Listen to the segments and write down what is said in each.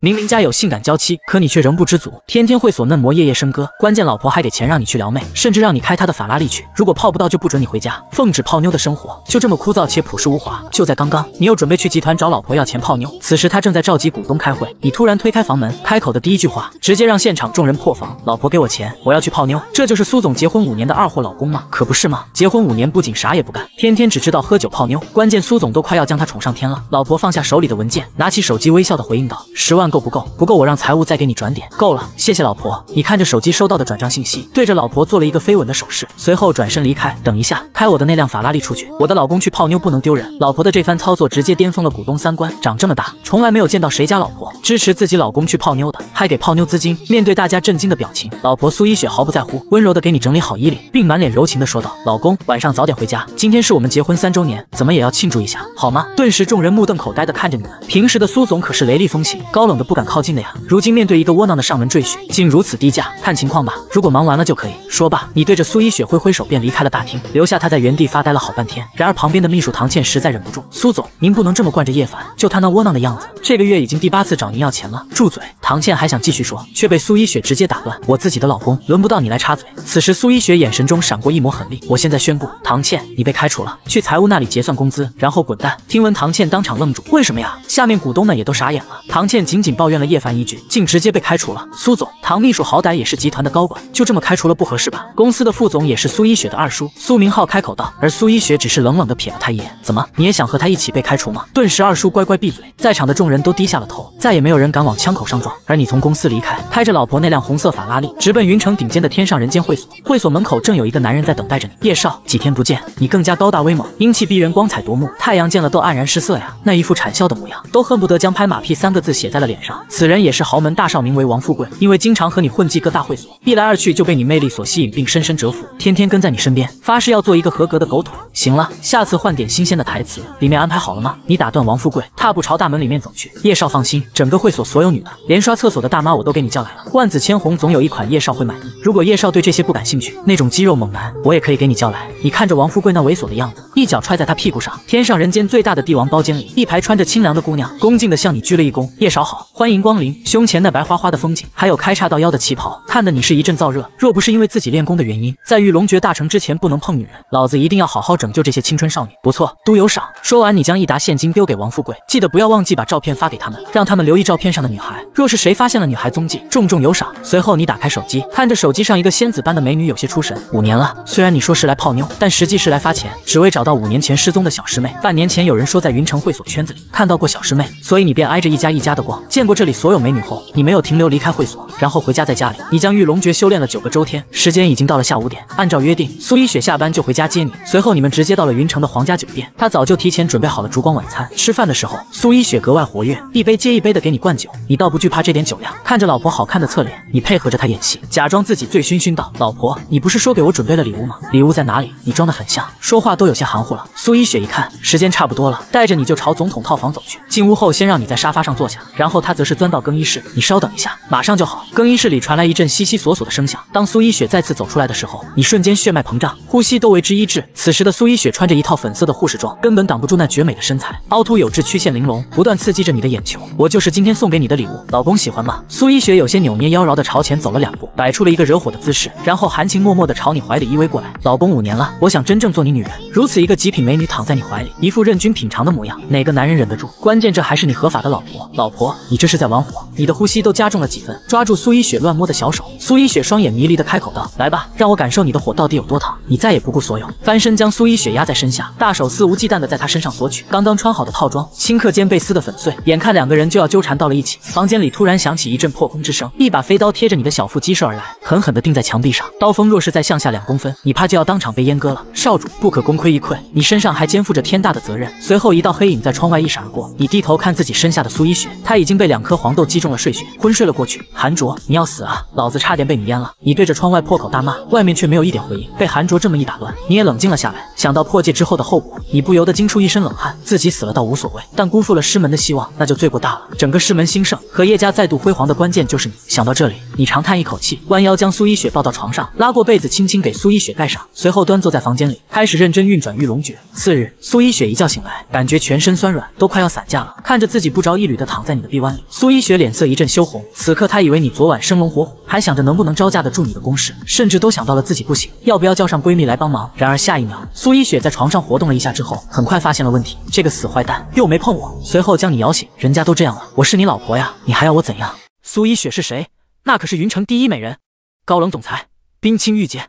明明家有性感娇妻，可你却仍不知足，天天会所嫩模，夜夜笙歌，关键老婆还给钱让你去撩妹，甚至让你开她的法拉利去。如果泡不到，就不准你回家。奉旨泡妞的生活就这么枯燥且朴实无华。就在刚刚，你又准备去集团找老婆要钱泡妞，此时他正在召集股东开会，你突然推开房门，开口的第一句话直接让现场众人破防。老婆给我钱，我要去泡妞。这就是苏总结婚五年的二货老公吗？可不是吗？结婚五年不仅啥也不干，天天只知道喝酒泡妞，关键苏总都快要将他宠上天了。老婆放下手里的文件，拿起手机微笑的回应道：“十万。”够不够？不够，我让财务再给你转点。够了，谢谢老婆。你看着手机收到的转账信息，对着老婆做了一个飞吻的手势，随后转身离开。等一下，开我的那辆法拉利出去，我的老公去泡妞不能丢人。老婆的这番操作直接巅峰了股东三观，长这么大从来没有见到谁家老婆支持自己老公去泡妞的，还给泡妞资金。面对大家震惊的表情，老婆苏一雪毫不在乎，温柔的给你整理好衣领，并满脸柔情的说道：“老公，晚上早点回家，今天是我们结婚三周年，怎么也要庆祝一下，好吗？”顿时众人目瞪口呆的看着你们，平时的苏总可是雷厉风行，高冷。都不敢靠近的呀。如今面对一个窝囊的上门赘婿，竟如此低价，看情况吧。如果忙完了就可以说吧。你对着苏一雪挥挥手，便离开了大厅，留下他在原地发呆了好半天。然而旁边的秘书唐倩实在忍不住：“苏总，您不能这么惯着叶凡，就他那窝囊的样子，这个月已经第八次找您要钱了。”住嘴！唐倩还想继续说，却被苏一雪直接打断：“我自己的老公，轮不到你来插嘴。”此时苏一雪眼神中闪过一抹狠厉：“我现在宣布，唐倩，你被开除了，去财务那里结算工资，然后滚蛋。”听闻唐倩当场愣住：“为什么呀？”下面股东们也都傻眼了。唐倩紧紧。仅抱怨了叶凡一句，竟直接被开除了。苏总，唐秘书好歹也是集团的高管，就这么开除了不合适吧？公司的副总也是苏一雪的二叔。苏明浩开口道，而苏一雪只是冷冷的瞥了他一眼。怎么，你也想和他一起被开除吗？顿时二叔乖乖闭嘴，在场的众人都低下了头，再也没有人敢往枪口上撞。而你从公司离开，开着老婆那辆红色法拉利，直奔云城顶尖的天上人间会所。会所门口正有一个男人在等待着你。叶少，几天不见，你更加高大威猛，英气逼人，光彩夺目，太阳见了都黯然失色呀。那一副谄笑的模样，都恨不得将拍马屁三个字写在了脸。此人也是豪门大少，名为王富贵。因为经常和你混迹各大会所，一来二去就被你魅力所吸引，并深深折服，天天跟在你身边，发誓要做一个合格的狗腿。行了，下次换点新鲜的台词。里面安排好了吗？你打断王富贵，踏步朝大门里面走去。叶少放心，整个会所所有女的，连刷厕所的大妈我都给你叫来了。万紫千红总有一款叶少会买的。如果叶少对这些不感兴趣，那种肌肉猛男我也可以给你叫来。你看着王富贵那猥琐的样子，一脚踹在他屁股上。天上人间最大的帝王包间里，一排穿着清凉的姑娘恭敬地向你鞠了一躬。叶少好。欢迎光临，胸前那白花花的风景，还有开叉到腰的旗袍，看得你是一阵燥热。若不是因为自己练功的原因，在遇龙诀大成之前不能碰女人，老子一定要好好拯救这些青春少女。不错，都有赏。说完，你将一沓现金丢给王富贵，记得不要忘记把照片发给他们，让他们留意照片上的女孩。若是谁发现了女孩踪迹，重重有赏。随后，你打开手机，看着手机上一个仙子般的美女，有些出神。五年了，虽然你说是来泡妞，但实际是来发钱，只为找到五年前失踪的小师妹。半年前有人说在云城会所圈子里看到过小师妹，所以你便挨着一家一家的逛。见过这里所有美女后，你没有停留，离开会所，然后回家，在家里你将御龙诀修炼了九个周天，时间已经到了下午点。按照约定，苏一雪下班就回家接你，随后你们直接到了云城的皇家酒店，她早就提前准备好了烛光晚餐。吃饭的时候，苏一雪格外活跃，一杯接一杯的给你灌酒，你倒不惧怕这点酒量，看着老婆好看的侧脸，你配合着她演戏，假装自己醉醺醺道：“老婆，你不是说给我准备了礼物吗？礼物在哪里？”你装得很像，说话都有些含糊了。苏一雪一看时间差不多了，带着你就朝总统套房走去。进屋后，先让你在沙发上坐下，然后他。他则是钻到更衣室，你稍等一下，马上就好。更衣室里传来一阵悉悉索索的声响。当苏一雪再次走出来的时候，你瞬间血脉膨胀，呼吸都为之一滞。此时的苏一雪穿着一套粉色的护士装，根本挡不住那绝美的身材，凹凸有致，曲线玲珑，不断刺激着你的眼球。我就是今天送给你的礼物，老公喜欢吗？苏一雪有些扭捏妖娆的朝前走了两步，摆出了一个惹火的姿势，然后含情脉脉的朝你怀里依偎过来。老公五年了，我想真正做你女人。如此一个极品美女躺在你怀里，一副任君品尝的模样，哪个男人忍得住？关键这还是你合法的老婆，老婆。你这是在玩火，你的呼吸都加重了几分，抓住苏一雪乱摸的小手。苏一雪双眼迷离的开口道：“来吧，让我感受你的火到底有多烫。”你再也不顾所有，翻身将苏一雪压在身下，大手肆无忌惮的在她身上索取。刚刚穿好的套装，顷刻间被撕得粉碎。眼看两个人就要纠缠到了一起，房间里突然响起一阵破空之声，一把飞刀贴着你的小腹激射而来，狠狠地钉在墙壁上。刀锋若是再向下两公分，你怕就要当场被阉割了。少主，不可功亏一篑，你身上还肩负着天大的责任。随后一道黑影在窗外一闪而过，你低头看自己身下的苏一雪，她已经。被两颗黄豆击中了睡穴，昏睡了过去。韩卓，你要死啊！老子差点被你淹了！你对着窗外破口大骂，外面却没有一点回应。被韩卓这么一打乱，你也冷静了下来。想到破戒之后的后果，你不由得惊出一身冷汗。自己死了倒无所谓，但辜负了师门的希望，那就罪过大了。整个师门兴盛和叶家再度辉煌的关键就是你。想到这里，你长叹一口气，弯腰将苏一雪抱到床上，拉过被子，轻轻给苏一雪盖上，随后端坐在房间里，开始认真运转御龙诀。次日，苏一雪一觉醒来，感觉全身酸软，都快要散架了。看着自己不着一缕的躺在你的臂弯。苏一雪脸色一阵羞红，此刻她以为你昨晚生龙活虎，还想着能不能招架得住你的攻势，甚至都想到了自己不行，要不要叫上闺蜜来帮忙。然而下一秒，苏一雪在床上活动了一下之后，很快发现了问题，这个死坏蛋又没碰我，随后将你摇醒，人家都这样了，我是你老婆呀，你还要我怎样？苏一雪是谁？那可是云城第一美人，高冷总裁，冰清玉洁，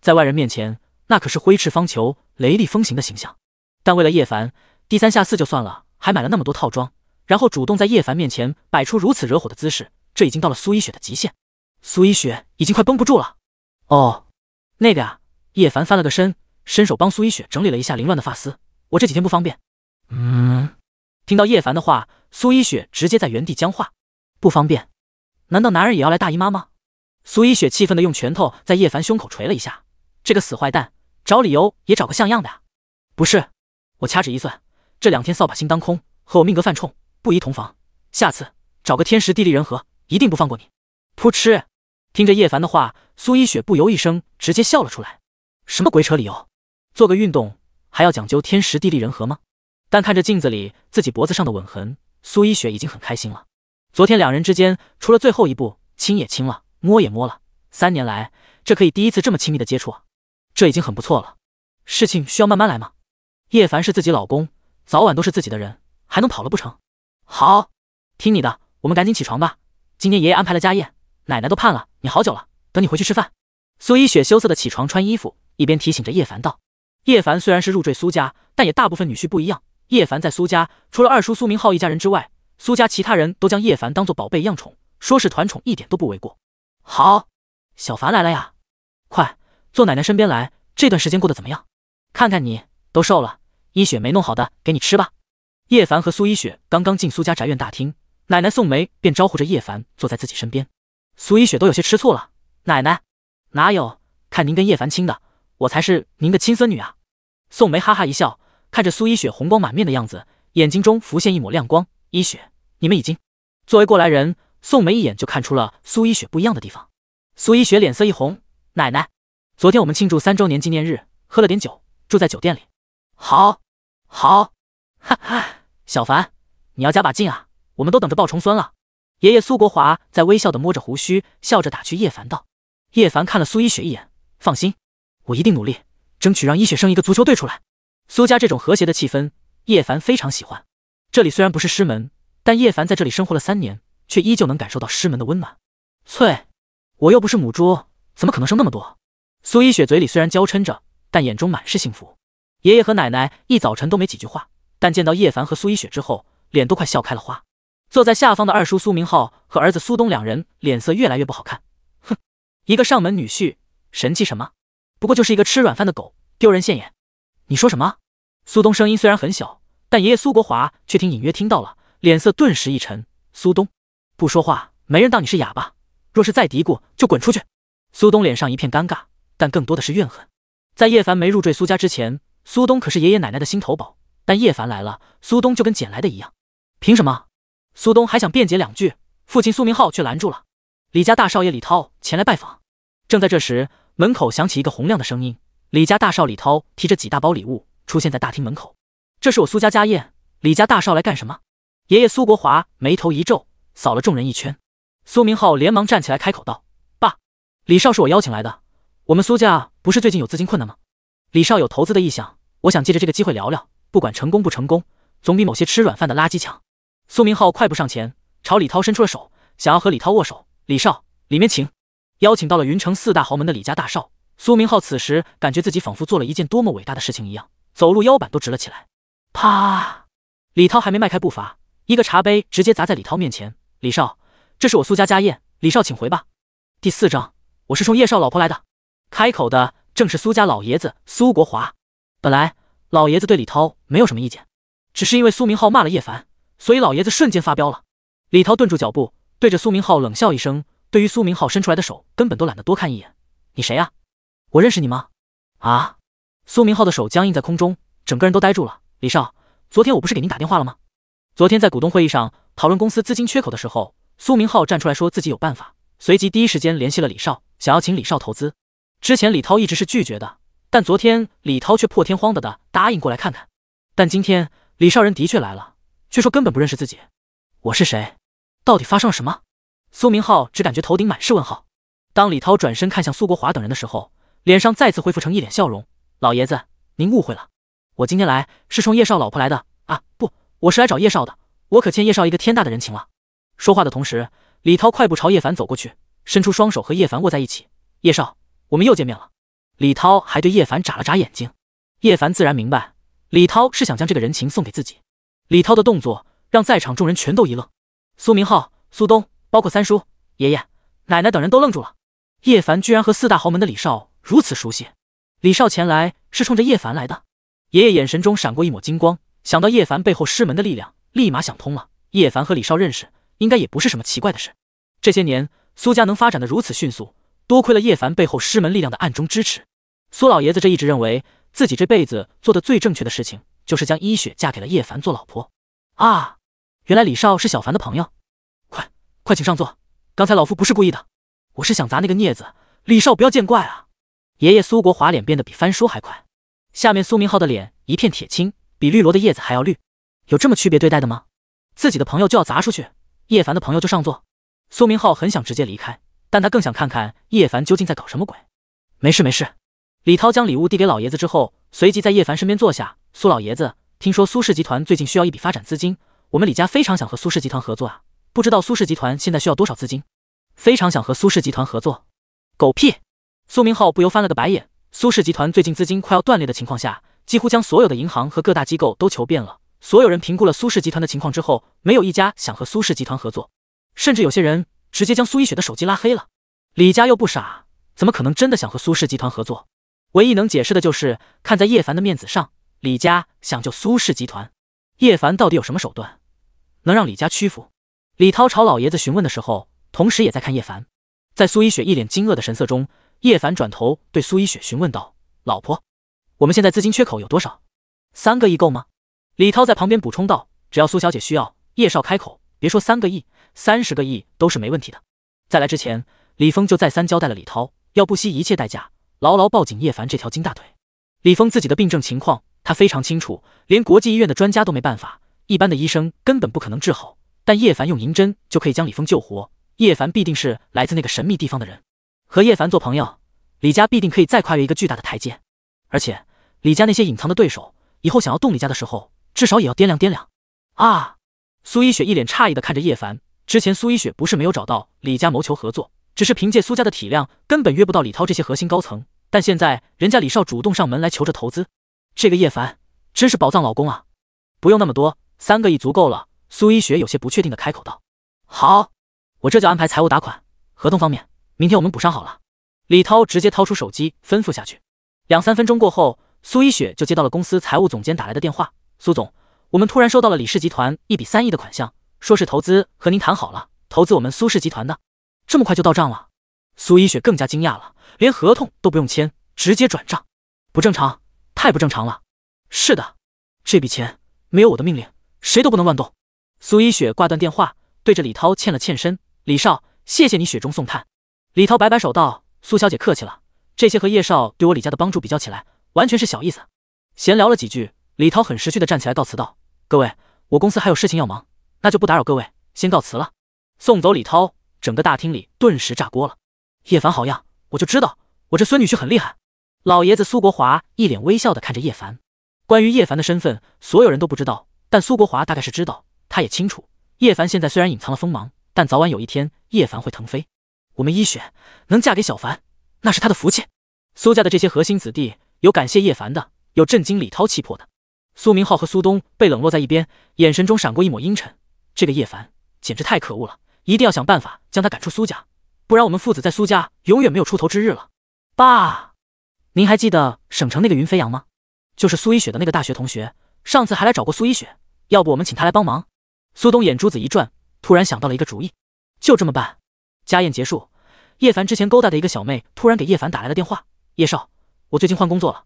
在外人面前那可是挥斥方遒、雷厉风行的形象，但为了叶凡，低三下四就算了，还买了那么多套装。然后主动在叶凡面前摆出如此惹火的姿势，这已经到了苏一雪的极限。苏一雪已经快绷不住了。哦，那个呀，叶凡翻了个身，伸手帮苏一雪整理了一下凌乱的发丝。我这几天不方便。嗯，听到叶凡的话，苏一雪直接在原地僵化。不方便？难道男人也要来大姨妈吗？苏一雪气愤的用拳头在叶凡胸口捶了一下。这个死坏蛋，找理由也找个像样的呀。不是，我掐指一算，这两天扫把星当空，和我命格犯冲。不宜同房，下次找个天时地利人和，一定不放过你。噗嗤，听着叶凡的话，苏一雪不由一声直接笑了出来。什么鬼扯理由？做个运动还要讲究天时地利人和吗？但看着镜子里自己脖子上的吻痕，苏一雪已经很开心了。昨天两人之间除了最后一步亲也亲了，摸也摸了，三年来这可以第一次这么亲密的接触啊，这已经很不错了。事情需要慢慢来吗？叶凡是自己老公，早晚都是自己的人，还能跑了不成？好，听你的，我们赶紧起床吧。今天爷爷安排了家宴，奶奶都盼了你好久了，等你回去吃饭。苏依雪羞涩的起床穿衣服，一边提醒着叶凡道：“叶凡虽然是入赘苏家，但也大部分女婿不一样。叶凡在苏家，除了二叔苏明浩一家人之外，苏家其他人都将叶凡当做宝贝一样宠，说是团宠一点都不为过。”好，小凡来了呀，快坐奶奶身边来。这段时间过得怎么样？看看你都瘦了，一雪没弄好的给你吃吧。叶凡和苏一雪刚刚进苏家宅院大厅，奶奶宋梅便招呼着叶凡坐在自己身边。苏一雪都有些吃醋了。奶奶，哪有？看您跟叶凡亲的，我才是您的亲孙女啊！宋梅哈哈一笑，看着苏一雪红光满面的样子，眼睛中浮现一抹亮光。一雪，你们已经作为过来人，宋梅一眼就看出了苏一雪不一样的地方。苏一雪脸色一红，奶奶，昨天我们庆祝三周年纪念日，喝了点酒，住在酒店里。好，好，哈哈。小凡，你要加把劲啊！我们都等着抱重孙了。爷爷苏国华在微笑的摸着胡须，笑着打趣叶凡道：“叶凡看了苏一雪一眼，放心，我一定努力，争取让一雪生一个足球队出来。”苏家这种和谐的气氛，叶凡非常喜欢。这里虽然不是师门，但叶凡在这里生活了三年，却依旧能感受到师门的温暖。翠，我又不是母猪，怎么可能生那么多？苏一雪嘴里虽然娇嗔着，但眼中满是幸福。爷爷和奶奶一早晨都没几句话。但见到叶凡和苏一雪之后，脸都快笑开了花。坐在下方的二叔苏明浩和儿子苏东两人脸色越来越不好看。哼，一个上门女婿，神气什么？不过就是一个吃软饭的狗，丢人现眼。你说什么？苏东声音虽然很小，但爷爷苏国华却听隐约听到了，脸色顿时一沉。苏东，不说话，没人当你是哑巴。若是再嘀咕，就滚出去。苏东脸上一片尴尬，但更多的是怨恨。在叶凡没入赘苏家之前，苏东可是爷爷奶奶的心头宝。但叶凡来了，苏东就跟捡来的一样。凭什么？苏东还想辩解两句，父亲苏明浩却拦住了。李家大少爷李涛前来拜访。正在这时，门口响起一个洪亮的声音。李家大少李涛提着几大包礼物出现在大厅门口。这是我苏家家宴，李家大少来干什么？爷爷苏国华眉头一皱，扫了众人一圈。苏明浩连忙站起来开口道：“爸，李少是我邀请来的。我们苏家不是最近有资金困难吗？李少有投资的意向，我想借着这个机会聊聊。”不管成功不成功，总比某些吃软饭的垃圾强。苏明浩快步上前，朝李涛伸出了手，想要和李涛握手。李少，里面请。邀请到了云城四大豪门的李家大少，苏明浩此时感觉自己仿佛做了一件多么伟大的事情一样，走路腰板都直了起来。啪！李涛还没迈开步伐，一个茶杯直接砸在李涛面前。李少，这是我苏家家宴，李少请回吧。第四章，我是冲叶少老婆来的。开口的正是苏家老爷子苏国华。本来。老爷子对李涛没有什么意见，只是因为苏明浩骂了叶凡，所以老爷子瞬间发飙了。李涛顿住脚步，对着苏明浩冷笑一声，对于苏明浩伸出来的手，根本都懒得多看一眼。你谁啊？我认识你吗？啊！苏明浩的手僵硬在空中，整个人都呆住了。李少，昨天我不是给您打电话了吗？昨天在股东会议上讨论公司资金缺口的时候，苏明浩站出来说自己有办法，随即第一时间联系了李少，想要请李少投资。之前李涛一直是拒绝的。但昨天李涛却破天荒的的答应过来看看，但今天李少仁的确来了，却说根本不认识自己。我是谁？到底发生了什么？苏明浩只感觉头顶满是问号。当李涛转身看向苏国华等人的时候，脸上再次恢复成一脸笑容。老爷子，您误会了，我今天来是冲叶少老婆来的啊！不，我是来找叶少的，我可欠叶少一个天大的人情了。说话的同时，李涛快步朝叶凡走过去，伸出双手和叶凡握在一起。叶少，我们又见面了。李涛还对叶凡眨了眨眼睛，叶凡自然明白，李涛是想将这个人情送给自己。李涛的动作让在场众人全都一愣，苏明浩、苏东，包括三叔、爷爷、奶奶等人都愣住了。叶凡居然和四大豪门的李少如此熟悉，李少前来是冲着叶凡来的。爷爷眼神中闪过一抹金光，想到叶凡背后师门的力量，立马想通了。叶凡和李少认识，应该也不是什么奇怪的事。这些年，苏家能发展的如此迅速，多亏了叶凡背后师门力量的暗中支持。苏老爷子这一直认为自己这辈子做的最正确的事情，就是将依雪嫁给了叶凡做老婆啊！原来李少是小凡的朋友，快快请上座！刚才老夫不是故意的，我是想砸那个镊子，李少不要见怪啊！爷爷苏国华脸变得比翻书还快，下面苏明浩的脸一片铁青，比绿萝的叶子还要绿。有这么区别对待的吗？自己的朋友就要砸出去，叶凡的朋友就上座？苏明浩很想直接离开，但他更想看看叶凡究竟在搞什么鬼。没事没事。李涛将礼物递给老爷子之后，随即在叶凡身边坐下。苏老爷子，听说苏氏集团最近需要一笔发展资金，我们李家非常想和苏氏集团合作啊！不知道苏氏集团现在需要多少资金？非常想和苏氏集团合作？狗屁！苏明浩不由翻了个白眼。苏氏集团最近资金快要断裂的情况下，几乎将所有的银行和各大机构都求遍了。所有人评估了苏氏集团的情况之后，没有一家想和苏氏集团合作，甚至有些人直接将苏一雪的手机拉黑了。李家又不傻，怎么可能真的想和苏氏集团合作？唯一能解释的就是，看在叶凡的面子上，李家想救苏氏集团。叶凡到底有什么手段，能让李家屈服？李涛朝老爷子询问的时候，同时也在看叶凡。在苏一雪一脸惊愕的神色中，叶凡转头对苏一雪询问道：“老婆，我们现在资金缺口有多少？三个亿够吗？”李涛在旁边补充道：“只要苏小姐需要，叶少开口，别说三个亿，三十个亿都是没问题的。”在来之前，李峰就再三交代了李涛，要不惜一切代价。牢牢抱紧叶凡这条金大腿，李峰自己的病症情况他非常清楚，连国际医院的专家都没办法，一般的医生根本不可能治好。但叶凡用银针就可以将李峰救活，叶凡必定是来自那个神秘地方的人。和叶凡做朋友，李家必定可以再跨越一个巨大的台阶。而且李家那些隐藏的对手，以后想要动李家的时候，至少也要掂量掂量。啊！苏一雪一脸诧异的看着叶凡。之前苏一雪不是没有找到李家谋求合作，只是凭借苏家的体量，根本约不到李涛这些核心高层。但现在人家李少主动上门来求着投资，这个叶凡真是宝藏老公啊！不用那么多，三个亿足够了。苏一雪有些不确定的开口道：“好，我这就安排财务打款。合同方面，明天我们补上好了。”李涛直接掏出手机吩咐下去。两三分钟过后，苏一雪就接到了公司财务总监打来的电话：“苏总，我们突然收到了李氏集团一笔三亿的款项，说是投资和您谈好了，投资我们苏氏集团的，这么快就到账了。”苏一雪更加惊讶了，连合同都不用签，直接转账，不正常，太不正常了。是的，这笔钱没有我的命令，谁都不能乱动。苏一雪挂断电话，对着李涛欠了欠身：“李少，谢谢你雪中送炭。”李涛摆摆手道：“苏小姐客气了，这些和叶少对我李家的帮助比较起来，完全是小意思。”闲聊了几句，李涛很识趣的站起来告辞道：“各位，我公司还有事情要忙，那就不打扰各位，先告辞了。”送走李涛，整个大厅里顿时炸锅了。叶凡好样，我就知道我这孙女婿很厉害。老爷子苏国华一脸微笑的看着叶凡。关于叶凡的身份，所有人都不知道，但苏国华大概是知道，他也清楚，叶凡现在虽然隐藏了锋芒，但早晚有一天叶凡会腾飞。我们一雪能嫁给小凡，那是他的福气。苏家的这些核心子弟，有感谢叶凡的，有震惊李涛气魄的。苏明浩和苏东被冷落在一边，眼神中闪过一抹阴沉。这个叶凡简直太可恶了，一定要想办法将他赶出苏家。不然我们父子在苏家永远没有出头之日了，爸，您还记得省城那个云飞扬吗？就是苏一雪的那个大学同学，上次还来找过苏一雪，要不我们请他来帮忙？苏东眼珠子一转，突然想到了一个主意，就这么办。家宴结束，叶凡之前勾搭的一个小妹突然给叶凡打来了电话：“叶少，我最近换工作了，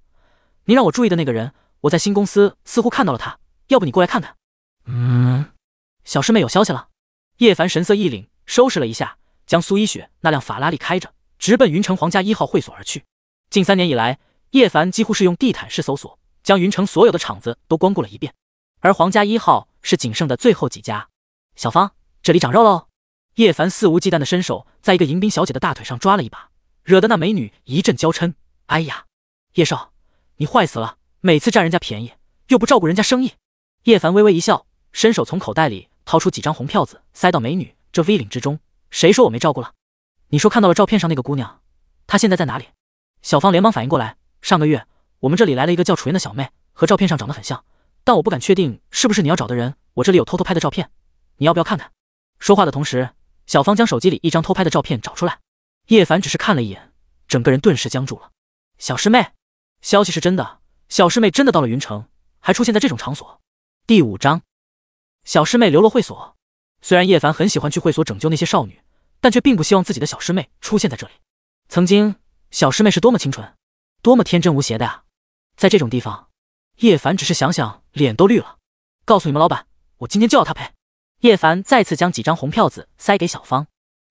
您让我注意的那个人，我在新公司似乎看到了他，要不你过来看看？”嗯，小师妹有消息了。叶凡神色一凛，收拾了一下。将苏一雪那辆法拉利开着，直奔云城皇家一号会所而去。近三年以来，叶凡几乎是用地毯式搜索，将云城所有的场子都光顾了一遍，而皇家一号是仅剩的最后几家。小芳，这里长肉喽！叶凡肆无忌惮的伸手，在一个迎宾小姐的大腿上抓了一把，惹得那美女一阵娇嗔：“哎呀，叶少，你坏死了！每次占人家便宜，又不照顾人家生意。”叶凡微微一笑，伸手从口袋里掏出几张红票子，塞到美女这 V 领之中。谁说我没照顾了？你说看到了照片上那个姑娘，她现在在哪里？小芳连忙反应过来，上个月我们这里来了一个叫楚燕的小妹，和照片上长得很像，但我不敢确定是不是你要找的人。我这里有偷偷拍的照片，你要不要看看？说话的同时，小芳将手机里一张偷拍的照片找出来。叶凡只是看了一眼，整个人顿时僵住了。小师妹，消息是真的，小师妹真的到了云城，还出现在这种场所。第五章，小师妹流落会所。虽然叶凡很喜欢去会所拯救那些少女，但却并不希望自己的小师妹出现在这里。曾经小师妹是多么清纯，多么天真无邪的呀！在这种地方，叶凡只是想想脸都绿了。告诉你们老板，我今天就要他赔！叶凡再次将几张红票子塞给小芳，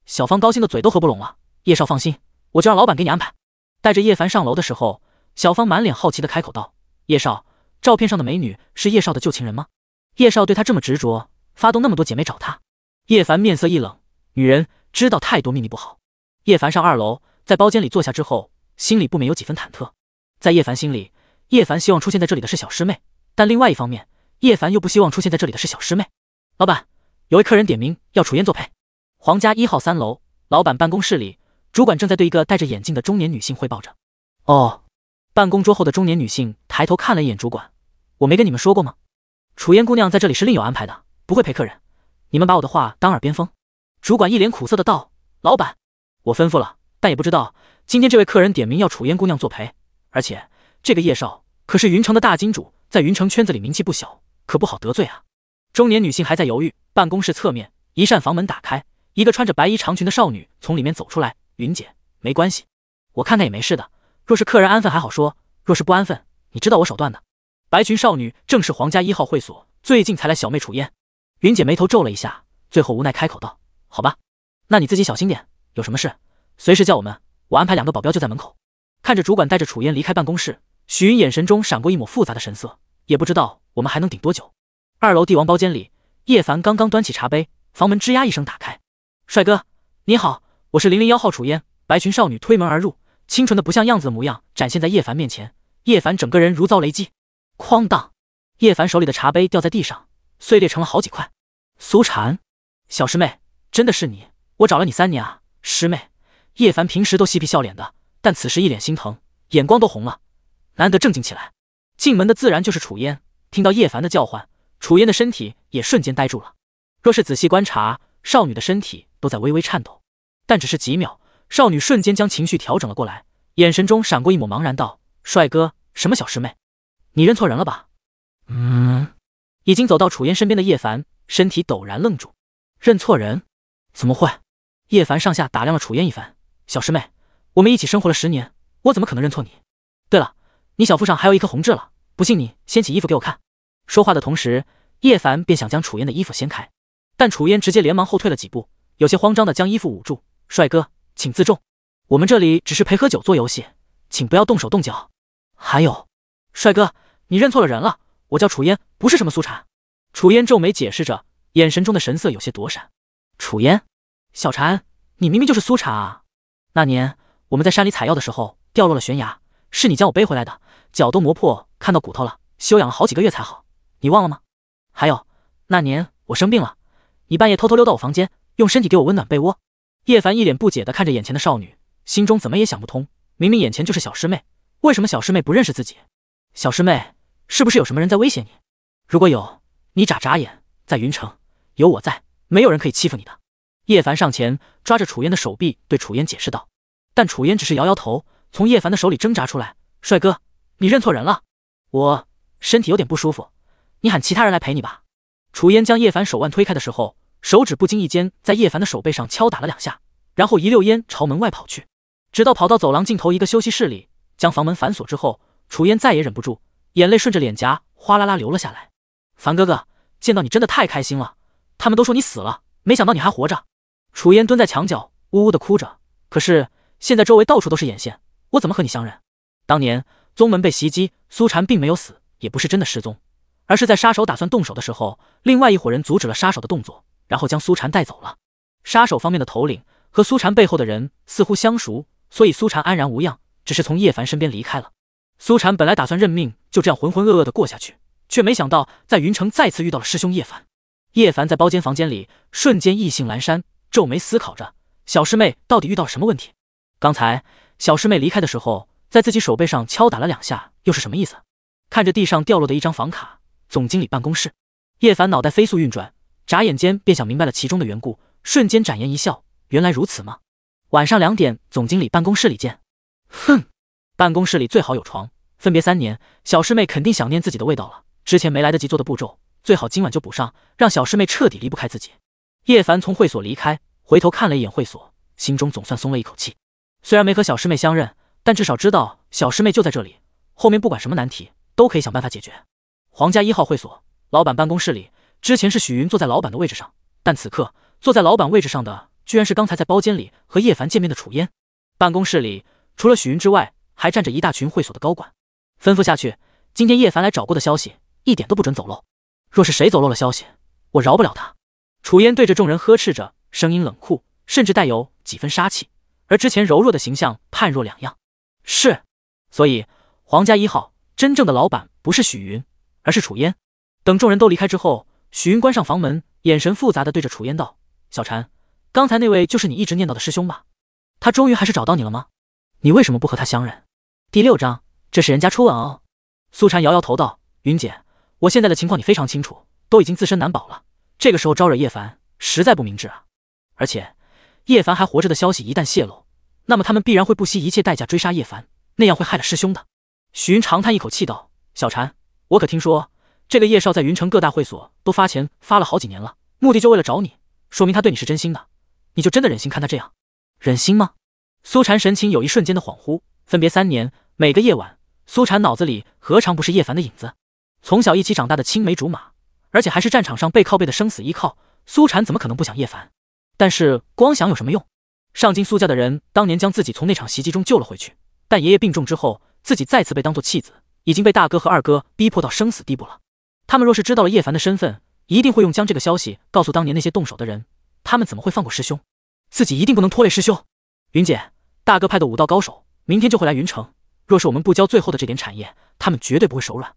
小芳高兴的嘴都合不拢了。叶少放心，我就让老板给你安排。带着叶凡上楼的时候，小芳满脸好奇的开口道：“叶少，照片上的美女是叶少的旧情人吗？叶少对她这么执着。”发动那么多姐妹找他，叶凡面色一冷。女人知道太多秘密不好。叶凡上二楼，在包间里坐下之后，心里不免有几分忐忑。在叶凡心里，叶凡希望出现在这里的是小师妹，但另外一方面，叶凡又不希望出现在这里的是小师妹。老板，有位客人点名要楚嫣作陪。皇家一号三楼，老板办公室里，主管正在对一个戴着眼镜的中年女性汇报着。哦，办公桌后的中年女性抬头看了一眼主管，我没跟你们说过吗？楚嫣姑娘在这里是另有安排的。不会陪客人，你们把我的话当耳边风。主管一脸苦涩的道：“老板，我吩咐了，但也不知道今天这位客人点名要楚烟姑娘作陪，而且这个叶少可是云城的大金主，在云城圈子里名气不小，可不好得罪啊。”中年女性还在犹豫，办公室侧面一扇房门打开，一个穿着白衣长裙的少女从里面走出来。云姐，没关系，我看看也没事的。若是客人安分还好说，若是不安分，你知道我手段的。白裙少女正是皇家一号会所最近才来小妹楚烟。云姐眉头皱了一下，最后无奈开口道：“好吧，那你自己小心点。有什么事随时叫我们，我安排两个保镖就在门口。”看着主管带着楚嫣离开办公室，许云眼神中闪过一抹复杂的神色，也不知道我们还能顶多久。二楼帝王包间里，叶凡刚刚端起茶杯，房门吱呀一声打开。“帅哥，你好，我是零零幺号楚嫣。白裙少女推门而入，清纯的不像样子的模样展现在叶凡面前，叶凡整个人如遭雷击，哐当，叶凡手里的茶杯掉在地上，碎裂成了好几块。苏婵，小师妹，真的是你！我找了你三年啊，师妹。叶凡平时都嬉皮笑脸的，但此时一脸心疼，眼光都红了，难得正经起来。进门的自然就是楚烟，听到叶凡的叫唤，楚烟的身体也瞬间呆住了。若是仔细观察，少女的身体都在微微颤抖。但只是几秒，少女瞬间将情绪调整了过来，眼神中闪过一抹茫然，道：“帅哥，什么小师妹？你认错人了吧？”嗯，已经走到楚烟身边的叶凡。身体陡然愣住，认错人？怎么会？叶凡上下打量了楚烟一番，小师妹，我们一起生活了十年，我怎么可能认错你？对了，你小腹上还有一颗红痣了，不信你掀起衣服给我看。说话的同时，叶凡便想将楚烟的衣服掀开，但楚烟直接连忙后退了几步，有些慌张的将衣服捂住。帅哥，请自重，我们这里只是陪喝酒做游戏，请不要动手动脚。还有，帅哥，你认错了人了，我叫楚烟，不是什么苏茶。楚烟皱眉解释着，眼神中的神色有些躲闪。楚烟，小婵，你明明就是苏茶啊！那年我们在山里采药的时候掉落了悬崖，是你将我背回来的，脚都磨破，看到骨头了，休养了好几个月才好。你忘了吗？还有那年我生病了，你半夜偷偷溜到我房间，用身体给我温暖被窝。叶凡一脸不解地看着眼前的少女，心中怎么也想不通，明明眼前就是小师妹，为什么小师妹不认识自己？小师妹是不是有什么人在威胁你？如果有？你眨眨眼，在云城有我在，没有人可以欺负你的。叶凡上前抓着楚烟的手臂，对楚烟解释道。但楚烟只是摇摇头，从叶凡的手里挣扎出来。帅哥，你认错人了，我身体有点不舒服，你喊其他人来陪你吧。楚烟将叶凡手腕推开的时候，手指不经意间在叶凡的手背上敲打了两下，然后一溜烟朝门外跑去。直到跑到走廊尽头一个休息室里，将房门反锁之后，楚烟再也忍不住，眼泪顺着脸颊哗啦啦流了下来。凡哥哥，见到你真的太开心了！他们都说你死了，没想到你还活着。楚烟蹲在墙角，呜呜的哭着。可是现在周围到处都是眼线，我怎么和你相认？当年宗门被袭击，苏婵并没有死，也不是真的失踪，而是在杀手打算动手的时候，另外一伙人阻止了杀手的动作，然后将苏婵带走了。杀手方面的头领和苏婵背后的人似乎相熟，所以苏婵安然无恙，只是从叶凡身边离开了。苏婵本来打算认命，就这样浑浑噩噩的过下去。却没想到，在云城再次遇到了师兄叶凡。叶凡在包间房间里，瞬间意兴阑珊，皱眉思考着小师妹到底遇到了什么问题。刚才小师妹离开的时候，在自己手背上敲打了两下，又是什么意思？看着地上掉落的一张房卡，总经理办公室，叶凡脑袋飞速运转，眨眼间便想明白了其中的缘故。瞬间展颜一笑，原来如此吗？晚上两点，总经理办公室里见。哼，办公室里最好有床。分别三年，小师妹肯定想念自己的味道了。之前没来得及做的步骤，最好今晚就补上，让小师妹彻底离不开自己。叶凡从会所离开，回头看了一眼会所，心中总算松了一口气。虽然没和小师妹相认，但至少知道小师妹就在这里，后面不管什么难题都可以想办法解决。皇家一号会所老板办公室里，之前是许云坐在老板的位置上，但此刻坐在老板位置上的居然是刚才在包间里和叶凡见面的楚烟。办公室里除了许云之外，还站着一大群会所的高管。吩咐下去，今天叶凡来找过的消息。一点都不准走漏，若是谁走漏了消息，我饶不了他。楚烟对着众人呵斥着，声音冷酷，甚至带有几分杀气，而之前柔弱的形象判若两样。是，所以皇家一号真正的老板不是许云，而是楚烟。等众人都离开之后，许云关上房门，眼神复杂的对着楚烟道：“小婵，刚才那位就是你一直念叨的师兄吧？他终于还是找到你了吗？你为什么不和他相认？”第六章，这是人家初吻哦。苏婵摇摇头道：“云姐。”我现在的情况你非常清楚，都已经自身难保了，这个时候招惹叶凡实在不明智啊！而且叶凡还活着的消息一旦泄露，那么他们必然会不惜一切代价追杀叶凡，那样会害了师兄的。许云长叹一口气道：“小婵，我可听说这个叶少在云城各大会所都发钱发了好几年了，目的就为了找你，说明他对你是真心的，你就真的忍心看他这样？忍心吗？”苏婵神情有一瞬间的恍惚，分别三年，每个夜晚，苏婵脑子里何尝不是叶凡的影子？从小一起长大的青梅竹马，而且还是战场上背靠背的生死依靠，苏婵怎么可能不想叶凡？但是光想有什么用？上京苏家的人当年将自己从那场袭击中救了回去，但爷爷病重之后，自己再次被当做弃子，已经被大哥和二哥逼迫到生死地步了。他们若是知道了叶凡的身份，一定会用将这个消息告诉当年那些动手的人。他们怎么会放过师兄？自己一定不能拖累师兄。云姐，大哥派的武道高手明天就会来云城，若是我们不交最后的这点产业，他们绝对不会手软。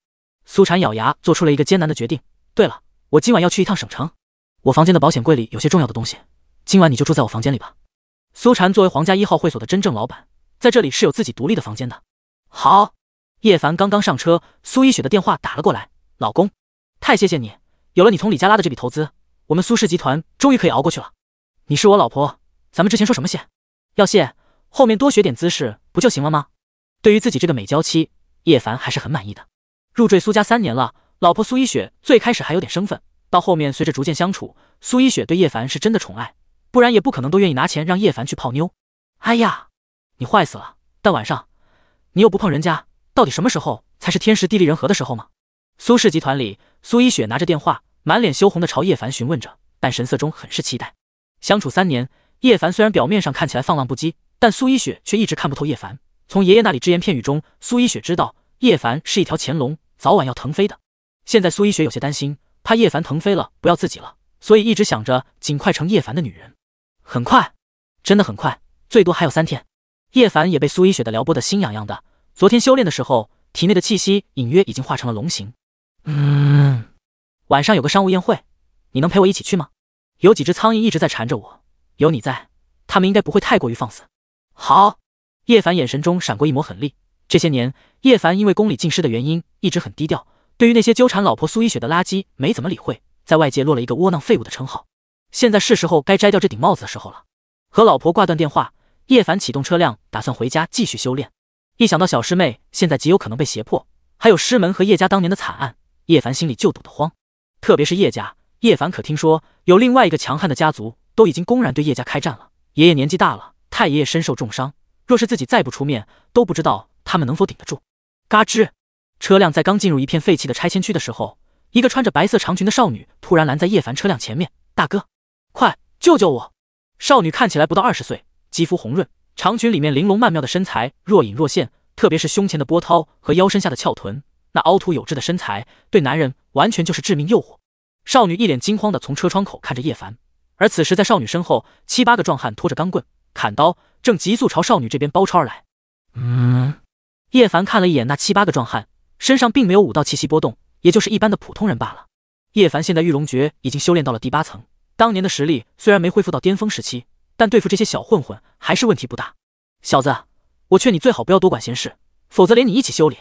苏婵咬牙做出了一个艰难的决定。对了，我今晚要去一趟省城，我房间的保险柜里有些重要的东西。今晚你就住在我房间里吧。苏婵作为皇家一号会所的真正老板，在这里是有自己独立的房间的。好。叶凡刚刚上车，苏一雪的电话打了过来。老公，太谢谢你，有了你从李家拉的这笔投资，我们苏氏集团终于可以熬过去了。你是我老婆，咱们之前说什么谢？要谢，后面多学点姿势不就行了吗？对于自己这个美娇妻，叶凡还是很满意的。入赘苏家三年了，老婆苏一雪最开始还有点生分，到后面随着逐渐相处，苏一雪对叶凡是真的宠爱，不然也不可能都愿意拿钱让叶凡去泡妞。哎呀，你坏死了！但晚上你又不碰人家，到底什么时候才是天时地利人和的时候吗？苏氏集团里，苏一雪拿着电话，满脸羞红的朝叶凡询问着，但神色中很是期待。相处三年，叶凡虽然表面上看起来放浪不羁，但苏一雪却一直看不透叶凡。从爷爷那里只言片语中，苏一雪知道叶凡是一条潜龙。早晚要腾飞的。现在苏一雪有些担心，怕叶凡腾飞了不要自己了，所以一直想着尽快成叶凡的女人。很快，真的很快，最多还有三天。叶凡也被苏一雪的撩拨的心痒痒的。昨天修炼的时候，体内的气息隐约已经化成了龙形。嗯，晚上有个商务宴会，你能陪我一起去吗？有几只苍蝇一直在缠着我，有你在，他们应该不会太过于放肆。好。叶凡眼神中闪过一抹狠厉。这些年，叶凡因为宫里禁尸的原因，一直很低调。对于那些纠缠老婆苏一雪的垃圾，没怎么理会，在外界落了一个窝囊废物的称号。现在是时候该摘掉这顶帽子的时候了。和老婆挂断电话，叶凡启动车辆，打算回家继续修炼。一想到小师妹现在极有可能被胁迫，还有师门和叶家当年的惨案，叶凡心里就堵得慌。特别是叶家，叶凡可听说有另外一个强悍的家族都已经公然对叶家开战了。爷爷年纪大了，太爷爷身受重伤，若是自己再不出面，都不知道。他们能否顶得住？嘎吱，车辆在刚进入一片废弃的拆迁区的时候，一个穿着白色长裙的少女突然拦在叶凡车辆前面。大哥，快救救我！少女看起来不到二十岁，肌肤红润，长裙里面玲珑曼妙的身材若隐若现，特别是胸前的波涛和腰身下的翘臀，那凹凸有致的身材对男人完全就是致命诱惑。少女一脸惊慌的从车窗口看着叶凡，而此时在少女身后七八个壮汉拖着钢棍、砍刀，正急速朝少女这边包抄而来。嗯。叶凡看了一眼那七八个壮汉，身上并没有武道气息波动，也就是一般的普通人罢了。叶凡现在御龙诀已经修炼到了第八层，当年的实力虽然没恢复到巅峰时期，但对付这些小混混还是问题不大。小子，我劝你最好不要多管闲事，否则连你一起修理！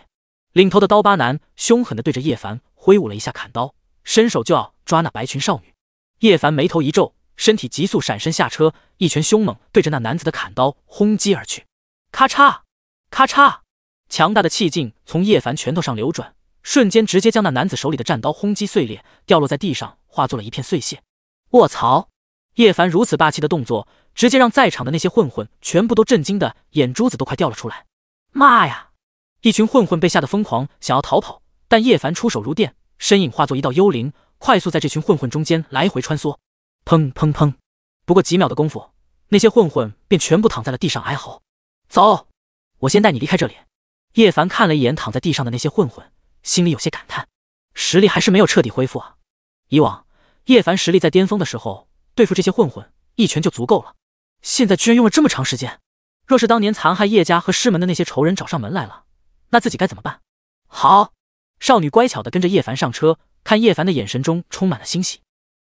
领头的刀疤男凶狠地对着叶凡挥舞了一下砍刀，伸手就要抓那白裙少女。叶凡眉头一皱，身体急速闪身下车，一拳凶猛对着那男子的砍刀轰击而去。咔嚓，咔嚓。强大的气劲从叶凡拳头上流转，瞬间直接将那男子手里的战刀轰击碎裂，掉落在地上，化作了一片碎屑。卧槽！叶凡如此霸气的动作，直接让在场的那些混混全部都震惊的眼珠子都快掉了出来。妈呀！一群混混被吓得疯狂想要逃跑，但叶凡出手如电，身影化作一道幽灵，快速在这群混混中间来回穿梭。砰砰砰！不过几秒的功夫，那些混混便全部躺在了地上哀嚎。走，我先带你离开这里。叶凡看了一眼躺在地上的那些混混，心里有些感叹，实力还是没有彻底恢复啊。以往叶凡实力在巅峰的时候，对付这些混混一拳就足够了，现在居然用了这么长时间。若是当年残害叶家和师门的那些仇人找上门来了，那自己该怎么办？好，少女乖巧的跟着叶凡上车，看叶凡的眼神中充满了欣喜。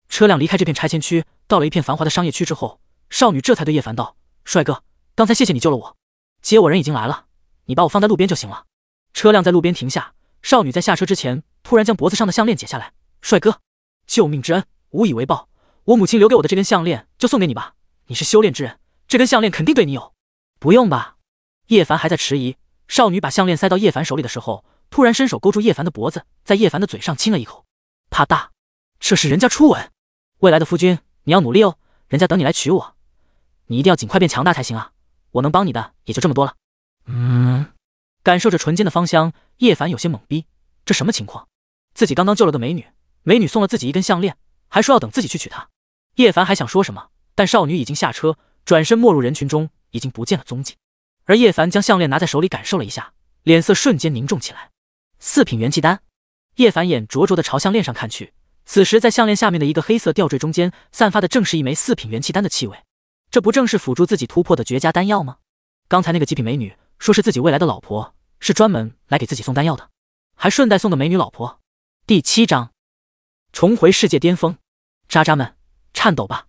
车辆离开这片拆迁区，到了一片繁华的商业区之后，少女这才对叶凡道：“帅哥，刚才谢谢你救了我，接我人已经来了。”你把我放在路边就行了。车辆在路边停下，少女在下车之前突然将脖子上的项链解下来。帅哥，救命之恩无以为报，我母亲留给我的这根项链就送给你吧。你是修炼之人，这根项链肯定对你有。不用吧？叶凡还在迟疑。少女把项链塞到叶凡手里的时候，突然伸手勾住叶凡的脖子，在叶凡的嘴上亲了一口。啪嗒，这是人家初吻。未来的夫君，你要努力哦，人家等你来娶我。你一定要尽快变强大才行啊！我能帮你的也就这么多了。嗯，感受着唇间的芳香，叶凡有些懵逼，这什么情况？自己刚刚救了个美女，美女送了自己一根项链，还说要等自己去娶她。叶凡还想说什么，但少女已经下车，转身没入人群中，已经不见了踪迹。而叶凡将项链拿在手里感受了一下，脸色瞬间凝重起来。四品元气丹，叶凡眼灼灼的朝项链上看去。此时在项链下面的一个黑色吊坠中间散发的，正是一枚四品元气丹的气味。这不正是辅助自己突破的绝佳丹药吗？刚才那个极品美女。说是自己未来的老婆，是专门来给自己送丹药的，还顺带送个美女老婆。第七章，重回世界巅峰，渣渣们颤抖吧！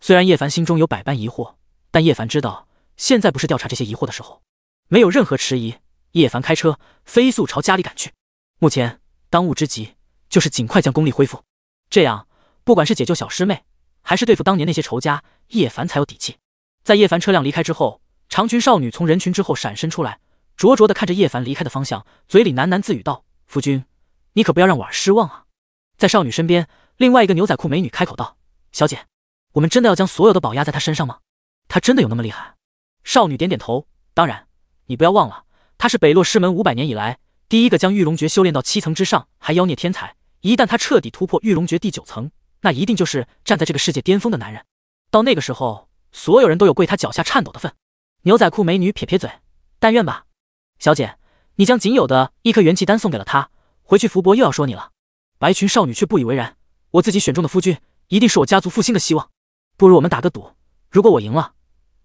虽然叶凡心中有百般疑惑，但叶凡知道现在不是调查这些疑惑的时候。没有任何迟疑，叶凡开车飞速朝家里赶去。目前当务之急就是尽快将功力恢复，这样不管是解救小师妹，还是对付当年那些仇家，叶凡才有底气。在叶凡车辆离开之后。长裙少女从人群之后闪身出来，灼灼的看着叶凡离开的方向，嘴里喃喃自语道：“夫君，你可不要让婉儿失望啊！”在少女身边，另外一个牛仔裤美女开口道：“小姐，我们真的要将所有的宝押在她身上吗？他真的有那么厉害？”少女点点头：“当然，你不要忘了，他是北洛师门五百年以来第一个将玉龙诀修炼到七层之上还妖孽天才。一旦他彻底突破玉龙诀第九层，那一定就是站在这个世界巅峰的男人。到那个时候，所有人都有跪他脚下颤抖的份。”牛仔裤美女撇撇嘴，但愿吧，小姐，你将仅有的一颗元气丹送给了他，回去福伯又要说你了。白裙少女却不以为然，我自己选中的夫君，一定是我家族复兴的希望。不如我们打个赌，如果我赢了，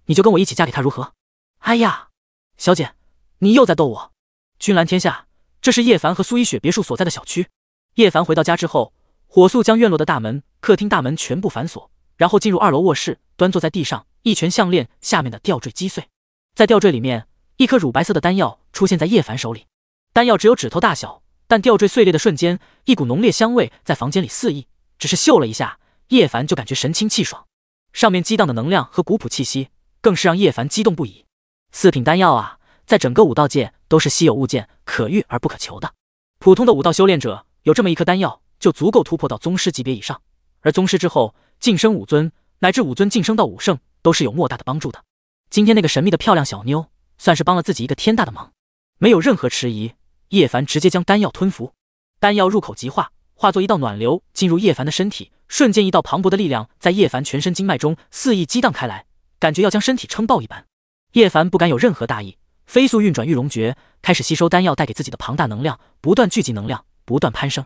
你就跟我一起嫁给他如何？哎呀，小姐，你又在逗我。君兰天下，这是叶凡和苏一雪别墅所在的小区。叶凡回到家之后，火速将院落的大门、客厅大门全部反锁，然后进入二楼卧室，端坐在地上。一拳项链下面的吊坠击碎，在吊坠里面，一颗乳白色的丹药出现在叶凡手里。丹药只有指头大小，但吊坠碎裂的瞬间，一股浓烈香味在房间里肆意。只是嗅了一下，叶凡就感觉神清气爽。上面激荡的能量和古朴气息，更是让叶凡激动不已。四品丹药啊，在整个武道界都是稀有物件，可遇而不可求的。普通的武道修炼者有这么一颗丹药，就足够突破到宗师级别以上。而宗师之后，晋升武尊，乃至武尊晋升到武圣。都是有莫大的帮助的。今天那个神秘的漂亮小妞算是帮了自己一个天大的忙。没有任何迟疑，叶凡直接将丹药吞服。丹药入口即化，化作一道暖流进入叶凡的身体。瞬间，一道磅礴的力量在叶凡全身经脉中肆意激荡开来，感觉要将身体撑爆一般。叶凡不敢有任何大意，飞速运转玉龙诀，开始吸收丹药带给自己的庞大能量，不断聚集能量，不断攀升。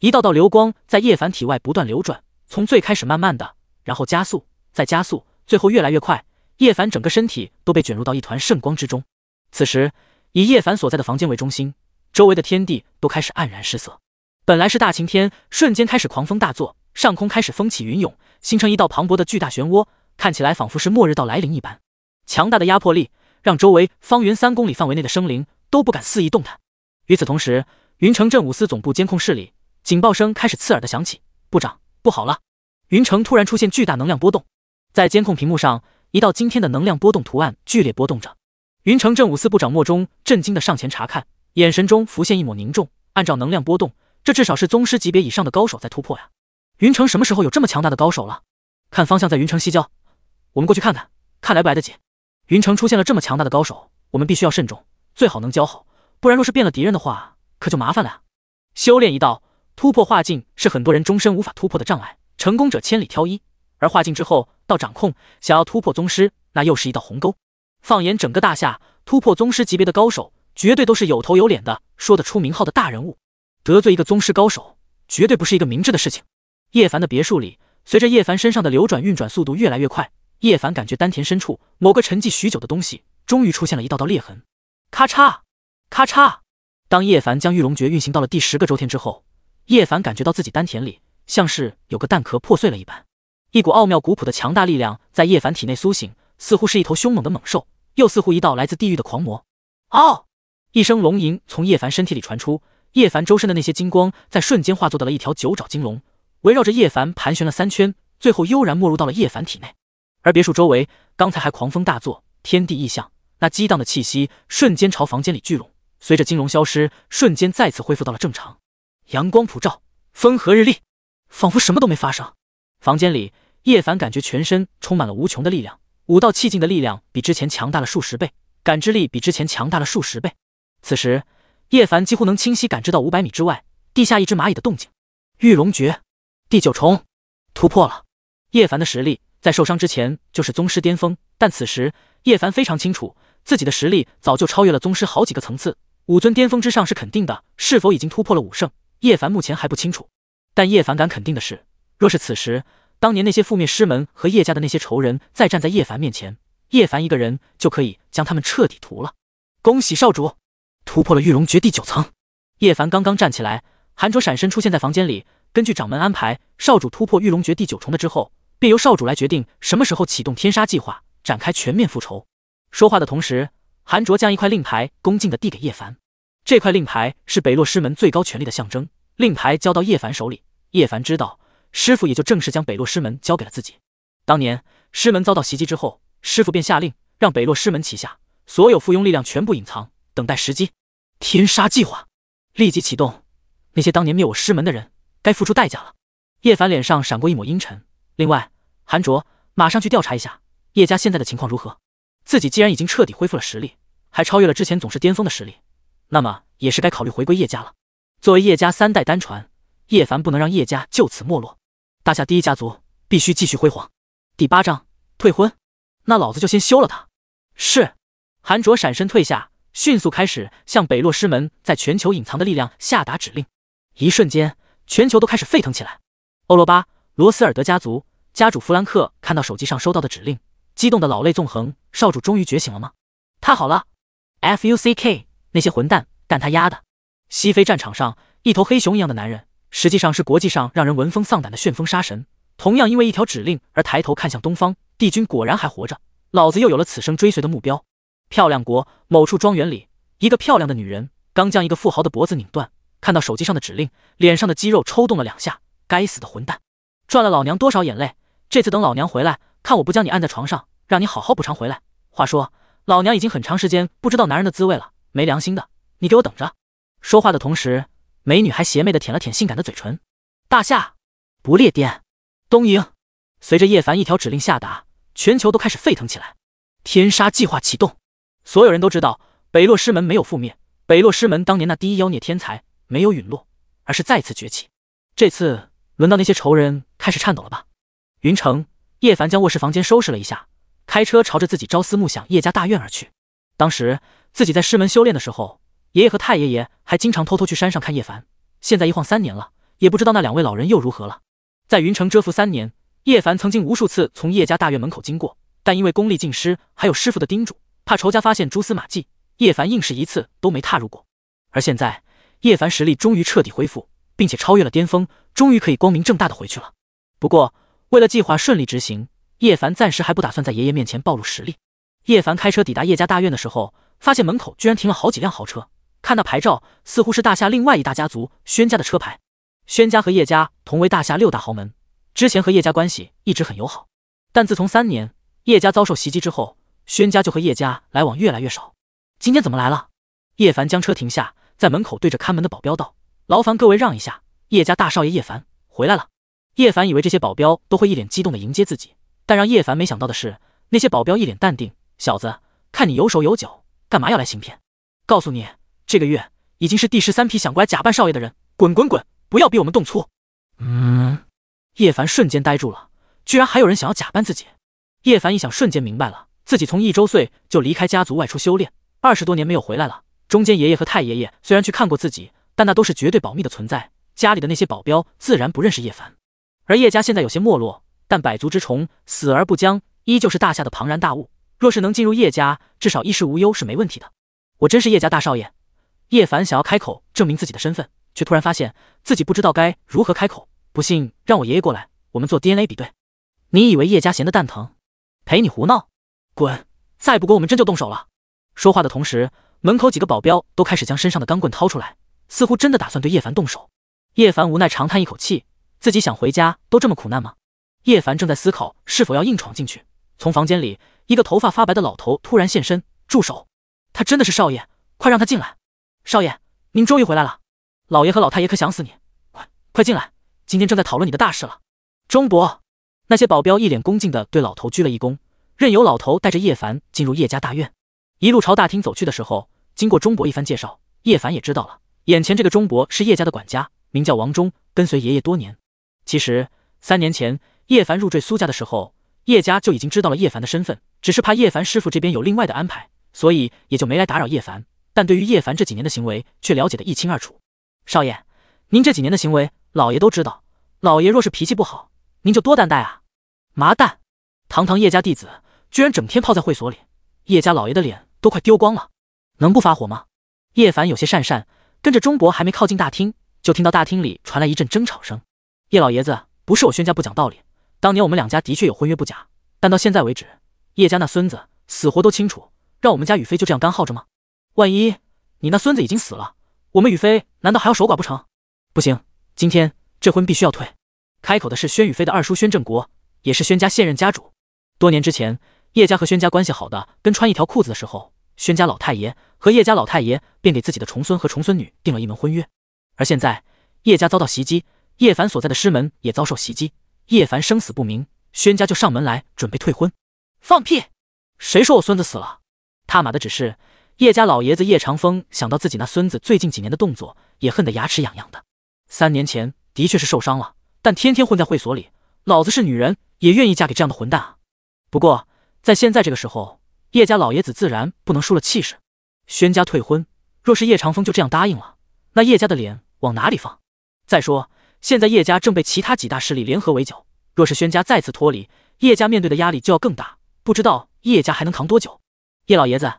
一道道流光在叶凡体外不断流转，从最开始慢慢的，然后加速，再加速。最后越来越快，叶凡整个身体都被卷入到一团圣光之中。此时，以叶凡所在的房间为中心，周围的天地都开始黯然失色。本来是大晴天，瞬间开始狂风大作，上空开始风起云涌，形成一道磅礴的巨大漩涡，看起来仿佛是末日到来临一般。强大的压迫力让周围方圆三公里范围内的生灵都不敢肆意动弹。与此同时，云城镇武司总部监控室里，警报声开始刺耳的响起。部长，不好了！云城突然出现巨大能量波动。在监控屏幕上，一道惊天的能量波动图案剧烈波动着。云城镇武司部长莫中震惊的上前查看，眼神中浮现一抹凝重。按照能量波动，这至少是宗师级别以上的高手在突破呀！云城什么时候有这么强大的高手了？看方向，在云城西郊，我们过去看看。看来不来得及。云城出现了这么强大的高手，我们必须要慎重，最好能交好，不然若是变了敌人的话，可就麻烦了呀！修炼一道，突破化境是很多人终身无法突破的障碍，成功者千里挑一。而化境之后到掌控，想要突破宗师，那又是一道鸿沟。放眼整个大夏，突破宗师级别的高手，绝对都是有头有脸的，说得出名号的大人物。得罪一个宗师高手，绝对不是一个明智的事情。叶凡的别墅里，随着叶凡身上的流转运转速度越来越快，叶凡感觉丹田深处某个沉寂许久的东西，终于出现了一道道裂痕。咔嚓，咔嚓。当叶凡将御龙诀运行到了第十个周天之后，叶凡感觉到自己丹田里像是有个蛋壳破碎了一般。一股奥妙古朴的强大力量在叶凡体内苏醒，似乎是一头凶猛的猛兽，又似乎一道来自地狱的狂魔。哦！一声龙吟从叶凡身体里传出，叶凡周身的那些金光在瞬间化作的了一条九爪金龙，围绕着叶凡盘旋了三圈，最后悠然没入到了叶凡体内。而别墅周围，刚才还狂风大作、天地异象，那激荡的气息瞬间朝房间里聚拢，随着金龙消失，瞬间再次恢复到了正常，阳光普照，风和日丽，仿佛什么都没发生。房间里，叶凡感觉全身充满了无穷的力量，武道气劲的力量比之前强大了数十倍，感知力比之前强大了数十倍。此时，叶凡几乎能清晰感知到五百米之外地下一只蚂蚁的动静。御龙诀第九重突破了，叶凡的实力在受伤之前就是宗师巅峰，但此时叶凡非常清楚自己的实力早就超越了宗师好几个层次，武尊巅峰之上是肯定的。是否已经突破了武圣？叶凡目前还不清楚，但叶凡敢肯定的是。若是此时，当年那些覆灭师门和叶家的那些仇人再站在叶凡面前，叶凡一个人就可以将他们彻底屠了。恭喜少主，突破了玉龙诀第九层。叶凡刚刚站起来，韩卓闪身出现在房间里。根据掌门安排，少主突破玉龙诀第九重的之后，便由少主来决定什么时候启动天杀计划，展开全面复仇。说话的同时，韩卓将一块令牌恭敬的递给叶凡。这块令牌是北洛师门最高权力的象征，令牌交到叶凡手里，叶凡知道。师傅也就正式将北洛师门交给了自己。当年师门遭到袭击之后，师傅便下令让北洛师门旗下所有附庸力量全部隐藏，等待时机。天杀计划立即启动，那些当年灭我师门的人该付出代价了。叶凡脸上闪过一抹阴沉。另外，韩卓马上去调查一下叶家现在的情况如何。自己既然已经彻底恢复了实力，还超越了之前总是巅峰的实力，那么也是该考虑回归叶家了。作为叶家三代单传，叶凡不能让叶家就此没落。大夏第一家族必须继续辉煌。第八章退婚，那老子就先休了他。是，韩卓闪身退下，迅速开始向北洛师门在全球隐藏的力量下达指令。一瞬间，全球都开始沸腾起来。欧罗巴罗斯尔德家族家主弗兰克看到手机上收到的指令，激动的老泪纵横。少主终于觉醒了吗？太好了！F U C K 那些混蛋，干他丫的！西非战场上，一头黑熊一样的男人。实际上是国际上让人闻风丧胆的旋风杀神，同样因为一条指令而抬头看向东方。帝君果然还活着，老子又有了此生追随的目标。漂亮国某处庄园里，一个漂亮的女人刚将一个富豪的脖子拧断，看到手机上的指令，脸上的肌肉抽动了两下。该死的混蛋，赚了老娘多少眼泪！这次等老娘回来，看我不将你按在床上，让你好好补偿回来。话说，老娘已经很长时间不知道男人的滋味了。没良心的，你给我等着！说话的同时。美女还邪魅的舔了舔性感的嘴唇。大夏、不列颠、东瀛，随着叶凡一条指令下达，全球都开始沸腾起来。天杀计划启动，所有人都知道北洛师门没有覆灭，北洛师门当年那第一妖孽天才没有陨落，而是再次崛起。这次轮到那些仇人开始颤抖了吧？云城，叶凡将卧室房间收拾了一下，开车朝着自己朝思暮想叶家大院而去。当时自己在师门修炼的时候。爷爷和太爷爷还经常偷偷去山上看叶凡。现在一晃三年了，也不知道那两位老人又如何了。在云城蛰伏三年，叶凡曾经无数次从叶家大院门口经过，但因为功力尽失，还有师傅的叮嘱，怕仇家发现蛛丝马迹，叶凡硬是一次都没踏入过。而现在，叶凡实力终于彻底恢复，并且超越了巅峰，终于可以光明正大的回去了。不过，为了计划顺利执行，叶凡暂时还不打算在爷爷面前暴露实力。叶凡开车抵达叶家大院的时候，发现门口居然停了好几辆豪车。看那牌照，似乎是大夏另外一大家族宣家的车牌。宣家和叶家同为大夏六大豪门，之前和叶家关系一直很友好，但自从三年叶家遭受袭击之后，宣家就和叶家来往越来越少。今天怎么来了？叶凡将车停下，在门口对着看门的保镖道：“劳烦各位让一下，叶家大少爷叶凡回来了。”叶凡以为这些保镖都会一脸激动的迎接自己，但让叶凡没想到的是，那些保镖一脸淡定：“小子，看你有手有脚，干嘛要来行骗？告诉你。”这个月已经是第十三批想过来假扮少爷的人，滚滚滚！不要逼我们动粗。嗯，叶凡瞬间呆住了，居然还有人想要假扮自己。叶凡一想，瞬间明白了，自己从一周岁就离开家族外出修炼，二十多年没有回来了。中间爷爷和太爷爷虽然去看过自己，但那都是绝对保密的存在，家里的那些保镖自然不认识叶凡。而叶家现在有些没落，但百足之虫，死而不僵，依旧是大夏的庞然大物。若是能进入叶家，至少衣食无忧是没问题的。我真是叶家大少爷。叶凡想要开口证明自己的身份，却突然发现自己不知道该如何开口。不信，让我爷爷过来，我们做 DNA 比对。你以为叶家闲的蛋疼，陪你胡闹？滚！再不滚，我们真就动手了。说话的同时，门口几个保镖都开始将身上的钢棍掏出来，似乎真的打算对叶凡动手。叶凡无奈长叹一口气，自己想回家都这么苦难吗？叶凡正在思考是否要硬闯进去，从房间里一个头发发白的老头突然现身。住手！他真的是少爷，快让他进来。少爷，您终于回来了！老爷和老太爷可想死你，快快进来！今天正在讨论你的大事了。钟伯，那些保镖一脸恭敬的对老头鞠了一躬，任由老头带着叶凡进入叶家大院。一路朝大厅走去的时候，经过钟伯一番介绍，叶凡也知道了，眼前这个钟伯是叶家的管家，名叫王忠，跟随爷爷多年。其实三年前叶凡入赘苏家的时候，叶家就已经知道了叶凡的身份，只是怕叶凡师傅这边有另外的安排，所以也就没来打扰叶凡。但对于叶凡这几年的行为却了解得一清二楚。少爷，您这几年的行为，老爷都知道。老爷若是脾气不好，您就多担待啊。麻蛋，堂堂叶家弟子，居然整天泡在会所里，叶家老爷的脸都快丢光了，能不发火吗？叶凡有些讪讪，跟着钟伯还没靠近大厅，就听到大厅里传来一阵争吵声。叶老爷子，不是我宣家不讲道理，当年我们两家的确有婚约不假，但到现在为止，叶家那孙子死活都清楚，让我们家雨飞就这样干耗着吗？万一你那孙子已经死了，我们宇飞难道还要守寡不成？不行，今天这婚必须要退。开口的是轩宇飞的二叔轩振国，也是轩家现任家主。多年之前，叶家和轩家关系好的跟穿一条裤子的时候，轩家老太爷和叶家老太爷便给自己的重孙和重孙女订了一门婚约。而现在叶家遭到袭击，叶凡所在的师门也遭受袭击，叶凡生死不明，轩家就上门来准备退婚。放屁！谁说我孙子死了？他妈的只是叶家老爷子叶长风想到自己那孙子最近几年的动作，也恨得牙齿痒痒的。三年前的确是受伤了，但天天混在会所里，老子是女人也愿意嫁给这样的混蛋啊！不过在现在这个时候，叶家老爷子自然不能输了气势。宣家退婚，若是叶长风就这样答应了，那叶家的脸往哪里放？再说现在叶家正被其他几大势力联合围剿，若是宣家再次脱离，叶家面对的压力就要更大，不知道叶家还能扛多久。叶老爷子。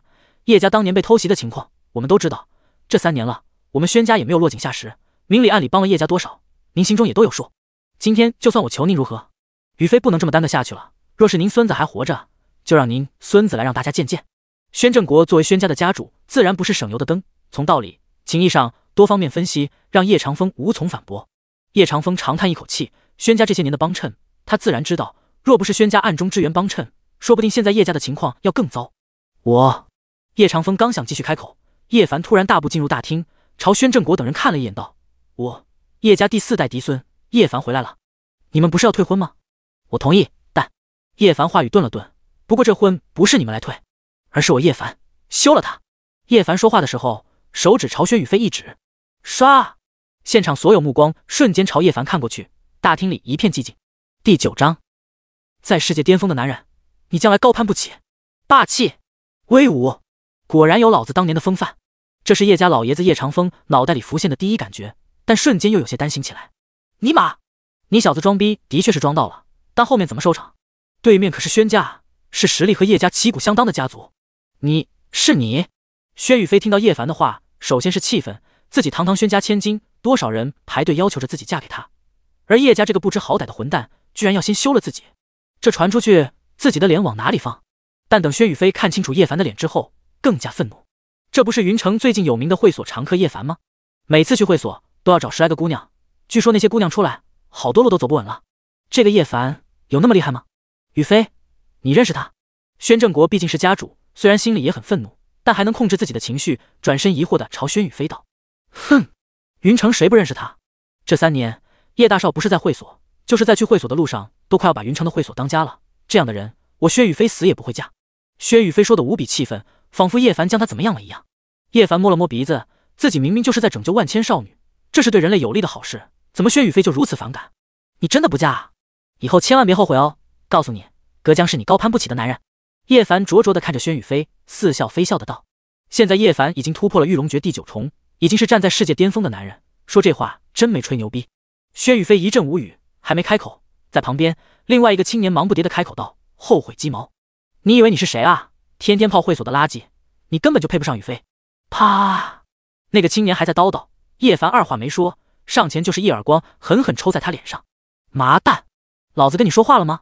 叶家当年被偷袭的情况，我们都知道。这三年了，我们宣家也没有落井下石，明里暗里帮了叶家多少，您心中也都有数。今天就算我求您如何，宇飞不能这么耽搁下去了。若是您孙子还活着，就让您孙子来让大家见见。宣正国作为宣家的家主，自然不是省油的灯。从道理、情义上多方面分析，让叶长风无从反驳。叶长风长叹一口气，宣家这些年的帮衬，他自然知道。若不是宣家暗中支援帮衬，说不定现在叶家的情况要更糟。我。叶长风刚想继续开口，叶凡突然大步进入大厅，朝宣正国等人看了一眼，道：“我，叶家第四代嫡孙叶凡回来了。你们不是要退婚吗？我同意，但……”叶凡话语顿了顿，不过这婚不是你们来退，而是我叶凡休了他。”叶凡说话的时候，手指朝宣雨飞一指，唰，现场所有目光瞬间朝叶凡看过去，大厅里一片寂静。第九章，在世界巅峰的男人，你将来高攀不起，霸气，威武。果然有老子当年的风范，这是叶家老爷子叶长风脑袋里浮现的第一感觉，但瞬间又有些担心起来。尼玛，你小子装逼的确是装到了，但后面怎么收场？对面可是宣家，是实力和叶家旗鼓相当的家族。你是你，薛雨飞听到叶凡的话，首先是气愤，自己堂堂宣家千金，多少人排队要求着自己嫁给他，而叶家这个不知好歹的混蛋，居然要先休了自己，这传出去，自己的脸往哪里放？但等薛雨飞看清楚叶凡的脸之后。更加愤怒，这不是云城最近有名的会所常客叶凡吗？每次去会所都要找十来个姑娘，据说那些姑娘出来，好多路都走不稳了。这个叶凡有那么厉害吗？宇飞，你认识他？宣正国毕竟是家主，虽然心里也很愤怒，但还能控制自己的情绪，转身疑惑地朝宣宇飞道：“哼，云城谁不认识他？这三年，叶大少不是在会所，就是在去会所的路上，都快要把云城的会所当家了。这样的人，我薛宇飞死也不会嫁。”薛宇飞说的无比气愤。仿佛叶凡将他怎么样了一样，叶凡摸了摸鼻子，自己明明就是在拯救万千少女，这是对人类有利的好事，怎么薛雨飞就如此反感？你真的不嫁，以后千万别后悔哦！告诉你，哥将是你高攀不起的男人。叶凡灼灼的看着薛雨飞，似笑非笑的道：“现在叶凡已经突破了玉龙诀第九重，已经是站在世界巅峰的男人，说这话真没吹牛逼。”薛雨飞一阵无语，还没开口，在旁边另外一个青年忙不迭的开口道：“后悔鸡毛，你以为你是谁啊？”天天泡会所的垃圾，你根本就配不上雨飞。啪！那个青年还在叨叨，叶凡二话没说，上前就是一耳光，狠狠抽在他脸上。麻蛋，老子跟你说话了吗？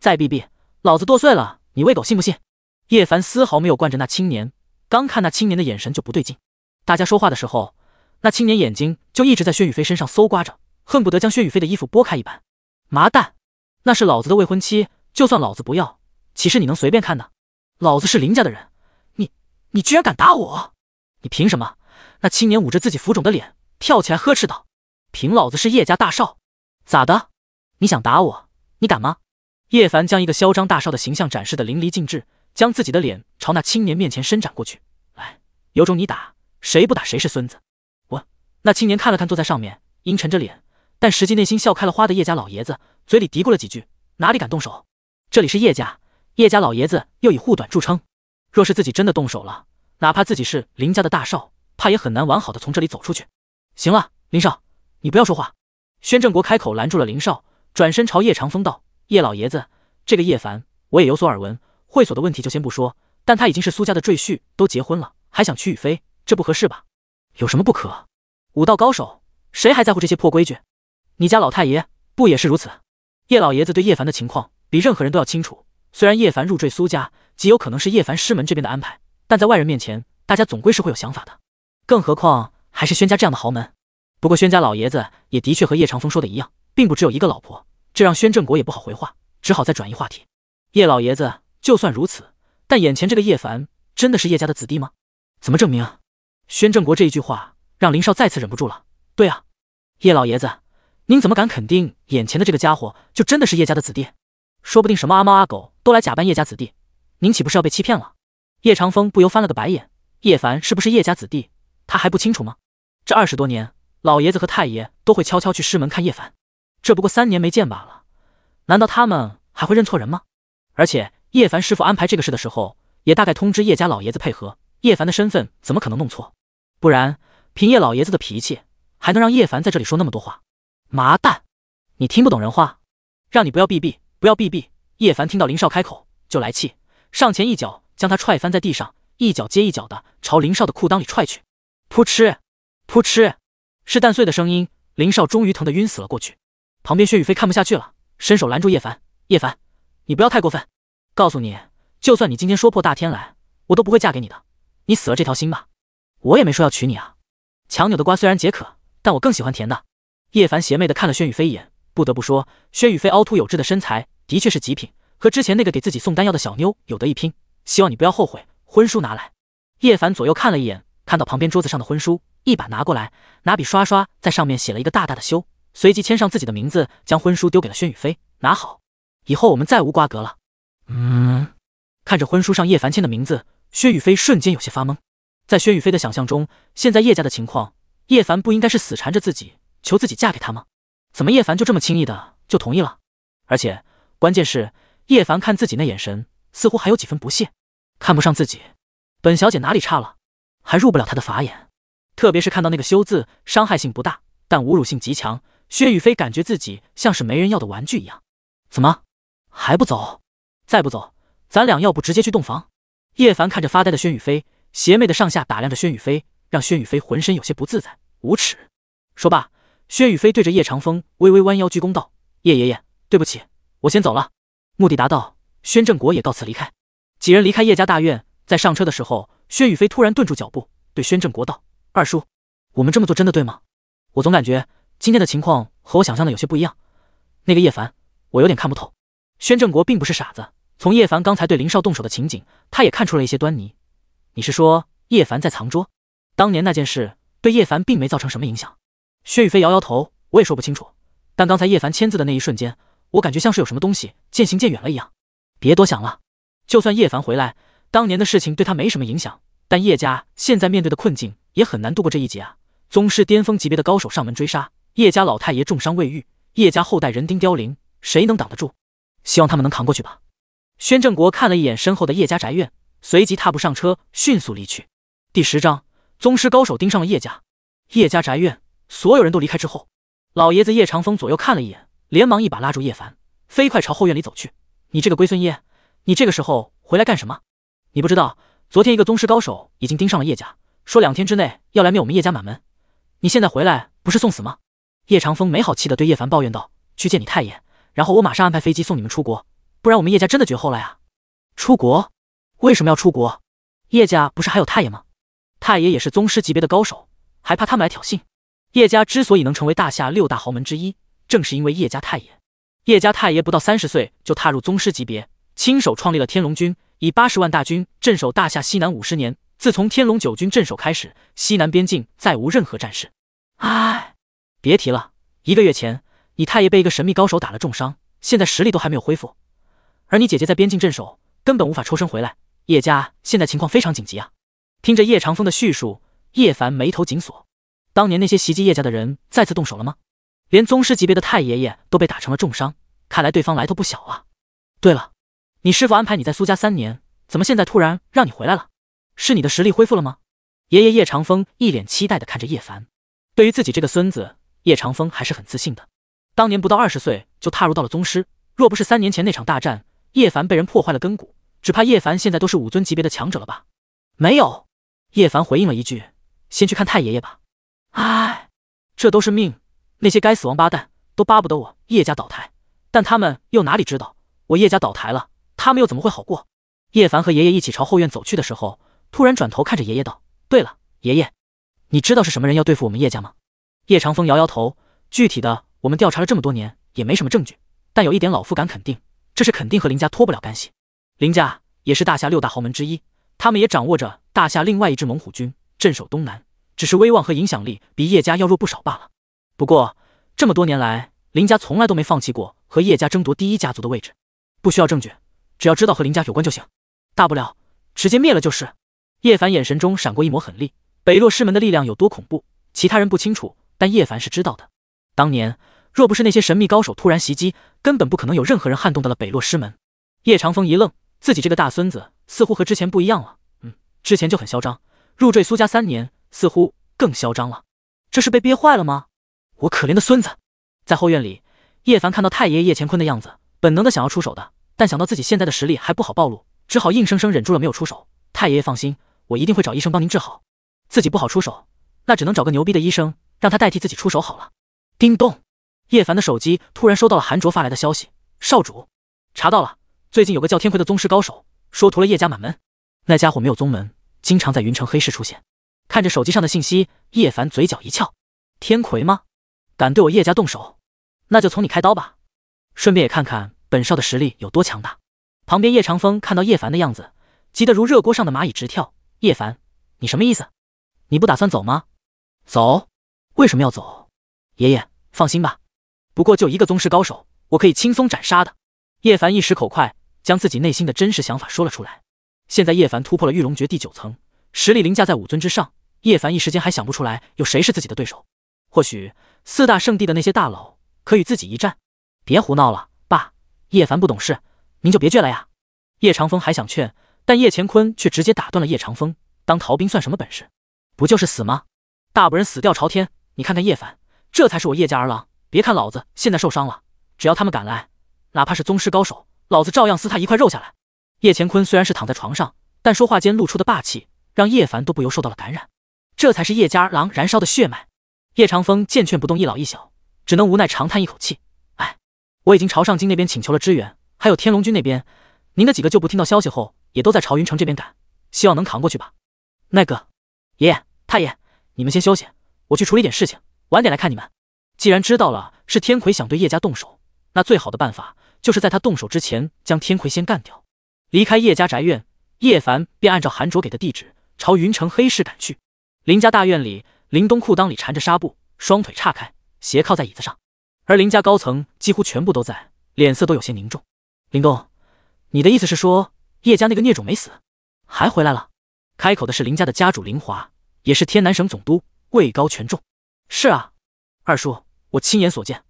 再哔哔，老子剁碎了你喂狗，信不信？叶凡丝毫没有惯着那青年，刚看那青年的眼神就不对劲。大家说话的时候，那青年眼睛就一直在薛雨飞身上搜刮着，恨不得将薛雨飞的衣服剥开一般。麻蛋，那是老子的未婚妻，就算老子不要，岂是你能随便看的？老子是林家的人，你你居然敢打我！你凭什么？那青年捂着自己浮肿的脸，跳起来呵斥道：“凭老子是叶家大少，咋的？你想打我？你敢吗？”叶凡将一个嚣张大少的形象展示的淋漓尽致，将自己的脸朝那青年面前伸展过去：“来，有种你打，谁不打谁是孙子！”我……那青年看了看坐在上面阴沉着脸，但实际内心笑开了花的叶家老爷子，嘴里嘀咕了几句：“哪里敢动手？这里是叶家。”叶家老爷子又以护短著称，若是自己真的动手了，哪怕自己是林家的大少，怕也很难完好的从这里走出去。行了，林少，你不要说话。宣正国开口拦住了林少，转身朝叶长风道：“叶老爷子，这个叶凡我也有所耳闻，会所的问题就先不说，但他已经是苏家的赘婿，都结婚了，还想娶雨飞，这不合适吧？有什么不可？武道高手，谁还在乎这些破规矩？你家老太爷不也是如此？叶老爷子对叶凡的情况比任何人都要清楚。”虽然叶凡入赘苏家，极有可能是叶凡师门这边的安排，但在外人面前，大家总归是会有想法的，更何况还是宣家这样的豪门。不过宣家老爷子也的确和叶长风说的一样，并不只有一个老婆，这让宣正国也不好回话，只好再转移话题。叶老爷子，就算如此，但眼前这个叶凡真的是叶家的子弟吗？怎么证明啊？宣正国这一句话让林少再次忍不住了。对啊，叶老爷子，您怎么敢肯定眼前的这个家伙就真的是叶家的子弟？说不定什么阿猫阿狗。都来假扮叶家子弟，您岂不是要被欺骗了？叶长风不由翻了个白眼。叶凡是不是叶家子弟，他还不清楚吗？这二十多年，老爷子和太爷都会悄悄去师门看叶凡，这不过三年没见罢了，难道他们还会认错人吗？而且叶凡师傅安排这个事的时候，也大概通知叶家老爷子配合，叶凡的身份怎么可能弄错？不然凭叶老爷子的脾气，还能让叶凡在这里说那么多话？麻蛋，你听不懂人话？让你不要避避，不要避避。叶凡听到林少开口就来气，上前一脚将他踹翻在地上，一脚接一脚的朝林少的裤裆里踹去。噗嗤，噗嗤，是蛋碎的声音。林少终于疼得晕死了过去。旁边薛宇飞看不下去了，伸手拦住叶凡：“叶凡，你不要太过分！告诉你，就算你今天说破大天来，我都不会嫁给你的。你死了这条心吧。我也没说要娶你啊。强扭的瓜虽然解渴，但我更喜欢甜的。”叶凡邪魅的看了薛宇飞一眼，不得不说，薛宇飞凹凸有致的身材。的确是极品，和之前那个给自己送丹药的小妞有得一拼。希望你不要后悔。婚书拿来。叶凡左右看了一眼，看到旁边桌子上的婚书，一把拿过来，拿笔刷刷在上面写了一个大大的修，随即签上自己的名字，将婚书丢给了薛雨飞。拿好，以后我们再无瓜葛了。嗯。看着婚书上叶凡签的名字，薛雨飞瞬间有些发懵。在薛雨飞的想象中，现在叶家的情况，叶凡不应该是死缠着自己，求自己嫁给他吗？怎么叶凡就这么轻易的就同意了？而且。关键是叶凡看自己那眼神，似乎还有几分不屑，看不上自己。本小姐哪里差了，还入不了他的法眼？特别是看到那个“修字，伤害性不大，但侮辱性极强。薛雨飞感觉自己像是没人要的玩具一样。怎么还不走？再不走，咱俩要不直接去洞房？叶凡看着发呆的薛雨飞，邪魅的上下打量着薛雨飞，让薛雨飞浑身有些不自在。无耻！说罢，薛雨飞对着叶长风微微弯腰鞠躬道：“叶爷爷，对不起。”我先走了，目的达到，宣正国也告辞离开。几人离开叶家大院，在上车的时候，薛宇飞突然顿住脚步，对宣正国道：“二叔，我们这么做真的对吗？我总感觉今天的情况和我想象的有些不一样。那个叶凡，我有点看不透。”宣正国并不是傻子，从叶凡刚才对林少动手的情景，他也看出了一些端倪。你是说叶凡在藏拙？当年那件事对叶凡并没造成什么影响。薛宇飞摇摇头，我也说不清楚。但刚才叶凡签字的那一瞬间。我感觉像是有什么东西渐行渐远了一样，别多想了。就算叶凡回来，当年的事情对他没什么影响，但叶家现在面对的困境也很难度过这一劫啊！宗师巅峰级别的高手上门追杀，叶家老太爷重伤未愈，叶家后代人丁凋零，谁能挡得住？希望他们能扛过去吧。宣正国看了一眼身后的叶家宅院，随即踏步上车，迅速离去。第十章：宗师高手盯上了叶家。叶家宅院，所有人都离开之后，老爷子叶长风左右看了一眼。连忙一把拉住叶凡，飞快朝后院里走去。你这个龟孙爷，你这个时候回来干什么？你不知道昨天一个宗师高手已经盯上了叶家，说两天之内要来灭我们叶家满门。你现在回来不是送死吗？叶长风没好气的对叶凡抱怨道：“去见你太爷，然后我马上安排飞机送你们出国，不然我们叶家真的绝后了呀！”出国？为什么要出国？叶家不是还有太爷吗？太爷也是宗师级别的高手，还怕他们来挑衅？叶家之所以能成为大夏六大豪门之一。正是因为叶家太爷，叶家太爷不到三十岁就踏入宗师级别，亲手创立了天龙军，以八十万大军镇守大夏西南五十年。自从天龙九军镇守开始，西南边境再无任何战事。哎，别提了，一个月前你太爷被一个神秘高手打了重伤，现在实力都还没有恢复，而你姐姐在边境镇守，根本无法抽身回来。叶家现在情况非常紧急啊！听着叶长风的叙述，叶凡眉头紧锁。当年那些袭击叶家的人再次动手了吗？连宗师级别的太爷爷都被打成了重伤，看来对方来头不小啊！对了，你师傅安排你在苏家三年，怎么现在突然让你回来了？是你的实力恢复了吗？爷爷叶长风一脸期待的看着叶凡，对于自己这个孙子，叶长风还是很自信的。当年不到二十岁就踏入到了宗师，若不是三年前那场大战，叶凡被人破坏了根骨，只怕叶凡现在都是武尊级别的强者了吧？没有，叶凡回应了一句：“先去看太爷爷吧。”哎，这都是命。那些该死王八蛋都巴不得我叶家倒台，但他们又哪里知道我叶家倒台了，他们又怎么会好过？叶凡和爷爷一起朝后院走去的时候，突然转头看着爷爷道：“对了，爷爷，你知道是什么人要对付我们叶家吗？”叶长风摇摇头：“具体的，我们调查了这么多年，也没什么证据。但有一点，老夫敢肯定，这是肯定和林家脱不了干系。林家也是大夏六大豪门之一，他们也掌握着大夏另外一支猛虎军，镇守东南，只是威望和影响力比叶家要弱不少罢了。”不过，这么多年来，林家从来都没放弃过和叶家争夺第一家族的位置。不需要证据，只要知道和林家有关就行。大不了直接灭了就是。叶凡眼神中闪过一抹狠厉。北落师门的力量有多恐怖，其他人不清楚，但叶凡是知道的。当年若不是那些神秘高手突然袭击，根本不可能有任何人撼动得了北落师门。叶长风一愣，自己这个大孙子似乎和之前不一样了。嗯，之前就很嚣张，入赘苏家三年，似乎更嚣张了。这是被憋坏了吗？我可怜的孙子，在后院里，叶凡看到太爷爷叶乾坤的样子，本能的想要出手的，但想到自己现在的实力还不好暴露，只好硬生生忍住了没有出手。太爷爷放心，我一定会找医生帮您治好。自己不好出手，那只能找个牛逼的医生，让他代替自己出手好了。叮咚，叶凡的手机突然收到了韩卓发来的消息：少主，查到了，最近有个叫天魁的宗师高手，说屠了叶家满门。那家伙没有宗门，经常在云城黑市出现。看着手机上的信息，叶凡嘴角一翘，天魁吗？敢对我叶家动手，那就从你开刀吧，顺便也看看本少的实力有多强大。旁边叶长风看到叶凡的样子，急得如热锅上的蚂蚁直跳。叶凡，你什么意思？你不打算走吗？走？为什么要走？爷爷，放心吧，不过就一个宗师高手，我可以轻松斩杀的。叶凡一时口快，将自己内心的真实想法说了出来。现在叶凡突破了玉龙诀第九层，实力凌驾在武尊之上。叶凡一时间还想不出来有谁是自己的对手。或许四大圣地的那些大佬可与自己一战，别胡闹了，爸！叶凡不懂事，您就别倔了呀。叶长风还想劝，但叶乾坤却直接打断了叶长风：“当逃兵算什么本事？不就是死吗？大不人死掉朝天。你看看叶凡，这才是我叶家儿郎。别看老子现在受伤了，只要他们敢来，哪怕是宗师高手，老子照样撕他一块肉下来。”叶乾坤虽然是躺在床上，但说话间露出的霸气，让叶凡都不由受到了感染。这才是叶家儿郎燃烧的血脉。叶长风见劝不动一老一小，只能无奈长叹一口气：“哎，我已经朝上京那边请求了支援，还有天龙军那边，您的几个旧部听到消息后也都在朝云城这边赶，希望能扛过去吧。”“那个，爷爷、太爷，你们先休息，我去处理点事情，晚点来看你们。”既然知道了是天魁想对叶家动手，那最好的办法就是在他动手之前将天魁先干掉。离开叶家宅院，叶凡便按照韩卓给的地址朝云城黑市赶去。林家大院里。林东裤裆里缠着纱布，双腿岔开，斜靠在椅子上。而林家高层几乎全部都在，脸色都有些凝重。林东，你的意思是说叶家那个孽种没死，还回来了？开口的是林家的家主林华，也是天南省总督，位高权重。是啊，二叔，我亲眼所见。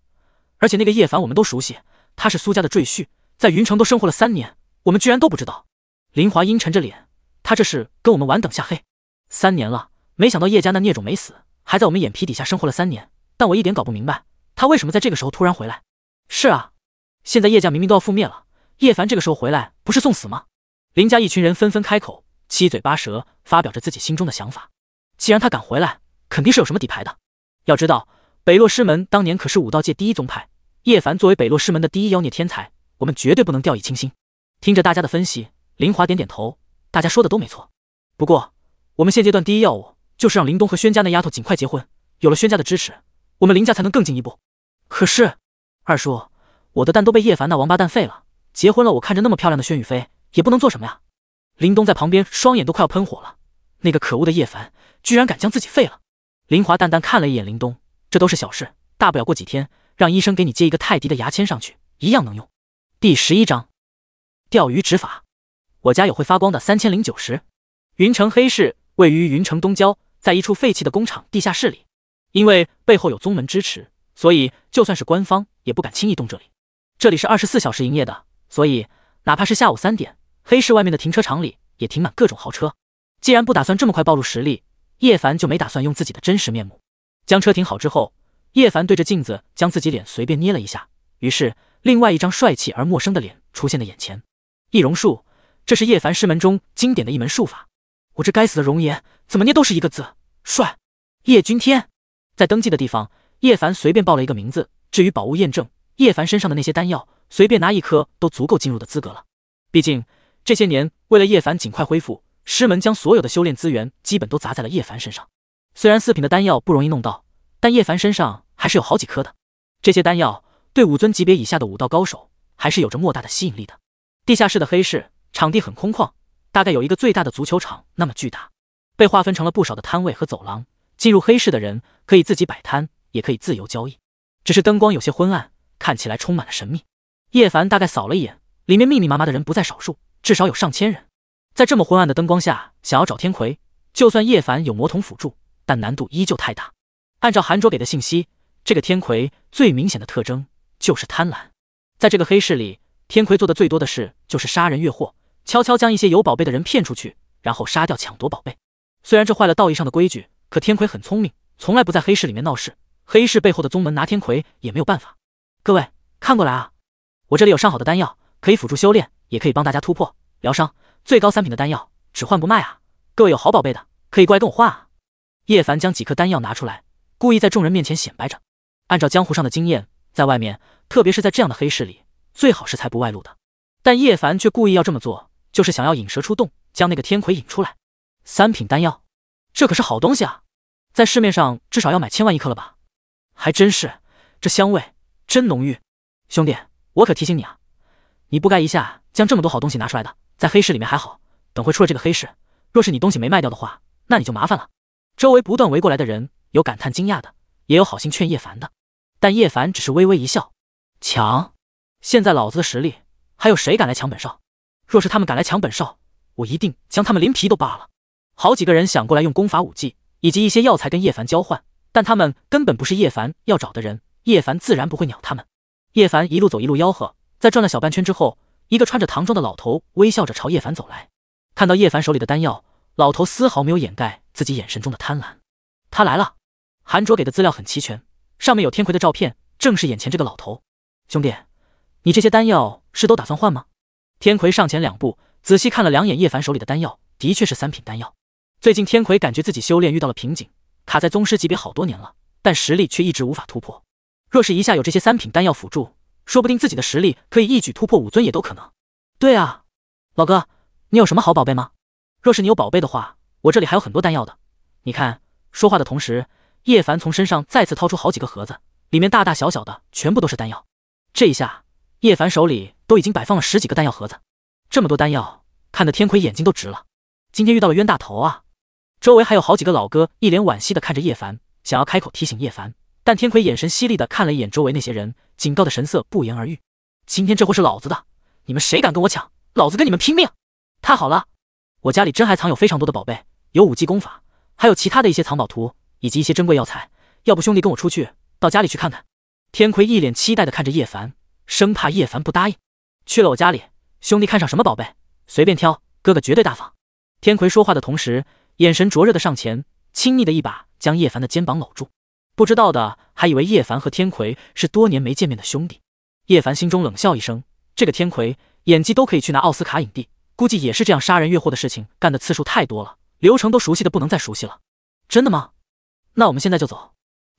而且那个叶凡，我们都熟悉，他是苏家的赘婿，在云城都生活了三年，我们居然都不知道。林华阴沉着脸，他这是跟我们玩等下黑。三年了。没想到叶家那孽种没死，还在我们眼皮底下生活了三年。但我一点搞不明白，他为什么在这个时候突然回来？是啊，现在叶家明明都要覆灭了，叶凡这个时候回来不是送死吗？林家一群人纷纷开口，七嘴八舌发表着自己心中的想法。既然他敢回来，肯定是有什么底牌的。要知道，北洛师门当年可是武道界第一宗派，叶凡作为北洛师门的第一妖孽天才，我们绝对不能掉以轻心。听着大家的分析，林华点点头，大家说的都没错。不过，我们现阶段第一要务。就是让林东和宣家那丫头尽快结婚，有了宣家的支持，我们林家才能更进一步。可是，二叔，我的蛋都被叶凡那王八蛋废了，结婚了我看着那么漂亮的宣雨飞也不能做什么呀。林东在旁边，双眼都快要喷火了。那个可恶的叶凡，居然敢将自己废了。林华淡淡看了一眼林东，这都是小事，大不了过几天让医生给你接一个泰迪的牙签上去，一样能用。第十一章，钓鱼执法。我家有会发光的三千零九十。云城黑市位于云城东郊。在一处废弃的工厂地下室里，因为背后有宗门支持，所以就算是官方也不敢轻易动这里。这里是二十四小时营业的，所以哪怕是下午三点，黑市外面的停车场里也停满各种豪车。既然不打算这么快暴露实力，叶凡就没打算用自己的真实面目。将车停好之后，叶凡对着镜子将自己脸随便捏了一下，于是另外一张帅气而陌生的脸出现在眼前。易容术，这是叶凡师门中经典的一门术法。我这该死的容颜，怎么捏都是一个字。帅，叶君天，在登记的地方，叶凡随便报了一个名字。至于宝物验证，叶凡身上的那些丹药，随便拿一颗都足够进入的资格了。毕竟这些年，为了叶凡尽快恢复，师门将所有的修炼资源基本都砸在了叶凡身上。虽然四品的丹药不容易弄到，但叶凡身上还是有好几颗的。这些丹药对武尊级别以下的武道高手还是有着莫大的吸引力的。地下室的黑市场地很空旷，大概有一个最大的足球场那么巨大。被划分成了不少的摊位和走廊，进入黑市的人可以自己摆摊，也可以自由交易。只是灯光有些昏暗，看起来充满了神秘。叶凡大概扫了一眼，里面密密麻麻的人不在少数，至少有上千人。在这么昏暗的灯光下，想要找天魁，就算叶凡有魔童辅助，但难度依旧太大。按照韩卓给的信息，这个天魁最明显的特征就是贪婪。在这个黑市里，天魁做的最多的事就是杀人越货，悄悄将一些有宝贝的人骗出去，然后杀掉抢夺宝贝。虽然这坏了道义上的规矩，可天魁很聪明，从来不在黑市里面闹事。黑市背后的宗门拿天魁也没有办法。各位看过来啊，我这里有上好的丹药，可以辅助修炼，也可以帮大家突破、疗伤。最高三品的丹药，只换不卖啊！各位有好宝贝的，可以过来跟我换啊！叶凡将几颗丹药拿出来，故意在众人面前显摆着。按照江湖上的经验，在外面，特别是在这样的黑市里，最好是财不外露的。但叶凡却故意要这么做，就是想要引蛇出洞，将那个天魁引出来。三品丹药，这可是好东西啊！在市面上至少要买千万一颗了吧？还真是，这香味真浓郁。兄弟，我可提醒你啊，你不该一下将这么多好东西拿出来的。在黑市里面还好，等会出了这个黑市，若是你东西没卖掉的话，那你就麻烦了。周围不断围过来的人，有感叹惊讶的，也有好心劝叶凡的。但叶凡只是微微一笑：“抢？现在老子的实力，还有谁敢来抢本少？若是他们敢来抢本少，我一定将他们连皮都扒了。”好几个人想过来用功法、武技以及一些药材跟叶凡交换，但他们根本不是叶凡要找的人，叶凡自然不会鸟他们。叶凡一路走一路吆喝，在转了小半圈之后，一个穿着唐装的老头微笑着朝叶凡走来。看到叶凡手里的丹药，老头丝毫没有掩盖自己眼神中的贪婪。他来了。韩卓给的资料很齐全，上面有天魁的照片，正是眼前这个老头。兄弟，你这些丹药是都打算换吗？天魁上前两步，仔细看了两眼叶凡手里的丹药，的确是三品丹药。最近天魁感觉自己修炼遇到了瓶颈，卡在宗师级别好多年了，但实力却一直无法突破。若是一下有这些三品丹药辅助，说不定自己的实力可以一举突破武尊，也都可能。对啊，老哥，你有什么好宝贝吗？若是你有宝贝的话，我这里还有很多丹药的。你看，说话的同时，叶凡从身上再次掏出好几个盒子，里面大大小小的全部都是丹药。这一下，叶凡手里都已经摆放了十几个丹药盒子，这么多丹药，看得天魁眼睛都直了。今天遇到了冤大头啊！周围还有好几个老哥，一脸惋惜的看着叶凡，想要开口提醒叶凡，但天魁眼神犀利的看了一眼周围那些人，警告的神色不言而喻。今天这货是老子的，你们谁敢跟我抢，老子跟你们拼命！太好了，我家里真还藏有非常多的宝贝，有武技功法，还有其他的一些藏宝图，以及一些珍贵药材。要不兄弟跟我出去，到家里去看看？天魁一脸期待的看着叶凡，生怕叶凡不答应。去了我家里，兄弟看上什么宝贝随便挑，哥哥绝对大方。天魁说话的同时。眼神灼热的上前，亲昵的一把将叶凡的肩膀搂住，不知道的还以为叶凡和天魁是多年没见面的兄弟。叶凡心中冷笑一声，这个天魁演技都可以去拿奥斯卡影帝，估计也是这样杀人越货的事情干的次数太多了，流程都熟悉的不能再熟悉了。真的吗？那我们现在就走。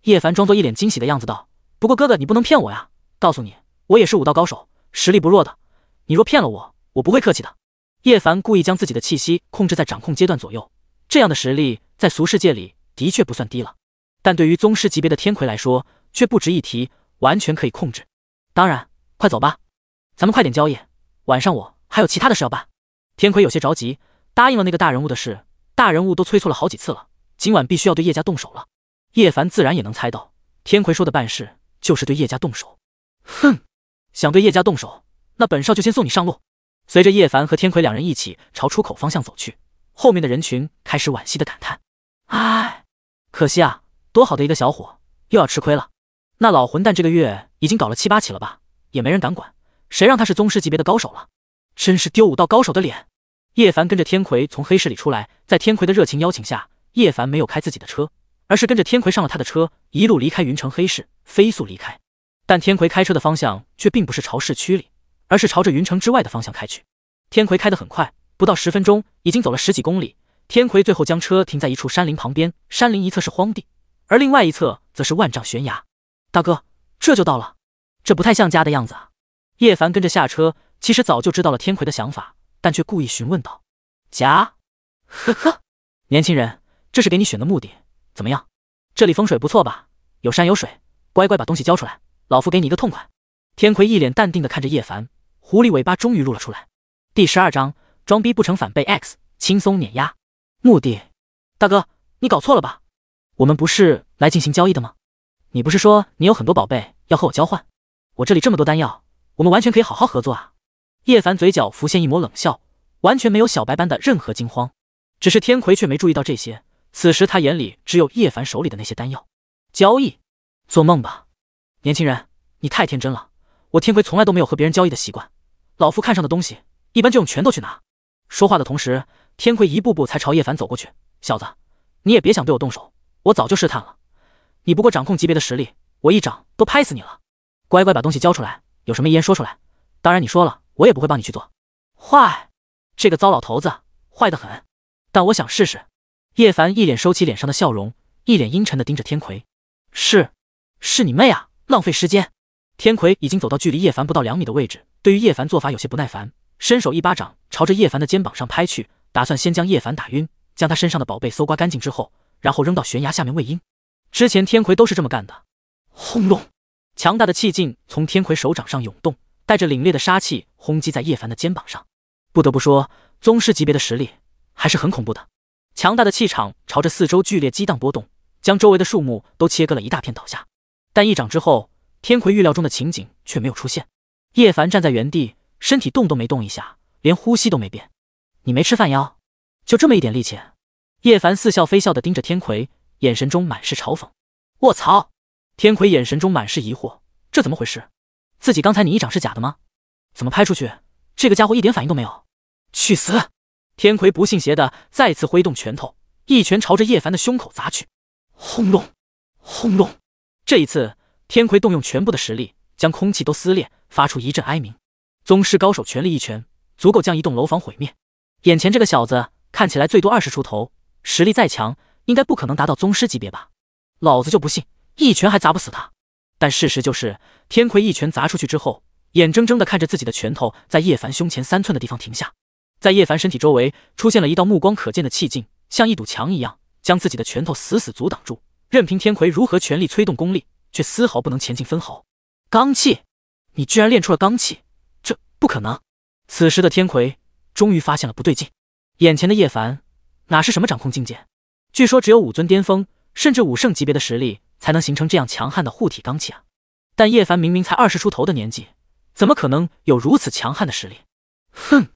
叶凡装作一脸惊喜的样子道：“不过哥哥，你不能骗我呀！告诉你，我也是武道高手，实力不弱的。你若骗了我，我不会客气的。”叶凡故意将自己的气息控制在掌控阶段左右。这样的实力在俗世界里的确不算低了，但对于宗师级别的天魁来说却不值一提，完全可以控制。当然，快走吧，咱们快点交易。晚上我还有其他的事要办。天魁有些着急，答应了那个大人物的事，大人物都催促了好几次了，今晚必须要对叶家动手了。叶凡自然也能猜到，天魁说的办事就是对叶家动手。哼，想对叶家动手，那本少就先送你上路。随着叶凡和天魁两人一起朝出口方向走去。后面的人群开始惋惜的感叹：“哎，可惜啊，多好的一个小伙，又要吃亏了。那老混蛋这个月已经搞了七八起了吧，也没人敢管，谁让他是宗师级别的高手了，真是丢武道高手的脸。”叶凡跟着天魁从黑市里出来，在天魁的热情邀请下，叶凡没有开自己的车，而是跟着天魁上了他的车，一路离开云城黑市，飞速离开。但天魁开车的方向却并不是朝市区里，而是朝着云城之外的方向开去。天魁开得很快。不到十分钟，已经走了十几公里。天魁最后将车停在一处山林旁边，山林一侧是荒地，而另外一侧则是万丈悬崖。大哥，这就到了，这不太像家的样子啊！叶凡跟着下车，其实早就知道了天魁的想法，但却故意询问道：“家？”呵呵，年轻人，这是给你选的目的，怎么样？这里风水不错吧？有山有水，乖乖把东西交出来，老夫给你一个痛快。天魁一脸淡定的看着叶凡，狐狸尾巴终于露了出来。第十二章。装逼不成反被 x 轻松碾压，目的大哥，你搞错了吧？我们不是来进行交易的吗？你不是说你有很多宝贝要和我交换？我这里这么多丹药，我们完全可以好好合作啊！叶凡嘴角浮现一抹冷笑，完全没有小白般的任何惊慌，只是天魁却没注意到这些。此时他眼里只有叶凡手里的那些丹药。交易？做梦吧，年轻人，你太天真了！我天魁从来都没有和别人交易的习惯，老夫看上的东西，一般就用拳头去拿。说话的同时，天魁一步步才朝叶凡走过去。小子，你也别想对我动手，我早就试探了。你不过掌控级别的实力，我一掌都拍死你了。乖乖把东西交出来，有什么遗言说出来。当然，你说了我也不会帮你去做。坏，这个糟老头子，坏的很。但我想试试。叶凡一脸收起脸上的笑容，一脸阴沉的盯着天魁。是，是你妹啊！浪费时间。天魁已经走到距离叶凡不到两米的位置，对于叶凡做法有些不耐烦。伸手一巴掌朝着叶凡的肩膀上拍去，打算先将叶凡打晕，将他身上的宝贝搜刮干净之后，然后扔到悬崖下面喂鹰。之前天魁都是这么干的。轰隆！强大的气劲从天魁手掌上涌动，带着凛冽的杀气轰击在叶凡的肩膀上。不得不说，宗师级别的实力还是很恐怖的。强大的气场朝着四周剧烈激荡波动，将周围的树木都切割了一大片倒下。但一掌之后，天魁预料中的情景却没有出现。叶凡站在原地。身体动都没动一下，连呼吸都没变。你没吃饭哟？就这么一点力气？叶凡似笑非笑的盯着天魁，眼神中满是嘲讽。我操！天魁眼神中满是疑惑，这怎么回事？自己刚才你一掌是假的吗？怎么拍出去，这个家伙一点反应都没有？去死！天魁不信邪的再次挥动拳头，一拳朝着叶凡的胸口砸去。轰隆，轰隆！这一次，天魁动用全部的实力，将空气都撕裂，发出一阵哀鸣。宗师高手全力一拳，足够将一栋楼房毁灭。眼前这个小子看起来最多二十出头，实力再强，应该不可能达到宗师级别吧？老子就不信一拳还砸不死他。但事实就是，天魁一拳砸出去之后，眼睁睁的看着自己的拳头在叶凡胸前三寸的地方停下，在叶凡身体周围出现了一道目光可见的气劲，像一堵墙一样将自己的拳头死死阻挡住，任凭天魁如何全力催动功力，却丝毫不能前进分毫。罡气，你居然练出了罡气！不可能！此时的天魁终于发现了不对劲，眼前的叶凡哪是什么掌控境界？据说只有武尊巅峰甚至武圣级别的实力才能形成这样强悍的护体罡气啊！但叶凡明明才二十出头的年纪，怎么可能有如此强悍的实力？哼，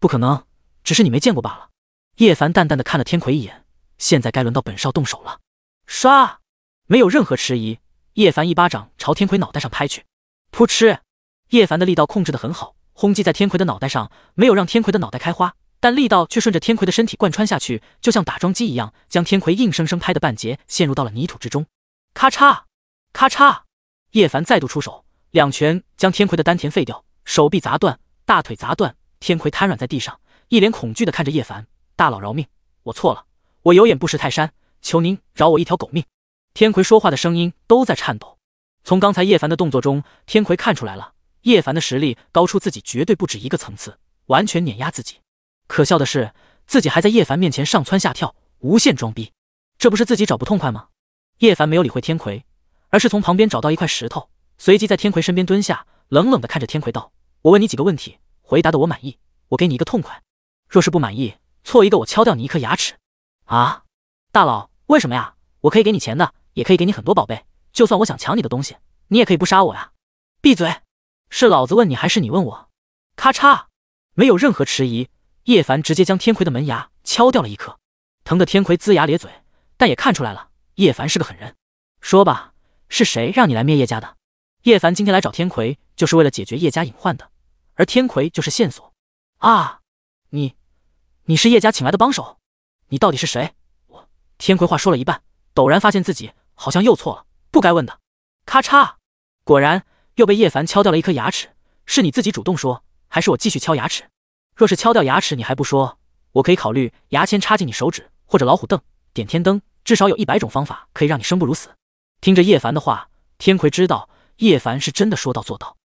不可能，只是你没见过罢了。叶凡淡淡的看了天魁一眼，现在该轮到本少动手了。刷！没有任何迟疑，叶凡一巴掌朝天魁脑袋上拍去。扑哧！叶凡的力道控制的很好。轰击在天魁的脑袋上，没有让天魁的脑袋开花，但力道却顺着天魁的身体贯穿下去，就像打桩机一样，将天魁硬生生拍的半截陷入到了泥土之中。咔嚓，咔嚓，叶凡再度出手，两拳将天魁的丹田废掉，手臂砸断，大腿砸断，天魁瘫软在地上，一脸恐惧的看着叶凡：“大佬饶命，我错了，我有眼不识泰山，求您饶我一条狗命。”天魁说话的声音都在颤抖。从刚才叶凡的动作中，天魁看出来了。叶凡的实力高出自己绝对不止一个层次，完全碾压自己。可笑的是，自己还在叶凡面前上蹿下跳，无限装逼，这不是自己找不痛快吗？叶凡没有理会天魁，而是从旁边找到一块石头，随即在天魁身边蹲下，冷冷地看着天魁道：“我问你几个问题，回答的我满意，我给你一个痛快；若是不满意，错一个我敲掉你一颗牙齿。”啊！大佬，为什么呀？我可以给你钱的，也可以给你很多宝贝，就算我想抢你的东西，你也可以不杀我呀！闭嘴！是老子问你，还是你问我？咔嚓，没有任何迟疑，叶凡直接将天魁的门牙敲掉了一颗，疼的天魁龇牙咧嘴，但也看出来了，叶凡是个狠人。说吧，是谁让你来灭叶家的？叶凡今天来找天魁，就是为了解决叶家隐患的，而天魁就是线索。啊，你，你是叶家请来的帮手？你到底是谁？我……天魁话说了一半，陡然发现自己好像又错了，不该问的。咔嚓，果然。又被叶凡敲掉了一颗牙齿，是你自己主动说，还是我继续敲牙齿？若是敲掉牙齿，你还不说，我可以考虑牙签插进你手指，或者老虎凳、点天灯，至少有一百种方法可以让你生不如死。听着叶凡的话，天魁知道叶凡是真的说到做到。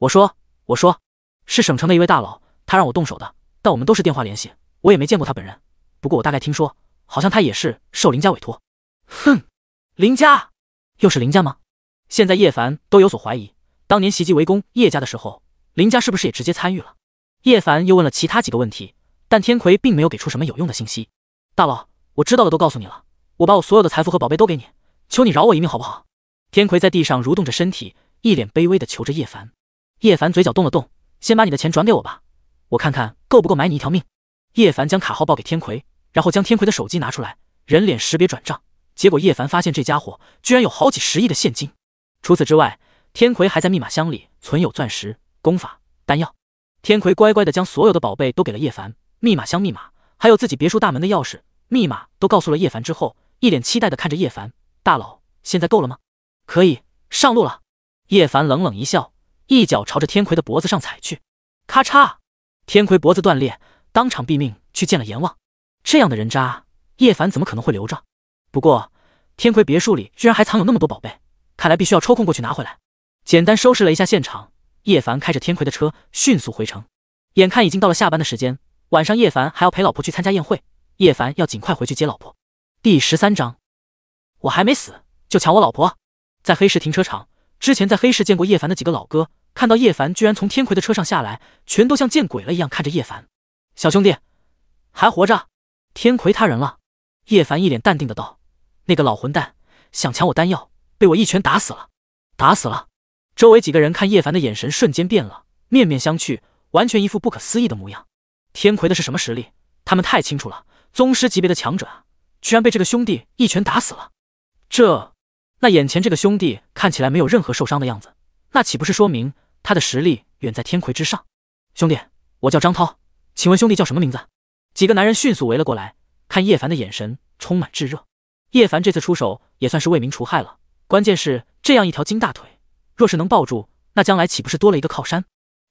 我说，我说，是省城的一位大佬，他让我动手的，但我们都是电话联系，我也没见过他本人。不过我大概听说，好像他也是受林家委托。哼，林家，又是林家吗？现在叶凡都有所怀疑。当年袭击围攻叶家的时候，林家是不是也直接参与了？叶凡又问了其他几个问题，但天魁并没有给出什么有用的信息。大佬，我知道的都告诉你了，我把我所有的财富和宝贝都给你，求你饶我一命，好不好？天魁在地上蠕动着身体，一脸卑微的求着叶凡。叶凡嘴角动了动，先把你的钱转给我吧，我看看够不够买你一条命。叶凡将卡号报给天魁，然后将天魁的手机拿出来，人脸识别转账。结果叶凡发现这家伙居然有好几十亿的现金。除此之外。天魁还在密码箱里存有钻石、功法、丹药。天魁乖乖的将所有的宝贝都给了叶凡，密码箱密码，还有自己别墅大门的钥匙密码都告诉了叶凡之后，一脸期待的看着叶凡：“大佬，现在够了吗？可以上路了。”叶凡冷冷一笑，一脚朝着天魁的脖子上踩去，咔嚓，天魁脖子断裂，当场毙命，去见了阎王。这样的人渣，叶凡怎么可能会留着？不过，天魁别墅里居然还藏有那么多宝贝，看来必须要抽空过去拿回来。简单收拾了一下现场，叶凡开着天魁的车迅速回城。眼看已经到了下班的时间，晚上叶凡还要陪老婆去参加宴会，叶凡要尽快回去接老婆。第十三章，我还没死就抢我老婆？在黑市停车场，之前在黑市见过叶凡的几个老哥，看到叶凡居然从天魁的车上下来，全都像见鬼了一样看着叶凡。小兄弟，还活着？天魁他人了？叶凡一脸淡定的道：“那个老混蛋想抢我丹药，被我一拳打死了，打死了。”周围几个人看叶凡的眼神瞬间变了，面面相觑，完全一副不可思议的模样。天魁的是什么实力？他们太清楚了，宗师级别的强者啊，居然被这个兄弟一拳打死了！这……那眼前这个兄弟看起来没有任何受伤的样子，那岂不是说明他的实力远在天魁之上？兄弟，我叫张涛，请问兄弟叫什么名字？几个男人迅速围了过来，看叶凡的眼神充满炙热。叶凡这次出手也算是为民除害了，关键是这样一条金大腿。若是能抱住，那将来岂不是多了一个靠山？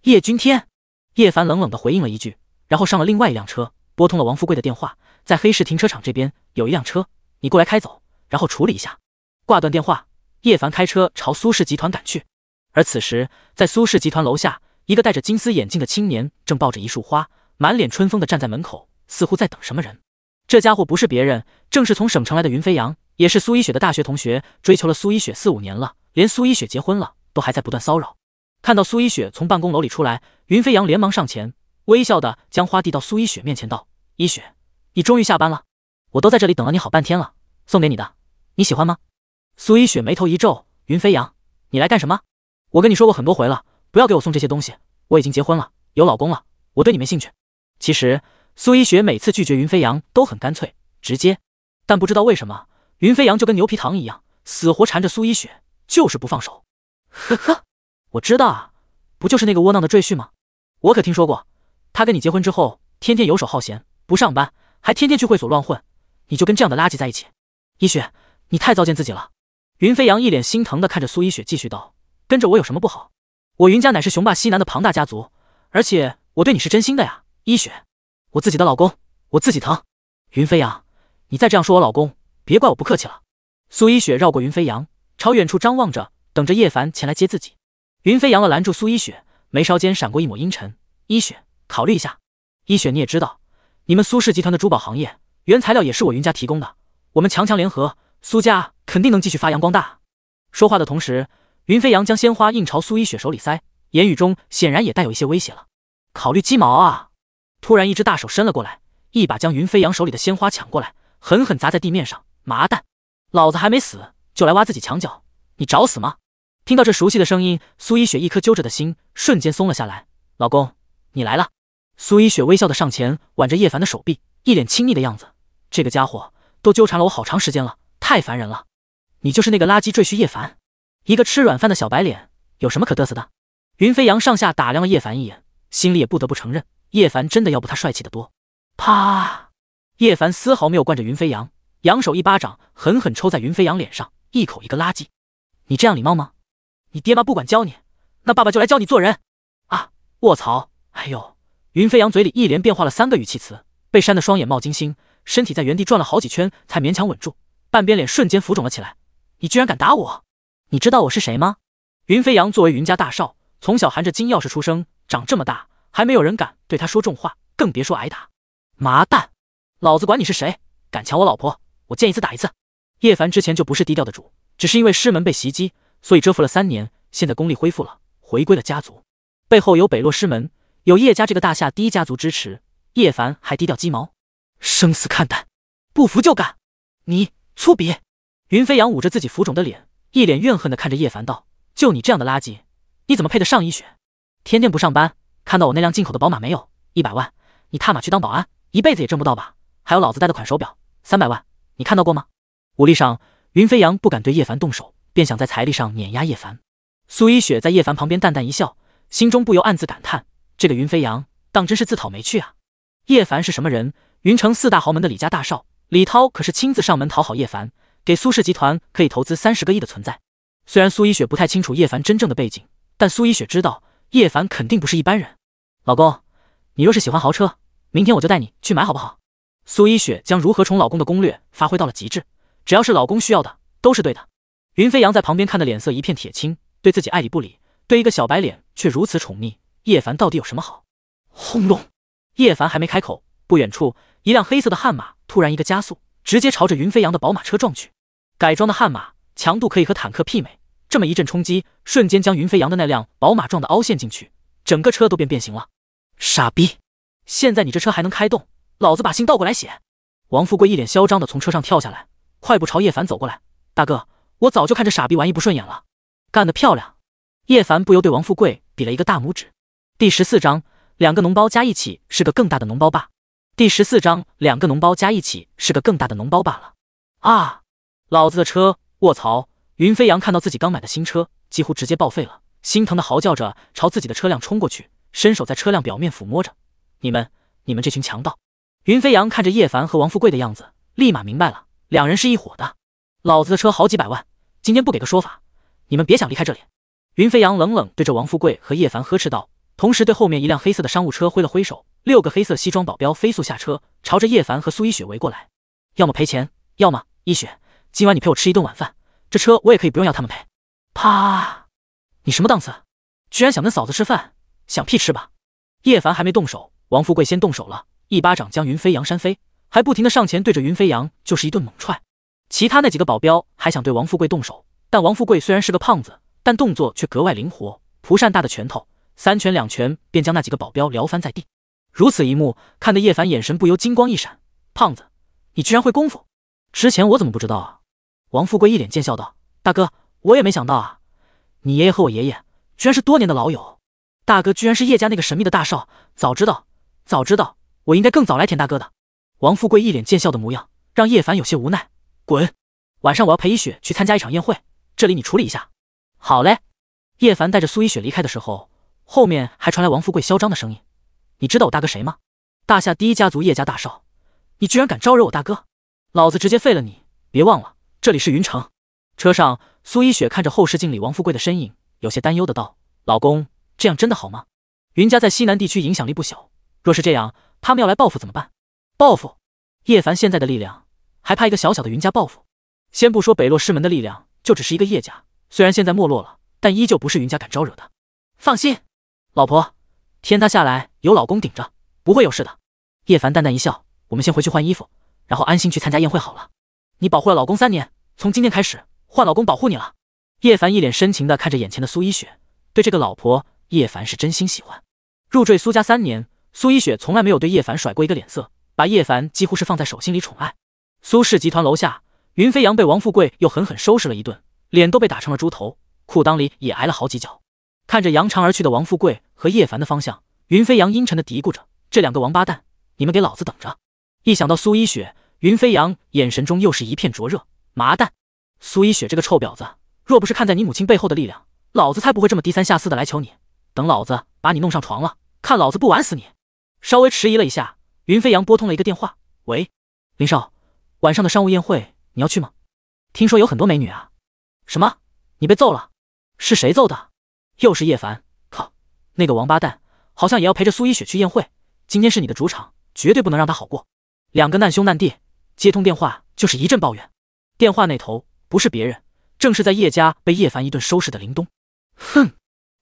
叶君天，叶凡冷冷的回应了一句，然后上了另外一辆车，拨通了王富贵的电话。在黑市停车场这边有一辆车，你过来开走，然后处理一下。挂断电话，叶凡开车朝苏氏集团赶去。而此时，在苏氏集团楼下，一个戴着金丝眼镜的青年正抱着一束花，满脸春风的站在门口，似乎在等什么人。这家伙不是别人，正是从省城来的云飞扬，也是苏一雪的大学同学，追求了苏一雪四五年了，连苏一雪结婚了。都还在不断骚扰。看到苏一雪从办公楼里出来，云飞扬连忙上前，微笑的将花递到苏一雪面前，道：“一雪，你终于下班了，我都在这里等了你好半天了。送给你的，你喜欢吗？”苏一雪眉头一皱，云飞扬，你来干什么？我跟你说过很多回了，不要给我送这些东西。我已经结婚了，有老公了，我对你没兴趣。其实，苏一雪每次拒绝云飞扬都很干脆直接，但不知道为什么，云飞扬就跟牛皮糖一样，死活缠着苏一雪，就是不放手。呵呵，我知道啊，不就是那个窝囊的赘婿吗？我可听说过，他跟你结婚之后，天天游手好闲，不上班，还天天去会所乱混。你就跟这样的垃圾在一起？依雪，你太糟践自己了。云飞扬一脸心疼的看着苏依雪，继续道：“跟着我有什么不好？我云家乃是雄霸西南的庞大家族，而且我对你是真心的呀，依雪。我自己的老公，我自己疼。”云飞扬，你再这样说我老公，别怪我不客气了。苏依雪绕过云飞扬，朝远处张望着。等着叶凡前来接自己，云飞扬了拦住苏一雪，眉梢间闪过一抹阴沉。一雪，考虑一下。一雪，你也知道，你们苏氏集团的珠宝行业原材料也是我云家提供的，我们强强联合，苏家肯定能继续发扬光大。说话的同时，云飞扬将鲜花硬朝苏一雪手里塞，言语中显然也带有一些威胁了。考虑鸡毛啊！突然，一只大手伸了过来，一把将云飞扬手里的鲜花抢过来，狠狠砸在地面上。麻蛋，老子还没死就来挖自己墙角，你找死吗？听到这熟悉的声音，苏一雪一颗揪着的心瞬间松了下来。老公，你来了。苏一雪微笑的上前，挽着叶凡的手臂，一脸亲昵的样子。这个家伙都纠缠了我好长时间了，太烦人了。你就是那个垃圾赘婿叶凡，一个吃软饭的小白脸，有什么可嘚瑟的？云飞扬上下打量了叶凡一眼，心里也不得不承认，叶凡真的要不他帅气的多。啪！叶凡丝毫没有惯着云飞扬，扬手一巴掌狠狠抽在云飞扬脸上，一口一个垃圾，你这样礼貌吗？你爹妈不管教你，那爸爸就来教你做人啊！卧槽！哎呦！云飞扬嘴里一连变化了三个语气词，被扇的双眼冒金星，身体在原地转了好几圈才勉强稳住，半边脸瞬间浮肿了起来。你居然敢打我？你知道我是谁吗？云飞扬作为云家大少，从小含着金钥匙出生，长这么大还没有人敢对他说重话，更别说挨打。麻蛋！老子管你是谁，敢抢我老婆，我见一次打一次。叶凡之前就不是低调的主，只是因为师门被袭击。所以蛰伏了三年，现在功力恢复了，回归了家族，背后有北洛师门，有叶家这个大夏第一家族支持。叶凡还低调鸡毛，生死看淡，不服就干。你粗鄙！云飞扬捂着自己浮肿的脸，一脸怨恨的看着叶凡道：“就你这样的垃圾，你怎么配得上伊雪？天天不上班，看到我那辆进口的宝马没有？一百万，你踏马去当保安，一辈子也挣不到吧？还有老子戴的款手表，三百万，你看到过吗？”武力上，云飞扬不敢对叶凡动手。便想在财力上碾压叶凡。苏一雪在叶凡旁边淡淡一笑，心中不由暗自感叹：这个云飞扬当真是自讨没趣啊！叶凡是什么人？云城四大豪门的李家大少李涛可是亲自上门讨好叶凡，给苏氏集团可以投资三十个亿的存在。虽然苏一雪不太清楚叶凡真正的背景，但苏一雪知道叶凡肯定不是一般人。老公，你若是喜欢豪车，明天我就带你去买好不好？苏一雪将如何宠老公的攻略发挥到了极致，只要是老公需要的，都是对的。云飞扬在旁边看的脸色一片铁青，对自己爱理不理，对一个小白脸却如此宠溺，叶凡到底有什么好？轰隆！叶凡还没开口，不远处一辆黑色的悍马突然一个加速，直接朝着云飞扬的宝马车撞去。改装的悍马强度可以和坦克媲美，这么一阵冲击，瞬间将云飞扬的那辆宝马撞得凹陷进去，整个车都变变形了。傻逼！现在你这车还能开动？老子把信倒过来写！王富贵一脸嚣张的从车上跳下来，快步朝叶凡走过来，大哥。我早就看这傻逼玩意不顺眼了，干得漂亮！叶凡不由对王富贵比了一个大拇指。第十四章，两个脓包加一起是个更大的脓包罢第十四章，两个脓包加一起是个更大的脓包罢了。啊！老子的车！卧槽！云飞扬看到自己刚买的新车几乎直接报废了，心疼的嚎叫着朝自己的车辆冲过去，伸手在车辆表面抚摸着。你们，你们这群强盗！云飞扬看着叶凡和王富贵的样子，立马明白了，两人是一伙的。老子的车好几百万，今天不给个说法，你们别想离开这里！云飞扬冷冷对着王富贵和叶凡呵斥道，同时对后面一辆黑色的商务车挥了挥手，六个黑色西装保镖飞速下车，朝着叶凡和苏一雪围过来。要么赔钱，要么一雪，今晚你陪我吃一顿晚饭，这车我也可以不用要他们赔。啪！你什么档次？居然想跟嫂子吃饭？想屁吃吧！叶凡还没动手，王富贵先动手了，一巴掌将云飞扬扇飞，还不停的上前对着云飞扬就是一顿猛踹。其他那几个保镖还想对王富贵动手，但王富贵虽然是个胖子，但动作却格外灵活，蒲扇大的拳头，三拳两拳便将那几个保镖撩翻在地。如此一幕，看得叶凡眼神不由金光一闪。胖子，你居然会功夫？之前我怎么不知道啊？王富贵一脸见笑道：“大哥，我也没想到啊，你爷爷和我爷爷居然是多年的老友。大哥居然是叶家那个神秘的大少，早知道，早知道，我应该更早来舔大哥的。”王富贵一脸见笑的模样，让叶凡有些无奈。滚！晚上我要陪依雪去参加一场宴会，这里你处理一下。好嘞。叶凡带着苏依雪离开的时候，后面还传来王富贵嚣张的声音：“你知道我大哥谁吗？大夏第一家族叶家大少，你居然敢招惹我大哥，老子直接废了你！别忘了，这里是云城。”车上，苏依雪看着后视镜里王富贵的身影，有些担忧的道：“老公，这样真的好吗？云家在西南地区影响力不小，若是这样，他们要来报复怎么办？报复？叶凡现在的力量……”还怕一个小小的云家报复？先不说北落师门的力量，就只是一个叶家，虽然现在没落了，但依旧不是云家敢招惹的。放心，老婆，天塌下来有老公顶着，不会有事的。叶凡淡淡一笑，我们先回去换衣服，然后安心去参加宴会好了。你保护了老公三年，从今天开始换老公保护你了。叶凡一脸深情地看着眼前的苏一雪，对这个老婆，叶凡是真心喜欢。入赘苏家三年，苏一雪从来没有对叶凡甩过一个脸色，把叶凡几乎是放在手心里宠爱。苏氏集团楼下，云飞扬被王富贵又狠狠收拾了一顿，脸都被打成了猪头，裤裆里也挨了好几脚。看着扬长而去的王富贵和叶凡的方向，云飞扬阴沉的嘀咕着：“这两个王八蛋，你们给老子等着！”一想到苏一雪，云飞扬眼神中又是一片灼热。麻蛋，苏一雪这个臭婊子，若不是看在你母亲背后的力量，老子才不会这么低三下四的来求你。等老子把你弄上床了，看老子不玩死你！稍微迟疑了一下，云飞扬拨通了一个电话：“喂，林少。”晚上的商务宴会你要去吗？听说有很多美女啊！什么？你被揍了？是谁揍的？又是叶凡！靠，那个王八蛋，好像也要陪着苏一雪去宴会。今天是你的主场，绝对不能让他好过。两个难兄难弟接通电话，就是一阵抱怨。电话那头不是别人，正是在叶家被叶凡一顿收拾的林东。哼，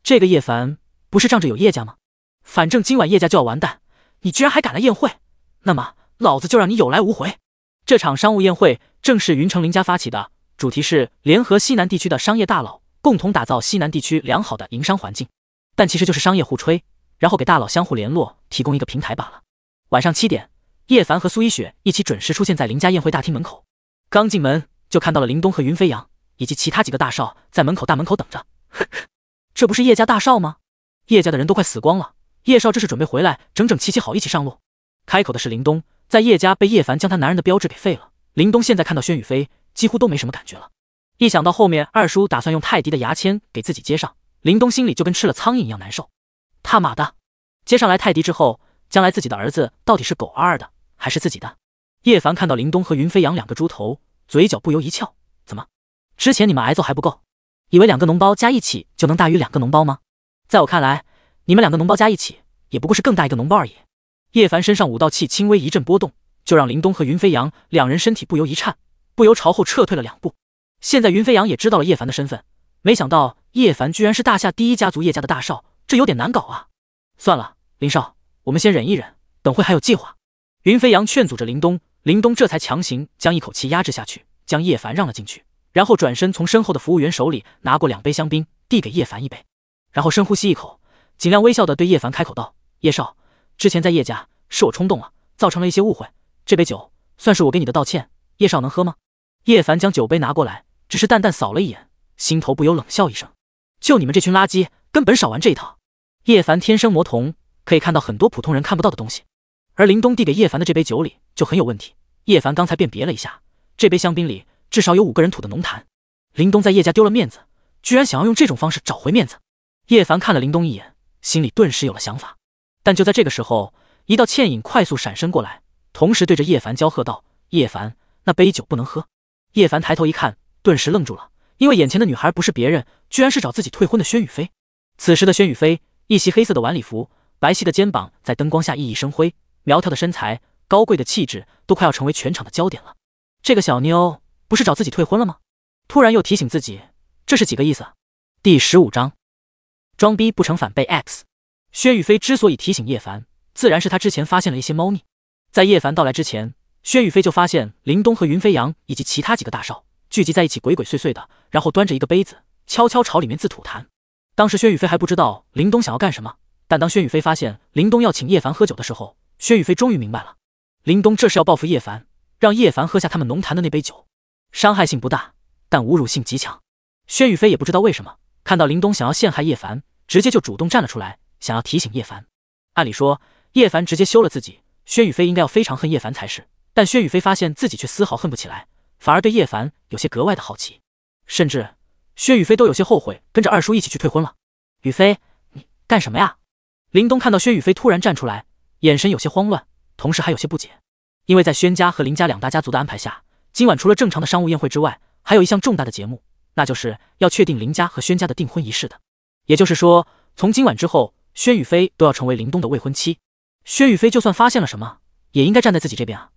这个叶凡不是仗着有叶家吗？反正今晚叶家就要完蛋。你居然还敢来宴会，那么老子就让你有来无回！这场商务宴会正是云城林家发起的，主题是联合西南地区的商业大佬，共同打造西南地区良好的营商环境。但其实就是商业互吹，然后给大佬相互联络提供一个平台罢了。晚上七点，叶凡和苏一雪一起准时出现在林家宴会大厅门口。刚进门就看到了林东和云飞扬以及其他几个大少在门口大门口等着。这不是叶家大少吗？叶家的人都快死光了，叶少这是准备回来整整齐齐好一起上路。开口的是林东。在叶家被叶凡将他男人的标志给废了，林东现在看到轩雨飞几乎都没什么感觉了。一想到后面二叔打算用泰迪的牙签给自己接上，林东心里就跟吃了苍蝇一样难受。他妈的！接上来泰迪之后，将来自己的儿子到底是狗二的还是自己的？叶凡看到林东和云飞扬两个猪头，嘴角不由一翘，怎么？之前你们挨揍还不够，以为两个脓包加一起就能大于两个脓包吗？在我看来，你们两个脓包加一起也不过是更大一个脓包而已。叶凡身上武道气轻微一阵波动，就让林东和云飞扬两人身体不由一颤，不由朝后撤退了两步。现在云飞扬也知道了叶凡的身份，没想到叶凡居然是大夏第一家族叶家的大少，这有点难搞啊！算了，林少，我们先忍一忍，等会还有计划。云飞扬劝阻着林东，林东这才强行将一口气压制下去，将叶凡让了进去，然后转身从身后的服务员手里拿过两杯香槟，递给叶凡一杯，然后深呼吸一口，尽量微笑的对叶凡开口道：“叶少。”之前在叶家，是我冲动了，造成了一些误会。这杯酒算是我给你的道歉，叶少能喝吗？叶凡将酒杯拿过来，只是淡淡扫了一眼，心头不由冷笑一声：就你们这群垃圾，根本少玩这一套。叶凡天生魔童，可以看到很多普通人看不到的东西，而林东递给叶凡的这杯酒里就很有问题。叶凡刚才辨别了一下，这杯香槟里至少有五个人吐的浓痰。林东在叶家丢了面子，居然想要用这种方式找回面子。叶凡看了林东一眼，心里顿时有了想法。但就在这个时候，一道倩影快速闪身过来，同时对着叶凡娇喝道：“叶凡，那杯酒不能喝。”叶凡抬头一看，顿时愣住了，因为眼前的女孩不是别人，居然是找自己退婚的薛雨飞。此时的薛雨飞一袭黑色的晚礼服，白皙的肩膀在灯光下熠熠生辉，苗条的身材、高贵的气质都快要成为全场的焦点了。这个小妞不是找自己退婚了吗？突然又提醒自己，这是几个意思？第十五章：装逼不成反被 X。薛雨飞之所以提醒叶凡，自然是他之前发现了一些猫腻。在叶凡到来之前，薛雨飞就发现林东和云飞扬以及其他几个大少聚集在一起，鬼鬼祟祟的，然后端着一个杯子，悄悄朝里面自吐痰。当时薛雨飞还不知道林东想要干什么，但当薛雨飞发现林东要请叶凡喝酒的时候，薛雨飞终于明白了，林东这是要报复叶凡，让叶凡喝下他们浓痰的那杯酒，伤害性不大，但侮辱性极强。薛雨飞也不知道为什么，看到林东想要陷害叶凡，直接就主动站了出来。想要提醒叶凡，按理说叶凡直接休了自己，薛雨飞应该要非常恨叶凡才是。但薛雨飞发现自己却丝毫恨不起来，反而对叶凡有些格外的好奇，甚至薛雨飞都有些后悔跟着二叔一起去退婚了。雨飞，你干什么呀？林东看到薛雨飞突然站出来，眼神有些慌乱，同时还有些不解，因为在薛家和林家两大家族的安排下，今晚除了正常的商务宴会之外，还有一项重大的节目，那就是要确定林家和薛家的订婚仪式的。也就是说，从今晚之后。薛雨飞都要成为林东的未婚妻，薛雨飞就算发现了什么，也应该站在自己这边啊！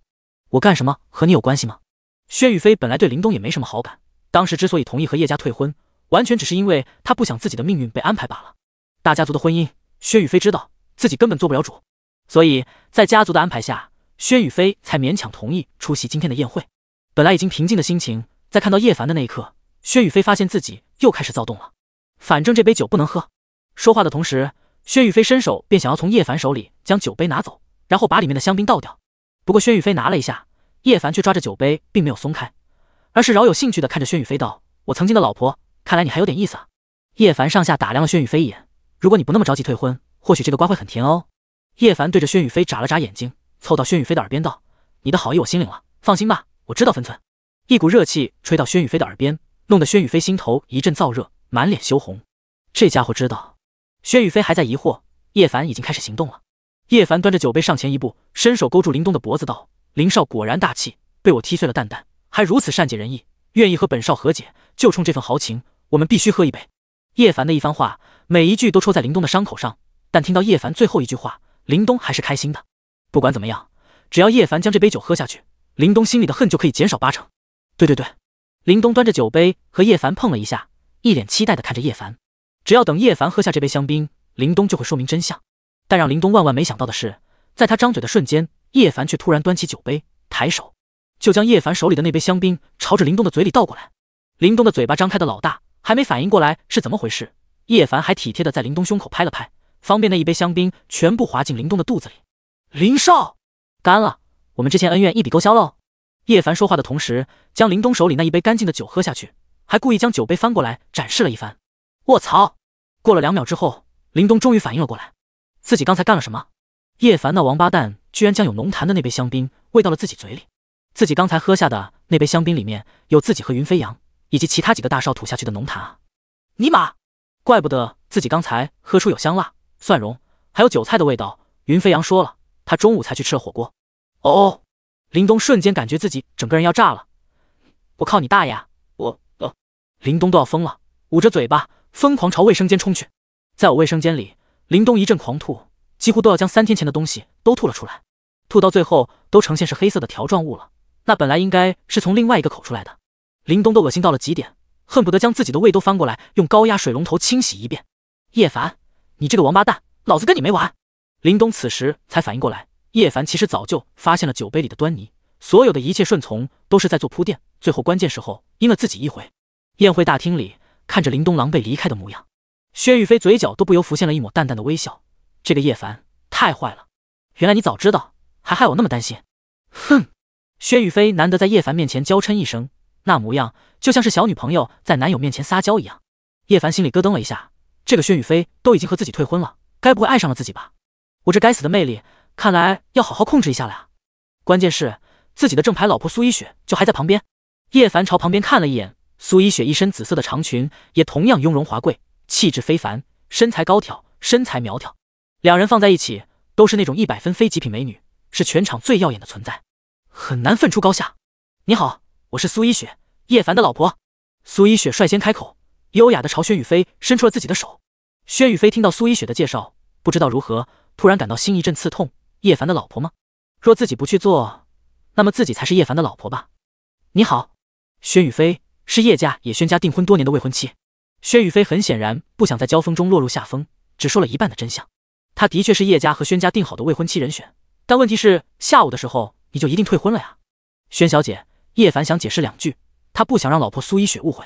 我干什么和你有关系吗？薛雨飞本来对林东也没什么好感，当时之所以同意和叶家退婚，完全只是因为他不想自己的命运被安排罢了。大家族的婚姻，薛雨飞知道自己根本做不了主，所以在家族的安排下，薛雨飞才勉强同意出席今天的宴会。本来已经平静的心情，在看到叶凡的那一刻，薛雨飞发现自己又开始躁动了。反正这杯酒不能喝。说话的同时。薛雨飞伸手便想要从叶凡手里将酒杯拿走，然后把里面的香槟倒掉。不过薛雨飞拿了一下，叶凡却抓着酒杯并没有松开，而是饶有兴趣的看着薛雨飞道：“我曾经的老婆，看来你还有点意思啊。”叶凡上下打量了薛雨飞一眼，如果你不那么着急退婚，或许这个瓜会很甜哦。叶凡对着薛雨飞眨了眨眼睛，凑到薛雨飞的耳边道：“你的好意我心领了，放心吧，我知道分寸。”一股热气吹到薛雨飞的耳边，弄得薛雨飞心头一阵燥热，满脸羞红。这家伙知道。薛雨飞还在疑惑，叶凡已经开始行动了。叶凡端着酒杯上前一步，伸手勾住林东的脖子，道：“林少果然大气，被我踢碎了蛋蛋，还如此善解人意，愿意和本少和解，就冲这份豪情，我们必须喝一杯。”叶凡的一番话，每一句都戳在林东的伤口上。但听到叶凡最后一句话，林东还是开心的。不管怎么样，只要叶凡将这杯酒喝下去，林东心里的恨就可以减少八成。对对对，林东端着酒杯和叶凡碰了一下，一脸期待的看着叶凡。只要等叶凡喝下这杯香槟，林东就会说明真相。但让林东万万没想到的是，在他张嘴的瞬间，叶凡却突然端起酒杯，抬手就将叶凡手里的那杯香槟朝着林东的嘴里倒过来。林东的嘴巴张开的老大，还没反应过来是怎么回事，叶凡还体贴的在林东胸口拍了拍，方便那一杯香槟全部滑进林东的肚子里。林少，干了，我们之前恩怨一笔勾销喽。叶凡说话的同时，将林东手里那一杯干净的酒喝下去，还故意将酒杯翻过来展示了一番。我操！过了两秒之后，林东终于反应了过来，自己刚才干了什么？叶凡那王八蛋居然将有浓痰的那杯香槟喂到了自己嘴里，自己刚才喝下的那杯香槟里面有自己和云飞扬以及其他几个大少吐下去的浓痰啊！尼玛，怪不得自己刚才喝出有香辣、蒜蓉还有韭菜的味道。云飞扬说了，他中午才去吃了火锅。哦，林东瞬间感觉自己整个人要炸了，我靠你大爷！我……呃，林东都要疯了，捂着嘴巴。疯狂朝卫生间冲去，在我卫生间里，林东一阵狂吐，几乎都要将三天前的东西都吐了出来，吐到最后都呈现是黑色的条状物了。那本来应该是从另外一个口出来的，林东都恶心到了极点，恨不得将自己的胃都翻过来，用高压水龙头清洗一遍。叶凡，你这个王八蛋，老子跟你没完！林东此时才反应过来，叶凡其实早就发现了酒杯里的端倪，所有的一切顺从都是在做铺垫，最后关键时候阴了自己一回。宴会大厅里。看着林东狼狈离开的模样，薛雨飞嘴角都不由浮现了一抹淡淡的微笑。这个叶凡太坏了，原来你早知道，还害我那么担心。哼！薛雨飞难得在叶凡面前娇嗔一声，那模样就像是小女朋友在男友面前撒娇一样。叶凡心里咯噔了一下，这个薛雨飞都已经和自己退婚了，该不会爱上了自己吧？我这该死的魅力，看来要好好控制一下了呀。关键是自己的正牌老婆苏一雪就还在旁边。叶凡朝旁边看了一眼。苏一雪一身紫色的长裙，也同样雍容华贵，气质非凡，身材高挑，身材苗条，两人放在一起，都是那种一百分非极品美女，是全场最耀眼的存在，很难分出高下。你好，我是苏一雪，叶凡的老婆。苏一雪率先开口，优雅的朝薛雨飞伸出了自己的手。薛雨飞听到苏一雪的介绍，不知道如何，突然感到心一阵刺痛。叶凡的老婆吗？若自己不去做，那么自己才是叶凡的老婆吧？你好，薛雨飞。是叶家也宣家订婚多年的未婚妻，薛雨飞很显然不想在交锋中落入下风，只说了一半的真相。他的确是叶家和轩家定好的未婚妻人选，但问题是下午的时候你就一定退婚了呀，薛小姐。叶凡想解释两句，他不想让老婆苏一雪误会，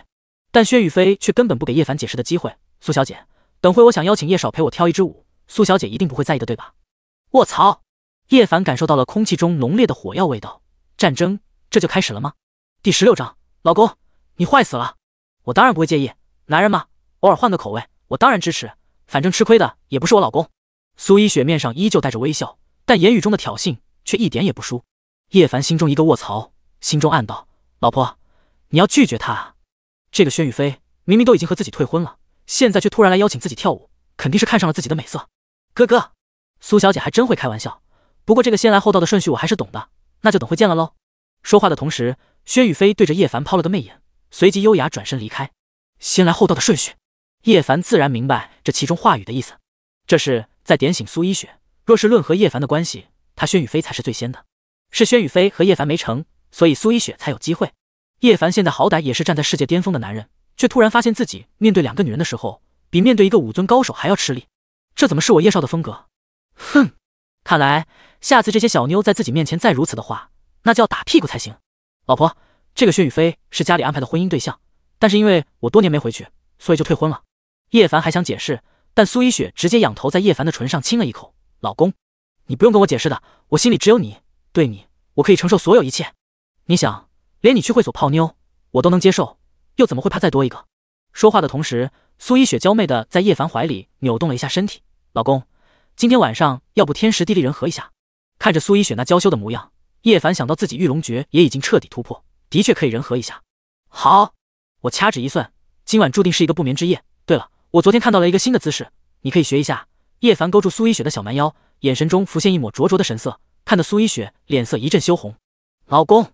但薛雨飞却根本不给叶凡解释的机会。苏小姐，等会我想邀请叶少陪我跳一支舞，苏小姐一定不会在意的，对吧？我操！叶凡感受到了空气中浓烈的火药味道，战争这就开始了吗？第十六章，老公。你坏死了！我当然不会介意，男人嘛，偶尔换个口味，我当然支持。反正吃亏的也不是我老公。苏一雪面上依旧带着微笑，但言语中的挑衅却一点也不输。叶凡心中一个卧槽，心中暗道：老婆，你要拒绝他。这个薛雨飞明明都已经和自己退婚了，现在却突然来邀请自己跳舞，肯定是看上了自己的美色。哥哥，苏小姐还真会开玩笑。不过这个先来后到的顺序我还是懂的，那就等会见了喽。说话的同时，薛雨飞对着叶凡抛了个媚眼。随即优雅转身离开，先来后到的顺序，叶凡自然明白这其中话语的意思。这是在点醒苏一雪，若是论和叶凡的关系，他轩雨飞才是最先的，是轩雨飞和叶凡没成，所以苏一雪才有机会。叶凡现在好歹也是站在世界巅峰的男人，却突然发现自己面对两个女人的时候，比面对一个武尊高手还要吃力。这怎么是我叶少的风格？哼！看来下次这些小妞在自己面前再如此的话，那就要打屁股才行。老婆。这个薛雨飞是家里安排的婚姻对象，但是因为我多年没回去，所以就退婚了。叶凡还想解释，但苏一雪直接仰头在叶凡的唇上亲了一口：“老公，你不用跟我解释的，我心里只有你，对你我可以承受所有一切。你想，连你去会所泡妞我都能接受，又怎么会怕再多一个？”说话的同时，苏一雪娇媚的在叶凡怀里扭动了一下身体：“老公，今天晚上要不天时地利人和一下？”看着苏一雪那娇羞的模样，叶凡想到自己玉龙诀也已经彻底突破。的确可以人和一下。好，我掐指一算，今晚注定是一个不眠之夜。对了，我昨天看到了一个新的姿势，你可以学一下。叶凡勾住苏一雪的小蛮腰，眼神中浮现一抹灼灼的神色，看得苏一雪脸色一阵羞红。老公，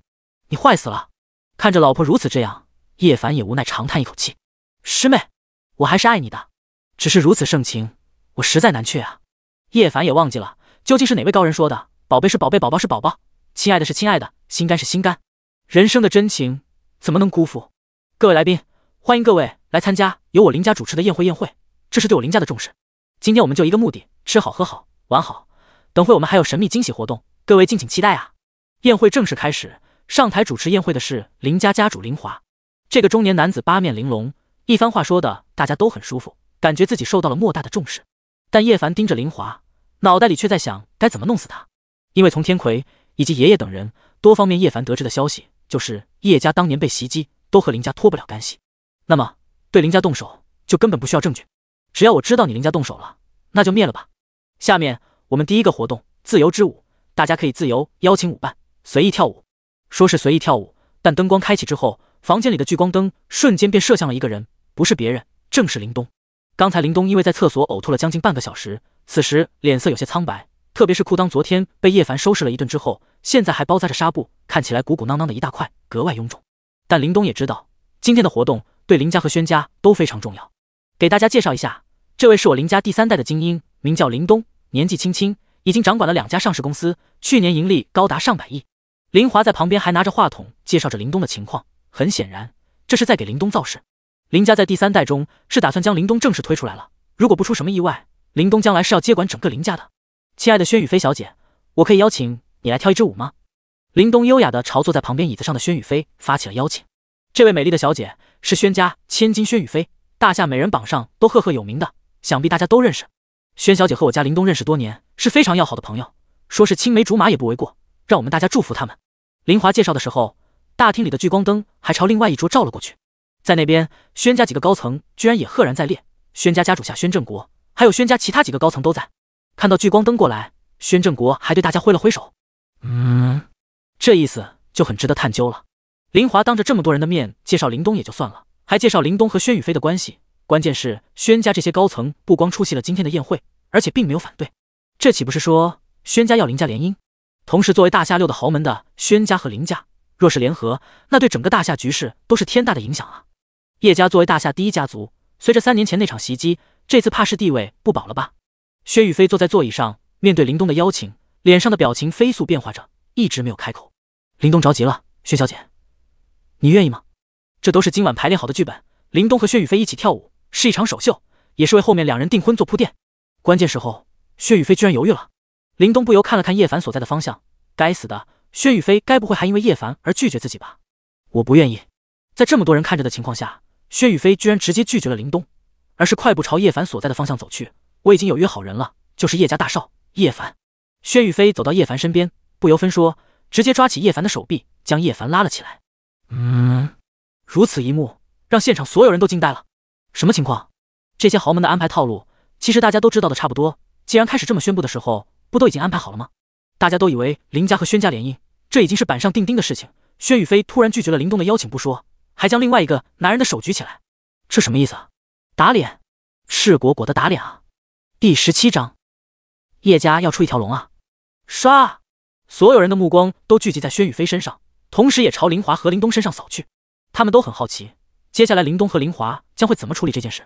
你坏死了！看着老婆如此这样，叶凡也无奈长叹一口气。师妹，我还是爱你的，只是如此盛情，我实在难却啊。叶凡也忘记了究竟是哪位高人说的：“宝贝是宝贝，宝宝是宝宝，亲爱的是亲爱的，心肝是心肝。”人生的真情怎么能辜负？各位来宾，欢迎各位来参加由我林家主持的宴会。宴会这是对我林家的重视。今天我们就一个目的：吃好、喝好、玩好。等会我们还有神秘惊喜活动，各位敬请期待啊！宴会正式开始，上台主持宴会的是林家家主林华。这个中年男子八面玲珑，一番话说的大家都很舒服，感觉自己受到了莫大的重视。但叶凡盯着林华，脑袋里却在想该怎么弄死他。因为从天魁以及爷爷等人多方面，叶凡得知的消息。就是叶家当年被袭击，都和林家脱不了干系。那么对林家动手，就根本不需要证据。只要我知道你林家动手了，那就灭了吧。下面我们第一个活动，自由之舞，大家可以自由邀请舞伴，随意跳舞。说是随意跳舞，但灯光开启之后，房间里的聚光灯瞬间便射向了一个人，不是别人，正是林东。刚才林东因为在厕所呕吐了将近半个小时，此时脸色有些苍白，特别是裤裆，昨天被叶凡收拾了一顿之后。现在还包扎着纱布，看起来鼓鼓囊囊的一大块，格外臃肿。但林东也知道，今天的活动对林家和宣家都非常重要。给大家介绍一下，这位是我林家第三代的精英，名叫林东，年纪轻轻，已经掌管了两家上市公司，去年盈利高达上百亿。林华在旁边还拿着话筒介绍着林东的情况，很显然这是在给林东造势。林家在第三代中是打算将林东正式推出来了，如果不出什么意外，林东将来是要接管整个林家的。亲爱的轩雨菲小姐，我可以邀请。你来跳一支舞吗？林东优雅的朝坐在旁边椅子上的轩宇飞发起了邀请。这位美丽的小姐是轩家千金轩宇飞，大夏美人榜上都赫赫有名的，想必大家都认识。轩小姐和我家林东认识多年，是非常要好的朋友，说是青梅竹马也不为过。让我们大家祝福他们。林华介绍的时候，大厅里的聚光灯还朝另外一桌照了过去，在那边，轩家几个高层居然也赫然在列，轩家家主下轩正国，还有轩家其他几个高层都在。看到聚光灯过来，轩正国还对大家挥了挥手。嗯，这意思就很值得探究了。林华当着这么多人的面介绍林东也就算了，还介绍林东和轩宇飞的关系。关键是，轩家这些高层不光出席了今天的宴会，而且并没有反对。这岂不是说，轩家要林家联姻？同时，作为大夏六的豪门的轩家和林家，若是联合，那对整个大夏局势都是天大的影响啊！叶家作为大夏第一家族，随着三年前那场袭击，这次怕是地位不保了吧？薛宇飞坐在座椅上，面对林东的邀请。脸上的表情飞速变化着，一直没有开口。林东着急了：“薛小姐，你愿意吗？”这都是今晚排练好的剧本。林东和薛雨飞一起跳舞，是一场首秀，也是为后面两人订婚做铺垫。关键时候，薛雨飞居然犹豫了。林东不由看了看叶凡所在的方向。该死的，薛雨飞该不会还因为叶凡而拒绝自己吧？我不愿意。在这么多人看着的情况下，薛雨飞居然直接拒绝了林东，而是快步朝叶凡所在的方向走去。我已经有约好人了，就是叶家大少叶凡。薛雨飞走到叶凡身边，不由分说，直接抓起叶凡的手臂，将叶凡拉了起来。嗯，如此一幕让现场所有人都惊呆了。什么情况？这些豪门的安排套路，其实大家都知道的差不多。既然开始这么宣布的时候，不都已经安排好了吗？大家都以为林家和薛家联姻，这已经是板上钉钉的事情。薛雨飞突然拒绝了林东的邀请不说，还将另外一个男人的手举起来，这什么意思？打脸，赤果果的打脸啊！第十七章。叶家要出一条龙啊！刷，所有人的目光都聚集在轩宇飞身上，同时也朝林华和林东身上扫去。他们都很好奇，接下来林东和林华将会怎么处理这件事。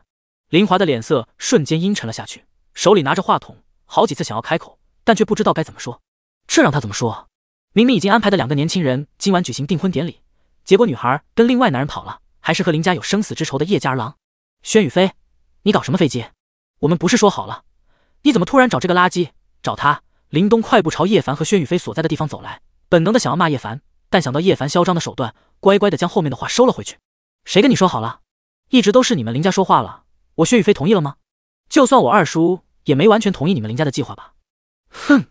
林华的脸色瞬间阴沉了下去，手里拿着话筒，好几次想要开口，但却不知道该怎么说。这让他怎么说？明明已经安排的两个年轻人今晚举行订婚典礼，结果女孩跟另外男人跑了，还是和林家有生死之仇的叶家儿郎。轩宇飞，你搞什么飞机？我们不是说好了？你怎么突然找这个垃圾？找他！林东快步朝叶凡和薛雨飞所在的地方走来，本能的想要骂叶凡，但想到叶凡嚣张的手段，乖乖的将后面的话收了回去。谁跟你说好了？一直都是你们林家说话了，我薛雨飞同意了吗？就算我二叔也没完全同意你们林家的计划吧？哼！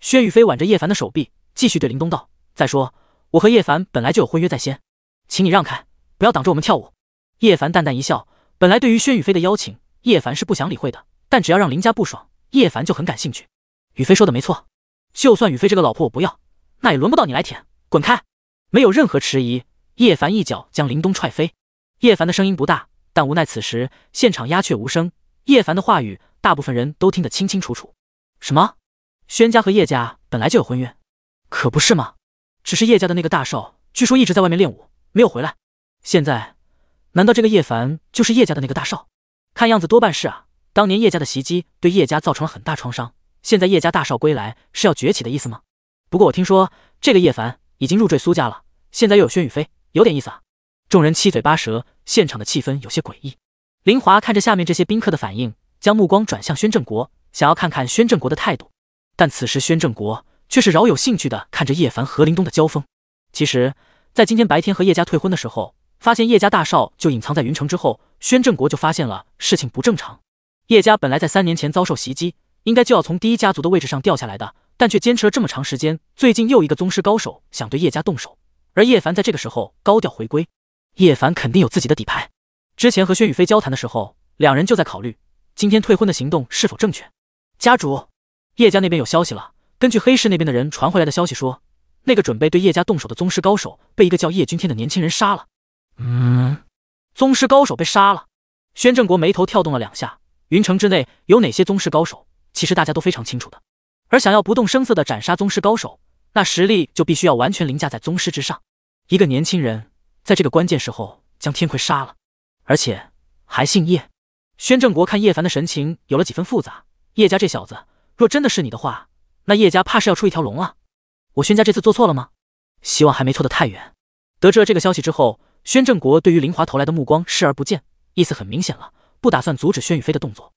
薛雨飞挽着叶凡的手臂，继续对林东道：“再说我和叶凡本来就有婚约在先，请你让开，不要挡着我们跳舞。”叶凡淡淡一笑，本来对于薛雨飞的邀请，叶凡是不想理会的，但只要让林家不爽。叶凡就很感兴趣，宇飞说的没错，就算宇飞这个老婆我不要，那也轮不到你来舔，滚开！没有任何迟疑，叶凡一脚将林东踹飞。叶凡的声音不大，但无奈此时现场鸦雀无声，叶凡的话语大部分人都听得清清楚楚。什么？宣家和叶家本来就有婚约，可不是吗？只是叶家的那个大少据说一直在外面练武，没有回来。现在，难道这个叶凡就是叶家的那个大少？看样子多半是啊。当年叶家的袭击对叶家造成了很大创伤。现在叶家大少归来，是要崛起的意思吗？不过我听说这个叶凡已经入赘苏家了，现在又有轩宇飞，有点意思啊！众人七嘴八舌，现场的气氛有些诡异。林华看着下面这些宾客的反应，将目光转向宣正国，想要看看宣正国的态度。但此时宣正国却是饶有兴趣的看着叶凡和林东的交锋。其实，在今天白天和叶家退婚的时候，发现叶家大少就隐藏在云城之后，宣正国就发现了事情不正常。叶家本来在三年前遭受袭击，应该就要从第一家族的位置上掉下来的，但却坚持了这么长时间。最近又一个宗师高手想对叶家动手，而叶凡在这个时候高调回归，叶凡肯定有自己的底牌。之前和薛雨飞交谈的时候，两人就在考虑今天退婚的行动是否正确。家主，叶家那边有消息了。根据黑市那边的人传回来的消息说，那个准备对叶家动手的宗师高手被一个叫叶君天的年轻人杀了。嗯，宗师高手被杀了。宣正国眉头跳动了两下。云城之内有哪些宗师高手？其实大家都非常清楚的。而想要不动声色的斩杀宗师高手，那实力就必须要完全凌驾在宗师之上。一个年轻人在这个关键时候将天魁杀了，而且还姓叶。宣正国看叶凡的神情有了几分复杂。叶家这小子若真的是你的话，那叶家怕是要出一条龙了。我宣家这次做错了吗？希望还没错得太远。得知了这个消息之后，宣正国对于林华投来的目光视而不见，意思很明显了。不打算阻止轩雨飞的动作，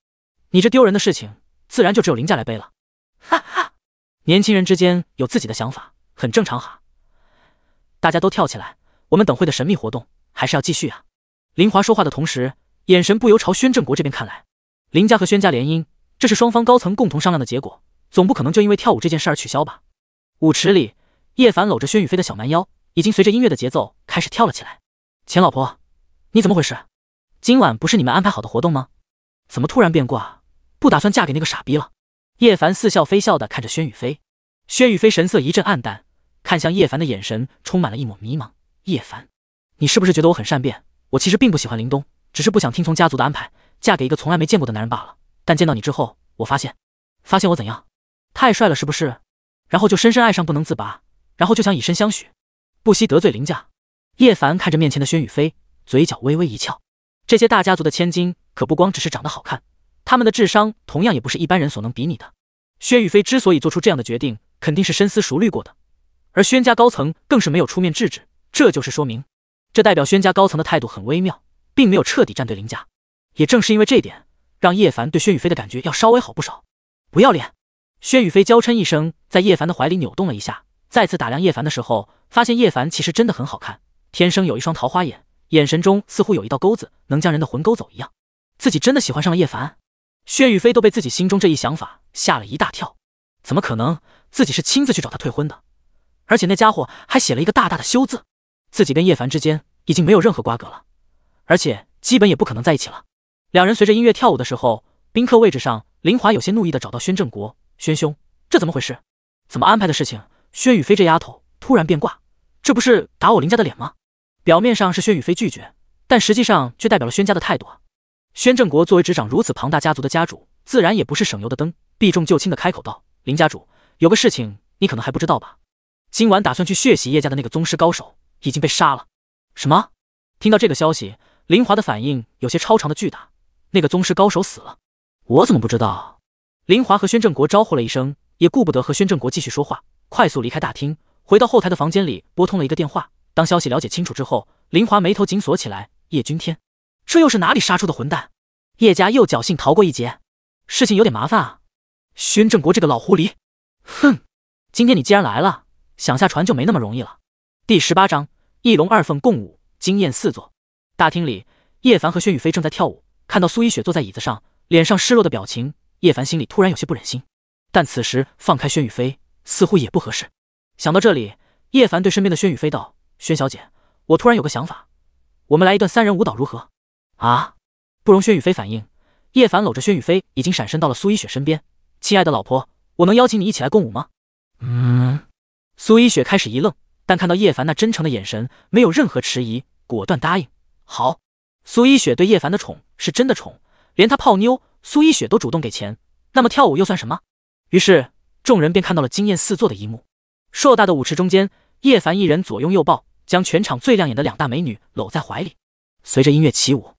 你这丢人的事情，自然就只有林家来背了。哈哈，年轻人之间有自己的想法，很正常哈。大家都跳起来，我们等会的神秘活动还是要继续啊。林华说话的同时，眼神不由朝宣振国这边看来。林家和宣家联姻，这是双方高层共同商量的结果，总不可能就因为跳舞这件事而取消吧？舞池里，叶凡搂着轩雨飞的小蛮腰，已经随着音乐的节奏开始跳了起来。钱老婆，你怎么回事？今晚不是你们安排好的活动吗？怎么突然变卦，不打算嫁给那个傻逼了？叶凡似笑非笑的看着薛雨飞，薛雨飞神色一阵暗淡，看向叶凡的眼神充满了一抹迷茫。叶凡，你是不是觉得我很善变？我其实并不喜欢林东，只是不想听从家族的安排，嫁给一个从来没见过的男人罢了。但见到你之后，我发现，发现我怎样？太帅了，是不是？然后就深深爱上，不能自拔，然后就想以身相许，不惜得罪林家。叶凡看着面前的薛雨飞，嘴角微微一翘。这些大家族的千金可不光只是长得好看，他们的智商同样也不是一般人所能比拟的。薛雨飞之所以做出这样的决定，肯定是深思熟虑过的。而宣家高层更是没有出面制止，这就是说明，这代表宣家高层的态度很微妙，并没有彻底站队林家。也正是因为这点，让叶凡对薛雨飞的感觉要稍微好不少。不要脸！薛雨飞娇嗔一声，在叶凡的怀里扭动了一下，再次打量叶凡的时候，发现叶凡其实真的很好看，天生有一双桃花眼。眼神中似乎有一道钩子，能将人的魂勾走一样。自己真的喜欢上了叶凡，薛雨飞都被自己心中这一想法吓了一大跳。怎么可能？自己是亲自去找他退婚的，而且那家伙还写了一个大大的休字。自己跟叶凡之间已经没有任何瓜葛了，而且基本也不可能在一起了。两人随着音乐跳舞的时候，宾客位置上，林华有些怒意的找到宣正国：“宣兄，这怎么回事？怎么安排的事情？薛雨飞这丫头突然变卦，这不是打我林家的脸吗？”表面上是薛雨飞拒绝，但实际上却代表了轩家的态度啊！宣正国作为执掌如此庞大家族的家主，自然也不是省油的灯，避重就轻的开口道：“林家主，有个事情你可能还不知道吧？今晚打算去血洗叶家的那个宗师高手已经被杀了。”什么？听到这个消息，林华的反应有些超常的巨大。那个宗师高手死了，我怎么不知道？林华和宣正国招呼了一声，也顾不得和宣正国继续说话，快速离开大厅，回到后台的房间里，拨通了一个电话。当消息了解清楚之后，林华眉头紧锁起来。叶君天，这又是哪里杀出的混蛋？叶家又侥幸逃过一劫，事情有点麻烦啊。宣正国这个老狐狸，哼！今天你既然来了，想下船就没那么容易了。第十八章一龙二凤共舞，惊艳四座。大厅里，叶凡和轩雨飞正在跳舞，看到苏一雪坐在椅子上，脸上失落的表情，叶凡心里突然有些不忍心。但此时放开轩雨飞似乎也不合适。想到这里，叶凡对身边的轩雨飞道。轩小姐，我突然有个想法，我们来一段三人舞蹈如何？啊！不容薛雨飞反应，叶凡搂着薛雨飞已经闪身到了苏一雪身边。亲爱的老婆，我能邀请你一起来共舞吗？嗯。苏一雪开始一愣，但看到叶凡那真诚的眼神，没有任何迟疑，果断答应。好。苏一雪对叶凡的宠是真的宠，连他泡妞，苏一雪都主动给钱，那么跳舞又算什么？于是众人便看到了惊艳四座的一幕。硕大的舞池中间，叶凡一人左拥右抱。将全场最亮眼的两大美女搂在怀里，随着音乐起舞，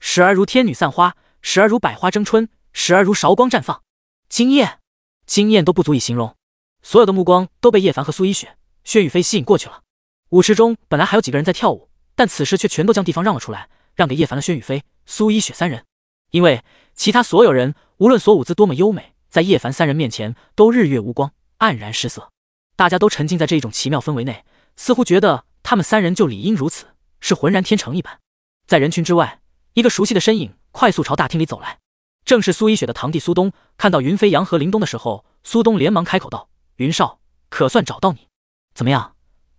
时而如天女散花，时而如百花争春，时而如韶光绽放，惊艳，惊艳都不足以形容。所有的目光都被叶凡和苏一雪、薛雨飞吸引过去了。舞池中本来还有几个人在跳舞，但此时却全都将地方让了出来，让给叶凡了。薛雨飞、苏一雪三人，因为其他所有人无论所舞姿多么优美，在叶凡三人面前都日月无光，黯然失色。大家都沉浸在这一种奇妙氛围内。似乎觉得他们三人就理应如此，是浑然天成一般。在人群之外，一个熟悉的身影快速朝大厅里走来，正是苏一雪的堂弟苏东。看到云飞扬和林东的时候，苏东连忙开口道：“云少，可算找到你。怎么样，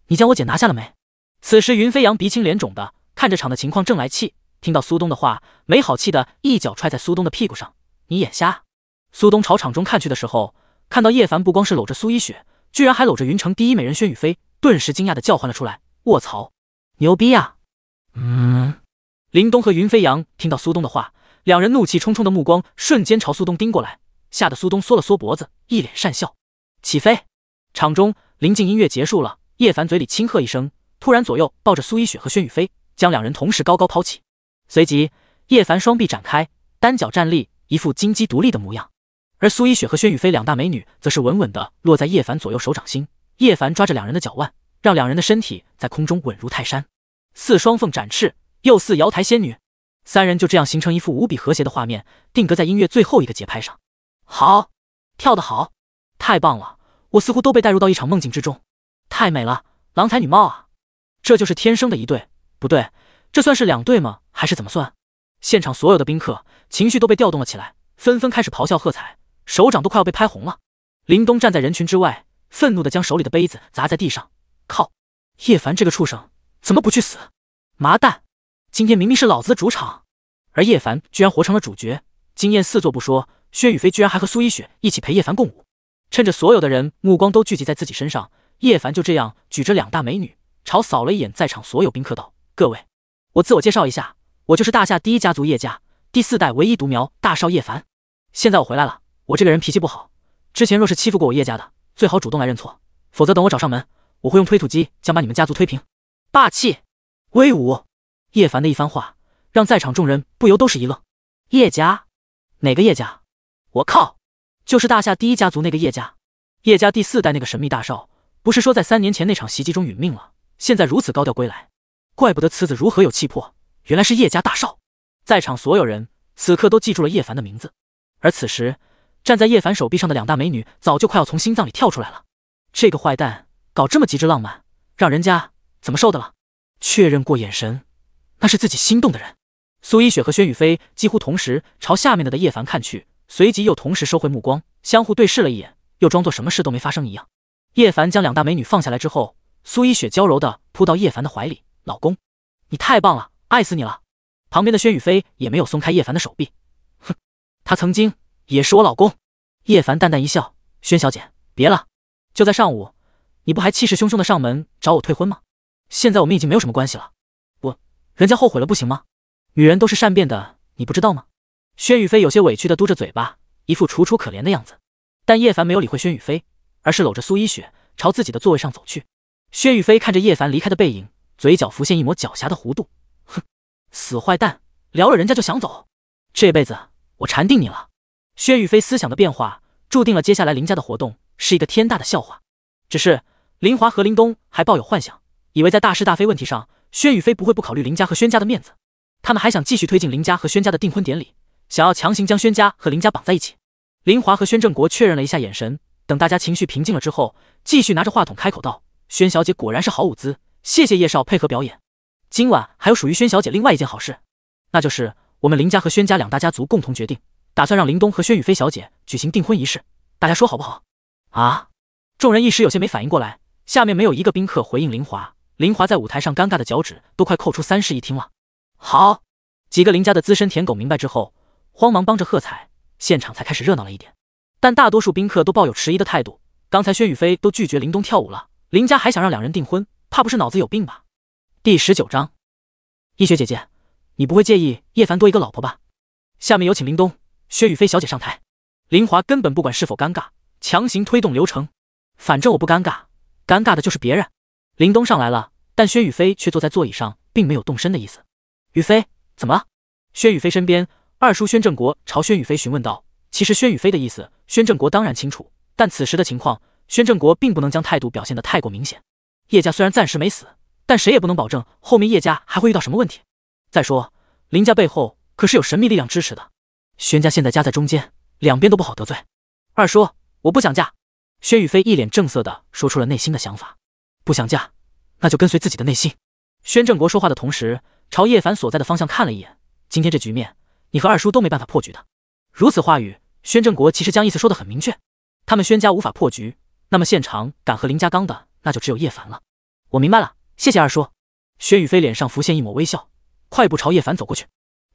你将我姐拿下了没？”此时，云飞扬鼻青脸肿的看着场的情况，正来气。听到苏东的话，没好气的一脚踹在苏东的屁股上：“你眼瞎！”苏东朝场中看去的时候，看到叶凡不光是搂着苏一雪，居然还搂着云城第一美人薛雨飞。顿时惊讶的叫唤了出来：“卧槽，牛逼呀！”嗯，林东和云飞扬听到苏东的话，两人怒气冲冲的目光瞬间朝苏东盯过来，吓得苏东缩了缩脖子，一脸讪笑。起飞，场中临近音乐结束了，叶凡嘴里轻喝一声，突然左右抱着苏一雪和轩雨飞，将两人同时高高抛起。随即，叶凡双臂展开，单脚站立，一副金鸡独立的模样。而苏一雪和轩雨飞两大美女，则是稳稳的落在叶凡左右手掌心。叶凡抓着两人的脚腕，让两人的身体在空中稳如泰山，似双凤展翅，又似瑶台仙女。三人就这样形成一幅无比和谐的画面，定格在音乐最后一个节拍上。好，跳得好，太棒了！我似乎都被带入到一场梦境之中，太美了，郎才女貌啊，这就是天生的一对。不对，这算是两对吗？还是怎么算？现场所有的宾客情绪都被调动了起来，纷纷开始咆哮喝彩，手掌都快要被拍红了。林东站在人群之外。愤怒的将手里的杯子砸在地上。靠！叶凡这个畜生，怎么不去死？麻蛋！今天明明是老子的主场，而叶凡居然活成了主角，惊艳四座不说，薛雨飞居然还和苏一雪一起陪叶凡共舞。趁着所有的人目光都聚集在自己身上，叶凡就这样举着两大美女，朝扫了一眼在场所有宾客道：“各位，我自我介绍一下，我就是大夏第一家族叶家第四代唯一独苗大少叶凡。现在我回来了。我这个人脾气不好，之前若是欺负过我叶家的……”最好主动来认错，否则等我找上门，我会用推土机将把你们家族推平！霸气，威武！叶凡的一番话让在场众人不由都是一愣：叶家？哪个叶家？我靠！就是大夏第一家族那个叶家，叶家第四代那个神秘大少，不是说在三年前那场袭击中殒命了？现在如此高调归来，怪不得此子如何有气魄，原来是叶家大少！在场所有人此刻都记住了叶凡的名字，而此时。站在叶凡手臂上的两大美女早就快要从心脏里跳出来了，这个坏蛋搞这么极致浪漫，让人家怎么受得了？确认过眼神，那是自己心动的人。苏一雪和轩宇飞几乎同时朝下面的的叶凡看去，随即又同时收回目光，相互对视了一眼，又装作什么事都没发生一样。叶凡将两大美女放下来之后，苏一雪娇柔的扑到叶凡的怀里：“老公，你太棒了，爱死你了。”旁边的轩宇飞也没有松开叶凡的手臂，哼，他曾经。也是我老公，叶凡淡淡一笑，轩小姐，别了。就在上午，你不还气势汹汹的上门找我退婚吗？现在我们已经没有什么关系了，不，人家后悔了不行吗？女人都是善变的，你不知道吗？薛雨飞有些委屈的嘟着嘴巴，一副楚楚可怜的样子。但叶凡没有理会薛雨飞，而是搂着苏一雪朝自己的座位上走去。薛雨飞看着叶凡离开的背影，嘴角浮现一抹狡黠的弧度，哼，死坏蛋，撩了人家就想走，这辈子我缠定你了。薛雨飞思想的变化，注定了接下来林家的活动是一个天大的笑话。只是林华和林东还抱有幻想，以为在大是大非问题上，薛雨飞不会不考虑林家和宣家的面子。他们还想继续推进林家和宣家的订婚典礼，想要强行将宣家和林家绑在一起。林华和宣正国确认了一下眼神，等大家情绪平静了之后，继续拿着话筒开口道：“宣小姐果然是好舞姿，谢谢叶少配合表演。今晚还有属于宣小姐另外一件好事，那就是我们林家和宣家两大家族共同决定。”打算让林东和薛雨飞小姐举行订婚仪式，大家说好不好？啊！众人一时有些没反应过来，下面没有一个宾客回应林华。林华在舞台上尴尬的脚趾都快扣出三室一厅了。好，几个林家的资深舔狗明白之后，慌忙帮着喝彩，现场才开始热闹了一点。但大多数宾客都抱有迟疑的态度。刚才薛雨飞都拒绝林东跳舞了，林家还想让两人订婚，怕不是脑子有病吧？第十九章，医学姐姐，你不会介意叶凡多一个老婆吧？下面有请林东。薛雨飞小姐上台，林华根本不管是否尴尬，强行推动流程。反正我不尴尬，尴尬的就是别人。林东上来了，但薛雨飞却坐在座椅上，并没有动身的意思。雨飞，怎么了？薛雨飞身边，二叔薛正国朝薛雨飞询问道。其实薛雨飞的意思，薛正国当然清楚，但此时的情况，薛正国并不能将态度表现的太过明显。叶家虽然暂时没死，但谁也不能保证后面叶家还会遇到什么问题。再说林家背后可是有神秘力量支持的。宣家现在夹在中间，两边都不好得罪。二叔，我不想嫁。宣宇飞一脸正色的说出了内心的想法。不想嫁，那就跟随自己的内心。宣正国说话的同时，朝叶凡所在的方向看了一眼。今天这局面，你和二叔都没办法破局的。如此话语，宣正国其实将意思说的很明确。他们宣家无法破局，那么现场敢和林家刚的，那就只有叶凡了。我明白了，谢谢二叔。轩宇飞脸上浮现一抹微笑，快步朝叶凡走过去。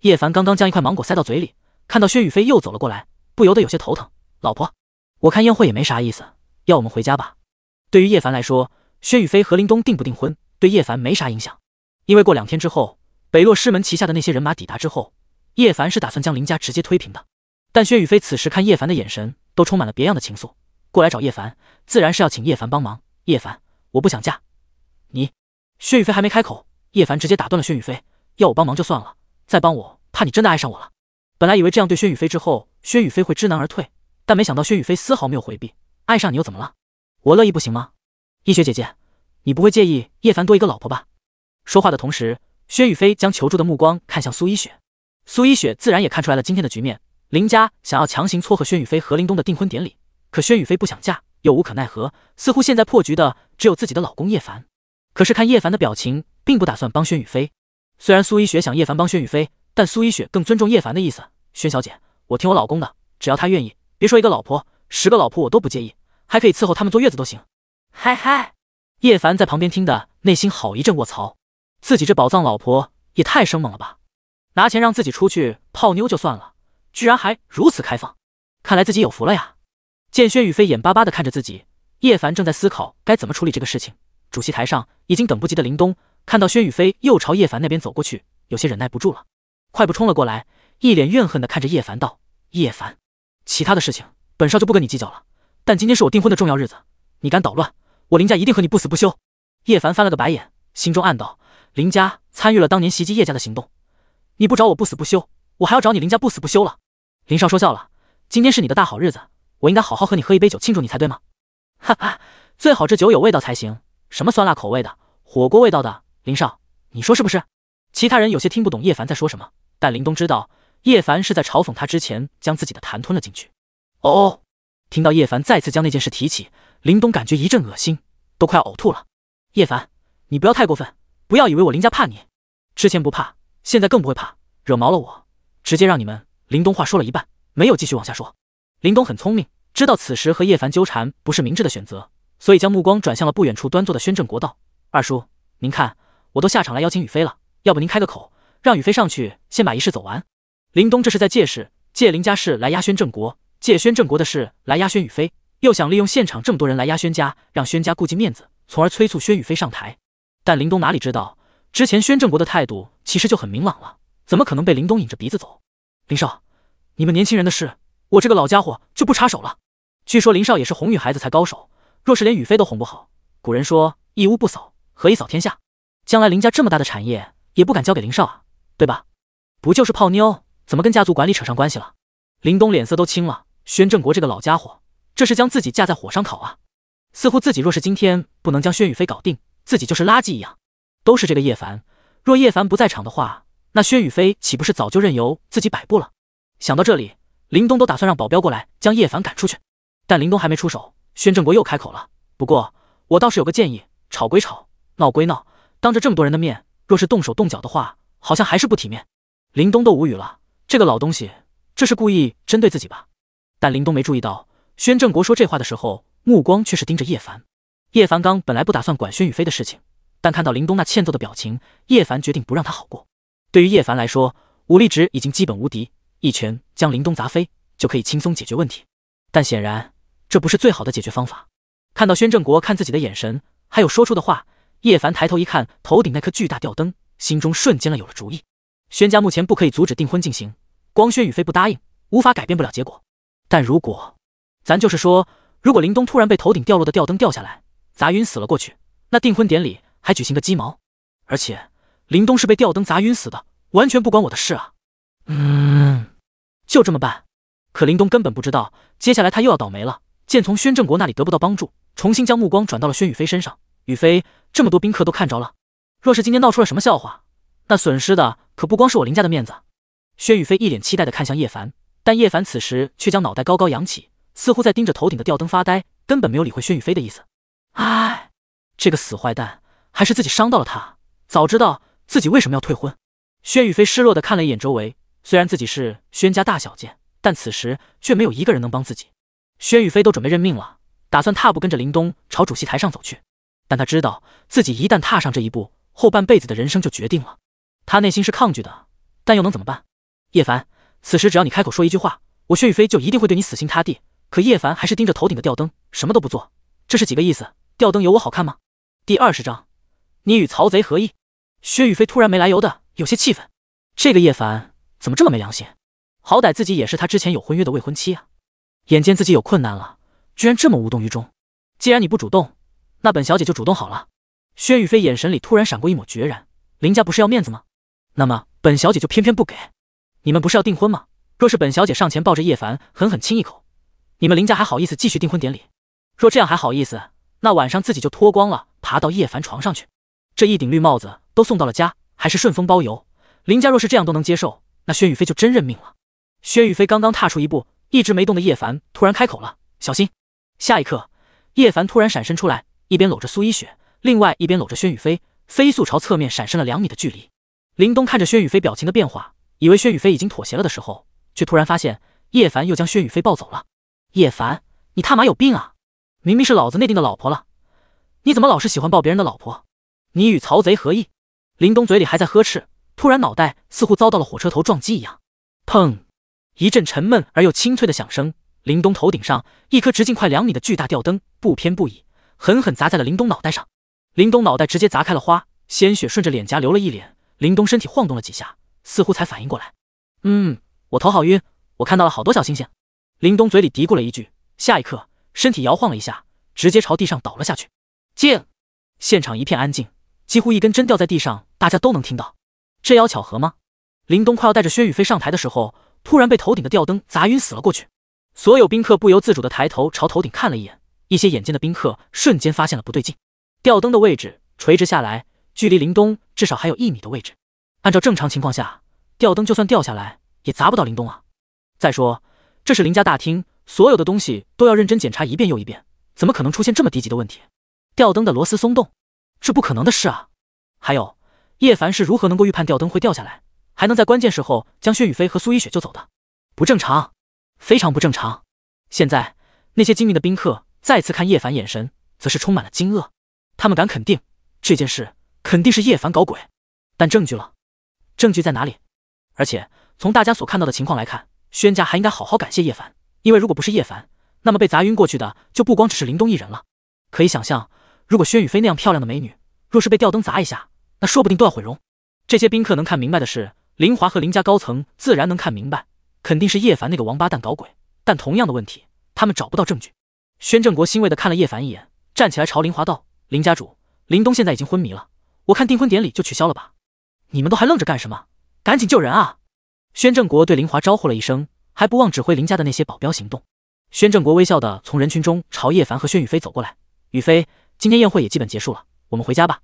叶凡刚刚将一块芒果塞到嘴里。看到薛雨飞又走了过来，不由得有些头疼。老婆，我看宴会也没啥意思，要我们回家吧。对于叶凡来说，薛雨飞和林东订不订婚，对叶凡没啥影响。因为过两天之后，北落师门旗下的那些人马抵达之后，叶凡是打算将林家直接推平的。但薛雨飞此时看叶凡的眼神都充满了别样的情愫，过来找叶凡，自然是要请叶凡帮忙。叶凡，我不想嫁你。薛雨飞还没开口，叶凡直接打断了薛雨飞，要我帮忙就算了，再帮我，怕你真的爱上我了。本来以为这样对薛雨飞之后，薛雨飞会知难而退，但没想到薛雨飞丝毫没有回避。爱上你又怎么了？我乐意不行吗？依雪姐姐，你不会介意叶凡多一个老婆吧？说话的同时，薛雨飞将求助的目光看向苏一雪。苏一雪自然也看出来了今天的局面，林家想要强行撮合薛雨飞和林东的订婚典礼，可薛雨飞不想嫁，又无可奈何。似乎现在破局的只有自己的老公叶凡。可是看叶凡的表情，并不打算帮薛雨飞。虽然苏一雪想叶凡帮薛雨飞。但苏一雪更尊重叶凡的意思，轩小姐，我听我老公的，只要他愿意，别说一个老婆，十个老婆我都不介意，还可以伺候他们坐月子都行。嗨嗨！叶凡在旁边听的内心好一阵卧槽，自己这宝藏老婆也太生猛了吧！拿钱让自己出去泡妞就算了，居然还如此开放，看来自己有福了呀！见薛雨飞眼巴巴的看着自己，叶凡正在思考该怎么处理这个事情。主席台上已经等不及的林东看到薛雨飞又朝叶凡那边走过去，有些忍耐不住了。快步冲了过来，一脸怨恨的看着叶凡道：“叶凡，其他的事情本少就不跟你计较了。但今天是我订婚的重要日子，你敢捣乱，我林家一定和你不死不休。”叶凡翻了个白眼，心中暗道：“林家参与了当年袭击叶家的行动，你不找我不死不休，我还要找你林家不死不休了。”林少说笑了，今天是你的大好日子，我应该好好和你喝一杯酒庆祝你才对吗？哈哈，最好这酒有味道才行，什么酸辣口味的，火锅味道的，林少，你说是不是？其他人有些听不懂叶凡在说什么，但林东知道叶凡是在嘲讽他之前将自己的痰吞了进去。哦，听到叶凡再次将那件事提起，林东感觉一阵恶心，都快呕吐了。叶凡，你不要太过分，不要以为我林家怕你，之前不怕，现在更不会怕，惹毛了我，直接让你们林东话说了一半，没有继续往下说。林东很聪明，知道此时和叶凡纠缠不是明智的选择，所以将目光转向了不远处端坐的宣正国道二叔，您看，我都下场来邀请雨飞了。要不您开个口，让雨飞上去先把仪式走完。林东这是在借势，借林家事来压宣正国，借宣正国的事来压宣雨飞，又想利用现场这么多人来压宣家，让宣家顾及面子，从而催促宣雨飞上台。但林东哪里知道，之前宣正国的态度其实就很明朗了，怎么可能被林东引着鼻子走？林少，你们年轻人的事，我这个老家伙就不插手了。据说林少也是哄女孩子才高手，若是连雨飞都哄不好，古人说一屋不扫，何以扫天下？将来林家这么大的产业。也不敢交给林少啊，对吧？不就是泡妞，怎么跟家族管理扯上关系了？林东脸色都青了。宣正国这个老家伙，这是将自己架在火上烤啊！似乎自己若是今天不能将薛雨飞搞定，自己就是垃圾一样。都是这个叶凡，若叶凡不在场的话，那薛雨飞岂不是早就任由自己摆布了？想到这里，林东都打算让保镖过来将叶凡赶出去。但林东还没出手，宣正国又开口了。不过我倒是有个建议，吵归吵，闹归闹，当着这么多人的面。若是动手动脚的话，好像还是不体面。林东都无语了，这个老东西这是故意针对自己吧？但林东没注意到，宣正国说这话的时候，目光却是盯着叶凡。叶凡刚本来不打算管宣雨飞的事情，但看到林东那欠揍的表情，叶凡决定不让他好过。对于叶凡来说，武力值已经基本无敌，一拳将林东砸飞就可以轻松解决问题。但显然这不是最好的解决方法。看到宣正国看自己的眼神，还有说出的话。叶凡抬头一看，头顶那颗巨大吊灯，心中瞬间了有了主意。宣家目前不可以阻止订婚进行，光宣与飞不答应，无法改变不了结果。但如果，咱就是说，如果林东突然被头顶掉落的吊灯掉下来砸晕死了过去，那订婚典礼还举行个鸡毛？而且林东是被吊灯砸晕死的，完全不关我的事啊！嗯，就这么办。可林东根本不知道，接下来他又要倒霉了。见从宣正国那里得不到帮助，重新将目光转到了宣宇飞身上。宇飞，这么多宾客都看着了，若是今天闹出了什么笑话，那损失的可不光是我林家的面子。薛宇飞一脸期待的看向叶凡，但叶凡此时却将脑袋高高扬起，似乎在盯着头顶的吊灯发呆，根本没有理会薛宇飞的意思。唉，这个死坏蛋，还是自己伤到了他，早知道自己为什么要退婚。薛宇飞失落的看了一眼周围，虽然自己是轩家大小姐，但此时却没有一个人能帮自己。薛宇飞都准备认命了，打算踏步跟着林东朝主席台上走去。但他知道自己一旦踏上这一步，后半辈子的人生就决定了。他内心是抗拒的，但又能怎么办？叶凡，此时只要你开口说一句话，我薛宇飞就一定会对你死心塌地。可叶凡还是盯着头顶的吊灯，什么都不做，这是几个意思？吊灯有我好看吗？第二十章，你与曹贼何意？薛宇飞突然没来由的有些气愤，这个叶凡怎么这么没良心？好歹自己也是他之前有婚约的未婚妻啊！眼见自己有困难了，居然这么无动于衷。既然你不主动，那本小姐就主动好了。薛雨飞眼神里突然闪过一抹决然。林家不是要面子吗？那么本小姐就偏偏不给。你们不是要订婚吗？若是本小姐上前抱着叶凡狠狠亲一口，你们林家还好意思继续订婚典礼？若这样还好意思，那晚上自己就脱光了爬到叶凡床上去。这一顶绿帽子都送到了家，还是顺丰包邮。林家若是这样都能接受，那薛雨飞就真认命了。薛雨飞刚刚踏出一步，一直没动的叶凡突然开口了：“小心！”下一刻，叶凡突然闪身出来。一边搂着苏一雪，另外一边搂着轩宇飞，飞速朝侧面闪身了两米的距离。林东看着轩宇飞表情的变化，以为轩宇飞已经妥协了的时候，却突然发现叶凡又将轩宇飞抱走了。叶凡，你他妈有病啊！明明是老子内定的老婆了，你怎么老是喜欢抱别人的老婆？你与曹贼何异？林东嘴里还在呵斥，突然脑袋似乎遭到了火车头撞击一样，砰！一阵沉闷而又清脆的响声，林东头顶上一颗直径快两米的巨大吊灯不偏不倚。狠狠砸在了林东脑袋上，林东脑袋直接砸开了花，鲜血顺着脸颊流了一脸。林东身体晃动了几下，似乎才反应过来。嗯，我头好晕，我看到了好多小星星。林东嘴里嘀咕了一句，下一刻身体摇晃了一下，直接朝地上倒了下去。静，现场一片安静，几乎一根针掉在地上，大家都能听到。这要巧合吗？林东快要带着薛宇飞上台的时候，突然被头顶的吊灯砸晕死了过去。所有宾客不由自主的抬头朝头顶看了一眼。一些眼尖的宾客瞬间发现了不对劲，吊灯的位置垂直下来，距离林东至少还有一米的位置。按照正常情况下，吊灯就算掉下来也砸不到林东啊。再说这是林家大厅，所有的东西都要认真检查一遍又一遍，怎么可能出现这么低级的问题？吊灯的螺丝松动，这不可能的事啊！还有，叶凡是如何能够预判吊灯会掉下来，还能在关键时候将薛雨飞和苏一雪救走的？不正常，非常不正常！现在那些精明的宾客。再次看叶凡，眼神则是充满了惊愕。他们敢肯定，这件事肯定是叶凡搞鬼，但证据了？证据在哪里？而且从大家所看到的情况来看，宣家还应该好好感谢叶凡，因为如果不是叶凡，那么被砸晕过去的就不光只是林东一人了。可以想象，如果轩雨飞那样漂亮的美女，若是被吊灯砸一下，那说不定都要毁容。这些宾客能看明白的是，林华和林家高层自然能看明白，肯定是叶凡那个王八蛋搞鬼。但同样的问题，他们找不到证据。宣正国欣慰地看了叶凡一眼，站起来朝林华道：“林家主，林东现在已经昏迷了，我看订婚典礼就取消了吧。你们都还愣着干什么？赶紧救人啊！”宣正国对林华招呼了一声，还不忘指挥林家的那些保镖行动。宣正国微笑地从人群中朝叶凡和薛雨飞走过来：“雨飞，今天宴会也基本结束了，我们回家吧。”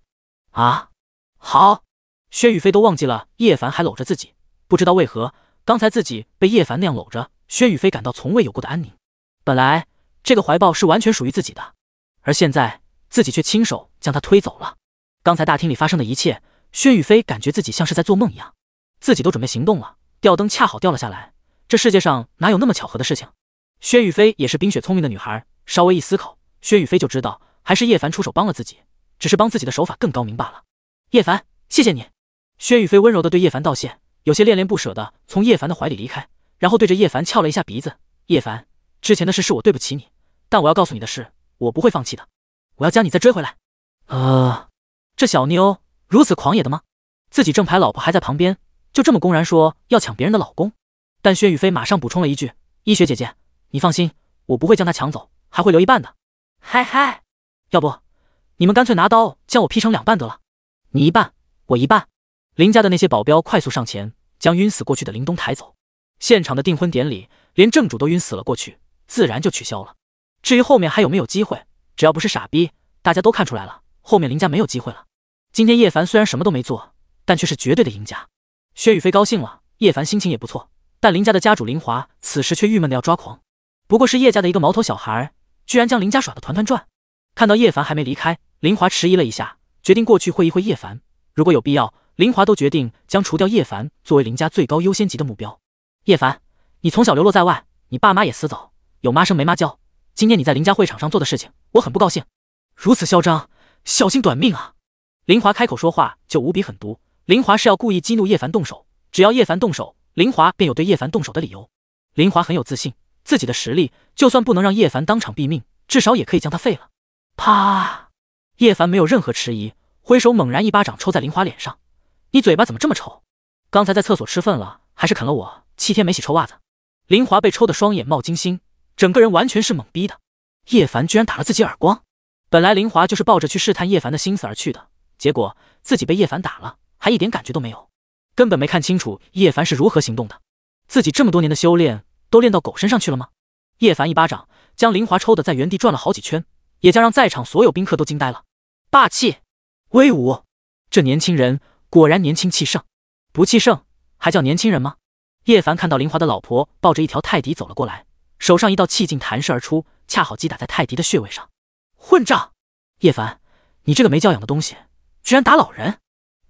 啊，好。薛雨飞都忘记了叶凡还搂着自己，不知道为何，刚才自己被叶凡那样搂着，薛雨飞感到从未有过的安宁。本来。这个怀抱是完全属于自己的，而现在自己却亲手将他推走了。刚才大厅里发生的一切，薛雨飞感觉自己像是在做梦一样，自己都准备行动了，吊灯恰好掉了下来。这世界上哪有那么巧合的事情？薛雨飞也是冰雪聪明的女孩，稍微一思考，薛雨飞就知道还是叶凡出手帮了自己，只是帮自己的手法更高明罢了。叶凡，谢谢你。薛雨飞温柔地对叶凡道谢，有些恋恋不舍地从叶凡的怀里离开，然后对着叶凡翘了一下鼻子。叶凡，之前的事是我对不起你。但我要告诉你的是，我不会放弃的，我要将你再追回来。呃，这小妞如此狂野的吗？自己正牌老婆还在旁边，就这么公然说要抢别人的老公？但薛雨飞马上补充了一句：“医学姐姐，你放心，我不会将她抢走，还会留一半的。”嗨嗨，要不你们干脆拿刀将我劈成两半得了？你一半，我一半。林家的那些保镖快速上前，将晕死过去的林东抬走。现场的订婚典礼，连正主都晕死了过去，自然就取消了。至于后面还有没有机会，只要不是傻逼，大家都看出来了，后面林家没有机会了。今天叶凡虽然什么都没做，但却是绝对的赢家。薛雨飞高兴了，叶凡心情也不错，但林家的家主林华此时却郁闷的要抓狂。不过是叶家的一个毛头小孩，居然将林家耍得团团转。看到叶凡还没离开，林华迟疑了一下，决定过去会一会叶凡。如果有必要，林华都决定将除掉叶凡作为林家最高优先级的目标。叶凡，你从小流落在外，你爸妈也死早，有妈生没妈教。今天你在林家会场上做的事情，我很不高兴。如此嚣张，小心短命啊！林华开口说话就无比狠毒。林华是要故意激怒叶凡动手，只要叶凡动手，林华便有对叶凡动手的理由。林华很有自信，自己的实力就算不能让叶凡当场毙命，至少也可以将他废了。啪！叶凡没有任何迟疑，挥手猛然一巴掌抽在林华脸上。你嘴巴怎么这么臭？刚才在厕所吃粪了，还是啃了我七天没洗臭袜子？林华被抽的双眼冒金星。整个人完全是懵逼的，叶凡居然打了自己耳光。本来林华就是抱着去试探叶凡的心思而去的，结果自己被叶凡打了，还一点感觉都没有，根本没看清楚叶凡是如何行动的。自己这么多年的修炼都练到狗身上去了吗？叶凡一巴掌将林华抽的在原地转了好几圈，也将让在场所有宾客都惊呆了。霸气，威武，这年轻人果然年轻气盛，不气盛还叫年轻人吗？叶凡看到林华的老婆抱着一条泰迪走了过来。手上一道气劲弹射而出，恰好击打在泰迪的穴位上。混账！叶凡，你这个没教养的东西，居然打老人！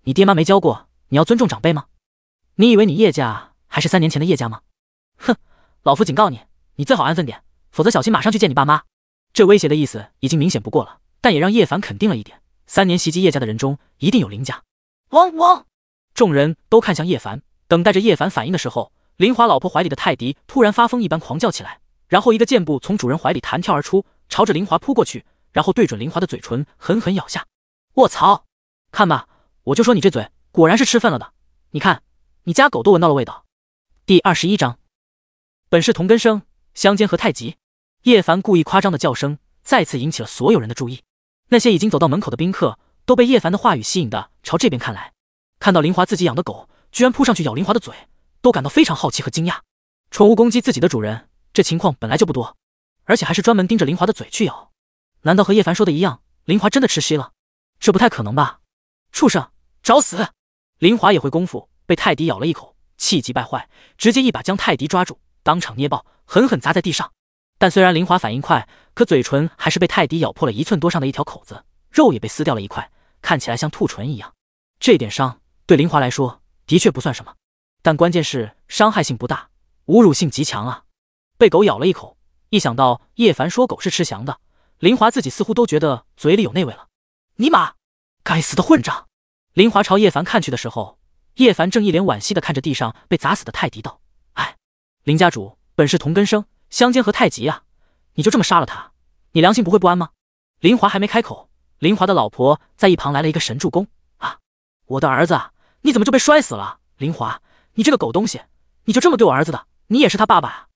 你爹妈没教过你要尊重长辈吗？你以为你叶家还是三年前的叶家吗？哼，老夫警告你，你最好安分点，否则小心马上去见你爸妈。这威胁的意思已经明显不过了，但也让叶凡肯定了一点：三年袭击叶家的人中，一定有林家。汪汪！众人都看向叶凡，等待着叶凡反应的时候。林华老婆怀里的泰迪突然发疯一般狂叫起来，然后一个箭步从主人怀里弹跳而出，朝着林华扑过去，然后对准林华的嘴唇狠狠咬下。卧槽！看吧，我就说你这嘴果然是吃粪了的。你看，你家狗都闻到了味道。第二十一章，本是同根生，相煎何太急。叶凡故意夸张的叫声再次引起了所有人的注意，那些已经走到门口的宾客都被叶凡的话语吸引的朝这边看来，看到林华自己养的狗居然扑上去咬林华的嘴。都感到非常好奇和惊讶。宠物攻击自己的主人，这情况本来就不多，而且还是专门盯着林华的嘴去咬。难道和叶凡说的一样，林华真的吃息了？这不太可能吧！畜生，找死！林华也会功夫，被泰迪咬了一口，气急败坏，直接一把将泰迪抓住，当场捏爆，狠狠砸在地上。但虽然林华反应快，可嘴唇还是被泰迪咬破了一寸多上的一条口子，肉也被撕掉了一块，看起来像兔唇一样。这点伤对林华来说的确不算什么。但关键是伤害性不大，侮辱性极强啊！被狗咬了一口，一想到叶凡说狗是吃翔的，林华自己似乎都觉得嘴里有那味了。尼玛，该死的混账！林华朝叶凡看去的时候，叶凡正一脸惋惜的看着地上被砸死的泰迪道：“哎，林家主，本是同根生，相煎何太急啊！你就这么杀了他，你良心不会不安吗？”林华还没开口，林华的老婆在一旁来了一个神助攻啊！我的儿子，你怎么就被摔死了？林华。你这个狗东西，你就这么对我儿子的？你也是他爸爸啊！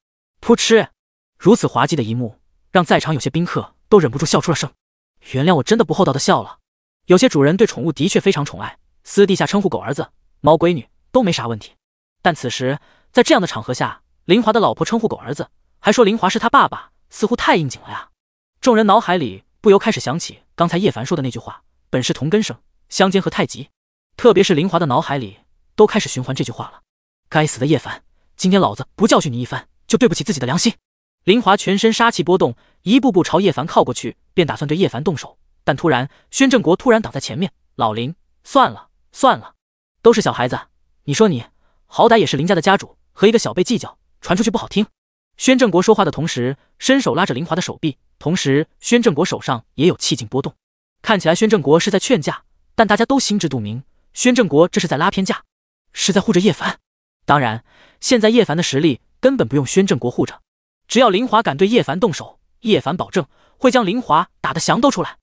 噗嗤，如此滑稽的一幕，让在场有些宾客都忍不住笑出了声。原谅我，真的不厚道的笑了。有些主人对宠物的确非常宠爱，私底下称呼狗儿子、猫闺女都没啥问题。但此时在这样的场合下，林华的老婆称呼狗儿子，还说林华是他爸爸，似乎太应景了呀。众人脑海里不由开始想起刚才叶凡说的那句话：“本是同根生，相煎何太急。”特别是林华的脑海里都开始循环这句话了。该死的叶凡，今天老子不教训你一番，就对不起自己的良心。林华全身杀气波动，一步步朝叶凡靠过去，便打算对叶凡动手。但突然，宣正国突然挡在前面：“老林，算了算了，都是小孩子，你说你，好歹也是林家的家主，和一个小辈计较，传出去不好听。”宣正国说话的同时，伸手拉着林华的手臂，同时，宣正国手上也有气劲波动。看起来，宣正国是在劝架，但大家都心知肚明，宣正国这是在拉偏架，是在护着叶凡。当然，现在叶凡的实力根本不用宣正国护着，只要林华敢对叶凡动手，叶凡保证会将林华打得翔都出来。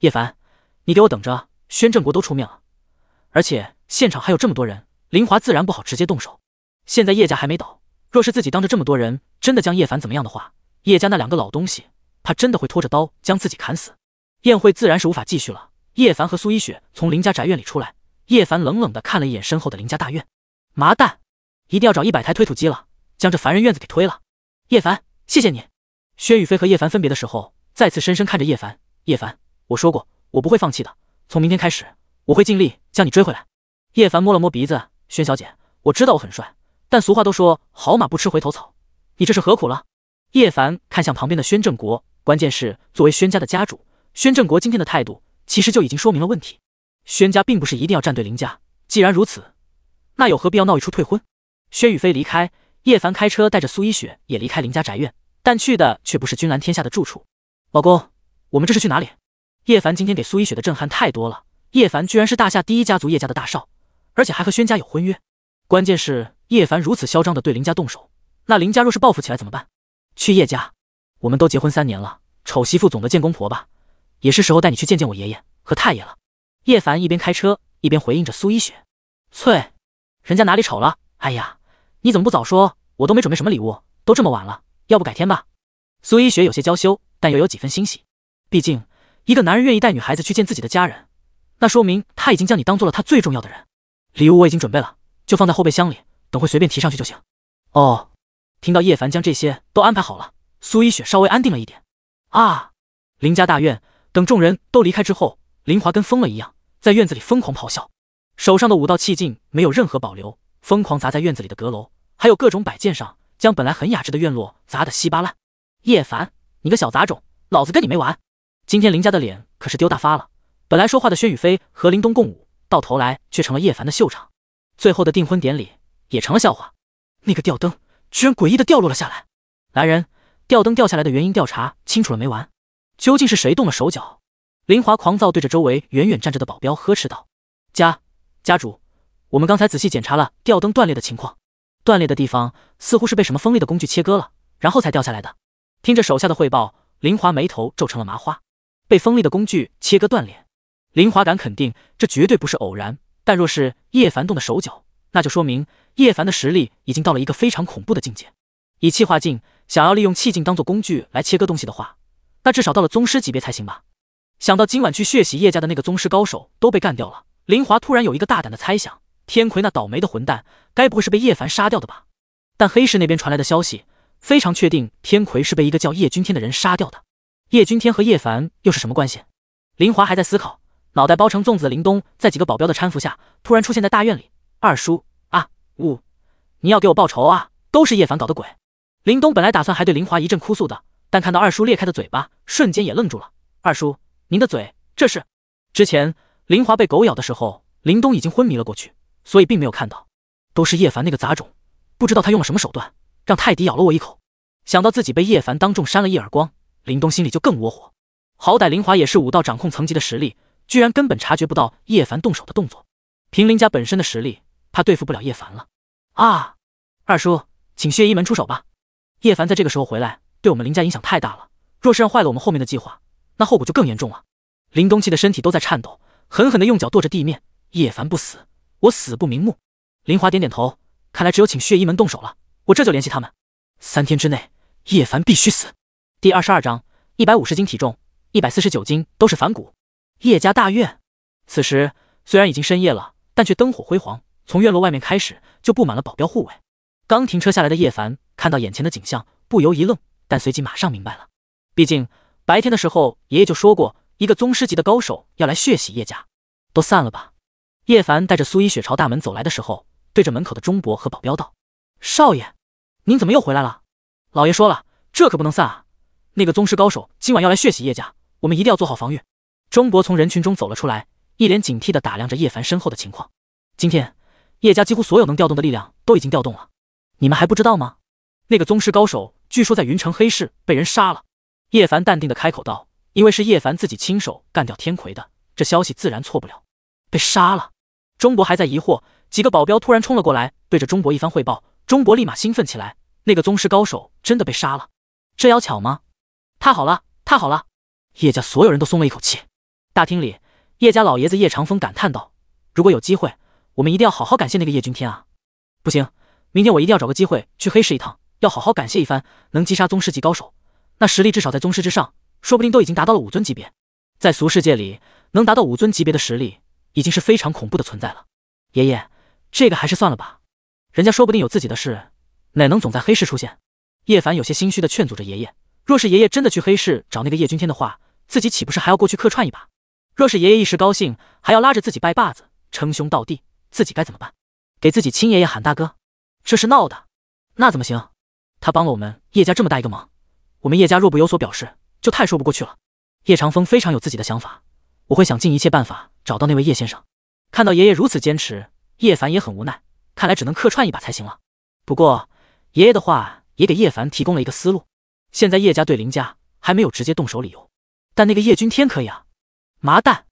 叶凡，你给我等着！宣正国都出面了，而且现场还有这么多人，林华自然不好直接动手。现在叶家还没倒，若是自己当着这么多人真的将叶凡怎么样的话，叶家那两个老东西怕真的会拖着刀将自己砍死。宴会自然是无法继续了。叶凡和苏一雪从林家宅院里出来，叶凡冷冷的看了一眼身后的林家大院，麻蛋！一定要找一百台推土机了，将这凡人院子给推了。叶凡，谢谢你。薛雨飞和叶凡分别的时候，再次深深看着叶凡。叶凡，我说过我不会放弃的。从明天开始，我会尽力将你追回来。叶凡摸了摸鼻子，薛小姐，我知道我很帅，但俗话都说好马不吃回头草，你这是何苦了？叶凡看向旁边的宣正国，关键是作为宣家的家主，宣正国今天的态度其实就已经说明了问题。宣家并不是一定要站队林家，既然如此，那有何必要闹一出退婚？薛雨飞离开，叶凡开车带着苏一雪也离开林家宅院，但去的却不是君澜天下的住处。老公，我们这是去哪里？叶凡今天给苏一雪的震撼太多了。叶凡居然是大夏第一家族叶家的大少，而且还和宣家有婚约。关键是叶凡如此嚣张的对林家动手，那林家若是报复起来怎么办？去叶家，我们都结婚三年了，丑媳妇总得见公婆吧？也是时候带你去见见我爷爷和太爷了。叶凡一边开车一边回应着苏一雪：“翠，人家哪里丑了？哎呀！”你怎么不早说？我都没准备什么礼物，都这么晚了，要不改天吧。苏一雪有些娇羞，但又有几分欣喜。毕竟一个男人愿意带女孩子去见自己的家人，那说明他已经将你当做了他最重要的人。礼物我已经准备了，就放在后备箱里，等会随便提上去就行。哦，听到叶凡将这些都安排好了，苏一雪稍微安定了一点。啊！林家大院，等众人都离开之后，林华跟疯了一样，在院子里疯狂咆哮，手上的五道气劲没有任何保留。疯狂砸在院子里的阁楼，还有各种摆件上，将本来很雅致的院落砸得稀巴烂。叶凡，你个小杂种，老子跟你没完！今天林家的脸可是丢大发了。本来说话的薛雨飞和林东共舞，到头来却成了叶凡的秀场，最后的订婚典礼也成了笑话。那个吊灯居然诡异的掉落了下来！来人，吊灯掉下来的原因调查清楚了没？完，究竟是谁动了手脚？林华狂躁对着周围远远站着的保镖呵斥道：“家家主。”我们刚才仔细检查了吊灯断裂的情况，断裂的地方似乎是被什么锋利的工具切割了，然后才掉下来的。听着手下的汇报，林华眉头皱成了麻花。被锋利的工具切割断裂，林华敢肯定这绝对不是偶然。但若是叶凡动的手脚，那就说明叶凡的实力已经到了一个非常恐怖的境界。以气化境想要利用气境当做工具来切割东西的话，那至少到了宗师级别才行吧。想到今晚去血洗叶家的那个宗师高手都被干掉了，林华突然有一个大胆的猜想。天魁那倒霉的混蛋，该不会是被叶凡杀掉的吧？但黑市那边传来的消息非常确定，天魁是被一个叫叶君天的人杀掉的。叶君天和叶凡又是什么关系？林华还在思考，脑袋包成粽子的林东在几个保镖的搀扶下突然出现在大院里。二叔啊，呜，你要给我报仇啊！都是叶凡搞的鬼！林东本来打算还对林华一阵哭诉的，但看到二叔裂开的嘴巴，瞬间也愣住了。二叔，您的嘴这是？之前林华被狗咬的时候，林东已经昏迷了过去。所以并没有看到，都是叶凡那个杂种，不知道他用了什么手段，让泰迪咬了我一口。想到自己被叶凡当众扇了一耳光，林东心里就更窝火。好歹林华也是武道掌控层级的实力，居然根本察觉不到叶凡动手的动作。凭林家本身的实力，怕对付不了叶凡了啊！二叔，请血衣门出手吧。叶凡在这个时候回来，对我们林家影响太大了。若是让坏了我们后面的计划，那后果就更严重了。林东气的身体都在颤抖，狠狠地用脚跺着地面。叶凡不死！我死不瞑目。林华点点头，看来只有请血衣门动手了。我这就联系他们。三天之内，叶凡必须死。第二十二章一百五十斤体重，一百四十九斤都是反骨。叶家大院。此时虽然已经深夜了，但却灯火辉煌。从院落外面开始就布满了保镖护卫。刚停车下来的叶凡看到眼前的景象，不由一愣，但随即马上明白了。毕竟白天的时候爷爷就说过，一个宗师级的高手要来血洗叶家。都散了吧。叶凡带着苏一雪朝大门走来的时候，对着门口的钟伯和保镖道：“少爷，您怎么又回来了？老爷说了，这可不能散。啊！那个宗师高手今晚要来血洗叶家，我们一定要做好防御。”钟伯从人群中走了出来，一脸警惕地打量着叶凡身后的情况。今天叶家几乎所有能调动的力量都已经调动了，你们还不知道吗？那个宗师高手据说在云城黑市被人杀了。叶凡淡定地开口道：“因为是叶凡自己亲手干掉天魁的，这消息自然错不了。”被杀了。钟伯还在疑惑，几个保镖突然冲了过来，对着钟伯一番汇报。钟伯立马兴奋起来，那个宗师高手真的被杀了，这要巧吗？太好了，太好了！叶家所有人都松了一口气。大厅里，叶家老爷子叶长风感叹道：“如果有机会，我们一定要好好感谢那个叶君天啊！不行，明天我一定要找个机会去黑市一趟，要好好感谢一番。能击杀宗师级高手，那实力至少在宗师之上，说不定都已经达到了武尊级别。在俗世界里，能达到武尊级别的实力。”已经是非常恐怖的存在了，爷爷，这个还是算了吧。人家说不定有自己的事，哪能总在黑市出现？叶凡有些心虚的劝阻着爷爷。若是爷爷真的去黑市找那个叶君天的话，自己岂不是还要过去客串一把？若是爷爷一时高兴，还要拉着自己拜把子、称兄道弟，自己该怎么办？给自己亲爷爷喊大哥，这是闹的？那怎么行？他帮了我们叶家这么大一个忙，我们叶家若不有所表示，就太说不过去了。叶长风非常有自己的想法。我会想尽一切办法找到那位叶先生。看到爷爷如此坚持，叶凡也很无奈，看来只能客串一把才行了。不过爷爷的话也给叶凡提供了一个思路。现在叶家对林家还没有直接动手理由，但那个叶君天可以啊！麻蛋！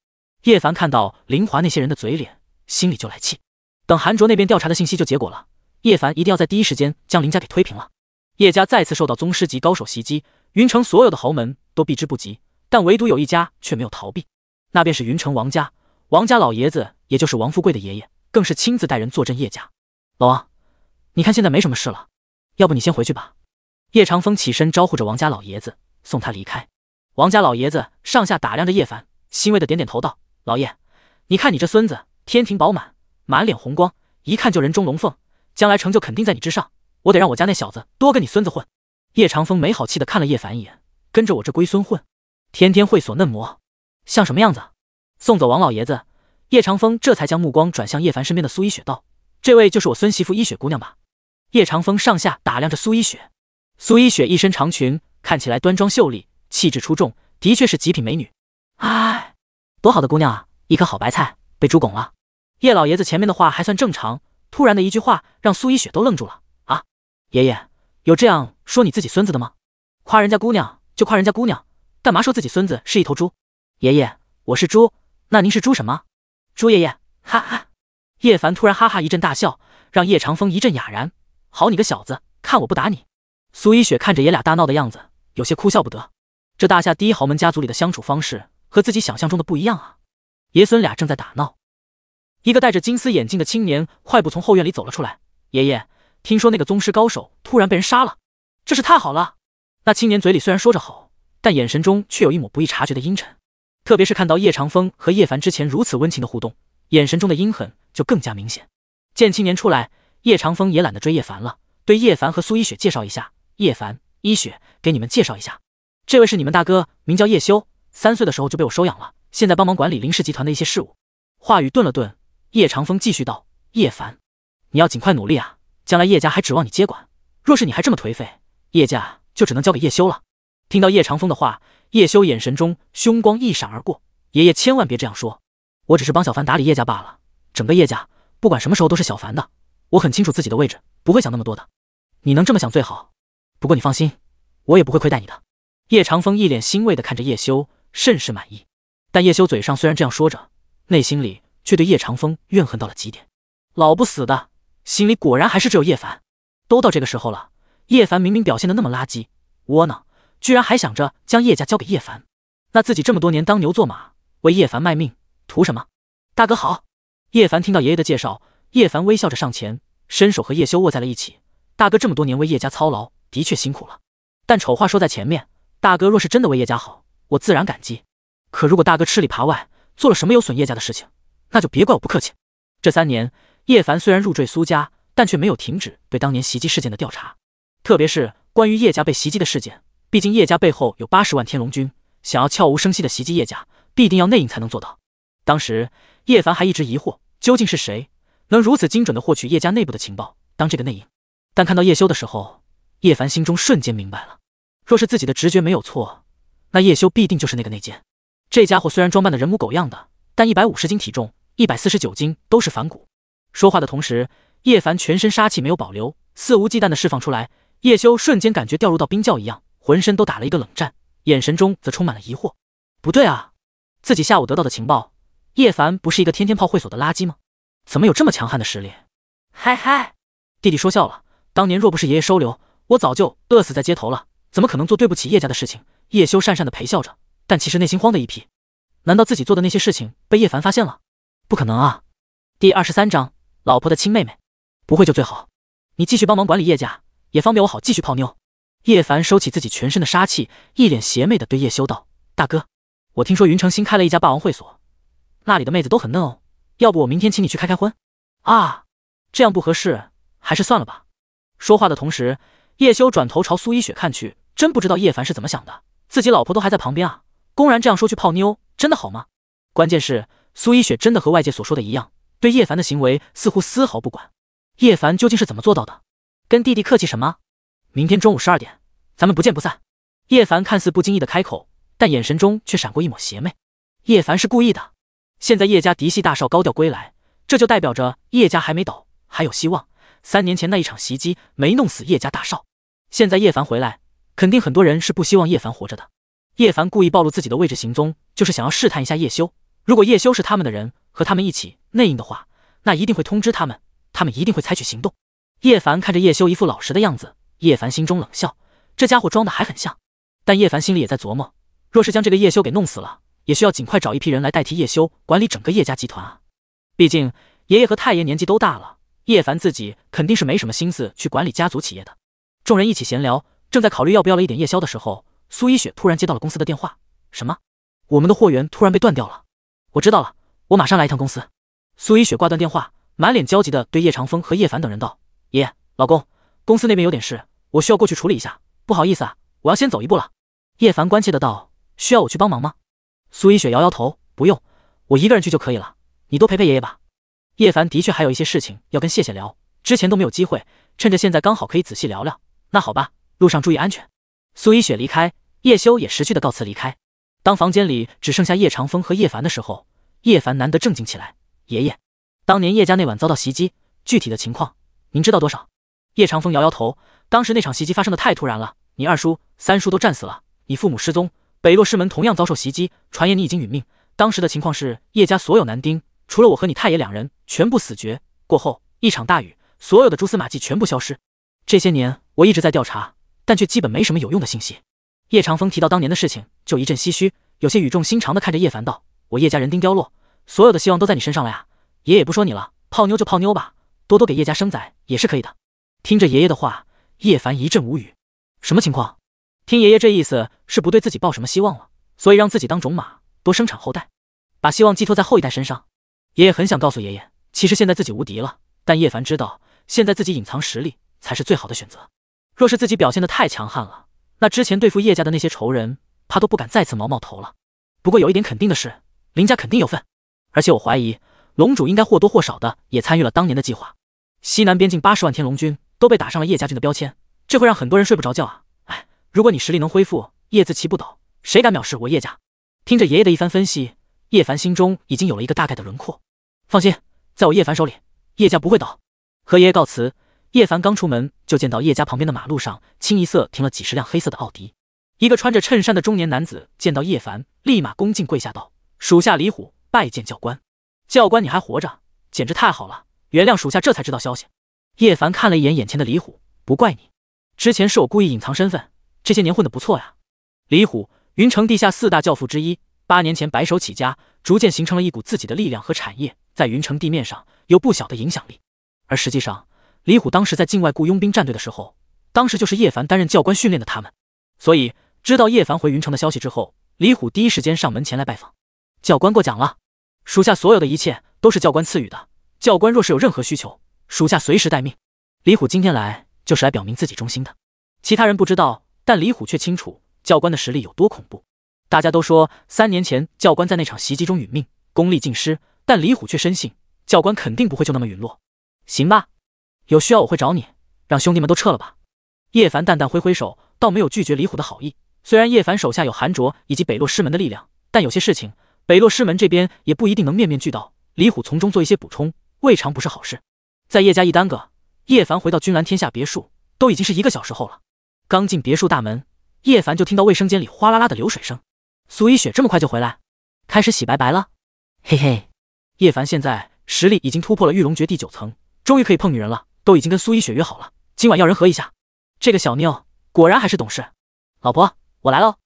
叶凡看到林华那些人的嘴脸，心里就来气。等韩卓那边调查的信息就结果了，叶凡一定要在第一时间将林家给推平了。叶家再次受到宗师级高手袭击，云城所有的豪门都避之不及，但唯独有一家却没有逃避。那便是云城王家，王家老爷子，也就是王富贵的爷爷，更是亲自带人坐镇叶家。老王，你看现在没什么事了，要不你先回去吧。叶长风起身招呼着王家老爷子送他离开。王家老爷子上下打量着叶凡，欣慰的点点头道：“老叶，你看你这孙子，天庭饱满，满脸红光，一看就人中龙凤，将来成就肯定在你之上。我得让我家那小子多跟你孙子混。”叶长风没好气的看了叶凡一眼：“跟着我这龟孙混，天天会所嫩模。”像什么样子？送走王老爷子，叶长风这才将目光转向叶凡身边的苏一雪，道：“这位就是我孙媳妇一雪姑娘吧？”叶长风上下打量着苏一雪，苏一雪一身长裙，看起来端庄秀丽，气质出众，的确是极品美女。唉，多好的姑娘啊！一颗好白菜被猪拱了。叶老爷子前面的话还算正常，突然的一句话让苏一雪都愣住了。啊，爷爷有这样说你自己孙子的吗？夸人家姑娘就夸人家姑娘，干嘛说自己孙子是一头猪？爷爷，我是猪，那您是猪什么？猪爷爷，哈哈！叶凡突然哈哈一阵大笑，让叶长风一阵哑然。好你个小子，看我不打你！苏一雪看着爷俩大闹的样子，有些哭笑不得。这大夏第一豪门家族里的相处方式和自己想象中的不一样啊！爷孙俩正在打闹，一个戴着金丝眼镜的青年快步从后院里走了出来。爷爷，听说那个宗师高手突然被人杀了，这是太好了！那青年嘴里虽然说着好，但眼神中却有一抹不易察觉的阴沉。特别是看到叶长风和叶凡之前如此温情的互动，眼神中的阴狠就更加明显。见青年出来，叶长风也懒得追叶凡了，对叶凡和苏一雪介绍一下：叶凡，一雪，给你们介绍一下，这位是你们大哥，名叫叶修，三岁的时候就被我收养了，现在帮忙管理林氏集团的一些事务。话语顿了顿，叶长风继续道：叶凡，你要尽快努力啊，将来叶家还指望你接管。若是你还这么颓废，叶家就只能交给叶修了。听到叶长风的话。叶修眼神中凶光一闪而过，爷爷千万别这样说，我只是帮小凡打理叶家罢了，整个叶家不管什么时候都是小凡的，我很清楚自己的位置，不会想那么多的。你能这么想最好，不过你放心，我也不会亏待你的。叶长风一脸欣慰的看着叶修，甚是满意。但叶修嘴上虽然这样说着，内心里却对叶长风怨恨到了极点，老不死的，心里果然还是只有叶凡。都到这个时候了，叶凡明明表现的那么垃圾，窝囊。居然还想着将叶家交给叶凡，那自己这么多年当牛做马，为叶凡卖命，图什么？大哥好。叶凡听到爷爷的介绍，叶凡微笑着上前，伸手和叶修握在了一起。大哥这么多年为叶家操劳，的确辛苦了。但丑话说在前面，大哥若是真的为叶家好，我自然感激；可如果大哥吃里扒外，做了什么有损叶家的事情，那就别怪我不客气。这三年，叶凡虽然入赘苏家，但却没有停止对当年袭击事件的调查，特别是关于叶家被袭击的事件。毕竟叶家背后有八十万天龙军，想要悄无声息的袭击叶家，必定要内应才能做到。当时叶凡还一直疑惑，究竟是谁能如此精准的获取叶家内部的情报，当这个内应？但看到叶修的时候，叶凡心中瞬间明白了，若是自己的直觉没有错，那叶修必定就是那个内奸。这家伙虽然装扮的人模狗样的，但一百五十斤体重，一百四十九斤都是反骨。说话的同时，叶凡全身杀气没有保留，肆无忌惮的释放出来。叶修瞬间感觉掉入到冰窖一样。浑身都打了一个冷战，眼神中则充满了疑惑。不对啊，自己下午得到的情报，叶凡不是一个天天泡会所的垃圾吗？怎么有这么强悍的实力？嗨嗨，弟弟说笑了，当年若不是爷爷收留，我早就饿死在街头了，怎么可能做对不起叶家的事情？叶修讪讪的陪笑着，但其实内心慌的一批。难道自己做的那些事情被叶凡发现了？不可能啊！第二十三章，老婆的亲妹妹，不会就最好。你继续帮忙管理叶家，也方便我好继续泡妞。叶凡收起自己全身的杀气，一脸邪魅的对叶修道：“大哥，我听说云城新开了一家霸王会所，那里的妹子都很嫩哦，要不我明天请你去开开荤？啊，这样不合适，还是算了吧。”说话的同时，叶修转头朝苏一雪看去，真不知道叶凡是怎么想的，自己老婆都还在旁边啊，公然这样说去泡妞，真的好吗？关键是苏一雪真的和外界所说的一样，对叶凡的行为似乎丝毫不管。叶凡究竟是怎么做到的？跟弟弟客气什么？明天中午十二点，咱们不见不散。叶凡看似不经意的开口，但眼神中却闪过一抹邪魅。叶凡是故意的。现在叶家嫡系大少高调归来，这就代表着叶家还没倒，还有希望。三年前那一场袭击没弄死叶家大少，现在叶凡回来，肯定很多人是不希望叶凡活着的。叶凡故意暴露自己的位置行踪，就是想要试探一下叶修。如果叶修是他们的人，和他们一起内应的话，那一定会通知他们，他们一定会采取行动。叶凡看着叶修一副老实的样子。叶凡心中冷笑，这家伙装的还很像。但叶凡心里也在琢磨，若是将这个叶修给弄死了，也需要尽快找一批人来代替叶修管理整个叶家集团啊。毕竟爷爷和太爷年纪都大了，叶凡自己肯定是没什么心思去管理家族企业的。众人一起闲聊，正在考虑要不要了一点夜宵的时候，苏一雪突然接到了公司的电话：“什么？我们的货源突然被断掉了？我知道了，我马上来一趟公司。”苏一雪挂断电话，满脸焦急地对叶长风和叶凡等人道：“爷爷，老公，公司那边有点事。”我需要过去处理一下，不好意思啊，我要先走一步了。叶凡关切的道：“需要我去帮忙吗？”苏一雪摇摇头：“不用，我一个人去就可以了。你多陪陪爷爷吧。”叶凡的确还有一些事情要跟谢谢聊，之前都没有机会，趁着现在刚好可以仔细聊聊。那好吧，路上注意安全。苏一雪离开，叶修也识趣的告辞离开。当房间里只剩下叶长风和叶凡的时候，叶凡难得正经起来：“爷爷，当年叶家那晚遭到袭击，具体的情况您知道多少？”叶长风摇摇头。当时那场袭击发生的太突然了，你二叔、三叔都战死了，你父母失踪，北洛师门同样遭受袭击，传言你已经殒命。当时的情况是，叶家所有男丁，除了我和你太爷两人，全部死绝。过后一场大雨，所有的蛛丝马迹全部消失。这些年我一直在调查，但却基本没什么有用的信息。叶长风提到当年的事情，就一阵唏嘘，有些语重心长地看着叶凡道：“我叶家人丁凋落，所有的希望都在你身上了呀。爷爷不说你了，泡妞就泡妞吧，多多给叶家生崽也是可以的。”听着爷爷的话。叶凡一阵无语，什么情况？听爷爷这意思是不对自己抱什么希望了，所以让自己当种马，多生产后代，把希望寄托在后一代身上。爷爷很想告诉爷爷，其实现在自己无敌了，但叶凡知道，现在自己隐藏实力才是最好的选择。若是自己表现的太强悍了，那之前对付叶家的那些仇人，怕都不敢再次毛毛头了。不过有一点肯定的是，林家肯定有份，而且我怀疑龙主应该或多或少的也参与了当年的计划。西南边境八十万天龙军。都被打上了叶家军的标签，这会让很多人睡不着觉啊！哎，如果你实力能恢复，叶自齐不倒，谁敢藐视我叶家？听着爷爷的一番分析，叶凡心中已经有了一个大概的轮廓。放心，在我叶凡手里，叶家不会倒。和爷爷告辞。叶凡刚出门，就见到叶家旁边的马路上，清一色停了几十辆黑色的奥迪。一个穿着衬衫的中年男子见到叶凡，立马恭敬跪下道：“属下李虎，拜见教官。教官你还活着，简直太好了！原谅属下，这才知道消息。”叶凡看了一眼眼前的李虎，不怪你，之前是我故意隐藏身份。这些年混得不错呀。李虎，云城地下四大教父之一，八年前白手起家，逐渐形成了一股自己的力量和产业，在云城地面上有不小的影响力。而实际上，李虎当时在境外雇佣兵战队的时候，当时就是叶凡担任教官训练的他们，所以知道叶凡回云城的消息之后，李虎第一时间上门前来拜访。教官过奖了，属下所有的一切都是教官赐予的。教官若是有任何需求。属下随时待命。李虎今天来就是来表明自己忠心的。其他人不知道，但李虎却清楚教官的实力有多恐怖。大家都说三年前教官在那场袭击中殒命，功力尽失。但李虎却深信教官肯定不会就那么陨落。行吧，有需要我会找你。让兄弟们都撤了吧。叶凡淡淡挥挥手，倒没有拒绝李虎的好意。虽然叶凡手下有韩卓以及北洛师门的力量，但有些事情北洛师门这边也不一定能面面俱到。李虎从中做一些补充，未尝不是好事。在叶家一耽搁，叶凡回到君兰天下别墅都已经是一个小时后了。刚进别墅大门，叶凡就听到卫生间里哗啦啦的流水声。苏一雪这么快就回来，开始洗白白了。嘿嘿，叶凡现在实力已经突破了玉龙诀第九层，终于可以碰女人了。都已经跟苏一雪约好了，今晚要人合一下。这个小妞果然还是懂事。老婆，我来喽！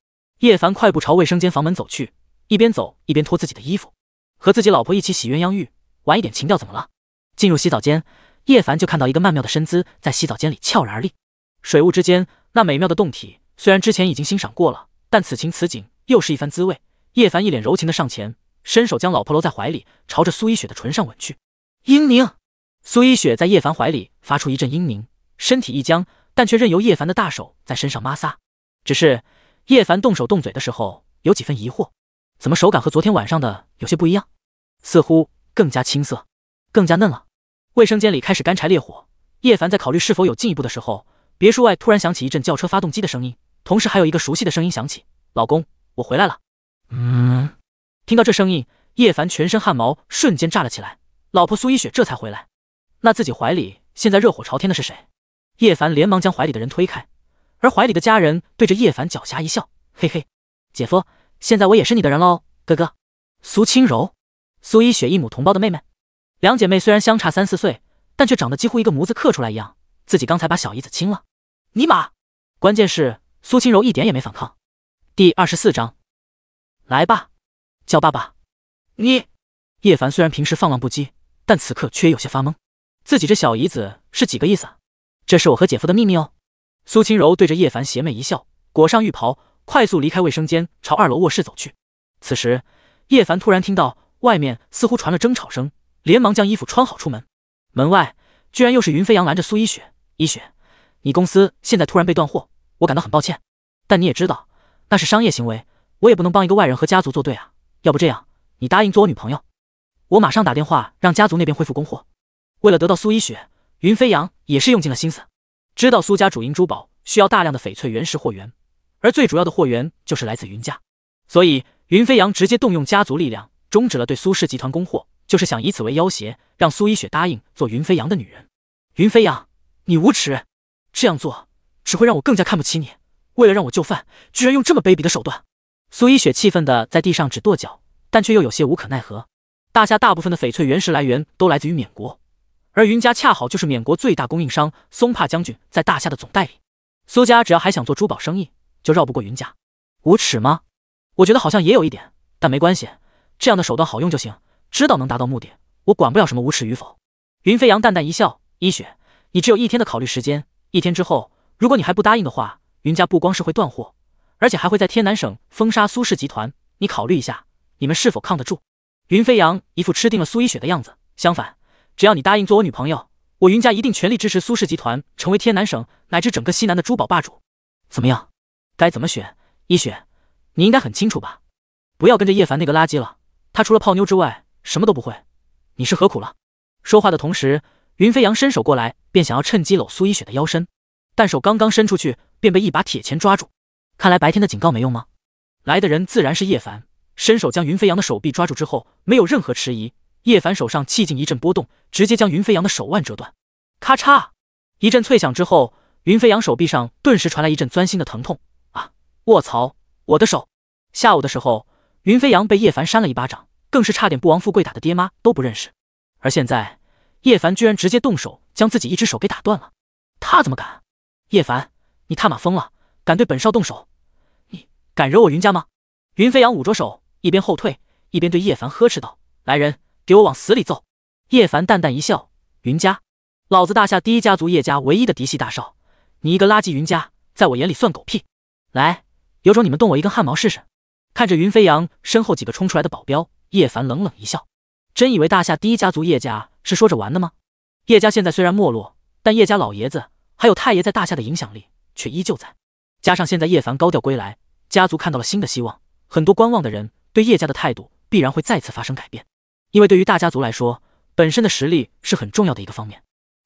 叶凡快步朝卫生间房门走去，一边走一边脱自己的衣服，和自己老婆一起洗鸳鸯浴，玩一点情调怎么了？进入洗澡间，叶凡就看到一个曼妙的身姿在洗澡间里悄然而立，水雾之间那美妙的动体，虽然之前已经欣赏过了，但此情此景又是一番滋味。叶凡一脸柔情的上前，伸手将老婆搂在怀里，朝着苏一雪的唇上吻去。英宁，苏一雪在叶凡怀里发出一阵嘤咛，身体一僵，但却任由叶凡的大手在身上摩挲。只是叶凡动手动嘴的时候，有几分疑惑，怎么手感和昨天晚上的有些不一样，似乎更加青涩，更加嫩了。卫生间里开始干柴烈火，叶凡在考虑是否有进一步的时候，别墅外突然响起一阵轿车发动机的声音，同时还有一个熟悉的声音响起：“老公，我回来了。”嗯，听到这声音，叶凡全身汗毛瞬间炸了起来。老婆苏一雪这才回来，那自己怀里现在热火朝天的是谁？叶凡连忙将怀里的人推开，而怀里的家人对着叶凡狡黠一笑：“嘿嘿，姐夫，现在我也是你的人喽。”哥哥，苏清柔，苏一雪一母同胞的妹妹。两姐妹虽然相差三四岁，但却长得几乎一个模子刻出来一样。自己刚才把小姨子亲了，尼玛！关键是苏清柔一点也没反抗。第二十四章，来吧，叫爸爸。你，叶凡虽然平时放浪不羁，但此刻却有些发懵。自己这小姨子是几个意思？这是我和姐夫的秘密哦。苏清柔对着叶凡邪魅一笑，裹上浴袍，快速离开卫生间，朝二楼卧室走去。此时，叶凡突然听到外面似乎传了争吵声。连忙将衣服穿好出门，门外居然又是云飞扬拦着苏一雪。一雪，你公司现在突然被断货，我感到很抱歉。但你也知道，那是商业行为，我也不能帮一个外人和家族作对啊。要不这样，你答应做我女朋友，我马上打电话让家族那边恢复供货。为了得到苏一雪，云飞扬也是用尽了心思。知道苏家主营珠宝，需要大量的翡翠原石货源，而最主要的货源就是来自云家，所以云飞扬直接动用家族力量，终止了对苏氏集团供货。就是想以此为要挟，让苏一雪答应做云飞扬的女人。云飞扬，你无耻！这样做只会让我更加看不起你。为了让我就范，居然用这么卑鄙的手段！苏一雪气愤的在地上只跺脚，但却又有些无可奈何。大夏大部分的翡翠原石来源都来自于缅国，而云家恰好就是缅国最大供应商松帕将军在大夏的总代理。苏家只要还想做珠宝生意，就绕不过云家。无耻吗？我觉得好像也有一点，但没关系，这样的手段好用就行。知道能达到目的，我管不了什么无耻与否。云飞扬淡淡一笑：“一雪，你只有一天的考虑时间。一天之后，如果你还不答应的话，云家不光是会断货，而且还会在天南省封杀苏氏集团。你考虑一下，你们是否抗得住？”云飞扬一副吃定了苏一雪的样子。相反，只要你答应做我女朋友，我云家一定全力支持苏氏集团成为天南省乃至整个西南的珠宝霸主。怎么样？该怎么选？一雪，你应该很清楚吧？不要跟着叶凡那个垃圾了，他除了泡妞之外……什么都不会，你是何苦了？说话的同时，云飞扬伸手过来，便想要趁机搂苏一雪的腰身，但手刚刚伸出去，便被一把铁钳抓住。看来白天的警告没用吗？来的人自然是叶凡，伸手将云飞扬的手臂抓住之后，没有任何迟疑，叶凡手上气劲一阵波动，直接将云飞扬的手腕折断。咔嚓，一阵脆响之后，云飞扬手臂上顿时传来一阵钻心的疼痛。啊！卧槽，我的手！下午的时候，云飞扬被叶凡扇了一巴掌。更是差点不王富贵打的爹妈都不认识，而现在叶凡居然直接动手将自己一只手给打断了，他怎么敢？叶凡，你踏马疯了，敢对本少动手？你敢惹我云家吗？云飞扬捂着手，一边后退一边对叶凡呵斥道：“来人，给我往死里揍！”叶凡淡淡一笑：“云家，老子大夏第一家族叶家唯一的嫡系大少，你一个垃圾云家，在我眼里算狗屁。来，有种你们动我一根汗毛试试！”看着云飞扬身后几个冲出来的保镖。叶凡冷冷一笑：“真以为大夏第一家族叶家是说着玩的吗？叶家现在虽然没落，但叶家老爷子还有太爷在大夏的影响力却依旧在。加上现在叶凡高调归来，家族看到了新的希望，很多观望的人对叶家的态度必然会再次发生改变。因为对于大家族来说，本身的实力是很重要的一个方面，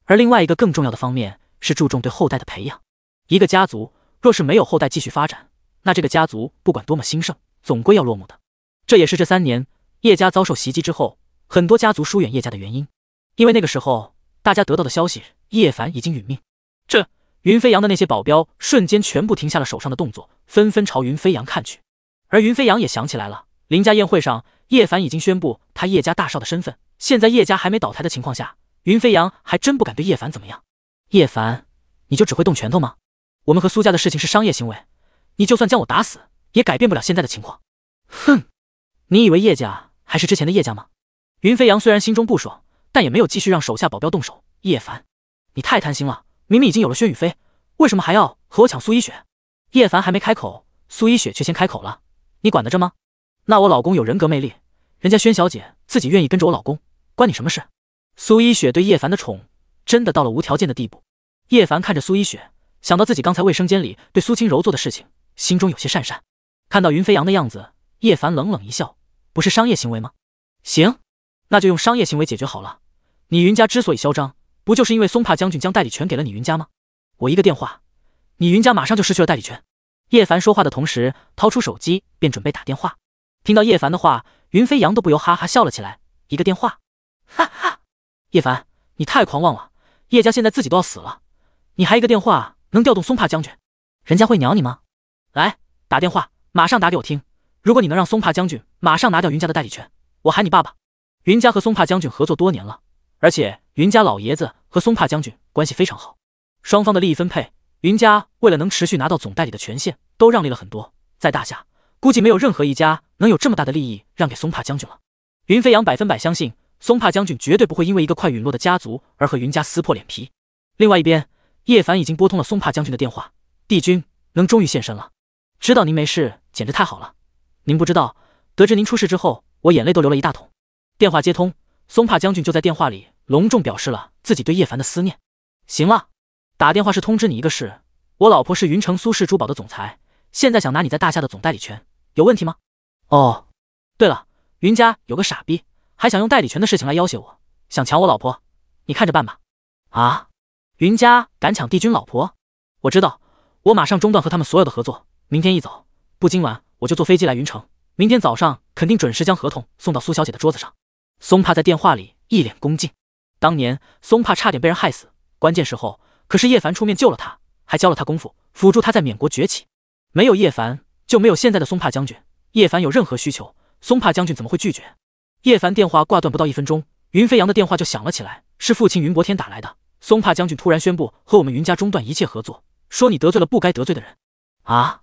而另外一个更重要的方面是注重对后代的培养。一个家族若是没有后代继续发展，那这个家族不管多么兴盛，总归要落幕的。这也是这三年。”叶家遭受袭击之后，很多家族疏远叶家的原因，因为那个时候大家得到的消息，叶凡已经殒命。这云飞扬的那些保镖瞬间全部停下了手上的动作，纷纷朝云飞扬看去。而云飞扬也想起来了，林家宴会上叶凡已经宣布他叶家大少的身份。现在叶家还没倒台的情况下，云飞扬还真不敢对叶凡怎么样。叶凡，你就只会动拳头吗？我们和苏家的事情是商业行为，你就算将我打死，也改变不了现在的情况。哼，你以为叶家？还是之前的叶家吗？云飞扬虽然心中不爽，但也没有继续让手下保镖动手。叶凡，你太贪心了，明明已经有了轩雨飞，为什么还要和我抢苏一雪？叶凡还没开口，苏一雪却先开口了：“你管得着吗？那我老公有人格魅力，人家轩小姐自己愿意跟着我老公，关你什么事？”苏一雪对叶凡的宠真的到了无条件的地步。叶凡看着苏一雪，想到自己刚才卫生间里对苏清柔做的事情，心中有些讪讪。看到云飞扬的样子，叶凡冷冷一笑。不是商业行为吗？行，那就用商业行为解决好了。你云家之所以嚣张，不就是因为松帕将军将代理权给了你云家吗？我一个电话，你云家马上就失去了代理权。叶凡说话的同时，掏出手机便准备打电话。听到叶凡的话，云飞扬都不由哈哈笑了起来。一个电话，哈哈，叶凡，你太狂妄了。叶家现在自己都要死了，你还一个电话能调动松帕将军？人家会鸟你吗？来，打电话，马上打给我听。如果你能让松帕将军马上拿掉云家的代理权，我喊你爸爸。云家和松帕将军合作多年了，而且云家老爷子和松帕将军关系非常好，双方的利益分配，云家为了能持续拿到总代理的权限，都让利了很多。在大夏，估计没有任何一家能有这么大的利益让给松帕将军了。云飞扬百分百相信松帕将军绝对不会因为一个快陨落的家族而和云家撕破脸皮。另外一边，叶凡已经拨通了松帕将军的电话，帝君能终于现身了，知道您没事简直太好了。您不知道，得知您出事之后，我眼泪都流了一大桶。电话接通，松帕将军就在电话里隆重表示了自己对叶凡的思念。行了，打电话是通知你一个事，我老婆是云城苏氏珠宝的总裁，现在想拿你在大夏的总代理权，有问题吗？哦，对了，云家有个傻逼还想用代理权的事情来要挟我，想抢我老婆，你看着办吧。啊，云家敢抢帝君老婆？我知道，我马上中断和他们所有的合作，明天一早。不，今晚我就坐飞机来云城。明天早上肯定准时将合同送到苏小姐的桌子上。松帕在电话里一脸恭敬。当年松帕差点被人害死，关键时候可是叶凡出面救了他，还教了他功夫，辅助他在缅国崛起。没有叶凡，就没有现在的松帕将军。叶凡有任何需求，松帕将军怎么会拒绝？叶凡电话挂断不到一分钟，云飞扬的电话就响了起来，是父亲云博天打来的。松帕将军突然宣布和我们云家中断一切合作，说你得罪了不该得罪的人。啊？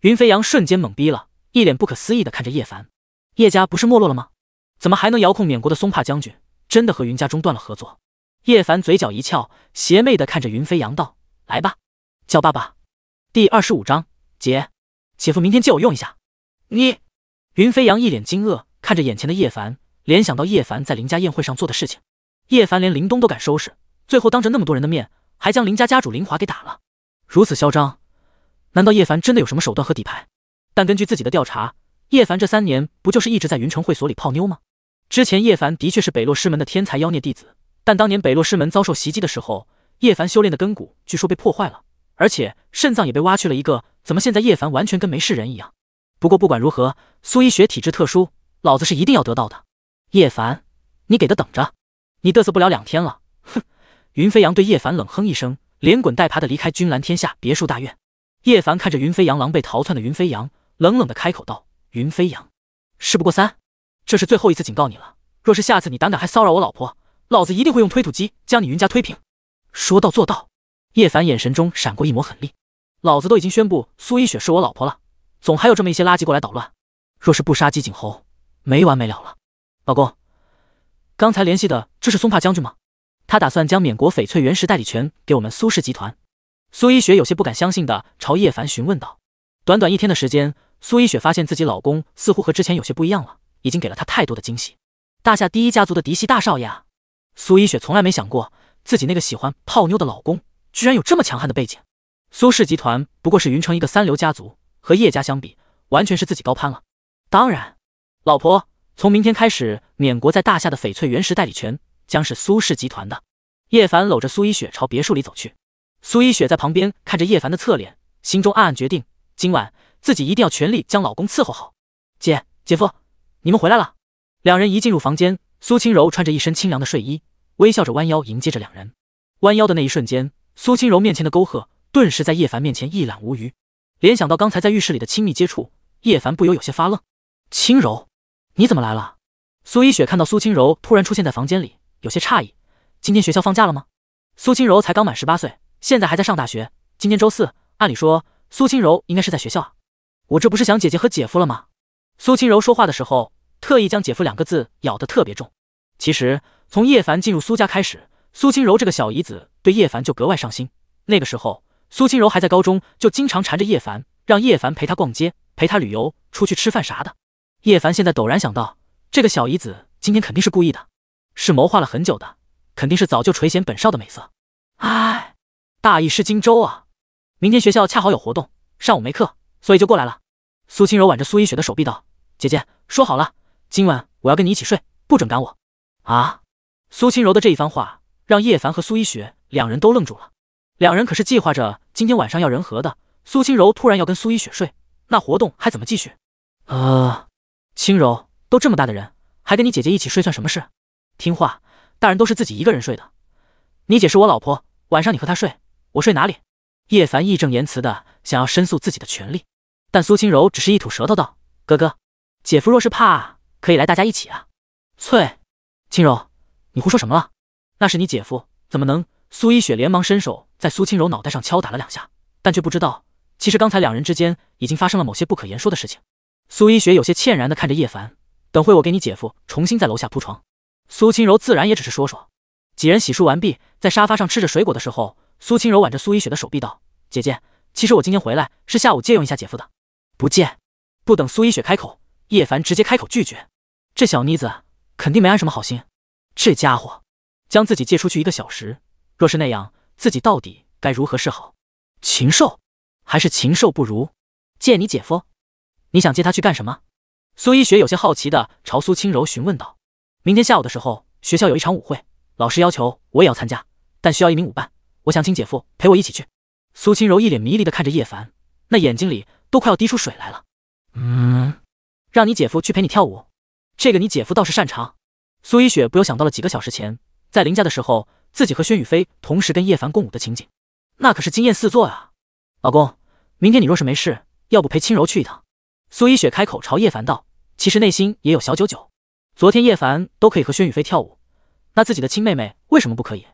云飞扬瞬间懵逼了，一脸不可思议的看着叶凡。叶家不是没落了吗？怎么还能遥控缅国的松帕将军？真的和云家中断了合作？叶凡嘴角一翘，邪魅的看着云飞扬道：“来吧，叫爸爸。”第二十五章，姐，姐夫，明天借我用一下。你，云飞扬一脸惊愕看着眼前的叶凡，联想到叶凡在林家宴会上做的事情，叶凡连林东都敢收拾，最后当着那么多人的面还将林家家主林华给打了，如此嚣张。难道叶凡真的有什么手段和底牌？但根据自己的调查，叶凡这三年不就是一直在云城会所里泡妞吗？之前叶凡的确是北洛师门的天才妖孽弟子，但当年北洛师门遭受袭击的时候，叶凡修炼的根骨据说被破坏了，而且肾脏也被挖去了一个，怎么现在叶凡完全跟没事人一样？不过不管如何，苏一雪体质特殊，老子是一定要得到的。叶凡，你给的等着，你嘚瑟不了两天了！哼！云飞扬对叶凡冷哼一声，连滚带爬的离开君兰天下别墅大院。叶凡看着云飞扬狼狈逃窜的云飞扬，冷冷的开口道：“云飞扬，事不过三，这是最后一次警告你了。若是下次你胆敢还骚扰我老婆，老子一定会用推土机将你云家推平。”说到做到。叶凡眼神中闪过一抹狠厉：“老子都已经宣布苏一雪是我老婆了，总还有这么一些垃圾过来捣乱。若是不杀鸡儆猴，没完没了了。”老公，刚才联系的这是松帕将军吗？他打算将缅国翡翠原石代理权给我们苏氏集团。苏一雪有些不敢相信的朝叶凡询问道：“短短一天的时间，苏一雪发现自己老公似乎和之前有些不一样了，已经给了她太多的惊喜。大夏第一家族的嫡系大少爷啊！苏一雪从来没想过，自己那个喜欢泡妞的老公，居然有这么强悍的背景。苏氏集团不过是云城一个三流家族，和叶家相比，完全是自己高攀了。当然，老婆，从明天开始，缅国在大夏的翡翠原石代理权将是苏氏集团的。”叶凡搂着苏一雪朝别墅里走去。苏一雪在旁边看着叶凡的侧脸，心中暗暗决定，今晚自己一定要全力将老公伺候好。姐姐夫，你们回来了。两人一进入房间，苏清柔穿着一身清凉的睡衣，微笑着弯腰迎接着两人。弯腰的那一瞬间，苏清柔面前的沟壑顿时在叶凡面前一览无余。联想到刚才在浴室里的亲密接触，叶凡不由有些发愣。轻柔，你怎么来了？苏一雪看到苏清柔突然出现在房间里，有些诧异。今天学校放假了吗？苏清柔才刚满十八岁。现在还在上大学。今天周四，按理说苏清柔应该是在学校啊。我这不是想姐姐和姐夫了吗？苏清柔说话的时候，特意将“姐夫”两个字咬得特别重。其实从叶凡进入苏家开始，苏清柔这个小姨子对叶凡就格外上心。那个时候，苏清柔还在高中，就经常缠着叶凡，让叶凡陪她逛街、陪她旅游、出去吃饭啥的。叶凡现在陡然想到，这个小姨子今天肯定是故意的，是谋划了很久的，肯定是早就垂涎本少的美色。唉。大意失荆州啊！明天学校恰好有活动，上午没课，所以就过来了。苏清柔挽着苏依雪的手臂道：“姐姐，说好了，今晚我要跟你一起睡，不准赶我！”啊！苏清柔的这一番话让叶凡和苏依雪两人都愣住了。两人可是计划着今天晚上要人和的，苏清柔突然要跟苏依雪睡，那活动还怎么继续？呃，清柔都这么大的人，还跟你姐姐一起睡算什么事？听话，大人都是自己一个人睡的。你姐是我老婆，晚上你和她睡。我睡哪里？叶凡义正言辞的想要申诉自己的权利，但苏清柔只是一吐舌头道：“哥哥，姐夫若是怕，可以来大家一起啊。”翠，清柔，你胡说什么了？那是你姐夫，怎么能……苏一雪连忙伸手在苏清柔脑袋上敲打了两下，但却不知道，其实刚才两人之间已经发生了某些不可言说的事情。苏一雪有些歉然的看着叶凡：“等会我给你姐夫重新在楼下铺床。”苏清柔自然也只是说说。几人洗漱完毕，在沙发上吃着水果的时候。苏清柔挽着苏依雪的手臂道：“姐姐，其实我今天回来是下午借用一下姐夫的，不借。”不等苏依雪开口，叶凡直接开口拒绝。这小妮子肯定没安什么好心。这家伙将自己借出去一个小时，若是那样，自己到底该如何是好？禽兽还是禽兽不如？借你姐夫，你想借他去干什么？”苏依雪有些好奇的朝苏清柔询问道：“明天下午的时候，学校有一场舞会，老师要求我也要参加，但需要一名舞伴。”我想请姐夫陪我一起去。苏轻柔一脸迷离的看着叶凡，那眼睛里都快要滴出水来了。嗯，让你姐夫去陪你跳舞，这个你姐夫倒是擅长。苏一雪不由想到了几个小时前在林家的时候，自己和薛雨飞同时跟叶凡共舞的情景，那可是惊艳四座啊！老公，明天你若是没事，要不陪轻柔去一趟？苏一雪开口朝叶凡道，其实内心也有小九九。昨天叶凡都可以和薛雨飞跳舞，那自己的亲妹妹为什么不可以？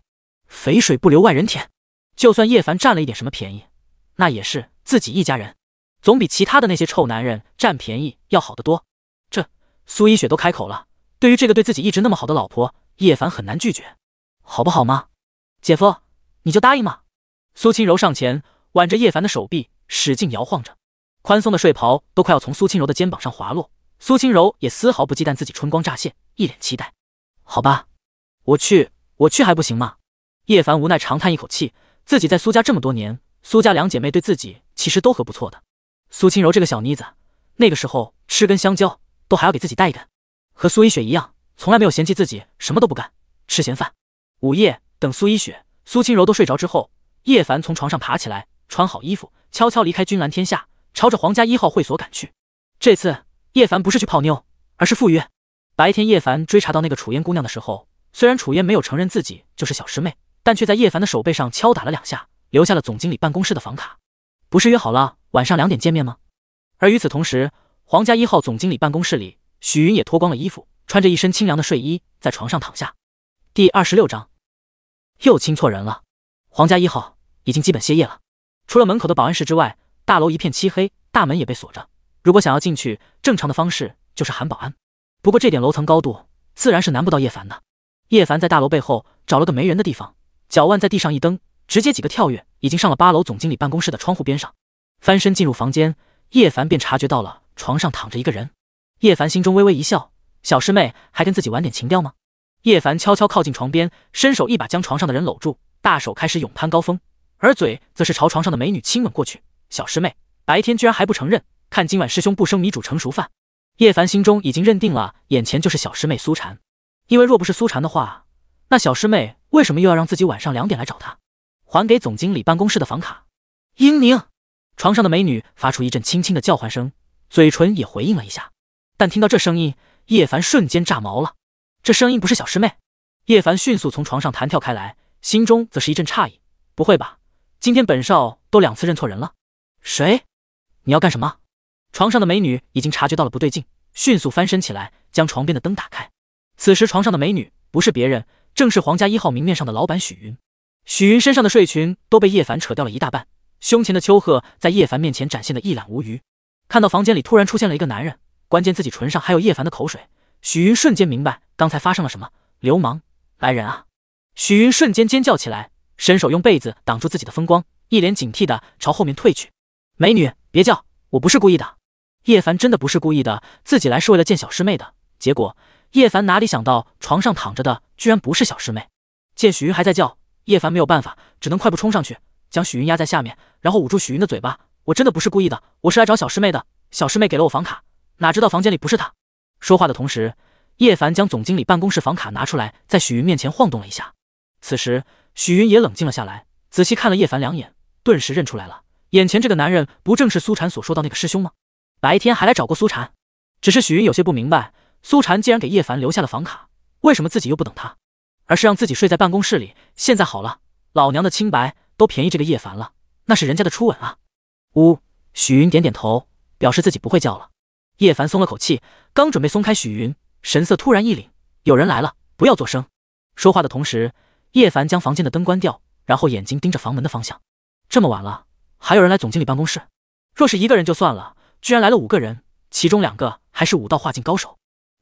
肥水不流外人田，就算叶凡占了一点什么便宜，那也是自己一家人，总比其他的那些臭男人占便宜要好得多。这苏一雪都开口了，对于这个对自己一直那么好的老婆，叶凡很难拒绝，好不好吗？姐夫，你就答应嘛！苏清柔上前挽着叶凡的手臂，使劲摇晃着，宽松的睡袍都快要从苏清柔的肩膀上滑落，苏清柔也丝毫不忌惮自己春光乍现，一脸期待。好吧，我去，我去还不行吗？叶凡无奈长叹一口气，自己在苏家这么多年，苏家两姐妹对自己其实都很不错的。苏清柔这个小妮子，那个时候吃根香蕉都还要给自己带一根，和苏依雪一样，从来没有嫌弃自己什么都不干吃闲饭。午夜，等苏依雪、苏清柔都睡着之后，叶凡从床上爬起来，穿好衣服，悄悄离开君兰天下，朝着皇家一号会所赶去。这次叶凡不是去泡妞，而是赴约。白天叶凡追查到那个楚嫣姑娘的时候，虽然楚嫣没有承认自己就是小师妹。但却在叶凡的手背上敲打了两下，留下了总经理办公室的房卡。不是约好了晚上两点见面吗？而与此同时，皇家一号总经理办公室里，许云也脱光了衣服，穿着一身清凉的睡衣，在床上躺下。第二十六章，又亲错人了。皇家一号已经基本歇业了，除了门口的保安室之外，大楼一片漆黑，大门也被锁着。如果想要进去，正常的方式就是喊保安。不过这点楼层高度，自然是难不到叶凡的。叶凡在大楼背后找了个没人的地方。脚腕在地上一蹬，直接几个跳跃，已经上了八楼总经理办公室的窗户边上，翻身进入房间，叶凡便察觉到了床上躺着一个人。叶凡心中微微一笑，小师妹还跟自己玩点情调吗？叶凡悄悄靠近床边，伸手一把将床上的人搂住，大手开始勇攀高峰，而嘴则是朝床上的美女亲吻过去。小师妹白天居然还不承认，看今晚师兄不生米煮成熟饭。叶凡心中已经认定了眼前就是小师妹苏婵，因为若不是苏婵的话，那小师妹。为什么又要让自己晚上两点来找他？还给总经理办公室的房卡。英宁，床上的美女发出一阵轻轻的叫唤声，嘴唇也回应了一下。但听到这声音，叶凡瞬间炸毛了。这声音不是小师妹？叶凡迅速从床上弹跳开来，心中则是一阵诧异。不会吧，今天本少都两次认错人了。谁？你要干什么？床上的美女已经察觉到了不对劲，迅速翻身起来，将床边的灯打开。此时床上的美女不是别人。正是皇家一号明面上的老板许云，许云身上的睡裙都被叶凡扯掉了一大半，胸前的秋壑在叶凡面前展现的一览无余。看到房间里突然出现了一个男人，关键自己唇上还有叶凡的口水，许云瞬间明白刚才发生了什么。流氓，来人啊！许云瞬间尖叫起来，伸手用被子挡住自己的风光，一脸警惕的朝后面退去。美女，别叫，我不是故意的。叶凡真的不是故意的，自己来是为了见小师妹的，结果。叶凡哪里想到，床上躺着的居然不是小师妹。见许云还在叫，叶凡没有办法，只能快步冲上去，将许云压在下面，然后捂住许云的嘴巴。“我真的不是故意的，我是来找小师妹的。小师妹给了我房卡，哪知道房间里不是她。”说话的同时，叶凡将总经理办公室房卡拿出来，在许云面前晃动了一下。此时，许云也冷静了下来，仔细看了叶凡两眼，顿时认出来了，眼前这个男人不正是苏婵所说的那个师兄吗？白天还来找过苏婵，只是许云有些不明白。苏婵既然给叶凡留下了房卡，为什么自己又不等他，而是让自己睡在办公室里？现在好了，老娘的清白都便宜这个叶凡了，那是人家的初吻啊！呜，许云点点头，表示自己不会叫了。叶凡松了口气，刚准备松开许云，神色突然一凛，有人来了，不要做声。说话的同时，叶凡将房间的灯关掉，然后眼睛盯着房门的方向。这么晚了，还有人来总经理办公室？若是一个人就算了，居然来了五个人，其中两个还是武道化境高手。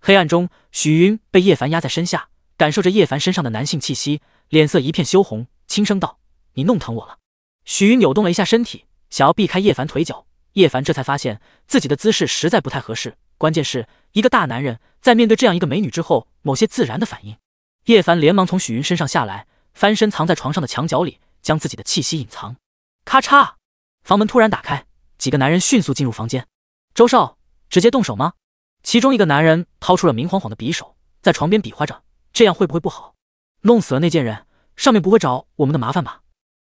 黑暗中，许云被叶凡压在身下，感受着叶凡身上的男性气息，脸色一片羞红，轻声道：“你弄疼我了。”许云扭动了一下身体，想要避开叶凡腿脚。叶凡这才发现自己的姿势实在不太合适，关键是一个大男人在面对这样一个美女之后，某些自然的反应。叶凡连忙从许云身上下来，翻身藏在床上的墙角里，将自己的气息隐藏。咔嚓，房门突然打开，几个男人迅速进入房间。周少，直接动手吗？其中一个男人掏出了明晃晃的匕首，在床边比划着：“这样会不会不好？弄死了那贱人，上面不会找我们的麻烦吧？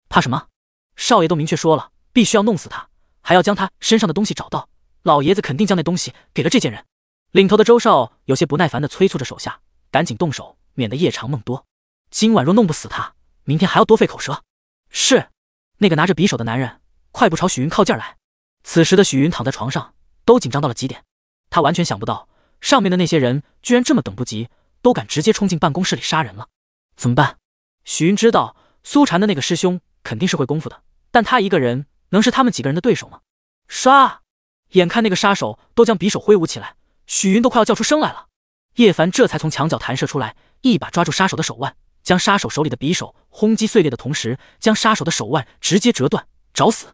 怕什么？少爷都明确说了，必须要弄死他，还要将他身上的东西找到。老爷子肯定将那东西给了这贱人。”领头的周少有些不耐烦地催促着手下：“赶紧动手，免得夜长梦多。今晚若弄不死他，明天还要多费口舌。”是那个拿着匕首的男人，快步朝许云靠近来。此时的许云躺在床上，都紧张到了极点。他完全想不到，上面的那些人居然这么等不及，都敢直接冲进办公室里杀人了，怎么办？许云知道苏禅的那个师兄肯定是会功夫的，但他一个人能是他们几个人的对手吗？杀！眼看那个杀手都将匕首挥舞起来，许云都快要叫出声来了。叶凡这才从墙角弹射出来，一把抓住杀手的手腕，将杀手手里的匕首轰击碎裂的同时，将杀手的手腕直接折断。找死！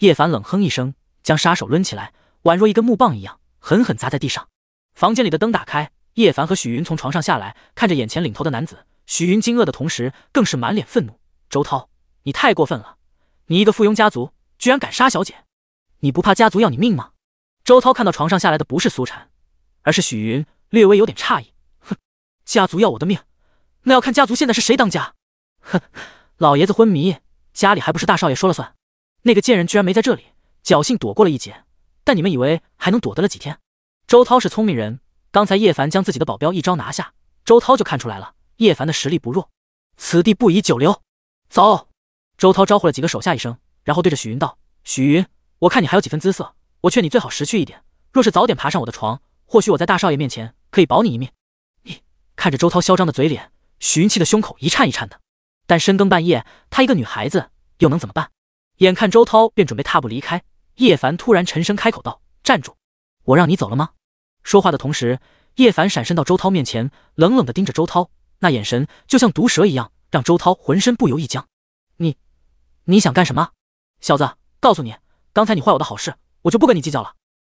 叶凡冷哼一声，将杀手抡起来，宛若一根木棒一样。狠狠砸在地上，房间里的灯打开，叶凡和许云从床上下来，看着眼前领头的男子，许云惊愕的同时，更是满脸愤怒。周涛，你太过分了！你一个附庸家族，居然敢杀小姐，你不怕家族要你命吗？周涛看到床上下来的不是苏婵，而是许云，略微有点诧异。哼，家族要我的命，那要看家族现在是谁当家。哼，老爷子昏迷，家里还不是大少爷说了算。那个贱人居然没在这里，侥幸躲过了一劫。但你们以为还能躲得了几天？周涛是聪明人，刚才叶凡将自己的保镖一招拿下，周涛就看出来了，叶凡的实力不弱，此地不宜久留，走。周涛招呼了几个手下一声，然后对着许云道：“许云，我看你还有几分姿色，我劝你最好识趣一点，若是早点爬上我的床，或许我在大少爷面前可以保你一命。”你看着周涛嚣张的嘴脸，许云气的胸口一颤一颤的，但深更半夜，她一个女孩子又能怎么办？眼看周涛便准备踏步离开。叶凡突然沉声开口道：“站住！我让你走了吗？”说话的同时，叶凡闪身到周涛面前，冷冷的盯着周涛，那眼神就像毒蛇一样，让周涛浑身不由一僵。“你，你想干什么？”小子，告诉你，刚才你坏我的好事，我就不跟你计较了。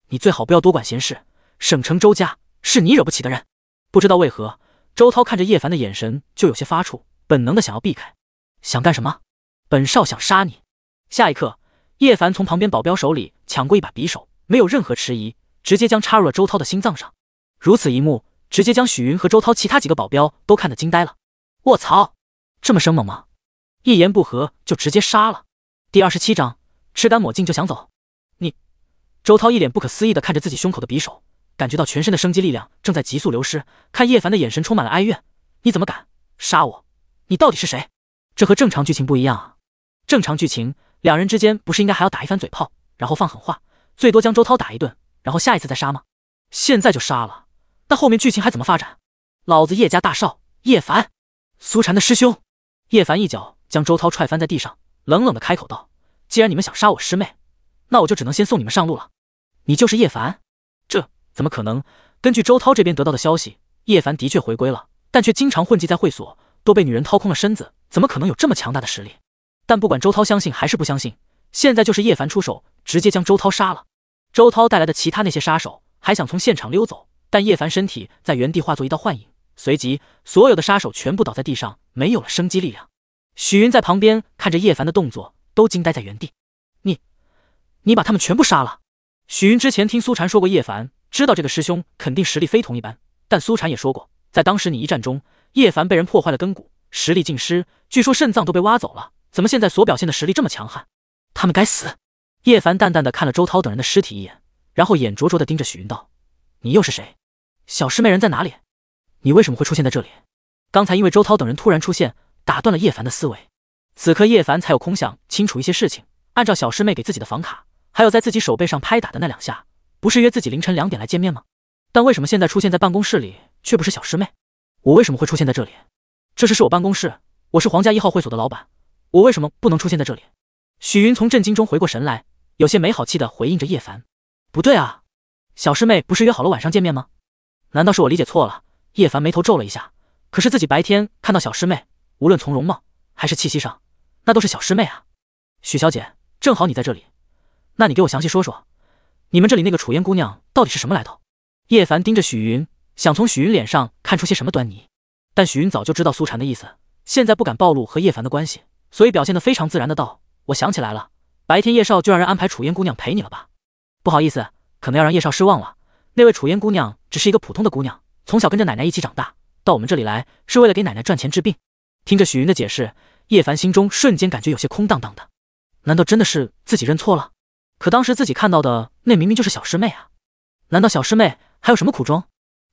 你最好不要多管闲事，省城周家是你惹不起的人。不知道为何，周涛看着叶凡的眼神就有些发怵，本能的想要避开。想干什么？本少想杀你。下一刻。叶凡从旁边保镖手里抢过一把匕首，没有任何迟疑，直接将插入了周涛的心脏上。如此一幕，直接将许云和周涛其他几个保镖都看得惊呆了。我操，这么生猛吗？一言不合就直接杀了。第二十七章，吃干抹净就想走？你？周涛一脸不可思议的看着自己胸口的匕首，感觉到全身的生机力量正在急速流失，看叶凡的眼神充满了哀怨。你怎么敢杀我？你到底是谁？这和正常剧情不一样啊！正常剧情。两人之间不是应该还要打一番嘴炮，然后放狠话，最多将周涛打一顿，然后下一次再杀吗？现在就杀了，那后面剧情还怎么发展？老子叶家大少叶凡，苏禅的师兄，叶凡一脚将周涛踹翻在地上，冷冷的开口道：“既然你们想杀我师妹，那我就只能先送你们上路了。”你就是叶凡？这怎么可能？根据周涛这边得到的消息，叶凡的确回归了，但却经常混迹在会所，都被女人掏空了身子，怎么可能有这么强大的实力？但不管周涛相信还是不相信，现在就是叶凡出手，直接将周涛杀了。周涛带来的其他那些杀手还想从现场溜走，但叶凡身体在原地化作一道幻影，随即所有的杀手全部倒在地上，没有了生机力量。许云在旁边看着叶凡的动作，都惊呆在原地。你，你把他们全部杀了？许云之前听苏禅说过，叶凡知道这个师兄肯定实力非同一般，但苏禅也说过，在当时你一战中，叶凡被人破坏了根骨，实力尽失，据说肾脏都被挖走了。怎么现在所表现的实力这么强悍？他们该死！叶凡淡淡的看了周涛等人的尸体一眼，然后眼灼灼的盯着许云道：“你又是谁？小师妹人在哪里？你为什么会出现在这里？”刚才因为周涛等人突然出现，打断了叶凡的思维。此刻叶凡才有空想清楚一些事情。按照小师妹给自己的房卡，还有在自己手背上拍打的那两下，不是约自己凌晨两点来见面吗？但为什么现在出现在办公室里却不是小师妹？我为什么会出现在这里？这是是我办公室，我是皇家一号会所的老板。我为什么不能出现在这里？许云从震惊中回过神来，有些没好气的回应着叶凡：“不对啊，小师妹不是约好了晚上见面吗？难道是我理解错了？”叶凡眉头皱了一下，可是自己白天看到小师妹，无论从容貌还是气息上，那都是小师妹啊。许小姐，正好你在这里，那你给我详细说说，你们这里那个楚烟姑娘到底是什么来头？叶凡盯着许云，想从许云脸上看出些什么端倪，但许云早就知道苏禅的意思，现在不敢暴露和叶凡的关系。所以表现得非常自然的道：“我想起来了，白天叶少就让人安排楚嫣姑娘陪你了吧？不好意思，可能要让叶少失望了。那位楚嫣姑娘只是一个普通的姑娘，从小跟着奶奶一起长大，到我们这里来是为了给奶奶赚钱治病。”听着许云的解释，叶凡心中瞬间感觉有些空荡荡的。难道真的是自己认错了？可当时自己看到的那明明就是小师妹啊！难道小师妹还有什么苦衷？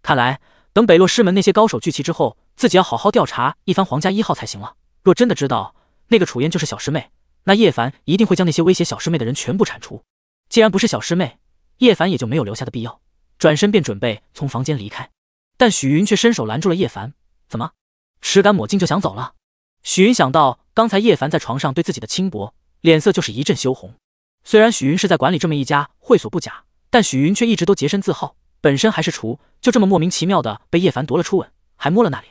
看来等北洛师门那些高手聚齐之后，自己要好好调查一番皇家一号才行了。若真的知道。那个楚嫣就是小师妹，那叶凡一定会将那些威胁小师妹的人全部铲除。既然不是小师妹，叶凡也就没有留下的必要，转身便准备从房间离开。但许云却伸手拦住了叶凡，怎么，吃干抹净就想走了？许云想到刚才叶凡在床上对自己的轻薄，脸色就是一阵羞红。虽然许云是在管理这么一家会所不假，但许云却一直都洁身自好，本身还是厨，就这么莫名其妙的被叶凡夺了初吻，还摸了那里。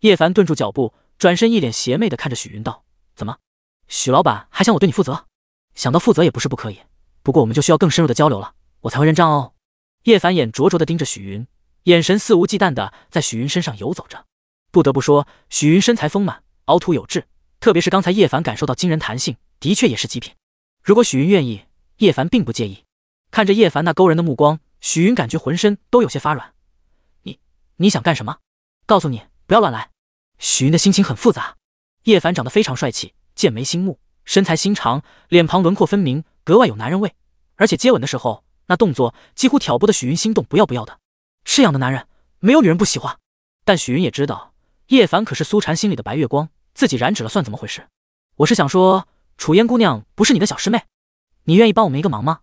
叶凡顿住脚步，转身一脸邪魅的看着许云道。怎么，许老板还想我对你负责？想到负责也不是不可以，不过我们就需要更深入的交流了，我才会认账哦。叶凡眼灼灼的盯着许云，眼神肆无忌惮的在许云身上游走着。不得不说，许云身材丰满，凹凸有致，特别是刚才叶凡感受到惊人弹性，的确也是极品。如果许云愿意，叶凡并不介意。看着叶凡那勾人的目光，许云感觉浑身都有些发软。你，你想干什么？告诉你，不要乱来。许云的心情很复杂。叶凡长得非常帅气，剑眉星目，身材心长，脸庞轮廓分明，格外有男人味。而且接吻的时候，那动作几乎挑拨的许云心动不要不要的。这样的男人，没有女人不喜欢。但许云也知道，叶凡可是苏婵心里的白月光，自己染指了算怎么回事？我是想说，楚烟姑娘不是你的小师妹，你愿意帮我们一个忙吗？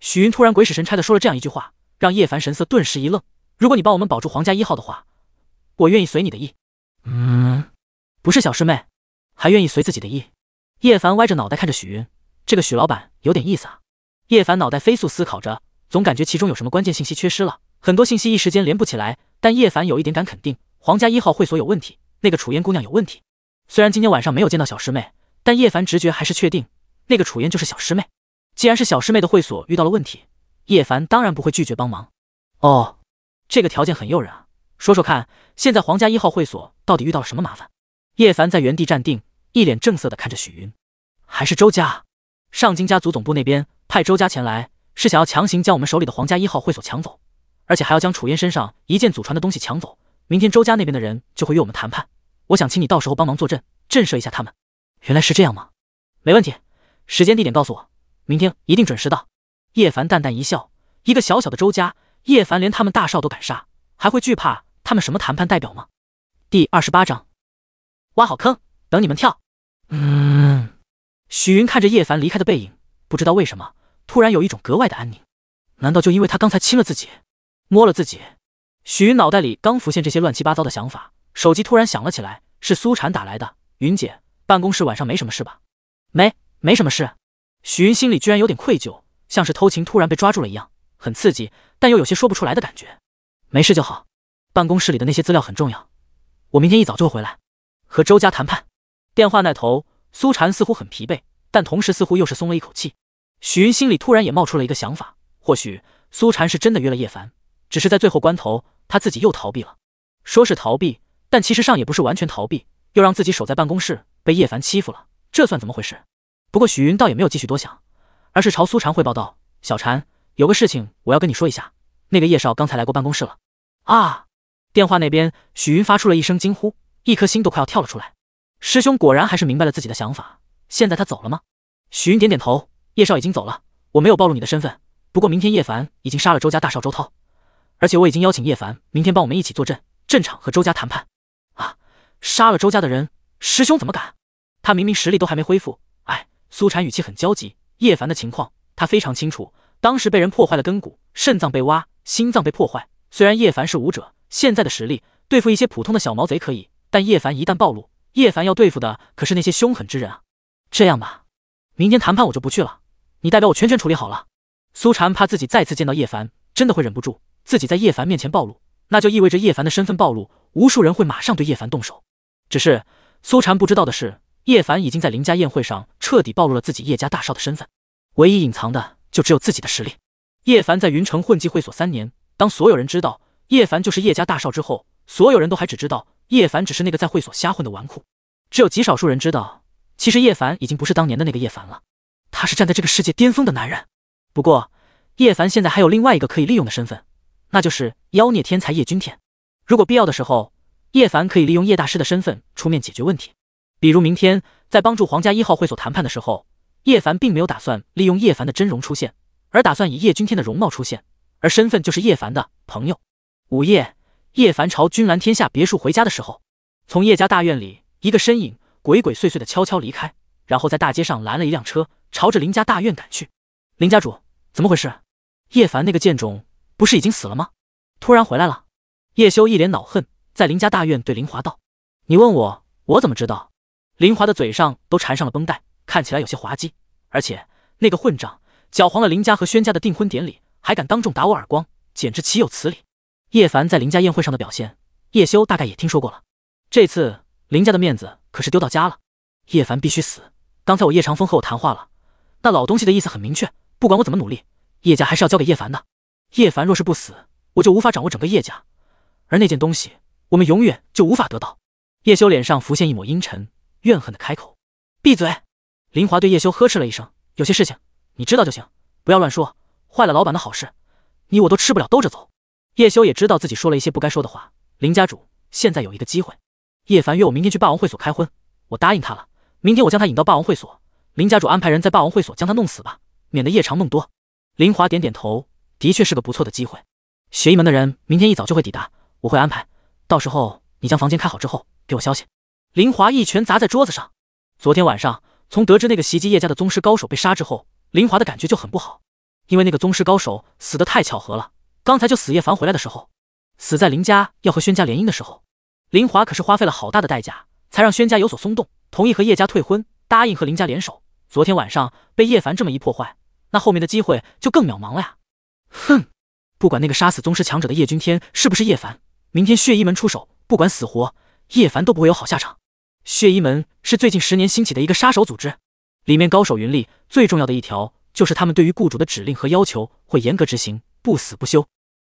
许云突然鬼使神差的说了这样一句话，让叶凡神色顿时一愣。如果你帮我们保住皇家一号的话，我愿意随你的意。嗯，不是小师妹。还愿意随自己的意？叶凡歪着脑袋看着许云，这个许老板有点意思啊。叶凡脑袋飞速思考着，总感觉其中有什么关键信息缺失了，很多信息一时间连不起来。但叶凡有一点敢肯定，皇家一号会所有问题，那个楚烟姑娘有问题。虽然今天晚上没有见到小师妹，但叶凡直觉还是确定，那个楚烟就是小师妹。既然是小师妹的会所遇到了问题，叶凡当然不会拒绝帮忙。哦，这个条件很诱人啊！说说看，现在皇家一号会所到底遇到了什么麻烦？叶凡在原地站定。一脸正色的看着许云，还是周家，上京家族总部那边派周家前来，是想要强行将我们手里的皇家一号会所抢走，而且还要将楚烟身上一件祖传的东西抢走。明天周家那边的人就会约我们谈判，我想请你到时候帮忙坐镇，震慑一下他们。原来是这样吗？没问题，时间地点告诉我，明天一定准时到。叶凡淡淡一笑，一个小小的周家，叶凡连他们大少都敢杀，还会惧怕他们什么谈判代表吗？第二十八章，挖好坑，等你们跳。嗯，许云看着叶凡离开的背影，不知道为什么，突然有一种格外的安宁。难道就因为他刚才亲了自己，摸了自己？许云脑袋里刚浮现这些乱七八糟的想法，手机突然响了起来，是苏婵打来的。云姐，办公室晚上没什么事吧？没，没什么事。许云心里居然有点愧疚，像是偷情突然被抓住了一样，很刺激，但又有些说不出来的感觉。没事就好，办公室里的那些资料很重要，我明天一早就回来，和周家谈判。电话那头，苏婵似乎很疲惫，但同时似乎又是松了一口气。许云心里突然也冒出了一个想法：或许苏婵是真的约了叶凡，只是在最后关头，他自己又逃避了。说是逃避，但其实上也不是完全逃避，又让自己守在办公室，被叶凡欺负了，这算怎么回事？不过许云倒也没有继续多想，而是朝苏婵汇报道：“小婵，有个事情我要跟你说一下。那个叶少刚才来过办公室了。”啊！电话那边，许云发出了一声惊呼，一颗心都快要跳了出来。师兄果然还是明白了自己的想法。现在他走了吗？许云点点头。叶少已经走了，我没有暴露你的身份。不过明天叶凡已经杀了周家大少周涛，而且我已经邀请叶凡明天帮我们一起坐镇镇场和周家谈判。啊！杀了周家的人，师兄怎么敢？他明明实力都还没恢复。哎，苏禅语气很焦急。叶凡的情况他非常清楚，当时被人破坏了根骨，肾脏被挖，心脏被破坏。虽然叶凡是武者，现在的实力对付一些普通的小毛贼可以，但叶凡一旦暴露。叶凡要对付的可是那些凶狠之人啊！这样吧，明天谈判我就不去了，你代表我全权处理好了。苏婵怕自己再次见到叶凡，真的会忍不住自己在叶凡面前暴露，那就意味着叶凡的身份暴露，无数人会马上对叶凡动手。只是苏婵不知道的是，叶凡已经在林家宴会上彻底暴露了自己叶家大少的身份，唯一隐藏的就只有自己的实力。叶凡在云城混迹会所三年，当所有人知道叶凡就是叶家大少之后，所有人都还只知道。叶凡只是那个在会所瞎混的纨绔，只有极少数人知道。其实叶凡已经不是当年的那个叶凡了，他是站在这个世界巅峰的男人。不过，叶凡现在还有另外一个可以利用的身份，那就是妖孽天才叶君天。如果必要的时候，叶凡可以利用叶大师的身份出面解决问题。比如明天在帮助皇家一号会所谈判的时候，叶凡并没有打算利用叶凡的真容出现，而打算以叶君天的容貌出现，而身份就是叶凡的朋友。午夜。叶凡朝君兰天下别墅回家的时候，从叶家大院里，一个身影鬼鬼祟祟的悄悄离开，然后在大街上拦了一辆车，朝着林家大院赶去。林家主，怎么回事？叶凡那个贱种不是已经死了吗？突然回来了？叶修一脸恼恨，在林家大院对林华道：“你问我，我怎么知道？”林华的嘴上都缠上了绷带，看起来有些滑稽。而且那个混账，搅黄了林家和轩家的订婚典礼，还敢当众打我耳光，简直岂有此理！叶凡在林家宴会上的表现，叶修大概也听说过了。这次林家的面子可是丢到家了，叶凡必须死。刚才我叶长风和我谈话了，那老东西的意思很明确，不管我怎么努力，叶家还是要交给叶凡的。叶凡若是不死，我就无法掌握整个叶家，而那件东西，我们永远就无法得到。叶修脸上浮现一抹阴沉，怨恨的开口：“闭嘴！”林华对叶修呵斥了一声：“有些事情你知道就行，不要乱说，坏了老板的好事，你我都吃不了兜着走。”叶修也知道自己说了一些不该说的话，林家主，现在有一个机会，叶凡约我明天去霸王会所开婚，我答应他了，明天我将他引到霸王会所，林家主安排人在霸王会所将他弄死吧，免得夜长梦多。林华点点头，的确是个不错的机会，学一门的人明天一早就会抵达，我会安排，到时候你将房间开好之后给我消息。林华一拳砸在桌子上，昨天晚上从得知那个袭击叶家的宗师高手被杀之后，林华的感觉就很不好，因为那个宗师高手死得太巧合了。刚才就死叶凡回来的时候，死在林家要和宣家联姻的时候，林华可是花费了好大的代价才让宣家有所松动，同意和叶家退婚，答应和林家联手。昨天晚上被叶凡这么一破坏，那后面的机会就更渺茫了呀！哼，不管那个杀死宗师强者的叶君天是不是叶凡，明天血衣门出手，不管死活，叶凡都不会有好下场。血衣门是最近十年兴起的一个杀手组织，里面高手云集，最重要的一条就是他们对于雇主的指令和要求会严格执行，不死不休。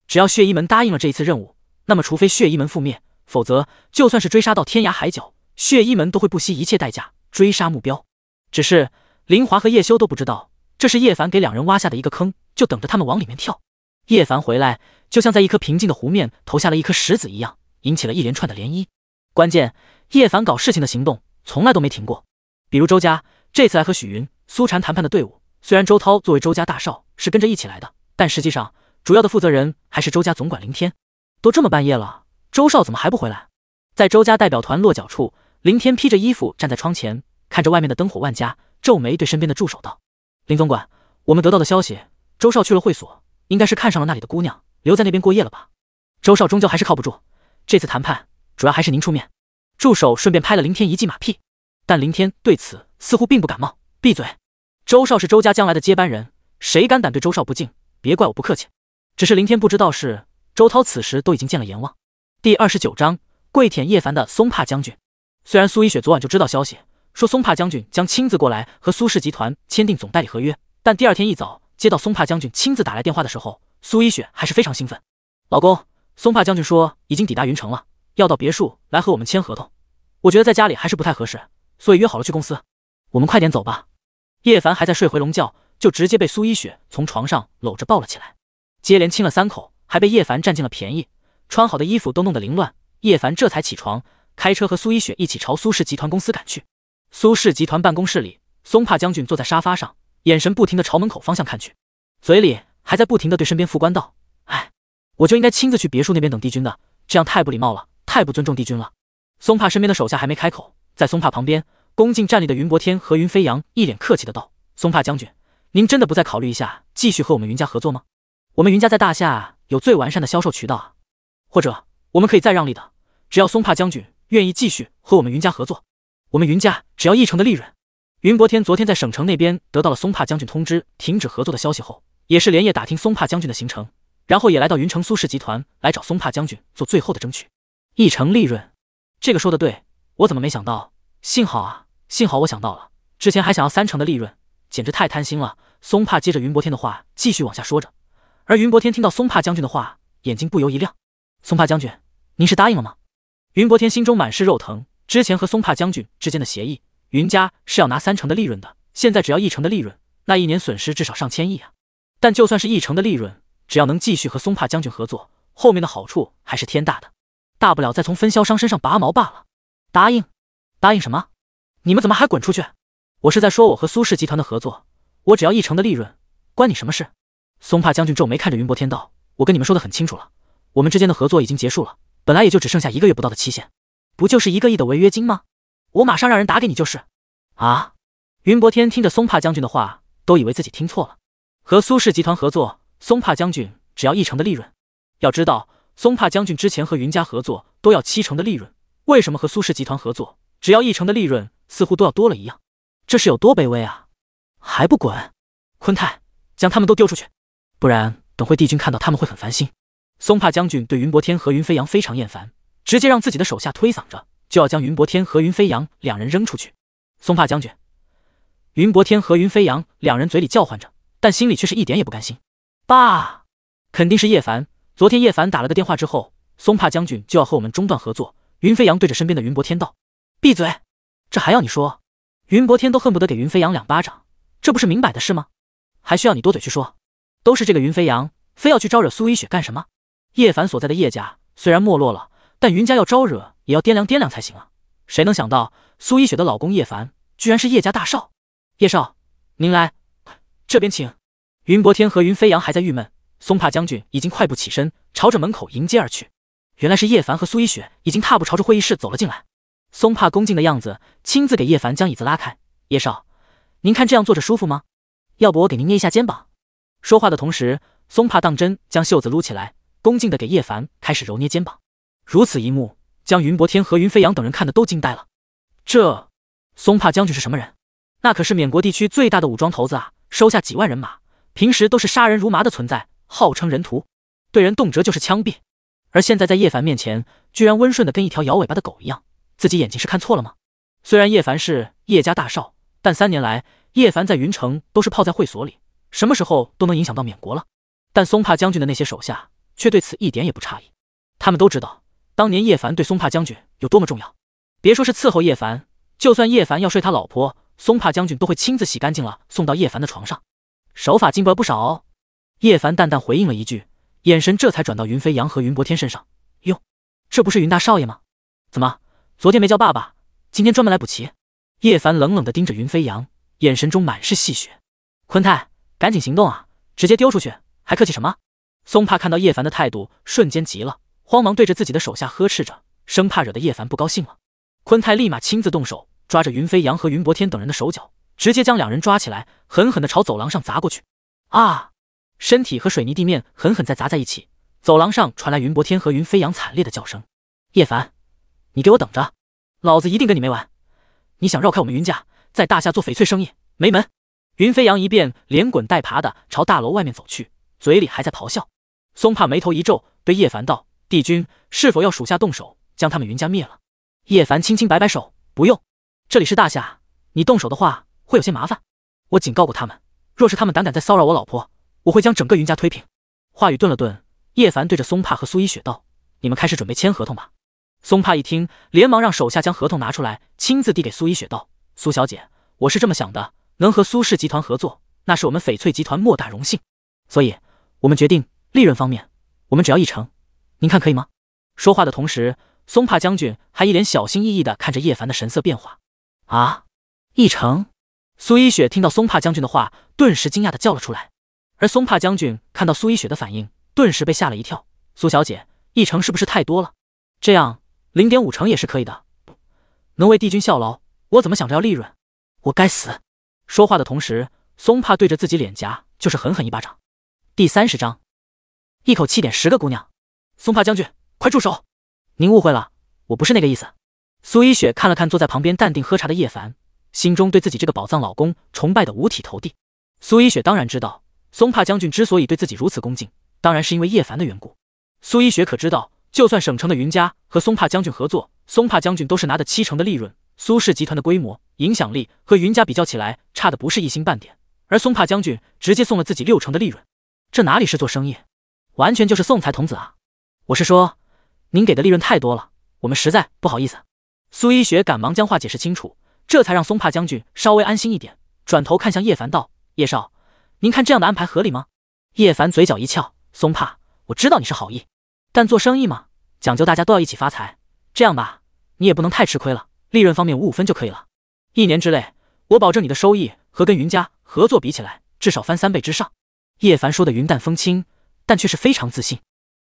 只要血衣门答应了这一次任务，那么除非血衣门覆灭，否则就算是追杀到天涯海角，血衣门都会不惜一切代价追杀目标。只是林华和叶修都不知道，这是叶凡给两人挖下的一个坑，就等着他们往里面跳。叶凡回来，就像在一颗平静的湖面投下了一颗石子一样，引起了一连串的涟漪。关键，叶凡搞事情的行动从来都没停过。比如周家这次来和许云、苏禅谈判的队伍，虽然周涛作为周家大少是跟着一起来的，但实际上。主要的负责人还是周家总管林天。都这么半夜了，周少怎么还不回来？在周家代表团落脚处，林天披着衣服站在窗前，看着外面的灯火万家，皱眉对身边的助手道：“林总管，我们得到的消息，周少去了会所，应该是看上了那里的姑娘，留在那边过夜了吧？周少终究还是靠不住，这次谈判主要还是您出面。”助手顺便拍了林天一记马屁，但林天对此似乎并不感冒。闭嘴！周少是周家将来的接班人，谁敢敢对周少不敬，别怪我不客气。只是林天不知道是周涛，此时都已经见了阎王。第二十九章，跪舔叶凡的松帕将军。虽然苏一雪昨晚就知道消息，说松帕将军将亲自过来和苏氏集团签订总代理合约，但第二天一早接到松帕将军亲自打来电话的时候，苏一雪还是非常兴奋。老公，松帕将军说已经抵达云城了，要到别墅来和我们签合同。我觉得在家里还是不太合适，所以约好了去公司。我们快点走吧。叶凡还在睡回笼觉，就直接被苏一雪从床上搂着抱了起来。接连亲了三口，还被叶凡占尽了便宜，穿好的衣服都弄得凌乱。叶凡这才起床，开车和苏一雪一起朝苏氏集团公司赶去。苏氏集团办公室里，松帕将军坐在沙发上，眼神不停的朝门口方向看去，嘴里还在不停的对身边副官道：“哎，我就应该亲自去别墅那边等帝君的，这样太不礼貌了，太不尊重帝君了。”松帕身边的手下还没开口，在松帕旁边恭敬站立的云博天和云飞扬一脸客气的道：“松帕将军，您真的不再考虑一下继续和我们云家合作吗？”我们云家在大夏有最完善的销售渠道，啊，或者我们可以再让利的，只要松帕将军愿意继续和我们云家合作，我们云家只要一成的利润。云博天昨天在省城那边得到了松帕将军通知停止合作的消息后，也是连夜打听松帕将军的行程，然后也来到云城苏氏集团来找松帕将军做最后的争取。一成利润，这个说的对，我怎么没想到？幸好啊，幸好我想到了，之前还想要三成的利润，简直太贪心了。松帕接着云博天的话继续往下说着。而云博天听到松帕将军的话，眼睛不由一亮。松帕将军，您是答应了吗？云博天心中满是肉疼。之前和松帕将军之间的协议，云家是要拿三成的利润的。现在只要一成的利润，那一年损失至少上千亿啊！但就算是一成的利润，只要能继续和松帕将军合作，后面的好处还是天大的。大不了再从分销商身上拔毛罢了。答应？答应什么？你们怎么还滚出去？我是在说我和苏氏集团的合作，我只要一成的利润，关你什么事？松帕将军皱眉看着云博天道：“我跟你们说的很清楚了，我们之间的合作已经结束了，本来也就只剩下一个月不到的期限，不就是一个亿的违约金吗？我马上让人打给你就是。”啊！云博天听着松帕将军的话，都以为自己听错了。和苏氏集团合作，松帕将军只要一成的利润。要知道，松帕将军之前和云家合作都要七成的利润，为什么和苏氏集团合作只要一成的利润？似乎都要多了一样，这是有多卑微啊！还不滚！昆泰，将他们都丢出去！不然，等会帝君看到他们会很烦心。松帕将军对云博天和云飞扬非常厌烦，直接让自己的手下推搡着就要将云博天和云飞扬两人扔出去。松帕将军，云博天和云飞扬两人嘴里叫唤着，但心里却是一点也不甘心。爸，肯定是叶凡。昨天叶凡打了个电话之后，松帕将军就要和我们中断合作。云飞扬对着身边的云博天道：“闭嘴，这还要你说？”云博天都恨不得给云飞扬两巴掌，这不是明摆的事吗？还需要你多嘴去说？都是这个云飞扬，非要去招惹苏一雪干什么？叶凡所在的叶家虽然没落了，但云家要招惹也要掂量掂量才行啊！谁能想到苏一雪的老公叶凡居然是叶家大少？叶少，您来这边请。云博天和云飞扬还在郁闷，松帕将军已经快步起身，朝着门口迎接而去。原来是叶凡和苏一雪已经踏步朝着会议室走了进来。松帕恭敬的样子，亲自给叶凡将椅子拉开。叶少，您看这样坐着舒服吗？要不我给您捏一下肩膀。说话的同时，松帕当真将袖子撸起来，恭敬的给叶凡开始揉捏肩膀。如此一幕，将云博天和云飞扬等人看的都惊呆了。这松帕将军是什么人？那可是缅国地区最大的武装头子啊，收下几万人马，平时都是杀人如麻的存在，号称人屠，对人动辄就是枪毙。而现在在叶凡面前，居然温顺的跟一条摇尾巴的狗一样，自己眼睛是看错了吗？虽然叶凡是叶家大少，但三年来叶凡在云城都是泡在会所里。什么时候都能影响到缅国了，但松帕将军的那些手下却对此一点也不诧异。他们都知道当年叶凡对松帕将军有多么重要，别说是伺候叶凡，就算叶凡要睡他老婆，松帕将军都会亲自洗干净了送到叶凡的床上。手法进步了不少哦。叶凡淡淡回应了一句，眼神这才转到云飞扬和云伯天身上。哟，这不是云大少爷吗？怎么昨天没叫爸爸，今天专门来补齐？叶凡冷冷的盯着云飞扬，眼神中满是戏谑。坤泰。赶紧行动啊！直接丢出去，还客气什么？松帕看到叶凡的态度，瞬间急了，慌忙对着自己的手下呵斥着，生怕惹得叶凡不高兴了。昆泰立马亲自动手，抓着云飞扬和云博天等人的手脚，直接将两人抓起来，狠狠的朝走廊上砸过去。啊！身体和水泥地面狠狠在砸在一起，走廊上传来云博天和云飞扬惨烈的叫声。叶凡，你给我等着，老子一定跟你没完！你想绕开我们云家，在大夏做翡翠生意，没门！云飞扬一变，连滚带爬的朝大楼外面走去，嘴里还在咆哮。松帕眉头一皱，对叶凡道：“帝君，是否要属下动手，将他们云家灭了？”叶凡轻轻摆摆手：“不用，这里是大夏，你动手的话会有些麻烦。我警告过他们，若是他们胆敢再骚扰我老婆，我会将整个云家推平。”话语顿了顿，叶凡对着松帕和苏一雪道：“你们开始准备签合同吧。”松帕一听，连忙让手下将合同拿出来，亲自递给苏一雪道：“苏小姐，我是这么想的。”能和苏氏集团合作，那是我们翡翠集团莫大荣幸。所以，我们决定利润方面，我们只要一成，您看可以吗？说话的同时，松帕将军还一脸小心翼翼的看着叶凡的神色变化。啊！一成？苏一雪听到松帕将军的话，顿时惊讶的叫了出来。而松帕将军看到苏一雪的反应，顿时被吓了一跳。苏小姐，一成是不是太多了？这样，零点五成也是可以的。能为帝君效劳，我怎么想着要利润？我该死！说话的同时，松帕对着自己脸颊就是狠狠一巴掌。第三十章，一口气点十个姑娘。松帕将军，快住手！您误会了，我不是那个意思。苏一雪看了看坐在旁边淡定喝茶的叶凡，心中对自己这个宝藏老公崇拜的五体投地。苏一雪当然知道，松帕将军之所以对自己如此恭敬，当然是因为叶凡的缘故。苏一雪可知道，就算省城的云家和松帕将军合作，松帕将军都是拿的七成的利润。苏氏集团的规模、影响力和云家比较起来，差的不是一星半点。而松帕将军直接送了自己六成的利润，这哪里是做生意，完全就是送财童子啊！我是说，您给的利润太多了，我们实在不好意思。苏一雪赶忙将话解释清楚，这才让松帕将军稍微安心一点。转头看向叶凡道：“叶少，您看这样的安排合理吗？”叶凡嘴角一翘：“松帕，我知道你是好意，但做生意嘛，讲究大家都要一起发财。这样吧，你也不能太吃亏了。”利润方面五五分就可以了，一年之内我保证你的收益和跟云家合作比起来至少翻三倍之上。叶凡说的云淡风轻，但却是非常自信。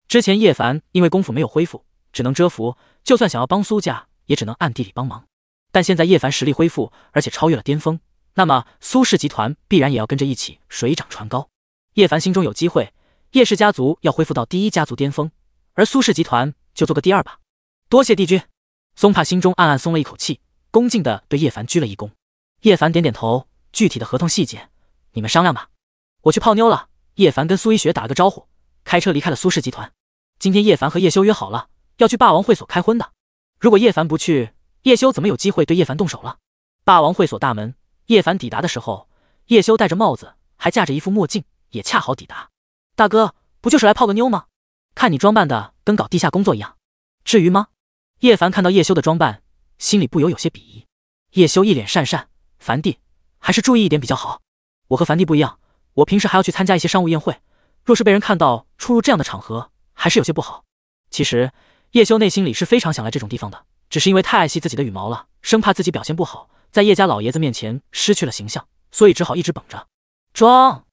之前叶凡因为功夫没有恢复，只能蛰伏，就算想要帮苏家，也只能暗地里帮忙。但现在叶凡实力恢复，而且超越了巅峰，那么苏氏集团必然也要跟着一起水涨船高。叶凡心中有机会，叶氏家族要恢复到第一家族巅峰，而苏氏集团就做个第二吧。多谢帝君。松帕心中暗暗松了一口气，恭敬地对叶凡鞠了一躬。叶凡点点头：“具体的合同细节，你们商量吧。我去泡妞了。”叶凡跟苏一雪打了个招呼，开车离开了苏氏集团。今天叶凡和叶修约好了，要去霸王会所开荤的。如果叶凡不去，叶修怎么有机会对叶凡动手了？霸王会所大门，叶凡抵达的时候，叶修戴着帽子，还架着一副墨镜，也恰好抵达。大哥，不就是来泡个妞吗？看你装扮的跟搞地下工作一样，至于吗？叶凡看到叶修的装扮，心里不由有些鄙夷。叶修一脸讪讪：“凡弟，还是注意一点比较好。我和凡弟不一样，我平时还要去参加一些商务宴会，若是被人看到出入这样的场合，还是有些不好。”其实叶修内心里是非常想来这种地方的，只是因为太爱惜自己的羽毛了，生怕自己表现不好，在叶家老爷子面前失去了形象，所以只好一直绷着装，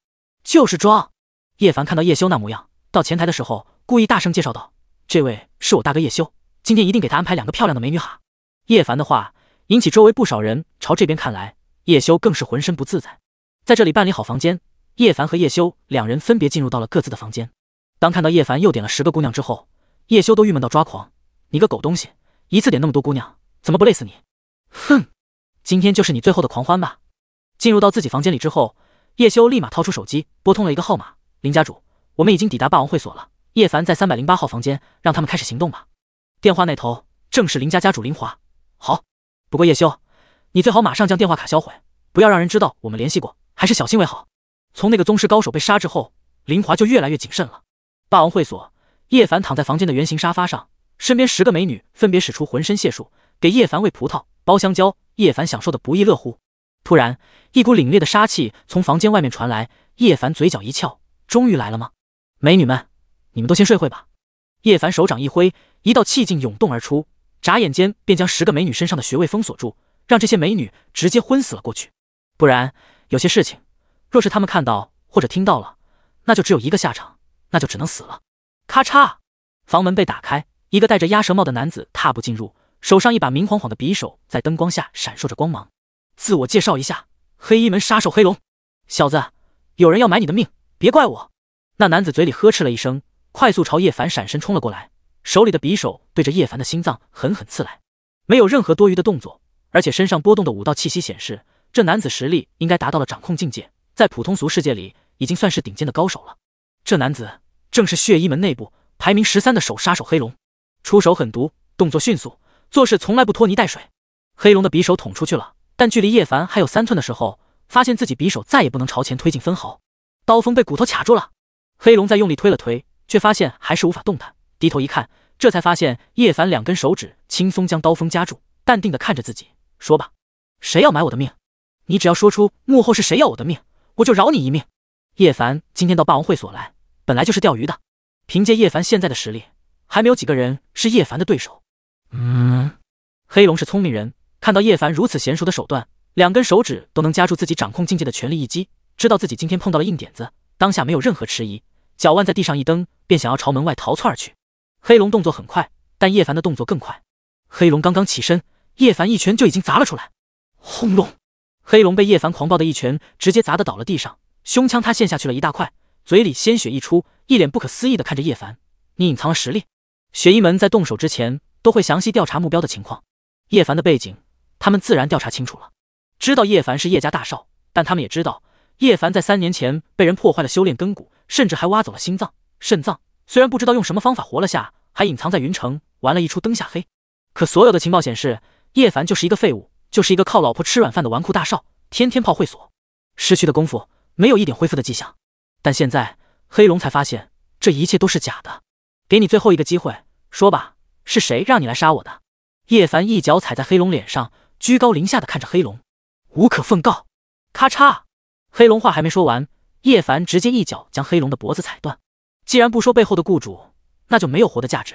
就是装。叶凡看到叶修那模样，到前台的时候，故意大声介绍道：“这位是我大哥叶修。”今天一定给他安排两个漂亮的美女哈！叶凡的话引起周围不少人朝这边看来，叶修更是浑身不自在。在这里办理好房间，叶凡和叶修两人分别进入到了各自的房间。当看到叶凡又点了十个姑娘之后，叶修都郁闷到抓狂。你个狗东西，一次点那么多姑娘，怎么不累死你？哼！今天就是你最后的狂欢吧！进入到自己房间里之后，叶修立马掏出手机拨通了一个号码。林家主，我们已经抵达霸王会所了。叶凡在三百零八号房间，让他们开始行动吧。电话那头正是林家家主林华。好，不过叶修，你最好马上将电话卡销毁，不要让人知道我们联系过，还是小心为好。从那个宗师高手被杀之后，林华就越来越谨慎了。霸王会所，叶凡躺在房间的圆形沙发上，身边十个美女分别使出浑身解数给叶凡喂葡萄、剥香蕉，叶凡享受的不亦乐乎。突然，一股凛冽的杀气从房间外面传来，叶凡嘴角一翘，终于来了吗？美女们，你们都先睡会吧。叶凡手掌一挥，一道气劲涌动而出，眨眼间便将十个美女身上的穴位封锁住，让这些美女直接昏死了过去。不然，有些事情，若是他们看到或者听到了，那就只有一个下场，那就只能死了。咔嚓，房门被打开，一个戴着鸭舌帽的男子踏步进入，手上一把明晃晃的匕首在灯光下闪烁着光芒。自我介绍一下，黑衣门杀手黑龙。小子，有人要买你的命，别怪我。那男子嘴里呵斥了一声。快速朝叶凡闪身冲了过来，手里的匕首对着叶凡的心脏狠狠刺来，没有任何多余的动作，而且身上波动的五道气息显示，这男子实力应该达到了掌控境界，在普通俗世界里已经算是顶尖的高手了。这男子正是血衣门内部排名十三的首杀手黑龙，出手狠毒，动作迅速，做事从来不拖泥带水。黑龙的匕首捅出去了，但距离叶凡还有三寸的时候，发现自己匕首再也不能朝前推进分毫，刀锋被骨头卡住了。黑龙再用力推了推。却发现还是无法动弹，低头一看，这才发现叶凡两根手指轻松将刀锋夹住，淡定的看着自己说：“吧，谁要买我的命？你只要说出幕后是谁要我的命，我就饶你一命。”叶凡今天到霸王会所来，本来就是钓鱼的。凭借叶凡现在的实力，还没有几个人是叶凡的对手。嗯，黑龙是聪明人，看到叶凡如此娴熟的手段，两根手指都能夹住自己掌控境界的全力一击，知道自己今天碰到了硬点子，当下没有任何迟疑，脚腕在地上一蹬。便想要朝门外逃窜而去，黑龙动作很快，但叶凡的动作更快。黑龙刚刚起身，叶凡一拳就已经砸了出来。轰隆！黑龙被叶凡狂暴的一拳直接砸得倒了地上，胸腔塌陷下去了一大块，嘴里鲜血溢出，一脸不可思议的看着叶凡：“你隐藏了实力？”雪衣门在动手之前都会详细调查目标的情况，叶凡的背景他们自然调查清楚了，知道叶凡是叶家大少，但他们也知道叶凡在三年前被人破坏了修炼根骨，甚至还挖走了心脏。肾脏虽然不知道用什么方法活了下，还隐藏在云城玩了一出灯下黑，可所有的情报显示，叶凡就是一个废物，就是一个靠老婆吃软饭的纨绔大少，天天泡会所，失去的功夫没有一点恢复的迹象。但现在黑龙才发现这一切都是假的，给你最后一个机会，说吧，是谁让你来杀我的？叶凡一脚踩在黑龙脸上，居高临下的看着黑龙，无可奉告。咔嚓，黑龙话还没说完，叶凡直接一脚将黑龙的脖子踩断。既然不说背后的雇主，那就没有活的价值。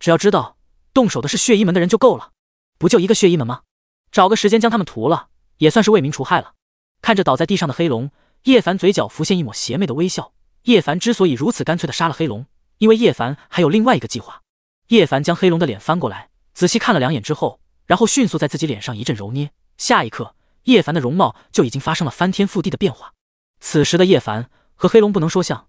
只要知道动手的是血衣门的人就够了，不就一个血衣门吗？找个时间将他们屠了，也算是为民除害了。看着倒在地上的黑龙，叶凡嘴角浮现一抹邪魅的微笑。叶凡之所以如此干脆的杀了黑龙，因为叶凡还有另外一个计划。叶凡将黑龙的脸翻过来，仔细看了两眼之后，然后迅速在自己脸上一阵揉捏。下一刻，叶凡的容貌就已经发生了翻天覆地的变化。此时的叶凡和黑龙不能说像。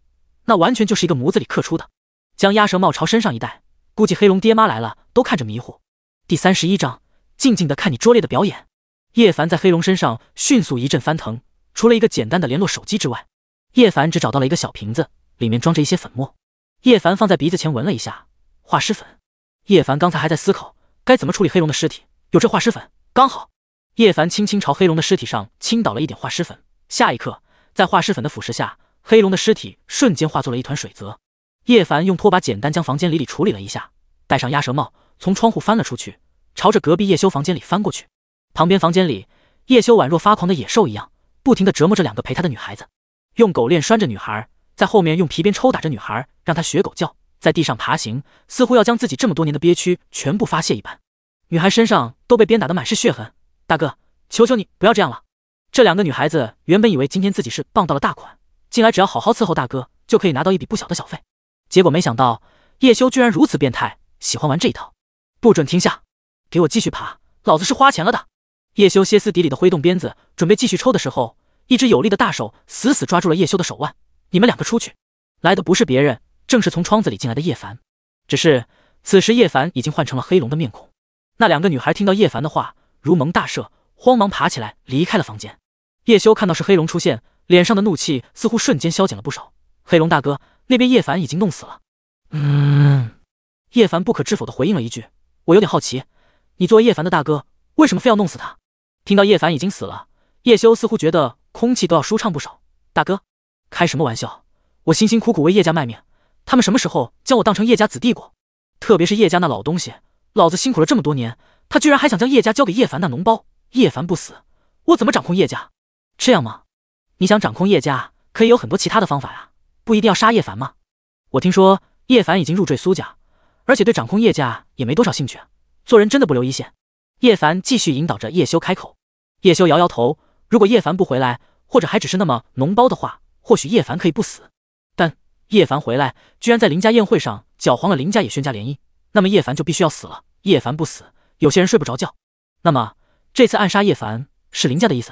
那完全就是一个模子里刻出的，将鸭舌帽朝身上一带，估计黑龙爹妈来了都看着迷糊。第三十一章，静静的看你拙劣的表演。叶凡在黑龙身上迅速一阵翻腾，除了一个简单的联络手机之外，叶凡只找到了一个小瓶子，里面装着一些粉末。叶凡放在鼻子前闻了一下，化尸粉。叶凡刚才还在思考该怎么处理黑龙的尸体，有这化尸粉刚好。叶凡轻轻朝黑龙的尸体上倾倒了一点化尸粉，下一刻，在化尸粉的腐蚀下。黑龙的尸体瞬间化作了一团水泽。叶凡用拖把简单将房间里里处理了一下，戴上鸭舌帽，从窗户翻了出去，朝着隔壁叶修房间里翻过去。旁边房间里，叶修宛若发狂的野兽一样，不停地折磨着两个陪他的女孩子，用狗链拴着女孩，在后面用皮鞭抽打着女孩，让她学狗叫，在地上爬行，似乎要将自己这么多年的憋屈全部发泄一般。女孩身上都被鞭打的满是血痕。大哥，求求你不要这样了。这两个女孩子原本以为今天自己是傍到了大款。进来，只要好好伺候大哥，就可以拿到一笔不小的小费。结果没想到叶修居然如此变态，喜欢玩这一套。不准停下，给我继续爬，老子是花钱了的。叶修歇斯底里的挥动鞭子，准备继续抽的时候，一只有力的大手死死抓住了叶修的手腕。你们两个出去！来的不是别人，正是从窗子里进来的叶凡。只是此时叶凡已经换成了黑龙的面孔。那两个女孩听到叶凡的话，如蒙大赦，慌忙爬起来离开了房间。叶修看到是黑龙出现。脸上的怒气似乎瞬间消减了不少。黑龙大哥那边，叶凡已经弄死了。嗯，叶凡不可置否的回应了一句：“我有点好奇，你作为叶凡的大哥，为什么非要弄死他？”听到叶凡已经死了，叶修似乎觉得空气都要舒畅不少。大哥，开什么玩笑？我辛辛苦苦为叶家卖命，他们什么时候将我当成叶家子弟过？特别是叶家那老东西，老子辛苦了这么多年，他居然还想将叶家交给叶凡那脓包。叶凡不死，我怎么掌控叶家？这样吗？你想掌控叶家，可以有很多其他的方法呀，不一定要杀叶凡吗？我听说叶凡已经入赘苏家，而且对掌控叶家也没多少兴趣啊。做人真的不留一线？叶凡继续引导着叶修开口。叶修摇摇头。如果叶凡不回来，或者还只是那么脓包的话，或许叶凡可以不死。但叶凡回来，居然在林家宴会上搅黄了林家也宣家联姻，那么叶凡就必须要死了。叶凡不死，有些人睡不着觉。那么这次暗杀叶凡是林家的意思？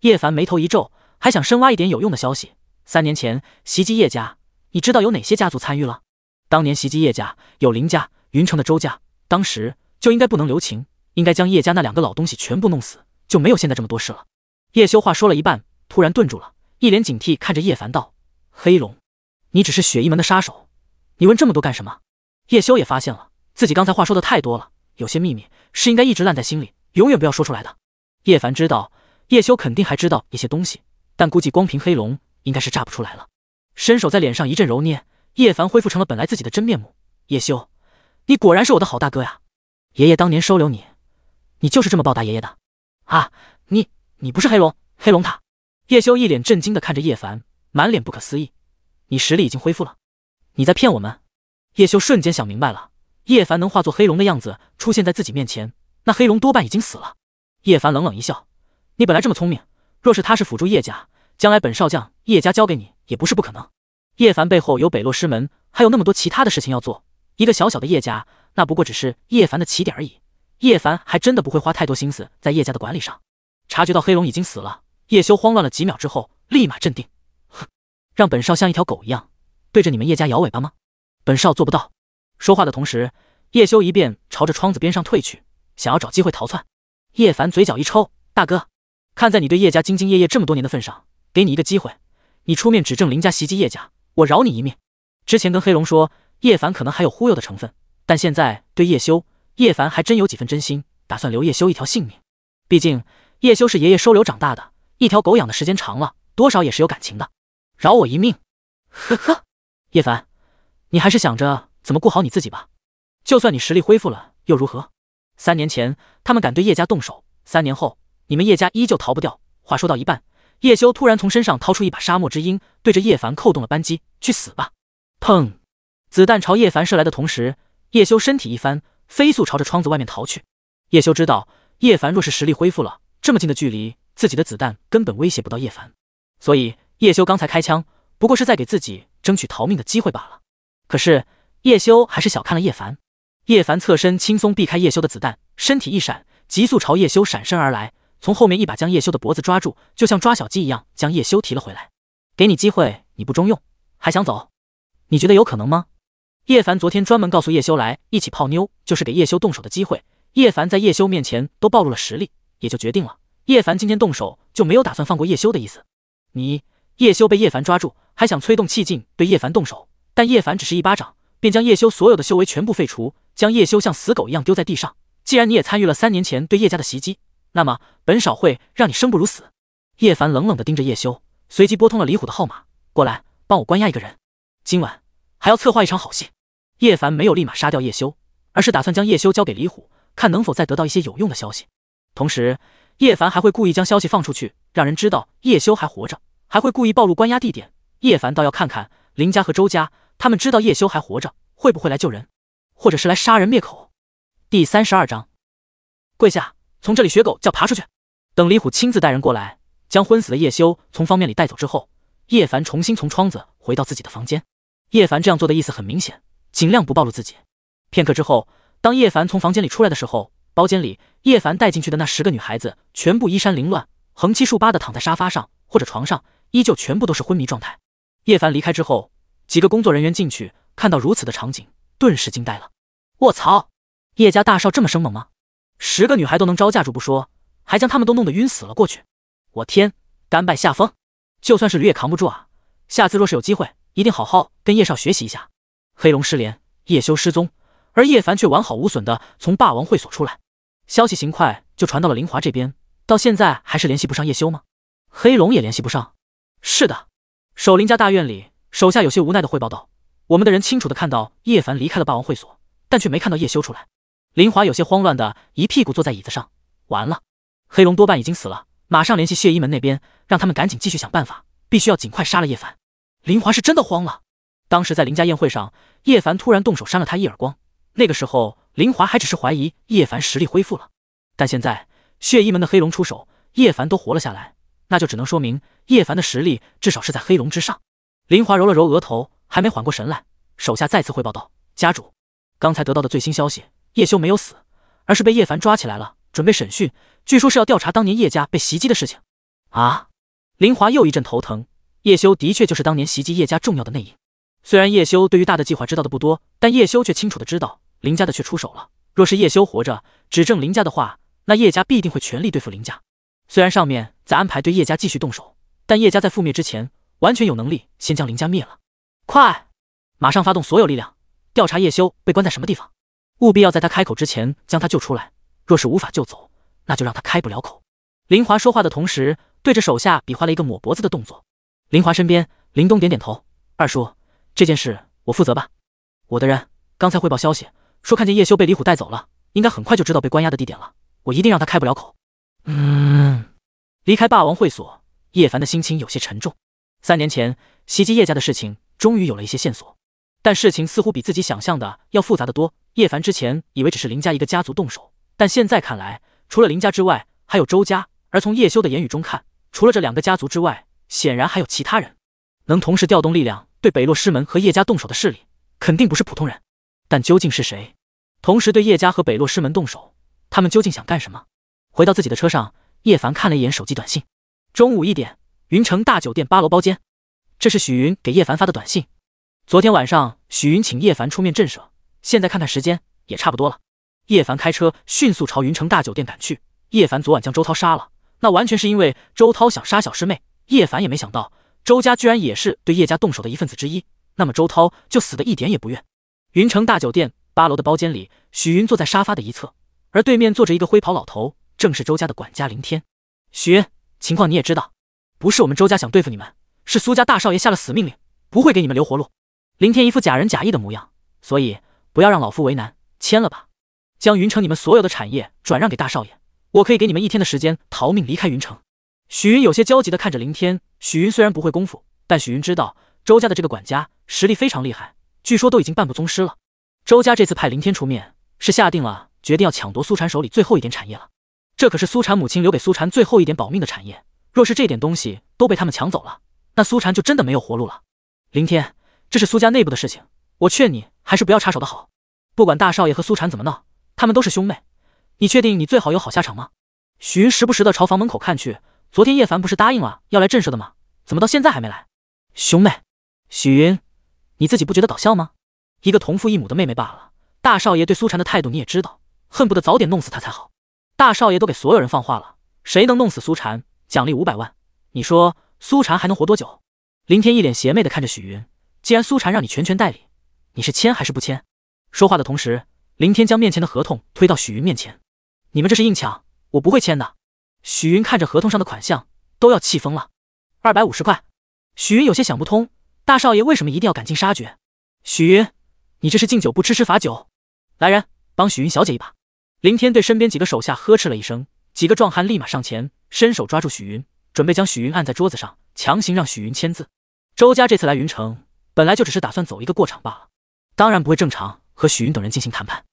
叶凡眉头一皱。还想深挖一点有用的消息。三年前袭击叶家，你知道有哪些家族参与了？当年袭击叶家，有林家、云城的周家，当时就应该不能留情，应该将叶家那两个老东西全部弄死，就没有现在这么多事了。叶修话说了一半，突然顿住了，一脸警惕看着叶凡道：“黑龙，你只是雪衣门的杀手，你问这么多干什么？”叶修也发现了自己刚才话说的太多了，有些秘密是应该一直烂在心里，永远不要说出来的。叶凡知道叶修肯定还知道一些东西。但估计光凭黑龙应该是炸不出来了。伸手在脸上一阵揉捏，叶凡恢复成了本来自己的真面目。叶修，你果然是我的好大哥呀！爷爷当年收留你，你就是这么报答爷爷的。啊，你你不是黑龙？黑龙他……叶修一脸震惊的看着叶凡，满脸不可思议：“你实力已经恢复了？你在骗我们？”叶修瞬间想明白了，叶凡能化作黑龙的样子出现在自己面前，那黑龙多半已经死了。叶凡冷冷一笑：“你本来这么聪明。”若是他是辅助叶家，将来本少将叶家交给你也不是不可能。叶凡背后有北落师门，还有那么多其他的事情要做，一个小小的叶家，那不过只是叶凡的起点而已。叶凡还真的不会花太多心思在叶家的管理上。察觉到黑龙已经死了，叶修慌乱了几秒之后，立马镇定。哼，让本少像一条狗一样对着你们叶家摇尾巴吗？本少做不到。说话的同时，叶修一变朝着窗子边上退去，想要找机会逃窜。叶凡嘴角一抽，大哥。看在你对叶家兢兢业业这么多年的份上，给你一个机会，你出面指证林家袭击叶家，我饶你一命。之前跟黑龙说叶凡可能还有忽悠的成分，但现在对叶修，叶凡还真有几分真心，打算留叶修一条性命。毕竟叶修是爷爷收留长大的，一条狗养的时间长了，多少也是有感情的。饶我一命，呵呵，叶凡，你还是想着怎么顾好你自己吧。就算你实力恢复了又如何？三年前他们敢对叶家动手，三年后。你们叶家依旧逃不掉。话说到一半，叶修突然从身上掏出一把沙漠之鹰，对着叶凡扣动了扳机：“去死吧！”砰，子弹朝叶凡射来的同时，叶修身体一翻，飞速朝着窗子外面逃去。叶修知道，叶凡若是实力恢复了，这么近的距离，自己的子弹根本威胁不到叶凡，所以叶修刚才开枪，不过是在给自己争取逃命的机会罢了。可是叶修还是小看了叶凡。叶凡侧身轻松避开叶修的子弹，身体一闪，急速朝叶修闪身而来。从后面一把将叶修的脖子抓住，就像抓小鸡一样将叶修提了回来。给你机会，你不中用，还想走？你觉得有可能吗？叶凡昨天专门告诉叶修来一起泡妞，就是给叶修动手的机会。叶凡在叶修面前都暴露了实力，也就决定了叶凡今天动手就没有打算放过叶修的意思。你叶修被叶凡抓住，还想催动气劲对叶凡动手，但叶凡只是一巴掌，便将叶修所有的修为全部废除，将叶修像死狗一样丢在地上。既然你也参与了三年前对叶家的袭击。那么本少会让你生不如死！叶凡冷冷地盯着叶修，随即拨通了李虎的号码，过来帮我关押一个人。今晚还要策划一场好戏。叶凡没有立马杀掉叶修，而是打算将叶修交给李虎，看能否再得到一些有用的消息。同时，叶凡还会故意将消息放出去，让人知道叶修还活着，还会故意暴露关押地点。叶凡倒要看看林家和周家，他们知道叶修还活着，会不会来救人，或者是来杀人灭口。第三十二章，跪下。从这里学狗叫，爬出去。等李虎亲自带人过来，将昏死的叶修从方面里带走之后，叶凡重新从窗子回到自己的房间。叶凡这样做的意思很明显，尽量不暴露自己。片刻之后，当叶凡从房间里出来的时候，包间里叶凡带进去的那十个女孩子全部衣衫凌乱，横七竖八的躺在沙发上或者床上，依旧全部都是昏迷状态。叶凡离开之后，几个工作人员进去看到如此的场景，顿时惊呆了。卧槽，叶家大少这么生猛吗？十个女孩都能招架住不说，还将他们都弄得晕死了过去。我天，甘拜下风，就算是驴也扛不住啊！下次若是有机会，一定好好跟叶少学习一下。黑龙失联，叶修失踪，而叶凡却完好无损的从霸王会所出来。消息行快就传到了林华这边，到现在还是联系不上叶修吗？黑龙也联系不上。是的，守林家大院里，手下有些无奈的汇报道：我们的人清楚的看到叶凡离开了霸王会所，但却没看到叶修出来。林华有些慌乱的一屁股坐在椅子上，完了，黑龙多半已经死了。马上联系血衣门那边，让他们赶紧继续想办法，必须要尽快杀了叶凡。林华是真的慌了。当时在林家宴会上，叶凡突然动手扇了他一耳光，那个时候林华还只是怀疑叶凡实力恢复了，但现在血衣门的黑龙出手，叶凡都活了下来，那就只能说明叶凡的实力至少是在黑龙之上。林华揉了揉额头，还没缓过神来，手下再次汇报道：“家主，刚才得到的最新消息。”叶修没有死，而是被叶凡抓起来了，准备审讯。据说是要调查当年叶家被袭击的事情。啊！林华又一阵头疼。叶修的确就是当年袭击叶家重要的内应。虽然叶修对于大的计划知道的不多，但叶修却清楚的知道林家的却出手了。若是叶修活着，指证林家的话，那叶家必定会全力对付林家。虽然上面在安排对叶家继续动手，但叶家在覆灭之前，完全有能力先将林家灭了。快，马上发动所有力量，调查叶修被关在什么地方。务必要在他开口之前将他救出来，若是无法救走，那就让他开不了口。林华说话的同时，对着手下比划了一个抹脖子的动作。林华身边，林东点点头：“二叔，这件事我负责吧。我的人刚才汇报消息，说看见叶修被李虎带走了，应该很快就知道被关押的地点了。我一定让他开不了口。”嗯。离开霸王会所，叶凡的心情有些沉重。三年前袭击叶家的事情，终于有了一些线索。但事情似乎比自己想象的要复杂的多。叶凡之前以为只是林家一个家族动手，但现在看来，除了林家之外，还有周家。而从叶修的言语中看，除了这两个家族之外，显然还有其他人能同时调动力量对北洛师门和叶家动手的势力，肯定不是普通人。但究竟是谁？同时对叶家和北洛师门动手，他们究竟想干什么？回到自己的车上，叶凡看了一眼手机短信：中午一点，云城大酒店八楼包间。这是许云给叶凡发的短信。昨天晚上，许云请叶凡出面震慑。现在看看时间，也差不多了。叶凡开车迅速朝云城大酒店赶去。叶凡昨晚将周涛杀了，那完全是因为周涛想杀小师妹。叶凡也没想到，周家居然也是对叶家动手的一份子之一。那么周涛就死得一点也不冤。云城大酒店八楼的包间里，许云坐在沙发的一侧，而对面坐着一个灰袍老头，正是周家的管家林天。许云，情况你也知道，不是我们周家想对付你们，是苏家大少爷下了死命令，不会给你们留活路。林天一副假仁假义的模样，所以不要让老夫为难，签了吧。将云城你们所有的产业转让给大少爷，我可以给你们一天的时间逃命离开云城。许云有些焦急的看着林天。许云虽然不会功夫，但许云知道周家的这个管家实力非常厉害，据说都已经半步宗师了。周家这次派林天出面，是下定了决定要抢夺苏婵手里最后一点产业了。这可是苏婵母亲留给苏婵最后一点保命的产业，若是这点东西都被他们抢走了，那苏婵就真的没有活路了。林天。这是苏家内部的事情，我劝你还是不要插手的好。不管大少爷和苏婵怎么闹，他们都是兄妹。你确定你最好有好下场吗？许云时不时的朝房门口看去。昨天叶凡不是答应了要来震慑的吗？怎么到现在还没来？兄妹，许云，你自己不觉得搞笑吗？一个同父异母的妹妹罢了。大少爷对苏婵的态度你也知道，恨不得早点弄死她才好。大少爷都给所有人放话了，谁能弄死苏婵，奖励五百万。你说苏婵还能活多久？林天一脸邪魅的看着许云。既然苏婵让你全权代理，你是签还是不签？说话的同时，林天将面前的合同推到许云面前。你们这是硬抢，我不会签的。许云看着合同上的款项，都要气疯了。二百五十块。许云有些想不通，大少爷为什么一定要赶尽杀绝。许云，你这是敬酒不吃吃罚酒。来人，帮许云小姐一把。林天对身边几个手下呵斥了一声，几个壮汉立马上前，伸手抓住许云，准备将许云按在桌子上，强行让许云签字。周家这次来云城。本来就只是打算走一个过场罢了，当然不会正常和许云等人进行谈判。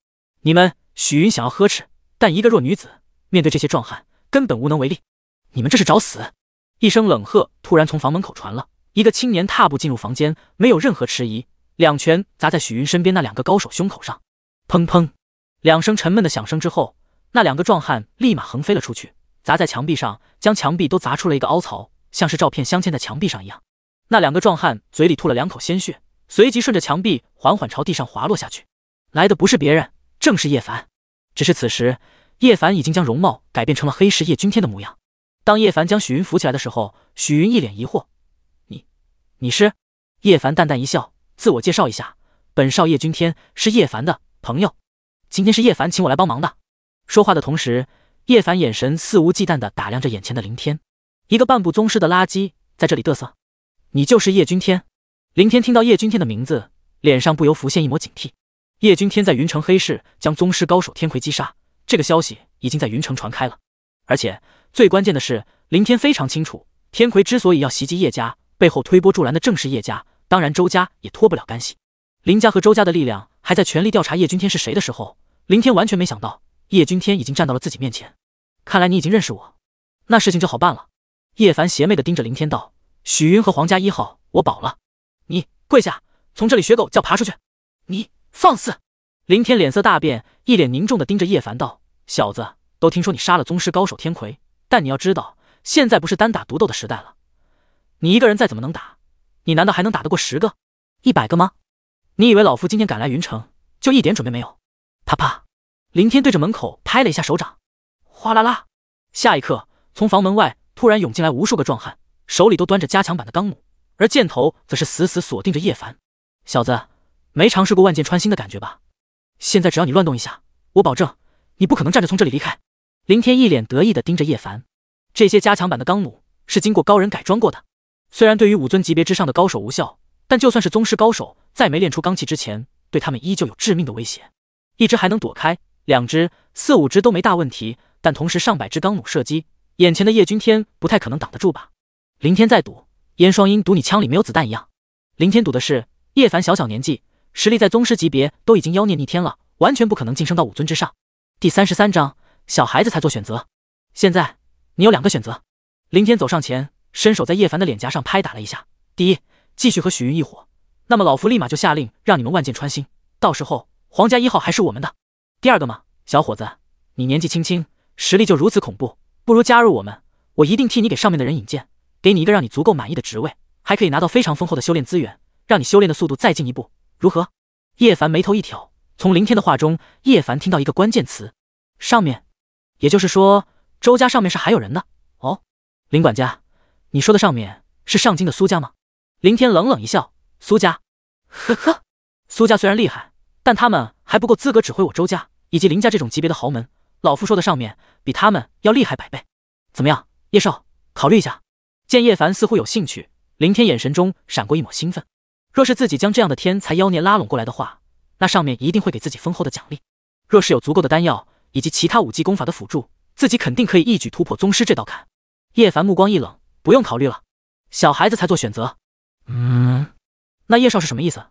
你们许云想要呵斥，但一个弱女子面对这些壮汉，根本无能为力。你们这是找死！一声冷喝突然从房门口传了，一个青年踏步进入房间，没有任何迟疑，两拳砸在许云身边那两个高手胸口上，砰砰，两声沉闷的响声之后，那两个壮汉立马横飞了出去，砸在墙壁上，将墙壁都砸出了一个凹槽，像是照片镶嵌在墙壁上一样。那两个壮汉嘴里吐了两口鲜血，随即顺着墙壁缓缓朝地上滑落下去。来的不是别人，正是叶凡。只是此时，叶凡已经将容貌改变成了黑市叶君天的模样。当叶凡将许云扶起来的时候，许云一脸疑惑：“你，你是？”叶凡淡淡一笑，自我介绍一下：“本少叶君天是叶凡的朋友，今天是叶凡请我来帮忙的。”说话的同时，叶凡眼神肆无忌惮地打量着眼前的林天，一个半步宗师的垃圾在这里嘚瑟。你就是叶君天，林天听到叶君天的名字，脸上不由浮现一抹警惕。叶君天在云城黑市将宗师高手天魁击杀，这个消息已经在云城传开了。而且最关键的是，林天非常清楚，天魁之所以要袭击叶家，背后推波助澜的正是叶家，当然周家也脱不了干系。林家和周家的力量还在全力调查叶君天是谁的时候，林天完全没想到叶君天已经站到了自己面前。看来你已经认识我，那事情就好办了。叶凡邪魅的盯着林天道。许云和皇家一号，我保了你，跪下，从这里学狗叫爬出去！你放肆！林天脸色大变，一脸凝重的盯着叶凡道：“小子，都听说你杀了宗师高手天魁，但你要知道，现在不是单打独斗的时代了。你一个人再怎么能打，你难道还能打得过十个、一百个吗？你以为老夫今天赶来云城就一点准备没有？啪啪！林天对着门口拍了一下手掌，哗啦啦！下一刻，从房门外突然涌进来无数个壮汉。手里都端着加强版的钢弩，而箭头则是死死锁定着叶凡。小子，没尝试过万箭穿心的感觉吧？现在只要你乱动一下，我保证你不可能站着从这里离开。林天一脸得意的盯着叶凡。这些加强版的钢弩是经过高人改装过的，虽然对于武尊级别之上的高手无效，但就算是宗师高手在没练出罡气之前，对他们依旧有致命的威胁。一只还能躲开，两只、四五只都没大问题，但同时上百只钢弩射击，眼前的叶君天不太可能挡得住吧？林天在赌，燕双鹰赌你枪里没有子弹一样。林天赌的是叶凡小小年纪，实力在宗师级别都已经妖孽逆天了，完全不可能晋升到武尊之上。第三十三章，小孩子才做选择。现在你有两个选择。林天走上前，伸手在叶凡的脸颊上拍打了一下。第一，继续和许云一伙，那么老夫立马就下令让你们万箭穿心，到时候皇家一号还是我们的。第二个嘛，小伙子，你年纪轻轻，实力就如此恐怖，不如加入我们，我一定替你给上面的人引荐。给你一个让你足够满意的职位，还可以拿到非常丰厚的修炼资源，让你修炼的速度再进一步，如何？叶凡眉头一挑，从林天的话中，叶凡听到一个关键词：上面。也就是说，周家上面是还有人呢？哦，林管家，你说的上面是上京的苏家吗？林天冷冷一笑：苏家，呵呵，苏家虽然厉害，但他们还不够资格指挥我周家以及林家这种级别的豪门。老夫说的上面比他们要厉害百倍，怎么样，叶少，考虑一下。见叶凡似乎有兴趣，林天眼神中闪过一抹兴奋。若是自己将这样的天才妖孽拉拢过来的话，那上面一定会给自己丰厚的奖励。若是有足够的丹药以及其他武技功法的辅助，自己肯定可以一举突破宗师这道坎。叶凡目光一冷，不用考虑了，小孩子才做选择。嗯，那叶少是什么意思？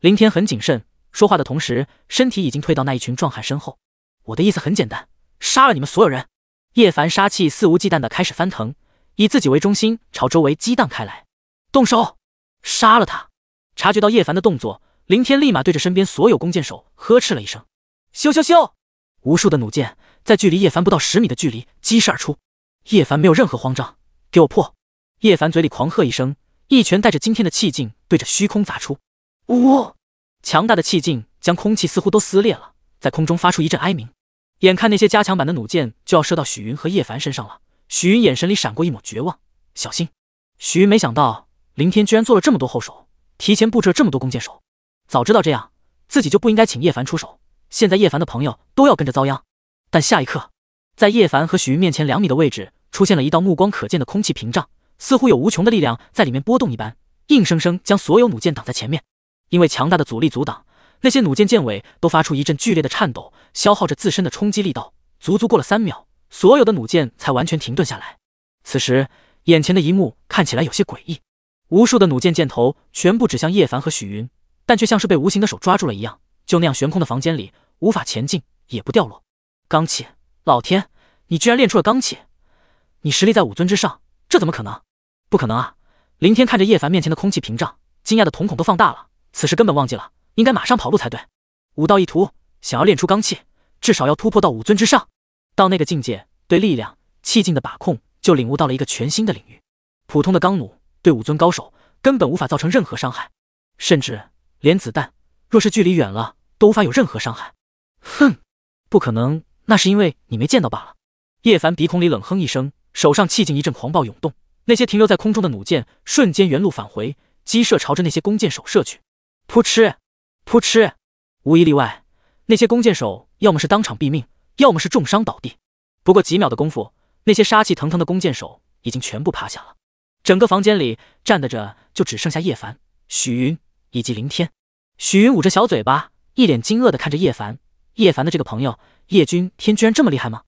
林天很谨慎，说话的同时，身体已经退到那一群壮汉身后。我的意思很简单，杀了你们所有人！叶凡杀气肆无忌惮的开始翻腾。以自己为中心，朝周围激荡开来，动手杀了他！察觉到叶凡的动作，林天立马对着身边所有弓箭手呵斥了一声：“咻咻咻！”无数的弩箭在距离叶凡不到十米的距离激射而出。叶凡没有任何慌张，给我破！叶凡嘴里狂喝一声，一拳带着惊天的气劲对着虚空砸出。呜！强大的气劲将空气似乎都撕裂了，在空中发出一阵哀鸣。眼看那些加强版的弩箭就要射到许云和叶凡身上了。许云眼神里闪过一抹绝望。小心！许云没想到林天居然做了这么多后手，提前布置了这么多弓箭手。早知道这样，自己就不应该请叶凡出手。现在叶凡的朋友都要跟着遭殃。但下一刻，在叶凡和许云面前两米的位置，出现了一道目光可见的空气屏障，似乎有无穷的力量在里面波动一般，硬生生将所有弩箭挡在前面。因为强大的阻力阻挡，那些弩箭箭尾都发出一阵剧烈的颤抖，消耗着自身的冲击力道。足足过了三秒。所有的弩箭才完全停顿下来。此时，眼前的一幕看起来有些诡异，无数的弩箭箭头全部指向叶凡和许云，但却像是被无形的手抓住了一样，就那样悬空的房间里无法前进，也不掉落。钢气，老天，你居然练出了罡气！你实力在武尊之上，这怎么可能？不可能啊！林天看着叶凡面前的空气屏障，惊讶的瞳孔都放大了。此时根本忘记了应该马上跑路才对。武道一途，想要练出罡气，至少要突破到武尊之上。到那个境界，对力量、气劲的把控就领悟到了一个全新的领域。普通的钢弩对武尊高手根本无法造成任何伤害，甚至连子弹，若是距离远了都无法有任何伤害。哼，不可能，那是因为你没见到罢了。叶凡鼻孔里冷哼一声，手上气劲一阵狂暴涌动，那些停留在空中的弩箭瞬间原路返回，激射朝着那些弓箭手射去。扑哧，扑哧，无一例外，那些弓箭手要么是当场毙命。要么是重伤倒地，不过几秒的功夫，那些杀气腾腾的弓箭手已经全部趴下了。整个房间里站的着就只剩下叶凡、许云以及林天。许云捂着小嘴巴，一脸惊愕地看着叶凡。叶凡的这个朋友叶君天居然这么厉害吗？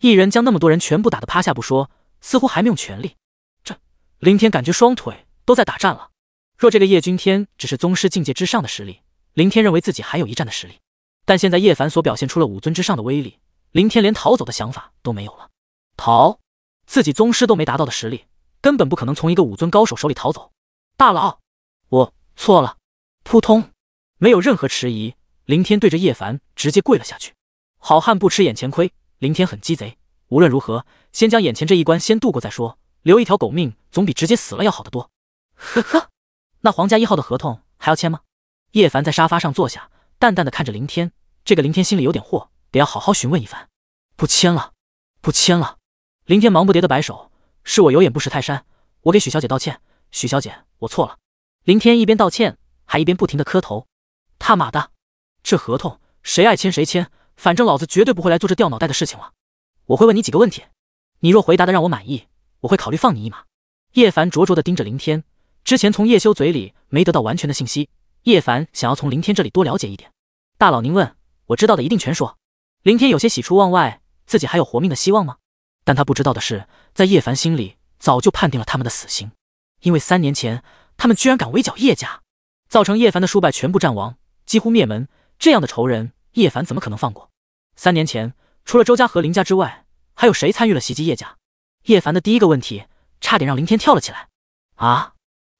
一人将那么多人全部打得趴下不说，似乎还没用全力。这林天感觉双腿都在打颤了。若这个叶君天只是宗师境界之上的实力，林天认为自己还有一战的实力。但现在叶凡所表现出了武尊之上的威力。林天连逃走的想法都没有了，逃，自己宗师都没达到的实力，根本不可能从一个武尊高手手里逃走。大佬，我错了。扑通，没有任何迟疑，林天对着叶凡直接跪了下去。好汉不吃眼前亏，林天很鸡贼，无论如何，先将眼前这一关先度过再说，留一条狗命总比直接死了要好得多。呵呵，那皇家一号的合同还要签吗？叶凡在沙发上坐下，淡淡的看着林天。这个林天心里有点惑。得要好好询问一番，不签了，不签了！林天忙不迭的摆手，是我有眼不识泰山，我给许小姐道歉，许小姐，我错了。林天一边道歉，还一边不停的磕头。他妈的，这合同谁爱签谁签，反正老子绝对不会来做这掉脑袋的事情了。我会问你几个问题，你若回答的让我满意，我会考虑放你一马。叶凡灼灼的盯着林天，之前从叶修嘴里没得到完全的信息，叶凡想要从林天这里多了解一点。大佬您问，我知道的一定全说。林天有些喜出望外，自己还有活命的希望吗？但他不知道的是，在叶凡心里早就判定了他们的死刑，因为三年前他们居然敢围剿叶家，造成叶凡的叔败全部战亡，几乎灭门。这样的仇人，叶凡怎么可能放过？三年前，除了周家和林家之外，还有谁参与了袭击叶家？叶凡的第一个问题差点让林天跳了起来。啊，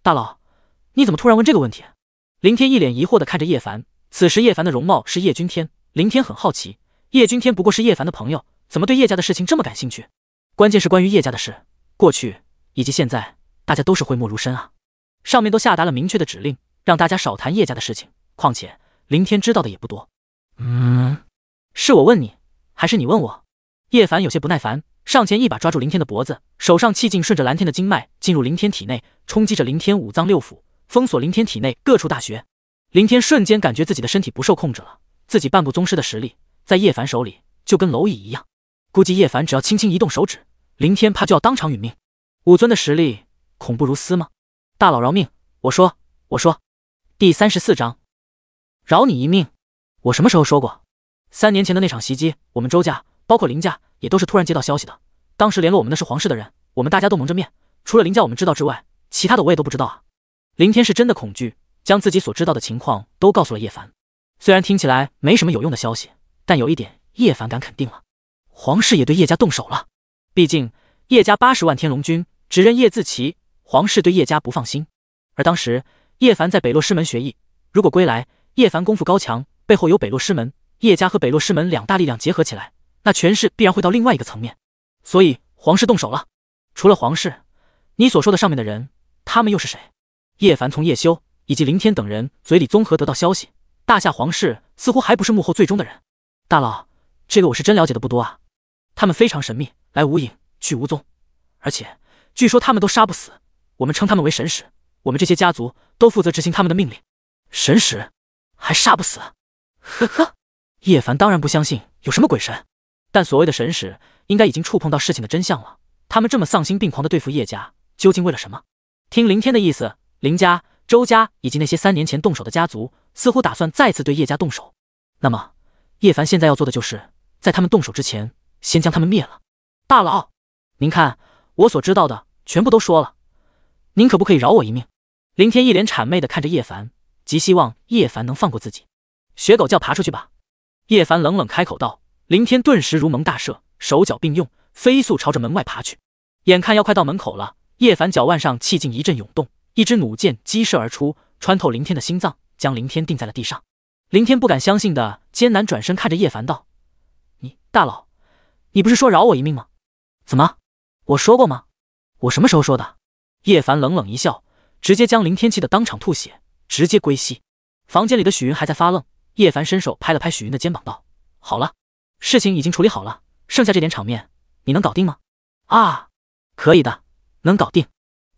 大佬，你怎么突然问这个问题？林天一脸疑惑地看着叶凡。此时叶凡的容貌是叶君天，林天很好奇。叶君天不过是叶凡的朋友，怎么对叶家的事情这么感兴趣？关键是关于叶家的事，过去以及现在，大家都是讳莫如深啊。上面都下达了明确的指令，让大家少谈叶家的事情。况且林天知道的也不多。嗯，是我问你，还是你问我？叶凡有些不耐烦，上前一把抓住林天的脖子，手上气劲顺着蓝天的经脉进入林天体内，冲击着林天五脏六腑，封锁林天体内各处大穴。林天瞬间感觉自己的身体不受控制了，自己半步宗师的实力。在叶凡手里就跟蝼蚁一样，估计叶凡只要轻轻一动手指，林天怕就要当场殒命。武尊的实力恐怖如斯吗？大佬饶命！我说，我说。第三十四章，饶你一命。我什么时候说过？三年前的那场袭击，我们周家包括林家也都是突然接到消息的。当时联络我们的是皇室的人，我们大家都蒙着面，除了林家我们知道之外，其他的我也都不知道啊。林天是真的恐惧，将自己所知道的情况都告诉了叶凡。虽然听起来没什么有用的消息。但有一点，叶凡敢肯定了，皇室也对叶家动手了。毕竟叶家八十万天龙军只认叶自齐，皇室对叶家不放心。而当时叶凡在北洛师门学艺，如果归来，叶凡功夫高强，背后有北洛师门，叶家和北洛师门两大力量结合起来，那权势必然会到另外一个层面。所以皇室动手了。除了皇室，你所说的上面的人，他们又是谁？叶凡从叶修以及林天等人嘴里综合得到消息，大夏皇室似乎还不是幕后最终的人。大佬，这个我是真了解的不多啊。他们非常神秘，来无影去无踪，而且据说他们都杀不死。我们称他们为神使，我们这些家族都负责执行他们的命令。神使还杀不死？呵呵，叶凡当然不相信有什么鬼神，但所谓的神使应该已经触碰到事情的真相了。他们这么丧心病狂的对付叶家，究竟为了什么？听林天的意思，林家、周家以及那些三年前动手的家族，似乎打算再次对叶家动手。那么？叶凡现在要做的就是在他们动手之前，先将他们灭了。大佬，您看我所知道的全部都说了，您可不可以饶我一命？林天一脸谄媚的看着叶凡，极希望叶凡能放过自己。学狗叫，爬出去吧！叶凡冷冷开口道。林天顿时如蒙大赦，手脚并用，飞速朝着门外爬去。眼看要快到门口了，叶凡脚腕上气劲一阵涌动，一支弩箭激射而出，穿透林天的心脏，将林天定在了地上。林天不敢相信的艰难转身，看着叶凡道：“你大佬，你不是说饶我一命吗？怎么，我说过吗？我什么时候说的？”叶凡冷冷一笑，直接将林天气得当场吐血，直接归西。房间里的许云还在发愣，叶凡伸手拍了拍许云的肩膀道：“好了，事情已经处理好了，剩下这点场面，你能搞定吗？”啊，可以的，能搞定。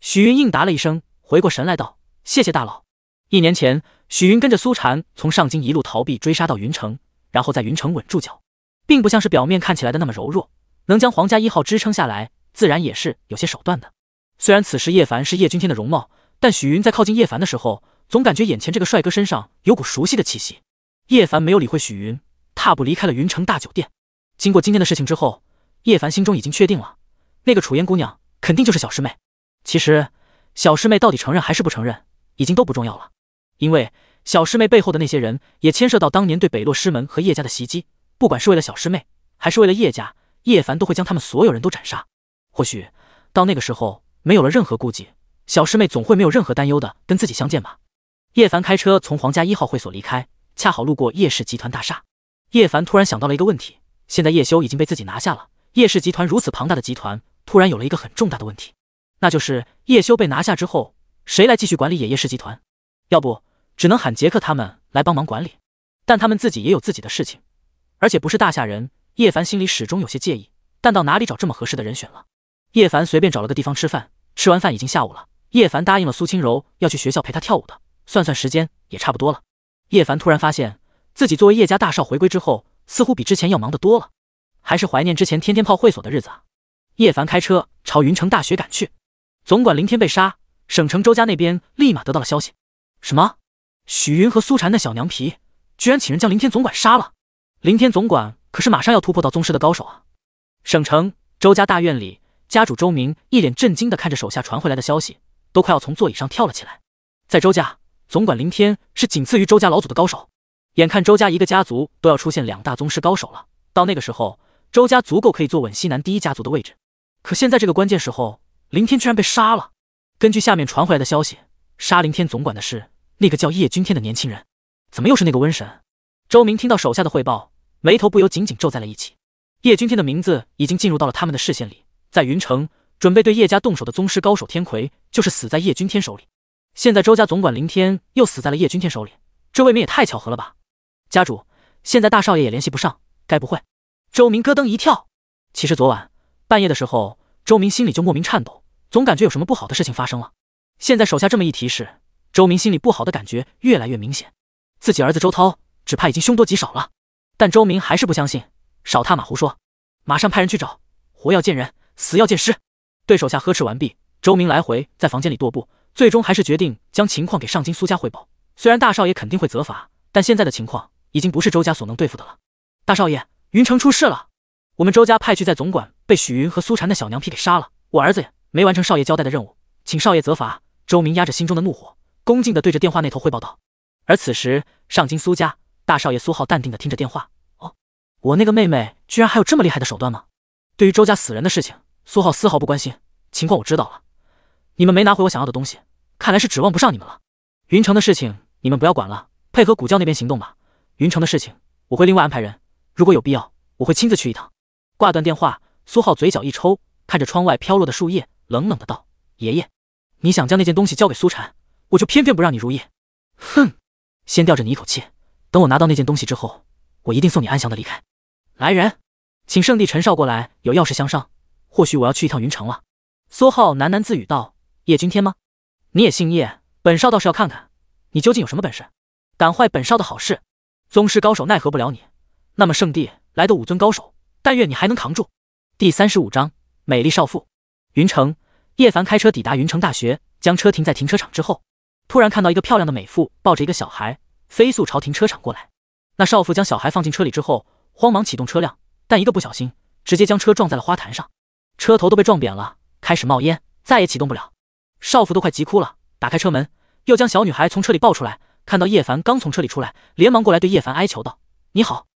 许云应答了一声，回过神来道：“谢谢大佬。”一年前。许云跟着苏婵从上京一路逃避追杀到云城，然后在云城稳住脚，并不像是表面看起来的那么柔弱，能将皇家一号支撑下来，自然也是有些手段的。虽然此时叶凡是叶君天的容貌，但许云在靠近叶凡的时候，总感觉眼前这个帅哥身上有股熟悉的气息。叶凡没有理会许云，踏步离开了云城大酒店。经过今天的事情之后，叶凡心中已经确定了，那个楚烟姑娘肯定就是小师妹。其实，小师妹到底承认还是不承认，已经都不重要了。因为小师妹背后的那些人也牵涉到当年对北洛师门和叶家的袭击，不管是为了小师妹还是为了叶家，叶凡都会将他们所有人都斩杀。或许到那个时候没有了任何顾忌，小师妹总会没有任何担忧的跟自己相见吧。叶凡开车从皇家一号会所离开，恰好路过叶氏集团大厦，叶凡突然想到了一个问题：现在叶修已经被自己拿下了，叶氏集团如此庞大的集团，突然有了一个很重大的问题，那就是叶修被拿下之后，谁来继续管理野叶氏集团？要不？只能喊杰克他们来帮忙管理，但他们自己也有自己的事情，而且不是大夏人。叶凡心里始终有些介意，但到哪里找这么合适的人选了？叶凡随便找了个地方吃饭，吃完饭已经下午了。叶凡答应了苏轻柔要去学校陪她跳舞的，算算时间也差不多了。叶凡突然发现自己作为叶家大少回归之后，似乎比之前要忙得多了，还是怀念之前天天泡会所的日子啊。叶凡开车朝云城大学赶去，总管林天被杀，省城周家那边立马得到了消息，什么？许云和苏婵那小娘皮，居然请人将林天总管杀了。林天总管可是马上要突破到宗师的高手啊！省城周家大院里，家主周明一脸震惊的看着手下传回来的消息，都快要从座椅上跳了起来。在周家，总管林天是仅次于周家老祖的高手。眼看周家一个家族都要出现两大宗师高手了，到那个时候，周家足够可以坐稳西南第一家族的位置。可现在这个关键时候，林天居然被杀了。根据下面传回来的消息，杀林天总管的是……那个叫叶君天的年轻人，怎么又是那个瘟神？周明听到手下的汇报，眉头不由紧紧皱在了一起。叶君天的名字已经进入到了他们的视线里。在云城，准备对叶家动手的宗师高手天魁，就是死在叶君天手里。现在周家总管林天又死在了叶君天手里，这未免也太巧合了吧？家主，现在大少爷也联系不上，该不会……周明咯噔一跳。其实昨晚半夜的时候，周明心里就莫名颤抖，总感觉有什么不好的事情发生了。现在手下这么一提示。周明心里不好的感觉越来越明显，自己儿子周涛只怕已经凶多吉少了。但周明还是不相信，少他妈胡说，马上派人去找，活要见人，死要见尸。对手下呵斥完毕，周明来回在房间里踱步，最终还是决定将情况给上京苏家汇报。虽然大少爷肯定会责罚，但现在的情况已经不是周家所能对付的了。大少爷，云城出事了，我们周家派去在总管被许云和苏婵那小娘皮给杀了，我儿子没完成少爷交代的任务，请少爷责罚。周明压着心中的怒火。恭敬地对着电话那头汇报道，而此时上京苏家大少爷苏浩淡定地听着电话。哦，我那个妹妹居然还有这么厉害的手段吗？对于周家死人的事情，苏浩丝毫不关心。情况我知道了，你们没拿回我想要的东西，看来是指望不上你们了。云城的事情你们不要管了，配合古教那边行动吧。云城的事情我会另外安排人，如果有必要我会亲自去一趟。挂断电话，苏浩嘴角一抽，看着窗外飘落的树叶，冷冷的道：“爷爷，你想将那件东西交给苏禅？”我就偏偏不让你如意，哼！先吊着你一口气，等我拿到那件东西之后，我一定送你安详的离开。来人，请圣帝陈少过来，有要事相商。或许我要去一趟云城了。”苏浩喃喃自语道：“叶君天吗？你也姓叶，本少倒是要看看你究竟有什么本事，敢坏本少的好事。宗师高手奈何不了你，那么圣帝来的武尊高手，但愿你还能扛住。”第三十五章美丽少妇。云城，叶凡开车抵达云城大学，将车停在停车场之后。突然看到一个漂亮的美妇抱着一个小孩飞速朝停车场过来，那少妇将小孩放进车里之后，慌忙启动车辆，但一个不小心，直接将车撞在了花坛上，车头都被撞扁了，开始冒烟，再也启动不了。少妇都快急哭了，打开车门，又将小女孩从车里抱出来，看到叶凡刚从车里出来，连忙过来对叶凡哀求道：“你好，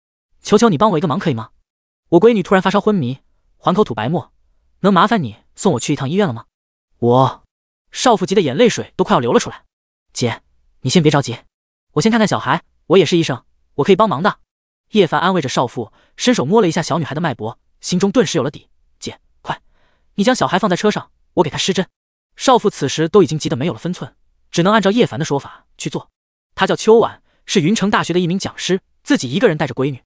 求求你帮我一个忙可以吗？我闺女突然发烧昏迷，还口吐白沫，能麻烦你送我去一趟医院了吗？”我，少妇急得眼泪水都快要流了出来。姐，你先别着急，我先看看小孩。我也是医生，我可以帮忙的。叶凡安慰着少妇，伸手摸了一下小女孩的脉搏，心中顿时有了底。姐，快，你将小孩放在车上，我给她施针。少妇此时都已经急得没有了分寸，只能按照叶凡的说法去做。她叫秋婉，是云城大学的一名讲师，自己一个人带着闺女。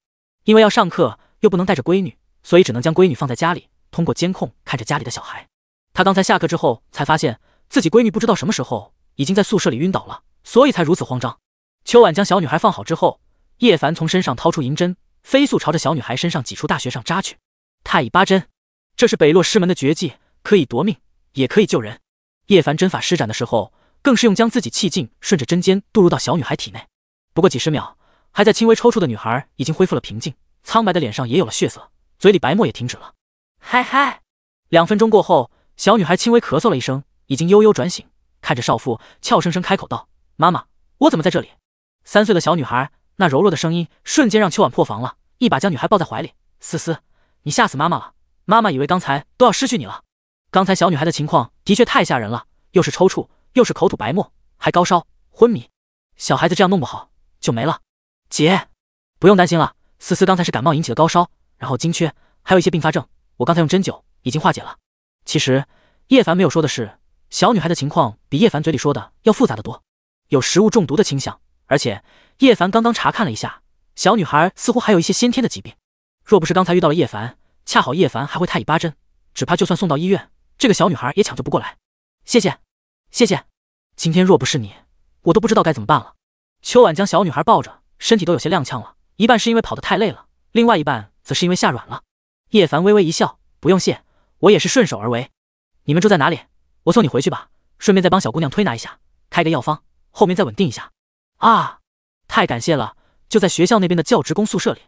因为要上课，又不能带着闺女，所以只能将闺女放在家里，通过监控看着家里的小孩。她刚才下课之后才发现，自己闺女不知道什么时候。已经在宿舍里晕倒了，所以才如此慌张。秋晚将小女孩放好之后，叶凡从身上掏出银针，飞速朝着小女孩身上几处大穴上扎去。太乙八针，这是北落师门的绝技，可以夺命，也可以救人。叶凡针法施展的时候，更是用将自己气劲顺着针尖渡入到小女孩体内。不过几十秒，还在轻微抽搐的女孩已经恢复了平静，苍白的脸上也有了血色，嘴里白沫也停止了。嗨嗨，两分钟过后，小女孩轻微咳嗽了一声，已经悠悠转醒。看着少妇，俏生生开口道：“妈妈，我怎么在这里？”三岁的小女孩那柔弱的声音，瞬间让秋婉破防了，一把将女孩抱在怀里。思思，你吓死妈妈了！妈妈以为刚才都要失去你了。刚才小女孩的情况的确太吓人了，又是抽搐，又是口吐白沫，还高烧昏迷。小孩子这样弄不好就没了。姐，不用担心了，思思刚才是感冒引起的高烧，然后惊缺，还有一些并发症。我刚才用针灸已经化解了。其实，叶凡没有说的是。小女孩的情况比叶凡嘴里说的要复杂的多，有食物中毒的倾向，而且叶凡刚刚查看了一下，小女孩似乎还有一些先天的疾病。若不是刚才遇到了叶凡，恰好叶凡还会太乙八针，只怕就算送到医院，这个小女孩也抢救不过来。谢谢，谢谢，今天若不是你，我都不知道该怎么办了。秋晚将小女孩抱着，身体都有些踉跄了，一半是因为跑得太累了，另外一半则是因为吓软了。叶凡微微一笑，不用谢，我也是顺手而为。你们住在哪里？我送你回去吧，顺便再帮小姑娘推拿一下，开个药方，后面再稳定一下。啊，太感谢了！就在学校那边的教职工宿舍里，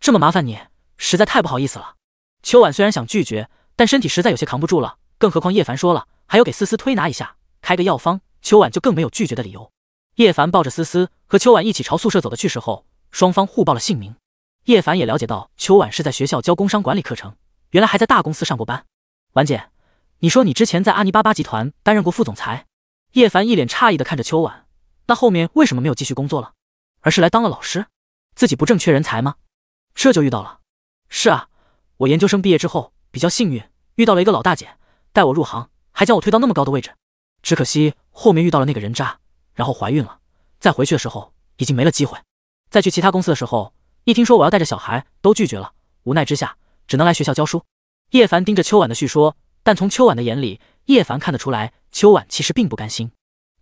这么麻烦你，实在太不好意思了。秋婉虽然想拒绝，但身体实在有些扛不住了，更何况叶凡说了还有给思思推拿一下，开个药方，秋婉就更没有拒绝的理由。叶凡抱着思思和秋婉一起朝宿舍走的去时候，双方互报了姓名，叶凡也了解到秋婉是在学校教工商管理课程，原来还在大公司上过班。婉姐。你说你之前在阿里巴巴集团担任过副总裁，叶凡一脸诧异的看着秋婉，那后面为什么没有继续工作了，而是来当了老师？自己不正缺人才吗？这就遇到了。是啊，我研究生毕业之后比较幸运，遇到了一个老大姐带我入行，还将我推到那么高的位置。只可惜后面遇到了那个人渣，然后怀孕了，再回去的时候已经没了机会。再去其他公司的时候，一听说我要带着小孩，都拒绝了。无奈之下，只能来学校教书。叶凡盯着秋婉的叙说。但从秋婉的眼里，叶凡看得出来，秋婉其实并不甘心。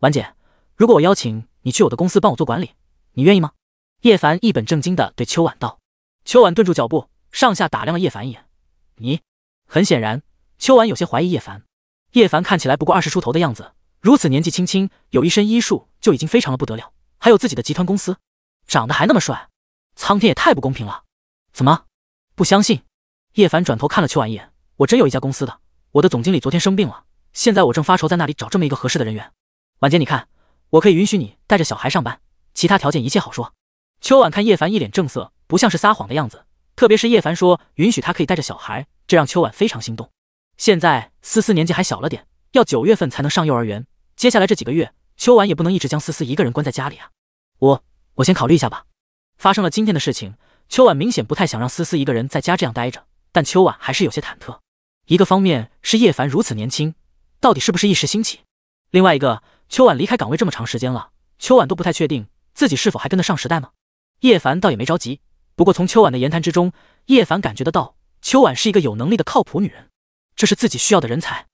婉姐，如果我邀请你去我的公司帮我做管理，你愿意吗？叶凡一本正经的对秋婉道。秋婉顿住脚步，上下打量了叶凡一眼。你，很显然，秋婉有些怀疑叶凡。叶凡看起来不过二十出头的样子，如此年纪轻轻，有一身医术就已经非常的不得了，还有自己的集团公司，长得还那么帅，苍天也太不公平了。怎么，不相信？叶凡转头看了秋婉一眼，我真有一家公司的。我的总经理昨天生病了，现在我正发愁在那里找这么一个合适的人员。婉姐，你看，我可以允许你带着小孩上班，其他条件一切好说。秋婉看叶凡一脸正色，不像是撒谎的样子，特别是叶凡说允许他可以带着小孩，这让秋婉非常心动。现在思思年纪还小了点，要九月份才能上幼儿园，接下来这几个月，秋婉也不能一直将思思一个人关在家里啊。我我先考虑一下吧。发生了今天的事情，秋婉明显不太想让思思一个人在家这样待着，但秋婉还是有些忐忑。一个方面是叶凡如此年轻，到底是不是一时兴起？另外一个，秋晚离开岗位这么长时间了，秋晚都不太确定自己是否还跟得上时代吗？叶凡倒也没着急，不过从秋晚的言谈之中，叶凡感觉得到，秋晚是一个有能力的靠谱女人，这是自己需要的人才，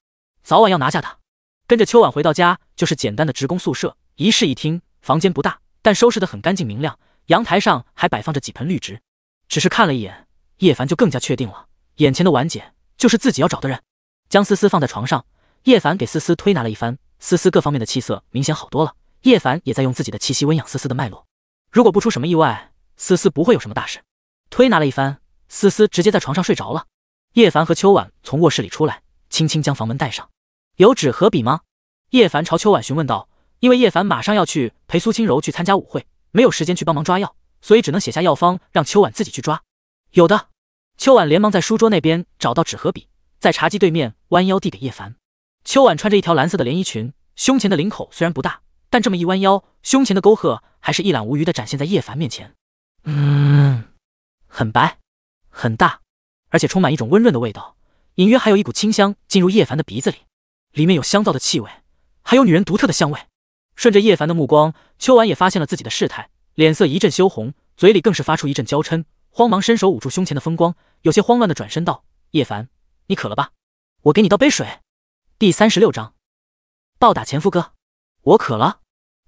早晚要拿下她。跟着秋晚回到家，就是简单的职工宿舍，一室一厅，房间不大，但收拾得很干净明亮，阳台上还摆放着几盆绿植。只是看了一眼，叶凡就更加确定了眼前的晚姐。就是自己要找的人，将思思放在床上，叶凡给思思推拿了一番，思思各方面的气色明显好多了。叶凡也在用自己的气息温养思思的脉络，如果不出什么意外，思思不会有什么大事。推拿了一番，思思直接在床上睡着了。叶凡和秋婉从卧室里出来，轻轻将房门带上。有纸和笔吗？叶凡朝秋婉询问道，因为叶凡马上要去陪苏清柔去参加舞会，没有时间去帮忙抓药，所以只能写下药方让秋婉自己去抓。有的。秋婉连忙在书桌那边找到纸和笔，在茶几对面弯腰递给叶凡。秋婉穿着一条蓝色的连衣裙，胸前的领口虽然不大，但这么一弯腰，胸前的沟壑还是一览无余的展现在叶凡面前。嗯，很白，很大，而且充满一种温润的味道，隐约还有一股清香进入叶凡的鼻子里。里面有香皂的气味，还有女人独特的香味。顺着叶凡的目光，秋婉也发现了自己的事态，脸色一阵羞红，嘴里更是发出一阵娇嗔，慌忙伸手捂住胸前的风光。有些慌乱的转身道：“叶凡，你渴了吧？我给你倒杯水。”第三十六章，暴打前夫哥。我渴了。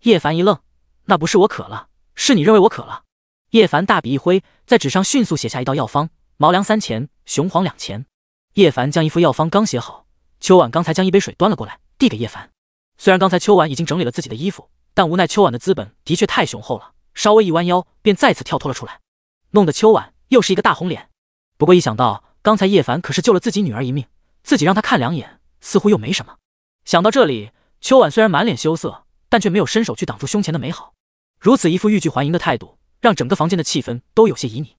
叶凡一愣：“那不是我渴了，是你认为我渴了。”叶凡大笔一挥，在纸上迅速写下一道药方：毛梁三钱，雄黄两钱。叶凡将一副药方刚写好，秋婉刚才将一杯水端了过来，递给叶凡。虽然刚才秋婉已经整理了自己的衣服，但无奈秋婉的资本的确太雄厚了，稍微一弯腰便再次跳脱了出来，弄得秋婉又是一个大红脸。不过一想到刚才叶凡可是救了自己女儿一命，自己让他看两眼似乎又没什么。想到这里，秋婉虽然满脸羞涩，但却没有伸手去挡住胸前的美好，如此一副欲拒还迎的态度，让整个房间的气氛都有些旖旎。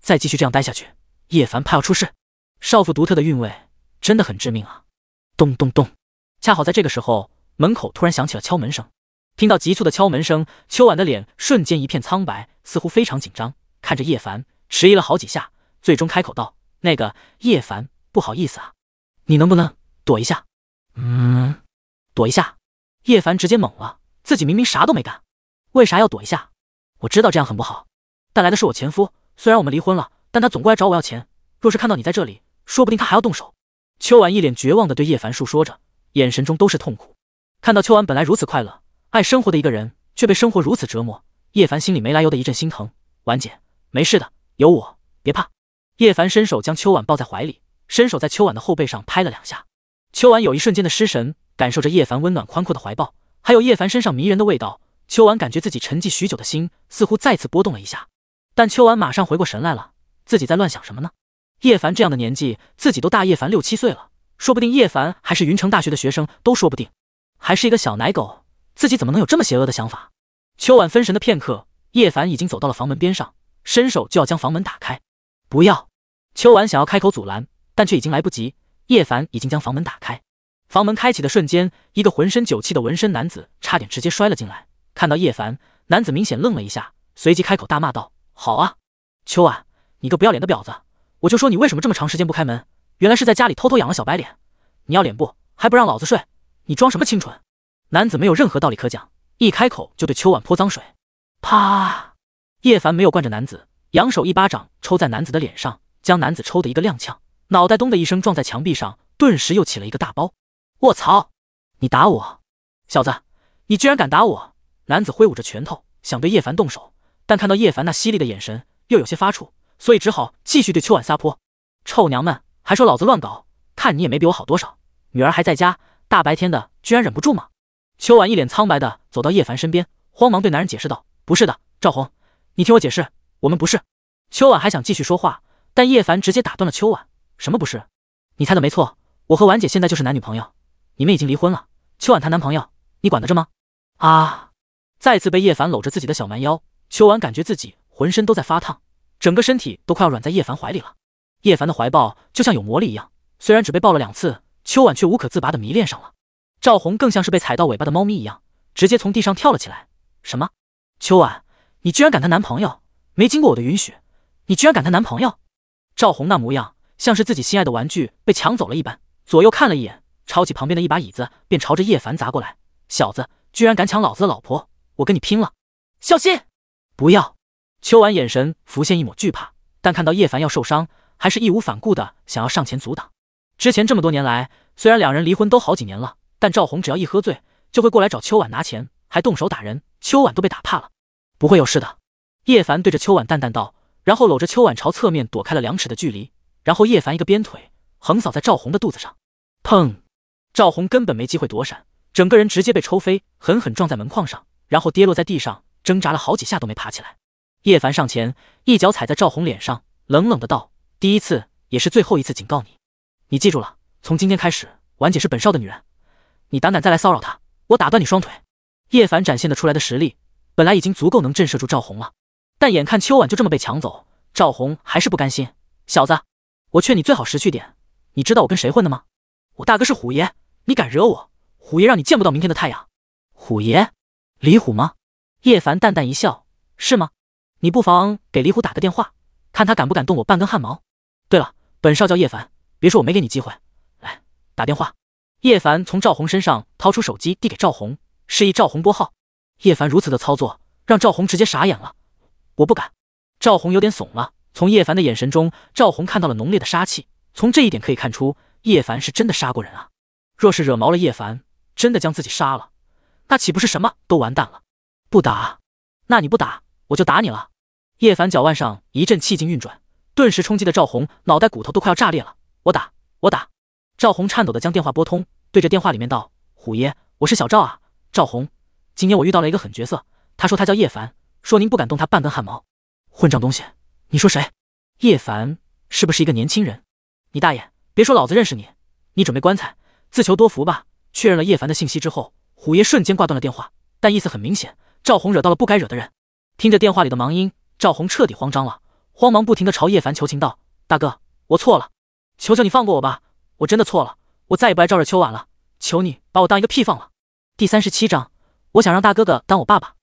再继续这样待下去，叶凡怕要出事。少妇独特的韵味真的很致命啊！咚咚咚，恰好在这个时候，门口突然响起了敲门声。听到急促的敲门声，秋婉的脸瞬间一片苍白，似乎非常紧张，看着叶凡，迟疑了好几下。最终开口道：“那个叶凡，不好意思啊，你能不能躲一下？嗯，躲一下。”叶凡直接懵了，自己明明啥都没干，为啥要躲一下？我知道这样很不好，但来的是我前夫，虽然我们离婚了，但他总过来找我要钱。若是看到你在这里，说不定他还要动手。”秋婉一脸绝望的对叶凡述说着，眼神中都是痛苦。看到秋婉本来如此快乐、爱生活的一个人，却被生活如此折磨，叶凡心里没来由的一阵心疼。婉姐，没事的，有我，别怕。叶凡伸手将秋婉抱在怀里，伸手在秋婉的后背上拍了两下。秋婉有一瞬间的失神，感受着叶凡温暖宽阔的怀抱，还有叶凡身上迷人的味道。秋婉感觉自己沉寂许久的心似乎再次波动了一下，但秋婉马上回过神来了，自己在乱想什么呢？叶凡这样的年纪，自己都大叶凡六七岁了，说不定叶凡还是云城大学的学生，都说不定，还是一个小奶狗。自己怎么能有这么邪恶的想法？秋婉分神的片刻，叶凡已经走到了房门边上，伸手就要将房门打开。不要。秋婉想要开口阻拦，但却已经来不及。叶凡已经将房门打开。房门开启的瞬间，一个浑身酒气的纹身男子差点直接摔了进来。看到叶凡，男子明显愣了一下，随即开口大骂道：“好啊，秋婉，你个不要脸的婊子！我就说你为什么这么长时间不开门，原来是在家里偷偷养了小白脸。你要脸不？还不让老子睡？你装什么清纯？”男子没有任何道理可讲，一开口就对秋婉泼脏水。啪！叶凡没有惯着男子，扬手一巴掌抽在男子的脸上。将男子抽的一个踉跄，脑袋咚的一声撞在墙壁上，顿时又起了一个大包。我操！你打我，小子，你居然敢打我！男子挥舞着拳头想对叶凡动手，但看到叶凡那犀利的眼神，又有些发怵，所以只好继续对秋婉撒泼。臭娘们，还说老子乱搞，看你也没比我好多少。女儿还在家，大白天的居然忍不住吗？秋婉一脸苍白的走到叶凡身边，慌忙对男人解释道：“不是的，赵红，你听我解释，我们不是……”秋婉还想继续说话。但叶凡直接打断了秋婉：“什么不是？你猜的没错，我和婉姐现在就是男女朋友，你们已经离婚了。秋婉谈男朋友，你管得着吗？”啊！再次被叶凡搂着自己的小蛮腰，秋婉感觉自己浑身都在发烫，整个身体都快要软在叶凡怀里了。叶凡的怀抱就像有魔力一样，虽然只被抱了两次，秋婉却无可自拔的迷恋上了。赵红更像是被踩到尾巴的猫咪一样，直接从地上跳了起来：“什么？秋婉，你居然敢谈男朋友？没经过我的允许，你居然敢谈男朋友？”赵红那模样，像是自己心爱的玩具被抢走了一般，左右看了一眼，抄起旁边的一把椅子，便朝着叶凡砸过来。小子，居然敢抢老子的老婆，我跟你拼了！小心！不要！秋婉眼神浮现一抹惧怕，但看到叶凡要受伤，还是义无反顾的想要上前阻挡。之前这么多年来，虽然两人离婚都好几年了，但赵红只要一喝醉，就会过来找秋婉拿钱，还动手打人，秋婉都被打怕了。不会有事的，叶凡对着秋婉淡淡道。然后搂着秋婉朝侧面躲开了两尺的距离，然后叶凡一个鞭腿横扫在赵红的肚子上，砰！赵红根本没机会躲闪，整个人直接被抽飞，狠狠撞在门框上，然后跌落在地上，挣扎了好几下都没爬起来。叶凡上前一脚踩在赵红脸上，冷冷的道：“第一次也是最后一次警告你，你记住了，从今天开始，婉姐是本少的女人，你胆敢再来骚扰她，我打断你双腿！”叶凡展现的出来的实力，本来已经足够能震慑住赵红了。但眼看秋晚就这么被抢走，赵红还是不甘心。小子，我劝你最好识趣点。你知道我跟谁混的吗？我大哥是虎爷，你敢惹我，虎爷让你见不到明天的太阳。虎爷？李虎吗？叶凡淡淡一笑，是吗？你不妨给李虎打个电话，看他敢不敢动我半根汗毛。对了，本少叫叶凡，别说我没给你机会。来，打电话。叶凡从赵红身上掏出手机，递给赵红，示意赵红拨号。叶凡如此的操作，让赵红直接傻眼了。我不敢，赵红有点怂了。从叶凡的眼神中，赵红看到了浓烈的杀气。从这一点可以看出，叶凡是真的杀过人啊。若是惹毛了叶凡，真的将自己杀了，那岂不是什么都完蛋了？不打，那你不打，我就打你了。叶凡脚腕上一阵气劲运转，顿时冲击的赵红脑袋骨头都快要炸裂了。我打，我打。赵红颤抖的将电话拨通，对着电话里面道：“虎爷，我是小赵啊，赵红。今天我遇到了一个狠角色，他说他叫叶凡。”说您不敢动他半根汗毛，混账东西！你说谁？叶凡是不是一个年轻人？你大爷！别说老子认识你，你准备棺材，自求多福吧！确认了叶凡的信息之后，虎爷瞬间挂断了电话，但意思很明显：赵红惹到了不该惹的人。听着电话里的忙音，赵红彻底慌张了，慌忙不停地朝叶凡求情道：“大哥，我错了，求求你放过我吧！我真的错了，我再也不来招惹秋晚了，求你把我当一个屁放了。”第三十七章，我想让大哥哥当我爸爸。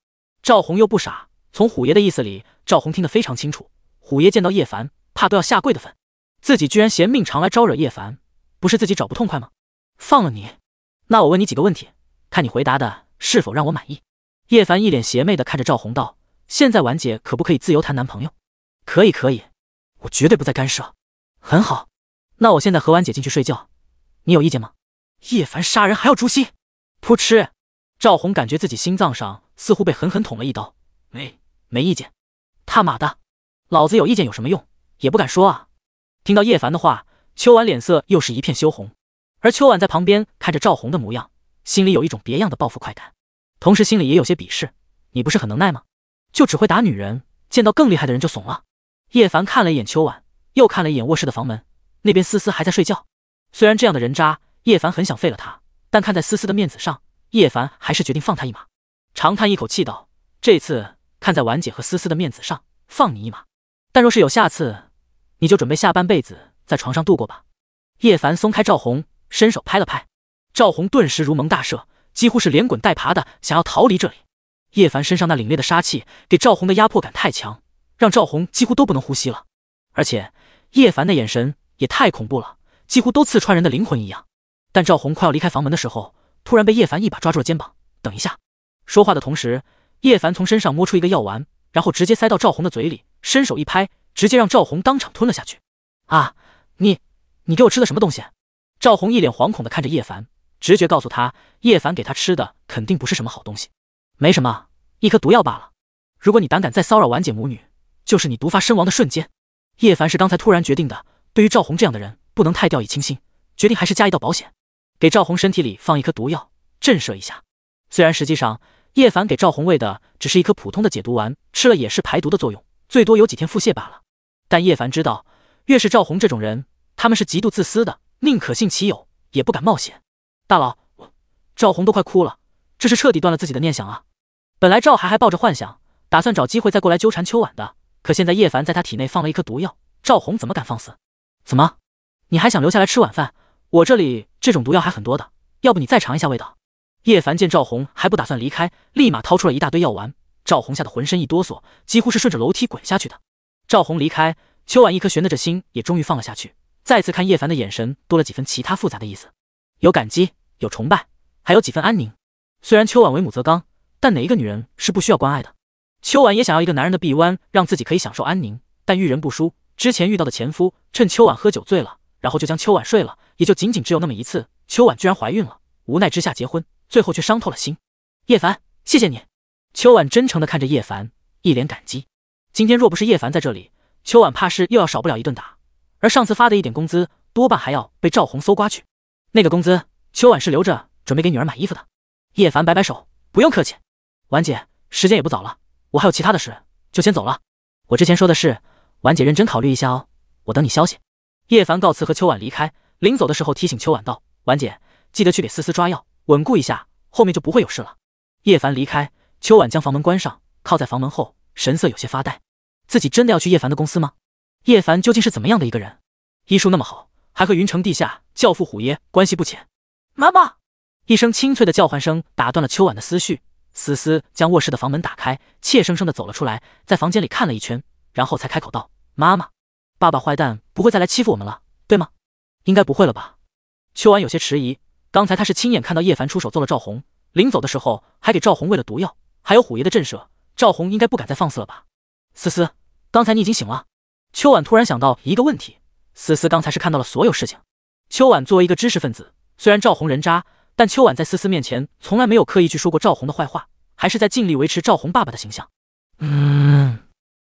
赵红又不傻，从虎爷的意思里，赵红听得非常清楚。虎爷见到叶凡，怕都要下跪的份，自己居然嫌命长来招惹叶凡，不是自己找不痛快吗？放了你，那我问你几个问题，看你回答的是否让我满意。叶凡一脸邪魅的看着赵红道：“现在婉姐可不可以自由谈男朋友？”“可以，可以，我绝对不再干涉。”“很好，那我现在和婉姐进去睡觉，你有意见吗？”叶凡杀人还要诛心，噗嗤，赵红感觉自己心脏上。似乎被狠狠捅了一刀，没没意见。他妈的，老子有意见有什么用？也不敢说啊。听到叶凡的话，秋婉脸色又是一片羞红。而秋婉在旁边看着赵红的模样，心里有一种别样的报复快感，同时心里也有些鄙视：你不是很能耐吗？就只会打女人，见到更厉害的人就怂了。叶凡看了一眼秋婉，又看了一眼卧室的房门，那边思思还在睡觉。虽然这样的人渣，叶凡很想废了他，但看在思思的面子上，叶凡还是决定放他一马。长叹一口气道：“这次看在婉姐和思思的面子上，放你一马。但若是有下次，你就准备下半辈子在床上度过吧。”叶凡松开赵红，伸手拍了拍。赵红顿时如蒙大赦，几乎是连滚带爬的想要逃离这里。叶凡身上那凛冽的杀气给赵红的压迫感太强，让赵红几乎都不能呼吸了。而且叶凡的眼神也太恐怖了，几乎都刺穿人的灵魂一样。但赵红快要离开房门的时候，突然被叶凡一把抓住了肩膀：“等一下。”说话的同时，叶凡从身上摸出一个药丸，然后直接塞到赵红的嘴里，伸手一拍，直接让赵红当场吞了下去。啊！你，你给我吃的什么东西？赵红一脸惶恐的看着叶凡，直觉告诉他，叶凡给他吃的肯定不是什么好东西。没什么，一颗毒药罢了。如果你胆敢再骚扰婉姐母女，就是你毒发身亡的瞬间。叶凡是刚才突然决定的，对于赵红这样的人，不能太掉以轻心，决定还是加一道保险，给赵红身体里放一颗毒药，震慑一下。虽然实际上。叶凡给赵红喂的只是一颗普通的解毒丸，吃了也是排毒的作用，最多有几天腹泻罢了。但叶凡知道，越是赵红这种人，他们是极度自私的，宁可信其有，也不敢冒险。大佬，赵红都快哭了，这是彻底断了自己的念想啊！本来赵还还抱着幻想，打算找机会再过来纠缠秋晚的，可现在叶凡在他体内放了一颗毒药，赵红怎么敢放肆？怎么？你还想留下来吃晚饭？我这里这种毒药还很多的，要不你再尝一下味道？叶凡见赵红还不打算离开，立马掏出了一大堆药丸。赵红吓得浑身一哆嗦，几乎是顺着楼梯滚下去的。赵红离开，秋婉一颗悬着的心也终于放了下去。再次看叶凡的眼神多了几分其他复杂的意思，有感激，有崇拜，还有几分安宁。虽然秋晚为母则刚，但哪一个女人是不需要关爱的？秋晚也想要一个男人的臂弯，让自己可以享受安宁。但遇人不淑，之前遇到的前夫趁秋晚喝酒醉了，然后就将秋晚睡了，也就仅仅只有那么一次。秋晚居然怀孕了，无奈之下结婚。最后却伤透了心。叶凡，谢谢你。秋婉真诚地看着叶凡，一脸感激。今天若不是叶凡在这里，秋婉怕是又要少不了一顿打，而上次发的一点工资，多半还要被赵红搜刮去。那个工资，秋晚是留着准备给女儿买衣服的。叶凡摆摆手，不用客气。婉姐，时间也不早了，我还有其他的事，就先走了。我之前说的是，婉姐认真考虑一下哦，我等你消息。叶凡告辞，和秋婉离开。临走的时候，提醒秋婉道：“婉姐，记得去给思思抓药。”稳固一下，后面就不会有事了。叶凡离开，秋晚将房门关上，靠在房门后，神色有些发呆。自己真的要去叶凡的公司吗？叶凡究竟是怎么样的一个人？医术那么好，还和云城地下教父虎爷关系不浅。妈妈，一声清脆的叫唤声打断了秋晚的思绪。思思将卧室的房门打开，怯生生的走了出来，在房间里看了一圈，然后才开口道：“妈妈，爸爸坏蛋不会再来欺负我们了，对吗？”应该不会了吧？秋晚有些迟疑。刚才他是亲眼看到叶凡出手揍了赵红，临走的时候还给赵红喂了毒药，还有虎爷的震慑，赵红应该不敢再放肆了吧？思思，刚才你已经醒了。秋婉突然想到一个问题，思思刚才是看到了所有事情。秋婉作为一个知识分子，虽然赵红人渣，但秋婉在思思面前从来没有刻意去说过赵红的坏话，还是在尽力维持赵红爸爸的形象。嗯，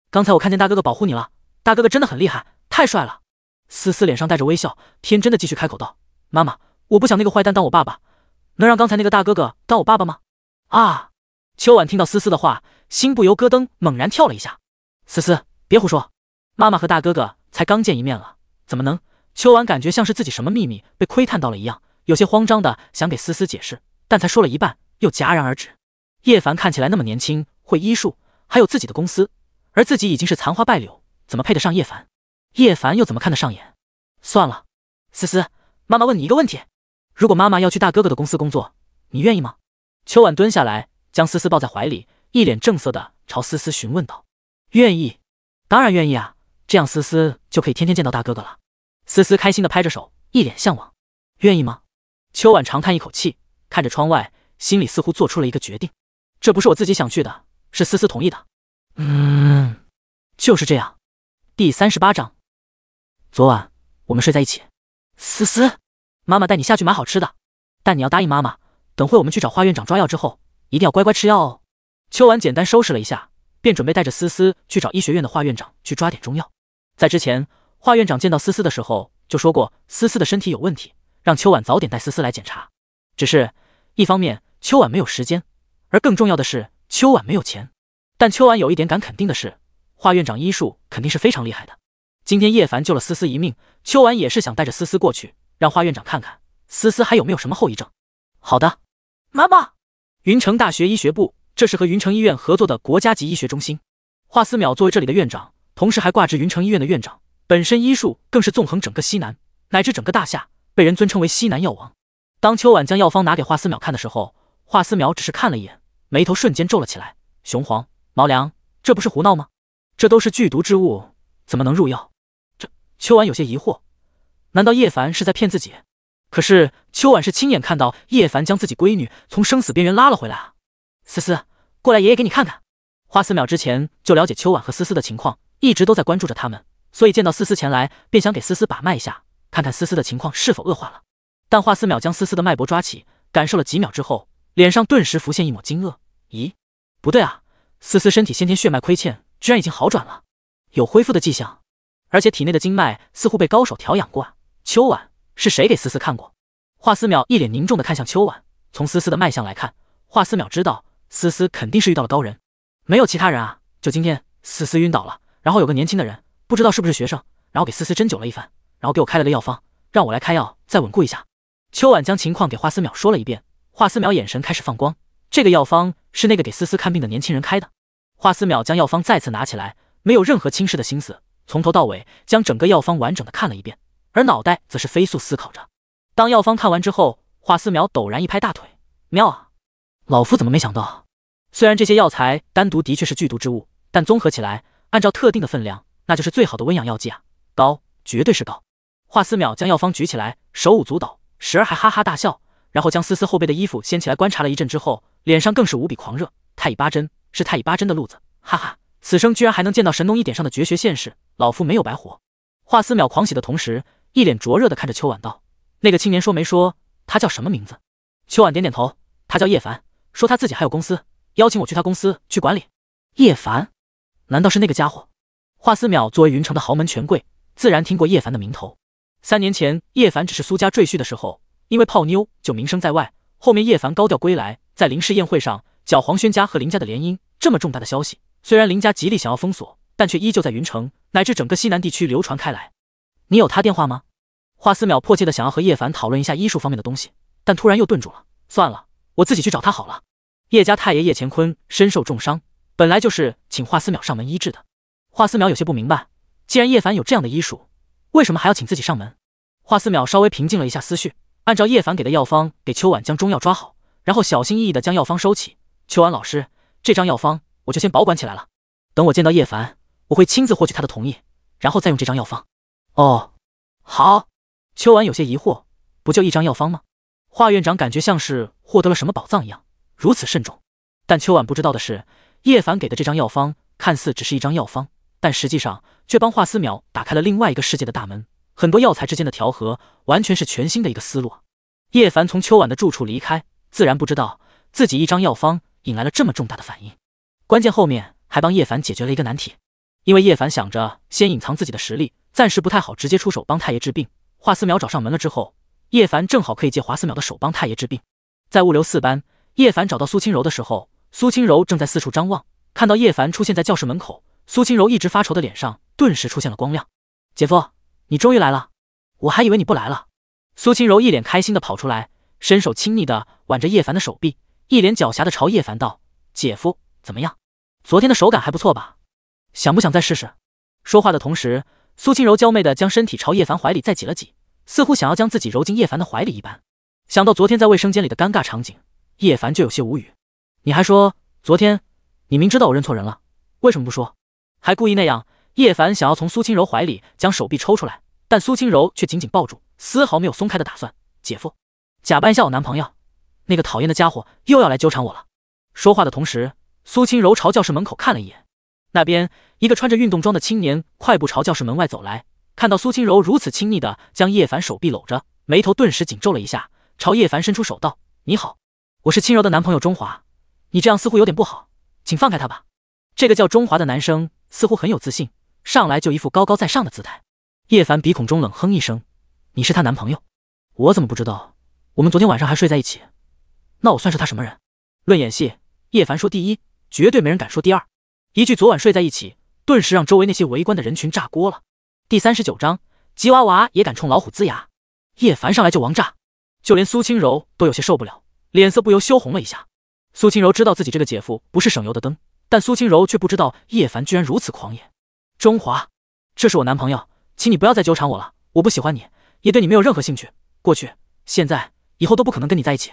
刚才我看见大哥哥保护你了，大哥哥真的很厉害，太帅了。思思脸上带着微笑，天真的继续开口道：“妈妈。”我不想那个坏蛋当我爸爸，能让刚才那个大哥哥当我爸爸吗？啊！秋婉听到思思的话，心不由咯噔猛然跳了一下。思思，别胡说！妈妈和大哥哥才刚见一面了，怎么能……秋婉感觉像是自己什么秘密被窥探到了一样，有些慌张的想给思思解释，但才说了一半又戛然而止。叶凡看起来那么年轻，会医术，还有自己的公司，而自己已经是残花败柳，怎么配得上叶凡？叶凡又怎么看得上眼？算了，思思，妈妈问你一个问题。如果妈妈要去大哥哥的公司工作，你愿意吗？秋婉蹲下来，将思思抱在怀里，一脸正色的朝思思询问道：“愿意？当然愿意啊！这样思思就可以天天见到大哥哥了。”思思开心的拍着手，一脸向往。“愿意吗？”秋婉长叹一口气，看着窗外，心里似乎做出了一个决定：“这不是我自己想去的，是思思同意的。嗯，就是这样。”第三十八章，昨晚我们睡在一起，思思。妈妈带你下去买好吃的，但你要答应妈妈，等会我们去找华院长抓药之后，一定要乖乖吃药哦。秋婉简单收拾了一下，便准备带着思思去找医学院的华院长去抓点中药。在之前，华院长见到思思的时候就说过，思思的身体有问题，让秋婉早点带思思来检查。只是一方面，秋婉没有时间，而更重要的是，秋婉没有钱。但秋婉有一点敢肯定的是，华院长医术肯定是非常厉害的。今天叶凡救了思思一命，秋婉也是想带着思思过去。让华院长看看思思还有没有什么后遗症。好的，妈妈。云城大学医学部，这是和云城医院合作的国家级医学中心。华思淼作为这里的院长，同时还挂职云城医院的院长，本身医术更是纵横整个西南乃至整个大夏，被人尊称为西南药王。当秋晚将药方拿给华思淼看的时候，华思淼只是看了一眼，眉头瞬间皱了起来。雄黄、毛梁，这不是胡闹吗？这都是剧毒之物，怎么能入药？这秋晚有些疑惑。难道叶凡是在骗自己？可是秋婉是亲眼看到叶凡将自己闺女从生死边缘拉了回来啊！思思，过来，爷爷给你看看。花思淼之前就了解秋婉和思思的情况，一直都在关注着他们，所以见到思思前来，便想给思思把脉一下，看看思思的情况是否恶化了。但花思淼将思思的脉搏抓起，感受了几秒之后，脸上顿时浮现一抹惊愕。咦，不对啊！思思身体先天血脉亏欠，居然已经好转了，有恢复的迹象，而且体内的经脉似乎被高手调养过啊！秋晚是谁给思思看过？华思淼一脸凝重的看向秋晚。从思思的脉象来看，华思淼知道思思肯定是遇到了高人，没有其他人啊，就今天思思晕倒了，然后有个年轻的人，不知道是不是学生，然后给思思针灸了一番，然后给我开了个药方，让我来开药，再稳固一下。秋晚将情况给华思淼说了一遍，华思淼眼神开始放光。这个药方是那个给思思看病的年轻人开的。华思淼将药方再次拿起来，没有任何轻视的心思，从头到尾将整个药方完整的看了一遍。而脑袋则是飞速思考着。当药方看完之后，华思淼陡然一拍大腿：“妙啊！老夫怎么没想到？虽然这些药材单独的确是剧毒之物，但综合起来，按照特定的分量，那就是最好的温养药剂啊！高，绝对是高！”华思淼将药方举起来，手舞足蹈，时而还哈哈大笑。然后将思思后背的衣服掀起来观察了一阵之后，脸上更是无比狂热。太乙八针是太乙八针的路子，哈哈，此生居然还能见到神农一点上的绝学现世，老夫没有白活！华思淼狂喜的同时。一脸灼热的看着秋婉道：“那个青年说没说他叫什么名字？”秋婉点点头：“他叫叶凡，说他自己还有公司，邀请我去他公司去管理。”叶凡？难道是那个家伙？华思淼作为云城的豪门权贵，自然听过叶凡的名头。三年前，叶凡只是苏家赘婿的时候，因为泡妞就名声在外。后面叶凡高调归来，在林氏宴会上搅黄轩家和林家的联姻，这么重大的消息，虽然林家极力想要封锁，但却依旧在云城乃至整个西南地区流传开来。你有他电话吗？华思淼迫切的想要和叶凡讨论一下医术方面的东西，但突然又顿住了。算了，我自己去找他好了。叶家太爷叶乾坤身受重伤，本来就是请华思淼上门医治的。华思淼有些不明白，既然叶凡有这样的医术，为什么还要请自己上门？华思淼稍微平静了一下思绪，按照叶凡给的药方给秋婉将中药抓好，然后小心翼翼的将药方收起。秋婉老师，这张药方我就先保管起来了。等我见到叶凡，我会亲自获取他的同意，然后再用这张药方。哦，好。秋婉有些疑惑，不就一张药方吗？华院长感觉像是获得了什么宝藏一样，如此慎重。但秋婉不知道的是，叶凡给的这张药方看似只是一张药方，但实际上却帮华思淼打开了另外一个世界的大门。很多药材之间的调和，完全是全新的一个思路。叶凡从秋婉的住处离开，自然不知道自己一张药方引来了这么重大的反应。关键后面还帮叶凡解决了一个难题，因为叶凡想着先隐藏自己的实力，暂时不太好直接出手帮太爷治病。华思淼找上门了之后，叶凡正好可以借华思淼的手帮太爷治病。在物流四班，叶凡找到苏轻柔的时候，苏轻柔正在四处张望，看到叶凡出现在教室门口，苏轻柔一直发愁的脸上顿时出现了光亮。姐夫，你终于来了，我还以为你不来了。苏轻柔一脸开心的跑出来，伸手亲昵的挽着叶凡的手臂，一脸狡黠的朝叶凡道：“姐夫，怎么样？昨天的手感还不错吧？想不想再试试？”说话的同时。苏轻柔娇媚的将身体朝叶凡怀里再挤了挤，似乎想要将自己揉进叶凡的怀里一般。想到昨天在卫生间里的尴尬场景，叶凡就有些无语。你还说昨天你明知道我认错人了，为什么不说？还故意那样？叶凡想要从苏清柔怀里将手臂抽出来，但苏清柔却紧紧抱住，丝毫没有松开的打算。姐夫，假扮一下我男朋友，那个讨厌的家伙又要来纠缠我了。说话的同时，苏清柔朝教室门口看了一眼。那边一个穿着运动装的青年快步朝教室门外走来，看到苏轻柔如此亲昵的将叶凡手臂搂着，眉头顿时紧皱了一下，朝叶凡伸出手道：“你好，我是轻柔的男朋友中华，你这样似乎有点不好，请放开他吧。”这个叫中华的男生似乎很有自信，上来就一副高高在上的姿态。叶凡鼻孔中冷哼一声：“你是她男朋友？我怎么不知道？我们昨天晚上还睡在一起，那我算是他什么人？”论演戏，叶凡说第一，绝对没人敢说第二。一句昨晚睡在一起，顿时让周围那些围观的人群炸锅了。第三十九章，吉娃娃也敢冲老虎呲牙。叶凡上来就王炸，就连苏清柔都有些受不了，脸色不由羞红了一下。苏清柔知道自己这个姐夫不是省油的灯，但苏清柔却不知道叶凡居然如此狂野。中华，这是我男朋友，请你不要再纠缠我了，我不喜欢你，也对你没有任何兴趣，过去、现在、以后都不可能跟你在一起。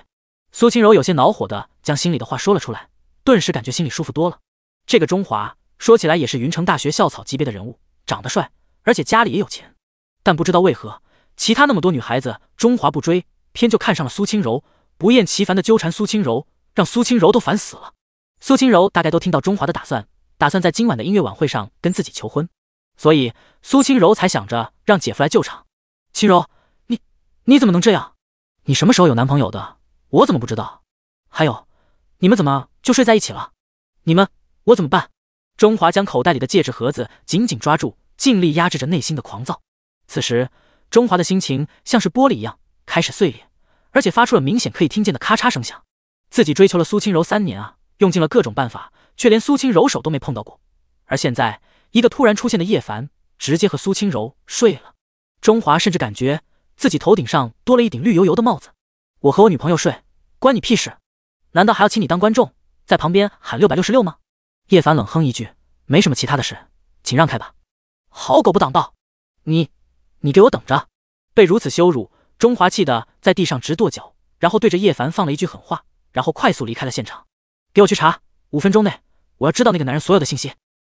苏清柔有些恼火的将心里的话说了出来，顿时感觉心里舒服多了。这个中华说起来也是云城大学校草级别的人物，长得帅，而且家里也有钱。但不知道为何，其他那么多女孩子，中华不追，偏就看上了苏清柔，不厌其烦的纠缠苏清柔，让苏清柔都烦死了。苏清柔大概都听到中华的打算，打算在今晚的音乐晚会上跟自己求婚，所以苏清柔才想着让姐夫来救场。清柔，你你怎么能这样？你什么时候有男朋友的？我怎么不知道？还有，你们怎么就睡在一起了？你们？我怎么办？中华将口袋里的戒指盒子紧紧抓住，尽力压制着内心的狂躁。此时，中华的心情像是玻璃一样开始碎裂，而且发出了明显可以听见的咔嚓声响。自己追求了苏清柔三年啊，用尽了各种办法，却连苏清柔手都没碰到过。而现在，一个突然出现的叶凡直接和苏清柔睡了。中华甚至感觉自己头顶上多了一顶绿油油的帽子。我和我女朋友睡，关你屁事？难道还要请你当观众，在旁边喊六百六十六吗？叶凡冷哼一句：“没什么其他的事，请让开吧，好狗不挡道。”你，你给我等着！被如此羞辱，钟华气得在地上直跺脚，然后对着叶凡放了一句狠话，然后快速离开了现场。给我去查，五分钟内我要知道那个男人所有的信息。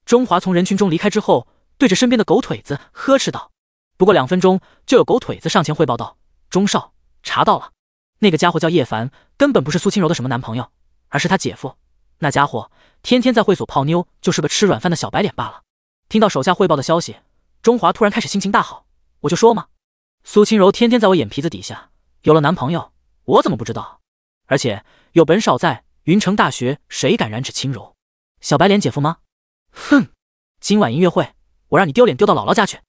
钟华从人群中离开之后，对着身边的狗腿子呵斥道：“不过两分钟，就有狗腿子上前汇报道：钟少查到了，那个家伙叫叶凡，根本不是苏清柔的什么男朋友，而是他姐夫。那家伙。”天天在会所泡妞，就是个吃软饭的小白脸罢了。听到手下汇报的消息，钟华突然开始心情大好。我就说嘛，苏轻柔天天在我眼皮子底下有了男朋友，我怎么不知道？而且有本少在云城大学，谁敢染指轻柔？小白脸姐夫吗？哼！今晚音乐会，我让你丢脸丢到姥姥家去！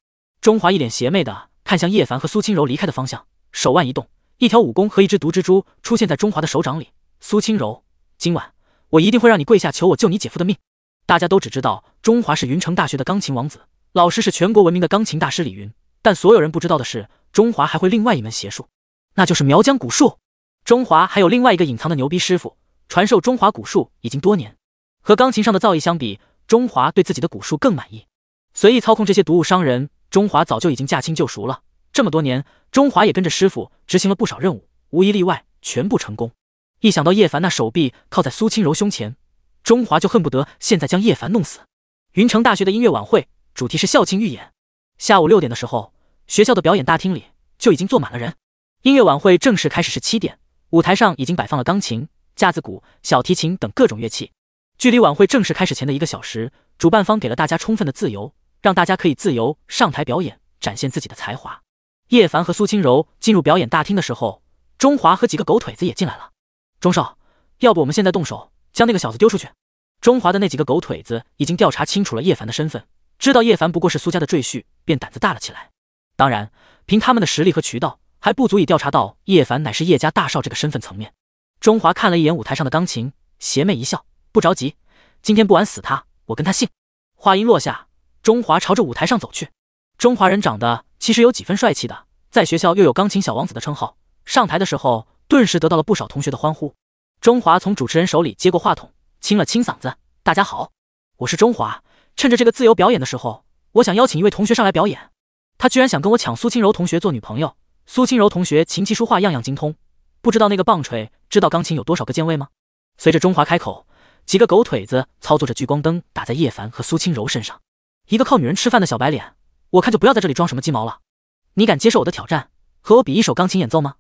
钟华一脸邪魅的看向叶凡和苏轻柔离开的方向，手腕一动，一条蜈蚣和一只毒蜘蛛出现在钟华的手掌里。苏轻柔，今晚。我一定会让你跪下求我救你姐夫的命。大家都只知道中华是云城大学的钢琴王子，老师是全国闻名的钢琴大师李云，但所有人不知道的是，中华还会另外一门邪术，那就是苗疆古术。中华还有另外一个隐藏的牛逼师傅，传授中华古术已经多年。和钢琴上的造诣相比，中华对自己的古术更满意。随意操控这些毒物伤人，中华早就已经驾轻就熟了。这么多年，中华也跟着师傅执行了不少任务，无一例外，全部成功。一想到叶凡那手臂靠在苏轻柔胸前，钟华就恨不得现在将叶凡弄死。云城大学的音乐晚会主题是校庆预演，下午六点的时候，学校的表演大厅里就已经坐满了人。音乐晚会正式开始是七点，舞台上已经摆放了钢琴、架子鼓、小提琴等各种乐器。距离晚会正式开始前的一个小时，主办方给了大家充分的自由，让大家可以自由上台表演，展现自己的才华。叶凡和苏清柔进入表演大厅的时候，中华和几个狗腿子也进来了。钟少，要不我们现在动手，将那个小子丢出去。中华的那几个狗腿子已经调查清楚了叶凡的身份，知道叶凡不过是苏家的赘婿，便胆子大了起来。当然，凭他们的实力和渠道，还不足以调查到叶凡乃是叶家大少这个身份层面。中华看了一眼舞台上的钢琴，邪魅一笑，不着急，今天不玩死他，我跟他姓。话音落下，中华朝着舞台上走去。中华人长得其实有几分帅气的，在学校又有钢琴小王子的称号，上台的时候。顿时得到了不少同学的欢呼。中华从主持人手里接过话筒，清了清嗓子：“大家好，我是中华。趁着这个自由表演的时候，我想邀请一位同学上来表演。他居然想跟我抢苏清柔同学做女朋友。苏清柔同学琴棋书画样样精通，不知道那个棒槌知道钢琴有多少个键位吗？”随着中华开口，几个狗腿子操作着聚光灯打在叶凡和苏清柔身上。一个靠女人吃饭的小白脸，我看就不要在这里装什么鸡毛了。你敢接受我的挑战，和我比一首钢琴演奏吗？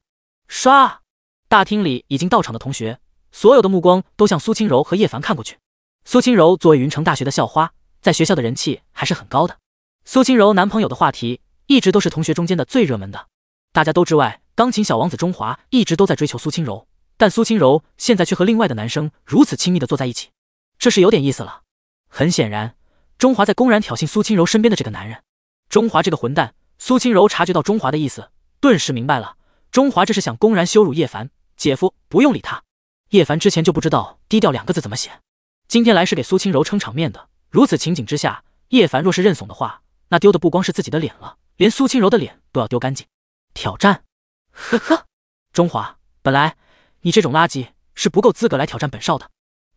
刷。大厅里已经到场的同学，所有的目光都向苏清柔和叶凡看过去。苏清柔作为云城大学的校花，在学校的人气还是很高的。苏清柔男朋友的话题一直都是同学中间的最热门的。大家都知外，钢琴小王子中华一直都在追求苏清柔，但苏清柔现在却和另外的男生如此亲密的坐在一起，这是有点意思了。很显然，中华在公然挑衅苏清柔身边的这个男人。中华这个混蛋！苏清柔察觉到中华的意思，顿时明白了，中华这是想公然羞辱叶凡。姐夫，不用理他。叶凡之前就不知道“低调”两个字怎么写，今天来是给苏清柔撑场面的。如此情景之下，叶凡若是认怂的话，那丢的不光是自己的脸了，连苏清柔的脸都要丢干净。挑战？呵呵，中华，本来你这种垃圾是不够资格来挑战本少的。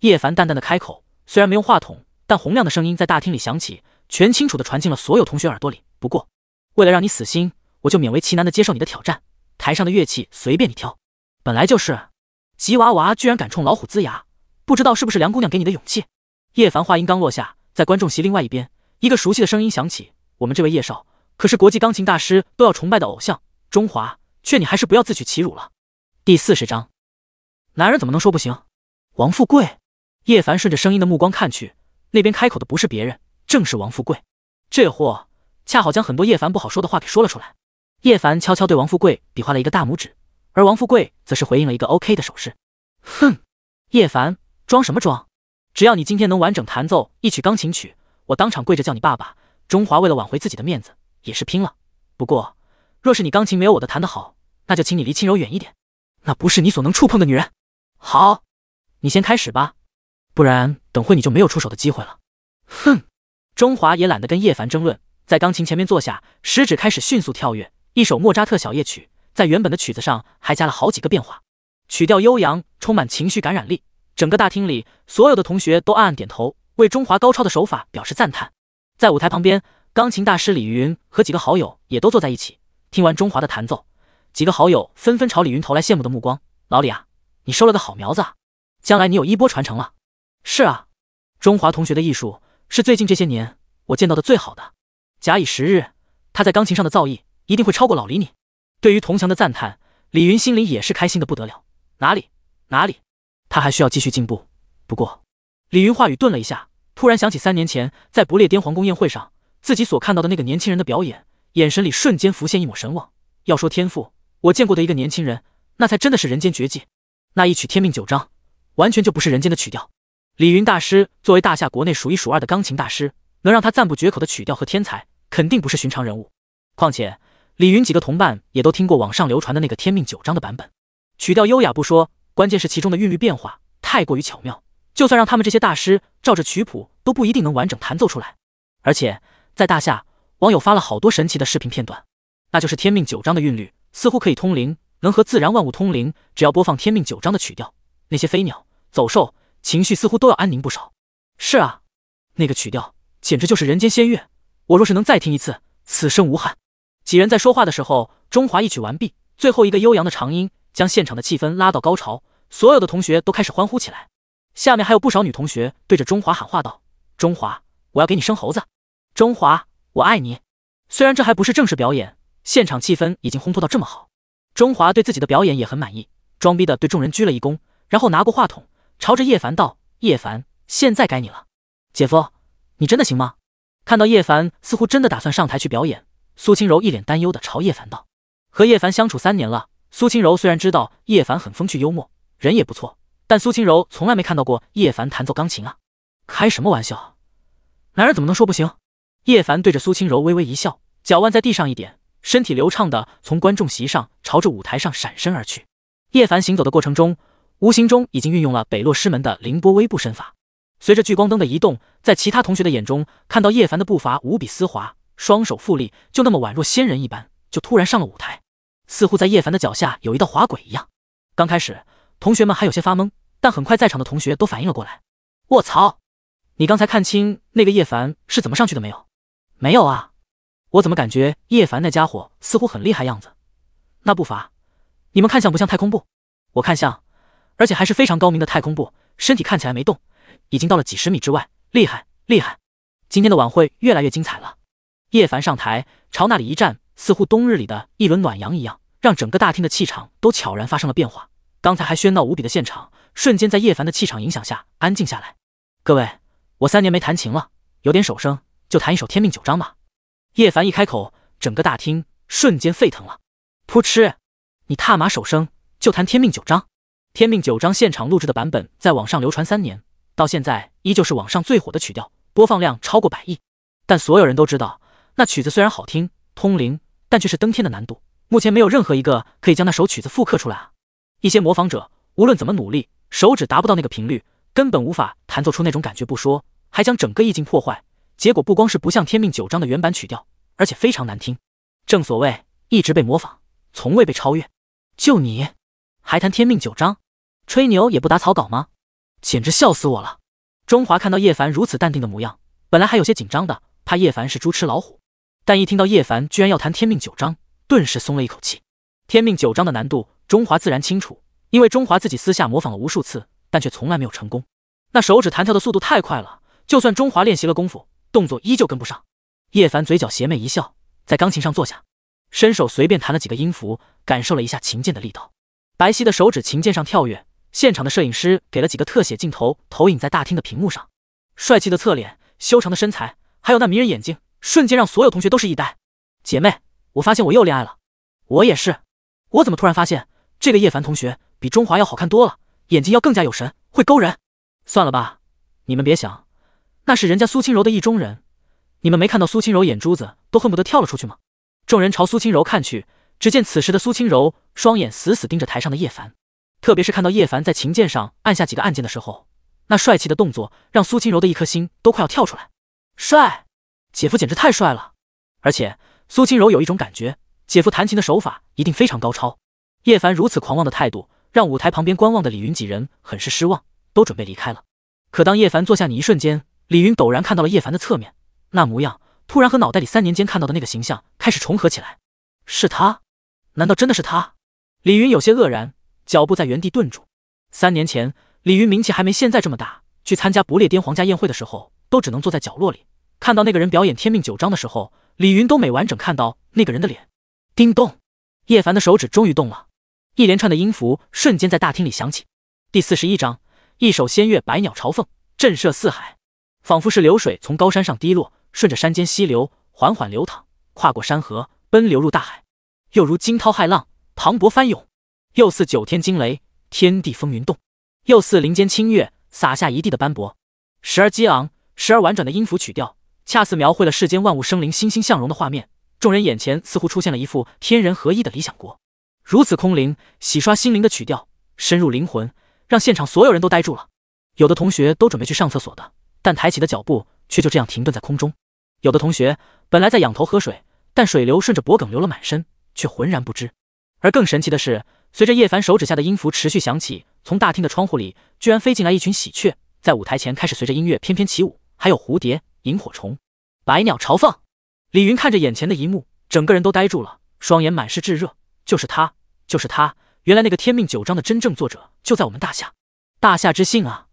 叶凡淡淡的开口，虽然没用话筒，但洪亮的声音在大厅里响起，全清楚的传进了所有同学耳朵里。不过，为了让你死心，我就勉为其难的接受你的挑战。台上的乐器随便你挑。本来就是，吉娃娃居然敢冲老虎龇牙，不知道是不是梁姑娘给你的勇气。叶凡话音刚落下，在观众席另外一边，一个熟悉的声音响起：“我们这位叶少可是国际钢琴大师都要崇拜的偶像，中华，劝你还是不要自取其辱了。”第四十章，男人怎么能说不行？王富贵，叶凡顺着声音的目光看去，那边开口的不是别人，正是王富贵。这货恰好将很多叶凡不好说的话给说了出来。叶凡悄悄对王富贵比划了一个大拇指。而王富贵则是回应了一个 OK 的手势。哼，叶凡，装什么装？只要你今天能完整弹奏一曲钢琴曲，我当场跪着叫你爸爸。中华为了挽回自己的面子，也是拼了。不过，若是你钢琴没有我的弹得好，那就请你离青柔远一点，那不是你所能触碰的女人。好，你先开始吧，不然等会你就没有出手的机会了。哼，中华也懒得跟叶凡争论，在钢琴前面坐下，食指开始迅速跳跃，一首莫扎特小夜曲。在原本的曲子上还加了好几个变化，曲调悠扬，充满情绪感染力。整个大厅里，所有的同学都暗暗点头，为中华高超的手法表示赞叹。在舞台旁边，钢琴大师李云和几个好友也都坐在一起，听完中华的弹奏，几个好友纷纷朝李云投来羡慕的目光：“老李啊，你收了个好苗子啊！将来你有衣钵传承了。”“是啊，中华同学的艺术是最近这些年我见到的最好的。假以时日，他在钢琴上的造诣一定会超过老李你。”对于童墙的赞叹，李云心里也是开心的不得了。哪里哪里，他还需要继续进步。不过，李云话语顿了一下，突然想起三年前在不列颠皇宫宴会上自己所看到的那个年轻人的表演，眼神里瞬间浮现一抹神往。要说天赋，我见过的一个年轻人，那才真的是人间绝技。那一曲《天命九章》，完全就不是人间的曲调。李云大师作为大夏国内数一数二的钢琴大师，能让他赞不绝口的曲调和天才，肯定不是寻常人物。况且。李云几个同伴也都听过网上流传的那个《天命九章》的版本，曲调优雅不说，关键是其中的韵律变化太过于巧妙，就算让他们这些大师照着曲谱都不一定能完整弹奏出来。而且在大夏，网友发了好多神奇的视频片段，那就是《天命九章》的韵律似乎可以通灵，能和自然万物通灵。只要播放《天命九章》的曲调，那些飞鸟走兽情绪似乎都要安宁不少。是啊，那个曲调简直就是人间仙乐，我若是能再听一次，此生无憾。几人在说话的时候，中华一曲完毕，最后一个悠扬的长音将现场的气氛拉到高潮，所有的同学都开始欢呼起来。下面还有不少女同学对着中华喊话道：“中华，我要给你生猴子。”“中华，我爱你。”虽然这还不是正式表演，现场气氛已经烘托到这么好，中华对自己的表演也很满意，装逼的对众人鞠了一躬，然后拿过话筒，朝着叶凡道：“叶凡，现在该你了，姐夫，你真的行吗？”看到叶凡似乎真的打算上台去表演。苏轻柔一脸担忧的朝叶凡道：“和叶凡相处三年了，苏轻柔虽然知道叶凡很风趣幽默，人也不错，但苏轻柔从来没看到过叶凡弹奏钢琴啊！开什么玩笑，男人怎么能说不行？”叶凡对着苏轻柔微微一笑，脚腕在地上一点，身体流畅的从观众席上朝着舞台上闪身而去。叶凡行走的过程中，无形中已经运用了北落师门的凌波微步身法。随着聚光灯的移动，在其他同学的眼中，看到叶凡的步伐无比丝滑。双手复力，就那么宛若仙人一般，就突然上了舞台，似乎在叶凡的脚下有一道滑轨一样。刚开始，同学们还有些发懵，但很快在场的同学都反应了过来。我操，你刚才看清那个叶凡是怎么上去的没有？没有啊，我怎么感觉叶凡那家伙似乎很厉害样子？那步伐，你们看像不像太空步？我看像，而且还是非常高明的太空步。身体看起来没动，已经到了几十米之外，厉害厉害！今天的晚会越来越精彩了。叶凡上台，朝那里一站，似乎冬日里的一轮暖阳一样，让整个大厅的气场都悄然发生了变化。刚才还喧闹无比的现场，瞬间在叶凡的气场影响下安静下来。各位，我三年没弹琴了，有点手生，就弹一首《天命九章》吧。叶凡一开口，整个大厅瞬间沸腾了。噗嗤，你踏马手生就弹《天命九章》？《天命九章》现场录制的版本在网上流传三年，到现在依旧是网上最火的曲调，播放量超过百亿。但所有人都知道。那曲子虽然好听通灵，但却是登天的难度。目前没有任何一个可以将那首曲子复刻出来啊！一些模仿者无论怎么努力，手指达不到那个频率，根本无法弹奏出那种感觉不说，还将整个意境破坏。结果不光是不像《天命九章》的原版曲调，而且非常难听。正所谓一直被模仿，从未被超越。就你还弹《天命九章》，吹牛也不打草稿吗？简直笑死我了！中华看到叶凡如此淡定的模样，本来还有些紧张的，怕叶凡是猪吃老虎。但一听到叶凡居然要弹《天命九章》，顿时松了一口气。《天命九章》的难度，中华自然清楚，因为中华自己私下模仿了无数次，但却从来没有成功。那手指弹跳的速度太快了，就算中华练习了功夫，动作依旧跟不上。叶凡嘴角邪魅一笑，在钢琴上坐下，伸手随便弹了几个音符，感受了一下琴键的力道。白皙的手指琴键上跳跃，现场的摄影师给了几个特写镜头，投影在大厅的屏幕上。帅气的侧脸，修长的身材，还有那迷人眼睛。瞬间让所有同学都是一呆。姐妹，我发现我又恋爱了。我也是，我怎么突然发现这个叶凡同学比中华要好看多了，眼睛要更加有神，会勾人。算了吧，你们别想，那是人家苏清柔的意中人。你们没看到苏清柔眼珠子都恨不得跳了出去吗？众人朝苏清柔看去，只见此时的苏清柔双眼死死盯着台上的叶凡，特别是看到叶凡在琴键上按下几个按键的时候，那帅气的动作让苏清柔的一颗心都快要跳出来。帅。姐夫简直太帅了，而且苏清柔有一种感觉，姐夫弹琴的手法一定非常高超。叶凡如此狂妄的态度，让舞台旁边观望的李云几人很是失望，都准备离开了。可当叶凡坐下，你一瞬间，李云陡然看到了叶凡的侧面，那模样突然和脑袋里三年间看到的那个形象开始重合起来。是他？难道真的是他？李云有些愕然，脚步在原地顿住。三年前，李云名气还没现在这么大，去参加不列颠皇家宴会的时候，都只能坐在角落里。看到那个人表演《天命九章》的时候，李云都没完整看到那个人的脸。叮咚，叶凡的手指终于动了，一连串的音符瞬间在大厅里响起。第四十一章，一首仙乐百鸟朝凤，震慑四海，仿佛是流水从高山上滴落，顺着山间溪流缓缓流淌，跨过山河，奔流入大海；又如惊涛骇浪，磅礴翻涌；又似九天惊雷，天地风云动；又似林间清月，洒下一地的斑驳。时而激昂，时而婉转的音符曲调。恰似描绘了世间万物生灵欣欣向荣的画面，众人眼前似乎出现了一幅天人合一的理想国。如此空灵、洗刷心灵的曲调，深入灵魂，让现场所有人都呆住了。有的同学都准备去上厕所的，但抬起的脚步却就这样停顿在空中；有的同学本来在仰头喝水，但水流顺着脖梗流了满身，却浑然不知。而更神奇的是，随着叶凡手指下的音符持续响起，从大厅的窗户里居然飞进来一群喜鹊，在舞台前开始随着音乐翩翩起舞，还有蝴蝶。萤火虫，百鸟朝凤。李云看着眼前的一幕，整个人都呆住了，双眼满是炙热。就是他，就是他！原来那个《天命九章》的真正作者就在我们大夏。大夏之幸啊！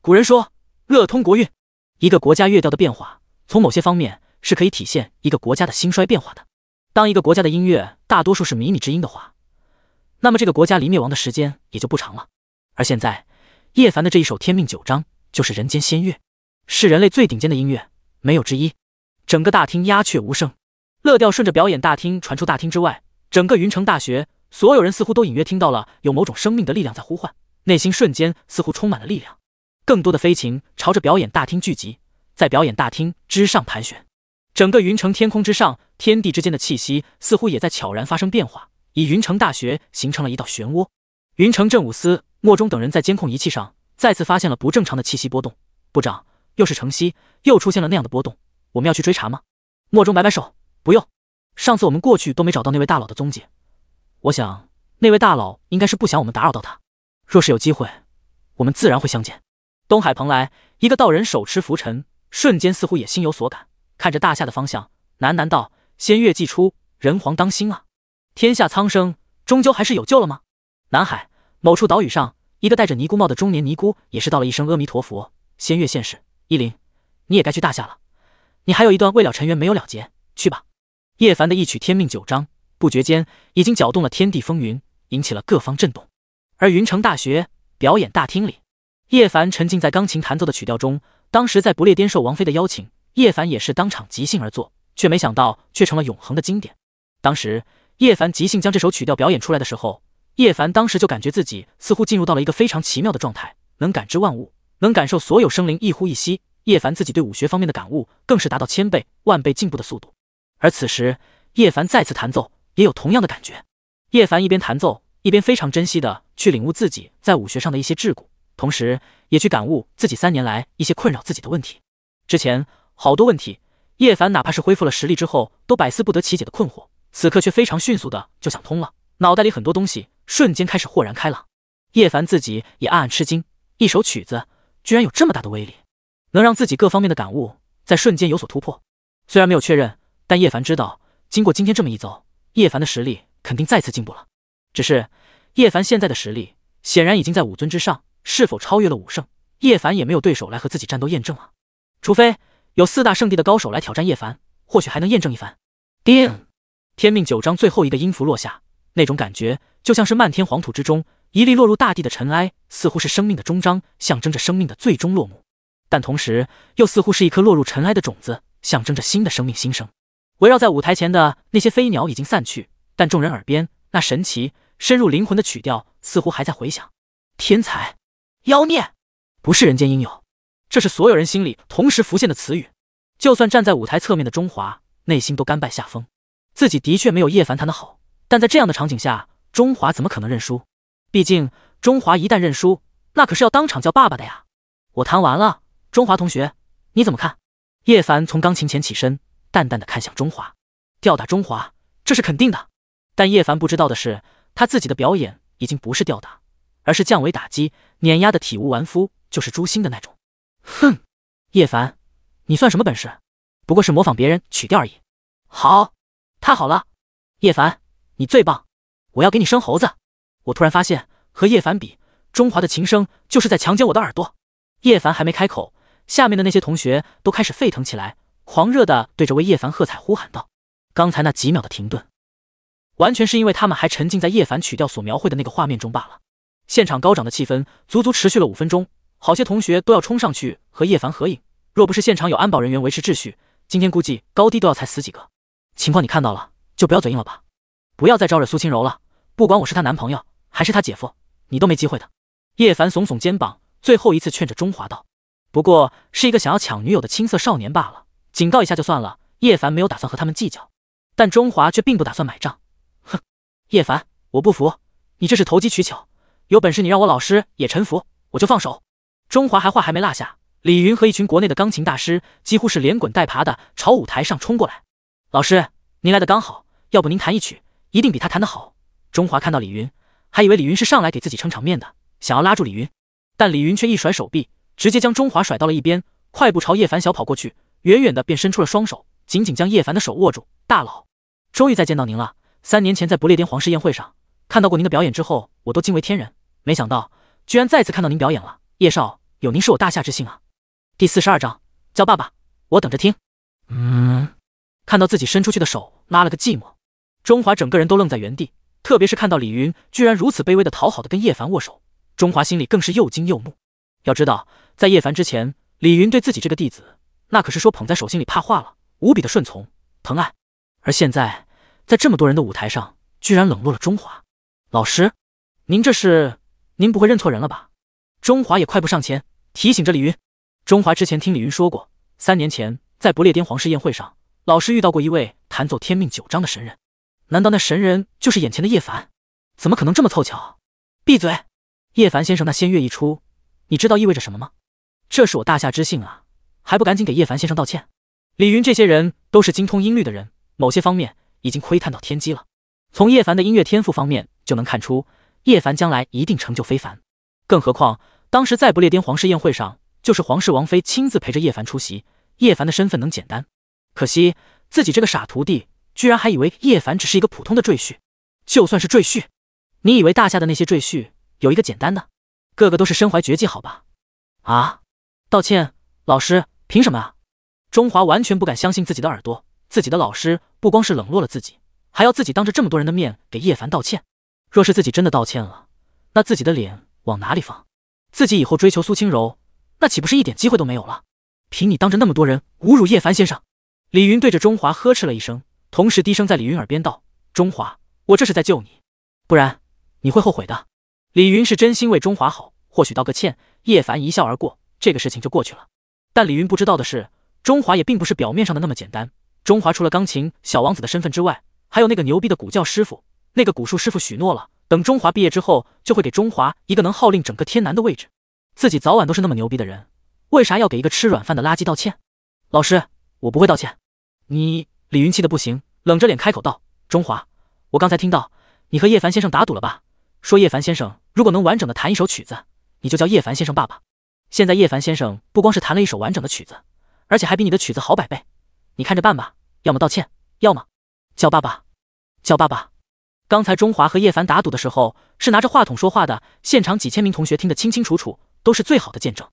古人说乐通国运，一个国家乐调的变化，从某些方面是可以体现一个国家的兴衰变化的。当一个国家的音乐大多数是靡靡之音的话，那么这个国家离灭亡的时间也就不长了。而现在，叶凡的这一首《天命九章》就是人间仙乐。是人类最顶尖的音乐，没有之一。整个大厅鸦雀无声，乐调顺着表演大厅传出大厅之外，整个云城大学所有人似乎都隐约听到了有某种生命的力量在呼唤，内心瞬间似乎充满了力量。更多的飞禽朝着表演大厅聚集，在表演大厅之上盘旋。整个云城天空之上，天地之间的气息似乎也在悄然发生变化，以云城大学形成了一道漩涡。云城镇武司莫中等人在监控仪器上再次发现了不正常的气息波动，部长。又是城西，又出现了那样的波动，我们要去追查吗？莫中摆摆手，不用。上次我们过去都没找到那位大佬的踪迹，我想那位大佬应该是不想我们打扰到他。若是有机会，我们自然会相见。东海蓬莱，一个道人手持拂尘，瞬间似乎也心有所感，看着大夏的方向，喃喃道：“仙月既出，人皇当兴啊！天下苍生，终究还是有救了吗？”南海某处岛屿上，一个戴着尼姑帽的中年尼姑也是道了一声阿弥陀佛，仙月现世。依林，你也该去大夏了。你还有一段未了尘缘没有了结，去吧。叶凡的一曲《天命九章》，不觉间已经搅动了天地风云，引起了各方震动。而云城大学表演大厅里，叶凡沉浸在钢琴弹奏的曲调中。当时在不列颠受王菲的邀请，叶凡也是当场即兴而作，却没想到却成了永恒的经典。当时叶凡即兴将这首曲调表演出来的时候，叶凡当时就感觉自己似乎进入到了一个非常奇妙的状态，能感知万物。能感受所有生灵一呼一吸，叶凡自己对武学方面的感悟更是达到千倍万倍进步的速度。而此时，叶凡再次弹奏，也有同样的感觉。叶凡一边弹奏，一边非常珍惜的去领悟自己在武学上的一些桎梏，同时也去感悟自己三年来一些困扰自己的问题。之前好多问题，叶凡哪怕是恢复了实力之后，都百思不得其解的困惑，此刻却非常迅速的就想通了，脑袋里很多东西瞬间开始豁然开朗。叶凡自己也暗暗吃惊，一首曲子。居然有这么大的威力，能让自己各方面的感悟在瞬间有所突破。虽然没有确认，但叶凡知道，经过今天这么一遭，叶凡的实力肯定再次进步了。只是叶凡现在的实力显然已经在武尊之上，是否超越了武圣，叶凡也没有对手来和自己战斗验证啊。除非有四大圣地的高手来挑战叶凡，或许还能验证一番。叮，天命九章最后一个音符落下，那种感觉就像是漫天黄土之中。一粒落入大地的尘埃，似乎是生命的终章，象征着生命的最终落幕；但同时，又似乎是一颗落入尘埃的种子，象征着新的生命新生。围绕在舞台前的那些飞鸟已经散去，但众人耳边那神奇、深入灵魂的曲调似乎还在回响。天才、妖孽，不是人间应有，这是所有人心里同时浮现的词语。就算站在舞台侧面的中华，内心都甘拜下风，自己的确没有叶凡弹的好，但在这样的场景下，中华怎么可能认输？毕竟，中华一旦认输，那可是要当场叫爸爸的呀！我弹完了，中华同学，你怎么看？叶凡从钢琴前起身，淡淡的看向中华，吊打中华，这是肯定的。但叶凡不知道的是，他自己的表演已经不是吊打，而是降维打击，碾压的体无完肤，就是诛心的那种。哼，叶凡，你算什么本事？不过是模仿别人曲调而已。好，太好了，叶凡，你最棒！我要给你生猴子。我突然发现，和叶凡比，中华的琴声就是在强奸我的耳朵。叶凡还没开口，下面的那些同学都开始沸腾起来，狂热的对着为叶凡喝彩呼喊道：“刚才那几秒的停顿，完全是因为他们还沉浸在叶凡曲调所描绘的那个画面中罢了。”现场高涨的气氛足足持续了五分钟，好些同学都要冲上去和叶凡合影。若不是现场有安保人员维持秩序，今天估计高低都要踩死几个。情况你看到了，就不要嘴硬了吧，不要再招惹苏轻柔了。不管我是她男朋友。还是他姐夫，你都没机会的。叶凡耸耸肩膀，最后一次劝着中华道：“不过是一个想要抢女友的青涩少年罢了，警告一下就算了。”叶凡没有打算和他们计较，但中华却并不打算买账。哼，叶凡，我不服，你这是投机取巧，有本事你让我老师也臣服，我就放手。中华还话还没落下，李云和一群国内的钢琴大师几乎是连滚带爬的朝舞台上冲过来。老师，您来的刚好，要不您弹一曲，一定比他弹的好。中华看到李云。还以为李云是上来给自己撑场面的，想要拉住李云，但李云却一甩手臂，直接将中华甩到了一边，快步朝叶凡小跑过去，远远的便伸出了双手，紧紧将叶凡的手握住。大佬，终于再见到您了！三年前在不列颠皇室宴会上看到过您的表演之后，我都惊为天人，没想到居然再次看到您表演了。叶少有您是我大夏之幸啊！第四十二章叫爸爸，我等着听。嗯，看到自己伸出去的手拉了个寂寞，中华整个人都愣在原地。特别是看到李云居然如此卑微的讨好的跟叶凡握手，中华心里更是又惊又怒。要知道，在叶凡之前，李云对自己这个弟子，那可是说捧在手心里怕化了，无比的顺从、疼爱。而现在，在这么多人的舞台上，居然冷落了中华老师，您这是，您不会认错人了吧？中华也快步上前提醒着李云。中华之前听李云说过，三年前在不列颠皇室宴会上，老师遇到过一位弹奏《天命九章》的神人。难道那神人就是眼前的叶凡？怎么可能这么凑巧？闭嘴！叶凡先生那仙乐一出，你知道意味着什么吗？这是我大夏之幸啊！还不赶紧给叶凡先生道歉！李云这些人都是精通音律的人，某些方面已经窥探到天机了。从叶凡的音乐天赋方面就能看出，叶凡将来一定成就非凡。更何况当时在不列颠皇室宴会上，就是皇室王妃亲自陪着叶凡出席，叶凡的身份能简单？可惜自己这个傻徒弟。居然还以为叶凡只是一个普通的赘婿，就算是赘婿，你以为大夏的那些赘婿有一个简单的？个个都是身怀绝技，好吧？啊！道歉，老师，凭什么啊？中华完全不敢相信自己的耳朵，自己的老师不光是冷落了自己，还要自己当着这么多人的面给叶凡道歉。若是自己真的道歉了，那自己的脸往哪里放？自己以后追求苏清柔，那岂不是一点机会都没有了？凭你当着那么多人侮辱叶凡先生！李云对着中华呵斥了一声。同时低声在李云耳边道：“中华，我这是在救你，不然你会后悔的。”李云是真心为中华好，或许道个歉。叶凡一笑而过，这个事情就过去了。但李云不知道的是，中华也并不是表面上的那么简单。中华除了钢琴小王子的身份之外，还有那个牛逼的古教师傅，那个古术师傅许诺了，等中华毕业之后，就会给中华一个能号令整个天南的位置。自己早晚都是那么牛逼的人，为啥要给一个吃软饭的垃圾道歉？老师，我不会道歉。你。李云气得不行，冷着脸开口道：“中华，我刚才听到你和叶凡先生打赌了吧？说叶凡先生如果能完整的弹一首曲子，你就叫叶凡先生爸爸。现在叶凡先生不光是弹了一首完整的曲子，而且还比你的曲子好百倍，你看着办吧，要么道歉，要么叫爸爸，叫爸爸。”刚才中华和叶凡打赌的时候是拿着话筒说话的，现场几千名同学听得清清楚楚，都是最好的见证。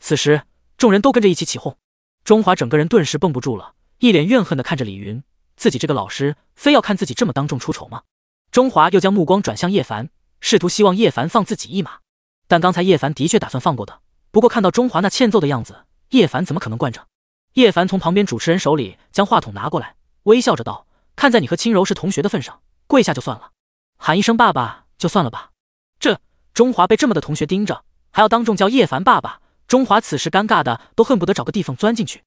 此时，众人都跟着一起起哄，中华整个人顿时绷不住了。一脸怨恨地看着李云，自己这个老师非要看自己这么当众出丑吗？中华又将目光转向叶凡，试图希望叶凡放自己一马。但刚才叶凡的确打算放过的，不过看到中华那欠揍的样子，叶凡怎么可能惯着？叶凡从旁边主持人手里将话筒拿过来，微笑着道：“看在你和青柔是同学的份上，跪下就算了，喊一声爸爸就算了吧。”这中华被这么的同学盯着，还要当众叫叶凡爸爸，中华此时尴尬的都恨不得找个地缝钻进去。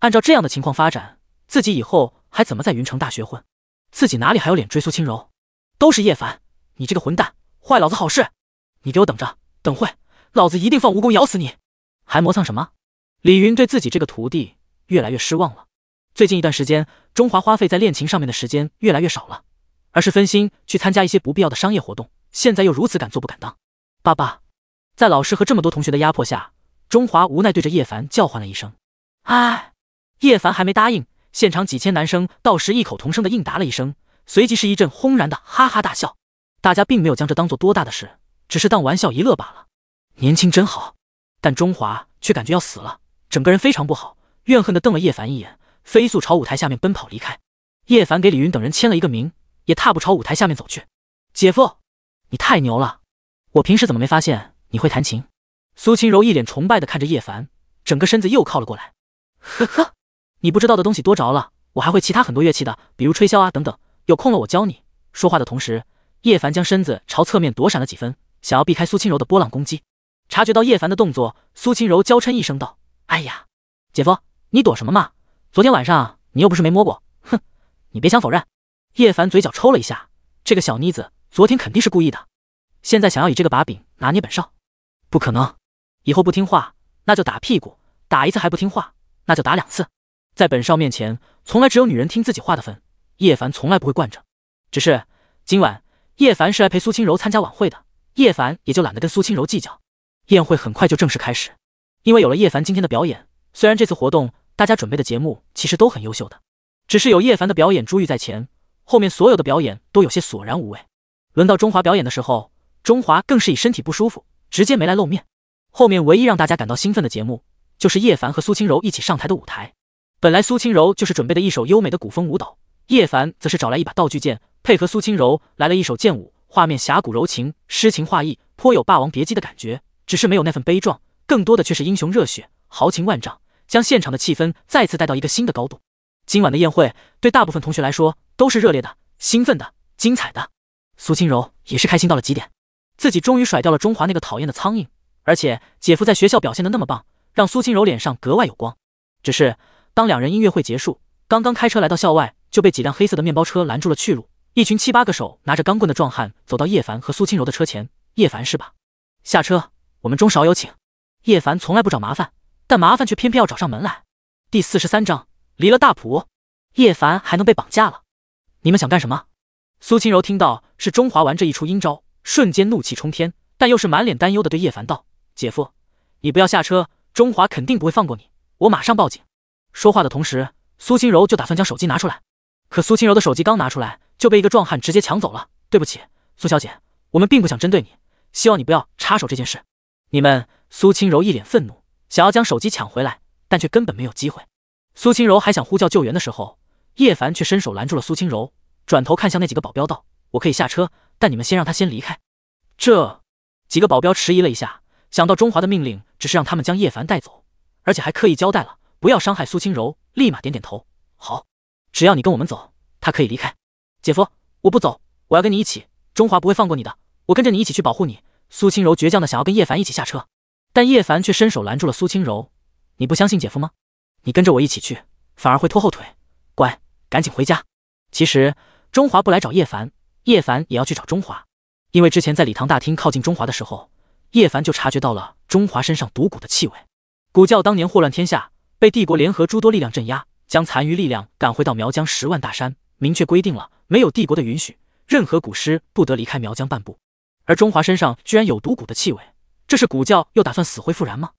按照这样的情况发展。自己以后还怎么在云城大学混？自己哪里还有脸追苏轻柔？都是叶凡，你这个混蛋，坏老子好事！你给我等着，等会老子一定放蜈蚣咬死你！还磨蹭什么？李云对自己这个徒弟越来越失望了。最近一段时间，中华花费在练琴上面的时间越来越少了，而是分心去参加一些不必要的商业活动。现在又如此敢做不敢当，爸爸，在老师和这么多同学的压迫下，中华无奈对着叶凡叫唤了一声：“哎！”叶凡还没答应。现场几千男生到时异口同声的应答了一声，随即是一阵轰然的哈哈大笑。大家并没有将这当做多大的事，只是当玩笑一乐罢了。年轻真好，但中华却感觉要死了，整个人非常不好，怨恨的瞪了叶凡一眼，飞速朝舞台下面奔跑离开。叶凡给李云等人签了一个名，也踏步朝舞台下面走去。姐夫，你太牛了，我平时怎么没发现你会弹琴？苏清柔一脸崇拜的看着叶凡，整个身子又靠了过来。呵呵。你不知道的东西多着了，我还会其他很多乐器的，比如吹箫啊等等。有空了我教你。说话的同时，叶凡将身子朝侧面躲闪了几分，想要避开苏清柔的波浪攻击。察觉到叶凡的动作，苏清柔娇嗔一声道：“哎呀，姐夫，你躲什么嘛？昨天晚上你又不是没摸过，哼，你别想否认。”叶凡嘴角抽了一下，这个小妮子昨天肯定是故意的，现在想要以这个把柄拿捏本少，不可能。以后不听话，那就打屁股，打一次还不听话，那就打两次。在本少面前，从来只有女人听自己话的份。叶凡从来不会惯着。只是今晚，叶凡是来陪苏清柔参加晚会的，叶凡也就懒得跟苏清柔计较。宴会很快就正式开始，因为有了叶凡今天的表演，虽然这次活动大家准备的节目其实都很优秀的，只是有叶凡的表演珠玉在前，后面所有的表演都有些索然无味。轮到中华表演的时候，中华更是以身体不舒服直接没来露面。后面唯一让大家感到兴奋的节目，就是叶凡和苏清柔一起上台的舞台。本来苏清柔就是准备的一首优美的古风舞蹈，叶凡则是找来一把道具剑，配合苏清柔来了一首剑舞，画面侠骨柔情，诗情画意，颇有霸王别姬的感觉。只是没有那份悲壮，更多的却是英雄热血，豪情万丈，将现场的气氛再次带到一个新的高度。今晚的宴会对大部分同学来说都是热烈的、兴奋的、精彩的。苏清柔也是开心到了极点，自己终于甩掉了中华那个讨厌的苍蝇，而且姐夫在学校表现的那么棒，让苏清柔脸上格外有光。只是。当两人音乐会结束，刚刚开车来到校外，就被几辆黑色的面包车拦住了去路。一群七八个手拿着钢棍的壮汉走到叶凡和苏清柔的车前。叶凡是吧？下车，我们中少有请。叶凡从来不找麻烦，但麻烦却偏偏要找上门来。第四十三章，离了大谱，叶凡还能被绑架了？你们想干什么？苏清柔听到是中华玩这一出阴招，瞬间怒气冲天，但又是满脸担忧的对叶凡道：“姐夫，你不要下车，中华肯定不会放过你，我马上报警。”说话的同时，苏清柔就打算将手机拿出来，可苏清柔的手机刚拿出来，就被一个壮汉直接抢走了。对不起，苏小姐，我们并不想针对你，希望你不要插手这件事。你们，苏清柔一脸愤怒，想要将手机抢回来，但却根本没有机会。苏清柔还想呼叫救援的时候，叶凡却伸手拦住了苏清柔，转头看向那几个保镖道：“我可以下车，但你们先让他先离开。”这几个保镖迟疑了一下，想到中华的命令只是让他们将叶凡带走，而且还刻意交代了。不要伤害苏轻柔，立马点点头。好，只要你跟我们走，他可以离开。姐夫，我不走，我要跟你一起。中华不会放过你的，我跟着你一起去保护你。苏轻柔倔强的想要跟叶凡一起下车，但叶凡却伸手拦住了苏轻柔。你不相信姐夫吗？你跟着我一起去，反而会拖后腿。乖，赶紧回家。其实，中华不来找叶凡，叶凡也要去找中华，因为之前在礼堂大厅靠近中华的时候，叶凡就察觉到了中华身上毒蛊的气味。古教当年祸乱天下。被帝国联合诸多力量镇压，将残余力量赶回到苗疆十万大山，明确规定了没有帝国的允许，任何古尸不得离开苗疆半步。而中华身上居然有毒蛊的气味，这是古教又打算死灰复燃吗？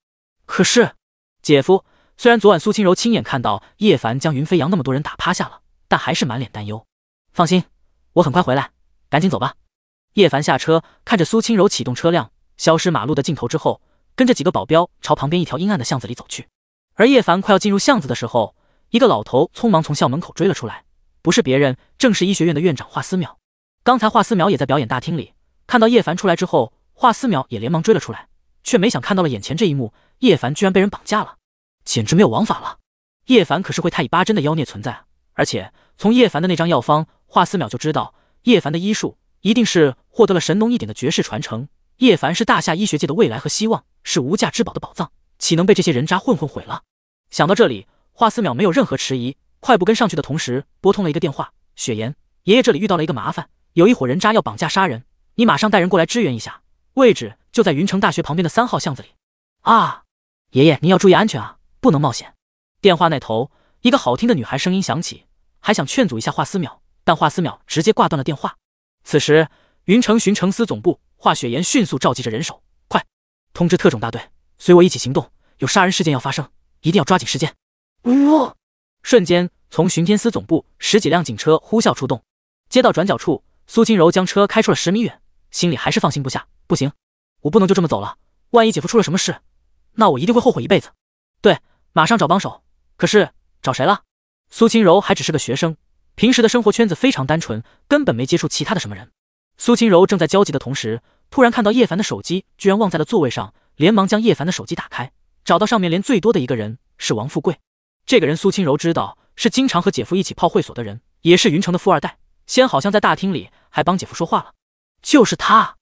可是，姐夫，虽然昨晚苏清柔亲眼看到叶凡将云飞扬那么多人打趴下了，但还是满脸担忧。放心，我很快回来，赶紧走吧。叶凡下车，看着苏清柔启动车辆，消失马路的尽头之后，跟着几个保镖朝旁边一条阴暗的巷子里走去。而叶凡快要进入巷子的时候，一个老头匆忙从校门口追了出来，不是别人，正是医学院的院长华思淼。刚才华思淼也在表演大厅里看到叶凡出来之后，华思淼也连忙追了出来，却没想看到了眼前这一幕，叶凡居然被人绑架了，简直没有王法了。叶凡可是会太乙八针的妖孽存在，而且从叶凡的那张药方，华思淼就知道叶凡的医术一定是获得了神农一点的绝世传承。叶凡是大夏医学界的未来和希望，是无价之宝的宝藏。岂能被这些人渣混混毁了？想到这里，华思淼没有任何迟疑，快步跟上去的同时拨通了一个电话：“雪颜，爷爷这里遇到了一个麻烦，有一伙人渣要绑架杀人，你马上带人过来支援一下，位置就在云城大学旁边的三号巷子里。”啊，爷爷您要注意安全啊，不能冒险。电话那头一个好听的女孩声音响起，还想劝阻一下华思淼，但华思淼直接挂断了电话。此时，云城巡城司总部，华雪颜迅速召集着人手，快通知特种大队，随我一起行动。有杀人事件要发生，一定要抓紧时间！呜！瞬间，从巡天司总部十几辆警车呼啸出动。街道转角处，苏清柔将车开出了十米远，心里还是放心不下。不行，我不能就这么走了。万一姐夫出了什么事，那我一定会后悔一辈子。对，马上找帮手。可是找谁了？苏清柔还只是个学生，平时的生活圈子非常单纯，根本没接触其他的什么人。苏清柔正在焦急的同时，突然看到叶凡的手机居然忘在了座位上，连忙将叶凡的手机打开。找到上面连最多的一个人是王富贵，这个人苏清柔知道是经常和姐夫一起泡会所的人，也是云城的富二代。先好像在大厅里还帮姐夫说话了，就是他。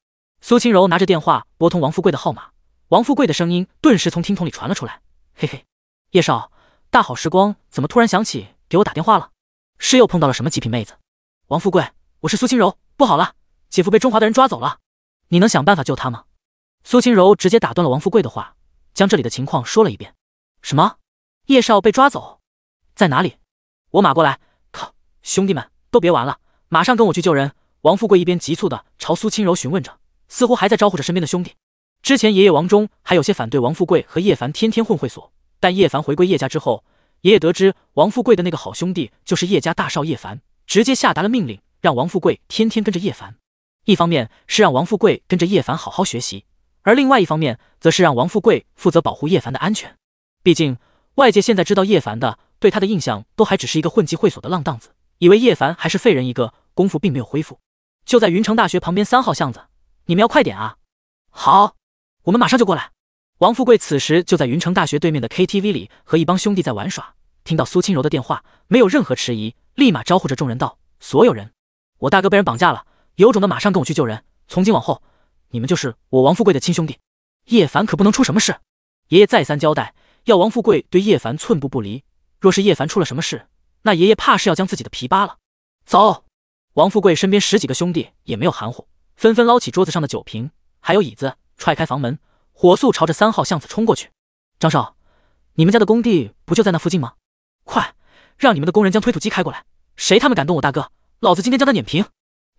苏清柔拿着电话拨通王富贵的号码，王富贵的声音顿时从听筒里传了出来：“嘿嘿，叶少，大好时光怎么突然想起给我打电话了？是又碰到了什么极品妹子？”王富贵，我是苏清柔，不好了，姐夫被中华的人抓走了，你能想办法救他吗？苏清柔直接打断了王富贵的话。将这里的情况说了一遍。什么？叶少被抓走？在哪里？我马过来！靠，兄弟们，都别玩了，马上跟我去救人！王富贵一边急促的朝苏清柔询问着，似乎还在招呼着身边的兄弟。之前爷爷王忠还有些反对王富贵和叶凡天天混会所，但叶凡回归叶家之后，爷爷得知王富贵的那个好兄弟就是叶家大少叶凡，直接下达了命令，让王富贵天天跟着叶凡。一方面是让王富贵跟着叶凡好好学习。而另外一方面，则是让王富贵负责保护叶凡的安全。毕竟外界现在知道叶凡的，对他的印象都还只是一个混迹会所的浪荡子，以为叶凡还是废人一个，功夫并没有恢复。就在云城大学旁边三号巷子，你们要快点啊！好，我们马上就过来。王富贵此时就在云城大学对面的 KTV 里和一帮兄弟在玩耍，听到苏清柔的电话，没有任何迟疑，立马招呼着众人道：“所有人，我大哥被人绑架了，有种的马上跟我去救人！从今往后。”你们就是我王富贵的亲兄弟，叶凡可不能出什么事。爷爷再三交代，要王富贵对叶凡寸步不离。若是叶凡出了什么事，那爷爷怕是要将自己的皮扒了。走！王富贵身边十几个兄弟也没有含糊，纷纷捞起桌子上的酒瓶，还有椅子，踹开房门，火速朝着三号巷子冲过去。张少，你们家的工地不就在那附近吗？快让你们的工人将推土机开过来！谁他妈敢动我大哥，老子今天将他碾平！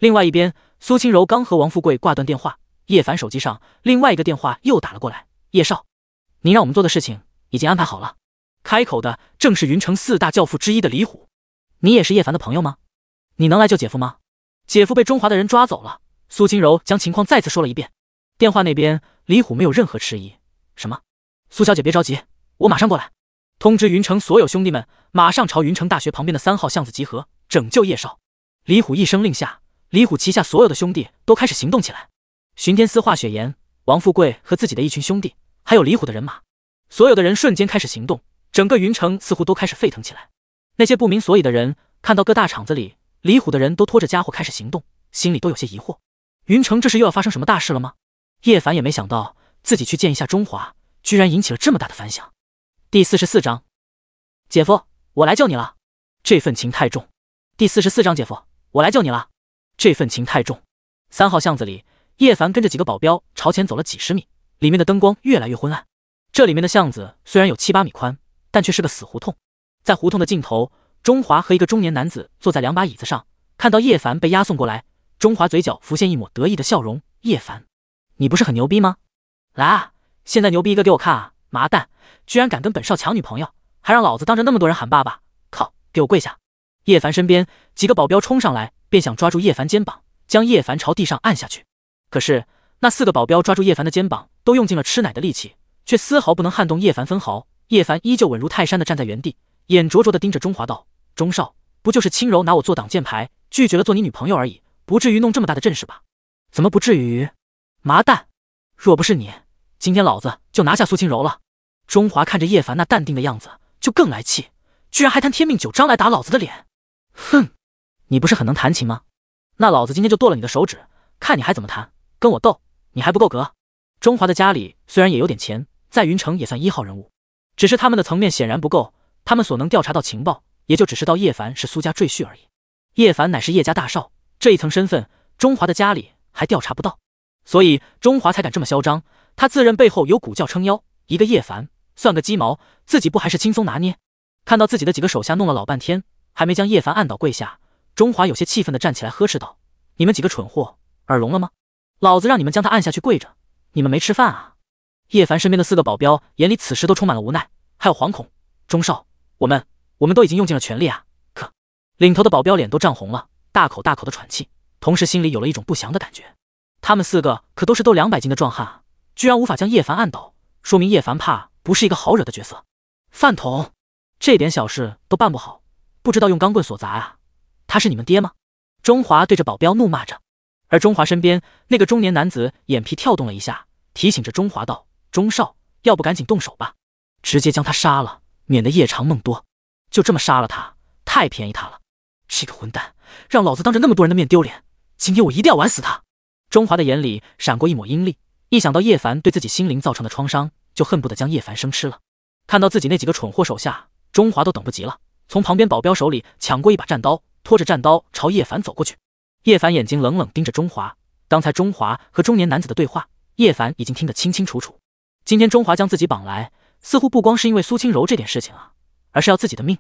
另外一边，苏清柔刚和王富贵挂断电话。叶凡手机上另外一个电话又打了过来，叶少，您让我们做的事情已经安排好了。开口的正是云城四大教父之一的李虎，你也是叶凡的朋友吗？你能来救姐夫吗？姐夫被中华的人抓走了。苏清柔将情况再次说了一遍。电话那边，李虎没有任何迟疑，什么？苏小姐别着急，我马上过来。通知云城所有兄弟们，马上朝云城大学旁边的三号巷子集合，拯救叶少。李虎一声令下，李虎旗下所有的兄弟都开始行动起来。巡天司华雪岩、王富贵和自己的一群兄弟，还有李虎的人马，所有的人瞬间开始行动，整个云城似乎都开始沸腾起来。那些不明所以的人看到各大厂子里李虎的人都拖着家伙开始行动，心里都有些疑惑：云城这是又要发生什么大事了吗？叶凡也没想到自己去见一下中华，居然引起了这么大的反响。第四十四章，姐夫，我来救你了，这份情太重。第四十四章，姐夫，我来救你了，这份情太重。三号巷子里。叶凡跟着几个保镖朝前走了几十米，里面的灯光越来越昏暗。这里面的巷子虽然有七八米宽，但却是个死胡同。在胡同的尽头，中华和一个中年男子坐在两把椅子上，看到叶凡被押送过来，中华嘴角浮现一抹得意的笑容。叶凡，你不是很牛逼吗？来啊，现在牛逼一个给我看啊！麻蛋，居然敢跟本少抢女朋友，还让老子当着那么多人喊爸爸！靠，给我跪下！叶凡身边几个保镖冲上来，便想抓住叶凡肩膀，将叶凡朝地上按下去。可是那四个保镖抓住叶凡的肩膀，都用尽了吃奶的力气，却丝毫不能撼动叶凡分毫。叶凡依旧稳如泰山的站在原地，眼灼灼的盯着钟华道：“钟少，不就是轻柔拿我做挡箭牌，拒绝了做你女朋友而已，不至于弄这么大的阵势吧？”“怎么不至于？麻蛋！若不是你，今天老子就拿下苏轻柔了。”钟华看着叶凡那淡定的样子，就更来气，居然还谈天命九章》来打老子的脸！哼，你不是很能弹琴吗？那老子今天就剁了你的手指，看你还怎么弹！跟我斗，你还不够格。中华的家里虽然也有点钱，在云城也算一号人物，只是他们的层面显然不够，他们所能调查到情报，也就只是到叶凡是苏家赘婿而已。叶凡乃是叶家大少，这一层身份，中华的家里还调查不到，所以中华才敢这么嚣张。他自认背后有古教撑腰，一个叶凡算个鸡毛，自己不还是轻松拿捏？看到自己的几个手下弄了老半天，还没将叶凡按倒跪下，中华有些气愤地站起来呵斥道：“你们几个蠢货，耳聋了吗？”老子让你们将他按下去跪着，你们没吃饭啊？叶凡身边的四个保镖眼里此时都充满了无奈，还有惶恐。钟少，我们我们都已经用尽了全力啊！可领头的保镖脸都涨红了，大口大口的喘气，同时心里有了一种不祥的感觉。他们四个可都是都两百斤的壮汉啊，居然无法将叶凡按倒，说明叶凡怕不是一个好惹的角色。饭桶，这点小事都办不好，不知道用钢棍所砸啊？他是你们爹吗？中华对着保镖怒骂着。而中华身边那个中年男子眼皮跳动了一下，提醒着中华道：“钟少，要不赶紧动手吧，直接将他杀了，免得夜长梦多。就这么杀了他，太便宜他了。这个混蛋，让老子当着那么多人的面丢脸，今天我一定要玩死他！”中华的眼里闪过一抹阴戾，一想到叶凡对自己心灵造成的创伤，就恨不得将叶凡生吃了。看到自己那几个蠢货手下，中华都等不及了，从旁边保镖手里抢过一把战刀，拖着战刀朝叶凡走过去。叶凡眼睛冷冷盯着中华，刚才中华和中年男子的对话，叶凡已经听得清清楚楚。今天中华将自己绑来，似乎不光是因为苏清柔这点事情啊，而是要自己的命。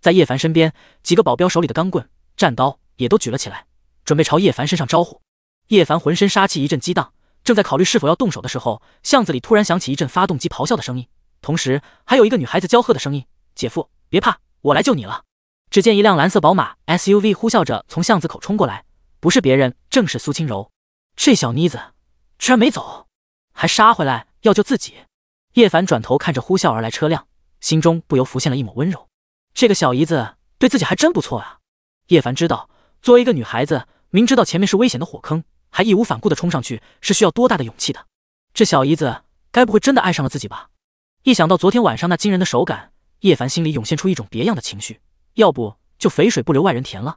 在叶凡身边，几个保镖手里的钢棍、战刀也都举了起来，准备朝叶凡身上招呼。叶凡浑身杀气一阵激荡，正在考虑是否要动手的时候，巷子里突然响起一阵发动机咆哮的声音，同时还有一个女孩子娇喝的声音：“姐夫，别怕，我来救你了。”只见一辆蓝色宝马 SUV 呼啸着从巷子口冲过来。不是别人，正是苏轻柔。这小妮子居然没走，还杀回来要救自己。叶凡转头看着呼啸而来车辆，心中不由浮现了一抹温柔。这个小姨子对自己还真不错啊。叶凡知道，作为一个女孩子，明知道前面是危险的火坑，还义无反顾的冲上去，是需要多大的勇气的。这小姨子该不会真的爱上了自己吧？一想到昨天晚上那惊人的手感，叶凡心里涌现出一种别样的情绪。要不就肥水不流外人田了。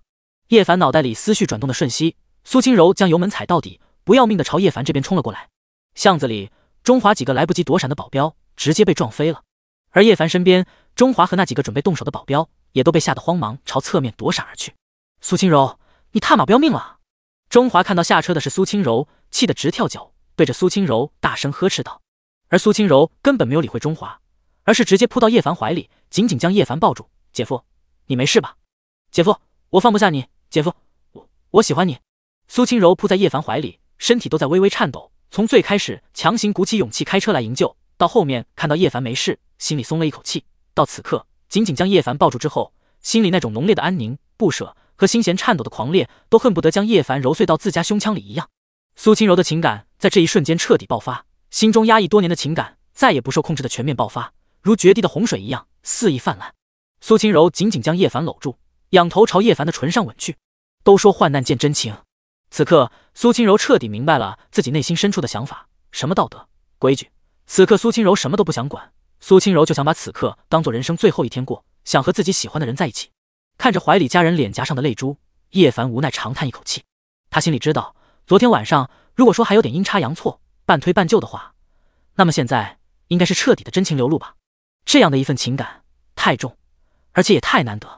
叶凡脑袋里思绪转动的瞬息，苏轻柔将油门踩到底，不要命的朝叶凡这边冲了过来。巷子里，中华几个来不及躲闪的保镖直接被撞飞了。而叶凡身边，中华和那几个准备动手的保镖也都被吓得慌忙朝侧面躲闪而去。苏轻柔，你踏马不要命了！中华看到下车的是苏轻柔，气得直跳脚，对着苏轻柔大声呵斥道。而苏清柔根本没有理会中华，而是直接扑到叶凡怀里，紧紧将叶凡抱住。姐夫，你没事吧？姐夫，我放不下你。姐夫，我我喜欢你。苏清柔扑在叶凡怀里，身体都在微微颤抖。从最开始强行鼓起勇气开车来营救，到后面看到叶凡没事，心里松了一口气，到此刻紧紧将叶凡抱住之后，心里那种浓烈的安宁、不舍和心弦颤抖的狂烈，都恨不得将叶凡揉碎到自家胸腔里一样。苏清柔的情感在这一瞬间彻底爆发，心中压抑多年的情感再也不受控制的全面爆发，如决堤的洪水一样肆意泛滥。苏清柔紧紧将叶凡搂住。仰头朝叶凡的唇上吻去。都说患难见真情，此刻苏清柔彻底明白了自己内心深处的想法。什么道德规矩，此刻苏清柔什么都不想管。苏清柔就想把此刻当做人生最后一天过，想和自己喜欢的人在一起。看着怀里佳人脸颊上的泪珠，叶凡无奈长叹一口气。他心里知道，昨天晚上如果说还有点阴差阳错、半推半就的话，那么现在应该是彻底的真情流露吧。这样的一份情感太重，而且也太难得。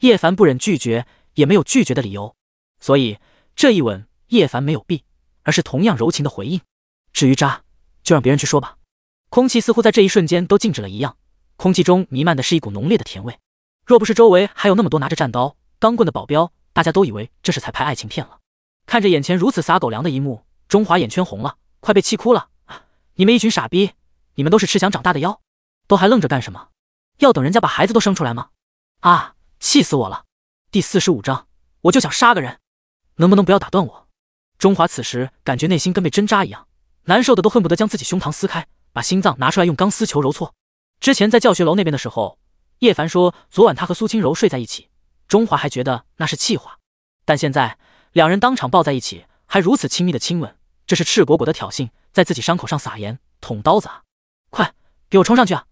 叶凡不忍拒绝，也没有拒绝的理由，所以这一吻叶凡没有避，而是同样柔情的回应。至于渣，就让别人去说吧。空气似乎在这一瞬间都静止了一样，空气中弥漫的是一股浓烈的甜味。若不是周围还有那么多拿着战刀、钢棍的保镖，大家都以为这是才拍爱情片了。看着眼前如此撒狗粮的一幕，中华眼圈红了，快被气哭了。你们一群傻逼，你们都是吃翔长大的妖，都还愣着干什么？要等人家把孩子都生出来吗？啊！气死我了！第四十五章，我就想杀个人，能不能不要打断我？中华此时感觉内心跟被针扎一样，难受的都恨不得将自己胸膛撕开，把心脏拿出来用钢丝球揉搓。之前在教学楼那边的时候，叶凡说昨晚他和苏清柔睡在一起，中华还觉得那是气话，但现在两人当场抱在一起，还如此亲密的亲吻，这是赤果果的挑衅，在自己伤口上撒盐，捅刀子啊！快，给我冲上去啊！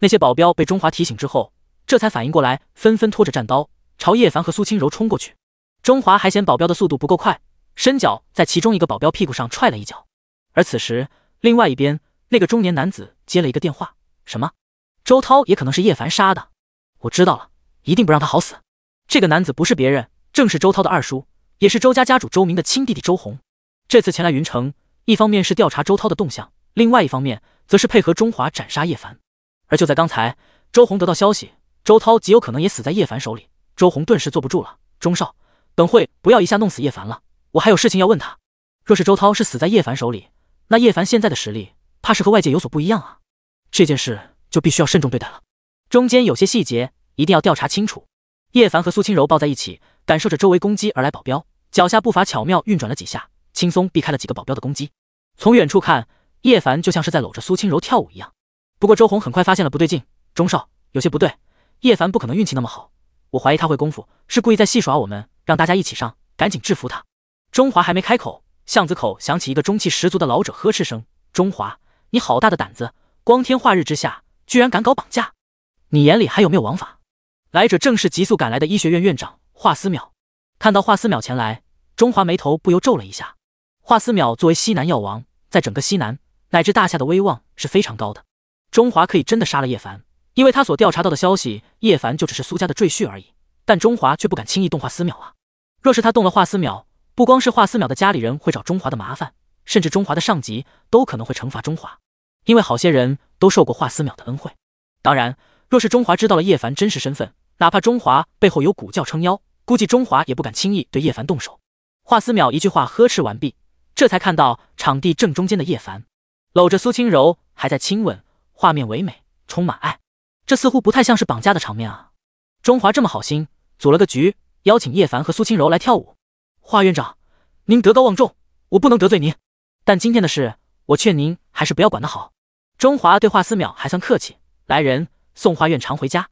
那些保镖被中华提醒之后。这才反应过来，纷纷拖着战刀朝叶凡和苏清柔冲过去。中华还嫌保镖的速度不够快，伸脚在其中一个保镖屁股上踹了一脚。而此时，另外一边那个中年男子接了一个电话：“什么？周涛也可能是叶凡杀的？我知道了，一定不让他好死。”这个男子不是别人，正是周涛的二叔，也是周家家主周明的亲弟弟周红。这次前来云城，一方面是调查周涛的动向，另外一方面则是配合中华斩杀叶凡。而就在刚才，周红得到消息。周涛极有可能也死在叶凡手里，周红顿时坐不住了。钟少，等会不要一下弄死叶凡了，我还有事情要问他。若是周涛是死在叶凡手里，那叶凡现在的实力怕是和外界有所不一样啊！这件事就必须要慎重对待了，中间有些细节一定要调查清楚。叶凡和苏清柔抱在一起，感受着周围攻击而来保镖，脚下步伐巧妙运转了几下，轻松避开了几个保镖的攻击。从远处看，叶凡就像是在搂着苏清柔跳舞一样。不过周红很快发现了不对劲，钟少有些不对。叶凡不可能运气那么好，我怀疑他会功夫，是故意在戏耍我们，让大家一起上，赶紧制服他。中华还没开口，巷子口响起一个中气十足的老者呵斥声：“中华，你好大的胆子，光天化日之下，居然敢搞绑架，你眼里还有没有王法？”来者正是急速赶来的医学院院长华思淼。看到华思淼前来，中华眉头不由皱了一下。华思淼作为西南药王，在整个西南乃至大夏的威望是非常高的。中华可以真的杀了叶凡。因为他所调查到的消息，叶凡就只是苏家的赘婿而已。但中华却不敢轻易动华思淼啊！若是他动了华思淼，不光是华思淼的家里人会找中华的麻烦，甚至中华的上级都可能会惩罚中华。因为好些人都受过华思淼的恩惠。当然，若是中华知道了叶凡真实身份，哪怕中华背后有古教撑腰，估计中华也不敢轻易对叶凡动手。华思淼一句话呵斥完毕，这才看到场地正中间的叶凡，搂着苏轻柔，还在亲吻，画面唯美，充满爱。这似乎不太像是绑架的场面啊！中华这么好心，组了个局，邀请叶凡和苏轻柔来跳舞。华院长，您德高望重，我不能得罪您。但今天的事，我劝您还是不要管的好。中华对华思邈还算客气。来人，送华院长回家。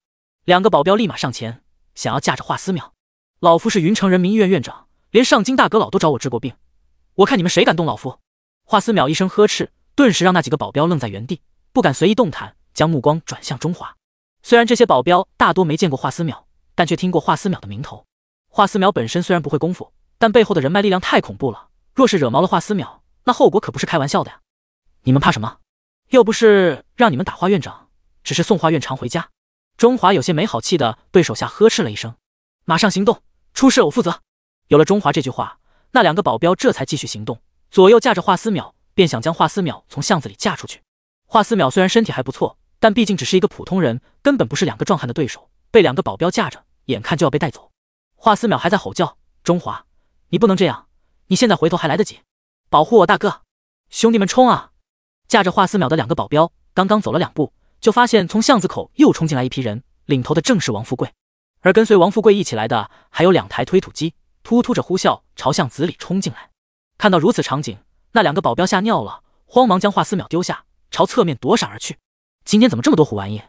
两个保镖立马上前，想要架着华思邈。老夫是云城人民医院院长，连上京大阁老都找我治过病。我看你们谁敢动老夫！华思邈一声呵斥，顿时让那几个保镖愣在原地，不敢随意动弹，将目光转向中华。虽然这些保镖大多没见过华思淼，但却听过华思淼的名头。华思淼本身虽然不会功夫，但背后的人脉力量太恐怖了。若是惹毛了华思淼，那后果可不是开玩笑的呀！你们怕什么？又不是让你们打华院长，只是送华院长回家。中华有些没好气的对手下呵斥了一声：“马上行动，出事我负责。”有了中华这句话，那两个保镖这才继续行动，左右架着华思淼，便想将华思淼从巷子里架出去。华思淼虽然身体还不错。但毕竟只是一个普通人，根本不是两个壮汉的对手，被两个保镖架着，眼看就要被带走。华思淼还在吼叫：“中华，你不能这样！你现在回头还来得及，保护我大哥！兄弟们冲啊！”架着华思淼的两个保镖刚刚走了两步，就发现从巷子口又冲进来一批人，领头的正是王富贵，而跟随王富贵一起来的还有两台推土机，突突着呼啸朝巷子里冲进来。看到如此场景，那两个保镖吓尿了，慌忙将华思淼丢下，朝侧面躲闪而去。今天怎么这么多虎玩意？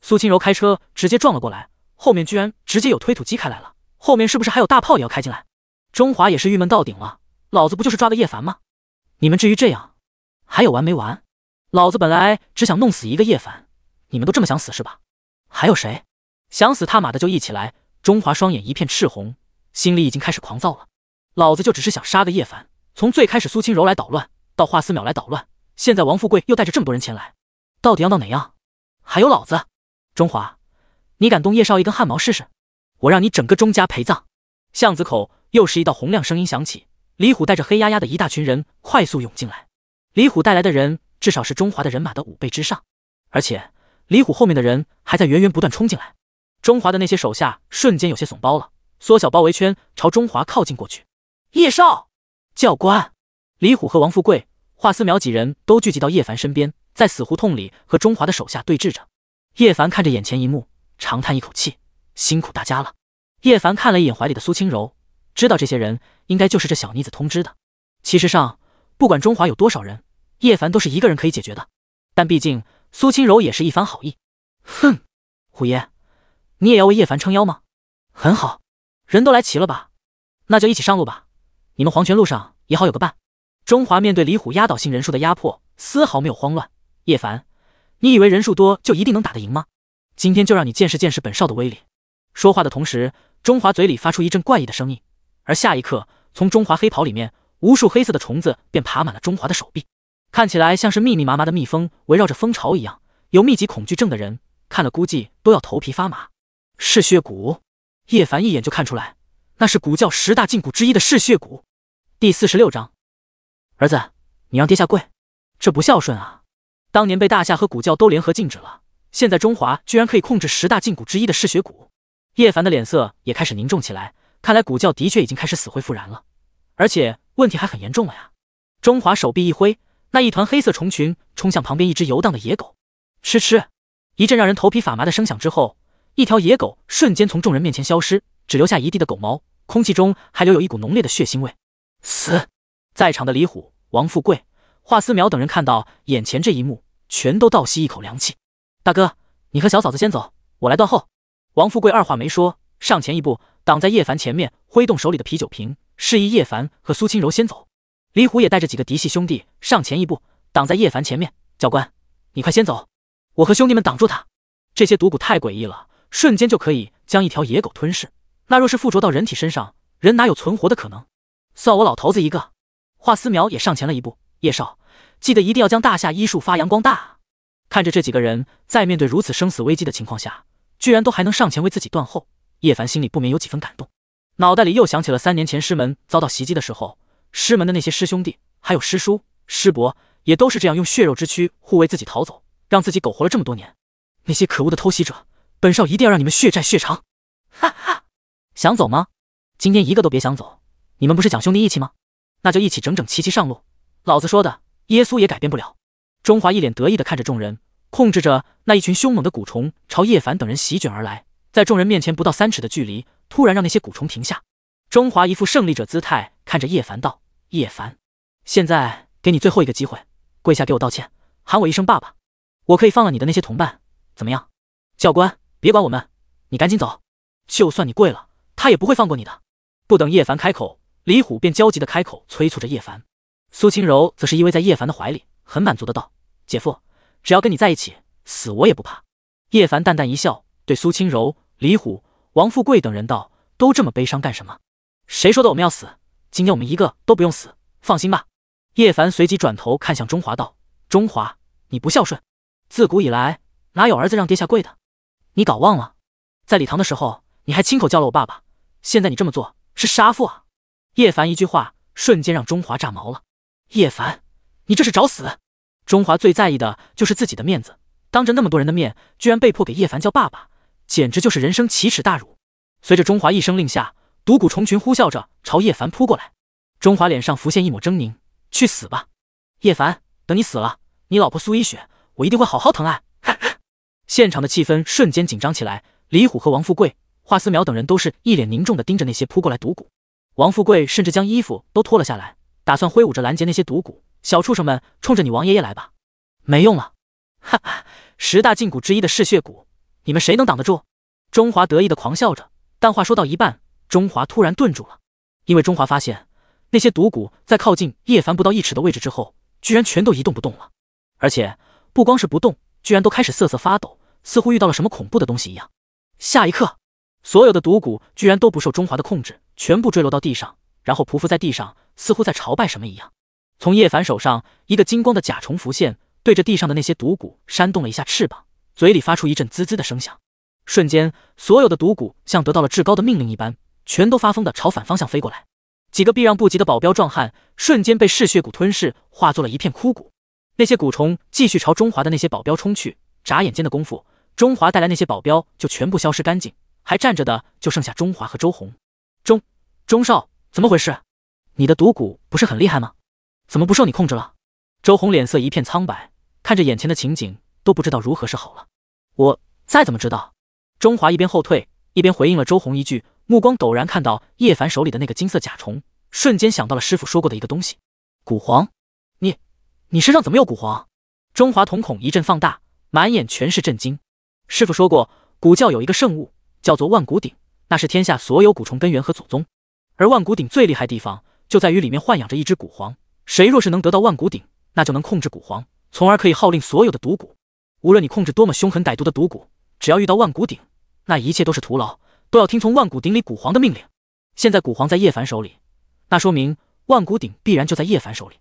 苏清柔开车直接撞了过来，后面居然直接有推土机开来了，后面是不是还有大炮也要开进来？中华也是郁闷到顶了，老子不就是抓个叶凡吗？你们至于这样，还有完没完？老子本来只想弄死一个叶凡，你们都这么想死是吧？还有谁想死？他马的就一起来！中华双眼一片赤红，心里已经开始狂躁了。老子就只是想杀个叶凡，从最开始苏清柔来捣乱，到华思淼来捣乱，现在王富贵又带着这么多人前来。到底要闹哪样？还有老子，中华，你敢动叶少一根汗毛试试？我让你整个钟家陪葬！巷子口又是一道洪亮声音响起，李虎带着黑压压的一大群人快速涌进来。李虎带来的人至少是中华的人马的五倍之上，而且李虎后面的人还在源源不断冲进来。中华的那些手下瞬间有些怂包了，缩小包围圈，朝中华靠近过去。叶少，教官，李虎和王富贵、华思淼几人都聚集到叶凡身边。在死胡同里和中华的手下对峙着，叶凡看着眼前一幕，长叹一口气：“辛苦大家了。”叶凡看了一眼怀里的苏清柔，知道这些人应该就是这小妮子通知的。其实上，不管中华有多少人，叶凡都是一个人可以解决的。但毕竟苏清柔也是一番好意。哼，虎爷，你也要为叶凡撑腰吗？很好，人都来齐了吧？那就一起上路吧，你们黄泉路上也好有个伴。中华面对李虎压倒性人数的压迫，丝毫没有慌乱。叶凡，你以为人数多就一定能打得赢吗？今天就让你见识见识本少的威力！说话的同时，中华嘴里发出一阵怪异的声音，而下一刻，从中华黑袍里面，无数黑色的虫子便爬满了中华的手臂，看起来像是密密麻麻的蜜蜂围绕着蜂巢一样。有密集恐惧症的人看了估计都要头皮发麻。嗜血蛊，叶凡一眼就看出来，那是古教十大禁蛊之一的嗜血蛊。第四十六章，儿子，你让爹下跪，这不孝顺啊！当年被大夏和古教都联合禁止了，现在中华居然可以控制十大禁蛊之一的嗜血蛊。叶凡的脸色也开始凝重起来。看来古教的确已经开始死灰复燃了，而且问题还很严重了呀！中华手臂一挥，那一团黑色虫群冲向旁边一只游荡的野狗，吃吃，一阵让人头皮发麻的声响之后，一条野狗瞬间从众人面前消失，只留下一地的狗毛，空气中还留有一股浓烈的血腥味。死！在场的李虎、王富贵。华思苗等人看到眼前这一幕，全都倒吸一口凉气。大哥，你和小嫂子先走，我来断后。王富贵二话没说，上前一步，挡在叶凡前面，挥动手里的啤酒瓶，示意叶凡和苏清柔先走。李虎也带着几个嫡系兄弟上前一步，挡在叶凡前面。教官，你快先走，我和兄弟们挡住他。这些毒蛊太诡异了，瞬间就可以将一条野狗吞噬。那若是附着到人体身上，人哪有存活的可能？算我老头子一个。华思苗也上前了一步，叶少。记得一定要将大夏医术发扬光大啊！看着这几个人在面对如此生死危机的情况下，居然都还能上前为自己断后，叶凡心里不免有几分感动。脑袋里又想起了三年前师门遭到袭击的时候，师门的那些师兄弟还有师叔师伯，也都是这样用血肉之躯护卫自己逃走，让自己苟活了这么多年。那些可恶的偷袭者，本少一定要让你们血债血偿！哈哈，想走吗？今天一个都别想走！你们不是讲兄弟义气吗？那就一起整整齐齐上路，老子说的。耶稣也改变不了。中华一脸得意的看着众人，控制着那一群凶猛的蛊虫朝叶凡等人席卷而来，在众人面前不到三尺的距离，突然让那些蛊虫停下。中华一副胜利者姿态看着叶凡道：“叶凡，现在给你最后一个机会，跪下给我道歉，喊我一声爸爸，我可以放了你的那些同伴，怎么样？”“教官，别管我们，你赶紧走。就算你跪了，他也不会放过你的。”不等叶凡开口，李虎便焦急的开口催促着叶凡。苏清柔则是依偎在叶凡的怀里，很满足的道：“姐夫，只要跟你在一起，死我也不怕。”叶凡淡淡一笑，对苏清柔、李虎、王富贵等人道：“都这么悲伤干什么？谁说的我们要死？今天我们一个都不用死，放心吧。”叶凡随即转头看向中华道：“中华，你不孝顺，自古以来哪有儿子让爹下跪的？你搞忘了，在礼堂的时候，你还亲口叫了我爸爸。现在你这么做是杀父啊！”叶凡一句话瞬间让中华炸毛了。叶凡，你这是找死！中华最在意的就是自己的面子，当着那么多人的面，居然被迫给叶凡叫爸爸，简直就是人生奇耻大辱。随着中华一声令下，毒蛊虫群呼啸着朝叶凡扑过来。中华脸上浮现一抹狰狞：“去死吧，叶凡！等你死了，你老婆苏一雪，我一定会好好疼爱。”哈哈！现场的气氛瞬间紧张起来，李虎和王富贵、华思淼等人都是一脸凝重的盯着那些扑过来毒蛊。王富贵甚至将衣服都脱了下来。打算挥舞着拦截那些毒蛊小畜生们，冲着你王爷爷来吧！没用了，哈哈！十大禁蛊之一的嗜血蛊，你们谁能挡得住？中华得意的狂笑着，但话说到一半，中华突然顿住了，因为中华发现那些毒蛊在靠近叶凡不到一尺的位置之后，居然全都一动不动了，而且不光是不动，居然都开始瑟瑟发抖，似乎遇到了什么恐怖的东西一样。下一刻，所有的毒蛊居然都不受中华的控制，全部坠落到地上，然后匍匐在地上。似乎在朝拜什么一样，从叶凡手上，一个金光的甲虫浮现，对着地上的那些毒蛊扇动了一下翅膀，嘴里发出一阵滋滋的声响。瞬间，所有的毒蛊像得到了至高的命令一般，全都发疯的朝反方向飞过来。几个避让不及的保镖壮汉，瞬间被嗜血蛊吞噬，化作了一片枯骨。那些蛊虫继续朝中华的那些保镖冲去，眨眼间的功夫，中华带来那些保镖就全部消失干净，还站着的就剩下中华和周红。钟钟少，怎么回事？你的毒蛊不是很厉害吗？怎么不受你控制了？周红脸色一片苍白，看着眼前的情景，都不知道如何是好了。我再怎么知道？中华一边后退，一边回应了周红一句，目光陡然看到叶凡手里的那个金色甲虫，瞬间想到了师傅说过的一个东西——蛊皇。你，你身上怎么有蛊皇？中华瞳孔一阵放大，满眼全是震惊。师傅说过，蛊教有一个圣物，叫做万古鼎，那是天下所有蛊虫根源和祖宗。而万古鼎最厉害地方。就在于里面豢养着一只蛊皇，谁若是能得到万蛊鼎，那就能控制蛊皇，从而可以号令所有的毒蛊。无论你控制多么凶狠歹毒的毒蛊，只要遇到万蛊鼎，那一切都是徒劳，都要听从万蛊鼎里蛊皇的命令。现在蛊皇在叶凡手里，那说明万蛊鼎必然就在叶凡手里。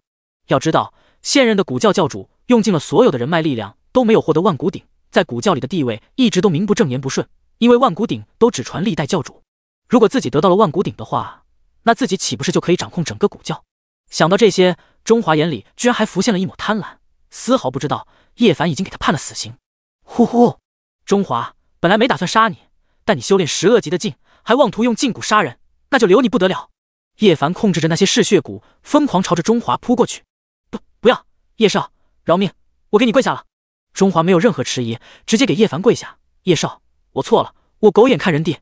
要知道，现任的蛊教教主用尽了所有的人脉力量，都没有获得万蛊鼎，在蛊教里的地位一直都名不正言不顺，因为万蛊鼎都只传历代教主。如果自己得到了万古鼎的话，那自己岂不是就可以掌控整个古教？想到这些，中华眼里居然还浮现了一抹贪婪，丝毫不知道叶凡已经给他判了死刑。呼呼，中华本来没打算杀你，但你修炼十恶级的禁，还妄图用禁骨杀人，那就留你不得了。叶凡控制着那些嗜血骨，疯狂朝着中华扑过去。不，不要，叶少饶命，我给你跪下了。中华没有任何迟疑，直接给叶凡跪下。叶少，我错了，我狗眼看人低，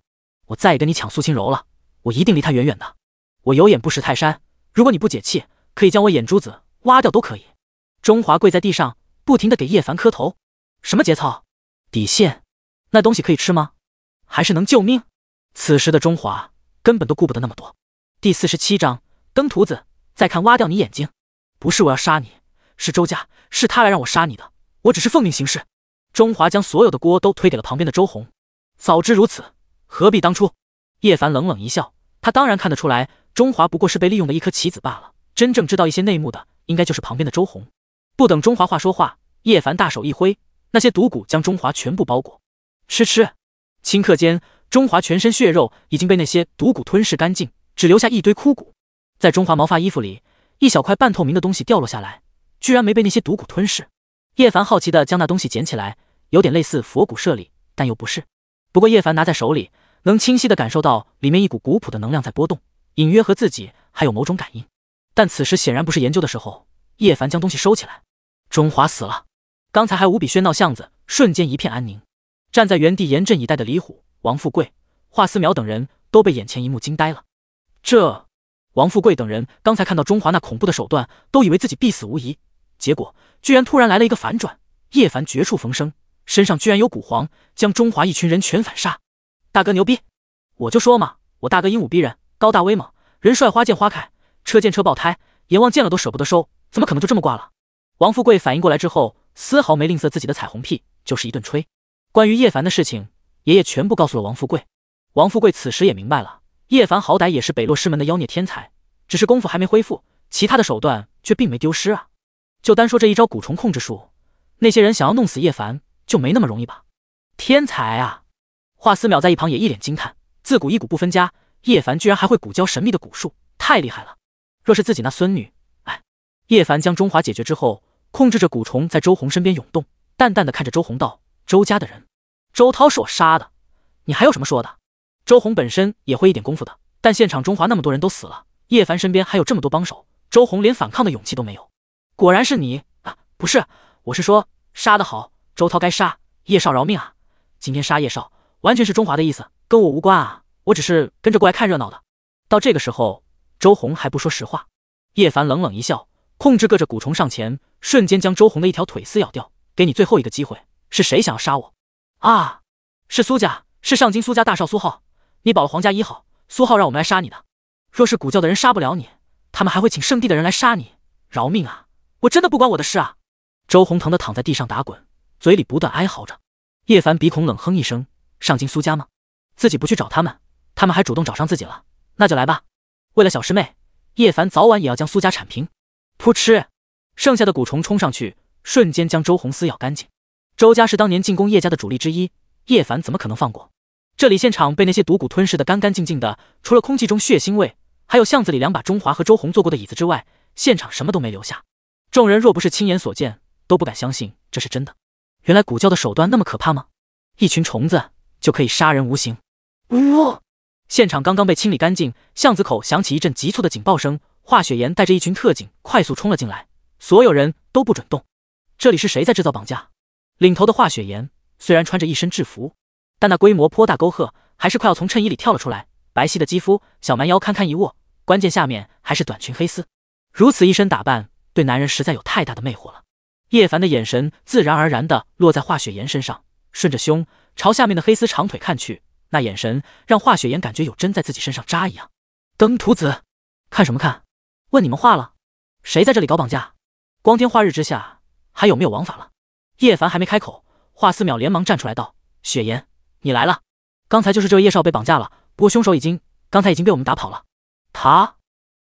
我再也跟你抢苏清柔了，我一定离他远远的。我有眼不识泰山。如果你不解气，可以将我眼珠子挖掉，都可以。中华跪在地上，不停地给叶凡磕头。什么节操？底线？那东西可以吃吗？还是能救命？此时的中华根本都顾不得那么多。第四十七章登徒子。再看挖掉你眼睛，不是我要杀你，是周家，是他来让我杀你的，我只是奉命行事。中华将所有的锅都推给了旁边的周红。早知如此，何必当初？叶凡冷冷一笑，他当然看得出来。中华不过是被利用的一颗棋子罢了，真正知道一些内幕的，应该就是旁边的周红。不等中华话说话，叶凡大手一挥，那些毒蛊将中华全部包裹。吃吃，顷刻间，中华全身血肉已经被那些毒蛊吞噬干净，只留下一堆枯骨。在中华毛发衣服里，一小块半透明的东西掉落下来，居然没被那些毒蛊吞噬。叶凡好奇的将那东西捡起来，有点类似佛骨舍利，但又不是。不过叶凡拿在手里，能清晰的感受到里面一股古朴的能量在波动。隐约和自己还有某种感应，但此时显然不是研究的时候。叶凡将东西收起来。中华死了，刚才还无比喧闹巷子，瞬间一片安宁。站在原地严阵以待的李虎、王富贵、华思淼等人，都被眼前一幕惊呆了。这……王富贵等人刚才看到中华那恐怖的手段，都以为自己必死无疑，结果居然突然来了一个反转。叶凡绝处逢生，身上居然有蛊皇，将中华一群人全反杀。大哥牛逼！我就说嘛，我大哥英武逼人。高大威猛，人帅花见花开，车见车爆胎，阎王见了都舍不得收，怎么可能就这么挂了？王富贵反应过来之后，丝毫没吝啬自己的彩虹屁，就是一顿吹。关于叶凡的事情，爷爷全部告诉了王富贵。王富贵此时也明白了，叶凡好歹也是北洛师门的妖孽天才，只是功夫还没恢复，其他的手段却并没丢失啊。就单说这一招蛊虫控制术，那些人想要弄死叶凡就没那么容易吧？天才啊！华思淼在一旁也一脸惊叹，自古一蛊不分家。叶凡居然还会古交神秘的蛊术，太厉害了！若是自己那孙女，哎。叶凡将中华解决之后，控制着蛊虫在周红身边涌动，淡淡的看着周红道：“周家的人，周涛是我杀的，你还有什么说的？”周红本身也会一点功夫的，但现场中华那么多人都死了，叶凡身边还有这么多帮手，周红连反抗的勇气都没有。果然是你啊！不是，我是说，杀得好，周涛该杀，叶少饶命啊！今天杀叶少完全是中华的意思，跟我无关啊！我只是跟着过来看热闹的。到这个时候，周红还不说实话。叶凡冷冷一笑，控制各着蛊虫上前，瞬间将周红的一条腿撕咬掉。给你最后一个机会，是谁想要杀我？啊！是苏家，是上京苏家大少苏浩。你保了皇家一号，苏浩让我们来杀你的。若是蛊教的人杀不了你，他们还会请圣地的人来杀你。饶命啊！我真的不关我的事啊！周红疼的躺在地上打滚，嘴里不断哀嚎着。叶凡鼻孔冷哼一声：“上京苏家吗？自己不去找他们？”他们还主动找上自己了，那就来吧。为了小师妹，叶凡早晚也要将苏家铲平。噗嗤，剩下的蛊虫冲上去，瞬间将周红撕咬干净。周家是当年进攻叶家的主力之一，叶凡怎么可能放过？这里现场被那些毒蛊吞噬的干干净净的，除了空气中血腥味，还有巷子里两把中华和周红坐过的椅子之外，现场什么都没留下。众人若不是亲眼所见，都不敢相信这是真的。原来蛊教的手段那么可怕吗？一群虫子就可以杀人无形。呜。现场刚刚被清理干净，巷子口响起一阵急促的警报声。华雪岩带着一群特警快速冲了进来，所有人都不准动。这里是谁在制造绑架？领头的华雪岩虽然穿着一身制服，但那规模颇大，沟壑还是快要从衬衣里跳了出来。白皙的肌肤，小蛮腰堪堪一握，关键下面还是短裙黑丝，如此一身打扮，对男人实在有太大的魅惑了。叶凡的眼神自然而然地落在华雪岩身上，顺着胸朝下面的黑丝长腿看去。那眼神让华雪岩感觉有针在自己身上扎一样。登徒子，看什么看？问你们话了，谁在这里搞绑架？光天化日之下还有没有王法了？叶凡还没开口，华思邈连忙站出来道：“雪岩，你来了。刚才就是这位叶少被绑架了，不过凶手已经刚才已经被我们打跑了。他，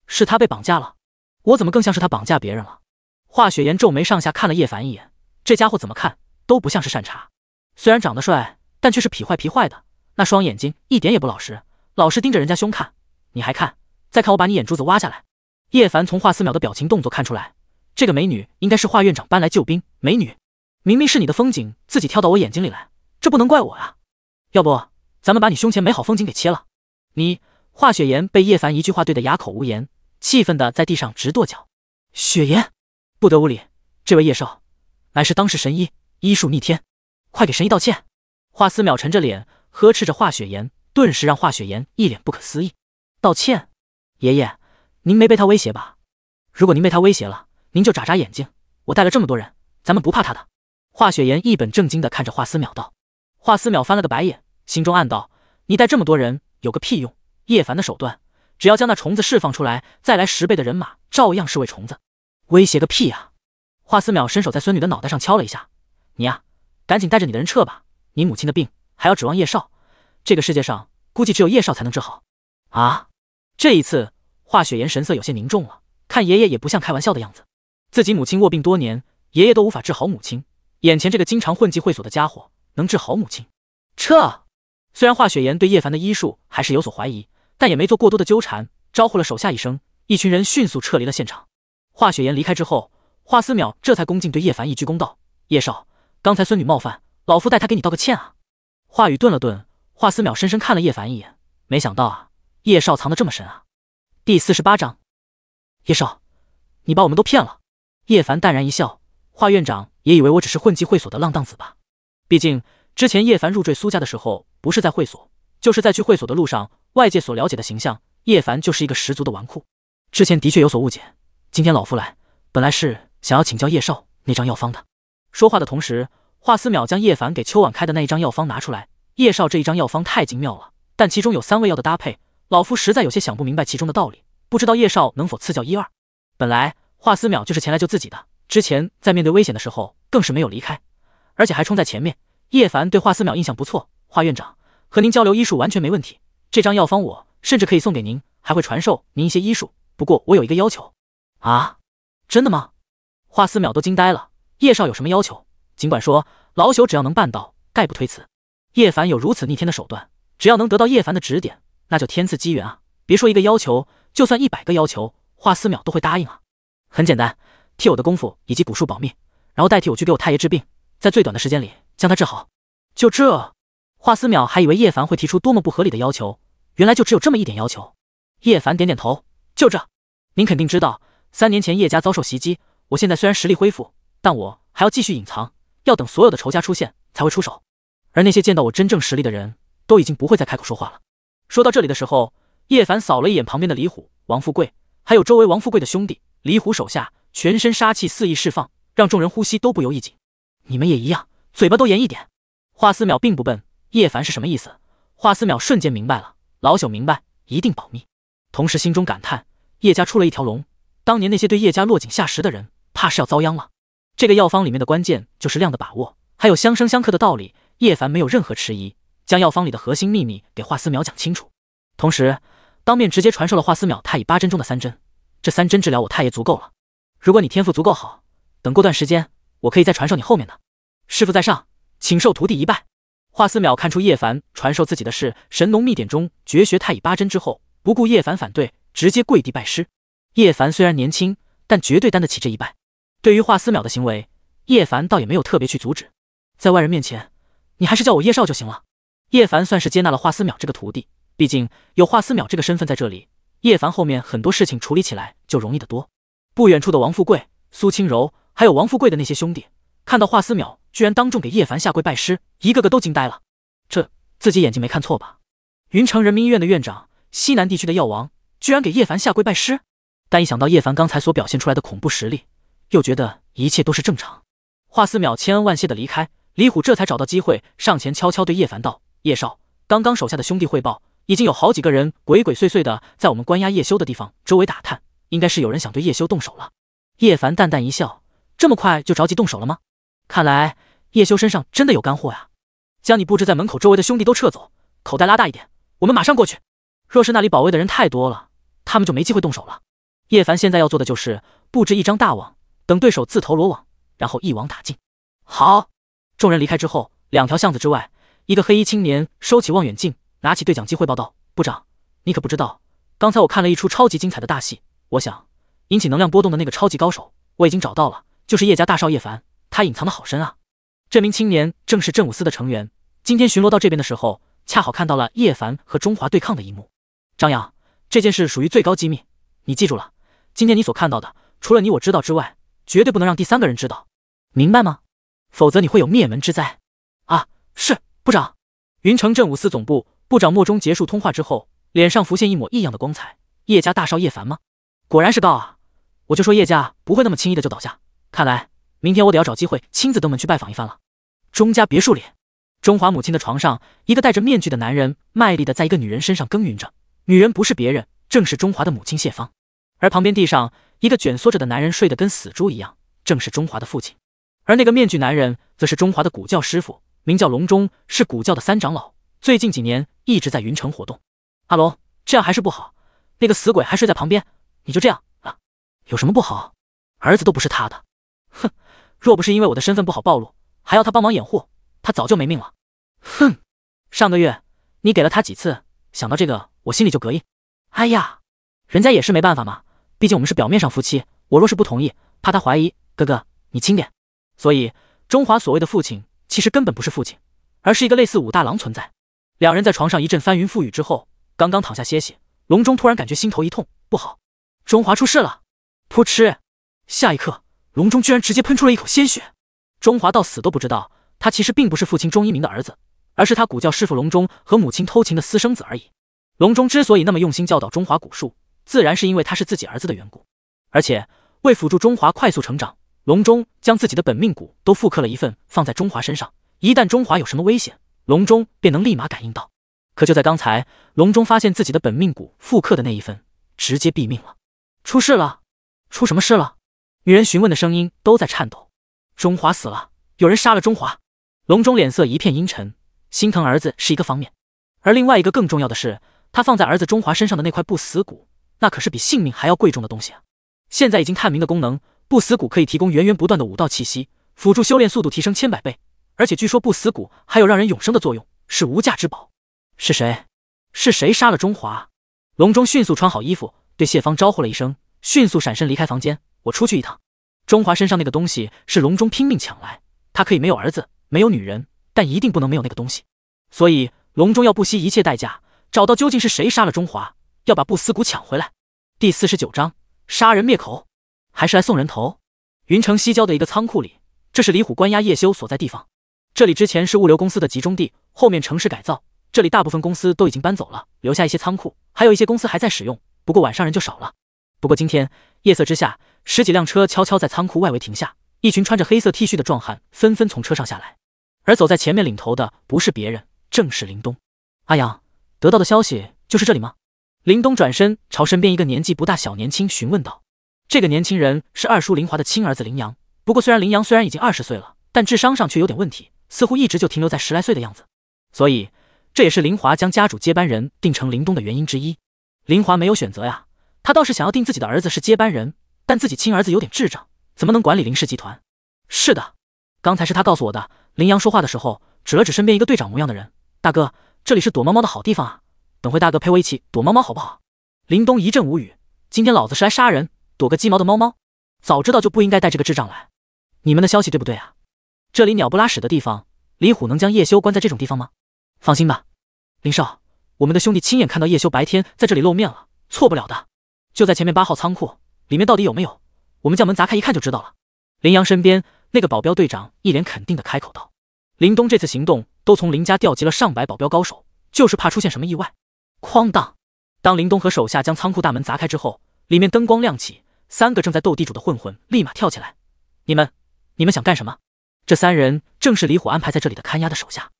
是他被绑架了？我怎么更像是他绑架别人了？”华雪岩皱眉上下看了叶凡一眼，这家伙怎么看都不像是善茬，虽然长得帅，但却是痞坏痞坏的。那双眼睛一点也不老实，老是盯着人家胸看，你还看，再看我把你眼珠子挖下来！叶凡从华思淼的表情动作看出来，这个美女应该是华院长搬来救兵。美女，明明是你的风景自己跳到我眼睛里来，这不能怪我啊！要不咱们把你胸前美好风景给切了？你华雪颜被叶凡一句话怼得哑口无言，气愤的在地上直跺脚。雪颜，不得无礼！这位叶少乃是当世神医，医术逆天，快给神医道歉！华思淼沉着脸。呵斥着华雪岩，顿时让华雪岩一脸不可思议。道歉，爷爷，您没被他威胁吧？如果您被他威胁了，您就眨眨眼睛。我带了这么多人，咱们不怕他的。华雪岩一本正经的看着华思淼道。华思淼翻了个白眼，心中暗道：你带这么多人有个屁用？叶凡的手段，只要将那虫子释放出来，再来十倍的人马，照样是喂虫子。威胁个屁呀！华思淼伸手在孙女的脑袋上敲了一下。你呀，赶紧带着你的人撤吧。你母亲的病。还要指望叶少，这个世界上估计只有叶少才能治好。啊！这一次，华雪岩神色有些凝重了，看爷爷也不像开玩笑的样子。自己母亲卧病多年，爷爷都无法治好母亲，眼前这个经常混迹会所的家伙能治好母亲？撤！虽然华雪岩对叶凡的医术还是有所怀疑，但也没做过多的纠缠，招呼了手下一声，一群人迅速撤离了现场。华雪岩离开之后，华思淼这才恭敬对叶凡一鞠躬道：“叶少，刚才孙女冒犯，老夫代她给你道个歉啊。”话语顿了顿，华思淼深深看了叶凡一眼，没想到啊，叶少藏的这么深啊。第四十八章，叶少，你把我们都骗了。叶凡淡然一笑，华院长也以为我只是混迹会所的浪荡子吧？毕竟之前叶凡入赘苏家的时候，不是在会所，就是在去会所的路上。外界所了解的形象，叶凡就是一个十足的纨绔。之前的确有所误解，今天老夫来，本来是想要请教叶少那张药方的。说话的同时。华思淼将叶凡给秋晚开的那一张药方拿出来。叶少这一张药方太精妙了，但其中有三味药的搭配，老夫实在有些想不明白其中的道理，不知道叶少能否赐教一二？本来华思淼就是前来救自己的，之前在面对危险的时候更是没有离开，而且还冲在前面。叶凡对华思淼印象不错，华院长和您交流医术完全没问题。这张药方我甚至可以送给您，还会传授您一些医术。不过我有一个要求。啊？真的吗？华思淼都惊呆了。叶少有什么要求？尽管说，老朽只要能办到，概不推辞。叶凡有如此逆天的手段，只要能得到叶凡的指点，那就天赐机缘啊！别说一个要求，就算一百个要求，华思淼都会答应啊！很简单，替我的功夫以及古术保密，然后代替我去给我太爷治病，在最短的时间里将他治好。就这？华思淼还以为叶凡会提出多么不合理的要求，原来就只有这么一点要求。叶凡点点头，就这。您肯定知道，三年前叶家遭受袭击，我现在虽然实力恢复，但我还要继续隐藏。要等所有的仇家出现才会出手，而那些见到我真正实力的人，都已经不会再开口说话了。说到这里的时候，叶凡扫了一眼旁边的李虎、王富贵，还有周围王富贵的兄弟、李虎手下，全身杀气肆意释放，让众人呼吸都不由一紧。你们也一样，嘴巴都严一点。华思淼并不笨，叶凡是什么意思？华思淼瞬间明白了，老朽明白，一定保密。同时心中感叹，叶家出了一条龙，当年那些对叶家落井下石的人，怕是要遭殃了。这个药方里面的关键就是量的把握，还有相生相克的道理。叶凡没有任何迟疑，将药方里的核心秘密给华思淼讲清楚，同时当面直接传授了华思淼太乙八针中的三针。这三针治疗我太爷足够了。如果你天赋足够好，等过段时间，我可以再传授你后面的。师傅在上，请受徒弟一拜。华思淼看出叶凡传授自己的是神农秘典中绝学太乙八针之后，不顾叶凡反对，直接跪地拜师。叶凡虽然年轻，但绝对担得起这一拜。对于华思淼的行为，叶凡倒也没有特别去阻止。在外人面前，你还是叫我叶少就行了。叶凡算是接纳了华思淼这个徒弟，毕竟有华思淼这个身份在这里，叶凡后面很多事情处理起来就容易得多。不远处的王富贵、苏清柔，还有王富贵的那些兄弟，看到华思淼居然当众给叶凡下跪拜师，一个个都惊呆了。这自己眼睛没看错吧？云城人民医院的院长，西南地区的药王，居然给叶凡下跪拜师？但一想到叶凡刚才所表现出来的恐怖实力，又觉得一切都是正常。华思淼千恩万谢的离开，李虎这才找到机会上前悄悄对叶凡道：“叶少，刚刚手下的兄弟汇报，已经有好几个人鬼鬼祟祟的在我们关押叶修的地方周围打探，应该是有人想对叶修动手了。”叶凡淡淡一笑：“这么快就着急动手了吗？看来叶修身上真的有干货呀。将你布置在门口周围的兄弟都撤走，口袋拉大一点，我们马上过去。若是那里保卫的人太多了，他们就没机会动手了。叶凡现在要做的就是布置一张大网。”等对手自投罗网，然后一网打尽。好，众人离开之后，两条巷子之外，一个黑衣青年收起望远镜，拿起对讲机汇报道：“部长，你可不知道，刚才我看了一出超级精彩的大戏。我想引起能量波动的那个超级高手，我已经找到了，就是叶家大少叶凡。他隐藏的好深啊！”这名青年正是镇武司的成员。今天巡逻到这边的时候，恰好看到了叶凡和中华对抗的一幕。张扬，这件事属于最高机密，你记住了。今天你所看到的，除了你我知道之外，绝对不能让第三个人知道，明白吗？否则你会有灭门之灾啊！是部长，云城镇五司总部部长莫中结束通话之后，脸上浮现一抹异样的光彩。叶家大少叶凡吗？果然是高啊！我就说叶家不会那么轻易的就倒下，看来明天我得要找机会亲自登门去拜访一番了。钟家别墅里，中华母亲的床上，一个戴着面具的男人卖力的在一个女人身上耕耘着。女人不是别人，正是中华的母亲谢芳。而旁边地上。一个蜷缩着的男人睡得跟死猪一样，正是中华的父亲，而那个面具男人则是中华的古教师傅，名叫龙中，是古教的三长老，最近几年一直在云城活动。阿龙，这样还是不好，那个死鬼还睡在旁边，你就这样啊？有什么不好？儿子都不是他的，哼！若不是因为我的身份不好暴露，还要他帮忙掩护，他早就没命了。哼！上个月你给了他几次？想到这个，我心里就膈应。哎呀，人家也是没办法嘛。毕竟我们是表面上夫妻，我若是不同意，怕他怀疑。哥哥，你轻点。所以，中华所谓的父亲，其实根本不是父亲，而是一个类似武大郎存在。两人在床上一阵翻云覆雨之后，刚刚躺下歇息，龙中突然感觉心头一痛，不好，中华出事了！噗嗤，下一刻，龙中居然直接喷出了一口鲜血。中华到死都不知道，他其实并不是父亲钟一鸣的儿子，而是他古教师傅龙中和母亲偷情的私生子而已。龙中之所以那么用心教导中华古术。自然是因为他是自己儿子的缘故，而且为辅助中华快速成长，龙钟将自己的本命骨都复刻了一份放在中华身上，一旦中华有什么危险，龙钟便能立马感应到。可就在刚才，龙中发现自己的本命骨复刻的那一份直接毙命了，出事了！出什么事了？女人询问的声音都在颤抖。中华死了，有人杀了中华！龙中脸色一片阴沉，心疼儿子是一个方面，而另外一个更重要的是，他放在儿子中华身上的那块不死骨。那可是比性命还要贵重的东西啊！现在已经探明的功能，不死骨可以提供源源不断的武道气息，辅助修炼速度提升千百倍。而且据说不死骨还有让人永生的作用，是无价之宝。是谁？是谁杀了中华？龙中迅速穿好衣服，对谢芳招呼了一声，迅速闪身离开房间。我出去一趟。中华身上那个东西是龙中拼命抢来，他可以没有儿子，没有女人，但一定不能没有那个东西。所以龙中要不惜一切代价找到究竟是谁杀了中华。要把不死谷抢回来。第四十九章：杀人灭口，还是来送人头？云城西郊的一个仓库里，这是李虎关押叶修所在地方。这里之前是物流公司的集中地，后面城市改造，这里大部分公司都已经搬走了，留下一些仓库，还有一些公司还在使用。不过晚上人就少了。不过今天夜色之下，十几辆车悄悄在仓库外围停下，一群穿着黑色 T 恤的壮汉纷纷从车上下来，而走在前面领头的不是别人，正是林东。阿阳得到的消息就是这里吗？林东转身朝身边一个年纪不大小年轻询问道：“这个年轻人是二叔林华的亲儿子林阳。不过，虽然林阳虽然已经二十岁了，但智商上却有点问题，似乎一直就停留在十来岁的样子。所以，这也是林华将家主接班人定成林东的原因之一。林华没有选择呀，他倒是想要定自己的儿子是接班人，但自己亲儿子有点智障，怎么能管理林氏集团？是的，刚才是他告诉我的。”林阳说话的时候，指了指身边一个队长模样的人：“大哥，这里是躲猫猫的好地方啊。”等会大哥陪我一起躲猫猫好不好？林东一阵无语，今天老子是来杀人，躲个鸡毛的猫猫，早知道就不应该带这个智障来。你们的消息对不对啊？这里鸟不拉屎的地方，李虎能将叶修关在这种地方吗？放心吧，林少，我们的兄弟亲眼看到叶修白天在这里露面了，错不了的。就在前面八号仓库里面，到底有没有？我们将门砸开一看就知道了。林阳身边那个保镖队长一脸肯定的开口道：“林东这次行动都从林家调集了上百保镖高手，就是怕出现什么意外。”哐当！当林东和手下将仓库大门砸开之后，里面灯光亮起，三个正在斗地主的混混立马跳起来：“你们，你们想干什么？”这三人正是李虎安排在这里的看押的手下。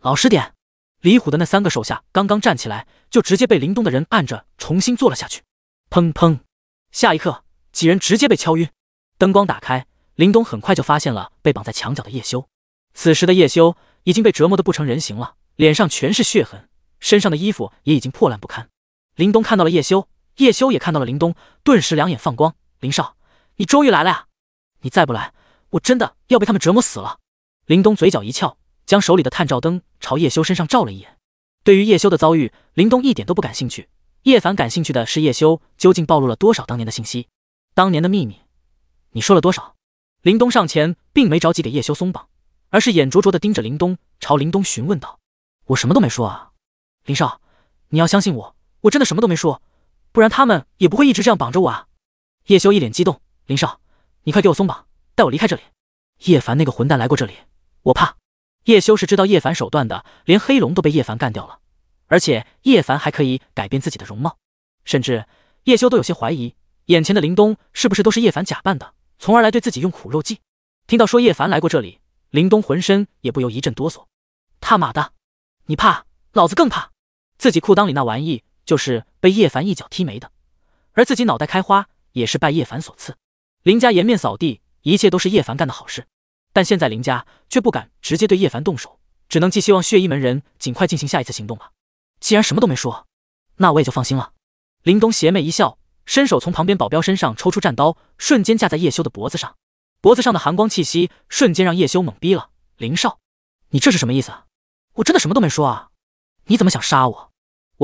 老实点！李虎的那三个手下刚刚站起来，就直接被林东的人按着重新坐了下去。砰砰！下一刻，几人直接被敲晕。灯光打开，林东很快就发现了被绑在墙角的叶修。此时的叶修已经被折磨的不成人形了，脸上全是血痕。身上的衣服也已经破烂不堪，林东看到了叶修，叶修也看到了林东，顿时两眼放光。林少，你终于来了呀！你再不来，我真的要被他们折磨死了。林东嘴角一翘，将手里的探照灯朝叶修身上照了一眼。对于叶修的遭遇，林东一点都不感兴趣。叶凡感兴趣的是叶修究竟暴露了多少当年的信息，当年的秘密，你说了多少？林东上前，并没着急给叶修松绑，而是眼灼灼地盯着林东，朝林东询问道：“我什么都没说啊。”林少，你要相信我，我真的什么都没说，不然他们也不会一直这样绑着我啊！叶修一脸激动，林少，你快给我松绑，带我离开这里！叶凡那个混蛋来过这里，我怕。叶修是知道叶凡手段的，连黑龙都被叶凡干掉了，而且叶凡还可以改变自己的容貌，甚至叶修都有些怀疑，眼前的林东是不是都是叶凡假扮的，从而来对自己用苦肉计。听到说叶凡来过这里，林东浑身也不由一阵哆嗦，他妈的，你怕，老子更怕！自己裤裆里那玩意就是被叶凡一脚踢没的，而自己脑袋开花也是拜叶凡所赐。林家颜面扫地，一切都是叶凡干的好事。但现在林家却不敢直接对叶凡动手，只能寄希望血衣门人尽快进行下一次行动了。既然什么都没说，那我也就放心了。林东邪魅一笑，伸手从旁边保镖身上抽出战刀，瞬间架在叶修的脖子上。脖子上的寒光气息瞬间让叶修懵逼了。林少，你这是什么意思？我真的什么都没说啊，你怎么想杀我？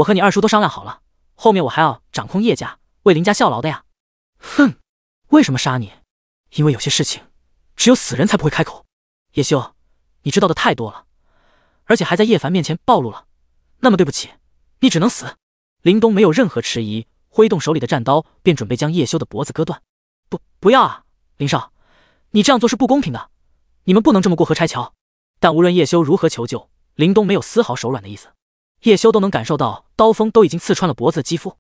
我和你二叔都商量好了，后面我还要掌控叶家，为林家效劳的呀。哼，为什么杀你？因为有些事情，只有死人才不会开口。叶修，你知道的太多了，而且还在叶凡面前暴露了。那么对不起，你只能死。林东没有任何迟疑，挥动手里的战刀，便准备将叶修的脖子割断。不，不要啊，林少，你这样做是不公平的，你们不能这么过河拆桥。但无论叶修如何求救，林东没有丝毫手软的意思。叶修都能感受到，刀锋都已经刺穿了脖子肌肤。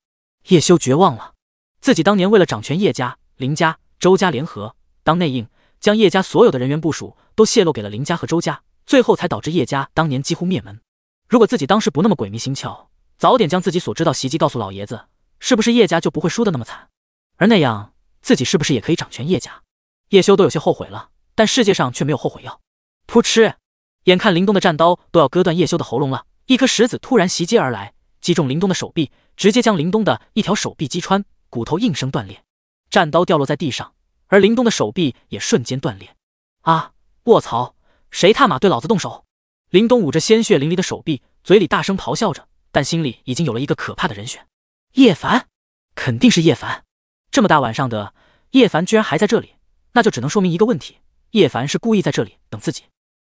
叶修绝望了，自己当年为了掌权，叶家、林家、周家联合当内应，将叶家所有的人员部署都泄露给了林家和周家，最后才导致叶家当年几乎灭门。如果自己当时不那么鬼迷心窍，早点将自己所知道袭击告诉老爷子，是不是叶家就不会输得那么惨？而那样，自己是不是也可以掌权叶家？叶修都有些后悔了，但世界上却没有后悔药。噗嗤，眼看林东的战刀都要割断叶修的喉咙了。一颗石子突然袭击而来，击中林东的手臂，直接将林东的一条手臂击穿，骨头应声断裂，战刀掉落在地上，而林东的手臂也瞬间断裂。啊！卧槽！谁他妈对老子动手？林东捂着鲜血淋漓的手臂，嘴里大声咆哮着，但心里已经有了一个可怕的人选——叶凡，肯定是叶凡。这么大晚上的，叶凡居然还在这里，那就只能说明一个问题：叶凡是故意在这里等自己，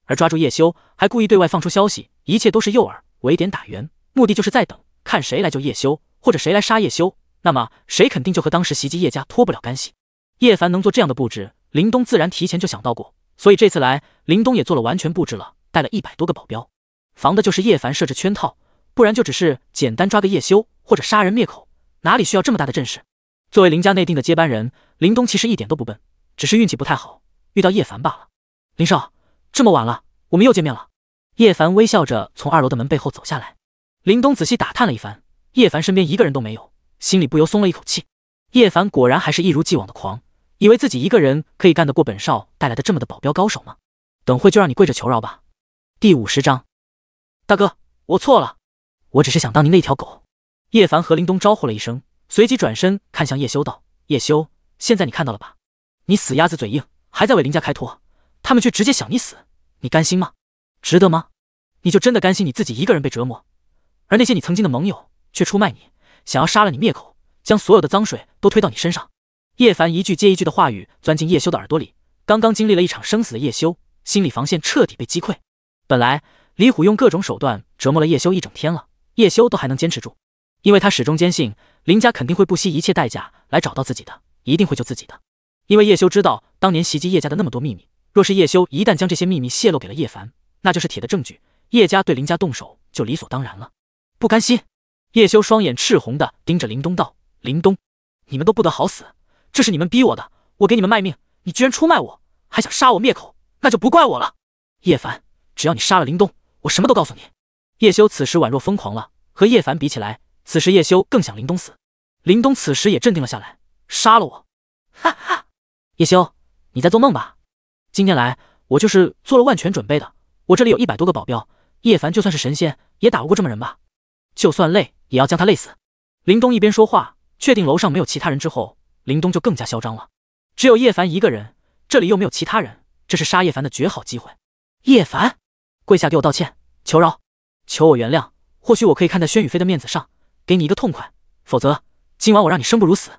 而抓住叶修，还故意对外放出消息，一切都是诱饵。围点打援，目的就是在等，看谁来救叶修，或者谁来杀叶修。那么谁肯定就和当时袭击叶家脱不了干系。叶凡能做这样的布置，林东自然提前就想到过，所以这次来，林东也做了完全布置了，带了一百多个保镖，防的就是叶凡设置圈套，不然就只是简单抓个叶修或者杀人灭口，哪里需要这么大的阵势？作为林家内定的接班人，林东其实一点都不笨，只是运气不太好，遇到叶凡罢了。林少，这么晚了，我们又见面了。叶凡微笑着从二楼的门背后走下来，林东仔细打探了一番，叶凡身边一个人都没有，心里不由松了一口气。叶凡果然还是一如既往的狂，以为自己一个人可以干得过本少带来的这么的保镖高手吗？等会就让你跪着求饶吧。第五十章，大哥，我错了，我只是想当您的一条狗。叶凡和林东招呼了一声，随即转身看向叶修道：“叶修，现在你看到了吧？你死鸭子嘴硬，还在为林家开脱，他们却直接想你死，你甘心吗？”值得吗？你就真的甘心你自己一个人被折磨，而那些你曾经的盟友却出卖你，想要杀了你灭口，将所有的脏水都推到你身上？叶凡一句接一句的话语钻进叶修的耳朵里。刚刚经历了一场生死的叶修，心理防线彻底被击溃。本来李虎用各种手段折磨了叶修一整天了，叶修都还能坚持住，因为他始终坚信林家肯定会不惜一切代价来找到自己的，一定会救自己的。因为叶修知道当年袭击叶家的那么多秘密，若是叶修一旦将这些秘密泄露给了叶凡，那就是铁的证据。叶家对林家动手，就理所当然了。不甘心！叶修双眼赤红的盯着林东道：“林东，你们都不得好死！这是你们逼我的，我给你们卖命，你居然出卖我，还想杀我灭口，那就不怪我了。”叶凡，只要你杀了林东，我什么都告诉你。叶修此时宛若疯狂了，和叶凡比起来，此时叶修更想林东死。林东此时也镇定了下来，杀了我！哈哈，叶修，你在做梦吧？今天来，我就是做了万全准备的。我这里有一百多个保镖，叶凡就算是神仙也打不过这么人吧？就算累也要将他累死。林东一边说话，确定楼上没有其他人之后，林东就更加嚣张了。只有叶凡一个人，这里又没有其他人，这是杀叶凡的绝好机会。叶凡，跪下给我道歉，求饶，求我原谅，或许我可以看在轩宇飞的面子上给你一个痛快。否则，今晚我让你生不如死。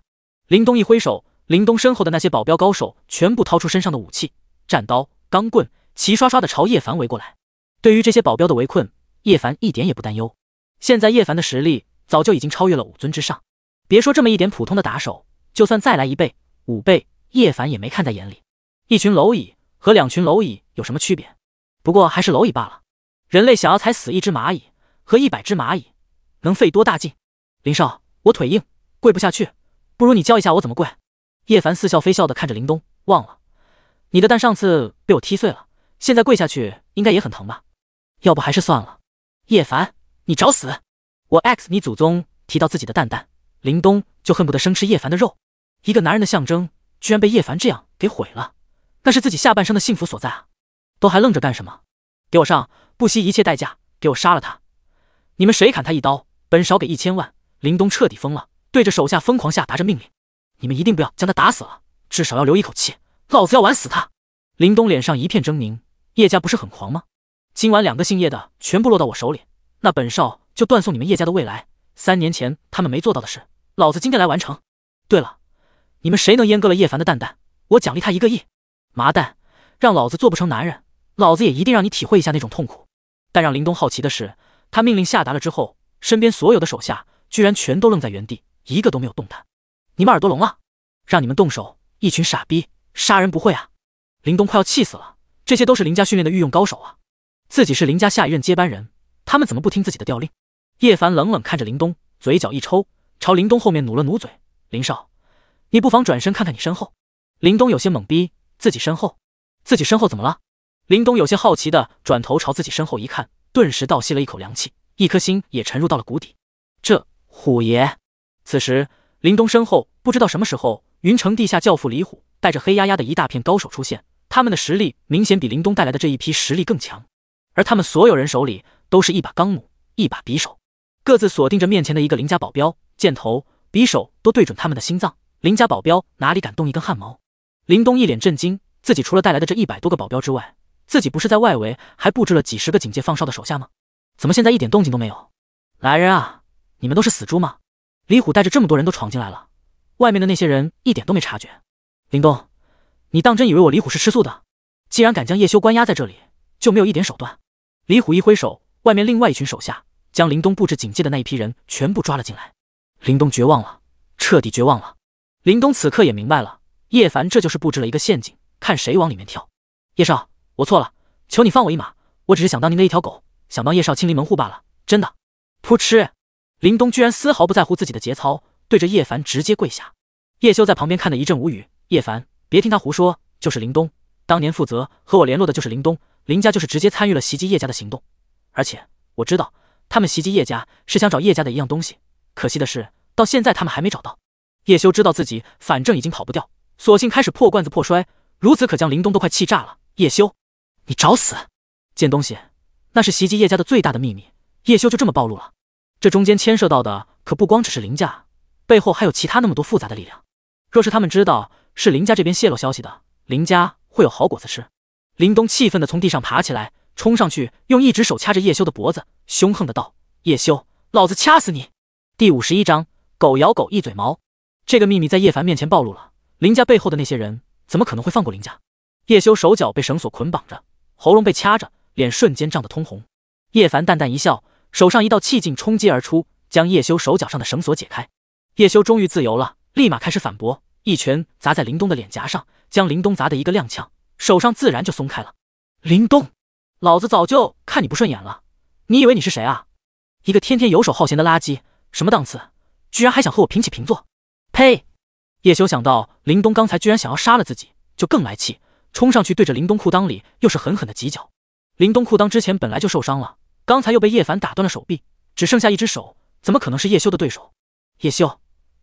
林东一挥手，林东身后的那些保镖高手全部掏出身上的武器，战刀、钢棍。齐刷刷的朝叶凡围过来，对于这些保镖的围困，叶凡一点也不担忧。现在叶凡的实力早就已经超越了武尊之上，别说这么一点普通的打手，就算再来一倍、五倍，叶凡也没看在眼里。一群蝼蚁和两群蝼蚁有什么区别？不过还是蝼蚁罢了。人类想要踩死一只蚂蚁和一百只蚂蚁，能费多大劲？林少，我腿硬，跪不下去，不如你教一下我怎么跪。叶凡似笑非笑的看着林东，忘了，你的蛋上次被我踢碎了。现在跪下去应该也很疼吧？要不还是算了。叶凡，你找死！我 x 你祖宗！提到自己的蛋蛋，林东就恨不得生吃叶凡的肉。一个男人的象征，居然被叶凡这样给毁了，那是自己下半生的幸福所在。啊！都还愣着干什么？给我上！不惜一切代价，给我杀了他！你们谁砍他一刀，本少给一千万！林东彻底疯了，对着手下疯狂下达着命令：你们一定不要将他打死了，至少要留一口气，老子要玩死他！林东脸上一片狰狞。叶家不是很狂吗？今晚两个姓叶的全部落到我手里，那本少就断送你们叶家的未来。三年前他们没做到的事，老子今天来完成。对了，你们谁能阉割了叶凡的蛋蛋，我奖励他一个亿。麻蛋，让老子做不成男人，老子也一定让你体会一下那种痛苦。但让林东好奇的是，他命令下达了之后，身边所有的手下居然全都愣在原地，一个都没有动弹。你们耳朵聋了？让你们动手，一群傻逼，杀人不会啊！林东快要气死了。这些都是林家训练的御用高手啊，自己是林家下一任接班人，他们怎么不听自己的调令？叶凡冷冷看着林东，嘴角一抽，朝林东后面努了努嘴：“林少，你不妨转身看看你身后。”林东有些懵逼，自己身后，自己身后怎么了？林东有些好奇的转头朝自己身后一看，顿时倒吸了一口凉气，一颗心也沉入到了谷底。这虎爷！此时，林东身后不知道什么时候，云城地下教父李虎带着黑压压的一大片高手出现。他们的实力明显比林东带来的这一批实力更强，而他们所有人手里都是一把钢弩，一把匕首，各自锁定着面前的一个林家保镖，箭头、匕首都对准他们的心脏。林家保镖哪里敢动一根汗毛？林东一脸震惊，自己除了带来的这一百多个保镖之外，自己不是在外围还布置了几十个警戒放哨的手下吗？怎么现在一点动静都没有？来人啊！你们都是死猪吗？李虎带着这么多人都闯进来了，外面的那些人一点都没察觉。林东。你当真以为我李虎是吃素的？既然敢将叶修关押在这里，就没有一点手段？李虎一挥手，外面另外一群手下将林东布置警戒的那一批人全部抓了进来。林东绝望了，彻底绝望了。林东此刻也明白了，叶凡这就是布置了一个陷阱，看谁往里面跳。叶少，我错了，求你放我一马，我只是想当您的一条狗，想帮叶少清理门户罢了，真的。噗嗤，林东居然丝毫不在乎自己的节操，对着叶凡直接跪下。叶修在旁边看得一阵无语。叶凡。别听他胡说，就是林东，当年负责和我联络的就是林东，林家就是直接参与了袭击叶家的行动。而且我知道，他们袭击叶家是想找叶家的一样东西，可惜的是，到现在他们还没找到。叶修知道自己反正已经跑不掉，索性开始破罐子破摔，如此可将林东都快气炸了。叶修，你找死！贱东西，那是袭击叶家的最大的秘密，叶修就这么暴露了。这中间牵涉到的可不光只是林家，背后还有其他那么多复杂的力量。若是他们知道是林家这边泄露消息的，林家会有好果子吃。林东气愤的从地上爬起来，冲上去用一只手掐着叶修的脖子，凶横的道：“叶修，老子掐死你！”第五十一章狗咬狗一嘴毛。这个秘密在叶凡面前暴露了，林家背后的那些人怎么可能会放过林家？叶修手脚被绳索捆绑着，喉咙被掐着，脸瞬间涨得通红。叶凡淡淡一笑，手上一道气劲冲击而出，将叶修手脚上的绳索解开。叶修终于自由了。立马开始反驳，一拳砸在林东的脸颊上，将林东砸的一个踉跄，手上自然就松开了。林东，老子早就看你不顺眼了，你以为你是谁啊？一个天天游手好闲的垃圾，什么档次？居然还想和我平起平坐？呸！叶修想到林东刚才居然想要杀了自己，就更来气，冲上去对着林东裤裆里又是狠狠的几脚。林东裤裆之前本来就受伤了，刚才又被叶凡打断了手臂，只剩下一只手，怎么可能是叶修的对手？叶修，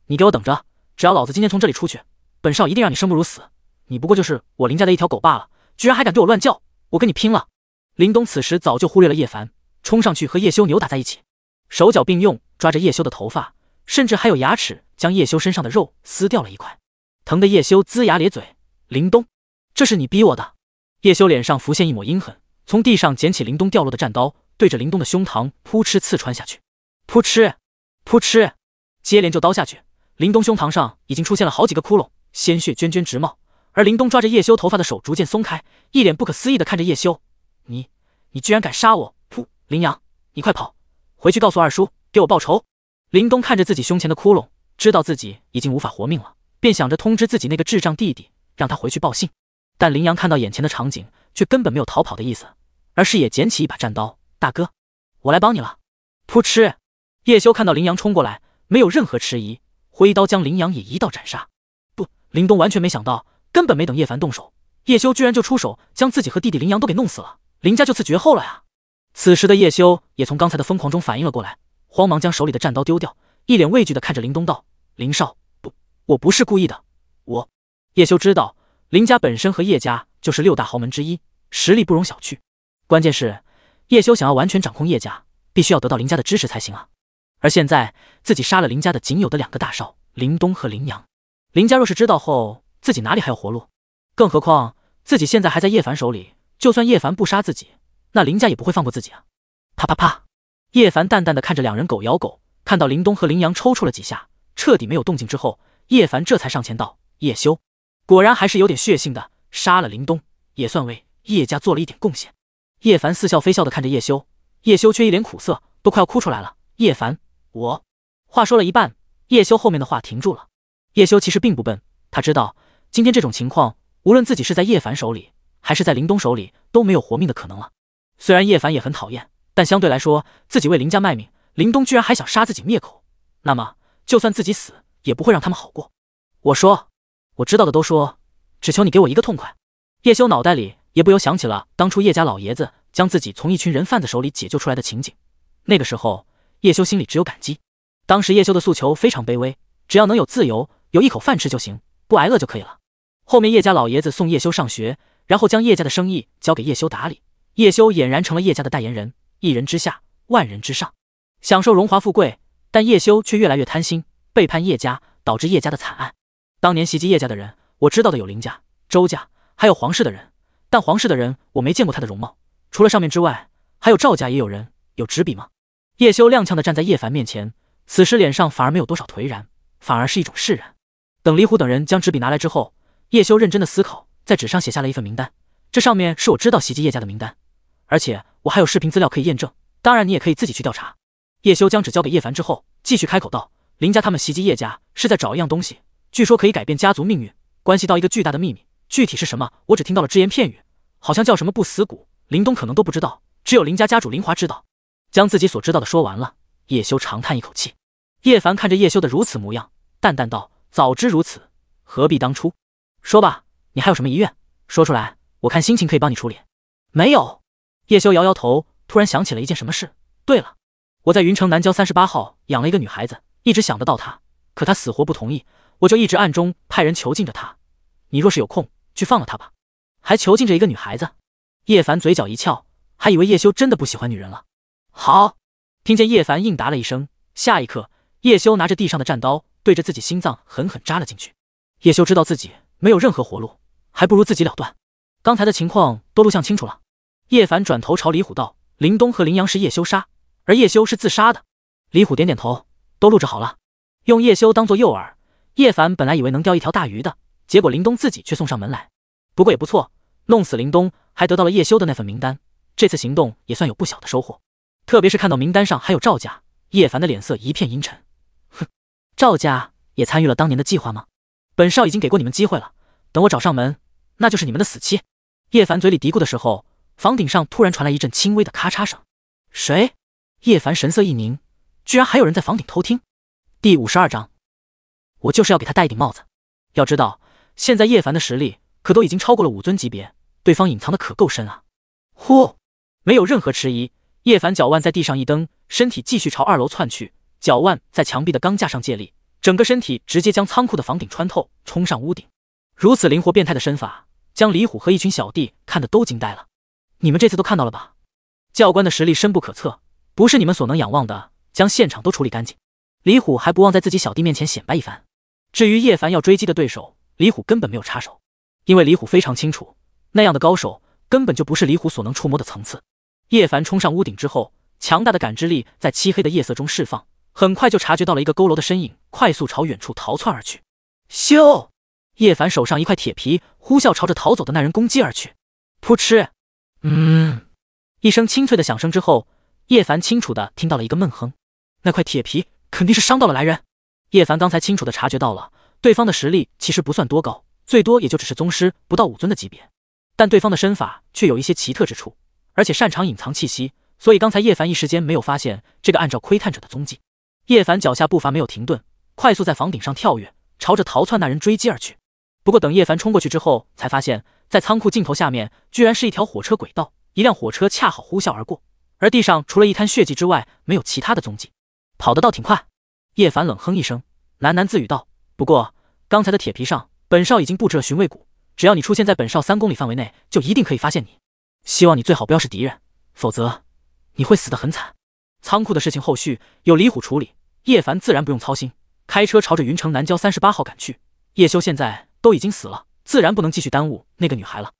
你给我等着！只要老子今天从这里出去，本少一定让你生不如死！你不过就是我林家的一条狗罢了，居然还敢对我乱叫！我跟你拼了！林东此时早就忽略了叶凡，冲上去和叶修扭打在一起，手脚并用抓着叶修的头发，甚至还有牙齿将叶修身上的肉撕掉了一块，疼的叶修龇牙咧嘴。林东，这是你逼我的！叶修脸上浮现一抹阴狠，从地上捡起林东掉落的战刀，对着林东的胸膛扑哧刺穿下去，扑哧，扑哧，接连就刀下去。林东胸膛上已经出现了好几个窟窿，鲜血涓涓直冒，而林东抓着叶修头发的手逐渐松开，一脸不可思议的看着叶修：“你，你居然敢杀我！”“噗，林阳，你快跑，回去告诉二叔，给我报仇！”林东看着自己胸前的窟窿，知道自己已经无法活命了，便想着通知自己那个智障弟弟，让他回去报信。但林阳看到眼前的场景，却根本没有逃跑的意思，而是也捡起一把战刀：“大哥，我来帮你了！”噗嗤，叶修看到林阳冲过来，没有任何迟疑。挥一刀将林阳也一道斩杀，不，林东完全没想到，根本没等叶凡动手，叶修居然就出手将自己和弟弟林阳都给弄死了，林家就此绝后了呀！此时的叶修也从刚才的疯狂中反应了过来，慌忙将手里的战刀丢掉，一脸畏惧的看着林东道：“林少，不，我不是故意的，我……”叶修知道林家本身和叶家就是六大豪门之一，实力不容小觑，关键是叶修想要完全掌控叶家，必须要得到林家的支持才行啊！而现在自己杀了林家的仅有的两个大少林东和林阳，林家若是知道后，自己哪里还有活路？更何况自己现在还在叶凡手里，就算叶凡不杀自己，那林家也不会放过自己啊！啪啪啪！叶凡淡淡的看着两人狗咬狗，看到林东和林阳抽搐了几下，彻底没有动静之后，叶凡这才上前道：“叶修，果然还是有点血性的，杀了林东也算为叶家做了一点贡献。”叶凡似笑非笑的看着叶修，叶修却一脸苦涩，都快要哭出来了。叶凡。我话说了一半，叶修后面的话停住了。叶修其实并不笨，他知道今天这种情况，无论自己是在叶凡手里还是在林东手里，都没有活命的可能了。虽然叶凡也很讨厌，但相对来说，自己为林家卖命，林东居然还想杀自己灭口，那么就算自己死，也不会让他们好过。我说，我知道的都说，只求你给我一个痛快。叶修脑袋里也不由想起了当初叶家老爷子将自己从一群人贩子手里解救出来的情景，那个时候。叶修心里只有感激。当时叶修的诉求非常卑微，只要能有自由，有一口饭吃就行，不挨饿就可以了。后面叶家老爷子送叶修上学，然后将叶家的生意交给叶修打理，叶修俨然成了叶家的代言人，一人之下，万人之上，享受荣华富贵。但叶修却越来越贪心，背叛叶家，导致叶家的惨案。当年袭击叶家的人，我知道的有林家、周家，还有皇室的人。但皇室的人我没见过他的容貌。除了上面之外，还有赵家也有人。有纸笔吗？叶修踉跄的站在叶凡面前，此时脸上反而没有多少颓然，反而是一种释然。等李虎等人将纸笔拿来之后，叶修认真的思考，在纸上写下了一份名单。这上面是我知道袭击叶家的名单，而且我还有视频资料可以验证。当然，你也可以自己去调查。叶修将纸交给叶凡之后，继续开口道：“林家他们袭击叶家，是在找一样东西，据说可以改变家族命运，关系到一个巨大的秘密。具体是什么，我只听到了只言片语，好像叫什么不死骨。林东可能都不知道，只有林家家主林华知道。”将自己所知道的说完了，叶修长叹一口气。叶凡看着叶修的如此模样，淡淡道：“早知如此，何必当初？说吧，你还有什么遗愿？说出来，我看心情可以帮你处理。”没有。叶修摇摇头，突然想起了一件什么事。对了，我在云城南郊三十八号养了一个女孩子，一直想得到她，可她死活不同意，我就一直暗中派人囚禁着她。你若是有空，去放了她吧。还囚禁着一个女孩子？叶凡嘴角一翘，还以为叶修真的不喜欢女人了。好，听见叶凡应答了一声，下一刻，叶修拿着地上的战刀，对着自己心脏狠狠扎了进去。叶修知道自己没有任何活路，还不如自己了断。刚才的情况都录像清楚了。叶凡转头朝李虎道：“林东和林阳是叶修杀，而叶修是自杀的。”李虎点点头，都录制好了。用叶修当做诱饵，叶凡本来以为能钓一条大鱼的，结果林东自己却送上门来。不过也不错，弄死林东还得到了叶修的那份名单，这次行动也算有不小的收获。特别是看到名单上还有赵家，叶凡的脸色一片阴沉。哼，赵家也参与了当年的计划吗？本少已经给过你们机会了，等我找上门，那就是你们的死期。叶凡嘴里嘀咕的时候，房顶上突然传来一阵轻微的咔嚓声。谁？叶凡神色一凝，居然还有人在房顶偷听。第五十二章，我就是要给他戴一顶帽子。要知道，现在叶凡的实力可都已经超过了武尊级别，对方隐藏的可够深啊。呼，没有任何迟疑。叶凡脚腕在地上一蹬，身体继续朝二楼窜去，脚腕在墙壁的钢架上借力，整个身体直接将仓库的房顶穿透，冲上屋顶。如此灵活变态的身法，将李虎和一群小弟看的都惊呆了。你们这次都看到了吧？教官的实力深不可测，不是你们所能仰望的。将现场都处理干净。李虎还不忘在自己小弟面前显摆一番。至于叶凡要追击的对手，李虎根本没有插手，因为李虎非常清楚，那样的高手根本就不是李虎所能触摸的层次。叶凡冲上屋顶之后，强大的感知力在漆黑的夜色中释放，很快就察觉到了一个佝偻的身影，快速朝远处逃窜而去。咻！叶凡手上一块铁皮呼啸朝着逃走的那人攻击而去。扑哧！嗯，一声清脆的响声之后，叶凡清楚的听到了一个闷哼。那块铁皮肯定是伤到了来人。叶凡刚才清楚的察觉到了，对方的实力其实不算多高，最多也就只是宗师，不到武尊的级别。但对方的身法却有一些奇特之处。而且擅长隐藏气息，所以刚才叶凡一时间没有发现这个按照窥探者的踪迹。叶凡脚下步伐没有停顿，快速在房顶上跳跃，朝着逃窜那人追击而去。不过等叶凡冲过去之后，才发现在仓库尽头下面居然是一条火车轨道，一辆火车恰好呼啸而过，而地上除了一滩血迹之外，没有其他的踪迹。跑得倒挺快，叶凡冷哼一声，喃喃自语道：“不过刚才的铁皮上，本少已经布置了寻味谷，只要你出现在本少三公里范围内，就一定可以发现你。”希望你最好不要是敌人，否则你会死得很惨。仓库的事情后续由李虎处理，叶凡自然不用操心。开车朝着云城南郊三十八号赶去。叶修现在都已经死了，自然不能继续耽误那个女孩了。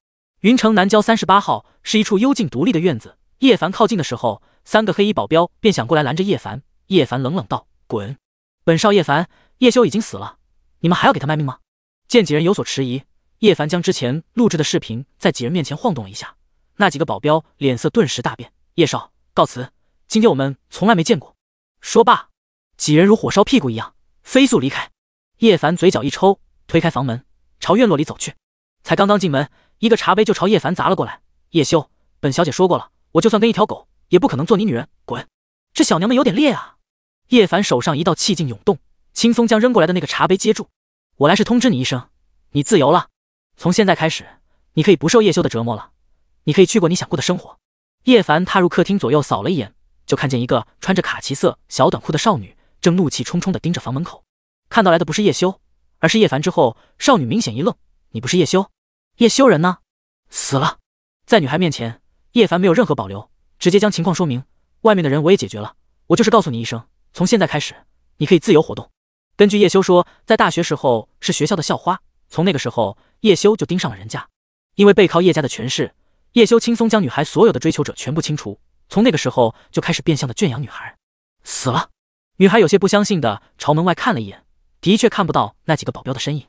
云城南郊三十八号是一处幽静独立的院子。叶凡靠近的时候，三个黑衣保镖便想过来拦着叶凡。叶凡冷冷道：“滚！本少叶凡，叶修已经死了，你们还要给他卖命吗？”见几人有所迟疑，叶凡将之前录制的视频在几人面前晃动了一下。那几个保镖脸色顿时大变，叶少告辞。今天我们从来没见过。说罢，几人如火烧屁股一样飞速离开。叶凡嘴角一抽，推开房门，朝院落里走去。才刚刚进门，一个茶杯就朝叶凡砸了过来。叶修，本小姐说过了，我就算跟一条狗也不可能做你女人，滚！这小娘们有点烈啊。叶凡手上一道气劲涌动，轻松将扔过来的那个茶杯接住。我来是通知你一声，你自由了。从现在开始，你可以不受叶修的折磨了。你可以去过你想过的生活。叶凡踏入客厅，左右扫了一眼，就看见一个穿着卡其色小短裤的少女，正怒气冲冲的盯着房门口。看到来的不是叶修，而是叶凡之后，少女明显一愣：“你不是叶修？叶修人呢？死了？”在女孩面前，叶凡没有任何保留，直接将情况说明：“外面的人我也解决了，我就是告诉你一声，从现在开始，你可以自由活动。”根据叶修说，在大学时候是学校的校花，从那个时候叶修就盯上了人家，因为背靠叶家的权势。叶修轻松将女孩所有的追求者全部清除，从那个时候就开始变相的圈养女孩。死了，女孩有些不相信的朝门外看了一眼，的确看不到那几个保镖的身影。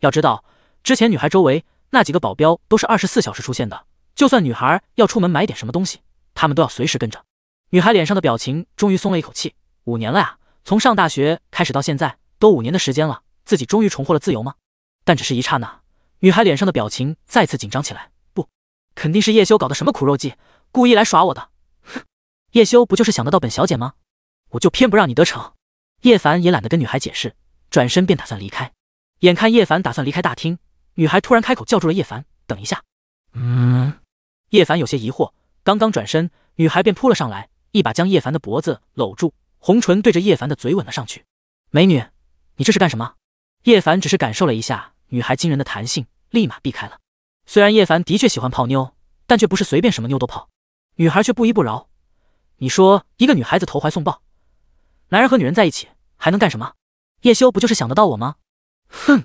要知道，之前女孩周围那几个保镖都是二十四小时出现的，就算女孩要出门买点什么东西，他们都要随时跟着。女孩脸上的表情终于松了一口气，五年了呀，从上大学开始到现在都五年的时间了，自己终于重获了自由吗？但只是一刹那，女孩脸上的表情再次紧张起来。肯定是叶修搞的什么苦肉计，故意来耍我的。哼，叶修不就是想得到本小姐吗？我就偏不让你得逞。叶凡也懒得跟女孩解释，转身便打算离开。眼看叶凡打算离开大厅，女孩突然开口叫住了叶凡：“等一下。”嗯。叶凡有些疑惑，刚刚转身，女孩便扑了上来，一把将叶凡的脖子搂住，红唇对着叶凡的嘴吻了上去。美女，你这是干什么？叶凡只是感受了一下女孩惊人的弹性，立马避开了。虽然叶凡的确喜欢泡妞，但却不是随便什么妞都泡。女孩却不依不饶，你说一个女孩子投怀送抱，男人和女人在一起还能干什么？叶修不就是想得到我吗？哼，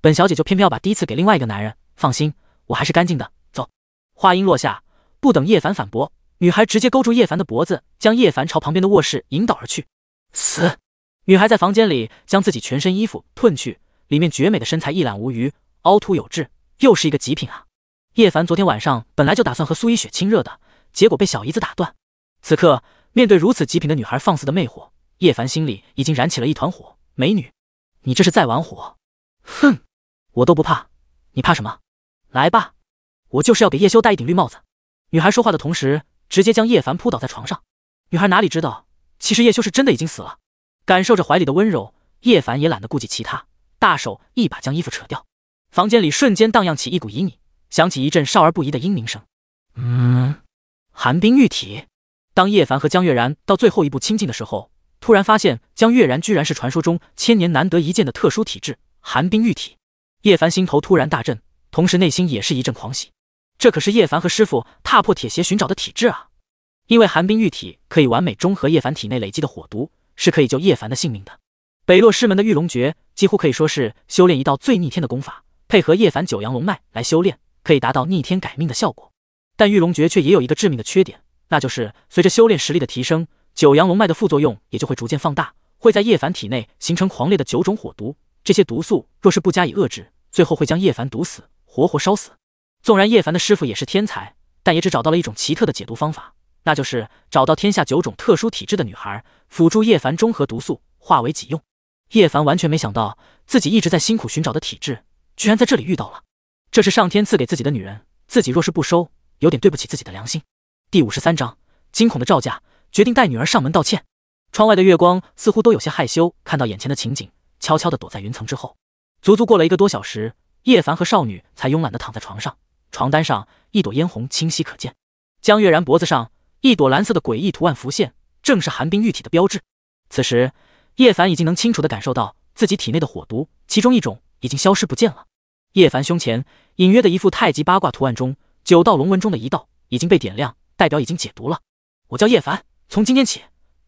本小姐就偏偏要把第一次给另外一个男人。放心，我还是干净的。走。话音落下，不等叶凡反驳，女孩直接勾住叶凡的脖子，将叶凡朝旁边的卧室引导而去。死！女孩在房间里将自己全身衣服褪去，里面绝美的身材一览无余，凹凸有致。又是一个极品啊！叶凡昨天晚上本来就打算和苏一雪亲热的，结果被小姨子打断。此刻面对如此极品的女孩放肆的魅惑，叶凡心里已经燃起了一团火。美女，你这是在玩火！哼，我都不怕，你怕什么？来吧，我就是要给叶修戴一顶绿帽子。女孩说话的同时，直接将叶凡扑倒在床上。女孩哪里知道，其实叶修是真的已经死了。感受着怀里的温柔，叶凡也懒得顾及其他，大手一把将衣服扯掉。房间里瞬间荡漾起一股旖旎，响起一阵少儿不宜的嘤鸣声。嗯，寒冰玉体。当叶凡和江月然到最后一步亲近的时候，突然发现江月然居然是传说中千年难得一见的特殊体质——寒冰玉体。叶凡心头突然大震，同时内心也是一阵狂喜。这可是叶凡和师傅踏破铁鞋寻找的体质啊！因为寒冰玉体可以完美中和叶凡体内累积的火毒，是可以救叶凡的性命的。北落师门的玉龙诀几乎可以说是修炼一道最逆天的功法。配合叶凡九阳龙脉来修炼，可以达到逆天改命的效果。但玉龙诀却也有一个致命的缺点，那就是随着修炼实力的提升，九阳龙脉的副作用也就会逐渐放大，会在叶凡体内形成狂烈的九种火毒。这些毒素若是不加以遏制，最后会将叶凡毒死，活活烧死。纵然叶凡的师傅也是天才，但也只找到了一种奇特的解毒方法，那就是找到天下九种特殊体质的女孩，辅助叶凡中和毒素，化为己用。叶凡完全没想到，自己一直在辛苦寻找的体质。居然在这里遇到了，这是上天赐给自己的女人，自己若是不收，有点对不起自己的良心。第五十三章，惊恐的赵家决定带女儿上门道歉。窗外的月光似乎都有些害羞，看到眼前的情景，悄悄的躲在云层之后。足足过了一个多小时，叶凡和少女才慵懒的躺在床上，床单上一朵嫣红清晰可见。江月然脖子上一朵蓝色的诡异图案浮现，正是寒冰玉体的标志。此时，叶凡已经能清楚的感受到自己体内的火毒，其中一种。已经消失不见了。叶凡胸前隐约的一副太极八卦图案中，九道龙纹中的一道已经被点亮，代表已经解毒了。我叫叶凡，从今天起，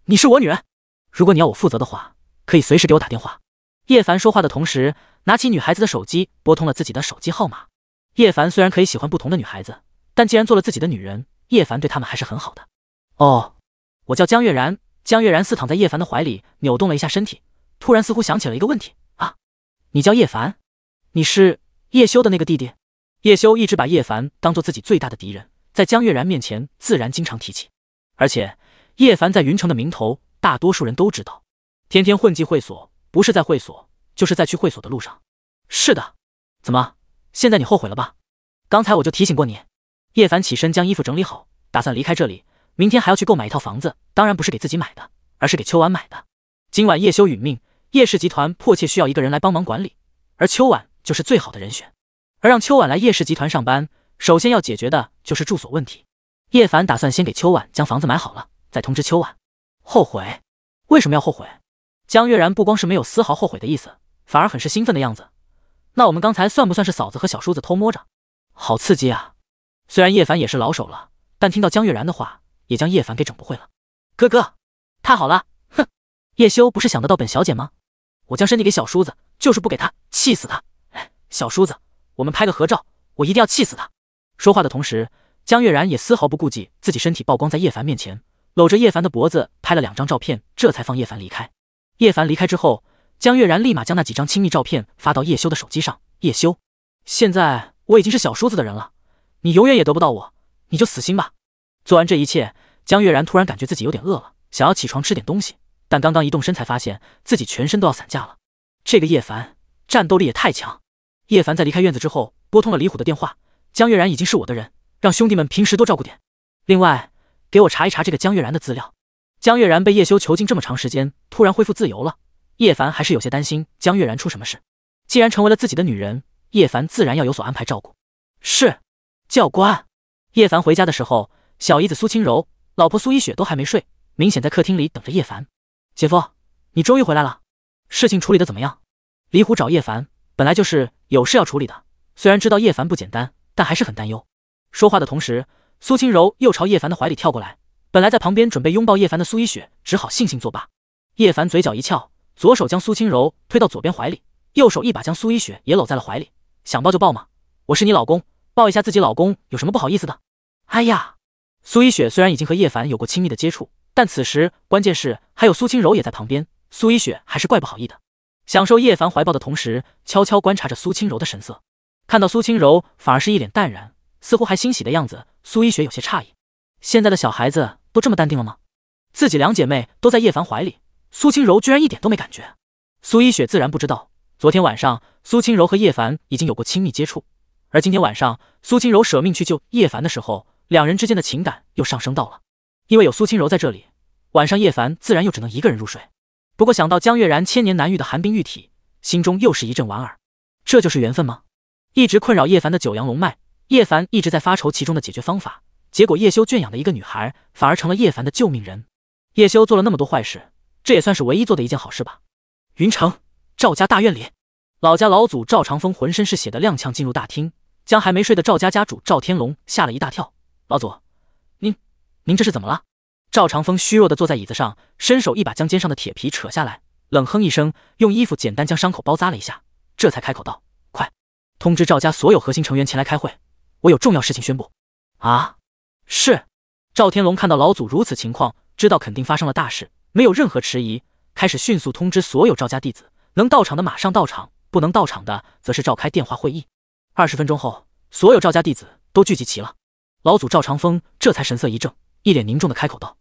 你是我女人。如果你要我负责的话，可以随时给我打电话。叶凡说话的同时，拿起女孩子的手机拨通了自己的手机号码。叶凡虽然可以喜欢不同的女孩子，但既然做了自己的女人，叶凡对他们还是很好的。哦，我叫江月然。江月然似躺在叶凡的怀里，扭动了一下身体，突然似乎想起了一个问题。你叫叶凡，你是叶修的那个弟弟。叶修一直把叶凡当做自己最大的敌人，在江月然面前自然经常提起。而且叶凡在云城的名头，大多数人都知道，天天混迹会所，不是在会所，就是在去会所的路上。是的，怎么，现在你后悔了吧？刚才我就提醒过你。叶凡起身将衣服整理好，打算离开这里。明天还要去购买一套房子，当然不是给自己买的，而是给秋婉买的。今晚叶修殒命。叶氏集团迫切需要一个人来帮忙管理，而秋婉就是最好的人选。而让秋婉来叶氏集团上班，首先要解决的就是住所问题。叶凡打算先给秋婉将房子买好了，再通知秋婉。后悔？为什么要后悔？江月然不光是没有丝毫后悔的意思，反而很是兴奋的样子。那我们刚才算不算是嫂子和小叔子偷摸着？好刺激啊！虽然叶凡也是老手了，但听到江月然的话，也将叶凡给整不会了。哥哥，太好了！哼，叶修不是想得到本小姐吗？我将身体给小叔子，就是不给他，气死他！哎，小叔子，我们拍个合照，我一定要气死他！说话的同时，江月然也丝毫不顾忌自己身体曝光在叶凡面前，搂着叶凡的脖子拍了两张照片，这才放叶凡离开。叶凡离开之后，江月然立马将那几张亲密照片发到叶修的手机上。叶修，现在我已经是小叔子的人了，你永远也得不到我，你就死心吧！做完这一切，江月然突然感觉自己有点饿了，想要起床吃点东西。但刚刚一动身，才发现自己全身都要散架了。这个叶凡战斗力也太强。叶凡在离开院子之后，拨通了李虎的电话。江月然已经是我的人，让兄弟们平时多照顾点。另外，给我查一查这个江月然的资料。江月然被叶修囚禁这么长时间，突然恢复自由了，叶凡还是有些担心江月然出什么事。既然成为了自己的女人，叶凡自然要有所安排照顾。是，教官。叶凡回家的时候，小姨子苏清柔、老婆苏一雪都还没睡，明显在客厅里等着叶凡。姐夫，你终于回来了，事情处理的怎么样？李虎找叶凡本来就是有事要处理的，虽然知道叶凡不简单，但还是很担忧。说话的同时，苏轻柔又朝叶凡的怀里跳过来。本来在旁边准备拥抱叶凡的苏一雪只好悻悻作罢。叶凡嘴角一翘，左手将苏轻柔推到左边怀里，右手一把将苏一雪也搂在了怀里。想抱就抱嘛，我是你老公，抱一下自己老公有什么不好意思的？哎呀，苏一雪虽然已经和叶凡有过亲密的接触。但此时，关键是还有苏清柔也在旁边，苏一雪还是怪不好意的。享受叶凡怀抱的同时，悄悄观察着苏清柔的神色。看到苏清柔反而是一脸淡然，似乎还欣喜的样子，苏一雪有些诧异：现在的小孩子都这么淡定了吗？自己两姐妹都在叶凡怀里，苏清柔居然一点都没感觉。苏一雪自然不知道，昨天晚上苏清柔和叶凡已经有过亲密接触，而今天晚上苏清柔舍命去救叶凡的时候，两人之间的情感又上升到了。因为有苏轻柔在这里，晚上叶凡自然又只能一个人入睡。不过想到江月然千年难遇的寒冰玉体，心中又是一阵莞尔。这就是缘分吗？一直困扰叶凡的九阳龙脉，叶凡一直在发愁其中的解决方法。结果叶修圈养的一个女孩，反而成了叶凡的救命人。叶修做了那么多坏事，这也算是唯一做的一件好事吧。云城赵家大院里，老家老祖赵长风浑身是血的踉跄进入大厅，将还没睡的赵家家主赵天龙吓了一大跳。老祖，您。您这是怎么了？赵长风虚弱地坐在椅子上，伸手一把将肩上的铁皮扯下来，冷哼一声，用衣服简单将伤口包扎了一下，这才开口道：“快通知赵家所有核心成员前来开会，我有重要事情宣布。”啊！是。赵天龙看到老祖如此情况，知道肯定发生了大事，没有任何迟疑，开始迅速通知所有赵家弟子，能到场的马上到场，不能到场的则是召开电话会议。二十分钟后，所有赵家弟子都聚集齐了，老祖赵长风这才神色一正。一脸凝重的开口道：“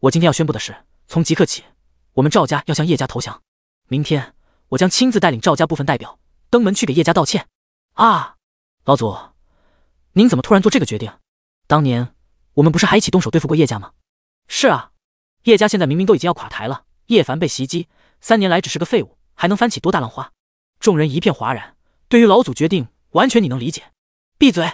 我今天要宣布的是，从即刻起，我们赵家要向叶家投降。明天，我将亲自带领赵家部分代表登门去给叶家道歉。”啊，老祖，您怎么突然做这个决定？当年我们不是还一起动手对付过叶家吗？是啊，叶家现在明明都已经要垮台了，叶凡被袭击三年来只是个废物，还能翻起多大浪花？众人一片哗然，对于老祖决定完全你能理解。闭嘴！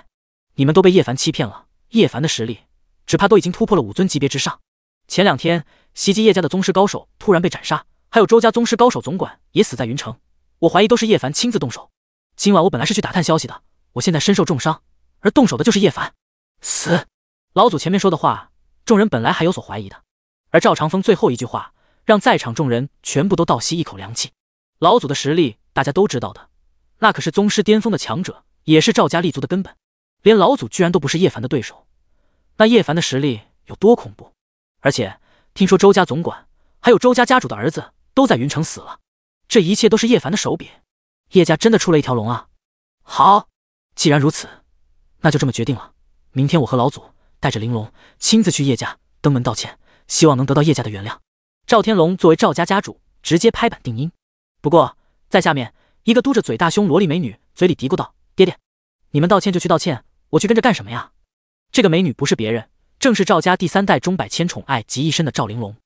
你们都被叶凡欺骗了，叶凡的实力。只怕都已经突破了武尊级别之上。前两天袭击叶家的宗师高手突然被斩杀，还有周家宗师高手总管也死在云城。我怀疑都是叶凡亲自动手。今晚我本来是去打探消息的，我现在身受重伤，而动手的就是叶凡。死！老祖前面说的话，众人本来还有所怀疑的，而赵长风最后一句话，让在场众人全部都倒吸一口凉气。老祖的实力大家都知道的，那可是宗师巅峰的强者，也是赵家立足的根本。连老祖居然都不是叶凡的对手。那叶凡的实力有多恐怖？而且听说周家总管还有周家家主的儿子都在云城死了，这一切都是叶凡的手笔。叶家真的出了一条龙啊！好，既然如此，那就这么决定了。明天我和老祖带着玲珑亲自去叶家登门道歉，希望能得到叶家的原谅。赵天龙作为赵家家主，直接拍板定音。不过在下面，一个嘟着嘴大胸萝莉美女嘴里嘀咕道：“爹爹，你们道歉就去道歉，我去跟着干什么呀？”这个美女不是别人，正是赵家第三代钟百千宠爱及一身的赵玲珑。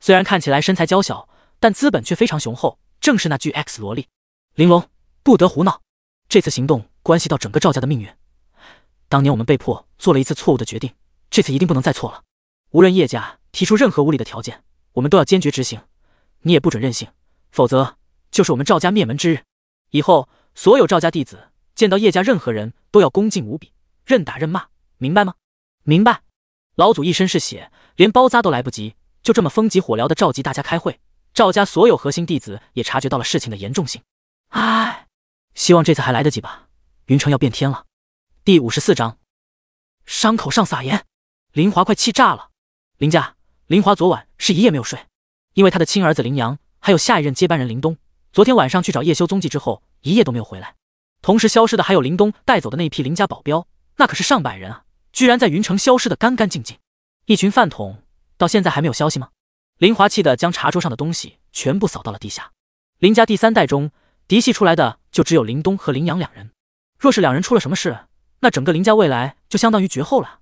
虽然看起来身材娇小，但资本却非常雄厚，正是那句 X 萝莉。玲珑，不得胡闹！这次行动关系到整个赵家的命运。当年我们被迫做了一次错误的决定，这次一定不能再错了。无论叶家提出任何无理的条件，我们都要坚决执行。你也不准任性，否则就是我们赵家灭门之日。以后所有赵家弟子见到叶家任何人，都要恭敬无比，任打任骂。明白吗？明白。老祖一身是血，连包扎都来不及，就这么风急火燎的召集大家开会。赵家所有核心弟子也察觉到了事情的严重性。唉，希望这次还来得及吧。云城要变天了。第五十四章：伤口上撒盐。林华快气炸了。林家，林华昨晚是一夜没有睡，因为他的亲儿子林阳，还有下一任接班人林东，昨天晚上去找叶修踪迹之后，一夜都没有回来。同时消失的还有林东带走的那一批林家保镖，那可是上百人啊。居然在云城消失的干干净净，一群饭桶，到现在还没有消息吗？林华气得将茶桌上的东西全部扫到了地下。林家第三代中，嫡系出来的就只有林东和林阳两人，若是两人出了什么事，那整个林家未来就相当于绝后了。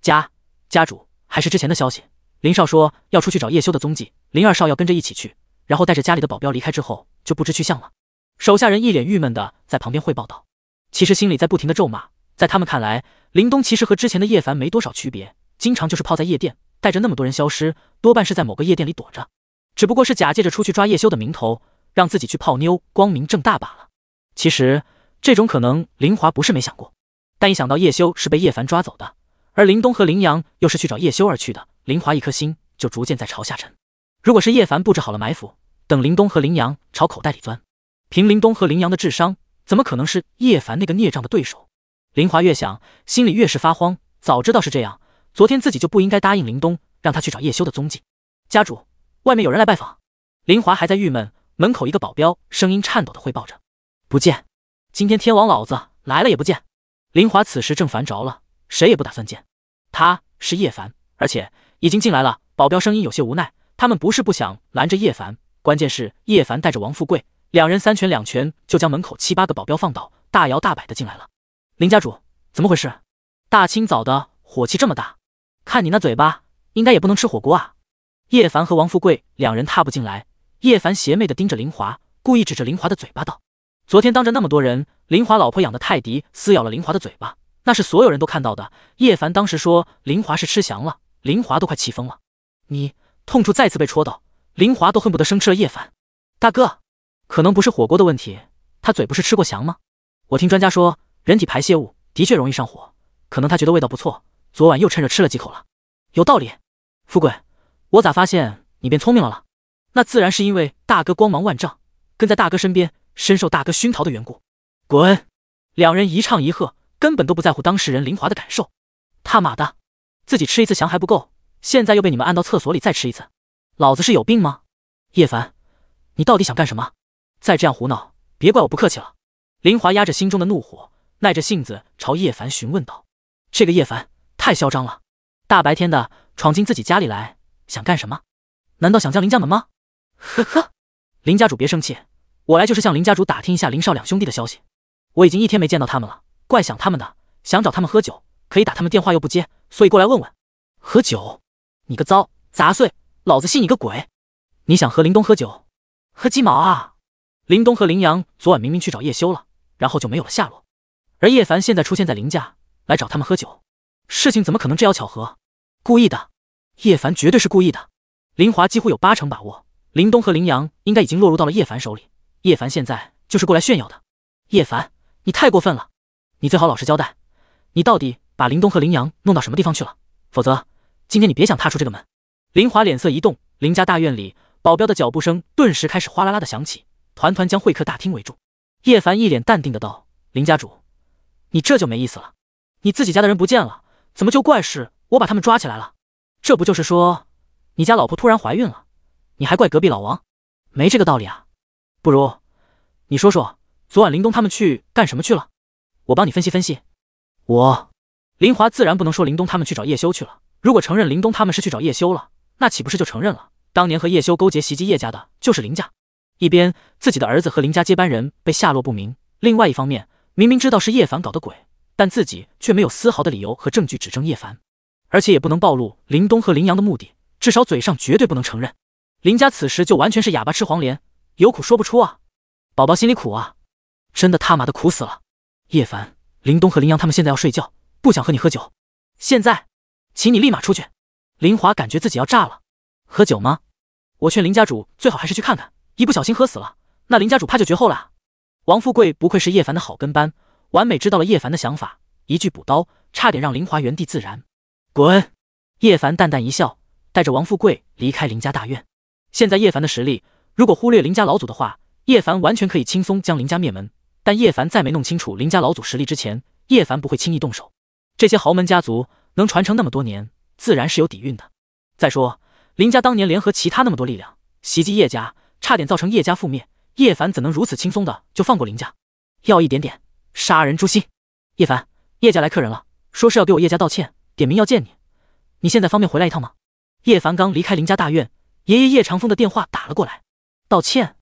家家主还是之前的消息，林少说要出去找叶修的踪迹，林二少要跟着一起去，然后带着家里的保镖离开之后就不知去向了。手下人一脸郁闷的在旁边汇报道，其实心里在不停的咒骂，在他们看来。林东其实和之前的叶凡没多少区别，经常就是泡在夜店，带着那么多人消失，多半是在某个夜店里躲着，只不过是假借着出去抓叶修的名头，让自己去泡妞，光明正大罢了。其实这种可能，林华不是没想过，但一想到叶修是被叶凡抓走的，而林东和林阳又是去找叶修而去的，林华一颗心就逐渐在朝下沉。如果是叶凡布置好了埋伏，等林东和林阳朝口袋里钻，凭林东和林阳的智商，怎么可能是叶凡那个孽障的对手？林华越想，心里越是发慌。早知道是这样，昨天自己就不应该答应林东，让他去找叶修的踪迹。家主，外面有人来拜访。林华还在郁闷，门口一个保镖声音颤抖的汇报着，不见。今天天王老子来了也不见。林华此时正烦着了，谁也不打算见。他是叶凡，而且已经进来了。保镖声音有些无奈，他们不是不想拦着叶凡，关键是叶凡带着王富贵，两人三拳两拳就将门口七八个保镖放倒，大摇大摆的进来了。林家主，怎么回事？大清早的火气这么大，看你那嘴巴，应该也不能吃火锅啊！叶凡和王富贵两人踏步进来，叶凡邪魅的盯着林华，故意指着林华的嘴巴道：“昨天当着那么多人，林华老婆养的泰迪撕咬了林华的嘴巴，那是所有人都看到的。叶凡当时说林华是吃翔了，林华都快气疯了。你痛处再次被戳到，林华都恨不得生吃了叶凡。大哥，可能不是火锅的问题，他嘴不是吃过翔吗？我听专家说。”人体排泄物的确容易上火，可能他觉得味道不错，昨晚又趁热吃了几口了。有道理，富贵，我咋发现你变聪明了了？那自然是因为大哥光芒万丈，跟在大哥身边，深受大哥熏陶的缘故。滚！两人一唱一和，根本都不在乎当事人林华的感受。他妈的，自己吃一次翔还不够，现在又被你们按到厕所里再吃一次，老子是有病吗？叶凡，你到底想干什么？再这样胡闹，别怪我不客气了。林华压着心中的怒火。耐着性子朝叶凡询问道：“这个叶凡太嚣张了，大白天的闯进自己家里来，想干什么？难道想将林家门吗？”“呵呵，林家主别生气，我来就是向林家主打听一下林少两兄弟的消息。我已经一天没见到他们了，怪想他们的，想找他们喝酒，可以打他们电话又不接，所以过来问问。”“喝酒？你个糟杂碎，老子信你个鬼！你想和林东喝酒？喝鸡毛啊！林东和林阳昨晚明明去找叶修了，然后就没有了下落。”而叶凡现在出现在林家来找他们喝酒，事情怎么可能这样巧合？故意的，叶凡绝对是故意的。林华几乎有八成把握，林东和林阳应该已经落入到了叶凡手里。叶凡现在就是过来炫耀的。叶凡，你太过分了，你最好老实交代，你到底把林东和林阳弄到什么地方去了？否则今天你别想踏出这个门。林华脸色一动，林家大院里保镖的脚步声顿时开始哗啦啦的响起，团团将会客大厅围住。叶凡一脸淡定的道：“林家主。”你这就没意思了，你自己家的人不见了，怎么就怪是我把他们抓起来了？这不就是说你家老婆突然怀孕了，你还怪隔壁老王？没这个道理啊！不如你说说昨晚林东他们去干什么去了？我帮你分析分析。我林华自然不能说林东他们去找叶修去了，如果承认林东他们是去找叶修了，那岂不是就承认了当年和叶修勾结袭击叶家的就是林家？一边自己的儿子和林家接班人被下落不明，另外一方面。明明知道是叶凡搞的鬼，但自己却没有丝毫的理由和证据指证叶凡，而且也不能暴露林东和林阳的目的，至少嘴上绝对不能承认。林家此时就完全是哑巴吃黄连，有苦说不出啊！宝宝心里苦啊，真的他妈的苦死了！叶凡，林东和林阳他们现在要睡觉，不想和你喝酒。现在，请你立马出去。林华感觉自己要炸了。喝酒吗？我劝林家主最好还是去看看，一不小心喝死了，那林家主怕就绝后了。王富贵不愧是叶凡的好跟班，完美知道了叶凡的想法，一句补刀，差点让林华原地自燃。滚！叶凡淡淡一笑，带着王富贵离开林家大院。现在叶凡的实力，如果忽略林家老祖的话，叶凡完全可以轻松将林家灭门。但叶凡在没弄清楚林家老祖实力之前，叶凡不会轻易动手。这些豪门家族能传承那么多年，自然是有底蕴的。再说，林家当年联合其他那么多力量袭击叶家，差点造成叶家覆灭。叶凡怎能如此轻松的就放过林家？要一点点杀人诛心。叶凡，叶家来客人了，说是要给我叶家道歉，点名要见你。你现在方便回来一趟吗？叶凡刚离开林家大院，爷爷叶长风的电话打了过来。道歉？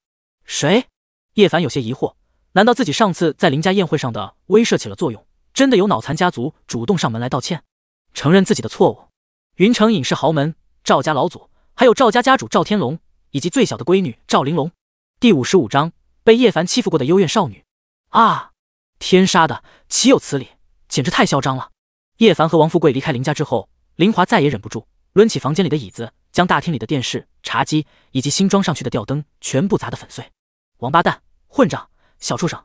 谁？叶凡有些疑惑，难道自己上次在林家宴会上的威慑起了作用？真的有脑残家族主动上门来道歉，承认自己的错误？云城隐视豪门赵家老祖，还有赵家家主赵天龙，以及最小的闺女赵玲珑。第五十五章被叶凡欺负过的幽怨少女啊！天杀的，岂有此理，简直太嚣张了！叶凡和王富贵离开林家之后，林华再也忍不住，抡起房间里的椅子，将大厅里的电视、茶几以及新装上去的吊灯全部砸得粉碎。王八蛋，混账，小畜生，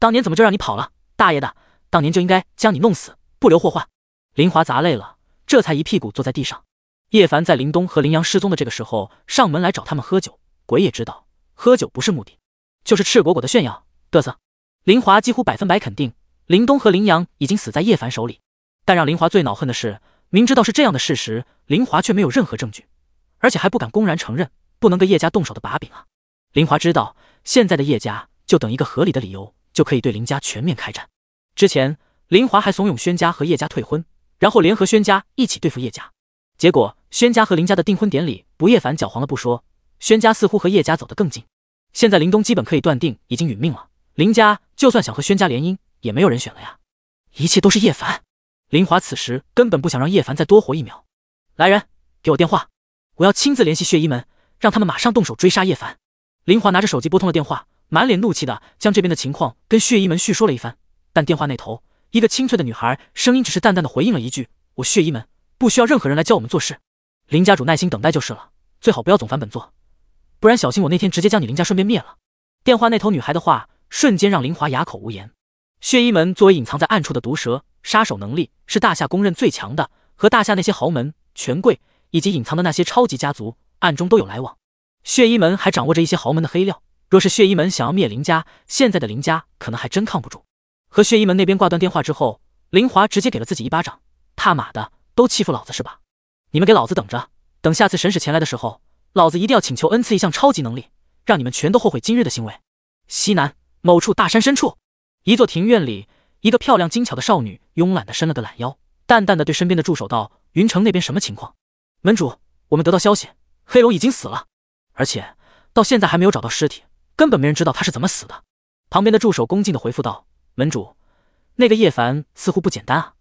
当年怎么就让你跑了？大爷的，当年就应该将你弄死，不留祸患！林华砸累了，这才一屁股坐在地上。叶凡在林东和林阳失踪的这个时候上门来找他们喝酒，鬼也知道。喝酒不是目的，就是赤果果的炫耀得瑟。林华几乎百分百肯定林东和林阳已经死在叶凡手里，但让林华最恼恨的是，明知道是这样的事实，林华却没有任何证据，而且还不敢公然承认，不能跟叶家动手的把柄啊！林华知道，现在的叶家就等一个合理的理由，就可以对林家全面开战。之前林华还怂恿宣家和叶家退婚，然后联合宣家一起对付叶家，结果宣家和林家的订婚典礼不叶凡搅黄了不说。轩家似乎和叶家走得更近，现在林东基本可以断定已经殒命了。林家就算想和轩家联姻，也没有人选了呀。一切都是叶凡。林华此时根本不想让叶凡再多活一秒。来人，给我电话，我要亲自联系血衣门，让他们马上动手追杀叶凡。林华拿着手机拨通了电话，满脸怒气的将这边的情况跟血衣门叙说了一番。但电话那头，一个清脆的女孩声音只是淡淡的回应了一句：“我血衣门不需要任何人来教我们做事，林家主耐心等待就是了，最好不要总烦本座。”不然小心我那天直接将你林家顺便灭了。电话那头女孩的话瞬间让林华哑口无言。血衣门作为隐藏在暗处的毒蛇，杀手能力是大夏公认最强的，和大夏那些豪门、权贵以及隐藏的那些超级家族暗中都有来往。血衣门还掌握着一些豪门的黑料，若是血衣门想要灭林家，现在的林家可能还真抗不住。和血衣门那边挂断电话之后，林华直接给了自己一巴掌，踏马的都欺负老子是吧？你们给老子等着，等下次神使前来的时候。老子一定要请求恩赐一项超级能力，让你们全都后悔今日的行为。西南某处大山深处，一座庭院里，一个漂亮精巧的少女慵懒的伸了个懒腰，淡淡的对身边的助手道：“云城那边什么情况？”门主，我们得到消息，黑龙已经死了，而且到现在还没有找到尸体，根本没人知道他是怎么死的。旁边的助手恭敬的回复道：“门主，那个叶凡似乎不简单啊。”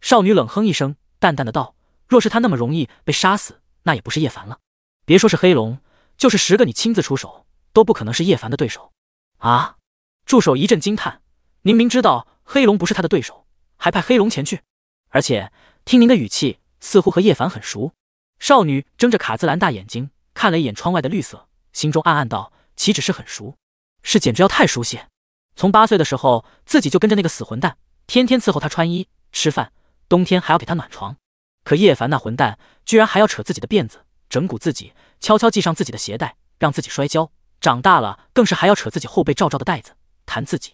少女冷哼一声，淡淡的道：“若是他那么容易被杀死，那也不是叶凡了。”别说是黑龙，就是十个你亲自出手，都不可能是叶凡的对手。啊！助手一阵惊叹。明明知道黑龙不是他的对手，还派黑龙前去。而且听您的语气，似乎和叶凡很熟。少女睁着卡姿兰大眼睛，看了一眼窗外的绿色，心中暗暗道：岂止是很熟，是简直要太熟悉。从八岁的时候，自己就跟着那个死混蛋，天天伺候他穿衣吃饭，冬天还要给他暖床。可叶凡那混蛋，居然还要扯自己的辫子。整蛊自己，悄悄系上自己的鞋带，让自己摔跤。长大了，更是还要扯自己后背罩罩的带子，谈自己。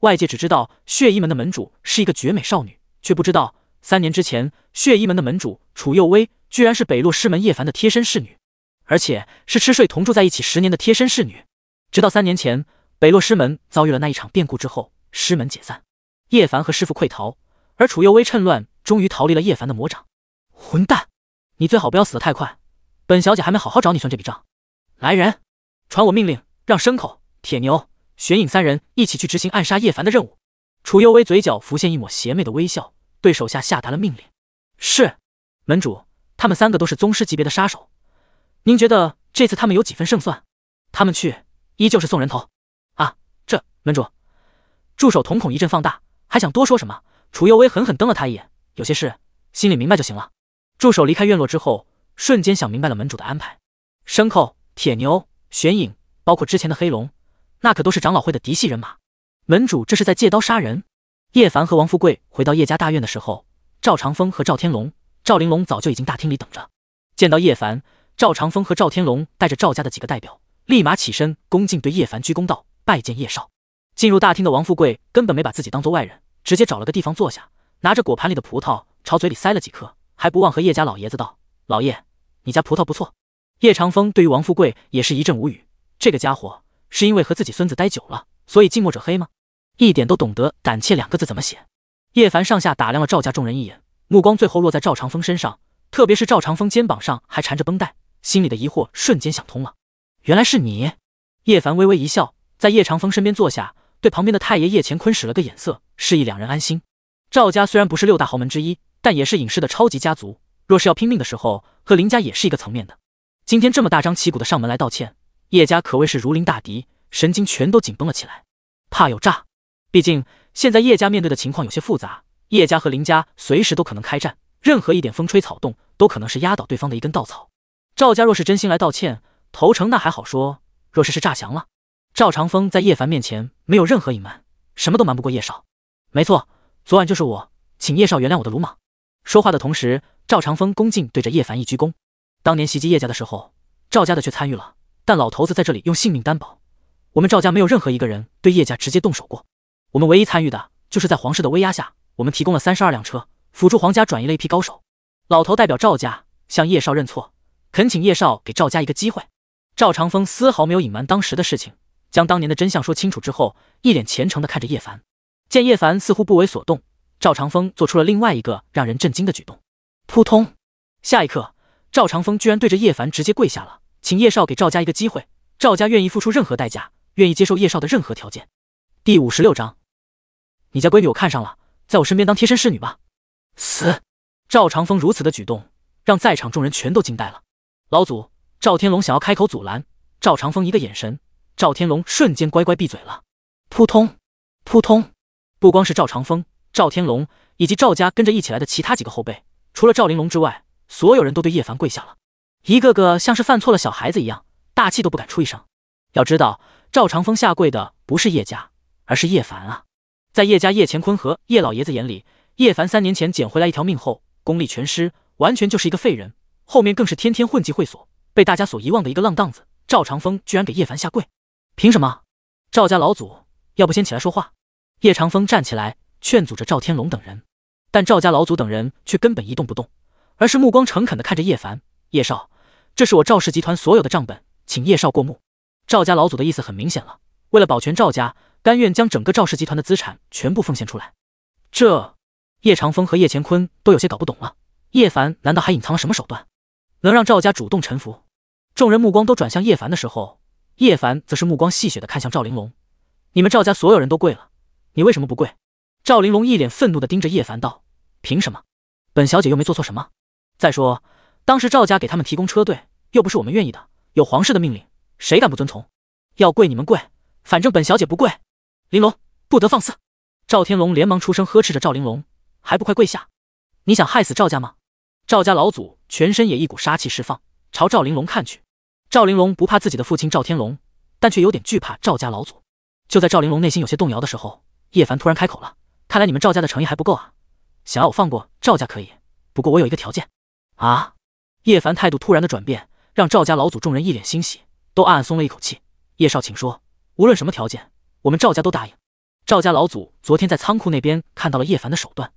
外界只知道血衣门的门主是一个绝美少女，却不知道三年之前，血衣门的门主楚幼薇居然是北洛师门叶凡的贴身侍女，而且是吃睡同住在一起十年的贴身侍女。直到三年前，北洛师门遭遇了那一场变故之后，师门解散，叶凡和师父溃逃，而楚幼薇趁乱终于逃离了叶凡的魔掌。混蛋，你最好不要死得太快。本小姐还没好好找你算这笔账。来人，传我命令，让牲口、铁牛、玄影三人一起去执行暗杀叶凡的任务。楚幽微嘴角浮现一抹邪魅的微笑，对手下下达了命令。是，门主，他们三个都是宗师级别的杀手，您觉得这次他们有几分胜算？他们去依旧是送人头。啊，这门主，助手瞳孔一阵放大，还想多说什么？楚幽微狠狠瞪了他一眼，有些事心里明白就行了。助手离开院落之后。瞬间想明白了门主的安排，牲口、铁牛、玄影，包括之前的黑龙，那可都是长老会的嫡系人马。门主这是在借刀杀人。叶凡和王富贵回到叶家大院的时候，赵长风和赵天龙、赵玲珑早就已经大厅里等着。见到叶凡，赵长风和赵天龙带着赵家的几个代表，立马起身恭敬对叶凡鞠躬道：“拜见叶少。”进入大厅的王富贵根本没把自己当做外人，直接找了个地方坐下，拿着果盘里的葡萄朝嘴里塞了几颗，还不忘和叶家老爷子道：“老叶。”你家葡萄不错。叶长风对于王富贵也是一阵无语，这个家伙是因为和自己孙子待久了，所以近墨者黑吗？一点都懂得胆怯两个字怎么写。叶凡上下打量了赵家众人一眼，目光最后落在赵长风身上，特别是赵长风肩膀上还缠着绷带，心里的疑惑瞬间想通了。原来是你。叶凡微微一笑，在叶长风身边坐下，对旁边的太爷叶乾坤使了个眼色，示意两人安心。赵家虽然不是六大豪门之一，但也是隐世的超级家族。若是要拼命的时候，和林家也是一个层面的。今天这么大张旗鼓的上门来道歉，叶家可谓是如临大敌，神经全都紧绷了起来，怕有诈。毕竟现在叶家面对的情况有些复杂，叶家和林家随时都可能开战，任何一点风吹草动都可能是压倒对方的一根稻草。赵家若是真心来道歉、投诚，那还好说；若是是诈降了，赵长风在叶凡面前没有任何隐瞒，什么都瞒不过叶少。没错，昨晚就是我，请叶少原谅我的鲁莽。说话的同时，赵长风恭敬对着叶凡一鞠躬。当年袭击叶家的时候，赵家的却参与了，但老头子在这里用性命担保，我们赵家没有任何一个人对叶家直接动手过。我们唯一参与的就是在皇室的威压下，我们提供了三十二辆车，辅助皇家转移了一批高手。老头代表赵家向叶少认错，恳请叶少给赵家一个机会。赵长风丝毫没有隐瞒当时的事情，将当年的真相说清楚之后，一脸虔诚的看着叶凡。见叶凡似乎不为所动。赵长风做出了另外一个让人震惊的举动，扑通！下一刻，赵长风居然对着叶凡直接跪下了，请叶少给赵家一个机会，赵家愿意付出任何代价，愿意接受叶少的任何条件。第五十六章，你家闺女我看上了，在我身边当贴身侍女吧。死！赵长风如此的举动，让在场众人全都惊呆了。老祖赵天龙想要开口阻拦，赵长风一个眼神，赵天龙瞬间乖乖闭嘴了。扑通，扑通！不光是赵长风。赵天龙以及赵家跟着一起来的其他几个后辈，除了赵玲珑之外，所有人都对叶凡跪下了，一个个像是犯错了小孩子一样，大气都不敢出一声。要知道，赵长风下跪的不是叶家，而是叶凡啊！在叶家、叶乾坤和叶老爷子眼里，叶凡三年前捡回来一条命后，功力全失，完全就是一个废人，后面更是天天混迹会所，被大家所遗忘的一个浪荡子。赵长风居然给叶凡下跪，凭什么？赵家老祖，要不先起来说话？叶长风站起来。劝阻着赵天龙等人，但赵家老祖等人却根本一动不动，而是目光诚恳的看着叶凡。叶少，这是我赵氏集团所有的账本，请叶少过目。赵家老祖的意思很明显了，为了保全赵家，甘愿将整个赵氏集团的资产全部奉献出来。这，叶长风和叶乾坤都有些搞不懂了。叶凡难道还隐藏了什么手段，能让赵家主动臣服？众人目光都转向叶凡的时候，叶凡则是目光戏谑的看向赵玲珑：“你们赵家所有人都跪了，你为什么不跪？”赵玲珑一脸愤怒地盯着叶凡道：“凭什么？本小姐又没做错什么。再说，当时赵家给他们提供车队，又不是我们愿意的。有皇室的命令，谁敢不遵从？要跪你们跪，反正本小姐不跪。玲珑，不得放肆！”赵天龙连忙出声呵斥着赵玲珑：“还不快跪下！你想害死赵家吗？”赵家老祖全身也一股杀气释放，朝赵玲珑看去。赵玲珑不怕自己的父亲赵天龙，但却有点惧怕赵家老祖。就在赵玲珑内心有些动摇的时候，叶凡突然开口了。看来你们赵家的诚意还不够啊！想要我放过赵家可以，不过我有一个条件。啊！叶凡态度突然的转变，让赵家老祖众人一脸欣喜，都暗暗松了一口气。叶少，请说，无论什么条件，我们赵家都答应。赵家老祖昨天在仓库那边看到了叶凡的手段，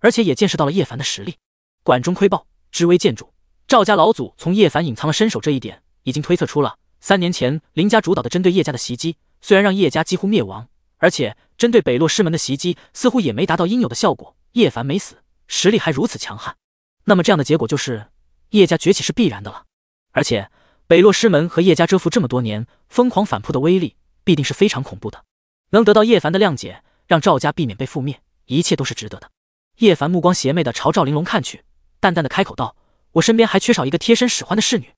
而且也见识到了叶凡的实力。管中窥豹，知微见著。赵家老祖从叶凡隐藏了身手这一点，已经推测出了三年前林家主导的针对叶家的袭击，虽然让叶家几乎灭亡，而且。针对北洛师门的袭击似乎也没达到应有的效果，叶凡没死，实力还如此强悍，那么这样的结果就是叶家崛起是必然的了。而且北洛师门和叶家蛰伏这么多年，疯狂反扑的威力必定是非常恐怖的。能得到叶凡的谅解，让赵家避免被覆灭，一切都是值得的。叶凡目光邪魅的朝赵玲珑看去，淡淡的开口道：“我身边还缺少一个贴身使唤的侍女，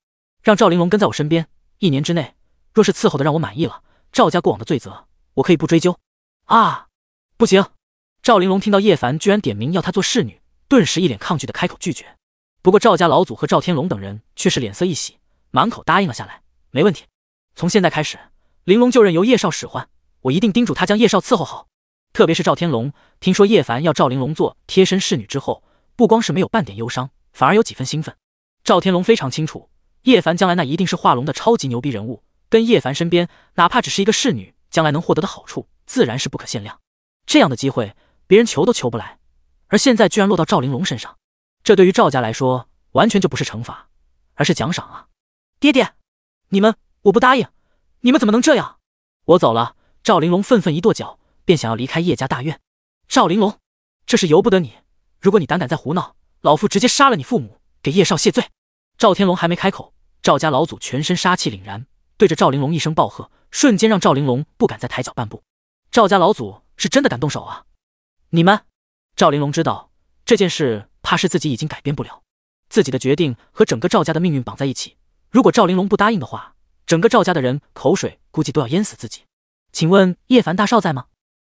让赵玲珑跟在我身边，一年之内，若是伺候的让我满意了，赵家过往的罪责我可以不追究。”啊，不行！赵玲珑听到叶凡居然点名要她做侍女，顿时一脸抗拒的开口拒绝。不过赵家老祖和赵天龙等人却是脸色一喜，满口答应了下来。没问题，从现在开始，玲珑就任由叶少使唤，我一定叮嘱他将叶少伺候好。特别是赵天龙，听说叶凡要赵玲珑做贴身侍女之后，不光是没有半点忧伤，反而有几分兴奋。赵天龙非常清楚，叶凡将来那一定是化龙的超级牛逼人物，跟叶凡身边哪怕只是一个侍女，将来能获得的好处。自然是不可限量，这样的机会别人求都求不来，而现在居然落到赵玲珑身上，这对于赵家来说完全就不是惩罚，而是奖赏啊！爹爹，你们我不答应，你们怎么能这样？我走了！赵玲珑愤愤一跺脚，便想要离开叶家大院。赵玲珑，这事由不得你！如果你胆敢再胡闹，老夫直接杀了你父母，给叶少谢罪！赵天龙还没开口，赵家老祖全身杀气凛然，对着赵玲珑一声暴喝，瞬间让赵玲珑不敢再抬脚半步。赵家老祖是真的敢动手啊！你们，赵玲珑知道这件事，怕是自己已经改变不了自己的决定，和整个赵家的命运绑在一起。如果赵玲珑不答应的话，整个赵家的人口水估计都要淹死自己。请问叶凡大少在吗？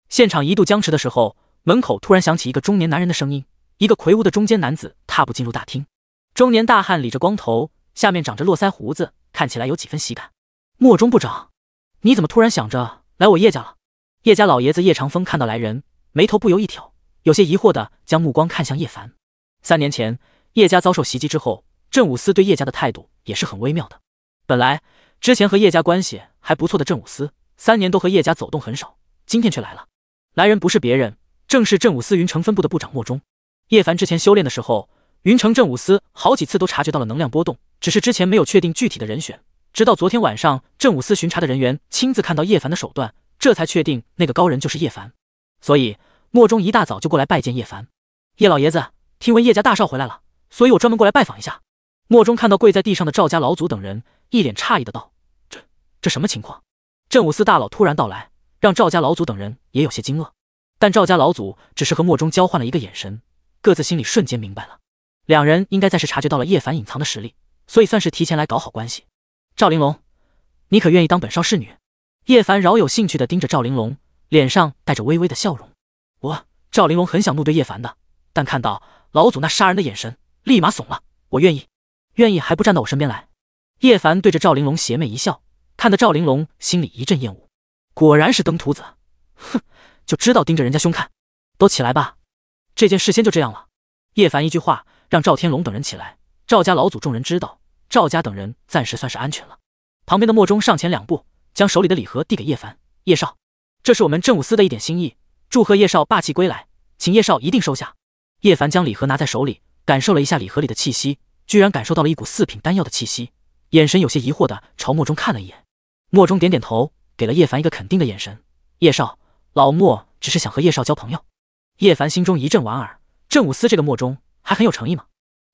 现场一度僵持的时候，门口突然响起一个中年男人的声音。一个魁梧的中间男子踏步进入大厅。中年大汉理着光头，下面长着络腮胡子，看起来有几分喜感。莫中部长，你怎么突然想着来我叶家了？叶家老爷子叶长风看到来人，眉头不由一挑，有些疑惑的将目光看向叶凡。三年前，叶家遭受袭击之后，镇武司对叶家的态度也是很微妙的。本来之前和叶家关系还不错的镇武司，三年都和叶家走动很少，今天却来了。来人不是别人，正是镇武司云城分部的部长莫中。叶凡之前修炼的时候，云城镇武司好几次都察觉到了能量波动，只是之前没有确定具体的人选，直到昨天晚上，镇武司巡查的人员亲自看到叶凡的手段。这才确定那个高人就是叶凡，所以莫中一大早就过来拜见叶凡。叶老爷子，听闻叶家大少回来了，所以我专门过来拜访一下。莫中看到跪在地上的赵家老祖等人，一脸诧异的道：“这这什么情况？镇武司大佬突然到来，让赵家老祖等人也有些惊愕。但赵家老祖只是和莫中交换了一个眼神，各自心里瞬间明白了，两人应该再是察觉到了叶凡隐藏的实力，所以算是提前来搞好关系。赵玲珑，你可愿意当本少侍女？”叶凡饶有兴趣的盯着赵玲珑，脸上带着微微的笑容。我赵玲珑很想怒对叶凡的，但看到老祖那杀人的眼神，立马怂了。我愿意，愿意还不站到我身边来。叶凡对着赵玲珑邪魅一笑，看得赵玲珑心里一阵厌恶。果然是登徒子，哼，就知道盯着人家凶看。都起来吧，这件事先就这样了。叶凡一句话让赵天龙等人起来。赵家老祖众人知道赵家等人暂时算是安全了。旁边的莫中上前两步。将手里的礼盒递给叶凡，叶少，这是我们正武司的一点心意，祝贺叶少霸气归来，请叶少一定收下。叶凡将礼盒拿在手里，感受了一下礼盒里的气息，居然感受到了一股四品丹药的气息，眼神有些疑惑的朝莫中看了一眼。莫中点点头，给了叶凡一个肯定的眼神。叶少，老莫只是想和叶少交朋友。叶凡心中一阵莞尔，正武司这个莫中还很有诚意吗？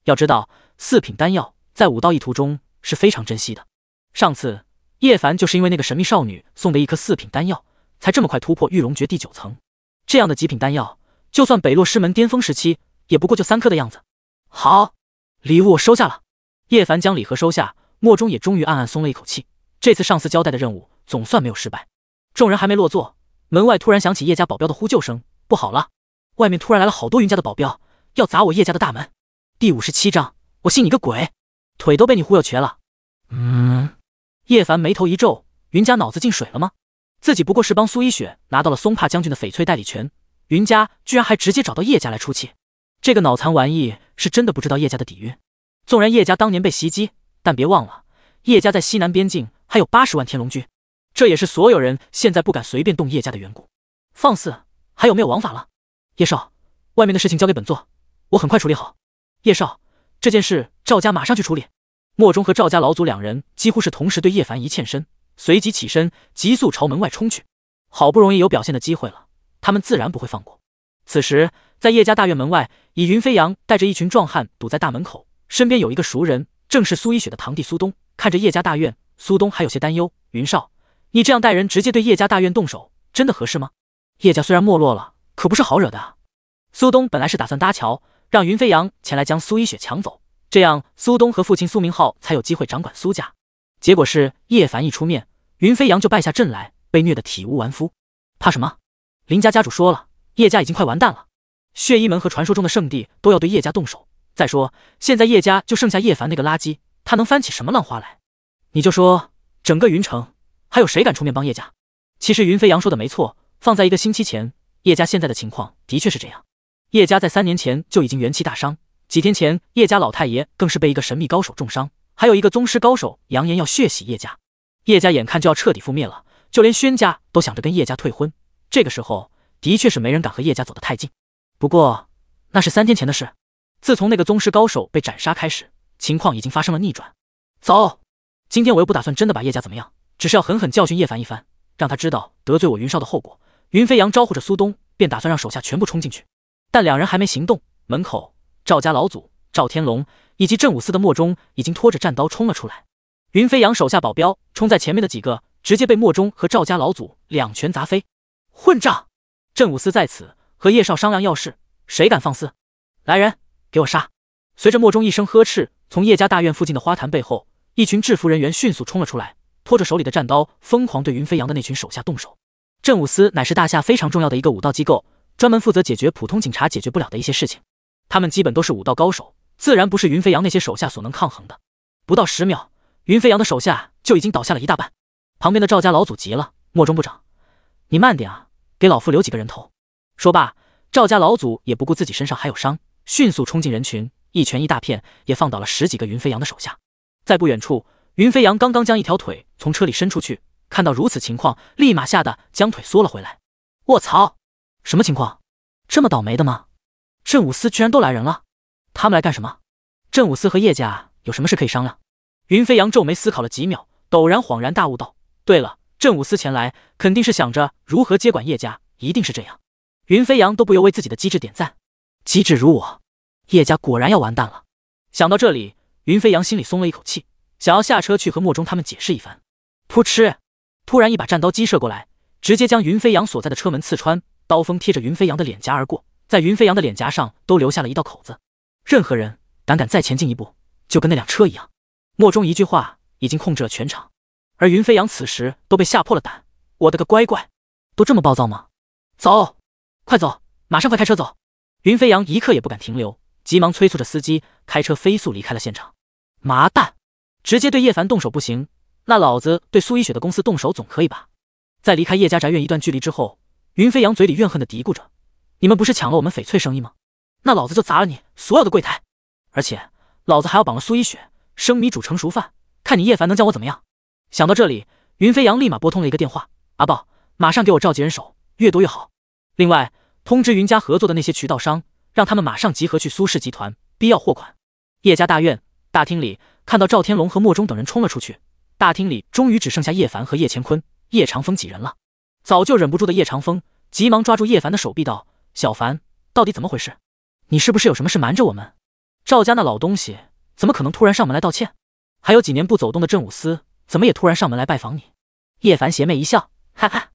要知道，四品丹药在武道一途中是非常珍惜的。上次。叶凡就是因为那个神秘少女送的一颗四品丹药，才这么快突破玉龙诀第九层。这样的极品丹药，就算北落师门巅峰时期，也不过就三颗的样子。好，礼物我收下了。叶凡将礼盒收下，莫中也终于暗暗松了一口气。这次上司交代的任务，总算没有失败。众人还没落座，门外突然响起叶家保镖的呼救声：“不好了，外面突然来了好多云家的保镖，要砸我叶家的大门！”第五十七章，我信你个鬼，腿都被你忽悠瘸了。嗯。叶凡眉头一皱，云家脑子进水了吗？自己不过是帮苏一雪拿到了松帕将军的翡翠代理权，云家居然还直接找到叶家来出气，这个脑残玩意是真的不知道叶家的底蕴。纵然叶家当年被袭击，但别忘了，叶家在西南边境还有八十万天龙军，这也是所有人现在不敢随便动叶家的缘故。放肆，还有没有王法了？叶少，外面的事情交给本座，我很快处理好。叶少，这件事赵家马上去处理。莫中和赵家老祖两人几乎是同时对叶凡一欠身，随即起身，急速朝门外冲去。好不容易有表现的机会了，他们自然不会放过。此时，在叶家大院门外，以云飞扬带着一群壮汉堵在大门口，身边有一个熟人，正是苏一雪的堂弟苏东。看着叶家大院，苏东还有些担忧：“云少，你这样带人直接对叶家大院动手，真的合适吗？叶家虽然没落了，可不是好惹的。”苏东本来是打算搭桥，让云飞扬前来将苏一雪抢走。这样，苏东和父亲苏明浩才有机会掌管苏家。结果是，叶凡一出面，云飞扬就败下阵来，被虐得体无完肤。怕什么？林家家主说了，叶家已经快完蛋了。血衣门和传说中的圣地都要对叶家动手。再说，现在叶家就剩下叶凡那个垃圾，他能翻起什么浪花来？你就说，整个云城还有谁敢出面帮叶家？其实云飞扬说的没错，放在一个星期前，叶家现在的情况的确是这样。叶家在三年前就已经元气大伤。几天前，叶家老太爷更是被一个神秘高手重伤，还有一个宗师高手扬言要血洗叶家，叶家眼看就要彻底覆灭了，就连宣家都想着跟叶家退婚。这个时候的确是没人敢和叶家走得太近。不过那是三天前的事，自从那个宗师高手被斩杀开始，情况已经发生了逆转。走，今天我又不打算真的把叶家怎么样，只是要狠狠教训叶凡一番，让他知道得罪我云少的后果。云飞扬招呼着苏东，便打算让手下全部冲进去。但两人还没行动，门口。赵家老祖赵天龙以及镇武司的莫衷已经拖着战刀冲了出来。云飞扬手下保镖冲在前面的几个，直接被莫衷和赵家老祖两拳砸飞。混账！镇武司在此和叶少商量要事，谁敢放肆？来人，给我杀！随着莫衷一声呵斥，从叶家大院附近的花坛背后，一群制服人员迅速冲了出来，拖着手里的战刀，疯狂对云飞扬的那群手下动手。镇武司乃是大夏非常重要的一个武道机构，专门负责解决普通警察解决不了的一些事情。他们基本都是武道高手，自然不是云飞扬那些手下所能抗衡的。不到十秒，云飞扬的手下就已经倒下了一大半。旁边的赵家老祖急了：“莫中部长，你慢点啊，给老夫留几个人头。”说罢，赵家老祖也不顾自己身上还有伤，迅速冲进人群，一拳一大片，也放倒了十几个云飞扬的手下。在不远处，云飞扬刚刚将一条腿从车里伸出去，看到如此情况，立马吓得将腿缩了回来。我操，什么情况？这么倒霉的吗？镇武司居然都来人了，他们来干什么？镇武司和叶家有什么事可以商量？云飞扬皱眉思考了几秒，陡然恍然大悟道：“对了，镇武司前来肯定是想着如何接管叶家，一定是这样。”云飞扬都不由为自己的机智点赞，机智如我，叶家果然要完蛋了。想到这里，云飞扬心里松了一口气，想要下车去和莫中他们解释一番。扑哧，突然一把战刀击射过来，直接将云飞扬所在的车门刺穿，刀锋贴着云飞扬的脸颊而过。在云飞扬的脸颊上都留下了一道口子，任何人胆敢再前进一步，就跟那辆车一样。莫衷一句话已经控制了全场，而云飞扬此时都被吓破了胆。我的个乖乖，都这么暴躁吗？走，快走，马上快开车走！云飞扬一刻也不敢停留，急忙催促着司机开车飞速离开了现场。麻蛋，直接对叶凡动手不行，那老子对苏一雪的公司动手总可以吧？在离开叶家宅院一段距离之后，云飞扬嘴里怨恨的嘀咕着。你们不是抢了我们翡翠生意吗？那老子就砸了你所有的柜台，而且老子还要绑了苏一雪。生米煮成熟饭，看你叶凡能将我怎么样？想到这里，云飞扬立马拨通了一个电话：“阿豹，马上给我召集人手，越多越好。另外，通知云家合作的那些渠道商，让他们马上集合去苏氏集团，必要货款。”叶家大院大厅里，看到赵天龙和莫忠等人冲了出去，大厅里终于只剩下叶凡和叶乾坤、叶长风几人了。早就忍不住的叶长风急忙抓住叶凡的手臂，道。小凡，到底怎么回事？你是不是有什么事瞒着我们？赵家那老东西怎么可能突然上门来道歉？还有几年不走动的镇武司，怎么也突然上门来拜访你？叶凡邪魅一笑，哈哈，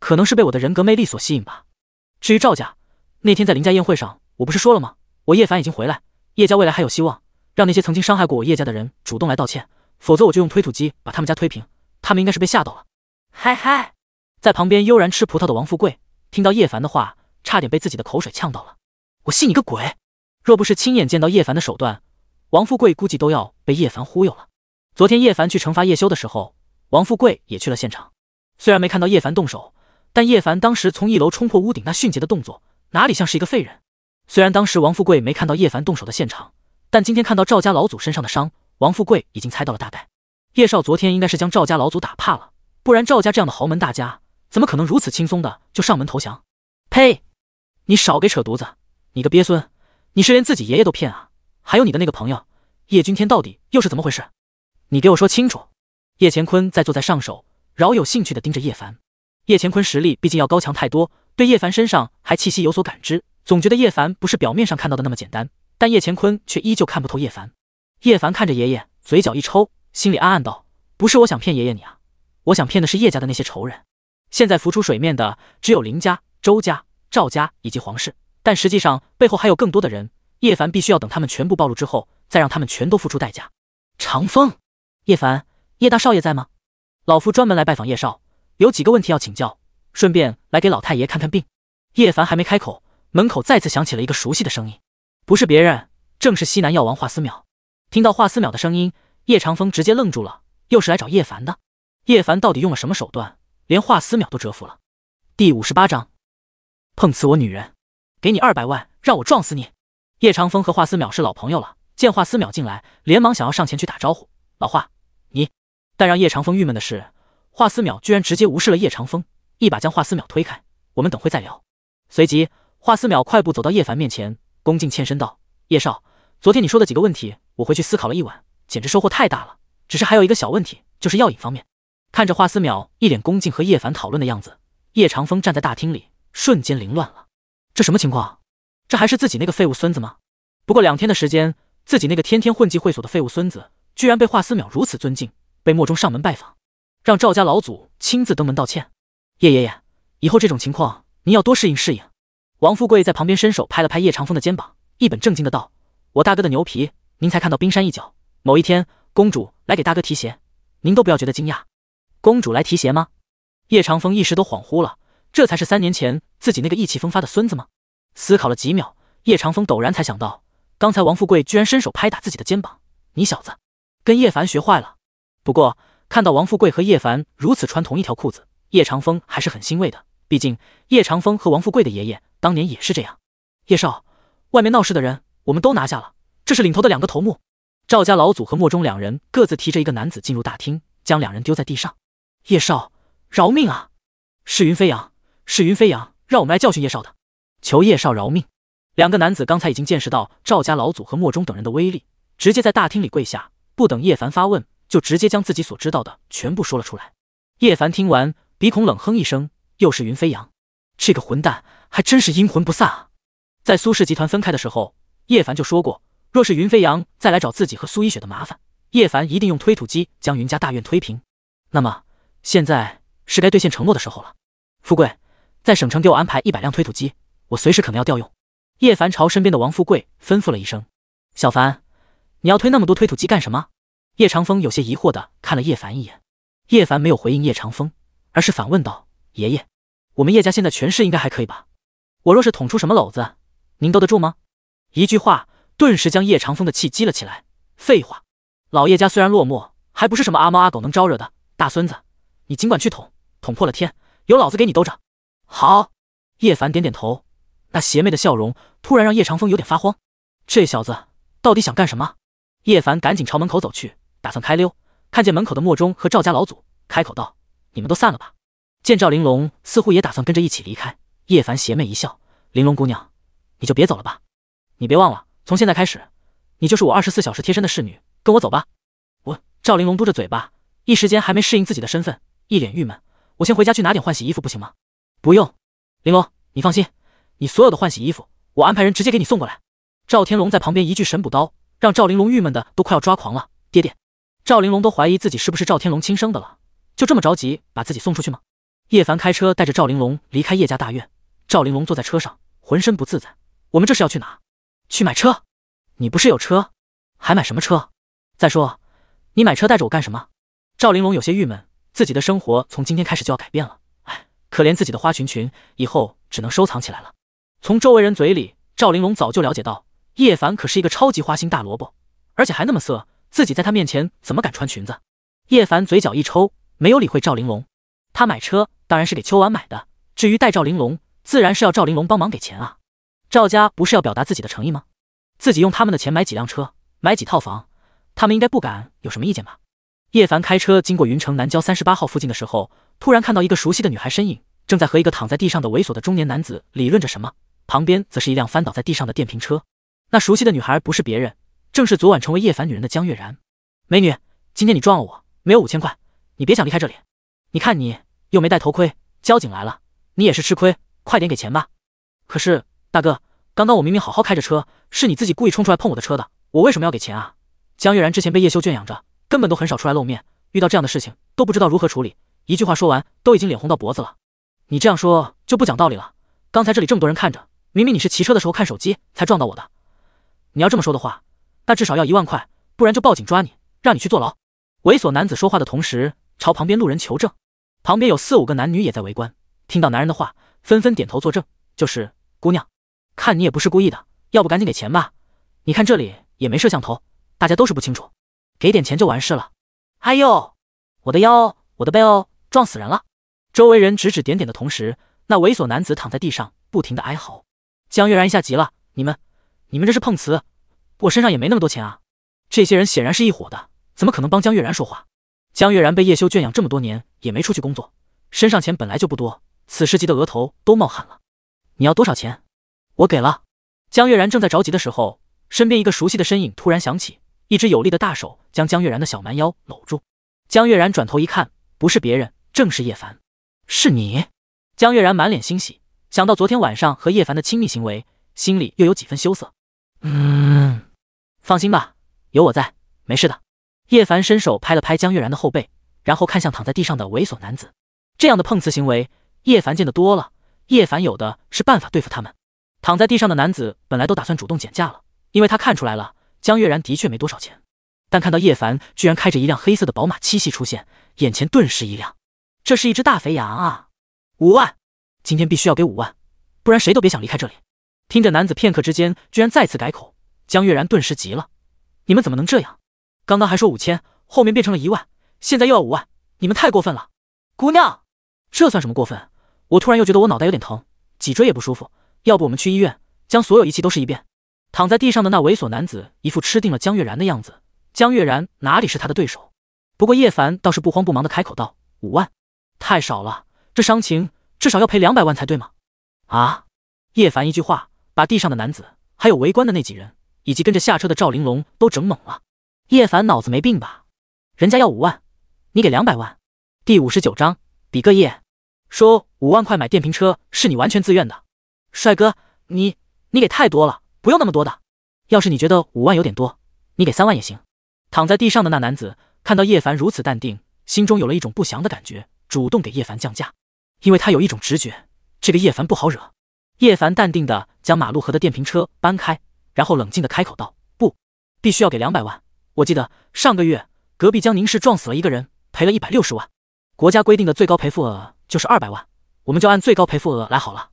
可能是被我的人格魅力所吸引吧。至于赵家，那天在林家宴会上，我不是说了吗？我叶凡已经回来，叶家未来还有希望。让那些曾经伤害过我叶家的人主动来道歉，否则我就用推土机把他们家推平。他们应该是被吓到了。嗨嗨，在旁边悠然吃葡萄的王富贵听到叶凡的话。差点被自己的口水呛到了，我信你个鬼！若不是亲眼见到叶凡的手段，王富贵估计都要被叶凡忽悠了。昨天叶凡去惩罚叶修的时候，王富贵也去了现场。虽然没看到叶凡动手，但叶凡当时从一楼冲破屋顶那迅捷的动作，哪里像是一个废人？虽然当时王富贵没看到叶凡动手的现场，但今天看到赵家老祖身上的伤，王富贵已经猜到了大概。叶少昨天应该是将赵家老祖打怕了，不然赵家这样的豪门大家，怎么可能如此轻松的就上门投降？呸！你少给扯犊子！你个鳖孙，你是连自己爷爷都骗啊？还有你的那个朋友叶君天，到底又是怎么回事？你给我说清楚！叶乾坤再坐在上首，饶有兴趣的盯着叶凡。叶乾坤实力毕竟要高强太多，对叶凡身上还气息有所感知，总觉得叶凡不是表面上看到的那么简单。但叶乾坤却依旧看不透叶凡。叶凡看着爷爷，嘴角一抽，心里暗暗道：不是我想骗爷爷你啊，我想骗的是叶家的那些仇人。现在浮出水面的只有林家、周家。赵家以及皇室，但实际上背后还有更多的人。叶凡必须要等他们全部暴露之后，再让他们全都付出代价。长风，叶凡，叶大少爷在吗？老夫专门来拜访叶少，有几个问题要请教，顺便来给老太爷看看病。叶凡还没开口，门口再次响起了一个熟悉的声音，不是别人，正是西南药王华思淼。听到华思淼的声音，叶长风直接愣住了，又是来找叶凡的。叶凡到底用了什么手段，连华思淼都折服了。第五十八章。碰瓷我女人，给你二百万，让我撞死你！叶长风和华思淼是老朋友了，见华思淼进来，连忙想要上前去打招呼。老华，你……但让叶长风郁闷的是，华思淼居然直接无视了叶长风，一把将华思淼推开。我们等会再聊。随即，华思淼快步走到叶凡面前，恭敬欠身道：“叶少，昨天你说的几个问题，我回去思考了一晚，简直收获太大了。只是还有一个小问题，就是药引方面。”看着华思淼一脸恭敬和叶凡讨论的样子，叶长风站在大厅里。瞬间凌乱了，这什么情况？这还是自己那个废物孙子吗？不过两天的时间，自己那个天天混迹会所的废物孙子，居然被华思淼如此尊敬，被莫中上门拜访，让赵家老祖亲自登门道歉。叶爷爷，以后这种情况您要多适应适应。王富贵在旁边伸手拍了拍叶长风的肩膀，一本正经的道：“我大哥的牛皮，您才看到冰山一角。某一天，公主来给大哥提鞋，您都不要觉得惊讶。公主来提鞋吗？”叶长风一时都恍惚了。这才是三年前自己那个意气风发的孙子吗？思考了几秒，叶长风陡然才想到，刚才王富贵居然伸手拍打自己的肩膀。你小子，跟叶凡学坏了。不过看到王富贵和叶凡如此穿同一条裤子，叶长风还是很欣慰的。毕竟叶长风和王富贵的爷爷当年也是这样。叶少，外面闹事的人我们都拿下了，这是领头的两个头目，赵家老祖和莫忠两人各自提着一个男子进入大厅，将两人丢在地上。叶少，饶命啊！是云飞扬。是云飞扬让我们来教训叶少的，求叶少饶命。两个男子刚才已经见识到赵家老祖和莫衷等人的威力，直接在大厅里跪下，不等叶凡发问，就直接将自己所知道的全部说了出来。叶凡听完，鼻孔冷哼一声，又是云飞扬，这个混蛋还真是阴魂不散啊！在苏氏集团分开的时候，叶凡就说过，若是云飞扬再来找自己和苏一雪的麻烦，叶凡一定用推土机将云家大院推平。那么现在是该兑现承诺的时候了，富贵。在省城给我安排一百辆推土机，我随时可能要调用。叶凡朝身边的王富贵吩咐了一声：“小凡，你要推那么多推土机干什么？”叶长风有些疑惑的看了叶凡一眼。叶凡没有回应叶长风，而是反问道：“爷爷，我们叶家现在权势应该还可以吧？我若是捅出什么篓子，您兜得住吗？”一句话顿时将叶长风的气激了起来。废话，老叶家虽然落寞，还不是什么阿猫阿狗能招惹的。大孙子，你尽管去捅，捅破了天，有老子给你兜着。好，叶凡点点头，那邪魅的笑容突然让叶长风有点发慌。这小子到底想干什么？叶凡赶紧朝门口走去，打算开溜。看见门口的莫衷和赵家老祖，开口道：“你们都散了吧。”见赵玲珑似乎也打算跟着一起离开，叶凡邪魅一笑：“玲珑姑娘，你就别走了吧。你别忘了，从现在开始，你就是我二十四小时贴身的侍女，跟我走吧。”我赵玲珑嘟着嘴巴，一时间还没适应自己的身份，一脸郁闷：“我先回家去拿点换洗衣服，不行吗？”不用，玲珑，你放心，你所有的换洗衣服，我安排人直接给你送过来。赵天龙在旁边一句神补刀，让赵玲珑郁闷的都快要抓狂了。爹爹，赵玲珑都怀疑自己是不是赵天龙亲生的了，就这么着急把自己送出去吗？叶凡开车带着赵玲珑离开叶家大院，赵玲珑坐在车上，浑身不自在。我们这是要去哪？去买车？你不是有车，还买什么车？再说，你买车带着我干什么？赵玲珑有些郁闷，自己的生活从今天开始就要改变了。可怜自己的花裙裙，以后只能收藏起来了。从周围人嘴里，赵玲珑早就了解到，叶凡可是一个超级花心大萝卜，而且还那么色，自己在他面前怎么敢穿裙子？叶凡嘴角一抽，没有理会赵玲珑。他买车当然是给秋婉买的，至于带赵玲珑，自然是要赵玲珑帮忙给钱啊。赵家不是要表达自己的诚意吗？自己用他们的钱买几辆车，买几套房，他们应该不敢有什么意见吧？叶凡开车经过云城南郊三十八号附近的时候。突然看到一个熟悉的女孩身影，正在和一个躺在地上的猥琐的中年男子理论着什么，旁边则是一辆翻倒在地上的电瓶车。那熟悉的女孩不是别人，正是昨晚成为叶凡女人的江月然。美女，今天你撞了我，没有五千块，你别想离开这里。你看你又没戴头盔，交警来了，你也是吃亏，快点给钱吧。可是大哥，刚刚我明明好好开着车，是你自己故意冲出来碰我的车的，我为什么要给钱啊？江月然之前被叶修圈养着，根本都很少出来露面，遇到这样的事情都不知道如何处理。一句话说完，都已经脸红到脖子了。你这样说就不讲道理了。刚才这里这么多人看着，明明你是骑车的时候看手机才撞到我的。你要这么说的话，那至少要一万块，不然就报警抓你，让你去坐牢。猥琐男子说话的同时朝旁边路人求证，旁边有四五个男女也在围观，听到男人的话，纷纷点头作证。就是姑娘，看你也不是故意的，要不赶紧给钱吧。你看这里也没摄像头，大家都是不清楚，给点钱就完事了。哎呦，我的腰，我的背哦。撞死人了！周围人指指点点的同时，那猥琐男子躺在地上，不停的哀嚎。江月然一下急了：“你们，你们这是碰瓷！我身上也没那么多钱啊！”这些人显然是一伙的，怎么可能帮江月然说话？江月然被叶修圈养这么多年，也没出去工作，身上钱本来就不多，此时急得额头都冒汗了。你要多少钱？我给了。江月然正在着急的时候，身边一个熟悉的身影突然响起，一只有力的大手将江月然的小蛮腰搂住。江月然转头一看，不是别人。正是叶凡，是你？江月然满脸欣喜，想到昨天晚上和叶凡的亲密行为，心里又有几分羞涩。嗯，放心吧，有我在，没事的。叶凡伸手拍了拍江月然的后背，然后看向躺在地上的猥琐男子。这样的碰瓷行为，叶凡见得多了，叶凡有的是办法对付他们。躺在地上的男子本来都打算主动减价了，因为他看出来了江月然的确没多少钱，但看到叶凡居然开着一辆黑色的宝马七系出现，眼前顿时一亮。这是一只大肥羊啊！五万，今天必须要给五万，不然谁都别想离开这里。听着，男子片刻之间居然再次改口，江月然顿时急了：“你们怎么能这样？刚刚还说五千，后面变成了一万，现在又要五万，你们太过分了！”姑娘，这算什么过分？我突然又觉得我脑袋有点疼，脊椎也不舒服，要不我们去医院将所有仪器都试一遍？躺在地上的那猥琐男子一副吃定了江月然的样子，江月然哪里是他的对手？不过叶凡倒是不慌不忙的开口道：“五万。”太少了，这伤情至少要赔两百万才对吗？啊！叶凡一句话把地上的男子，还有围观的那几人，以及跟着下车的赵玲珑都整懵了。叶凡脑子没病吧？人家要五万，你给两百万？第五十九章比个耶。说五万块买电瓶车是你完全自愿的，帅哥，你你给太多了，不用那么多的。要是你觉得五万有点多，你给三万也行。躺在地上的那男子看到叶凡如此淡定，心中有了一种不祥的感觉。主动给叶凡降价，因为他有一种直觉，这个叶凡不好惹。叶凡淡定的将马路河的电瓶车搬开，然后冷静的开口道：“不，必须要给两百万。我记得上个月隔壁江宁市撞死了一个人，赔了一百六十万，国家规定的最高赔付额就是二百万，我们就按最高赔付额来好了。”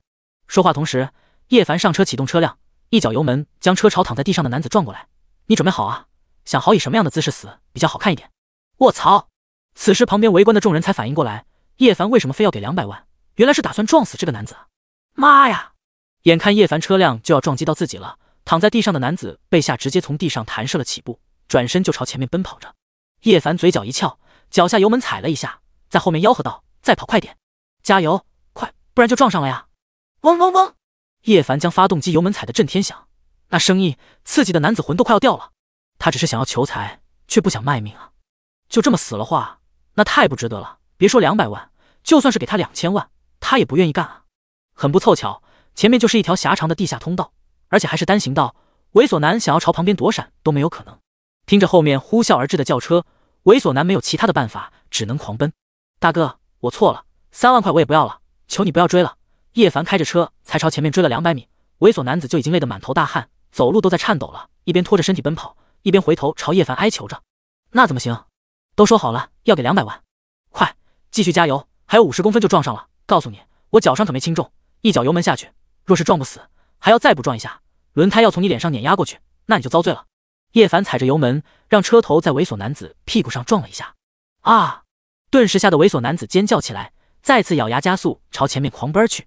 说话同时，叶凡上车启动车辆，一脚油门将车朝躺在地上的男子撞过来。“你准备好啊，想好以什么样的姿势死比较好看一点？”卧槽！此时旁边围观的众人才反应过来。叶凡为什么非要给两百万？原来是打算撞死这个男子！妈呀！眼看叶凡车辆就要撞击到自己了，躺在地上的男子被吓，直接从地上弹射了起步，转身就朝前面奔跑着。叶凡嘴角一翘，脚下油门踩了一下，在后面吆喝道：“再跑快点，加油快，不然就撞上了呀！”嗡嗡嗡！叶凡将发动机油门踩得震天响，那声音刺激的男子魂都快要掉了。他只是想要求财，却不想卖命啊！就这么死了话，那太不值得了。别说两百万。就算是给他两千万，他也不愿意干啊！很不凑巧，前面就是一条狭长的地下通道，而且还是单行道。猥琐男想要朝旁边躲闪都没有可能。听着后面呼啸而至的轿车，猥琐男没有其他的办法，只能狂奔。大哥，我错了，三万块我也不要了，求你不要追了。叶凡开着车才朝前面追了两百米，猥琐男子就已经累得满头大汗，走路都在颤抖了，一边拖着身体奔跑，一边回头朝叶凡哀求着：“那怎么行？都说好了要给两百万，快继续加油！”还有五十公分就撞上了，告诉你，我脚上可没轻重，一脚油门下去，若是撞不死，还要再补撞一下，轮胎要从你脸上碾压过去，那你就遭罪了。叶凡踩着油门，让车头在猥琐男子屁股上撞了一下，啊！顿时吓得猥琐男子尖叫起来，再次咬牙加速朝前面狂奔去，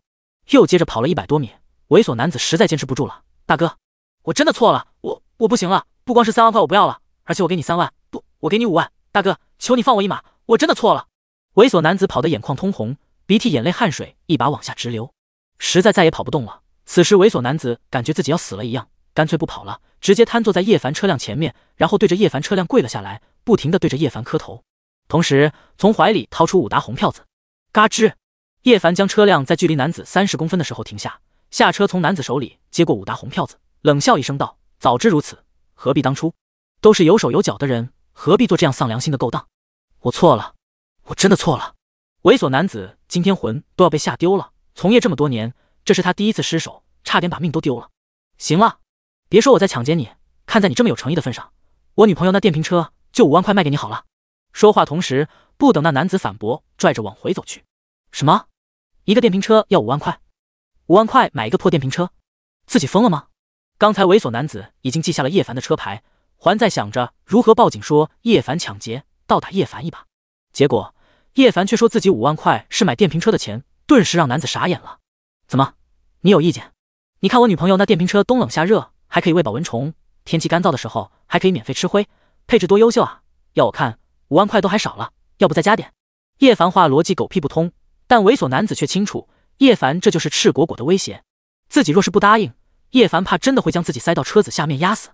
又接着跑了一百多米，猥琐男子实在坚持不住了，大哥，我真的错了，我我不行了，不光是三万块我不要了，而且我给你三万不，我给你五万，大哥，求你放我一马，我真的错了。猥琐男子跑得眼眶通红，鼻涕、眼泪、汗水一把往下直流，实在再也跑不动了。此时，猥琐男子感觉自己要死了一样，干脆不跑了，直接瘫坐在叶凡车辆前面，然后对着叶凡车辆跪了下来，不停地对着叶凡磕头，同时从怀里掏出五沓红票子。嘎吱，叶凡将车辆在距离男子三十公分的时候停下，下车从男子手里接过五沓红票子，冷笑一声道：“早知如此，何必当初？都是有手有脚的人，何必做这样丧良心的勾当？我错了。”我真的错了。猥琐男子今天魂都要被吓丢了，从业这么多年，这是他第一次失手，差点把命都丢了。行了，别说我在抢劫你，看在你这么有诚意的份上，我女朋友那电瓶车就五万块卖给你好了。说话同时，不等那男子反驳，拽着往回走去。什么？一个电瓶车要五万块？五万块买一个破电瓶车？自己疯了吗？刚才猥琐男子已经记下了叶凡的车牌，还在想着如何报警说叶凡抢劫，倒打叶凡一把，结果。叶凡却说自己五万块是买电瓶车的钱，顿时让男子傻眼了。怎么，你有意见？你看我女朋友那电瓶车，冬冷夏热，还可以喂保温虫，天气干燥的时候还可以免费吃灰，配置多优秀啊！要我看，五万块都还少了，要不再加点？叶凡话逻辑狗屁不通，但猥琐男子却清楚，叶凡这就是赤果果的威胁。自己若是不答应，叶凡怕真的会将自己塞到车子下面压死。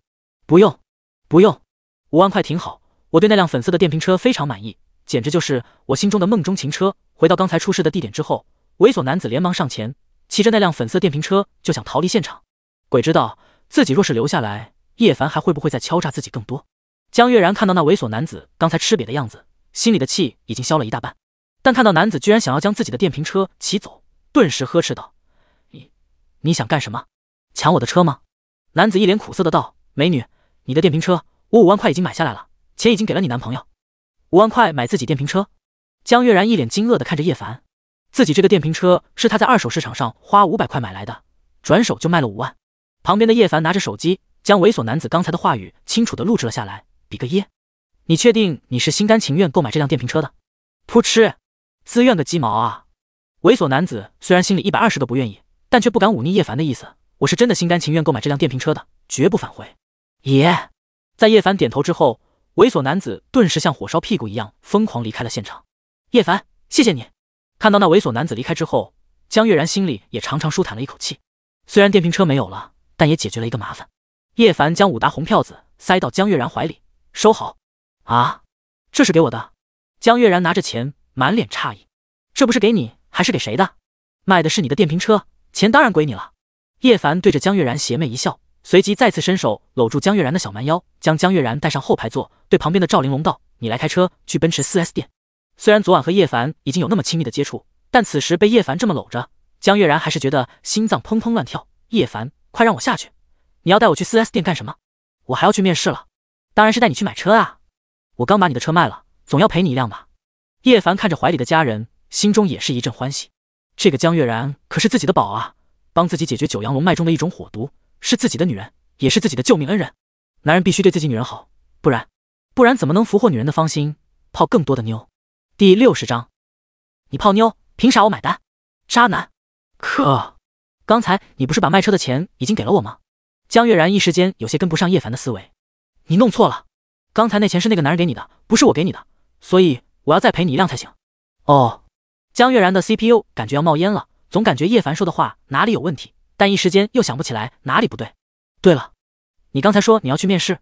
不用，不用，五万块挺好，我对那辆粉色的电瓶车非常满意。简直就是我心中的梦中情车。回到刚才出事的地点之后，猥琐男子连忙上前，骑着那辆粉色电瓶车就想逃离现场。鬼知道自己若是留下来，叶凡还会不会再敲诈自己更多？江月然看到那猥琐男子刚才吃瘪的样子，心里的气已经消了一大半。但看到男子居然想要将自己的电瓶车骑走，顿时呵斥道：“你，你想干什么？抢我的车吗？”男子一脸苦涩的道：“美女，你的电瓶车，我五万块已经买下来了，钱已经给了你男朋友。”五万块买自己电瓶车？江月然一脸惊愕的看着叶凡，自己这个电瓶车是他在二手市场上花五百块买来的，转手就卖了五万。旁边的叶凡拿着手机，将猥琐男子刚才的话语清楚的录制了下来。比个耶，你确定你是心甘情愿购买这辆电瓶车的？噗嗤，自愿个鸡毛啊！猥琐男子虽然心里一百二十个不愿意，但却不敢忤逆叶凡的意思。我是真的心甘情愿购买这辆电瓶车的，绝不反悔。爷，在叶凡点头之后。猥琐男子顿时像火烧屁股一样疯狂离开了现场。叶凡，谢谢你。看到那猥琐男子离开之后，江月然心里也长长舒坦了一口气。虽然电瓶车没有了，但也解决了一个麻烦。叶凡将五沓红票子塞到江月然怀里，收好。啊，这是给我的？江月然拿着钱，满脸诧异。这不是给你，还是给谁的？卖的是你的电瓶车，钱当然归你了。叶凡对着江月然邪魅一笑。随即再次伸手搂住江月然的小蛮腰，将江月然带上后排座，对旁边的赵玲珑道：“你来开车去奔驰 4S 店。”虽然昨晚和叶凡已经有那么亲密的接触，但此时被叶凡这么搂着，江月然还是觉得心脏砰砰乱跳。叶凡，快让我下去！你要带我去 4S 店干什么？我还要去面试了。当然是带你去买车啊！我刚把你的车卖了，总要赔你一辆吧。叶凡看着怀里的家人，心中也是一阵欢喜。这个江月然可是自己的宝啊，帮自己解决九阳龙脉中的一种火毒。是自己的女人，也是自己的救命恩人。男人必须对自己女人好，不然，不然怎么能俘获女人的芳心，泡更多的妞？第六十章，你泡妞凭啥我买单？渣男！可，刚才你不是把卖车的钱已经给了我吗？江月然一时间有些跟不上叶凡的思维。你弄错了，刚才那钱是那个男人给你的，不是我给你的，所以我要再赔你一辆才行。哦，江月然的 CPU 感觉要冒烟了，总感觉叶凡说的话哪里有问题。但一时间又想不起来哪里不对。对了，你刚才说你要去面试，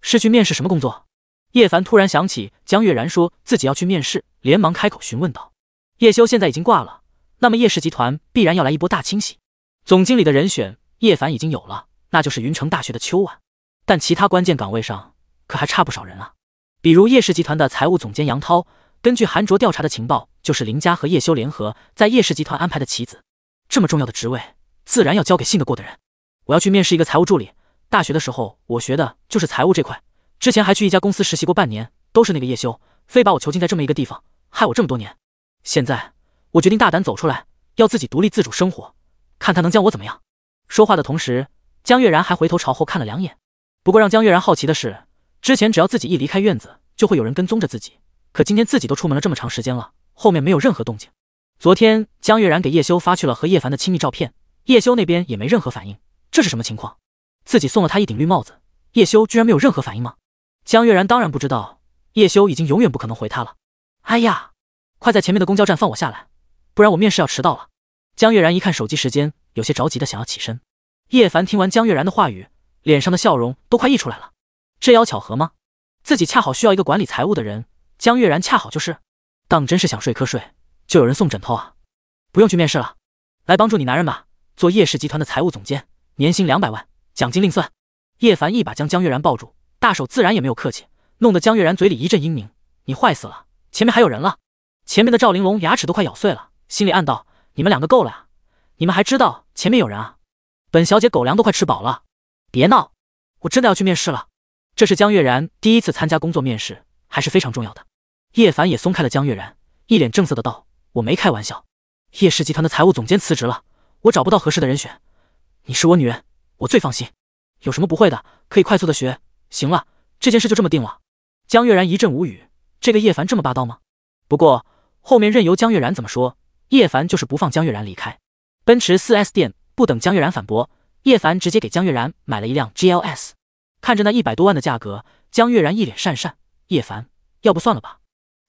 是去面试什么工作？叶凡突然想起江月然说自己要去面试，连忙开口询问道：“叶修现在已经挂了，那么叶氏集团必然要来一波大清洗。总经理的人选，叶凡已经有了，那就是云城大学的秋晚。但其他关键岗位上，可还差不少人啊，比如叶氏集团的财务总监杨涛。根据韩卓调查的情报，就是林家和叶修联合在叶氏集团安排的棋子。这么重要的职位。”自然要交给信得过的人。我要去面试一个财务助理。大学的时候，我学的就是财务这块。之前还去一家公司实习过半年。都是那个叶修，非把我囚禁在这么一个地方，害我这么多年。现在我决定大胆走出来，要自己独立自主生活，看他能将我怎么样。说话的同时，江月然还回头朝后看了两眼。不过让江月然好奇的是，之前只要自己一离开院子，就会有人跟踪着自己。可今天自己都出门了这么长时间了，后面没有任何动静。昨天江月然给叶修发去了和叶凡的亲密照片。叶修那边也没任何反应，这是什么情况？自己送了他一顶绿帽子，叶修居然没有任何反应吗？江月然当然不知道，叶修已经永远不可能回他了。哎呀，快在前面的公交站放我下来，不然我面试要迟到了。江月然一看手机时间，有些着急的想要起身。叶凡听完江月然的话语，脸上的笑容都快溢出来了。这要巧合吗？自己恰好需要一个管理财务的人，江月然恰好就是。当真是想睡瞌睡，就有人送枕头啊！不用去面试了，来帮助你男人吧。做叶氏集团的财务总监，年薪两百万，奖金另算。叶凡一把将江月然抱住，大手自然也没有客气，弄得江月然嘴里一阵嘤咛：“你坏死了！”前面还有人了。前面的赵玲珑牙齿都快咬碎了，心里暗道：“你们两个够了啊！你们还知道前面有人啊？本小姐狗粮都快吃饱了，别闹！我真的要去面试了。这是江月然第一次参加工作面试，还是非常重要的。叶凡也松开了江月然，一脸正色的道：“我没开玩笑，叶氏集团的财务总监辞职了。”我找不到合适的人选，你是我女人，我最放心。有什么不会的，可以快速的学。行了，这件事就这么定了。江月然一阵无语，这个叶凡这么霸道吗？不过后面任由江月然怎么说，叶凡就是不放江月然离开。奔驰四 S 店不等江月然反驳，叶凡直接给江月然买了一辆 GLS。看着那一百多万的价格，江月然一脸讪讪。叶凡，要不算了吧，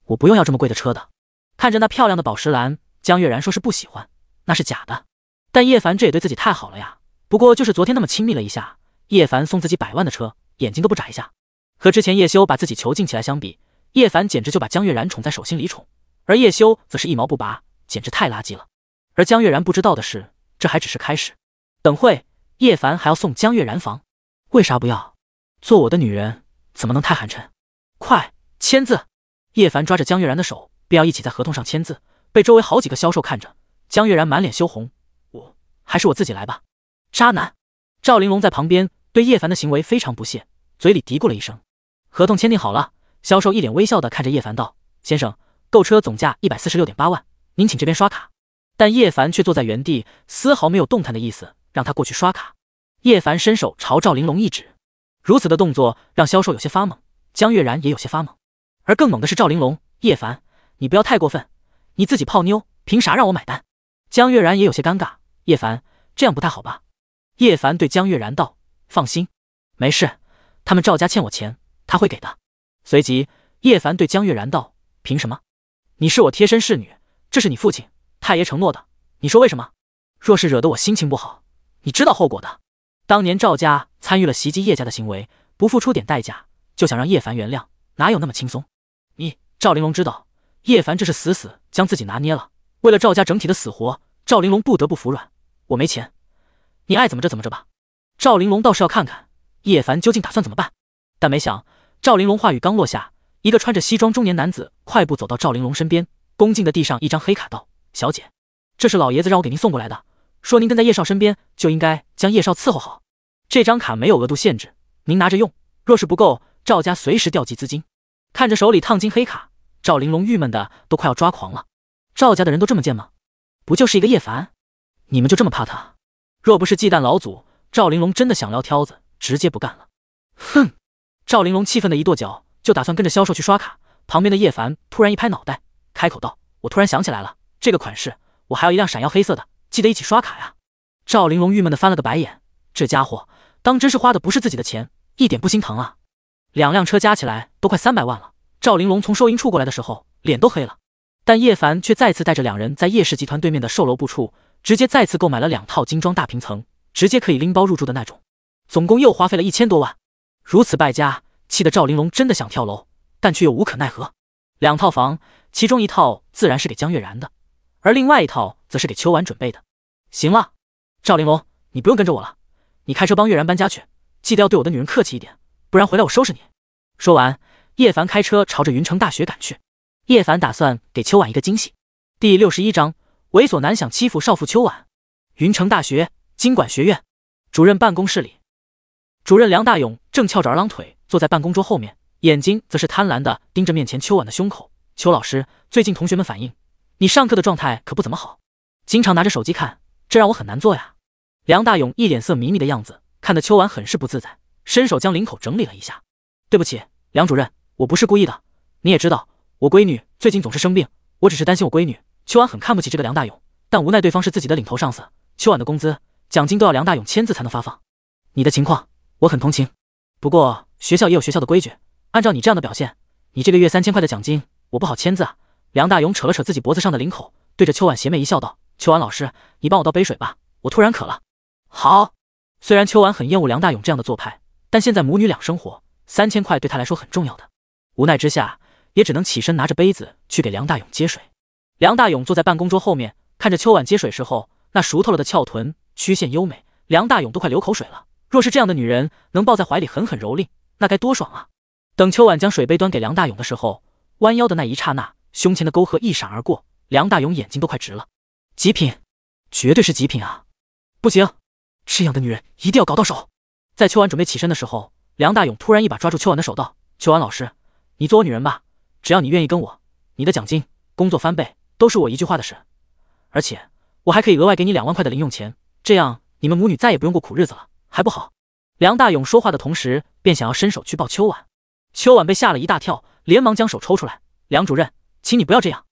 我不用要这么贵的车的。看着那漂亮的宝石蓝，江月然说是不喜欢，那是假的。但叶凡这也对自己太好了呀！不过就是昨天那么亲密了一下，叶凡送自己百万的车，眼睛都不眨一下。和之前叶修把自己囚禁起来相比，叶凡简直就把江月然宠在手心里宠，而叶修则是一毛不拔，简直太垃圾了。而江月然不知道的是，这还只是开始。等会叶凡还要送江月然房，为啥不要？做我的女人怎么能太寒碜？快签字！叶凡抓着江月然的手，便要一起在合同上签字，被周围好几个销售看着，江月然满脸羞红。还是我自己来吧，渣男！赵玲珑在旁边对叶凡的行为非常不屑，嘴里嘀咕了一声。合同签订好了，销售一脸微笑的看着叶凡道：“先生，购车总价一百四十六点八万，您请这边刷卡。”但叶凡却坐在原地，丝毫没有动弹的意思，让他过去刷卡。叶凡伸手朝赵玲珑一指，如此的动作让销售有些发懵，江月然也有些发懵，而更猛的是赵玲珑：“叶凡，你不要太过分，你自己泡妞，凭啥让我买单？”江月然也有些尴尬。叶凡，这样不太好吧？叶凡对江月然道：“放心，没事。他们赵家欠我钱，他会给的。”随即，叶凡对江月然道：“凭什么？你是我贴身侍女，这是你父亲太爷承诺的。你说为什么？若是惹得我心情不好，你知道后果的。当年赵家参与了袭击叶家的行为，不付出点代价就想让叶凡原谅，哪有那么轻松？”你赵玲珑知道，叶凡这是死死将自己拿捏了。为了赵家整体的死活，赵玲珑不得不服软。我没钱，你爱怎么着怎么着吧。赵玲珑倒是要看看叶凡究竟打算怎么办，但没想赵玲珑话语刚落下，一个穿着西装中年男子快步走到赵玲珑身边，恭敬的递上一张黑卡道：“小姐，这是老爷子让我给您送过来的，说您跟在叶少身边就应该将叶少伺候好。这张卡没有额度限制，您拿着用，若是不够，赵家随时调集资金。”看着手里烫金黑卡，赵玲珑郁闷的都快要抓狂了。赵家的人都这么贱吗？不就是一个叶凡？你们就这么怕他？若不是忌惮老祖，赵玲珑真的想撂挑子，直接不干了。哼！赵玲珑气愤的一跺脚，就打算跟着销售去刷卡。旁边的叶凡突然一拍脑袋，开口道：“我突然想起来了，这个款式我还有一辆闪耀黑色的，记得一起刷卡呀。”赵玲珑郁闷的翻了个白眼，这家伙当真是花的不是自己的钱，一点不心疼啊！两辆车加起来都快三百万了。赵玲珑从收银处过来的时候，脸都黑了。但叶凡却再次带着两人在叶氏集团对面的售楼部处。直接再次购买了两套精装大平层，直接可以拎包入住的那种，总共又花费了一千多万。如此败家，气得赵玲珑真的想跳楼，但却又无可奈何。两套房，其中一套自然是给江月然的，而另外一套则是给秋婉准备的。行了，赵玲珑，你不用跟着我了，你开车帮月然搬家去，记得要对我的女人客气一点，不然回来我收拾你。说完，叶凡开车朝着云城大学赶去。叶凡打算给秋婉一个惊喜。第六十一章。猥琐男想欺负少妇秋婉。云城大学经管学院主任办公室里，主任梁大勇正翘着二郎腿坐在办公桌后面，眼睛则是贪婪的盯着面前秋婉的胸口。秋老师，最近同学们反映你上课的状态可不怎么好，经常拿着手机看，这让我很难做呀。梁大勇一脸色迷迷的样子，看得秋婉很是不自在，伸手将领口整理了一下。对不起，梁主任，我不是故意的。你也知道我闺女最近总是生病，我只是担心我闺女。秋婉很看不起这个梁大勇，但无奈对方是自己的领头上司，秋婉的工资奖金都要梁大勇签字才能发放。你的情况我很同情，不过学校也有学校的规矩，按照你这样的表现，你这个月三千块的奖金我不好签字啊。梁大勇扯了扯自己脖子上的领口，对着秋婉邪魅一笑，道：“秋婉老师，你帮我倒杯水吧，我突然渴了。”好，虽然秋婉很厌恶梁大勇这样的做派，但现在母女两生活三千块对她来说很重要的，无奈之下也只能起身拿着杯子去给梁大勇接水。梁大勇坐在办公桌后面，看着秋晚接水时候那熟透了的翘臀，曲线优美。梁大勇都快流口水了。若是这样的女人能抱在怀里狠狠蹂躏，那该多爽啊！等秋晚将水杯端给梁大勇的时候，弯腰的那一刹那，胸前的沟壑一闪而过，梁大勇眼睛都快直了。极品，绝对是极品啊！不行，这样的女人一定要搞到手。在秋晚准备起身的时候，梁大勇突然一把抓住秋晚的手，道：“秋晚老师，你做我女人吧，只要你愿意跟我，你的奖金、工作翻倍。”都是我一句话的事，而且我还可以额外给你两万块的零用钱，这样你们母女再也不用过苦日子了，还不好？梁大勇说话的同时，便想要伸手去抱秋婉，秋婉被吓了一大跳，连忙将手抽出来。梁主任，请你不要这样，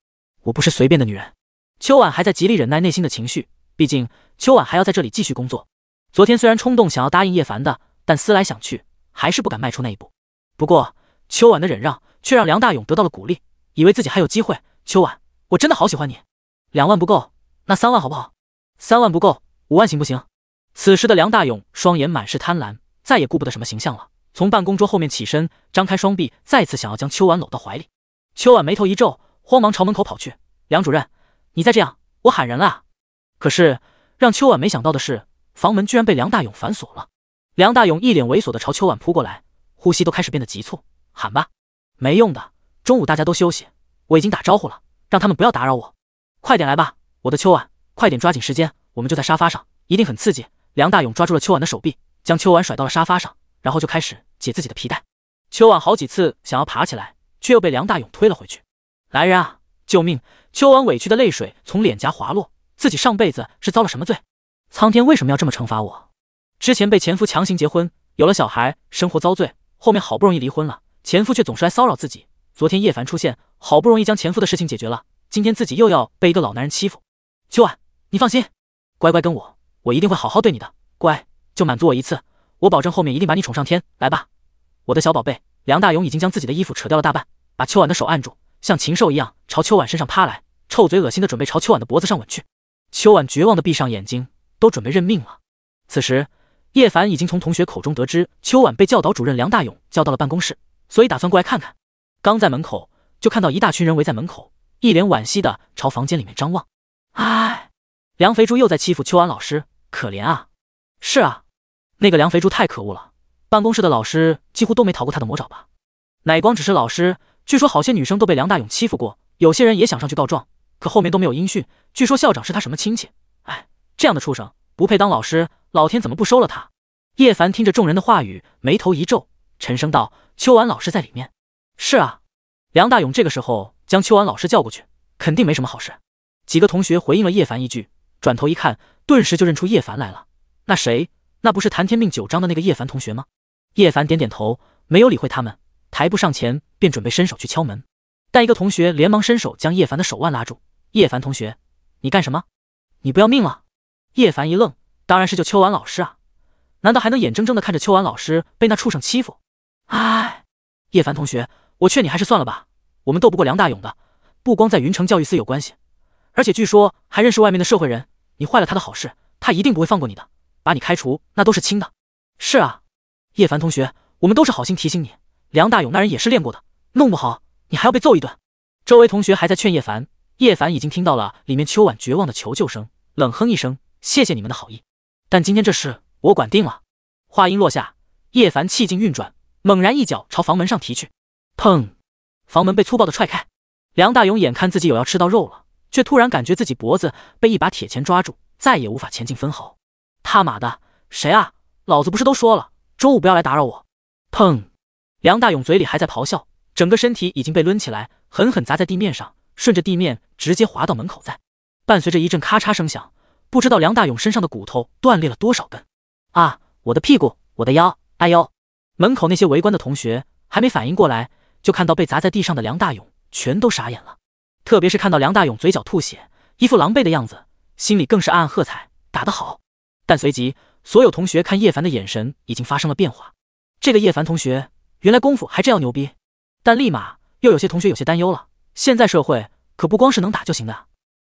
我不是随便的女人。秋婉还在极力忍耐内心的情绪，毕竟秋婉还要在这里继续工作。昨天虽然冲动想要答应叶凡的，但思来想去还是不敢迈出那一步。不过秋婉的忍让却让梁大勇得到了鼓励，以为自己还有机会。秋婉。我真的好喜欢你，两万不够，那三万好不好？三万不够，五万行不行？此时的梁大勇双眼满是贪婪，再也顾不得什么形象了，从办公桌后面起身，张开双臂，再次想要将秋婉搂到怀里。秋婉眉头一皱，慌忙朝门口跑去。梁主任，你再这样，我喊人了！可是让秋婉没想到的是，房门居然被梁大勇反锁了。梁大勇一脸猥琐的朝秋婉扑过来，呼吸都开始变得急促。喊吧，没用的，中午大家都休息，我已经打招呼了。让他们不要打扰我，快点来吧，我的秋婉，快点抓紧时间，我们就在沙发上，一定很刺激。梁大勇抓住了秋婉的手臂，将秋婉甩到了沙发上，然后就开始解自己的皮带。秋婉好几次想要爬起来，却又被梁大勇推了回去。来人啊，救命！秋婉委屈的泪水从脸颊滑落，自己上辈子是遭了什么罪？苍天为什么要这么惩罚我？之前被前夫强行结婚，有了小孩，生活遭罪，后面好不容易离婚了，前夫却总是来骚扰自己。昨天叶凡出现，好不容易将前夫的事情解决了，今天自己又要被一个老男人欺负。秋婉，你放心，乖乖跟我，我一定会好好对你的。乖，就满足我一次，我保证后面一定把你宠上天。来吧，我的小宝贝。梁大勇已经将自己的衣服扯掉了大半，把秋婉的手按住，像禽兽一样朝秋婉身上趴来，臭嘴恶心的准备朝秋婉的脖子上吻去。秋婉绝望的闭上眼睛，都准备认命了。此时，叶凡已经从同学口中得知秋婉被教导主任梁大勇叫到了办公室，所以打算过来看看。刚在门口，就看到一大群人围在门口，一脸惋惜的朝房间里面张望。唉，梁肥猪又在欺负秋婉老师，可怜啊！是啊，那个梁肥猪太可恶了，办公室的老师几乎都没逃过他的魔爪吧？奶光只是老师，据说好些女生都被梁大勇欺负过，有些人也想上去告状，可后面都没有音讯。据说校长是他什么亲戚？唉，这样的畜生不配当老师，老天怎么不收了他？叶凡听着众人的话语，眉头一皱，沉声道：“秋婉老师在里面。”是啊，梁大勇这个时候将秋婉老师叫过去，肯定没什么好事。几个同学回应了叶凡一句，转头一看，顿时就认出叶凡来了。那谁，那不是谈天命九章的那个叶凡同学吗？叶凡点点头，没有理会他们，抬步上前，便准备伸手去敲门。但一个同学连忙伸手将叶凡的手腕拉住：“叶凡同学，你干什么？你不要命了？”叶凡一愣，当然是救秋婉老师啊！难道还能眼睁睁的看着秋婉老师被那畜生欺负？唉。叶凡同学，我劝你还是算了吧，我们斗不过梁大勇的。不光在云城教育司有关系，而且据说还认识外面的社会人。你坏了他的好事，他一定不会放过你的，把你开除那都是轻的。是啊，叶凡同学，我们都是好心提醒你。梁大勇那人也是练过的，弄不好你还要被揍一顿。周围同学还在劝叶凡，叶凡已经听到了里面秋晚绝望的求救声，冷哼一声：“谢谢你们的好意，但今天这事我管定了。”话音落下，叶凡气劲运转。猛然一脚朝房门上踢去，砰！房门被粗暴的踹开。梁大勇眼看自己有要吃到肉了，却突然感觉自己脖子被一把铁钳抓住，再也无法前进分毫。他妈的，谁啊？老子不是都说了，中午不要来打扰我！砰！梁大勇嘴里还在咆哮，整个身体已经被抡起来，狠狠砸在地面上，顺着地面直接滑到门口。在伴随着一阵咔嚓声响，不知道梁大勇身上的骨头断裂了多少根。啊！我的屁股，我的腰，哎呦！门口那些围观的同学还没反应过来，就看到被砸在地上的梁大勇，全都傻眼了。特别是看到梁大勇嘴角吐血，一副狼狈的样子，心里更是暗暗喝彩，打得好。但随即，所有同学看叶凡的眼神已经发生了变化。这个叶凡同学原来功夫还这样牛逼。但立马又有些同学有些担忧了。现在社会可不光是能打就行的。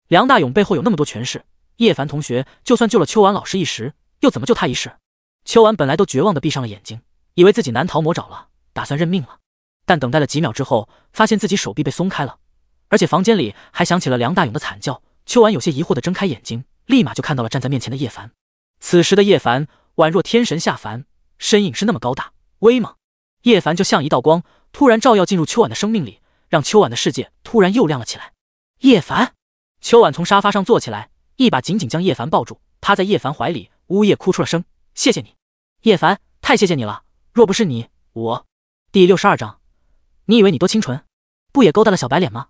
梁大勇背后有那么多权势，叶凡同学就算救了秋婉老师一时，又怎么救他一世？秋婉本来都绝望的闭上了眼睛。以为自己难逃魔爪了，打算认命了。但等待了几秒之后，发现自己手臂被松开了，而且房间里还响起了梁大勇的惨叫。秋婉有些疑惑的睁开眼睛，立马就看到了站在面前的叶凡。此时的叶凡宛若天神下凡，身影是那么高大威猛。叶凡就像一道光，突然照耀进入秋晚的生命里，让秋晚的世界突然又亮了起来。叶凡，秋晚从沙发上坐起来，一把紧紧将叶凡抱住，趴在叶凡怀里，呜咽哭出了声。谢谢你，叶凡，太谢谢你了。若不是你我，第六十二章，你以为你多清纯，不也勾搭了小白脸吗？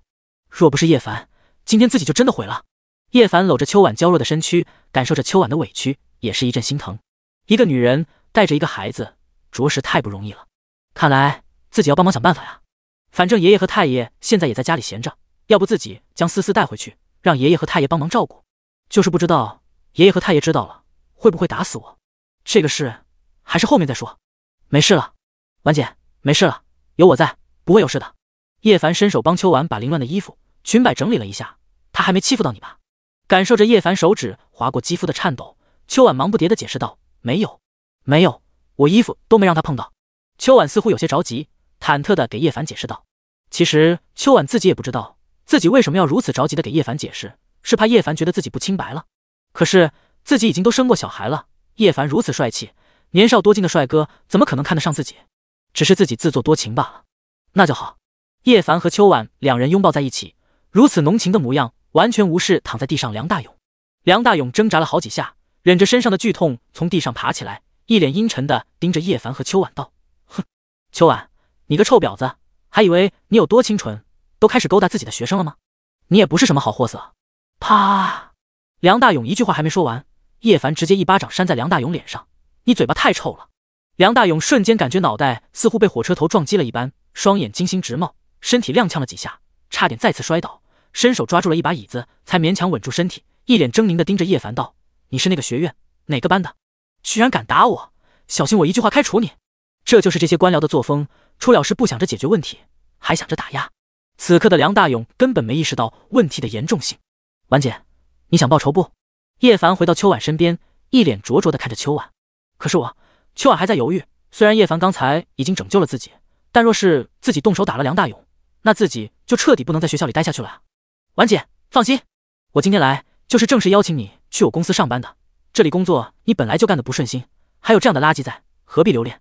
若不是叶凡，今天自己就真的毁了。叶凡搂着秋婉娇弱的身躯，感受着秋婉的委屈，也是一阵心疼。一个女人带着一个孩子，着实太不容易了。看来自己要帮忙想办法呀。反正爷爷和太爷现在也在家里闲着，要不自己将思思带回去，让爷爷和太爷帮忙照顾。就是不知道爷爷和太爷知道了会不会打死我。这个事还是后面再说。没事了，婉姐，没事了，有我在，不会有事的。叶凡伸手帮秋婉把凌乱的衣服、裙摆整理了一下。他还没欺负到你吧？感受着叶凡手指划过肌肤的颤抖，秋婉忙不迭的解释道：“没有，没有，我衣服都没让他碰到。”秋婉似乎有些着急，忐忑的给叶凡解释道。其实秋婉自己也不知道自己为什么要如此着急的给叶凡解释，是怕叶凡觉得自己不清白了。可是自己已经都生过小孩了，叶凡如此帅气。年少多金的帅哥怎么可能看得上自己？只是自己自作多情罢了。那就好。叶凡和秋婉两人拥抱在一起，如此浓情的模样，完全无视躺在地上梁大勇。梁大勇挣扎了好几下，忍着身上的剧痛从地上爬起来，一脸阴沉的盯着叶凡和秋婉道：“哼，秋婉，你个臭婊子，还以为你有多清纯？都开始勾搭自己的学生了吗？你也不是什么好货色。”啪！梁大勇一句话还没说完，叶凡直接一巴掌扇在梁大勇脸上。你嘴巴太臭了！梁大勇瞬间感觉脑袋似乎被火车头撞击了一般，双眼金星直冒，身体踉跄了几下，差点再次摔倒，伸手抓住了一把椅子，才勉强稳住身体，一脸狰狞的盯着叶凡道：“你是那个学院哪个班的？居然敢打我，小心我一句话开除你！”这就是这些官僚的作风，出了事不想着解决问题，还想着打压。此刻的梁大勇根本没意识到问题的严重性。婉姐，你想报仇不？叶凡回到秋婉身边，一脸灼灼的看着秋婉。可是我秋婉还在犹豫。虽然叶凡刚才已经拯救了自己，但若是自己动手打了梁大勇，那自己就彻底不能在学校里待下去了。婉姐，放心，我今天来就是正式邀请你去我公司上班的。这里工作你本来就干的不顺心，还有这样的垃圾在，何必留恋？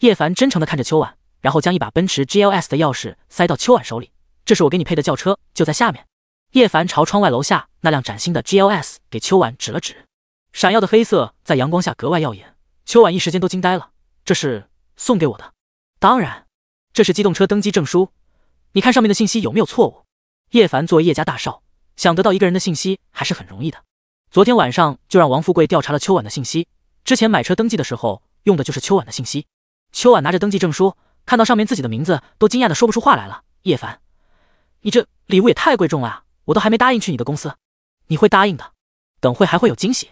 叶凡真诚的看着秋婉，然后将一把奔驰 G L S 的钥匙塞到秋婉手里。这是我给你配的轿车，就在下面。叶凡朝窗外楼下那辆崭新的 G L S 给秋婉指了指，闪耀的黑色在阳光下格外耀眼。秋婉一时间都惊呆了，这是送给我的？当然，这是机动车登记证书，你看上面的信息有没有错误？叶凡作为叶家大少，想得到一个人的信息还是很容易的。昨天晚上就让王富贵调查了秋晚的信息，之前买车登记的时候用的就是秋晚的信息。秋晚拿着登记证书，看到上面自己的名字，都惊讶的说不出话来了。叶凡，你这礼物也太贵重了啊！我都还没答应去你的公司，你会答应的。等会还会有惊喜。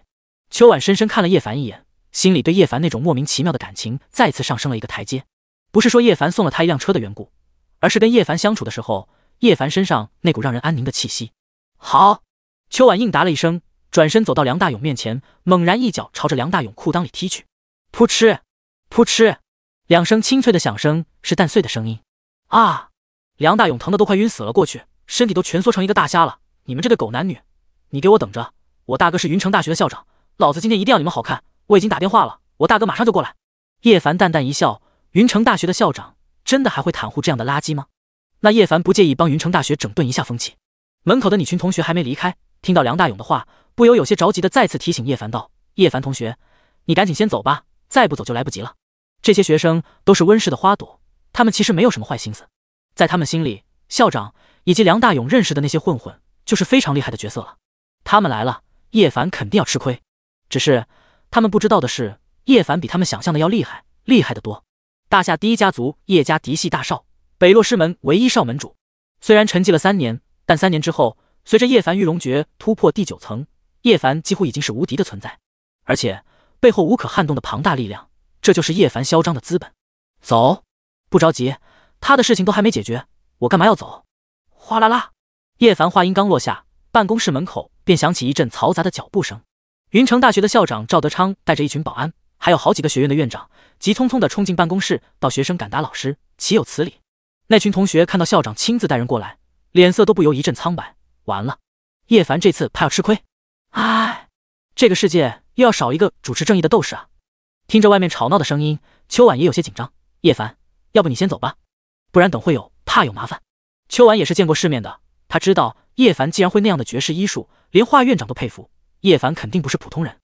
秋晚深深看了叶凡一眼。心里对叶凡那种莫名其妙的感情再次上升了一个台阶，不是说叶凡送了他一辆车的缘故，而是跟叶凡相处的时候，叶凡身上那股让人安宁的气息。好，秋婉应答了一声，转身走到梁大勇面前，猛然一脚朝着梁大勇裤裆里踢去，扑哧，扑哧，两声清脆的响声是蛋碎的声音。啊！梁大勇疼的都快晕死了过去，身体都蜷缩成一个大虾了。你们这对狗男女，你给我等着！我大哥是云城大学的校长，老子今天一定要你们好看！我已经打电话了，我大哥马上就过来。叶凡淡淡一笑，云城大学的校长真的还会袒护这样的垃圾吗？那叶凡不介意帮云城大学整顿一下风气。门口的你群同学还没离开，听到梁大勇的话，不由有些着急的再次提醒叶凡道：“叶凡同学，你赶紧先走吧，再不走就来不及了。这些学生都是温室的花朵，他们其实没有什么坏心思，在他们心里，校长以及梁大勇认识的那些混混就是非常厉害的角色了。他们来了，叶凡肯定要吃亏。只是……”他们不知道的是，叶凡比他们想象的要厉害，厉害的多。大夏第一家族叶家嫡系大少，北落师门唯一少门主。虽然沉寂了三年，但三年之后，随着叶凡玉龙诀突破第九层，叶凡几乎已经是无敌的存在。而且背后无可撼动的庞大力量，这就是叶凡嚣张的资本。走，不着急，他的事情都还没解决，我干嘛要走？哗啦啦，叶凡话音刚落下，办公室门口便响起一阵嘈杂的脚步声。云城大学的校长赵德昌带着一群保安，还有好几个学院的院长，急匆匆地冲进办公室，到学生敢打老师，岂有此理！”那群同学看到校长亲自带人过来，脸色都不由一阵苍白。完了，叶凡这次怕要吃亏。唉，这个世界又要少一个主持正义的斗士啊！听着外面吵闹的声音，秋婉也有些紧张。叶凡，要不你先走吧，不然等会有怕有麻烦。秋婉也是见过世面的，他知道叶凡既然会那样的绝世医术，连华院长都佩服。叶凡肯定不是普通人，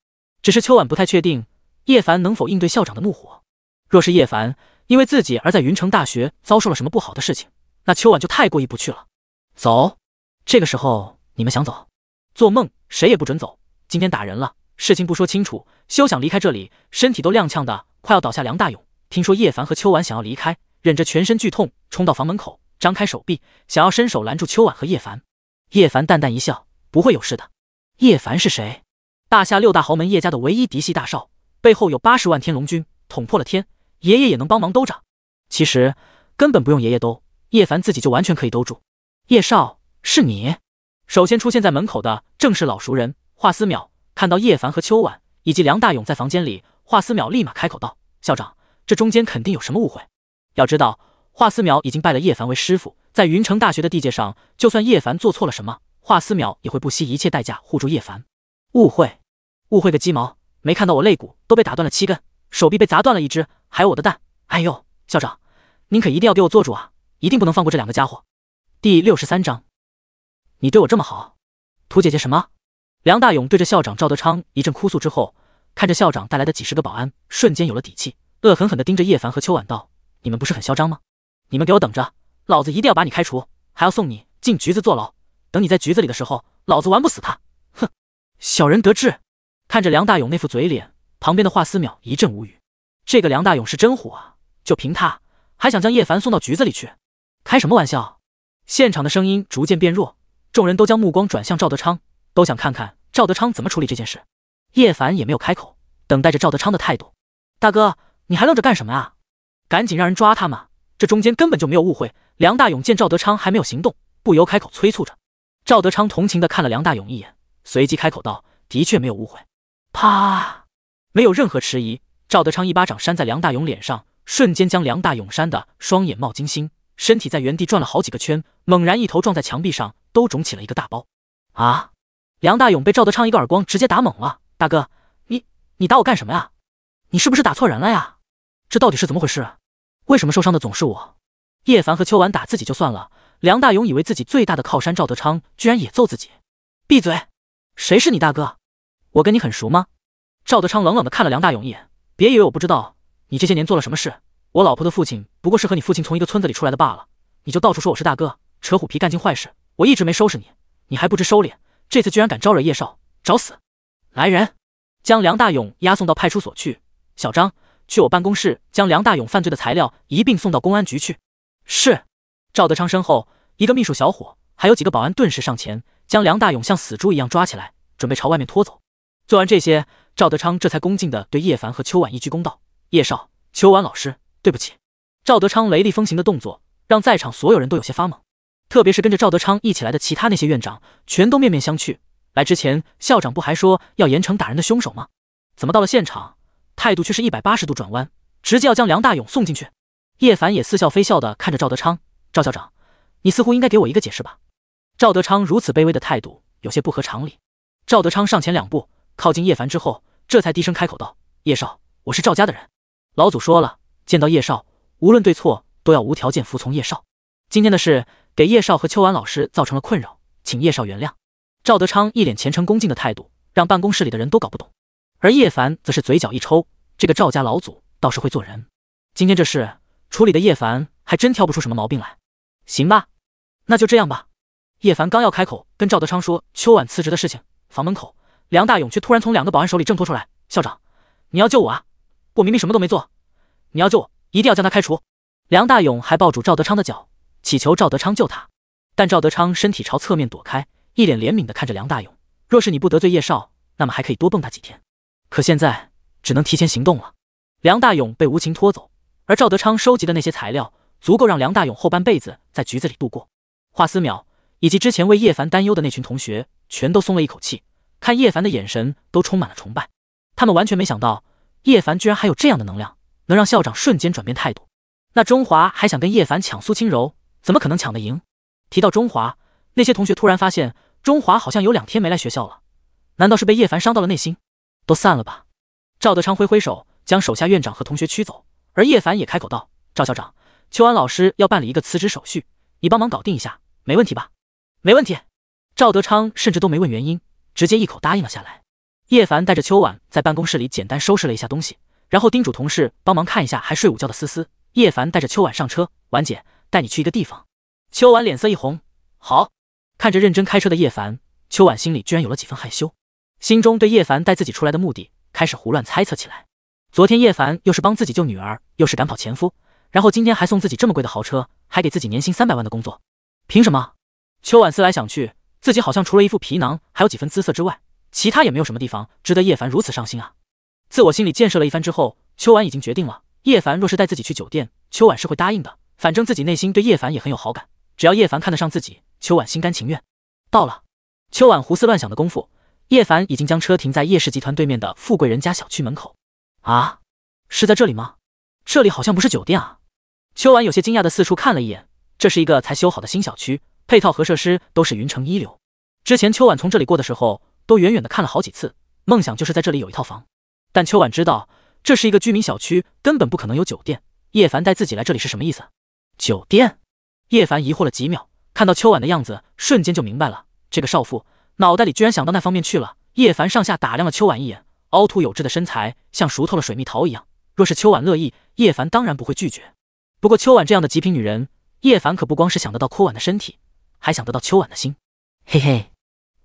只是秋婉不太确定叶凡能否应对校长的怒火。若是叶凡因为自己而在云城大学遭受了什么不好的事情，那秋婉就太过意不去了。走，这个时候你们想走？做梦，谁也不准走！今天打人了，事情不说清楚，休想离开这里！身体都踉跄的快要倒下。梁大勇听说叶凡和秋婉想要离开，忍着全身剧痛冲到房门口，张开手臂想要伸手拦住秋婉和叶凡。叶凡淡淡一笑：“不会有事的。”叶凡是谁？大夏六大豪门叶家的唯一嫡系大少，背后有八十万天龙军，捅破了天，爷爷也能帮忙兜着。其实根本不用爷爷兜，叶凡自己就完全可以兜住。叶少，是你？首先出现在门口的正是老熟人华思淼，看到叶凡和秋婉以及梁大勇在房间里，华思淼立马开口道：“校长，这中间肯定有什么误会。要知道，华思淼已经拜了叶凡为师傅，在云城大学的地界上，就算叶凡做错了什么。”华思淼也会不惜一切代价护住叶凡。误会，误会个鸡毛！没看到我肋骨都被打断了七根，手臂被砸断了一只，还有我的蛋。哎呦，校长，您可一定要给我做主啊！一定不能放过这两个家伙。第六十三章，你对我这么好，屠姐姐什么？梁大勇对着校长赵德昌一阵哭诉之后，看着校长带来的几十个保安，瞬间有了底气，恶狠狠地盯着叶凡和秋婉道：“你们不是很嚣张吗？你们给我等着，老子一定要把你开除，还要送你进局子坐牢！”等你在局子里的时候，老子玩不死他！哼，小人得志。看着梁大勇那副嘴脸，旁边的华思淼一阵无语。这个梁大勇是真虎啊！就凭他，还想将叶凡送到局子里去？开什么玩笑！现场的声音逐渐变弱，众人都将目光转向赵德昌，都想看看赵德昌怎么处理这件事。叶凡也没有开口，等待着赵德昌的态度。大哥，你还愣着干什么啊？赶紧让人抓他嘛！这中间根本就没有误会。梁大勇见赵德昌还没有行动，不由开口催促着。赵德昌同情的看了梁大勇一眼，随即开口道：“的确没有误会。”啪！没有任何迟疑，赵德昌一巴掌扇在梁大勇脸上，瞬间将梁大勇扇的双眼冒金星，身体在原地转了好几个圈，猛然一头撞在墙壁上，都肿起了一个大包。啊！梁大勇被赵德昌一个耳光直接打懵了：“大哥，你你打我干什么呀？你是不是打错人了呀？这到底是怎么回事？为什么受伤的总是我？叶凡和秋婉打自己就算了。”梁大勇以为自己最大的靠山赵德昌居然也揍自己，闭嘴！谁是你大哥？我跟你很熟吗？赵德昌冷冷的看了梁大勇一眼，别以为我不知道你这些年做了什么事。我老婆的父亲不过是和你父亲从一个村子里出来的罢了，你就到处说我是大哥，扯虎皮干尽坏事，我一直没收拾你，你还不知收敛，这次居然敢招惹叶少，找死！来人，将梁大勇押送到派出所去。小张，去我办公室将梁大勇犯罪的材料一并送到公安局去。是。赵德昌身后，一个秘书小伙，还有几个保安顿时上前，将梁大勇像死猪一样抓起来，准备朝外面拖走。做完这些，赵德昌这才恭敬地对叶凡和秋婉一鞠躬道：“叶少，秋婉老师，对不起。”赵德昌雷厉风行的动作，让在场所有人都有些发懵，特别是跟着赵德昌一起来的其他那些院长，全都面面相觑。来之前，校长不还说要严惩打人的凶手吗？怎么到了现场，态度却是一百八十度转弯，直接要将梁大勇送进去？叶凡也似笑非笑地看着赵德昌。赵校长，你似乎应该给我一个解释吧？赵德昌如此卑微的态度有些不合常理。赵德昌上前两步，靠近叶凡之后，这才低声开口道：“叶少，我是赵家的人。老祖说了，见到叶少，无论对错，都要无条件服从叶少。今天的事给叶少和秋婉老师造成了困扰，请叶少原谅。”赵德昌一脸虔诚恭敬的态度，让办公室里的人都搞不懂。而叶凡则是嘴角一抽，这个赵家老祖倒是会做人。今天这事处理的，叶凡还真挑不出什么毛病来。行吧，那就这样吧。叶凡刚要开口跟赵德昌说秋晚辞职的事情，房门口，梁大勇却突然从两个保安手里挣脱出来。校长，你要救我啊！我明明什么都没做，你要救我，一定要将他开除。梁大勇还抱住赵德昌的脚，祈求赵德昌救他。但赵德昌身体朝侧面躲开，一脸怜悯的看着梁大勇。若是你不得罪叶少，那么还可以多蹦跶几天。可现在只能提前行动了。梁大勇被无情拖走，而赵德昌收集的那些材料。足够让梁大勇后半辈子在局子里度过。华思淼以及之前为叶凡担忧的那群同学全都松了一口气，看叶凡的眼神都充满了崇拜。他们完全没想到叶凡居然还有这样的能量，能让校长瞬间转变态度。那中华还想跟叶凡抢苏清柔，怎么可能抢得赢？提到中华，那些同学突然发现中华好像有两天没来学校了，难道是被叶凡伤到了内心？都散了吧。赵德昌挥挥手，将手下院长和同学驱走。而叶凡也开口道：“赵校长。”秋婉老师要办理一个辞职手续，你帮忙搞定一下，没问题吧？没问题。赵德昌甚至都没问原因，直接一口答应了下来。叶凡带着秋婉在办公室里简单收拾了一下东西，然后叮嘱同事帮忙看一下还睡午觉的思思。叶凡带着秋婉上车，婉姐，带你去一个地方。秋婉脸色一红，好。看着认真开车的叶凡，秋婉心里居然有了几分害羞，心中对叶凡带自己出来的目的开始胡乱猜测起来。昨天叶凡又是帮自己救女儿，又是赶跑前夫。然后今天还送自己这么贵的豪车，还给自己年薪三百万的工作，凭什么？秋婉思来想去，自己好像除了一副皮囊，还有几分姿色之外，其他也没有什么地方值得叶凡如此上心啊。自我心理建设了一番之后，秋婉已经决定了，叶凡若是带自己去酒店，秋婉是会答应的。反正自己内心对叶凡也很有好感，只要叶凡看得上自己，秋婉心甘情愿。到了，秋婉胡思乱想的功夫，叶凡已经将车停在叶氏集团对面的富贵人家小区门口。啊，是在这里吗？这里好像不是酒店啊。秋婉有些惊讶的四处看了一眼，这是一个才修好的新小区，配套和设施都是云城一流。之前秋婉从这里过的时候，都远远的看了好几次，梦想就是在这里有一套房。但秋婉知道这是一个居民小区，根本不可能有酒店。叶凡带自己来这里是什么意思？酒店？叶凡疑惑了几秒，看到秋婉的样子，瞬间就明白了，这个少妇脑袋里居然想到那方面去了。叶凡上下打量了秋婉一眼，凹凸有致的身材像熟透了水蜜桃一样。若是秋婉乐意，叶凡当然不会拒绝。不过秋婉这样的极品女人，叶凡可不光是想得到枯婉的身体，还想得到秋婉的心。嘿嘿，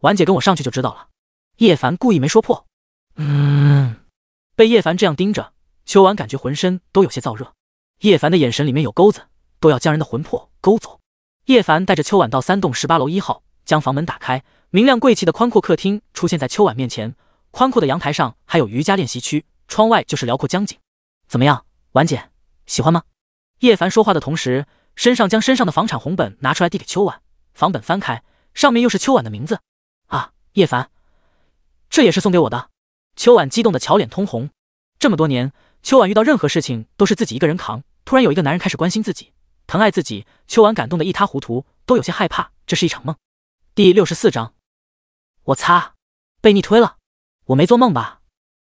婉姐跟我上去就知道了。叶凡故意没说破。嗯，被叶凡这样盯着，秋婉感觉浑身都有些燥热。叶凡的眼神里面有钩子，都要将人的魂魄勾走。叶凡带着秋婉到三栋十八楼一号，将房门打开，明亮贵气的宽阔客厅出现在秋婉面前。宽阔的阳台上还有瑜伽练习区，窗外就是辽阔江景。怎么样，婉姐喜欢吗？叶凡说话的同时，身上将身上的房产红本拿出来递给秋婉，房本翻开，上面又是秋婉的名字。啊，叶凡，这也是送给我的？秋婉激动的乔脸通红，这么多年，秋婉遇到任何事情都是自己一个人扛，突然有一个男人开始关心自己，疼爱自己，秋婉感动的一塌糊涂，都有些害怕，这是一场梦。第六十四章，我擦，被逆推了，我没做梦吧？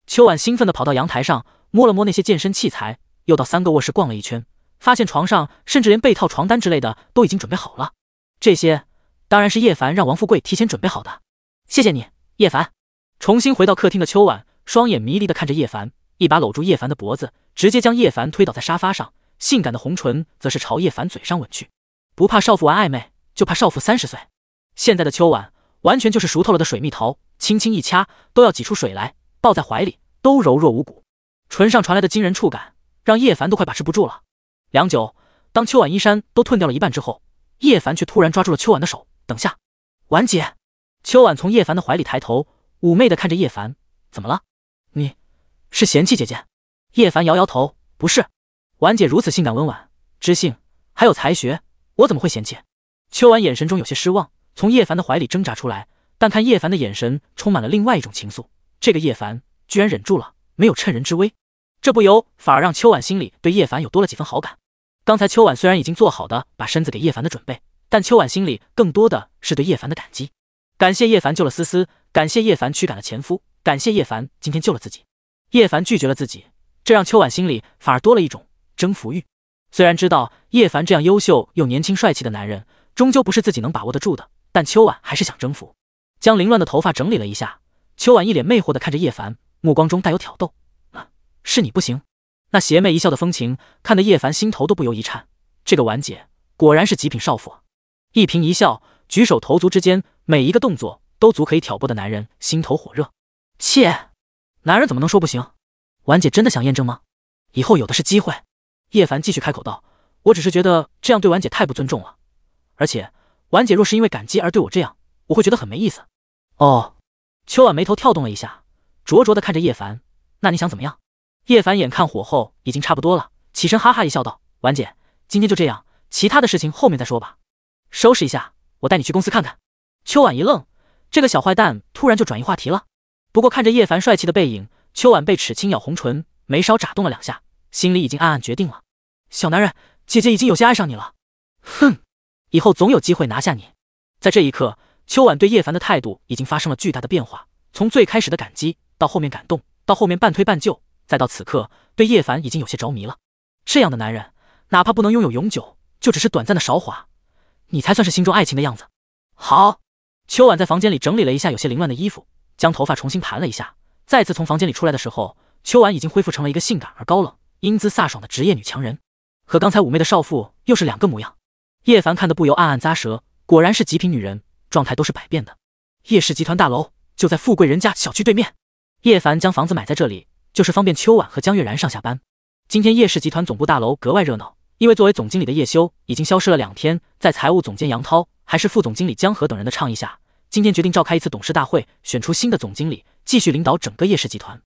秋婉兴奋的跑到阳台上，摸了摸那些健身器材，又到三个卧室逛了一圈。发现床上甚至连被套、床单之类的都已经准备好了，这些当然是叶凡让王富贵提前准备好的。谢谢你，叶凡。重新回到客厅的秋晚，双眼迷离的看着叶凡，一把搂住叶凡的脖子，直接将叶凡推倒在沙发上，性感的红唇则是朝叶凡嘴上吻去。不怕少妇玩暧昧，就怕少妇三十岁。现在的秋晚完全就是熟透了的水蜜桃，轻轻一掐都要挤出水来，抱在怀里都柔若无骨，唇上传来的惊人触感让叶凡都快把持不住了。良久，当秋婉衣衫都褪掉了一半之后，叶凡却突然抓住了秋婉的手，等下，婉姐。秋婉从叶凡的怀里抬头，妩媚的看着叶凡，怎么了？你是嫌弃姐姐？叶凡摇摇头，不是。婉姐如此性感温婉、知性，还有才学，我怎么会嫌弃？秋婉眼神中有些失望，从叶凡的怀里挣扎出来，但看叶凡的眼神充满了另外一种情愫。这个叶凡居然忍住了，没有趁人之危。这不由反而让秋婉心里对叶凡有多了几分好感。刚才秋婉虽然已经做好的把身子给叶凡的准备，但秋婉心里更多的是对叶凡的感激，感谢叶凡救了思思，感谢叶凡驱赶了前夫，感谢叶凡今天救了自己。叶凡拒绝了自己，这让秋婉心里反而多了一种征服欲。虽然知道叶凡这样优秀又年轻帅气的男人，终究不是自己能把握得住的，但秋婉还是想征服。将凌乱的头发整理了一下，秋婉一脸魅惑的看着叶凡，目光中带有挑逗。是你不行？那邪魅一笑的风情，看得叶凡心头都不由一颤。这个婉姐果然是极品少妇，一颦一笑，举手投足之间，每一个动作都足可以挑拨的男人心头火热。切，男人怎么能说不行？婉姐真的想验证吗？以后有的是机会。叶凡继续开口道：“我只是觉得这样对婉姐太不尊重了，而且婉姐若是因为感激而对我这样，我会觉得很没意思。”哦，秋婉眉头跳动了一下，灼灼的看着叶凡：“那你想怎么样？”叶凡眼看火候已经差不多了，起身哈哈一笑道：“婉姐，今天就这样，其他的事情后面再说吧。收拾一下，我带你去公司看看。”秋婉一愣，这个小坏蛋突然就转移话题了。不过看着叶凡帅气的背影，秋婉被齿轻咬红唇，眉梢眨动了两下，心里已经暗暗决定了：小男人，姐姐已经有些爱上你了。哼，以后总有机会拿下你。在这一刻，秋婉对叶凡的态度已经发生了巨大的变化，从最开始的感激，到后面感动，到后面半推半就。再到此刻，对叶凡已经有些着迷了。这样的男人，哪怕不能拥有永久，就只是短暂的韶华，你才算是心中爱情的样子。好，秋婉在房间里整理了一下有些凌乱的衣服，将头发重新盘了一下。再次从房间里出来的时候，秋婉已经恢复成了一个性感而高冷、英姿飒爽的职业女强人，和刚才妩媚的少妇又是两个模样。叶凡看得不由暗暗咂舌，果然是极品女人，状态都是百变的。叶氏集团大楼就在富贵人家小区对面，叶凡将房子买在这里。就是方便秋晚和江月然上下班。今天叶氏集团总部大楼格外热闹，因为作为总经理的叶修已经消失了两天。在财务总监杨涛还是副总经理江河等人的倡议下，今天决定召开一次董事大会，选出新的总经理，继续领导整个叶氏集团。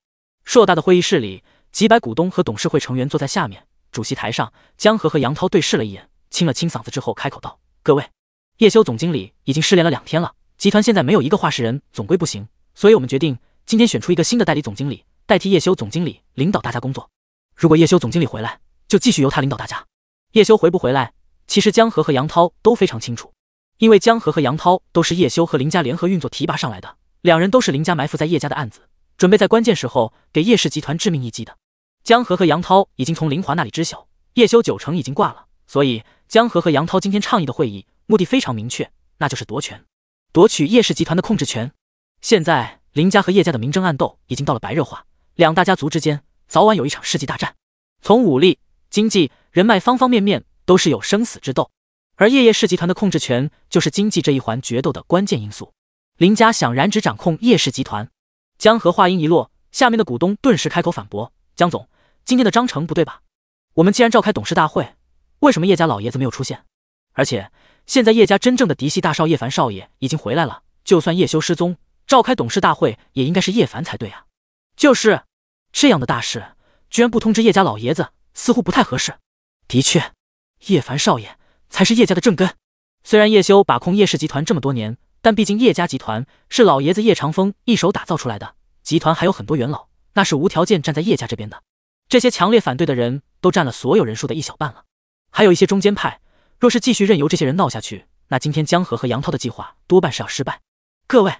硕大的会议室里，几百股东和董事会成员坐在下面。主席台上，江河和杨涛对视了一眼，清了清嗓子之后开口道：“各位，叶修总经理已经失联了两天了，集团现在没有一个话事人，总归不行。所以我们决定今天选出一个新的代理总经理。”代替叶修总经理领导大家工作，如果叶修总经理回来，就继续由他领导大家。叶修回不回来，其实江河和杨涛都非常清楚，因为江河和杨涛都是叶修和林家联合运作提拔上来的，两人都是林家埋伏在叶家的案子，准备在关键时候给叶氏集团致命一击的。江河和杨涛已经从林华那里知晓叶修九成已经挂了，所以江河和杨涛今天倡议的会议目的非常明确，那就是夺权，夺取叶氏集团的控制权。现在林家和叶家的明争暗斗已经到了白热化。两大家族之间早晚有一场世纪大战，从武力、经济、人脉方方面面都是有生死之斗，而叶叶氏集团的控制权就是经济这一环决斗的关键因素。林家想染指掌控叶氏集团，江河话音一落，下面的股东顿时开口反驳：“江总，今天的章程不对吧？我们既然召开董事大会，为什么叶家老爷子没有出现？而且现在叶家真正的嫡系大少爷叶凡少爷已经回来了，就算叶修失踪，召开董事大会也应该是叶凡才对啊。”就是这样的大事，居然不通知叶家老爷子，似乎不太合适。的确，叶凡少爷才是叶家的正根。虽然叶修把控叶氏集团这么多年，但毕竟叶家集团是老爷子叶长风一手打造出来的，集团还有很多元老，那是无条件站在叶家这边的。这些强烈反对的人都占了所有人数的一小半了，还有一些中间派。若是继续任由这些人闹下去，那今天江河和杨涛的计划多半是要失败。各位，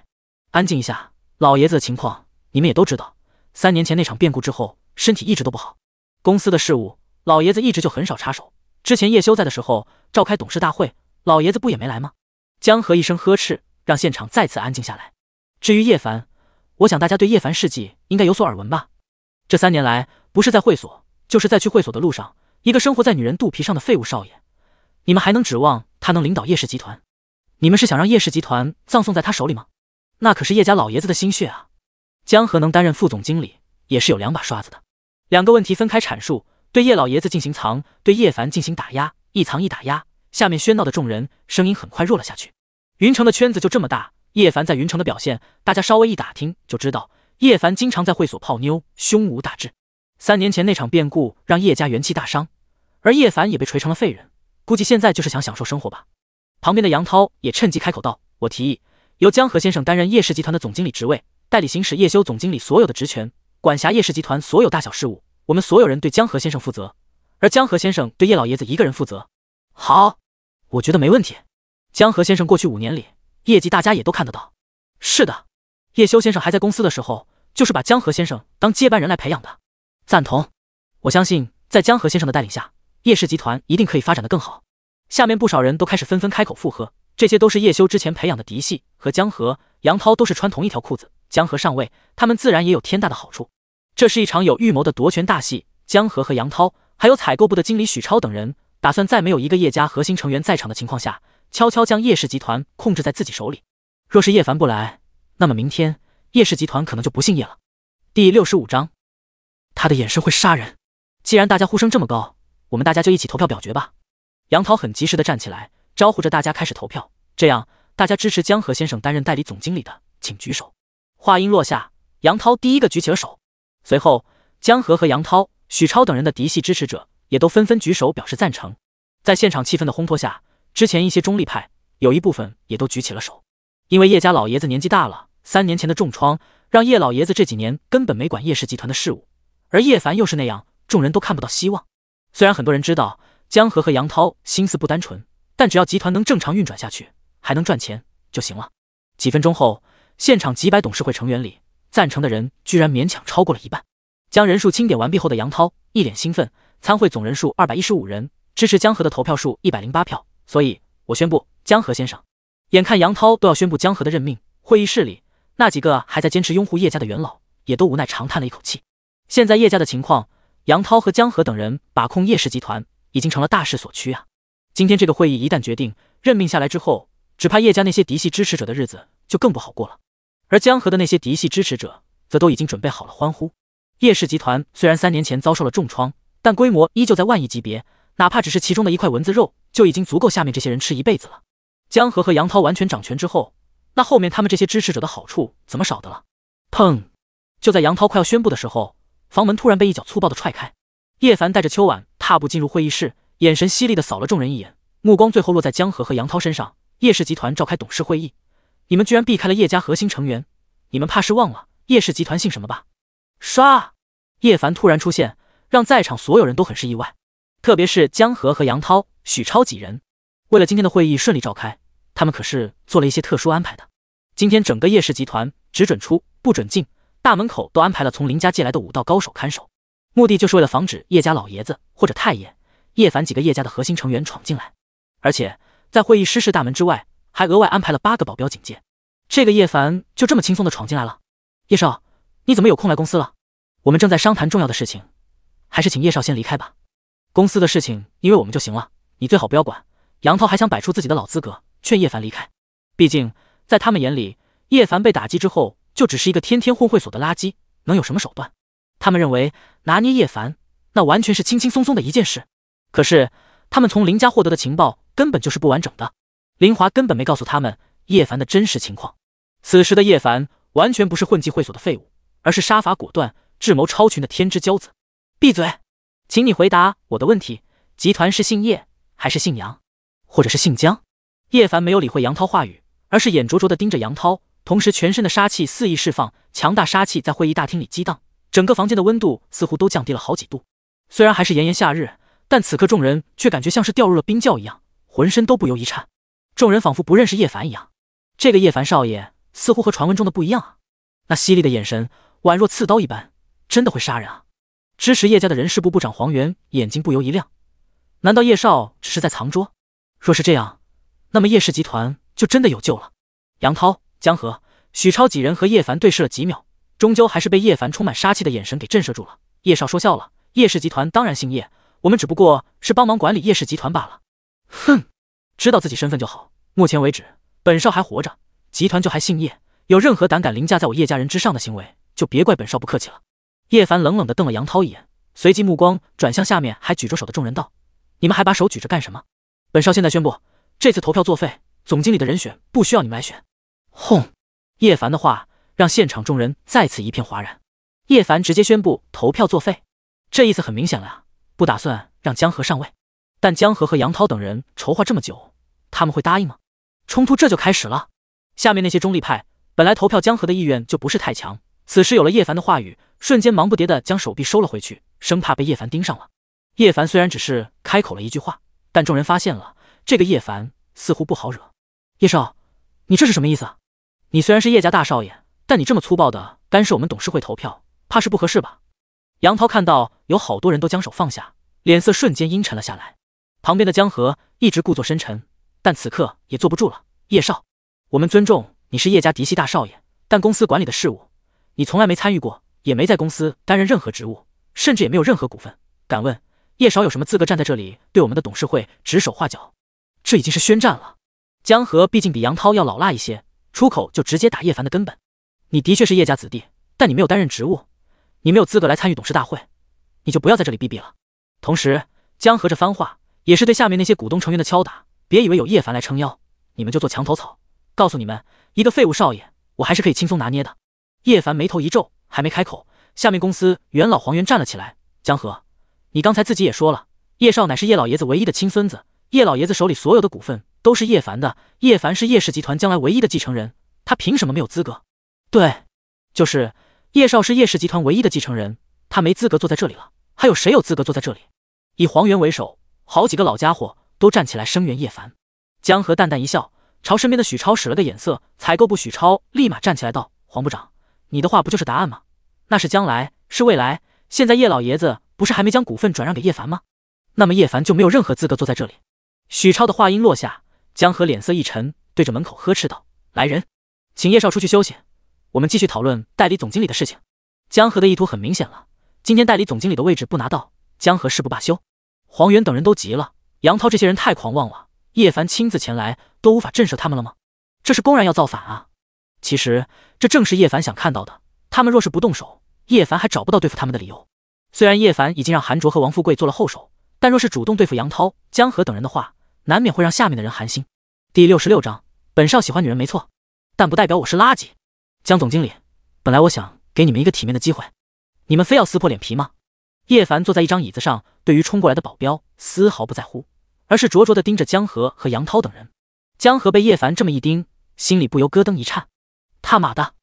安静一下，老爷子的情况你们也都知道。三年前那场变故之后，身体一直都不好。公司的事务，老爷子一直就很少插手。之前叶修在的时候，召开董事大会，老爷子不也没来吗？江河一声呵斥，让现场再次安静下来。至于叶凡，我想大家对叶凡事迹应该有所耳闻吧？这三年来，不是在会所，就是在去会所的路上。一个生活在女人肚皮上的废物少爷，你们还能指望他能领导叶氏集团？你们是想让叶氏集团葬送在他手里吗？那可是叶家老爷子的心血啊！江河能担任副总经理，也是有两把刷子的。两个问题分开阐述，对叶老爷子进行藏，对叶凡进行打压，一藏一打压。下面喧闹的众人声音很快弱了下去。云城的圈子就这么大，叶凡在云城的表现，大家稍微一打听就知道。叶凡经常在会所泡妞，胸无大志。三年前那场变故让叶家元气大伤，而叶凡也被锤成了废人，估计现在就是想享受生活吧。旁边的杨涛也趁机开口道：“我提议，由江河先生担任叶氏集团的总经理职位。”代理行使叶修总经理所有的职权，管辖叶氏集团所有大小事务。我们所有人对江河先生负责，而江河先生对叶老爷子一个人负责。好，我觉得没问题。江河先生过去五年里业绩大家也都看得到。是的，叶修先生还在公司的时候，就是把江河先生当接班人来培养的。赞同，我相信在江河先生的带领下，叶氏集团一定可以发展得更好。下面不少人都开始纷纷开口附和，这些都是叶修之前培养的嫡系，和江河、杨涛都是穿同一条裤子。江河上位，他们自然也有天大的好处。这是一场有预谋的夺权大戏。江河和杨涛，还有采购部的经理许超等人，打算在没有一个叶家核心成员在场的情况下，悄悄将叶氏集团控制在自己手里。若是叶凡不来，那么明天叶氏集团可能就不姓叶了。第六十五章，他的眼神会杀人。既然大家呼声这么高，我们大家就一起投票表决吧。杨涛很及时的站起来，招呼着大家开始投票。这样，大家支持江河先生担任代理总经理的，请举手。话音落下，杨涛第一个举起了手，随后江河和杨涛、许超等人的嫡系支持者也都纷纷举手表示赞成。在现场气氛的烘托下，之前一些中立派有一部分也都举起了手。因为叶家老爷子年纪大了，三年前的重创让叶老爷子这几年根本没管叶氏集团的事务，而叶凡又是那样，众人都看不到希望。虽然很多人知道江河和杨涛心思不单纯，但只要集团能正常运转下去，还能赚钱就行了。几分钟后。现场几百董事会成员里，赞成的人居然勉强超过了一半。将人数清点完毕后的杨涛一脸兴奋，参会总人数二百一十五人，支持江河的投票数一百零八票，所以我宣布江河先生。眼看杨涛都要宣布江河的任命，会议室里那几个还在坚持拥护叶家的元老，也都无奈长叹了一口气。现在叶家的情况，杨涛和江河等人把控叶氏集团，已经成了大势所趋啊。今天这个会议一旦决定任命下来之后，只怕叶家那些嫡系支持者的日子就更不好过了。而江河的那些嫡系支持者，则都已经准备好了欢呼。叶氏集团虽然三年前遭受了重创，但规模依旧在万亿级别，哪怕只是其中的一块蚊子肉，就已经足够下面这些人吃一辈子了。江河和杨涛完全掌权之后，那后面他们这些支持者的好处怎么少的了？砰！就在杨涛快要宣布的时候，房门突然被一脚粗暴的踹开，叶凡带着秋晚踏步进入会议室，眼神犀利的扫了众人一眼，目光最后落在江河和杨涛身上。叶氏集团召开董事会议。你们居然避开了叶家核心成员，你们怕是忘了叶氏集团姓什么吧？唰，叶凡突然出现，让在场所有人都很是意外，特别是江河和杨涛、许超几人。为了今天的会议顺利召开，他们可是做了一些特殊安排的。今天整个叶氏集团只准出不准进，大门口都安排了从林家借来的武道高手看守，目的就是为了防止叶家老爷子或者太爷、叶凡几个叶家的核心成员闯进来。而且在会议室大门之外。还额外安排了八个保镖警戒，这个叶凡就这么轻松的闯进来了。叶少，你怎么有空来公司了？我们正在商谈重要的事情，还是请叶少先离开吧。公司的事情，因为我们就行了，你最好不要管。杨涛还想摆出自己的老资格，劝叶凡离开。毕竟在他们眼里，叶凡被打击之后，就只是一个天天混会所的垃圾，能有什么手段？他们认为拿捏叶凡，那完全是轻轻松松的一件事。可是他们从林家获得的情报，根本就是不完整的。林华根本没告诉他们叶凡的真实情况。此时的叶凡完全不是混迹会所的废物，而是杀伐果断、智谋超群的天之骄子。闭嘴，请你回答我的问题：集团是姓叶还是姓杨，或者是姓江？叶凡没有理会杨涛话语，而是眼灼灼的盯着杨涛，同时全身的杀气肆意释放，强大杀气在会议大厅里激荡，整个房间的温度似乎都降低了好几度。虽然还是炎炎夏日，但此刻众人却感觉像是掉入了冰窖一样，浑身都不由一颤。众人仿佛不认识叶凡一样，这个叶凡少爷似乎和传闻中的不一样啊！那犀利的眼神宛若刺刀一般，真的会杀人啊！支持叶家的人事部部长黄元眼睛不由一亮，难道叶少只是在藏拙？若是这样，那么叶氏集团就真的有救了。杨涛、江河、许超几人和叶凡对视了几秒，终究还是被叶凡充满杀气的眼神给震慑住了。叶少说笑了，叶氏集团当然姓叶，我们只不过是帮忙管理叶氏集团罢了。哼！知道自己身份就好。目前为止，本少还活着，集团就还姓叶。有任何胆敢凌驾在我叶家人之上的行为，就别怪本少不客气了。叶凡冷冷的瞪了杨涛一眼，随即目光转向下面还举着手的众人，道：“你们还把手举着干什么？本少现在宣布，这次投票作废，总经理的人选不需要你们来选。”轰！叶凡的话让现场众人再次一片哗然。叶凡直接宣布投票作废，这意思很明显了啊，不打算让江河上位。但江河和杨涛等人筹划这么久，他们会答应吗？冲突这就开始了。下面那些中立派本来投票江河的意愿就不是太强，此时有了叶凡的话语，瞬间忙不迭的将手臂收了回去，生怕被叶凡盯上了。叶凡虽然只是开口了一句话，但众人发现了这个叶凡似乎不好惹。叶少，你这是什么意思？你虽然是叶家大少爷，但你这么粗暴的干涉我们董事会投票，怕是不合适吧？杨涛看到有好多人都将手放下，脸色瞬间阴沉了下来。旁边的江河一直故作深沉，但此刻也坐不住了。叶少，我们尊重你是叶家嫡系大少爷，但公司管理的事务你从来没参与过，也没在公司担任任何职务，甚至也没有任何股份。敢问叶少有什么资格站在这里对我们的董事会指手画脚？这已经是宣战了。江河毕竟比杨涛要老辣一些，出口就直接打叶凡的根本。你的确是叶家子弟，但你没有担任职务，你没有资格来参与董事大会，你就不要在这里避避了。同时，江河这番话。也是对下面那些股东成员的敲打。别以为有叶凡来撑腰，你们就做墙头草。告诉你们，一个废物少爷，我还是可以轻松拿捏的。叶凡眉头一皱，还没开口，下面公司元老黄猿站了起来：“江河，你刚才自己也说了，叶少乃是叶老爷子唯一的亲孙子，叶老爷子手里所有的股份都是叶凡的，叶凡是叶氏集团将来唯一的继承人，他凭什么没有资格？”“对，就是叶少是叶氏集团唯一的继承人，他没资格坐在这里了。还有谁有资格坐在这里？”以黄猿为首。好几个老家伙都站起来声援叶凡。江河淡淡一笑，朝身边的许超使了个眼色。采购部许超立马站起来道：“黄部长，你的话不就是答案吗？那是将来，是未来。现在叶老爷子不是还没将股份转让给叶凡吗？那么叶凡就没有任何资格坐在这里。”许超的话音落下，江河脸色一沉，对着门口呵斥道：“来人，请叶少出去休息，我们继续讨论代理总经理的事情。”江河的意图很明显了，今天代理总经理的位置不拿到，江河誓不罢休。黄猿等人都急了，杨涛这些人太狂妄了，叶凡亲自前来都无法震慑他们了吗？这是公然要造反啊！其实这正是叶凡想看到的，他们若是不动手，叶凡还找不到对付他们的理由。虽然叶凡已经让韩卓和王富贵做了后手，但若是主动对付杨涛、江河等人的话，难免会让下面的人寒心。第六十六章，本少喜欢女人没错，但不代表我是垃圾。江总经理，本来我想给你们一个体面的机会，你们非要撕破脸皮吗？叶凡坐在一张椅子上，对于冲过来的保镖丝毫不在乎，而是灼灼地盯着江河和杨涛等人。江河被叶凡这么一盯，心里不由咯噔一颤。他妈的，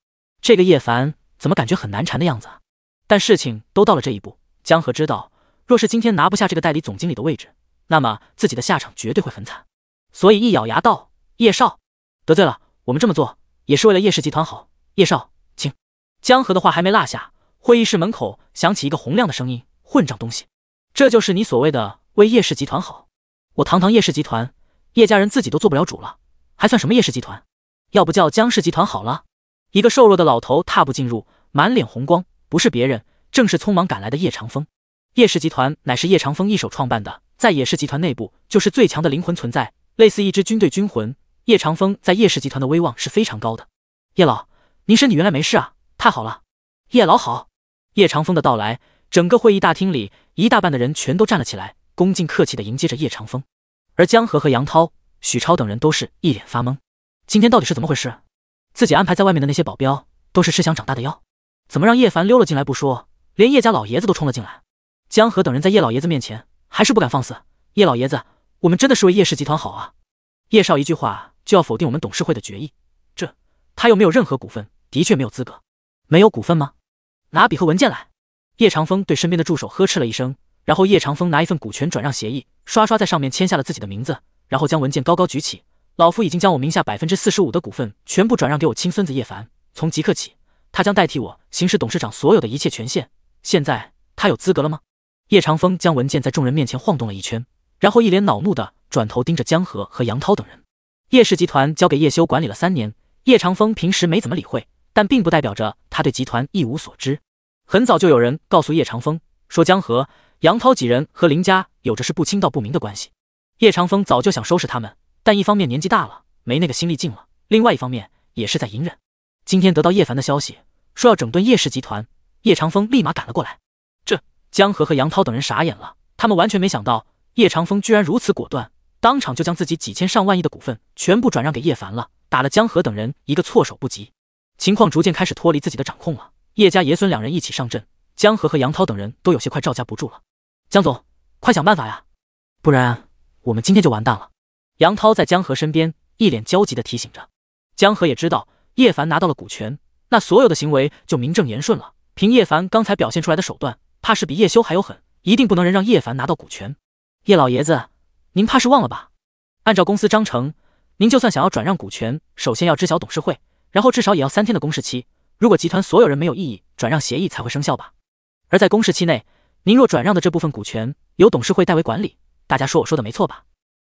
这个叶凡怎么感觉很难缠的样子啊？但事情都到了这一步，江河知道，若是今天拿不下这个代理总经理的位置，那么自己的下场绝对会很惨。所以一咬牙道：“叶少，得罪了，我们这么做也是为了叶氏集团好。叶少，请。”江河的话还没落下，会议室门口响起一个洪亮的声音。混账东西！这就是你所谓的为叶氏集团好？我堂堂叶氏集团，叶家人自己都做不了主了，还算什么叶氏集团？要不叫江氏集团好了。一个瘦弱的老头踏步进入，满脸红光，不是别人，正是匆忙赶来的叶长风。叶氏集团乃是叶长风一手创办的，在叶氏集团内部就是最强的灵魂存在，类似一支军队军魂。叶长风在叶氏集团的威望是非常高的。叶老，您身体原来没事啊，太好了！叶老好。叶长风的到来。整个会议大厅里，一大半的人全都站了起来，恭敬客气地迎接着叶长风。而江河和杨涛、许超等人都是一脸发懵：今天到底是怎么回事？自己安排在外面的那些保镖都是吃香长大的妖，怎么让叶凡溜了进来不说，连叶家老爷子都冲了进来？江河等人在叶老爷子面前还是不敢放肆。叶老爷子，我们真的是为叶氏集团好啊！叶少一句话就要否定我们董事会的决议，这他又没有任何股份，的确没有资格。没有股份吗？拿笔和文件来。叶长风对身边的助手呵斥了一声，然后叶长风拿一份股权转让协议，刷刷在上面签下了自己的名字，然后将文件高高举起。老夫已经将我名下百分之四十五的股份全部转让给我亲孙子叶凡，从即刻起，他将代替我行使董事长所有的一切权限。现在他有资格了吗？叶长风将文件在众人面前晃动了一圈，然后一脸恼怒的转头盯着江河和杨涛等人。叶氏集团交给叶修管理了三年，叶长风平时没怎么理会，但并不代表着他对集团一无所知。很早就有人告诉叶长风，说江河、杨涛几人和林家有着是不清道不明的关系。叶长风早就想收拾他们，但一方面年纪大了，没那个心力劲了；另外一方面也是在隐忍。今天得到叶凡的消息，说要整顿叶氏集团，叶长风立马赶了过来。这江河和杨涛等人傻眼了，他们完全没想到叶长风居然如此果断，当场就将自己几千上万亿的股份全部转让给叶凡了，打了江河等人一个措手不及。情况逐渐开始脱离自己的掌控了。叶家爷孙两人一起上阵，江河和杨涛等人都有些快招架不住了。江总，快想办法呀，不然我们今天就完蛋了。杨涛在江河身边，一脸焦急的提醒着。江河也知道，叶凡拿到了股权，那所有的行为就名正言顺了。凭叶凡刚才表现出来的手段，怕是比叶修还有狠，一定不能让叶凡拿到股权。叶老爷子，您怕是忘了吧？按照公司章程，您就算想要转让股权，首先要知晓董事会，然后至少也要三天的公示期。如果集团所有人没有异议，转让协议才会生效吧？而在公示期内，您若转让的这部分股权由董事会代为管理，大家说我说的没错吧？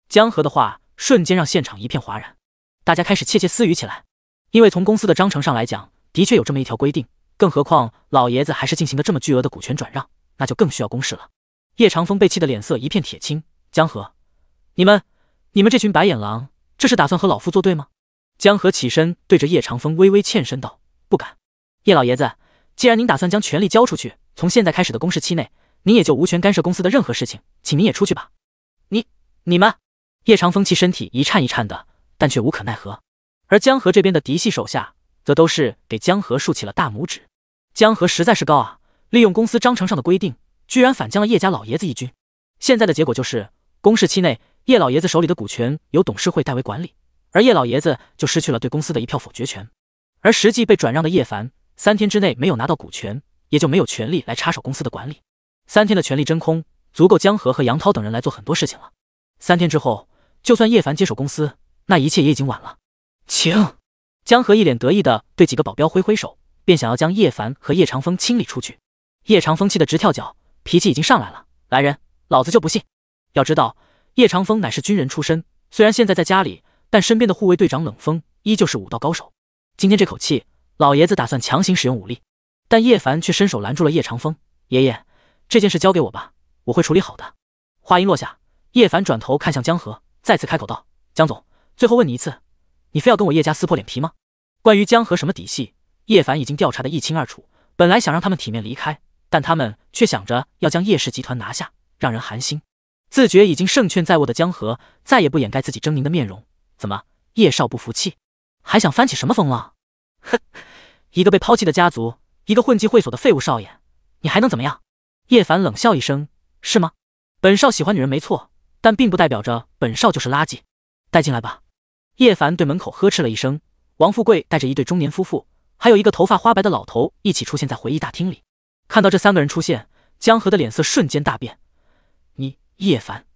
江河的话瞬间让现场一片哗然，大家开始窃窃私语起来。因为从公司的章程上来讲，的确有这么一条规定，更何况老爷子还是进行的这么巨额的股权转让，那就更需要公示了。叶长风被气得脸色一片铁青，江河，你们，你们这群白眼狼，这是打算和老夫作对吗？江河起身，对着叶长风微微欠身道：“不敢。”叶老爷子，既然您打算将权力交出去，从现在开始的公示期内，您也就无权干涉公司的任何事情，请您也出去吧。你、你们……叶长风气身体一颤一颤的，但却无可奈何。而江河这边的嫡系手下，则都是给江河竖起了大拇指。江河实在是高啊！利用公司章程上的规定，居然反将了叶家老爷子一军。现在的结果就是，公示期内，叶老爷子手里的股权由董事会代为管理，而叶老爷子就失去了对公司的一票否决权。而实际被转让的叶凡。三天之内没有拿到股权，也就没有权利来插手公司的管理。三天的权力真空，足够江河和杨涛等人来做很多事情了。三天之后，就算叶凡接手公司，那一切也已经晚了。请江河一脸得意的对几个保镖挥挥手，便想要将叶凡和叶长风清理出去。叶长风气得直跳脚，脾气已经上来了。来人，老子就不信！要知道，叶长风乃是军人出身，虽然现在在家里，但身边的护卫队长冷风依旧是武道高手。今天这口气。老爷子打算强行使用武力，但叶凡却伸手拦住了叶长风。爷爷，这件事交给我吧，我会处理好的。话音落下，叶凡转头看向江河，再次开口道：“江总，最后问你一次，你非要跟我叶家撕破脸皮吗？”关于江河什么底细，叶凡已经调查的一清二楚。本来想让他们体面离开，但他们却想着要将叶氏集团拿下，让人寒心。自觉已经胜券在握的江河，再也不掩盖自己狰狞的面容。怎么，叶少不服气，还想翻起什么风浪？哼！一个被抛弃的家族，一个混迹会所的废物少爷，你还能怎么样？叶凡冷笑一声：“是吗？本少喜欢女人没错，但并不代表着本少就是垃圾。”带进来吧！叶凡对门口呵斥了一声。王富贵带着一对中年夫妇，还有一个头发花白的老头一起出现在回忆大厅里。看到这三个人出现，江河的脸色瞬间大变：“你叶凡，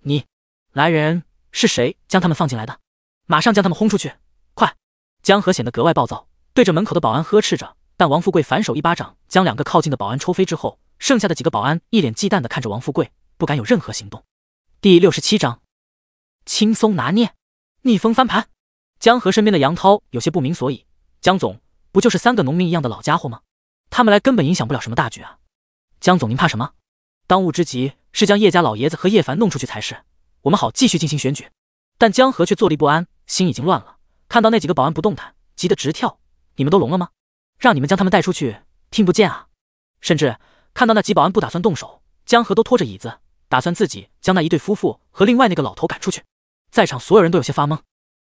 你来人是谁将他们放进来的？马上将他们轰出去！快！”江河显得格外暴躁。对着门口的保安呵斥着，但王富贵反手一巴掌将两个靠近的保安抽飞之后，剩下的几个保安一脸忌惮的看着王富贵，不敢有任何行动。第六十七章轻松拿捏，逆风翻盘。江河身边的杨涛有些不明所以：“江总，不就是三个农民一样的老家伙吗？他们来根本影响不了什么大局啊！江总您怕什么？当务之急是将叶家老爷子和叶凡弄出去才是，我们好继续进行选举。”但江河却坐立不安，心已经乱了。看到那几个保安不动弹，急得直跳。你们都聋了吗？让你们将他们带出去，听不见啊！甚至看到那几保安不打算动手，江河都拖着椅子，打算自己将那一对夫妇和另外那个老头赶出去。在场所有人都有些发懵，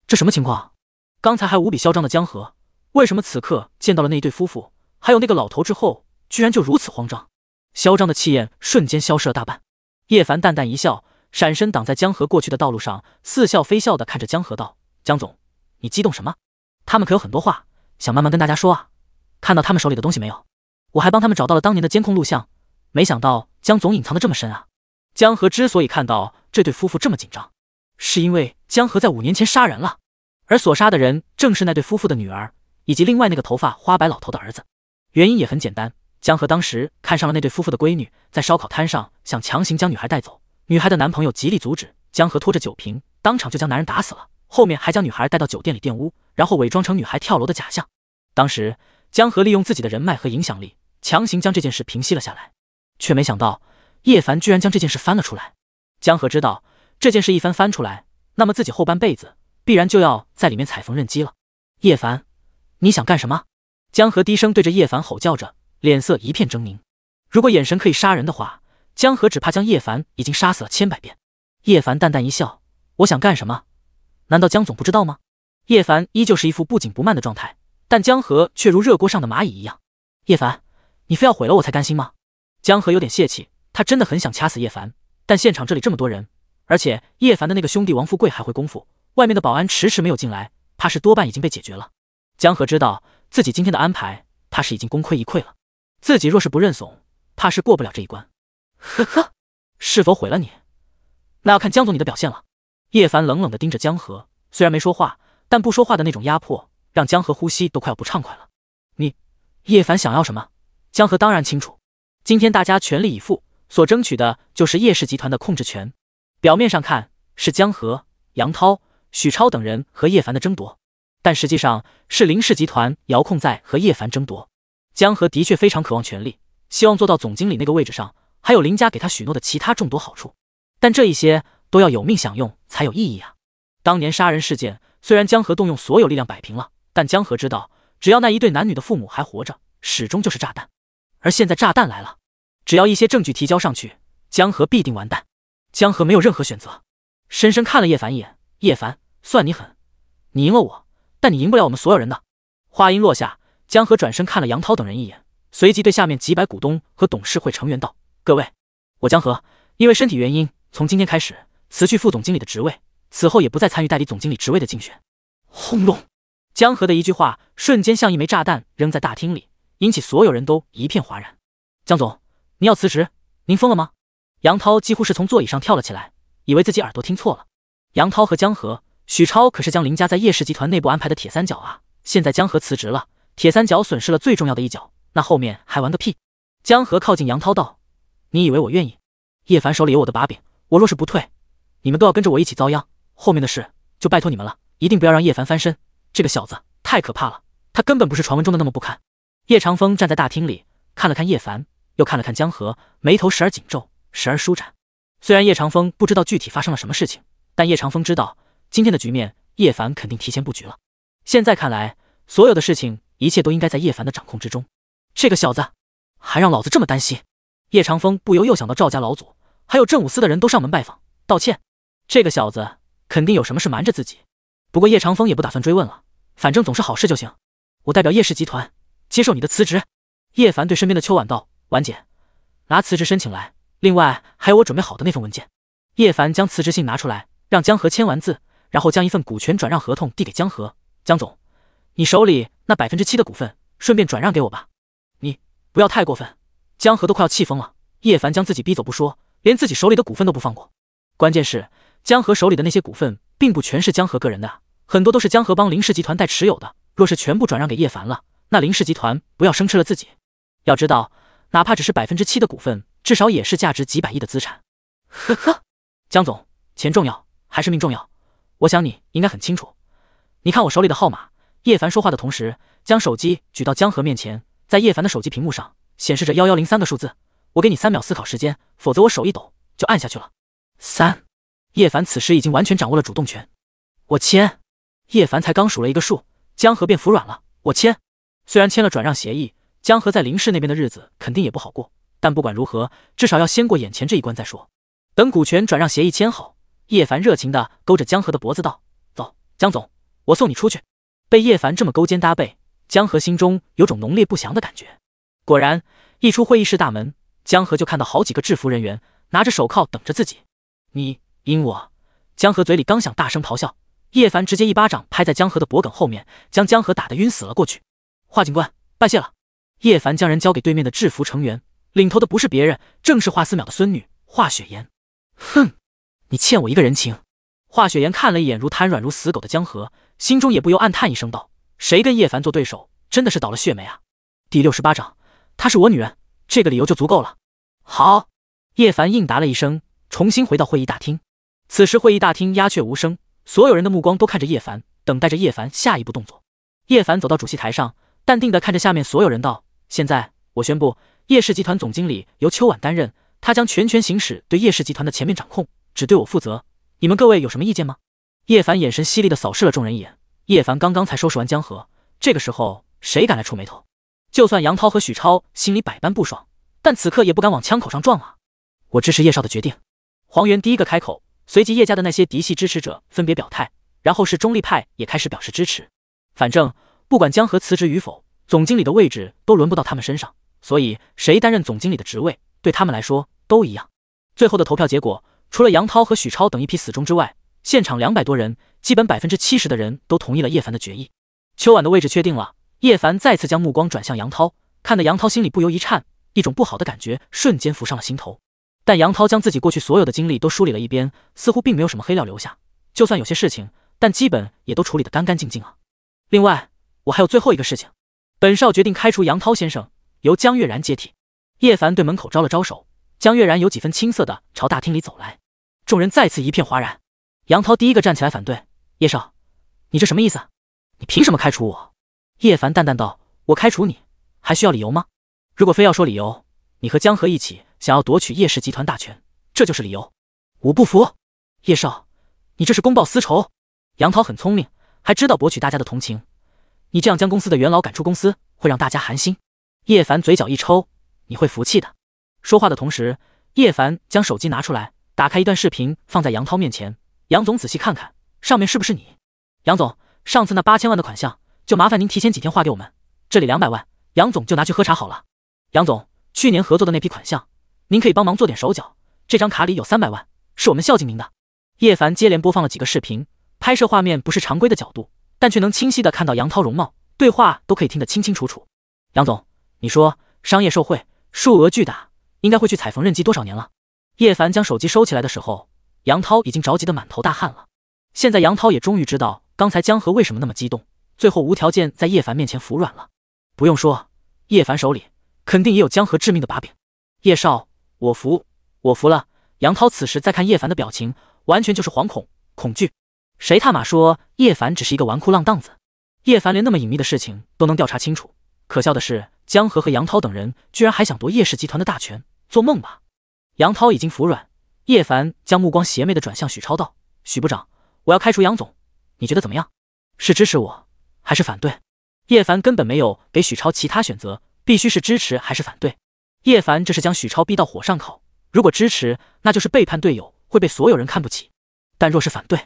这什么情况？刚才还无比嚣张的江河，为什么此刻见到了那一对夫妇还有那个老头之后，居然就如此慌张？嚣张的气焰瞬间消失了大半。叶凡淡淡一笑，闪身挡在江河过去的道路上，似笑非笑的看着江河道：“江总，你激动什么？他们可有很多话。”想慢慢跟大家说啊，看到他们手里的东西没有？我还帮他们找到了当年的监控录像。没想到江总隐藏的这么深啊！江河之所以看到这对夫妇这么紧张，是因为江河在五年前杀人了，而所杀的人正是那对夫妇的女儿以及另外那个头发花白老头的儿子。原因也很简单，江河当时看上了那对夫妇的闺女，在烧烤摊上想强行将女孩带走，女孩的男朋友极力阻止，江河拖着酒瓶当场就将男人打死了，后面还将女孩带到酒店里玷污，然后伪装成女孩跳楼的假象。当时，江河利用自己的人脉和影响力，强行将这件事平息了下来，却没想到叶凡居然将这件事翻了出来。江河知道这件事一翻翻出来，那么自己后半辈子必然就要在里面踩缝纫机了。叶凡，你想干什么？江河低声对着叶凡吼叫着，脸色一片狰狞。如果眼神可以杀人的话，江河只怕将叶凡已经杀死了千百遍。叶凡淡淡一笑：“我想干什么？难道江总不知道吗？”叶凡依旧是一副不紧不慢的状态。但江河却如热锅上的蚂蚁一样。叶凡，你非要毁了我才甘心吗？江河有点泄气，他真的很想掐死叶凡，但现场这里这么多人，而且叶凡的那个兄弟王富贵还会功夫，外面的保安迟迟没有进来，怕是多半已经被解决了。江河知道自己今天的安排，怕是已经功亏一篑了。自己若是不认怂，怕是过不了这一关。呵呵，是否毁了你，那要看江总你的表现了。叶凡冷冷地盯着江河，虽然没说话，但不说话的那种压迫。让江河呼吸都快要不畅快了。你，叶凡想要什么？江河当然清楚，今天大家全力以赴所争取的就是叶氏集团的控制权。表面上看是江河、杨涛、许超等人和叶凡的争夺，但实际上是林氏集团遥控在和叶凡争夺。江河的确非常渴望权力，希望做到总经理那个位置上，还有林家给他许诺的其他众多好处，但这一些都要有命享用才有意义啊！当年杀人事件，虽然江河动用所有力量摆平了。但江河知道，只要那一对男女的父母还活着，始终就是炸弹。而现在炸弹来了，只要一些证据提交上去，江河必定完蛋。江河没有任何选择，深深看了叶凡一眼。叶凡，算你狠，你赢了我，但你赢不了我们所有人的。话音落下，江河转身看了杨涛等人一眼，随即对下面几百股东和董事会成员道：“各位，我江河因为身体原因，从今天开始辞去副总经理的职位，此后也不再参与代理总经理职位的竞选。”轰隆。江河的一句话，瞬间像一枚炸弹扔在大厅里，引起所有人都一片哗然。江总，您要辞职？您疯了吗？杨涛几乎是从座椅上跳了起来，以为自己耳朵听错了。杨涛和江河、许超可是江林家在叶氏集团内部安排的铁三角啊！现在江河辞职了，铁三角损失了最重要的一角，那后面还玩个屁？江河靠近杨涛道：“你以为我愿意？叶凡手里有我的把柄，我若是不退，你们都要跟着我一起遭殃。后面的事就拜托你们了，一定不要让叶凡翻身。”这个小子太可怕了，他根本不是传闻中的那么不堪。叶长风站在大厅里，看了看叶凡，又看了看江河，眉头时而紧皱，时而舒展。虽然叶长风不知道具体发生了什么事情，但叶长风知道今天的局面，叶凡肯定提前布局了。现在看来，所有的事情，一切都应该在叶凡的掌控之中。这个小子还让老子这么担心！叶长风不由又想到赵家老祖，还有镇武司的人都上门拜访道歉，这个小子肯定有什么事瞒着自己。不过叶长风也不打算追问了，反正总是好事就行。我代表叶氏集团接受你的辞职。叶凡对身边的秋婉道：“婉姐，拿辞职申请来。另外还有我准备好的那份文件。”叶凡将辞职信拿出来，让江河签完字，然后将一份股权转让合同递给江河：“江总，你手里那百分之七的股份，顺便转让给我吧。”你不要太过分！江河都快要气疯了。叶凡将自己逼走不说，连自己手里的股份都不放过。关键是江河手里的那些股份。并不全是江河个人的，很多都是江河帮林氏集团代持有的。若是全部转让给叶凡了，那林氏集团不要生吃了自己。要知道，哪怕只是百分之七的股份，至少也是价值几百亿的资产。呵呵，江总，钱重要还是命重要？我想你应该很清楚。你看我手里的号码。叶凡说话的同时，将手机举到江河面前，在叶凡的手机屏幕上显示着幺幺零三个数字。我给你三秒思考时间，否则我手一抖就按下去了。三。叶凡此时已经完全掌握了主动权，我签。叶凡才刚数了一个数，江河便服软了，我签。虽然签了转让协议，江河在林氏那边的日子肯定也不好过，但不管如何，至少要先过眼前这一关再说。等股权转让协议签好，叶凡热情的勾着江河的脖子道：“走，江总，我送你出去。”被叶凡这么勾肩搭背，江河心中有种浓烈不祥的感觉。果然，一出会议室大门，江河就看到好几个制服人员拿着手铐等着自己。你。因我，江河嘴里刚想大声咆哮，叶凡直接一巴掌拍在江河的脖梗后面，将江河打得晕死了过去。华警官，拜谢了。叶凡将人交给对面的制服成员，领头的不是别人，正是华思淼的孙女华雪岩。哼，你欠我一个人情。华雪岩看了一眼如瘫软如死狗的江河，心中也不由暗叹一声道：“谁跟叶凡做对手，真的是倒了血霉啊！”第六十八章，她是我女人，这个理由就足够了。好，叶凡应答了一声，重新回到会议大厅。此时会议大厅鸦雀无声，所有人的目光都看着叶凡，等待着叶凡下一步动作。叶凡走到主席台上，淡定的看着下面所有人道：“现在我宣布，叶氏集团总经理由秋婉担任，他将全权行使对叶氏集团的全面掌控，只对我负责。你们各位有什么意见吗？”叶凡眼神犀利的扫视了众人一眼。叶凡刚刚才收拾完江河，这个时候谁敢来触眉头？就算杨涛和许超心里百般不爽，但此刻也不敢往枪口上撞啊！我支持叶少的决定。黄源第一个开口。随即，叶家的那些嫡系支持者分别表态，然后是中立派也开始表示支持。反正不管江河辞职与否，总经理的位置都轮不到他们身上，所以谁担任总经理的职位，对他们来说都一样。最后的投票结果，除了杨涛和许超等一批死忠之外，现场两百多人，基本百分之七十的人都同意了叶凡的决议。秋晚的位置确定了，叶凡再次将目光转向杨涛，看得杨涛心里不由一颤，一种不好的感觉瞬间浮上了心头。但杨涛将自己过去所有的经历都梳理了一遍，似乎并没有什么黑料留下。就算有些事情，但基本也都处理得干干净净啊。另外，我还有最后一个事情，本少决定开除杨涛先生，由江月然接替。叶凡对门口招了招手，江月然有几分青涩的朝大厅里走来。众人再次一片哗然。杨涛第一个站起来反对：“叶少，你这什么意思？你凭什么开除我？”叶凡淡淡道：“我开除你还需要理由吗？如果非要说理由，你和江河一起。”想要夺取叶氏集团大权，这就是理由。我不服，叶少，你这是公报私仇。杨涛很聪明，还知道博取大家的同情。你这样将公司的元老赶出公司，会让大家寒心。叶凡嘴角一抽，你会服气的。说话的同时，叶凡将手机拿出来，打开一段视频，放在杨涛面前。杨总，仔细看看，上面是不是你？杨总，上次那八千万的款项，就麻烦您提前几天划给我们。这里两百万，杨总就拿去喝茶好了。杨总，去年合作的那批款项。您可以帮忙做点手脚，这张卡里有三百万，是我们孝敬您的。叶凡接连播放了几个视频，拍摄画面不是常规的角度，但却能清晰的看到杨涛容貌，对话都可以听得清清楚楚。杨总，你说商业受贿数额巨大，应该会去踩缝纫机多少年了？叶凡将手机收起来的时候，杨涛已经着急的满头大汗了。现在杨涛也终于知道刚才江河为什么那么激动，最后无条件在叶凡面前服软了。不用说，叶凡手里肯定也有江河致命的把柄，叶少。我服，我服了。杨涛此时在看叶凡的表情，完全就是惶恐、恐惧。谁他妈说叶凡只是一个纨绔浪荡子？叶凡连那么隐秘的事情都能调查清楚，可笑的是，江河和杨涛等人居然还想夺叶氏集团的大权，做梦吧！杨涛已经服软，叶凡将目光邪魅的转向许超道：“许部长，我要开除杨总，你觉得怎么样？是支持我，还是反对？”叶凡根本没有给许超其他选择，必须是支持还是反对。叶凡这是将许超逼到火上烤，如果支持，那就是背叛队友，会被所有人看不起；但若是反对，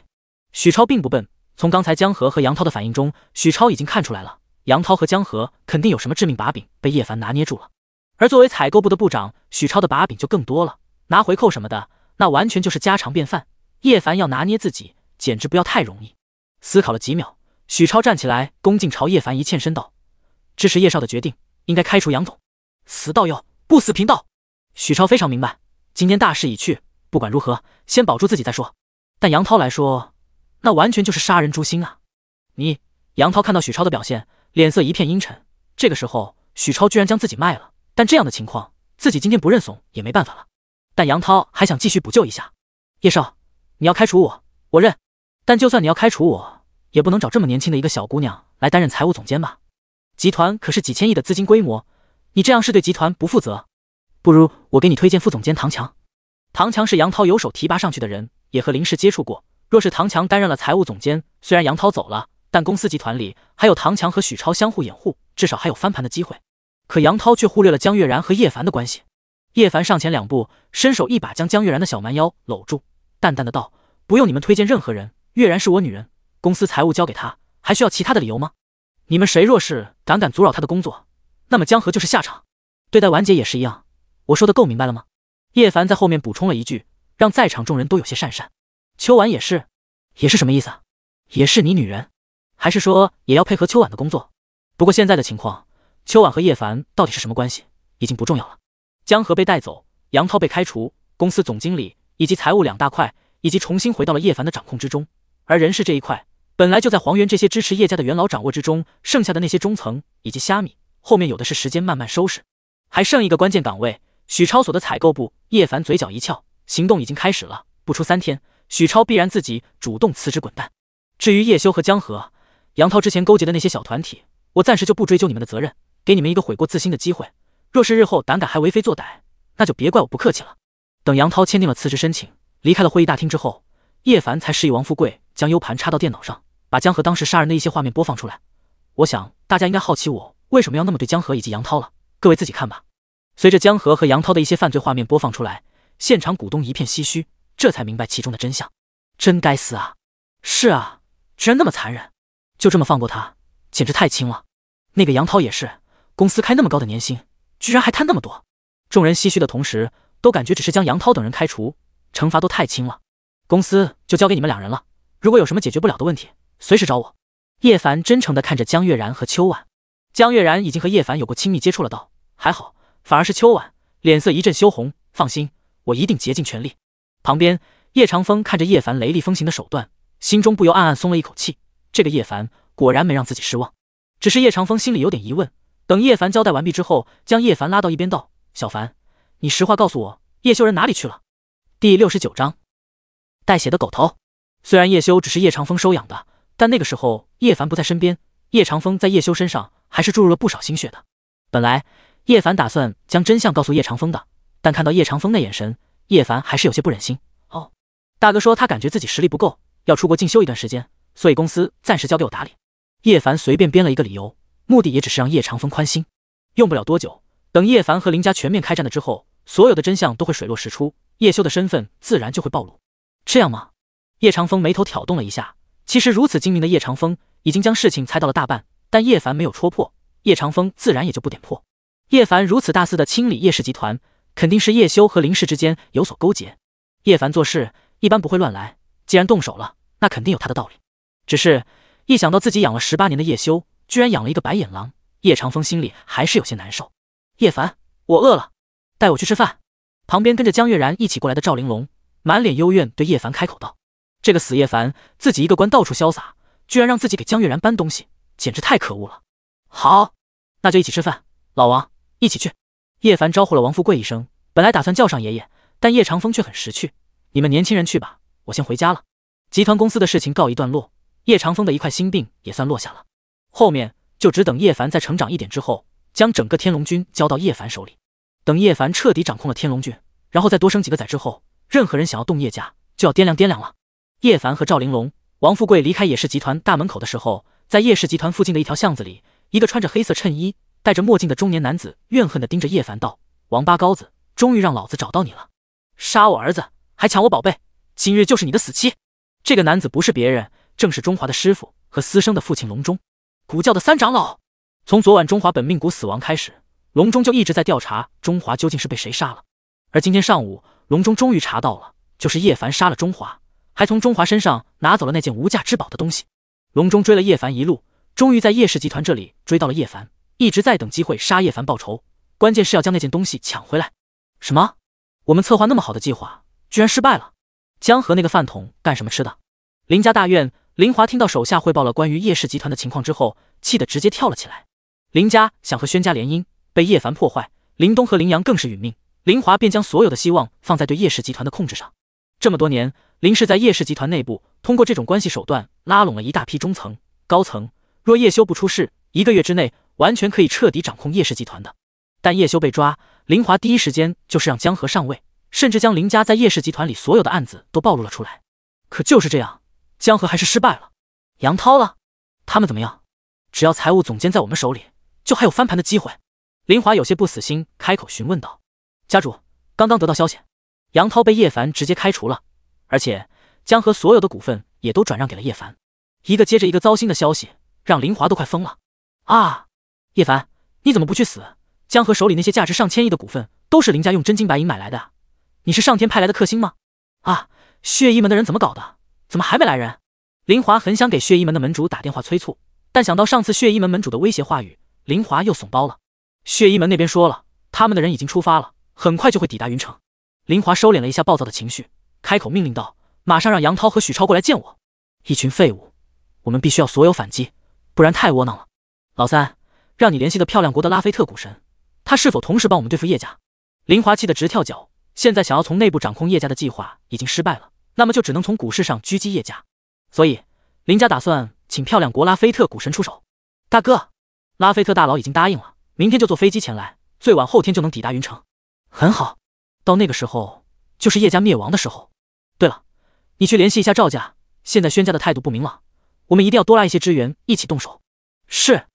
许超并不笨，从刚才江河和杨涛的反应中，许超已经看出来了，杨涛和江河肯定有什么致命把柄被叶凡拿捏住了。而作为采购部的部长，许超的把柄就更多了，拿回扣什么的，那完全就是家常便饭。叶凡要拿捏自己，简直不要太容易。思考了几秒，许超站起来，恭敬朝叶凡一欠身道：“支持叶少的决定，应该开除杨总，死道要。”不死贫道，许超非常明白，今天大势已去，不管如何，先保住自己再说。但杨涛来说，那完全就是杀人诛心啊！你杨涛看到许超的表现，脸色一片阴沉。这个时候，许超居然将自己卖了，但这样的情况，自己今天不认怂也没办法了。但杨涛还想继续补救一下，叶少，你要开除我，我认。但就算你要开除我，也不能找这么年轻的一个小姑娘来担任财务总监吧？集团可是几千亿的资金规模。你这样是对集团不负责，不如我给你推荐副总监唐强。唐强是杨涛有手提拔上去的人，也和林氏接触过。若是唐强担任了财务总监，虽然杨涛走了，但公司集团里还有唐强和许超相互掩护，至少还有翻盘的机会。可杨涛却忽略了江月然和叶凡的关系。叶凡上前两步，伸手一把将江月然的小蛮腰搂住，淡淡的道：“不用你们推荐任何人，月然是我女人，公司财务交给他，还需要其他的理由吗？你们谁若是胆敢阻扰他的工作？”那么江河就是下场，对待婉姐也是一样。我说的够明白了吗？叶凡在后面补充了一句，让在场众人都有些讪讪。秋婉也是，也是什么意思啊？也是你女人，还是说也要配合秋婉的工作？不过现在的情况，秋婉和叶凡到底是什么关系，已经不重要了。江河被带走，杨涛被开除，公司总经理以及财务两大块，以及重新回到了叶凡的掌控之中。而人事这一块，本来就在黄源这些支持叶家的元老掌握之中，剩下的那些中层以及虾米。后面有的是时间，慢慢收拾。还剩一个关键岗位，许超所的采购部。叶凡嘴角一翘，行动已经开始了。不出三天，许超必然自己主动辞职滚蛋。至于叶修和江河、杨涛之前勾结的那些小团体，我暂时就不追究你们的责任，给你们一个悔过自新的机会。若是日后胆敢还为非作歹，那就别怪我不客气了。等杨涛签订了辞职申请，离开了会议大厅之后，叶凡才示意王富贵将 U 盘插到电脑上，把江河当时杀人的一些画面播放出来。我想大家应该好奇我。为什么要那么对江河以及杨涛了？各位自己看吧。随着江河和杨涛的一些犯罪画面播放出来，现场股东一片唏嘘，这才明白其中的真相。真该死啊！是啊，居然那么残忍，就这么放过他，简直太轻了。那个杨涛也是，公司开那么高的年薪，居然还贪那么多。众人唏嘘的同时，都感觉只是将杨涛等人开除，惩罚都太轻了。公司就交给你们两人了，如果有什么解决不了的问题，随时找我。叶凡真诚地看着江月然和秋婉，江月然已经和叶凡有过亲密接触了，道：“还好，反而是秋晚脸色一阵羞红。放心，我一定竭尽全力。”旁边，叶长风看着叶凡雷厉风行的手段，心中不由暗暗松了一口气。这个叶凡果然没让自己失望。只是叶长风心里有点疑问。等叶凡交代完毕之后，将叶凡拉到一边，道：“小凡，你实话告诉我，叶修人哪里去了？”第六十九章带血的狗头。虽然叶修只是叶长风收养的，但那个时候叶凡不在身边，叶长风在叶修身上。还是注入了不少心血的。本来叶凡打算将真相告诉叶长风的，但看到叶长风的眼神，叶凡还是有些不忍心。哦，大哥说他感觉自己实力不够，要出国进修一段时间，所以公司暂时交给我打理。叶凡随便编了一个理由，目的也只是让叶长风宽心。用不了多久，等叶凡和林家全面开战了之后，所有的真相都会水落石出，叶修的身份自然就会暴露。这样吗？叶长风眉头挑动了一下。其实如此精明的叶长风，已经将事情猜到了大半。但叶凡没有戳破，叶长风自然也就不点破。叶凡如此大肆的清理叶氏集团，肯定是叶修和林氏之间有所勾结。叶凡做事一般不会乱来，既然动手了，那肯定有他的道理。只是一想到自己养了十八年的叶修，居然养了一个白眼狼，叶长风心里还是有些难受。叶凡，我饿了，带我去吃饭。旁边跟着江月然一起过来的赵玲珑，满脸幽怨对叶凡开口道：“这个死叶凡，自己一个官到处潇洒，居然让自己给江月然搬东西。”简直太可恶了！好，那就一起吃饭，老王一起去。叶凡招呼了王富贵一声，本来打算叫上爷爷，但叶长风却很识趣：“你们年轻人去吧，我先回家了。”集团公司的事情告一段落，叶长风的一块心病也算落下了。后面就只等叶凡再成长一点之后，将整个天龙军交到叶凡手里。等叶凡彻底掌控了天龙军，然后再多生几个崽之后，任何人想要动叶家，就要掂量掂量了。叶凡和赵玲珑、王富贵离开野氏集团大门口的时候。在叶氏集团附近的一条巷子里，一个穿着黑色衬衣、戴着墨镜的中年男子怨恨地盯着叶凡道：“王八羔子，终于让老子找到你了！杀我儿子，还抢我宝贝，今日就是你的死期！”这个男子不是别人，正是中华的师傅和私生的父亲龙钟，古教的三长老。从昨晚中华本命谷死亡开始，龙钟就一直在调查中华究竟是被谁杀了。而今天上午，龙钟终于查到了，就是叶凡杀了中华，还从中华身上拿走了那件无价之宝的东西。龙中追了叶凡一路，终于在叶氏集团这里追到了叶凡。一直在等机会杀叶凡报仇，关键是要将那件东西抢回来。什么？我们策划那么好的计划，居然失败了？江河那个饭桶干什么吃的？林家大院，林华听到手下汇报了关于叶氏集团的情况之后，气得直接跳了起来。林家想和宣家联姻，被叶凡破坏，林东和林阳更是殒命，林华便将所有的希望放在对叶氏集团的控制上。这么多年，林氏在叶氏集团内部。通过这种关系手段拉拢了一大批中层、高层。若叶修不出事，一个月之内完全可以彻底掌控叶氏集团的。但叶修被抓，林华第一时间就是让江河上位，甚至将林家在叶氏集团里所有的案子都暴露了出来。可就是这样，江河还是失败了。杨涛了，他们怎么样？只要财务总监在我们手里，就还有翻盘的机会。林华有些不死心，开口询问道：“家主，刚刚得到消息，杨涛被叶凡直接开除了，而且……”江河所有的股份也都转让给了叶凡，一个接着一个糟心的消息让林华都快疯了啊！叶凡，你怎么不去死？江河手里那些价值上千亿的股份都是林家用真金白银买来的，你是上天派来的克星吗？啊！血衣门的人怎么搞的？怎么还没来人？林华很想给血衣门的门主打电话催促，但想到上次血衣门门主的威胁话语，林华又怂包了。血衣门那边说了，他们的人已经出发了，很快就会抵达云城。林华收敛了一下暴躁的情绪，开口命令道。马上让杨涛和许超过来见我，一群废物，我们必须要所有反击，不然太窝囊了。老三，让你联系的漂亮国的拉菲特股神，他是否同时帮我们对付叶家？林华气得直跳脚，现在想要从内部掌控叶家的计划已经失败了，那么就只能从股市上狙击叶家。所以林家打算请漂亮国拉菲特股神出手。大哥，拉菲特大佬已经答应了，明天就坐飞机前来，最晚后天就能抵达云城。很好，到那个时候就是叶家灭亡的时候。对了。你去联系一下赵家，现在宣家的态度不明朗，我们一定要多拉一些支援，一起动手。是，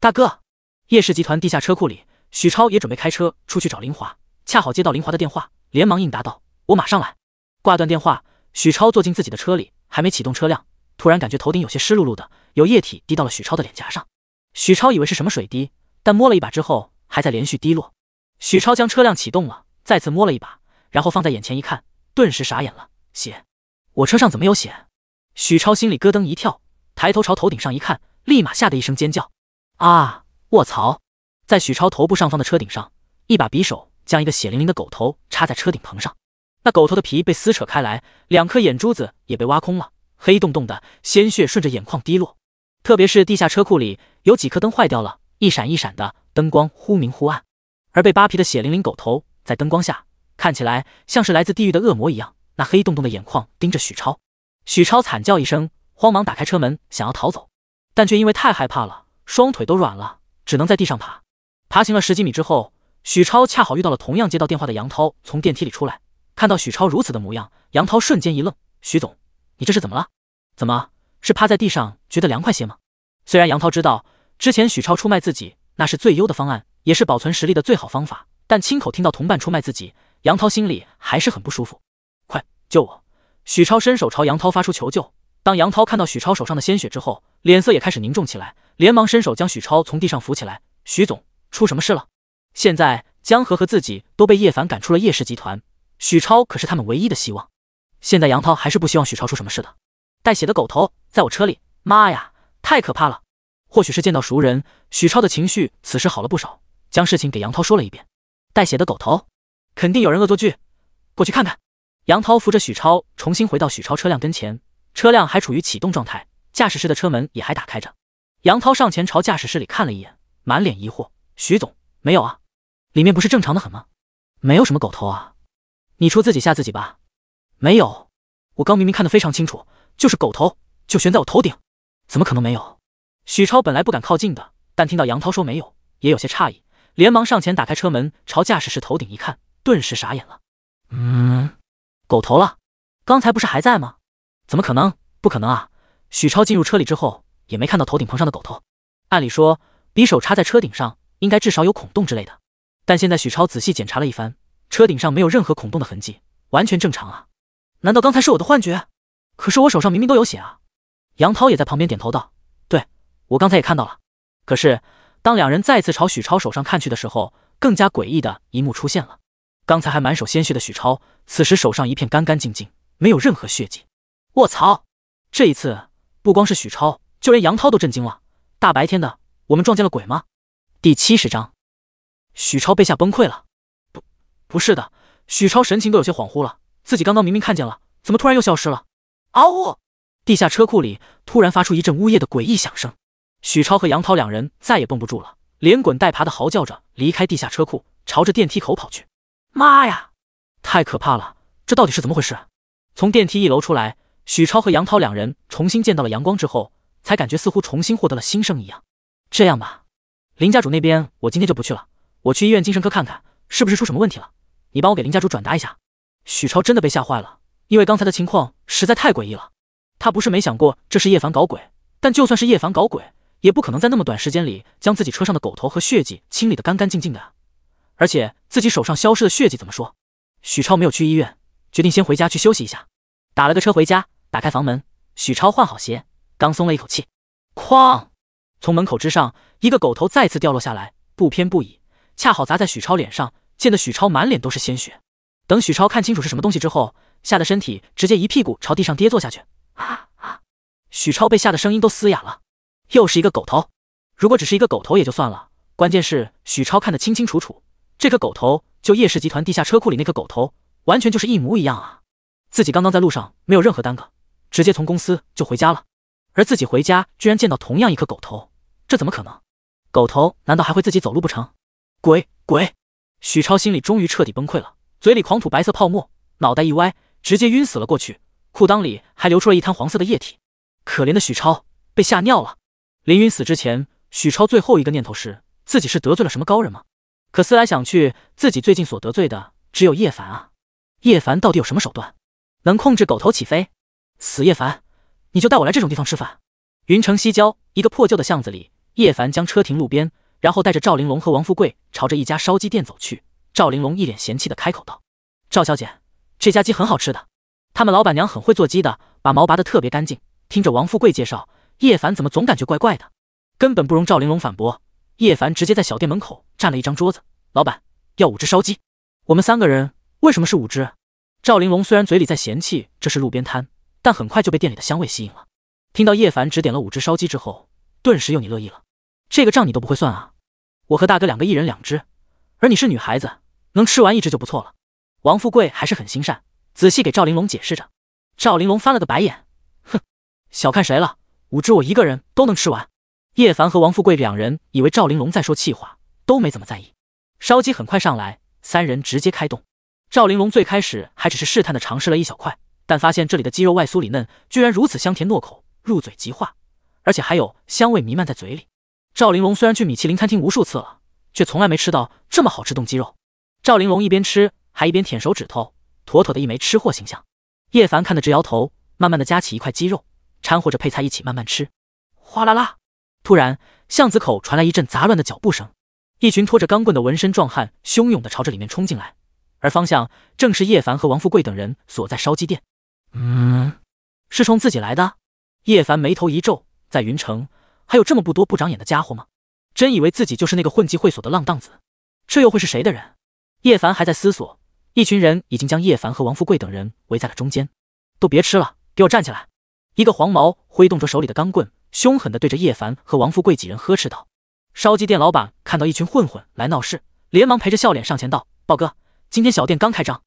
大哥。叶氏集团地下车库里，许超也准备开车出去找林华，恰好接到林华的电话，连忙应答道：“我马上来。”挂断电话，许超坐进自己的车里，还没启动车辆，突然感觉头顶有些湿漉漉的，有液体滴到了许超的脸颊上。许超以为是什么水滴，但摸了一把之后，还在连续滴落。许超将车辆启动了，再次摸了一把，然后放在眼前一看，顿时傻眼了，血。我车上怎么有血？许超心里咯噔一跳，抬头朝头顶上一看，立马吓得一声尖叫：“啊！卧槽！”在许超头部上方的车顶上，一把匕首将一个血淋淋的狗头插在车顶棚上，那狗头的皮被撕扯开来，两颗眼珠子也被挖空了，黑洞洞的，鲜血顺着眼眶滴落。特别是地下车库里有几颗灯坏掉了，一闪一闪的灯光忽明忽暗，而被扒皮的血淋淋狗头在灯光下看起来像是来自地狱的恶魔一样。那黑洞洞的眼眶盯着许超，许超惨叫一声，慌忙打开车门想要逃走，但却因为太害怕了，双腿都软了，只能在地上爬。爬行了十几米之后，许超恰好遇到了同样接到电话的杨涛，从电梯里出来，看到许超如此的模样，杨涛瞬间一愣：“许总，你这是怎么了？怎么是趴在地上觉得凉快些吗？”虽然杨涛知道之前许超出卖自己那是最优的方案，也是保存实力的最好方法，但亲口听到同伴出卖自己，杨涛心里还是很不舒服。救我！许超伸手朝杨涛发出求救。当杨涛看到许超手上的鲜血之后，脸色也开始凝重起来，连忙伸手将许超从地上扶起来。许总，出什么事了？现在江河和自己都被叶凡赶出了叶氏集团，许超可是他们唯一的希望。现在杨涛还是不希望许超出什么事的。带血的狗头在我车里！妈呀，太可怕了！或许是见到熟人，许超的情绪此时好了不少，将事情给杨涛说了一遍。带血的狗头，肯定有人恶作剧，过去看看。杨涛扶着许超，重新回到许超车辆跟前，车辆还处于启动状态，驾驶室的车门也还打开着。杨涛上前朝驾驶室里看了一眼，满脸疑惑：“许总，没有啊，里面不是正常的很吗？没有什么狗头啊？你出自己吓自己吧，没有，我刚明明看得非常清楚，就是狗头就悬在我头顶，怎么可能没有？”许超本来不敢靠近的，但听到杨涛说没有，也有些诧异，连忙上前打开车门，朝驾驶室头顶一看，顿时傻眼了。嗯。狗头了，刚才不是还在吗？怎么可能？不可能啊！许超进入车里之后，也没看到头顶棚上的狗头。按理说，匕首插在车顶上，应该至少有孔洞之类的。但现在许超仔细检查了一番，车顶上没有任何孔洞的痕迹，完全正常啊！难道刚才是我的幻觉？可是我手上明明都有血啊！杨涛也在旁边点头道：“对，我刚才也看到了。”可是，当两人再次朝许超手上看去的时候，更加诡异的一幕出现了。刚才还满手鲜血的许超，此时手上一片干干净净，没有任何血迹。卧槽！这一次不光是许超，就连杨涛都震惊了。大白天的，我们撞见了鬼吗？第七十章，许超被吓崩溃了。不，不是的，许超神情都有些恍惚了。自己刚刚明明看见了，怎么突然又消失了？嗷呜！地下车库里突然发出一阵呜咽的诡异响声，许超和杨涛两人再也绷不住了，连滚带爬的嚎叫着离开地下车库，朝着电梯口跑去。妈呀，太可怕了！这到底是怎么回事？从电梯一楼出来，许超和杨涛两人重新见到了阳光之后，才感觉似乎重新获得了新生一样。这样吧，林家主那边我今天就不去了，我去医院精神科看看是不是出什么问题了。你帮我给林家主转达一下。许超真的被吓坏了，因为刚才的情况实在太诡异了。他不是没想过这是叶凡搞鬼，但就算是叶凡搞鬼，也不可能在那么短时间里将自己车上的狗头和血迹清理的干干净净的而且自己手上消失的血迹怎么说？许超没有去医院，决定先回家去休息一下。打了个车回家，打开房门，许超换好鞋，刚松了一口气，哐！从门口之上，一个狗头再次掉落下来，不偏不倚，恰好砸在许超脸上，溅得许超满脸都是鲜血。等许超看清楚是什么东西之后，吓得身体直接一屁股朝地上跌坐下去。啊啊！许超被吓得声音都嘶哑了。又是一个狗头。如果只是一个狗头也就算了，关键是许超看得清清楚楚。这颗狗头，就叶氏集团地下车库里那颗狗头，完全就是一模一样啊！自己刚刚在路上没有任何耽搁，直接从公司就回家了，而自己回家居然见到同样一颗狗头，这怎么可能？狗头难道还会自己走路不成？鬼鬼！许超心里终于彻底崩溃了，嘴里狂吐白色泡沫，脑袋一歪，直接晕死了过去，裤裆里还流出了一滩黄色的液体。可怜的许超被吓尿了。凌云死之前，许超最后一个念头是：自己是得罪了什么高人吗？可思来想去，自己最近所得罪的只有叶凡啊！叶凡到底有什么手段，能控制狗头起飞？死叶凡，你就带我来这种地方吃饭！云城西郊一个破旧的巷子里，叶凡将车停路边，然后带着赵玲珑和王富贵朝着一家烧鸡店走去。赵玲珑一脸嫌弃的开口道：“赵小姐，这家鸡很好吃的，他们老板娘很会做鸡的，把毛拔得特别干净。”听着王富贵介绍，叶凡怎么总感觉怪怪的，根本不容赵玲珑反驳。叶凡直接在小店门口占了一张桌子，老板要五只烧鸡，我们三个人为什么是五只？赵玲珑虽然嘴里在嫌弃这是路边摊，但很快就被店里的香味吸引了。听到叶凡只点了五只烧鸡之后，顿时又你乐意了，这个账你都不会算啊？我和大哥两个一人两只，而你是女孩子，能吃完一只就不错了。王富贵还是很心善，仔细给赵玲珑解释着。赵玲珑翻了个白眼，哼，小看谁了？五只我一个人都能吃完。叶凡和王富贵两人以为赵玲珑在说气话，都没怎么在意。烧鸡很快上来，三人直接开动。赵玲珑最开始还只是试探的尝试了一小块，但发现这里的鸡肉外酥里嫩，居然如此香甜糯口，入嘴即化，而且还有香味弥漫在嘴里。赵玲珑虽然去米其林餐厅无数次了，却从来没吃到这么好吃冻鸡肉。赵玲珑一边吃还一边舔手指头，妥妥的一枚吃货形象。叶凡看的直摇头，慢慢的夹起一块鸡肉，掺和着配菜一起慢慢吃。哗啦啦。突然，巷子口传来一阵杂乱的脚步声，一群拖着钢棍的纹身壮汉汹涌的朝着里面冲进来，而方向正是叶凡和王富贵等人所在烧鸡店。嗯，是冲自己来的？叶凡眉头一皱，在云城还有这么不多不长眼的家伙吗？真以为自己就是那个混迹会所的浪荡子？这又会是谁的人？叶凡还在思索，一群人已经将叶凡和王富贵等人围在了中间。都别吃了，给我站起来！一个黄毛挥动着手里的钢棍。凶狠地对着叶凡和王富贵几人呵斥道：“烧鸡店老板看到一群混混来闹事，连忙陪着笑脸上前道：‘豹哥，今天小店刚开张，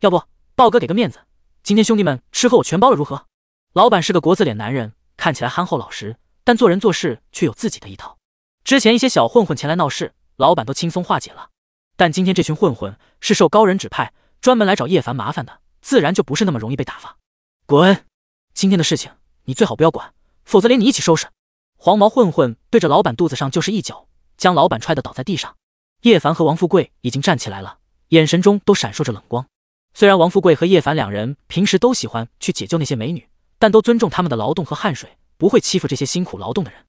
要不豹哥给个面子，今天兄弟们吃喝我全包了，如何？’老板是个国字脸男人，看起来憨厚老实，但做人做事却有自己的一套。之前一些小混混前来闹事，老板都轻松化解了。但今天这群混混是受高人指派，专门来找叶凡麻烦的，自然就不是那么容易被打发。滚！今天的事情你最好不要管。”否则连你一起收拾！黄毛混混对着老板肚子上就是一脚，将老板踹的倒在地上。叶凡和王富贵已经站起来了，眼神中都闪烁着冷光。虽然王富贵和叶凡两人平时都喜欢去解救那些美女，但都尊重他们的劳动和汗水，不会欺负这些辛苦劳动的人。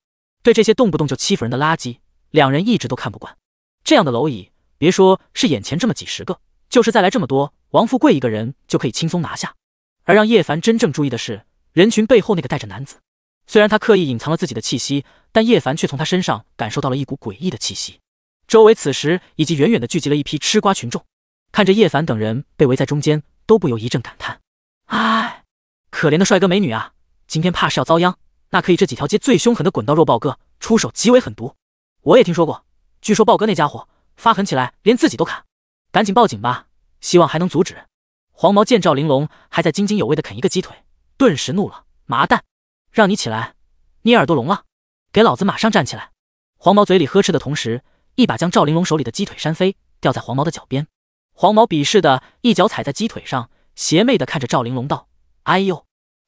对这些动不动就欺负人的垃圾，两人一直都看不惯。这样的蝼蚁，别说是眼前这么几十个，就是再来这么多，王富贵一个人就可以轻松拿下。而让叶凡真正注意的是，人群背后那个带着男子。虽然他刻意隐藏了自己的气息，但叶凡却从他身上感受到了一股诡异的气息。周围此时已经远远的聚集了一批吃瓜群众，看着叶凡等人被围在中间，都不由一阵感叹：“哎，可怜的帅哥美女啊，今天怕是要遭殃。”那可以，这几条街最凶狠的滚刀肉豹哥出手极为狠毒。我也听说过，据说豹哥那家伙发狠起来连自己都砍。赶紧报警吧，希望还能阻止。黄毛见赵玲珑还在津津有味的啃一个鸡腿，顿时怒了：“麻蛋！”让你起来，你耳朵聋了？给老子马上站起来！黄毛嘴里呵斥的同时，一把将赵玲珑手里的鸡腿扇飞，掉在黄毛的脚边。黄毛鄙视的一脚踩在鸡腿上，邪魅的看着赵玲珑道：“哎呦，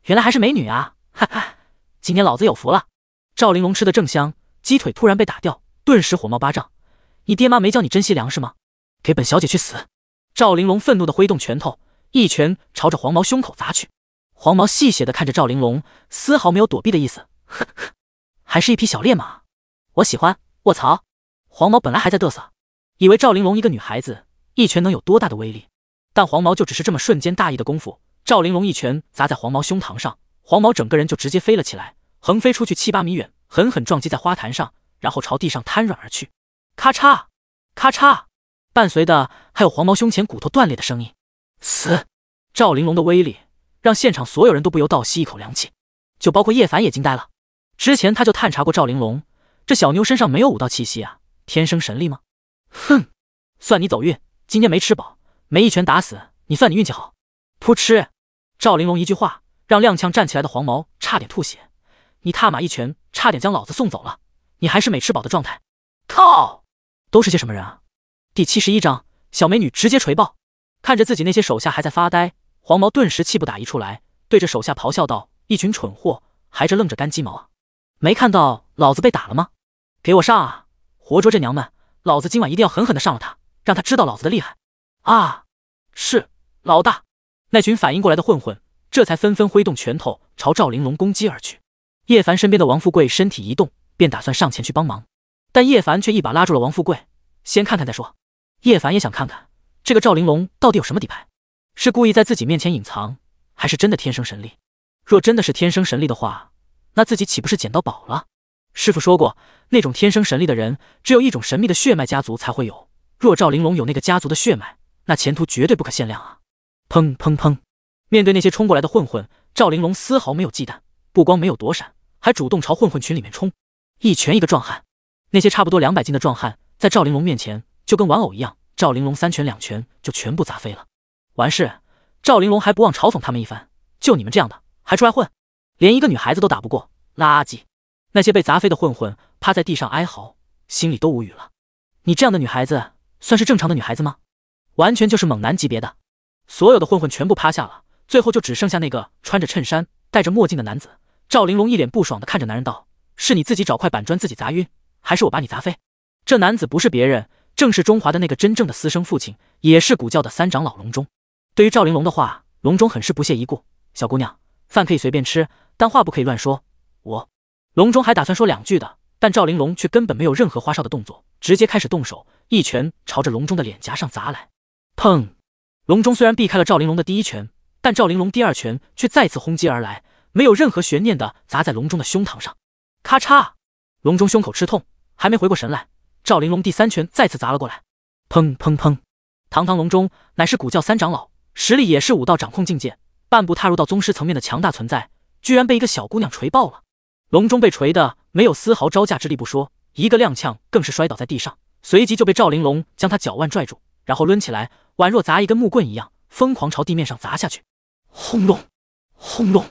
原来还是美女啊，哈哈，今天老子有福了。”赵玲珑吃的正香，鸡腿突然被打掉，顿时火冒八丈：“你爹妈没教你珍惜粮食吗？给本小姐去死！”赵玲珑愤怒的挥动拳头，一拳朝着黄毛胸口砸去。黄毛戏谑的看着赵玲珑，丝毫没有躲避的意思。呵呵，还是一匹小烈马，我喜欢。卧槽！黄毛本来还在嘚瑟，以为赵玲珑一个女孩子一拳能有多大的威力，但黄毛就只是这么瞬间大意的功夫，赵玲珑一拳砸在黄毛胸膛上，黄毛整个人就直接飞了起来，横飞出去七八米远，狠狠撞击在花坛上，然后朝地上瘫软而去。咔嚓，咔嚓，伴随的还有黄毛胸前骨头断裂的声音。死！赵玲珑的威力。让现场所有人都不由倒吸一口凉气，就包括叶凡也惊呆了。之前他就探查过赵玲珑，这小妞身上没有武道气息啊，天生神力吗？哼，算你走运，今天没吃饱，没一拳打死你，算你运气好。噗嗤，赵玲珑一句话，让踉跄站起来的黄毛差点吐血。你踏马一拳差点将老子送走了，你还是没吃饱的状态。靠，都是些什么人啊？第七十一章小美女直接锤爆，看着自己那些手下还在发呆。黄毛顿时气不打一处来，对着手下咆哮道：“一群蠢货，还这愣着干鸡毛啊？没看到老子被打了吗？给我上啊！活捉这娘们！老子今晚一定要狠狠的上了她，让她知道老子的厉害！”啊！是老大！那群反应过来的混混这才纷纷挥动拳头朝赵玲珑攻击而去。叶凡身边的王富贵身体一动，便打算上前去帮忙，但叶凡却一把拉住了王富贵：“先看看再说。”叶凡也想看看这个赵玲珑到底有什么底牌。是故意在自己面前隐藏，还是真的天生神力？若真的是天生神力的话，那自己岂不是捡到宝了？师傅说过，那种天生神力的人，只有一种神秘的血脉家族才会有。若赵玲珑有那个家族的血脉，那前途绝对不可限量啊！砰砰砰！面对那些冲过来的混混，赵玲珑丝毫没有忌惮，不光没有躲闪，还主动朝混混群里面冲。一拳一个壮汉，那些差不多两百斤的壮汉，在赵玲珑面前就跟玩偶一样，赵玲珑三拳两拳就全部砸飞了。完事，赵玲珑还不忘嘲讽他们一番，就你们这样的还出来混，连一个女孩子都打不过，垃圾！那些被砸飞的混混趴在地上哀嚎，心里都无语了。你这样的女孩子算是正常的女孩子吗？完全就是猛男级别的。所有的混混全部趴下了，最后就只剩下那个穿着衬衫、戴着墨镜的男子。赵玲珑一脸不爽的看着男人道：“是你自己找块板砖自己砸晕，还是我把你砸飞？”这男子不是别人，正是中华的那个真正的私生父亲，也是古教的三长老龙钟。对于赵玲珑的话，龙钟很是不屑一顾。小姑娘，饭可以随便吃，但话不可以乱说。我，龙钟还打算说两句的，但赵玲珑却根本没有任何花哨的动作，直接开始动手，一拳朝着龙钟的脸颊上砸来。砰！龙钟虽然避开了赵玲珑的第一拳，但赵玲珑第二拳却再次轰击而来，没有任何悬念的砸在龙钟的胸膛上。咔嚓！龙钟胸口吃痛，还没回过神来，赵玲珑第三拳再次砸了过来。砰砰砰！堂堂龙钟乃是古教三长老。实力也是武道掌控境界，半步踏入到宗师层面的强大存在，居然被一个小姑娘锤爆了。龙钟被锤的没有丝毫招架之力不说，一个踉跄更是摔倒在地上，随即就被赵玲珑将他脚腕拽住，然后抡起来，宛若砸一根木棍一样，疯狂朝地面上砸下去。轰隆，轰隆，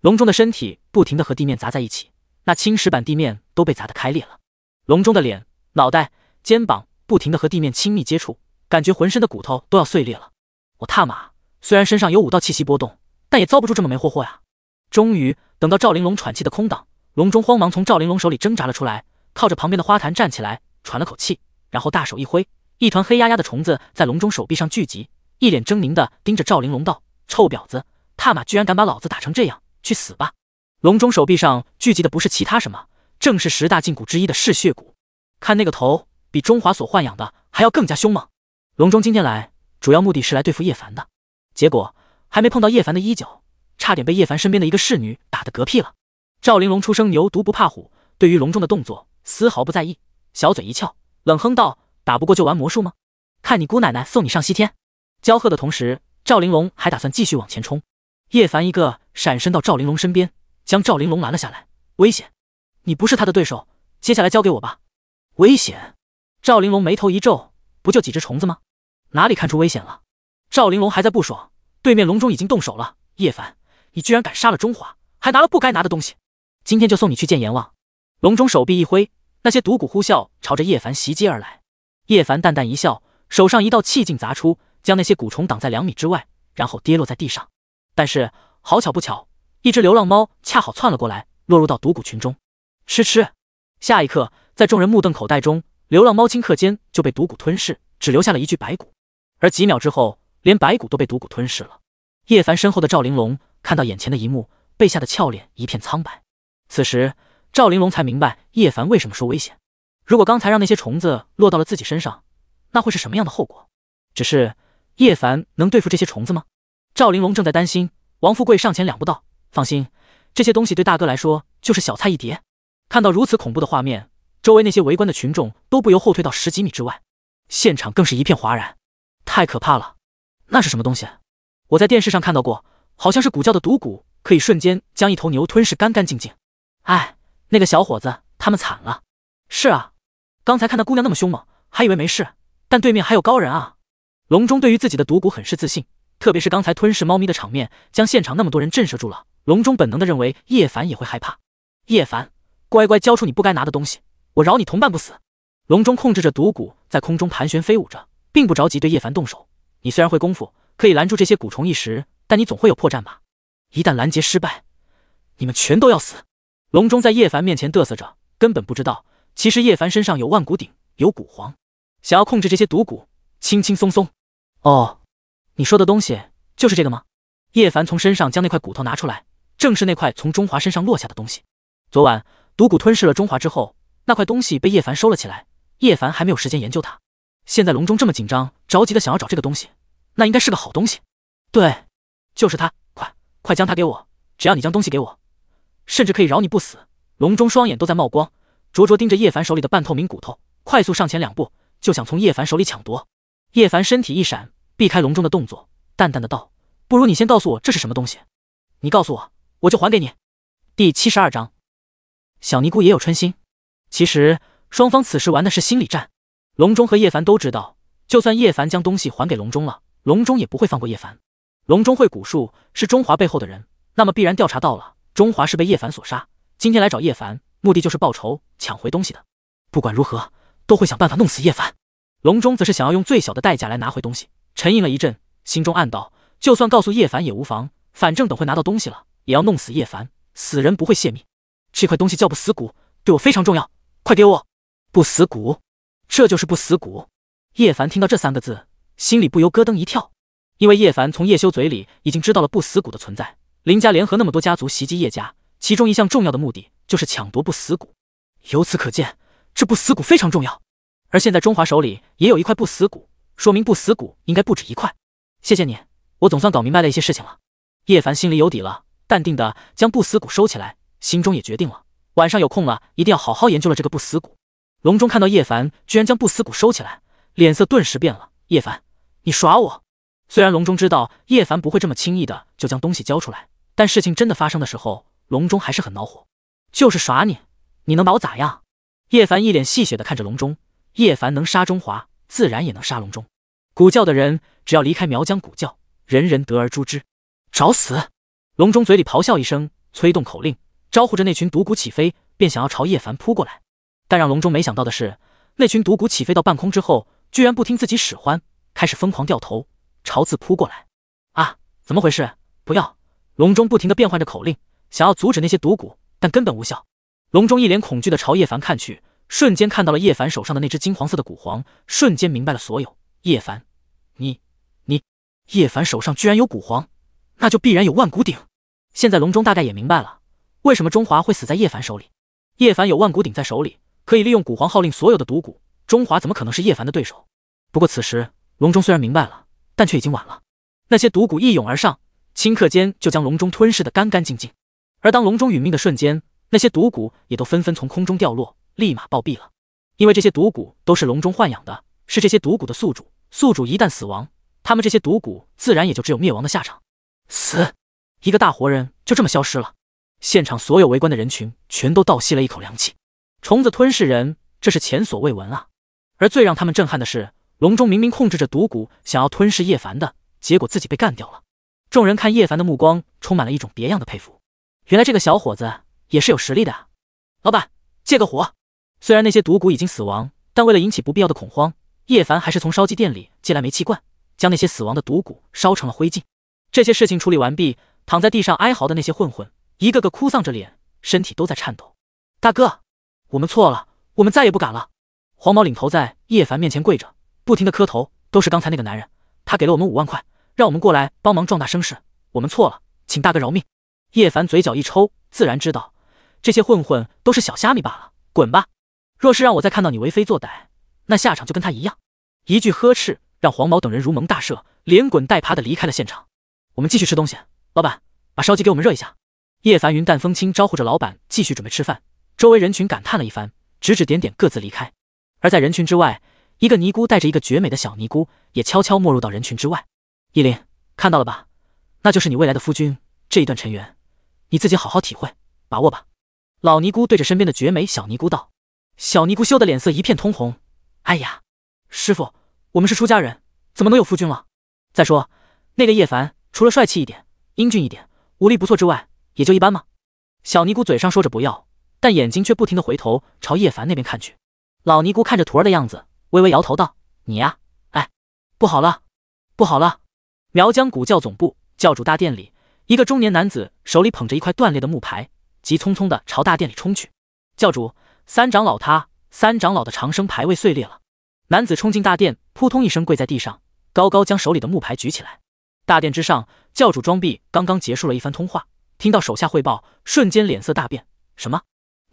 龙钟的身体不停的和地面砸在一起，那青石板地面都被砸得开裂了。龙钟的脸、脑袋、肩膀不停的和地面亲密接触，感觉浑身的骨头都要碎裂了。我踏马，虽然身上有五道气息波动，但也遭不住这么没货货呀！终于等到赵玲珑喘气的空档，龙中慌忙从赵玲珑手里挣扎了出来，靠着旁边的花坛站起来，喘了口气，然后大手一挥，一团黑压压的虫子在龙中手臂上聚集，一脸狰狞的盯着赵玲珑道：“臭婊子，踏马居然敢把老子打成这样，去死吧！”龙中手臂上聚集的不是其他什么，正是十大禁骨之一的嗜血骨，看那个头，比中华所豢养的还要更加凶猛。龙中今天来。主要目的是来对付叶凡的，结果还没碰到叶凡的衣角，差点被叶凡身边的一个侍女打得嗝屁了。赵玲珑出生牛犊不怕虎，对于隆中的动作丝毫不在意，小嘴一翘，冷哼道：“打不过就玩魔术吗？看你姑奶奶送你上西天！”娇喝的同时，赵玲珑还打算继续往前冲。叶凡一个闪身到赵玲珑身边，将赵玲珑拦了下来。危险，你不是他的对手，接下来交给我吧。危险！赵玲珑眉头一皱，不就几只虫子吗？哪里看出危险了？赵玲珑还在不爽，对面龙中已经动手了。叶凡，你居然敢杀了中华，还拿了不该拿的东西，今天就送你去见阎王！龙中手臂一挥，那些毒蛊呼啸，朝着叶凡袭击而来。叶凡淡淡一笑，手上一道气劲砸出，将那些蛊虫挡在两米之外，然后跌落在地上。但是好巧不巧，一只流浪猫恰好窜了过来，落入到毒蛊群中，吃吃。下一刻，在众人目瞪口呆中，流浪猫顷刻间就被毒蛊吞噬，只留下了一具白骨。而几秒之后，连白骨都被毒蛊吞噬了。叶凡身后的赵玲珑看到眼前的一幕，被吓得俏脸一片苍白。此时，赵玲珑才明白叶凡为什么说危险。如果刚才让那些虫子落到了自己身上，那会是什么样的后果？只是叶凡能对付这些虫子吗？赵玲珑正在担心。王富贵上前两步道：“放心，这些东西对大哥来说就是小菜一碟。”看到如此恐怖的画面，周围那些围观的群众都不由后退到十几米之外，现场更是一片哗然。太可怕了，那是什么东西？我在电视上看到过，好像是古教的毒蛊，可以瞬间将一头牛吞噬干干净净。哎，那个小伙子他们惨了。是啊，刚才看到姑娘那么凶猛，还以为没事，但对面还有高人啊。龙中对于自己的毒蛊很是自信，特别是刚才吞噬猫咪的场面，将现场那么多人震慑住了。龙中本能的认为叶凡也会害怕。叶凡，乖乖交出你不该拿的东西，我饶你同伴不死。龙中控制着毒蛊在空中盘旋飞舞着。并不着急对叶凡动手。你虽然会功夫，可以拦住这些蛊虫一时，但你总会有破绽吧？一旦拦截失败，你们全都要死。龙钟在叶凡面前嘚瑟着，根本不知道，其实叶凡身上有万古鼎，有蛊皇，想要控制这些毒蛊，轻轻松松。哦，你说的东西就是这个吗？叶凡从身上将那块骨头拿出来，正是那块从钟华身上落下的东西。昨晚毒蛊吞噬了钟华之后，那块东西被叶凡收了起来。叶凡还没有时间研究它。现在龙中这么紧张着急的想要找这个东西，那应该是个好东西。对，就是他，快快将他给我！只要你将东西给我，甚至可以饶你不死。龙中双眼都在冒光，灼灼盯着叶凡手里的半透明骨头，快速上前两步就想从叶凡手里抢夺。叶凡身体一闪，避开龙中的动作，淡淡的道：“不如你先告诉我这是什么东西，你告诉我，我就还给你。”第七十二章，小尼姑也有春心。其实双方此时玩的是心理战。龙钟和叶凡都知道，就算叶凡将东西还给龙钟了，龙钟也不会放过叶凡。龙钟会蛊术，是中华背后的人，那么必然调查到了中华是被叶凡所杀。今天来找叶凡，目的就是报仇，抢回东西的。不管如何，都会想办法弄死叶凡。龙钟则是想要用最小的代价来拿回东西。沉吟了一阵，心中暗道：就算告诉叶凡也无妨，反正等会拿到东西了，也要弄死叶凡。死人不会泄密。这块东西叫不死骨，对我非常重要。快给我不死骨。这就是不死骨。叶凡听到这三个字，心里不由咯噔一跳，因为叶凡从叶修嘴里已经知道了不死骨的存在。林家联合那么多家族袭击叶家，其中一项重要的目的就是抢夺不死骨。由此可见，这不死骨非常重要。而现在中华手里也有一块不死骨，说明不死骨应该不止一块。谢谢你，我总算搞明白了一些事情了。叶凡心里有底了，淡定的将不死骨收起来，心中也决定了，晚上有空了一定要好好研究了这个不死骨。龙钟看到叶凡居然将不死骨收起来，脸色顿时变了。叶凡，你耍我！虽然龙钟知道叶凡不会这么轻易的就将东西交出来，但事情真的发生的时候，龙钟还是很恼火。就是耍你，你能把我咋样？叶凡一脸戏谑的看着龙钟。叶凡能杀中华，自然也能杀龙钟。古教的人只要离开苗疆古教，人人得而诛之。找死！龙钟嘴里咆哮一声，催动口令，招呼着那群毒蛊起飞，便想要朝叶凡扑过来。但让龙中没想到的是，那群毒蛊起飞到半空之后，居然不听自己使唤，开始疯狂掉头朝自扑过来！啊，怎么回事？不要！龙中不停的变换着口令，想要阻止那些毒蛊，但根本无效。龙中一脸恐惧的朝叶凡看去，瞬间看到了叶凡手上的那只金黄色的蛊皇，瞬间明白了所有。叶凡，你，你，叶凡手上居然有蛊皇，那就必然有万蛊鼎。现在龙中大概也明白了，为什么中华会死在叶凡手里。叶凡有万蛊鼎在手里。可以利用古皇号令所有的毒蛊，中华怎么可能是叶凡的对手？不过此时龙钟虽然明白了，但却已经晚了。那些毒蛊一涌而上，顷刻间就将龙钟吞噬的干干净净。而当龙钟殒命的瞬间，那些毒蛊也都纷纷从空中掉落，立马暴毙了。因为这些毒蛊都是龙钟豢养的，是这些毒蛊的宿主。宿主一旦死亡，他们这些毒蛊自然也就只有灭亡的下场。死，一个大活人就这么消失了。现场所有围观的人群全都倒吸了一口凉气。虫子吞噬人，这是前所未闻啊！而最让他们震撼的是，龙中明明控制着毒蛊，想要吞噬叶凡的，结果自己被干掉了。众人看叶凡的目光，充满了一种别样的佩服。原来这个小伙子也是有实力的啊！老板，借个火。虽然那些毒蛊已经死亡，但为了引起不必要的恐慌，叶凡还是从烧鸡店里借来煤气罐，将那些死亡的毒蛊烧成了灰烬。这些事情处理完毕，躺在地上哀嚎的那些混混，一个个哭丧着脸，身体都在颤抖。大哥。我们错了，我们再也不敢了。黄毛领头在叶凡面前跪着，不停的磕头，都是刚才那个男人，他给了我们五万块，让我们过来帮忙壮大声势。我们错了，请大哥饶命。叶凡嘴角一抽，自然知道这些混混都是小虾米罢了，滚吧！若是让我再看到你为非作歹，那下场就跟他一样。一句呵斥，让黄毛等人如蒙大赦，连滚带爬的离开了现场。我们继续吃东西，老板把烧鸡给我们热一下。叶凡云淡风轻招呼着老板，继续准备吃饭。周围人群感叹了一番，指指点点，各自离开。而在人群之外，一个尼姑带着一个绝美的小尼姑，也悄悄没入到人群之外。依琳，看到了吧？那就是你未来的夫君。这一段尘缘，你自己好好体会、把握吧。老尼姑对着身边的绝美小尼姑道：“小尼姑羞得脸色一片通红。哎呀，师傅，我们是出家人，怎么能有夫君了？再说，那个叶凡除了帅气一点、英俊一点、武力不错之外，也就一般吗？”小尼姑嘴上说着不要。但眼睛却不停的回头朝叶凡那边看去。老尼姑看着徒儿的样子，微微摇头道：“你呀，哎，不好了，不好了！”苗疆古教总部教主大殿里，一个中年男子手里捧着一块断裂的木牌，急匆匆的朝大殿里冲去。教主，三长老他三长老的长生牌位碎裂了。男子冲进大殿，扑通一声跪在地上，高高将手里的木牌举起来。大殿之上，教主庄碧刚刚结束了一番通话，听到手下汇报，瞬间脸色大变：“什么？”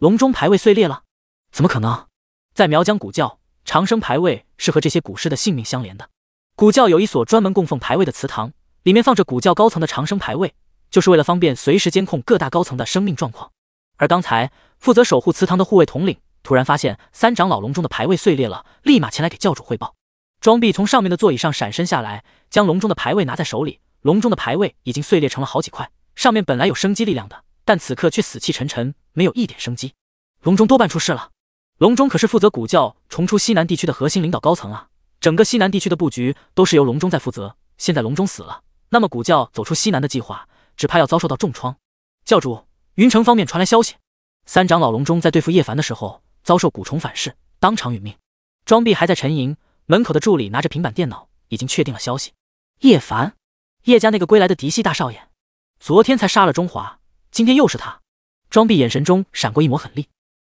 龙中牌位碎裂了？怎么可能？在苗疆古教，长生牌位是和这些古尸的性命相连的。古教有一所专门供奉牌位的祠堂，里面放着古教高层的长生牌位，就是为了方便随时监控各大高层的生命状况。而刚才负责守护祠堂的护卫统领突然发现三长老龙中的牌位碎裂了，立马前来给教主汇报。装碧从上面的座椅上闪身下来，将龙中的牌位拿在手里。龙中的牌位已经碎裂成了好几块，上面本来有生机力量的。但此刻却死气沉沉，没有一点生机。龙中多半出事了。龙中可是负责古教重出西南地区的核心领导高层啊！整个西南地区的布局都是由龙中在负责。现在龙中死了，那么古教走出西南的计划只怕要遭受到重创。教主，云城方面传来消息，三长老龙中在对付叶凡的时候遭受蛊虫反噬，当场殒命。庄碧还在沉吟，门口的助理拿着平板电脑，已经确定了消息。叶凡，叶家那个归来的嫡系大少爷，昨天才杀了中华。今天又是他，装逼眼神中闪过一抹狠厉。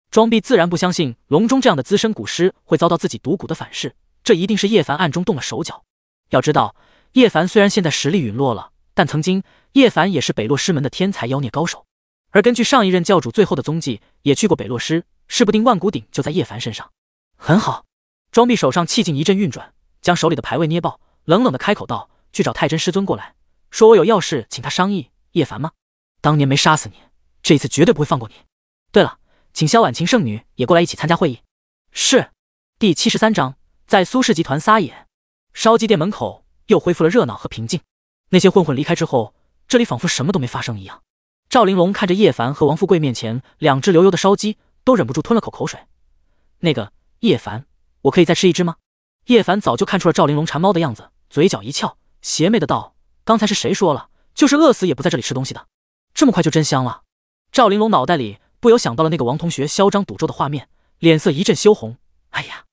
装逼自然不相信龙中这样的资深古尸会遭到自己毒蛊的反噬，这一定是叶凡暗中动了手脚。要知道，叶凡虽然现在实力陨落了，但曾经叶凡也是北洛师门的天才妖孽高手。而根据上一任教主最后的踪迹，也去过北洛师，说不定万古鼎就在叶凡身上。很好，装逼手上气劲一阵运转，将手里的牌位捏爆，冷冷的开口道：“去找太真师尊过来，说我有要事请他商议。叶凡吗？”当年没杀死你，这次绝对不会放过你。对了，请萧婉晴圣女也过来一起参加会议。是。第七十三章，在苏氏集团撒野。烧鸡店门口又恢复了热闹和平静。那些混混离开之后，这里仿佛什么都没发生一样。赵玲珑看着叶凡和王富贵面前两只流油的烧鸡，都忍不住吞了口口水。那个叶凡，我可以再吃一只吗？叶凡早就看出了赵玲珑馋猫的样子，嘴角一翘，邪魅的道：“刚才是谁说了，就是饿死也不在这里吃东西的？”这么快就真香了，赵玲珑脑袋里不由想到了那个王同学嚣张赌咒的画面，脸色一阵羞红。哎呀，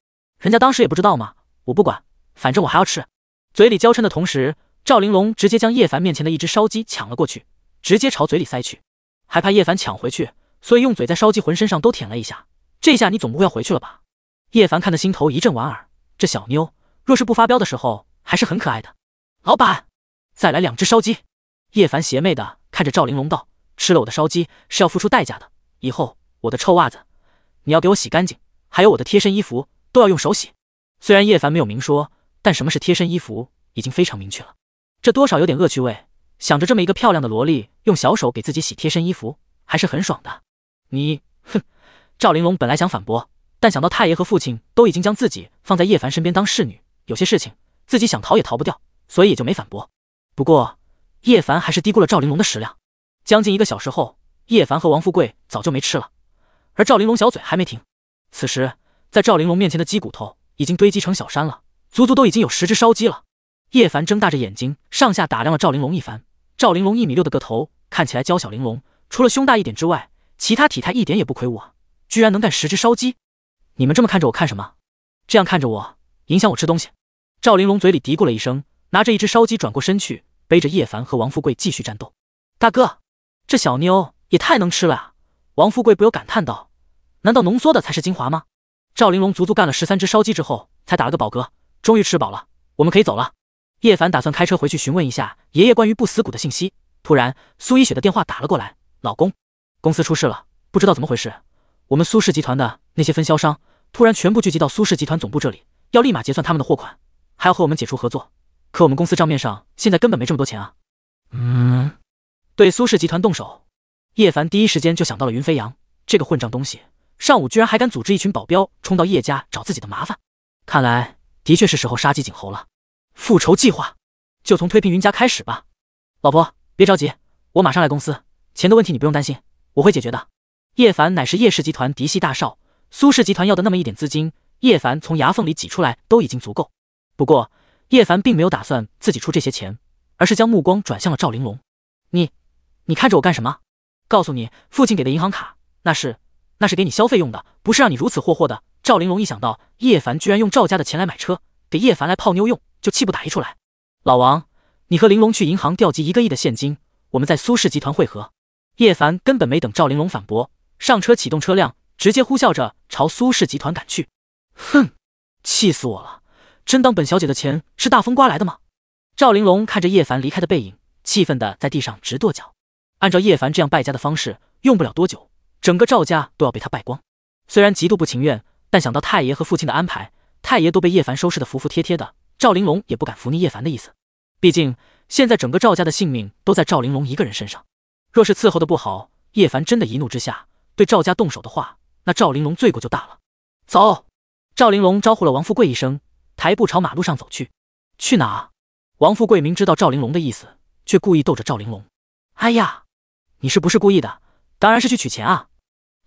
人家当时也不知道嘛，我不管，反正我还要吃。嘴里娇嗔的同时，赵玲珑直接将叶凡面前的一只烧鸡抢了过去，直接朝嘴里塞去，还怕叶凡抢回去，所以用嘴在烧鸡浑身上都舔了一下。这下你总不会要回去了吧？叶凡看得心头一阵莞尔，这小妞若是不发飙的时候还是很可爱的。老板，再来两只烧鸡。叶凡邪魅的。看着赵玲珑道：“吃了我的烧鸡是要付出代价的。以后我的臭袜子，你要给我洗干净；还有我的贴身衣服，都要用手洗。”虽然叶凡没有明说，但什么是贴身衣服已经非常明确了。这多少有点恶趣味。想着这么一个漂亮的萝莉用小手给自己洗贴身衣服，还是很爽的。你，哼！赵玲珑本来想反驳，但想到太爷和父亲都已经将自己放在叶凡身边当侍女，有些事情自己想逃也逃不掉，所以也就没反驳。不过。叶凡还是低估了赵玲珑的食量。将近一个小时后，叶凡和王富贵早就没吃了，而赵玲珑小嘴还没停。此时，在赵玲珑面前的鸡骨头已经堆积成小山了，足足都已经有十只烧鸡了。叶凡睁大着眼睛，上下打量了赵玲珑一番。赵玲珑一米六的个头，看起来娇小玲珑，除了胸大一点之外，其他体态一点也不魁梧啊！居然能干十只烧鸡？你们这么看着我看什么？这样看着我，影响我吃东西。赵玲珑嘴里嘀咕了一声，拿着一只烧鸡转过身去。背着叶凡和王富贵继续战斗，大哥，这小妞也太能吃了！啊！王富贵不由感叹道：“难道浓缩的才是精华吗？”赵玲珑足足干了十三只烧鸡之后，才打了个饱嗝，终于吃饱了，我们可以走了。叶凡打算开车回去询问一下爷爷关于不死谷的信息。突然，苏一雪的电话打了过来：“老公，公司出事了，不知道怎么回事，我们苏氏集团的那些分销商突然全部聚集到苏氏集团总部这里，要立马结算他们的货款，还要和我们解除合作。”可我们公司账面上现在根本没这么多钱啊！嗯，对苏氏集团动手，叶凡第一时间就想到了云飞扬这个混账东西，上午居然还敢组织一群保镖冲到叶家找自己的麻烦，看来的确是时候杀鸡儆猴了。复仇计划就从推平云家开始吧。老婆，别着急，我马上来公司，钱的问题你不用担心，我会解决的。叶凡乃是叶氏集团嫡系大少，苏氏集团要的那么一点资金，叶凡从牙缝里挤出来都已经足够。不过。叶凡并没有打算自己出这些钱，而是将目光转向了赵玲珑。你，你看着我干什么？告诉你，父亲给的银行卡，那是那是给你消费用的，不是让你如此霍霍的。赵玲珑一想到叶凡居然用赵家的钱来买车，给叶凡来泡妞用，就气不打一处来。老王，你和玲珑去银行调集一个亿的现金，我们在苏氏集团汇合。叶凡根本没等赵玲珑反驳，上车启动车辆，直接呼啸着朝苏氏集团赶去。哼，气死我了！真当本小姐的钱是大风刮来的吗？赵玲珑看着叶凡离开的背影，气愤的在地上直跺脚。按照叶凡这样败家的方式，用不了多久，整个赵家都要被他败光。虽然极度不情愿，但想到太爷和父亲的安排，太爷都被叶凡收拾的服服帖帖的，赵玲珑也不敢忤逆叶凡的意思。毕竟现在整个赵家的性命都在赵玲珑一个人身上，若是伺候的不好，叶凡真的一怒之下对赵家动手的话，那赵玲珑罪过就大了。走，赵玲珑招呼了王富贵一声。抬步朝马路上走去，去哪？王富贵明知道赵玲珑的意思，却故意逗着赵玲珑。哎呀，你是不是故意的？当然是去取钱啊！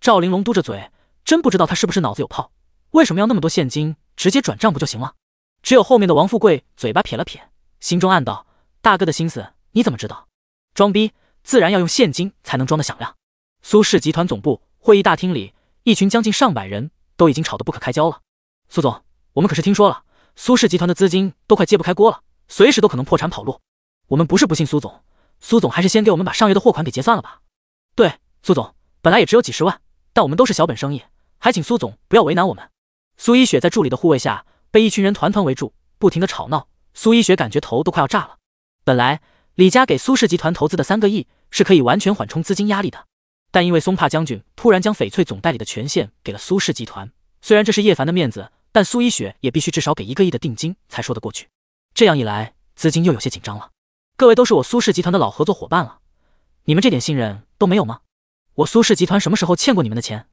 赵玲珑嘟着嘴，真不知道他是不是脑子有泡，为什么要那么多现金？直接转账不就行了？只有后面的王富贵嘴巴撇了撇，心中暗道：大哥的心思你怎么知道？装逼自然要用现金才能装得响亮。苏氏集团总部会议大厅里，一群将近上百人都已经吵得不可开交了。苏总，我们可是听说了。苏氏集团的资金都快揭不开锅了，随时都可能破产跑路。我们不是不信苏总，苏总还是先给我们把上月的货款给结算了吧。对，苏总，本来也只有几十万，但我们都是小本生意，还请苏总不要为难我们。苏一雪在助理的护卫下，被一群人团团围住，不停的吵闹。苏一雪感觉头都快要炸了。本来李家给苏氏集团投资的三个亿是可以完全缓冲资金压力的，但因为松帕将军突然将翡翠总代理的权限给了苏氏集团，虽然这是叶凡的面子。但苏一雪也必须至少给一个亿的定金才说得过去，这样一来资金又有些紧张了。各位都是我苏氏集团的老合作伙伴了，你们这点信任都没有吗？我苏氏集团什么时候欠过你们的钱？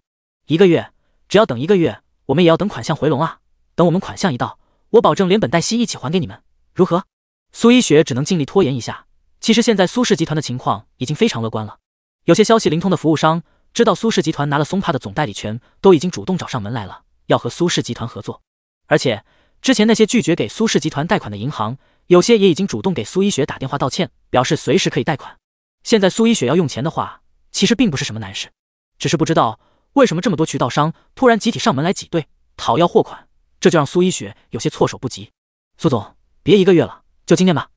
一个月，只要等一个月，我们也要等款项回笼啊！等我们款项一到，我保证连本带息一起还给你们，如何？苏一雪只能尽力拖延一下。其实现在苏氏集团的情况已经非常乐观了，有些消息灵通的服务商知道苏氏集团拿了松帕的总代理权，都已经主动找上门来了。要和苏氏集团合作，而且之前那些拒绝给苏氏集团贷款的银行，有些也已经主动给苏一雪打电话道歉，表示随时可以贷款。现在苏一雪要用钱的话，其实并不是什么难事，只是不知道为什么这么多渠道商突然集体上门来挤兑，讨要货款，这就让苏一雪有些措手不及。苏总，别一个月了，就今天吧。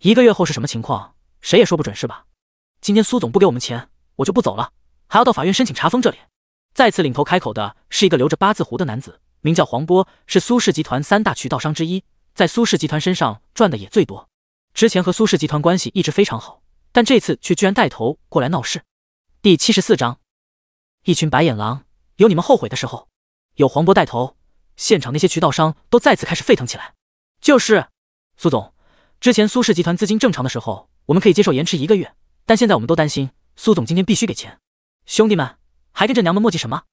一个月后是什么情况，谁也说不准是吧？今天苏总不给我们钱，我就不走了，还要到法院申请查封这里。再次领头开口的是一个留着八字胡的男子，名叫黄波，是苏氏集团三大渠道商之一，在苏氏集团身上赚的也最多。之前和苏氏集团关系一直非常好，但这次却居然带头过来闹事。第七十四章，一群白眼狼，有你们后悔的时候。有黄波带头，现场那些渠道商都再次开始沸腾起来。就是苏总，之前苏氏集团资金正常的时候，我们可以接受延迟一个月，但现在我们都担心，苏总今天必须给钱，兄弟们。还跟这娘们磨叽什么？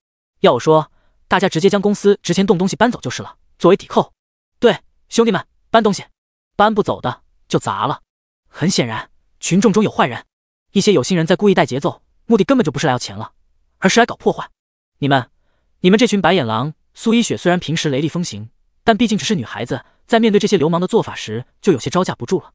要我说，大家直接将公司值钱动东西搬走就是了，作为抵扣。对，兄弟们，搬东西，搬不走的就砸了。很显然，群众中有坏人，一些有心人在故意带节奏，目的根本就不是来要钱了，而是来搞破坏。你们，你们这群白眼狼！苏一雪虽然平时雷厉风行，但毕竟只是女孩子，在面对这些流氓的做法时就有些招架不住了。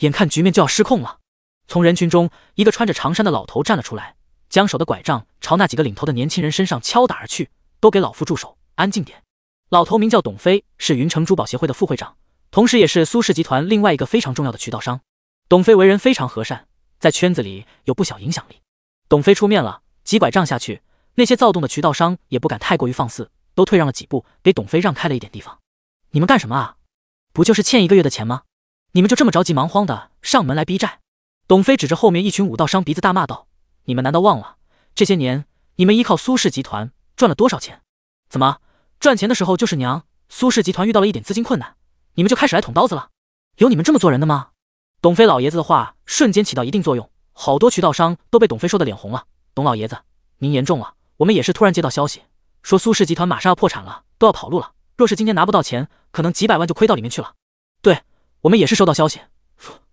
眼看局面就要失控了，从人群中，一个穿着长衫的老头站了出来。将手的拐杖朝那几个领头的年轻人身上敲打而去，都给老夫住手，安静点。老头名叫董飞，是云城珠宝协会的副会长，同时也是苏氏集团另外一个非常重要的渠道商。董飞为人非常和善，在圈子里有不小影响力。董飞出面了，几拐杖下去，那些躁动的渠道商也不敢太过于放肆，都退让了几步，给董飞让开了一点地方。你们干什么啊？不就是欠一个月的钱吗？你们就这么着急忙慌的上门来逼债？董飞指着后面一群武道商鼻子大骂道。你们难道忘了这些年你们依靠苏氏集团赚了多少钱？怎么赚钱的时候就是娘，苏氏集团遇到了一点资金困难，你们就开始来捅刀子了？有你们这么做人的吗？董飞老爷子的话瞬间起到一定作用，好多渠道商都被董飞说的脸红了。董老爷子，您言重了，我们也是突然接到消息，说苏氏集团马上要破产了，都要跑路了。若是今天拿不到钱，可能几百万就亏到里面去了。对，我们也是收到消息，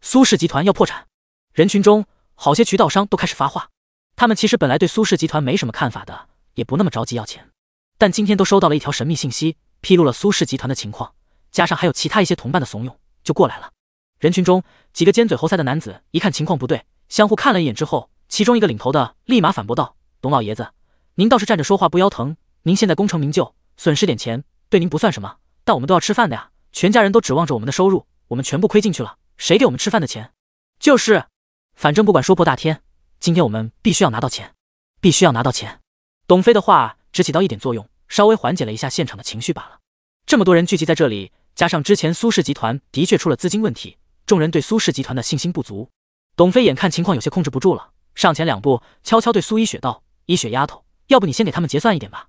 苏氏集团要破产。人群中，好些渠道商都开始发话。他们其实本来对苏氏集团没什么看法的，也不那么着急要钱，但今天都收到了一条神秘信息，披露了苏氏集团的情况，加上还有其他一些同伴的怂恿，就过来了。人群中几个尖嘴猴腮的男子一看情况不对，相互看了一眼之后，其中一个领头的立马反驳道：“董老爷子，您倒是站着说话不腰疼，您现在功成名就，损失点钱对您不算什么。但我们都要吃饭的呀，全家人都指望着我们的收入，我们全部亏进去了，谁给我们吃饭的钱？就是，反正不管说破大天。”今天我们必须要拿到钱，必须要拿到钱。董飞的话只起到一点作用，稍微缓解了一下现场的情绪罢了。这么多人聚集在这里，加上之前苏氏集团的确出了资金问题，众人对苏氏集团的信心不足。董飞眼看情况有些控制不住了，上前两步，悄悄对苏一雪道：“一雪丫头，要不你先给他们结算一点吧，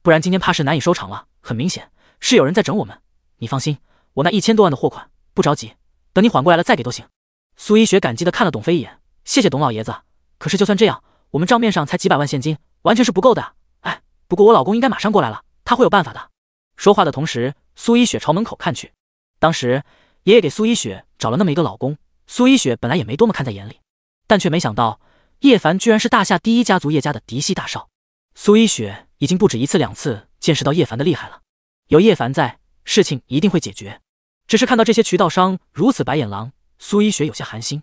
不然今天怕是难以收场了。很明显是有人在整我们。你放心，我那一千多万的货款不着急，等你缓过来了再给都行。”苏一雪感激的看了董飞一眼，谢谢董老爷子。可是，就算这样，我们账面上才几百万现金，完全是不够的。哎，不过我老公应该马上过来了，他会有办法的。说话的同时，苏一雪朝门口看去。当时爷爷给苏一雪找了那么一个老公，苏一雪本来也没多么看在眼里，但却没想到叶凡居然是大夏第一家族叶家的嫡系大少。苏一雪已经不止一次两次见识到叶凡的厉害了，有叶凡在，事情一定会解决。只是看到这些渠道商如此白眼狼，苏一雪有些寒心。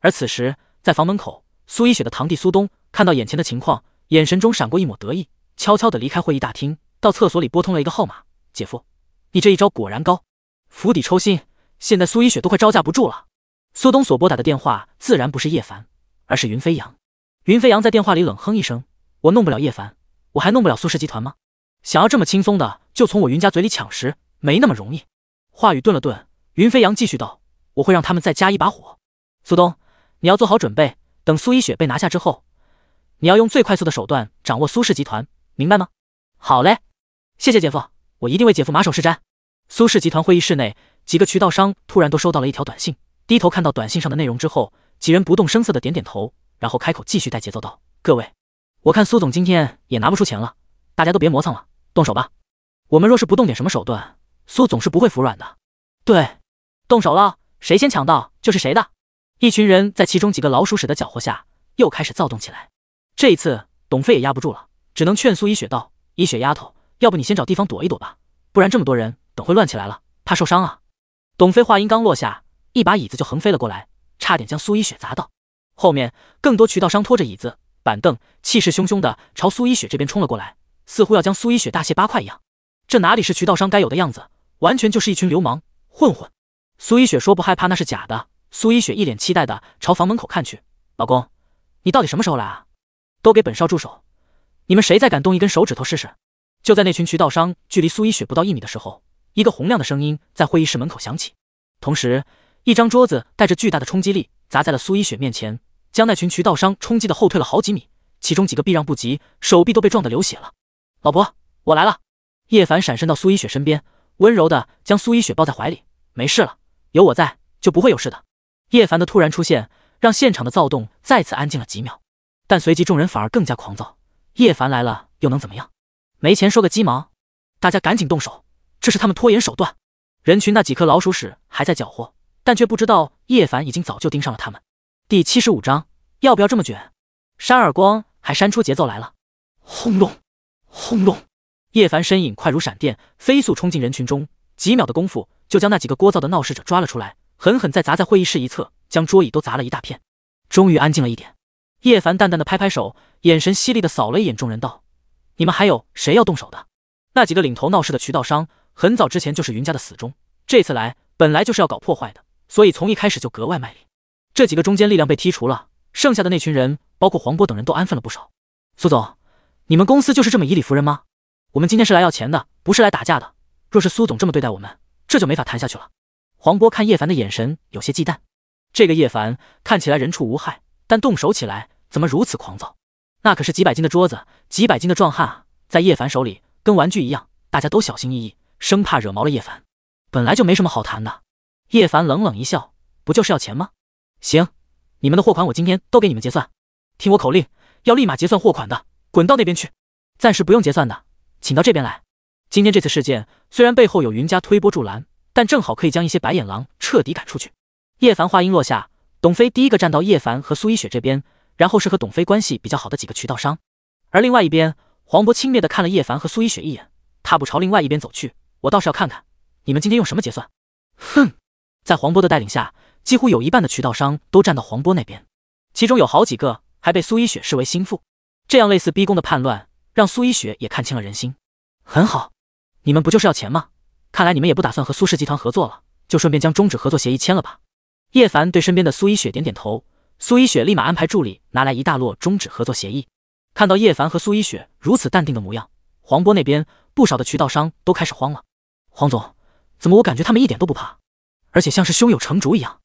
而此时，在房门口。苏一雪的堂弟苏东看到眼前的情况，眼神中闪过一抹得意，悄悄地离开会议大厅，到厕所里拨通了一个号码。姐夫，你这一招果然高，釜底抽薪。现在苏一雪都快招架不住了。苏东所拨打的电话自然不是叶凡，而是云飞扬。云飞扬在电话里冷哼一声：“我弄不了叶凡，我还弄不了苏氏集团吗？想要这么轻松的就从我云家嘴里抢食，没那么容易。”话语顿了顿，云飞扬继续道：“我会让他们再加一把火，苏东，你要做好准备。”等苏一雪被拿下之后，你要用最快速的手段掌握苏氏集团，明白吗？好嘞，谢谢姐夫，我一定为姐夫马首是瞻。苏氏集团会议室内，几个渠道商突然都收到了一条短信，低头看到短信上的内容之后，几人不动声色的点点头，然后开口继续带节奏道：“各位，我看苏总今天也拿不出钱了，大家都别磨蹭了，动手吧。我们若是不动点什么手段，苏总是不会服软的。对，动手了，谁先抢到就是谁的。”一群人在其中几个老鼠屎的搅和下，又开始躁动起来。这一次，董飞也压不住了，只能劝苏一雪道：“一雪丫头，要不你先找地方躲一躲吧，不然这么多人，等会乱起来了，怕受伤啊。”董飞话音刚落下，一把椅子就横飞了过来，差点将苏一雪砸到。后面，更多渠道商拖着椅子、板凳，气势汹汹的朝苏一雪这边冲了过来，似乎要将苏一雪大卸八块一样。这哪里是渠道商该有的样子，完全就是一群流氓混混。苏一雪说不害怕那是假的。苏一雪一脸期待的朝房门口看去，老公，你到底什么时候来啊？都给本少住手！你们谁再敢动一根手指头试试？就在那群渠道商距离苏一雪不到一米的时候，一个洪亮的声音在会议室门口响起，同时一张桌子带着巨大的冲击力砸在了苏一雪面前，将那群渠道商冲击的后退了好几米，其中几个避让不及，手臂都被撞得流血了。老婆，我来了。叶凡闪身到苏一雪身边，温柔的将苏一雪抱在怀里，没事了，有我在就不会有事的。叶凡的突然出现，让现场的躁动再次安静了几秒，但随即众人反而更加狂躁。叶凡来了又能怎么样？没钱说个鸡毛！大家赶紧动手，这是他们拖延手段。人群那几颗老鼠屎还在搅和，但却不知道叶凡已经早就盯上了他们。第七十五章，要不要这么卷？扇耳光还扇出节奏来了！轰隆，轰隆！叶凡身影快如闪电，飞速冲进人群中，几秒的功夫就将那几个聒噪的闹事者抓了出来。狠狠再砸在会议室一侧，将桌椅都砸了一大片，终于安静了一点。叶凡淡淡的拍拍手，眼神犀利的扫了一眼众人，道：“你们还有谁要动手的？”那几个领头闹事的渠道商，很早之前就是云家的死忠，这次来本来就是要搞破坏的，所以从一开始就格外卖力。这几个中间力量被剔除了，剩下的那群人，包括黄波等人都安分了不少。苏总，你们公司就是这么以理服人吗？我们今天是来要钱的，不是来打架的。若是苏总这么对待我们，这就没法谈下去了。黄波看叶凡的眼神有些忌惮，这个叶凡看起来人畜无害，但动手起来怎么如此狂躁？那可是几百斤的桌子，几百斤的壮汉，啊，在叶凡手里跟玩具一样，大家都小心翼翼，生怕惹毛了叶凡。本来就没什么好谈的，叶凡冷冷一笑：“不就是要钱吗？行，你们的货款我今天都给你们结算。听我口令，要立马结算货款的，滚到那边去；暂时不用结算的，请到这边来。今天这次事件虽然背后有云家推波助澜。”但正好可以将一些白眼狼彻底赶出去。叶凡话音落下，董飞第一个站到叶凡和苏一雪这边，然后是和董飞关系比较好的几个渠道商。而另外一边，黄渤轻蔑的看了叶凡和苏一雪一眼，踏步朝另外一边走去。我倒是要看看你们今天用什么结算。哼！在黄渤的带领下，几乎有一半的渠道商都站到黄渤那边，其中有好几个还被苏一雪视为心腹。这样类似逼宫的叛乱，让苏一雪也看清了人心。很好，你们不就是要钱吗？看来你们也不打算和苏氏集团合作了，就顺便将终止合作协议签了吧。叶凡对身边的苏一雪点点头，苏一雪立马安排助理拿来一大摞终止合作协议。看到叶凡和苏一雪如此淡定的模样，黄波那边不少的渠道商都开始慌了。黄总，怎么我感觉他们一点都不怕，而且像是胸有成竹一样？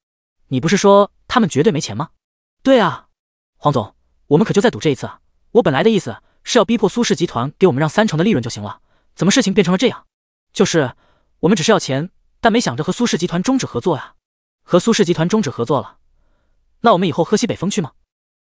你不是说他们绝对没钱吗？对啊，黄总，我们可就在赌这一次啊。我本来的意思是要逼迫苏氏集团给我们让三成的利润就行了，怎么事情变成了这样？就是。我们只是要钱，但没想着和苏氏集团终止合作呀。和苏氏集团终止合作了，那我们以后喝西北风去吗？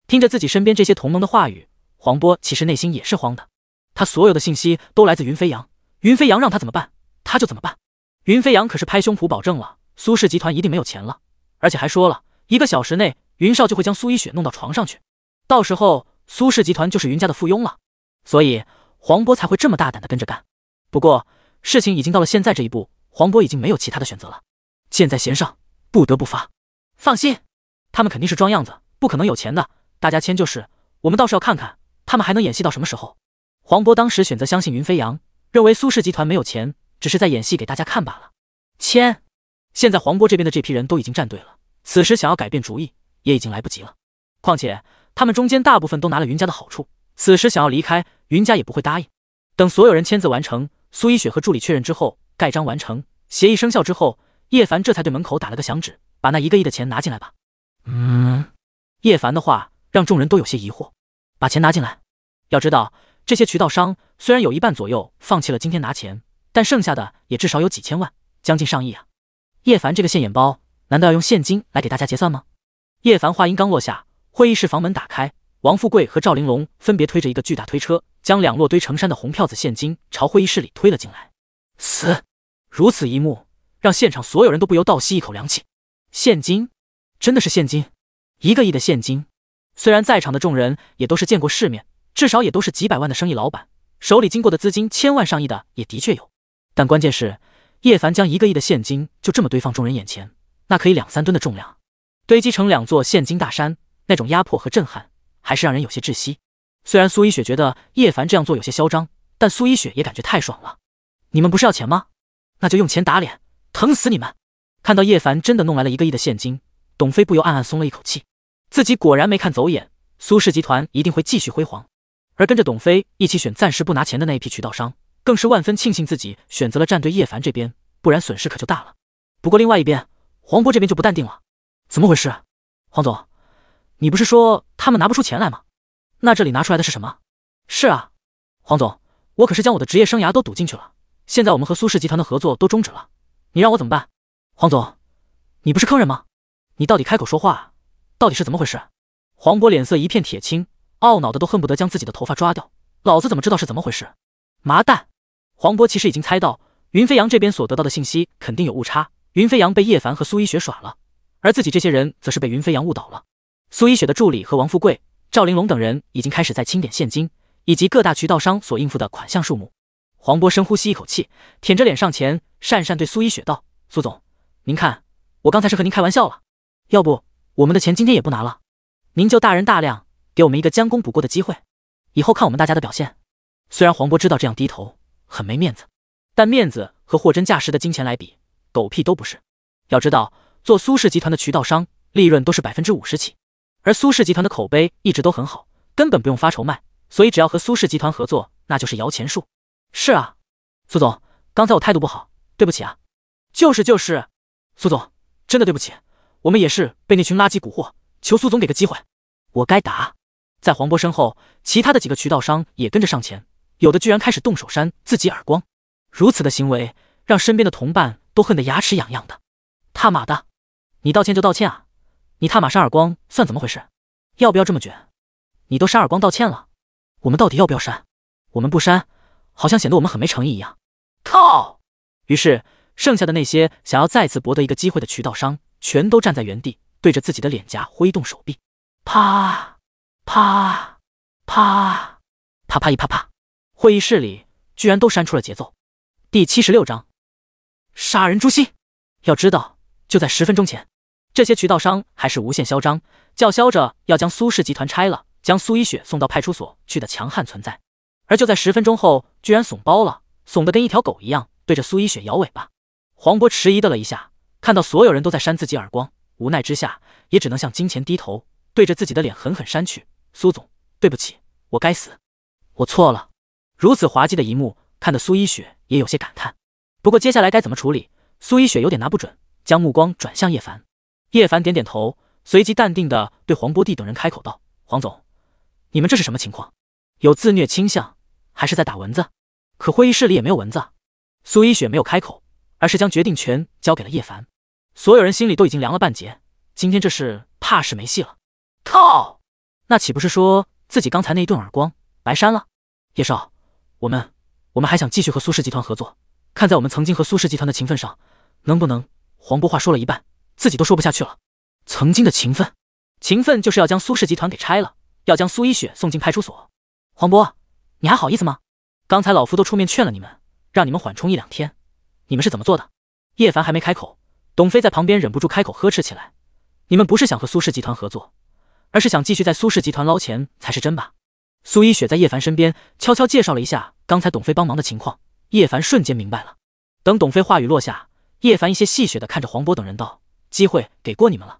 听着自己身边这些同盟的话语，黄波其实内心也是慌的。他所有的信息都来自云飞扬，云飞扬让他怎么办，他就怎么办。云飞扬可是拍胸脯保证了，苏氏集团一定没有钱了，而且还说了一个小时内，云少就会将苏一雪弄到床上去，到时候苏氏集团就是云家的附庸了。所以黄波才会这么大胆的跟着干。不过。事情已经到了现在这一步，黄渤已经没有其他的选择了，箭在弦上，不得不发。放心，他们肯定是装样子，不可能有钱的。大家签就是，我们倒是要看看他们还能演戏到什么时候。黄渤当时选择相信云飞扬，认为苏氏集团没有钱，只是在演戏给大家看罢了。签。现在黄波这边的这批人都已经站队了，此时想要改变主意也已经来不及了。况且他们中间大部分都拿了云家的好处，此时想要离开云家也不会答应。等所有人签字完成。苏一雪和助理确认之后盖章完成，协议生效之后，叶凡这才对门口打了个响指，把那一个亿的钱拿进来吧。嗯，叶凡的话让众人都有些疑惑。把钱拿进来，要知道这些渠道商虽然有一半左右放弃了今天拿钱，但剩下的也至少有几千万，将近上亿啊。叶凡这个现眼包，难道要用现金来给大家结算吗？叶凡话音刚落下，会议室房门打开，王富贵和赵玲珑分别推着一个巨大推车。将两摞堆成山的红票子现金朝会议室里推了进来。死！如此一幕，让现场所有人都不由倒吸一口凉气。现金，真的是现金？一个亿的现金？虽然在场的众人也都是见过世面，至少也都是几百万的生意老板，手里经过的资金千万上亿的也的确有。但关键是，叶凡将一个亿的现金就这么堆放众人眼前，那可以两三吨的重量，堆积成两座现金大山，那种压迫和震撼，还是让人有些窒息。虽然苏一雪觉得叶凡这样做有些嚣张，但苏一雪也感觉太爽了。你们不是要钱吗？那就用钱打脸，疼死你们！看到叶凡真的弄来了一个亿的现金，董飞不由暗暗松了一口气，自己果然没看走眼，苏氏集团一定会继续辉煌。而跟着董飞一起选暂时不拿钱的那一批渠道商，更是万分庆幸自己选择了站队叶凡这边，不然损失可就大了。不过另外一边，黄渤这边就不淡定了。怎么回事？黄总，你不是说他们拿不出钱来吗？那这里拿出来的是什么？是啊，黄总，我可是将我的职业生涯都赌进去了。现在我们和苏氏集团的合作都终止了，你让我怎么办？黄总，你不是坑人吗？你到底开口说话，到底是怎么回事？黄渤脸色一片铁青，懊恼的都恨不得将自己的头发抓掉。老子怎么知道是怎么回事？麻蛋！黄渤其实已经猜到云飞扬这边所得到的信息肯定有误差，云飞扬被叶凡和苏一雪耍了，而自己这些人则是被云飞扬误导了。苏一雪的助理和王富贵。赵玲珑等人已经开始在清点现金以及各大渠道商所应付的款项数目。黄波深呼吸一口气，舔着脸上前，讪讪对苏一雪道：“苏总，您看，我刚才是和您开玩笑了，要不我们的钱今天也不拿了，您就大人大量，给我们一个将功补过的机会，以后看我们大家的表现。”虽然黄波知道这样低头很没面子，但面子和货真价实的金钱来比，狗屁都不是。要知道，做苏氏集团的渠道商，利润都是百分之五十起。而苏氏集团的口碑一直都很好，根本不用发愁卖，所以只要和苏氏集团合作，那就是摇钱树。是啊，苏总，刚才我态度不好，对不起啊。就是就是，苏总，真的对不起，我们也是被那群垃圾蛊惑，求苏总给个机会。我该打。在黄波身后，其他的几个渠道商也跟着上前，有的居然开始动手扇自己耳光。如此的行为，让身边的同伴都恨得牙齿痒痒的。他妈的，你道歉就道歉啊！你踏马扇耳光算怎么回事？要不要这么卷？你都扇耳光道歉了，我们到底要不要删？我们不删，好像显得我们很没诚意一样。靠！于是剩下的那些想要再次博得一个机会的渠道商，全都站在原地，对着自己的脸颊挥动手臂，啪啪啪啪啪一啪啪。会议室里居然都扇出了节奏。第七十六章：杀人诛心。要知道，就在十分钟前。这些渠道商还是无限嚣张，叫嚣着要将苏氏集团拆了，将苏一雪送到派出所去的强悍存在。而就在十分钟后，居然怂包了，怂得跟一条狗一样，对着苏一雪摇尾巴。黄渤迟疑的了一下，看到所有人都在扇自己耳光，无奈之下也只能向金钱低头，对着自己的脸狠狠扇去。苏总，对不起，我该死，我错了。如此滑稽的一幕，看得苏一雪也有些感叹。不过接下来该怎么处理，苏一雪有点拿不准，将目光转向叶凡。叶凡点点头，随即淡定的对黄波弟等人开口道：“黄总，你们这是什么情况？有自虐倾向，还是在打蚊子？可会议室里也没有蚊子。”苏一雪没有开口，而是将决定权交给了叶凡。所有人心里都已经凉了半截，今天这事怕是没戏了。靠！那岂不是说自己刚才那一顿耳光白扇了？叶少，我们我们还想继续和苏氏集团合作，看在我们曾经和苏氏集团的情分上，能不能……黄波话说了一半。自己都说不下去了。曾经的情分，情分就是要将苏氏集团给拆了，要将苏一雪送进派出所。黄波，你还好意思吗？刚才老夫都出面劝了你们，让你们缓冲一两天，你们是怎么做的？叶凡还没开口，董飞在旁边忍不住开口呵斥起来：“你们不是想和苏氏集团合作，而是想继续在苏氏集团捞钱才是真吧？”苏一雪在叶凡身边悄悄介绍了一下刚才董飞帮忙的情况，叶凡瞬间明白了。等董飞话语落下，叶凡一些戏谑的看着黄渤等人道。机会给过你们了，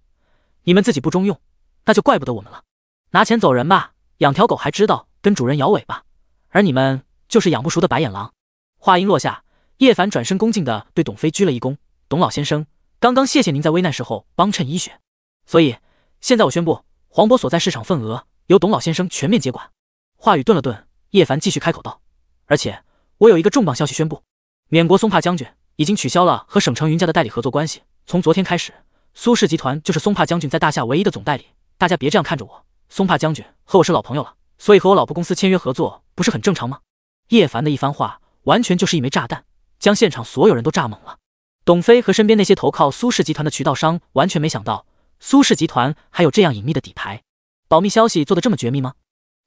你们自己不中用，那就怪不得我们了。拿钱走人吧，养条狗还知道跟主人摇尾巴，而你们就是养不熟的白眼狼。话音落下，叶凡转身恭敬地对董飞鞠了一躬：“董老先生，刚刚谢谢您在危难时候帮衬医学，所以现在我宣布，黄渤所在市场份额由董老先生全面接管。”话语顿了顿，叶凡继续开口道：“而且我有一个重磅消息宣布，缅国松帕将军已经取消了和省城云家的代理合作关系，从昨天开始。”苏氏集团就是松帕将军在大夏唯一的总代理，大家别这样看着我。松帕将军和我是老朋友了，所以和我老婆公司签约合作不是很正常吗？叶凡的一番话完全就是一枚炸弹，将现场所有人都炸懵了。董飞和身边那些投靠苏氏集团的渠道商完全没想到，苏氏集团还有这样隐秘的底牌，保密消息做得这么绝密吗？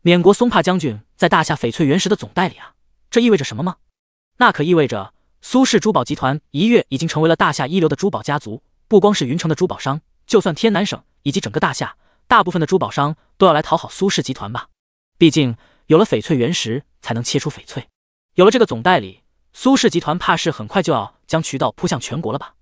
缅国松帕将军在大夏翡翠原石的总代理啊，这意味着什么吗？那可意味着苏氏珠宝集团一跃已经成为了大夏一流的珠宝家族。不光是云城的珠宝商，就算天南省以及整个大夏，大部分的珠宝商都要来讨好苏氏集团吧。毕竟有了翡翠原石才能切出翡翠，有了这个总代理，苏氏集团怕是很快就要将渠道铺向全国了吧。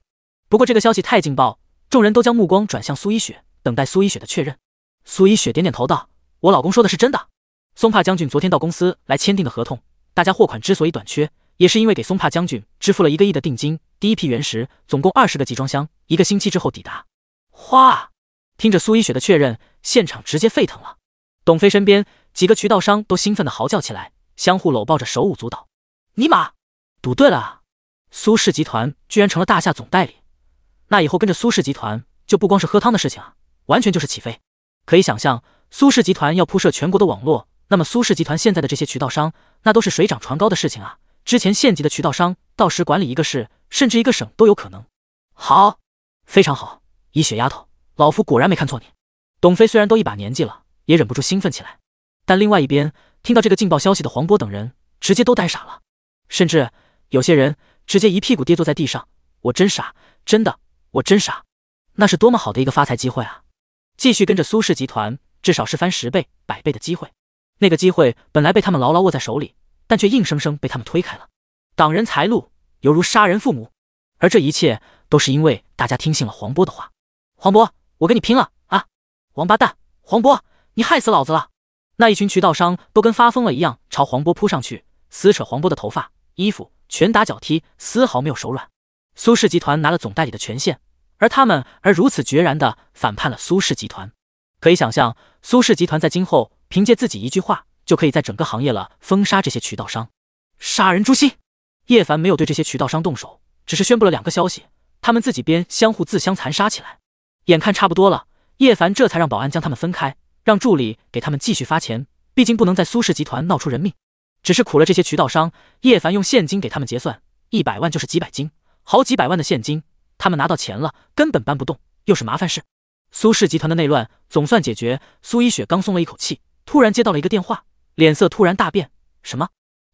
不过这个消息太劲爆，众人都将目光转向苏一雪，等待苏一雪的确认。苏一雪点点头道：“我老公说的是真的，松帕将军昨天到公司来签订的合同，大家货款之所以短缺。”也是因为给松帕将军支付了一个亿的定金，第一批原石总共二十个集装箱，一个星期之后抵达。哗！听着苏一雪的确认，现场直接沸腾了。董飞身边几个渠道商都兴奋地嚎叫起来，相互搂抱着，手舞足蹈。尼玛，赌对了！苏氏集团居然成了大夏总代理，那以后跟着苏氏集团就不光是喝汤的事情啊，完全就是起飞！可以想象，苏氏集团要铺设全国的网络，那么苏氏集团现在的这些渠道商，那都是水涨船高的事情啊！之前县级的渠道商，到时管理一个市，甚至一个省都有可能。好，非常好，以雪丫头，老夫果然没看错你。董飞虽然都一把年纪了，也忍不住兴奋起来。但另外一边，听到这个劲爆消息的黄波等人，直接都呆傻了，甚至有些人直接一屁股跌坐在地上。我真傻，真的，我真傻。那是多么好的一个发财机会啊！继续跟着苏氏集团，至少是翻十倍、百倍的机会。那个机会本来被他们牢牢握在手里。但却硬生生被他们推开了，挡人财路犹如杀人父母，而这一切都是因为大家听信了黄波的话。黄波，我跟你拼了啊！王八蛋，黄波，你害死老子了！那一群渠道商都跟发疯了一样，朝黄波扑上去，撕扯黄波的头发、衣服，拳打脚踢，丝毫没有手软。苏氏集团拿了总代理的权限，而他们而如此决然的反叛了苏氏集团，可以想象，苏氏集团在今后凭借自己一句话。就可以在整个行业了封杀这些渠道商，杀人诛心。叶凡没有对这些渠道商动手，只是宣布了两个消息，他们自己边相互自相残杀起来。眼看差不多了，叶凡这才让保安将他们分开，让助理给他们继续发钱。毕竟不能在苏氏集团闹出人命。只是苦了这些渠道商，叶凡用现金给他们结算，一百万就是几百斤，好几百万的现金，他们拿到钱了，根本搬不动，又是麻烦事。苏氏集团的内乱总算解决，苏一雪刚松了一口气，突然接到了一个电话。脸色突然大变，什么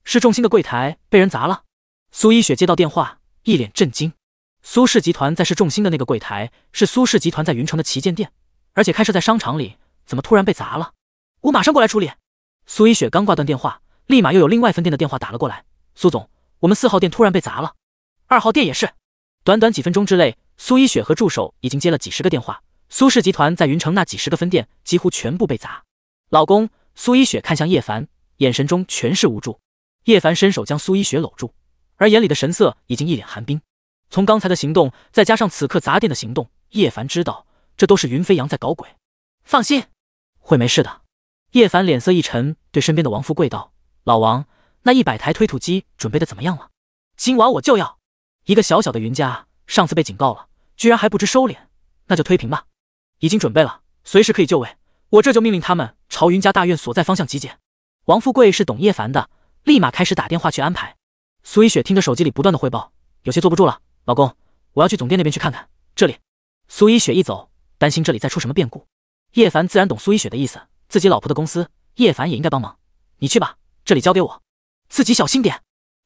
是众心的柜台被人砸了？苏一雪接到电话，一脸震惊。苏氏集团在市众心的那个柜台是苏氏集团在云城的旗舰店，而且开设在商场里，怎么突然被砸了？我马上过来处理。苏一雪刚挂断电话，立马又有另外分店的电话打了过来。苏总，我们四号店突然被砸了，二号店也是。短短几分钟之内，苏一雪和助手已经接了几十个电话。苏氏集团在云城那几十个分店几乎全部被砸。老公。苏一雪看向叶凡，眼神中全是无助。叶凡伸手将苏一雪搂住，而眼里的神色已经一脸寒冰。从刚才的行动，再加上此刻砸店的行动，叶凡知道这都是云飞扬在搞鬼。放心，会没事的。叶凡脸色一沉，对身边的王富贵道：“老王，那一百台推土机准备的怎么样了？今晚我就要一个小小的云家，上次被警告了，居然还不知收敛，那就推平吧。已经准备了，随时可以就位。”我这就命令他们朝云家大院所在方向集结。王富贵是懂叶凡的，立马开始打电话去安排。苏一雪听着手机里不断的汇报，有些坐不住了。老公，我要去总店那边去看看。这里。苏一雪一走，担心这里再出什么变故。叶凡自然懂苏一雪的意思，自己老婆的公司，叶凡也应该帮忙。你去吧，这里交给我，自己小心点。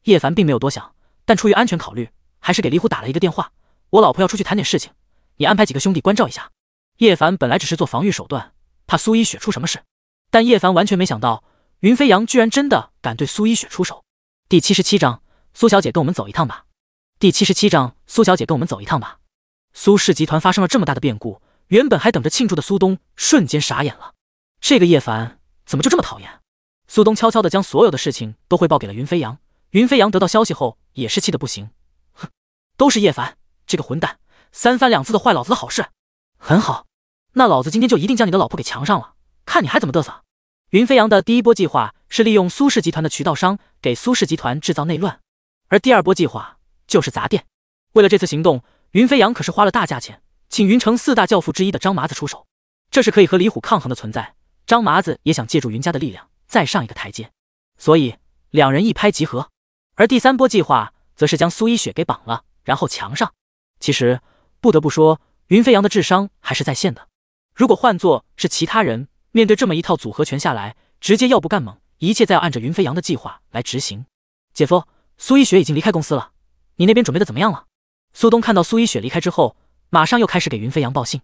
叶凡并没有多想，但出于安全考虑，还是给李虎打了一个电话。我老婆要出去谈点事情，你安排几个兄弟关照一下。叶凡本来只是做防御手段。怕苏一雪出什么事，但叶凡完全没想到，云飞扬居然真的敢对苏一雪出手。第七十七章，苏小姐跟我们走一趟吧。第七十七章，苏小姐跟我们走一趟吧。苏氏集团发生了这么大的变故，原本还等着庆祝的苏东瞬间傻眼了。这个叶凡怎么就这么讨厌？苏东悄悄的将所有的事情都汇报给了云飞扬。云飞扬得到消息后也是气得不行，哼，都是叶凡这个混蛋，三番两次的坏老子的好事。很好。那老子今天就一定将你的老婆给强上了，看你还怎么得瑟！云飞扬的第一波计划是利用苏氏集团的渠道商给苏氏集团制造内乱，而第二波计划就是砸店。为了这次行动，云飞扬可是花了大价钱，请云城四大教父之一的张麻子出手。这是可以和李虎抗衡的存在，张麻子也想借助云家的力量再上一个台阶，所以两人一拍即合。而第三波计划则是将苏一雪给绑了，然后强上。其实不得不说，云飞扬的智商还是在线的。如果换作是其他人，面对这么一套组合拳下来，直接要不干猛，一切再要按着云飞扬的计划来执行。姐夫，苏一雪已经离开公司了，你那边准备的怎么样了？苏东看到苏一雪离开之后，马上又开始给云飞扬报信。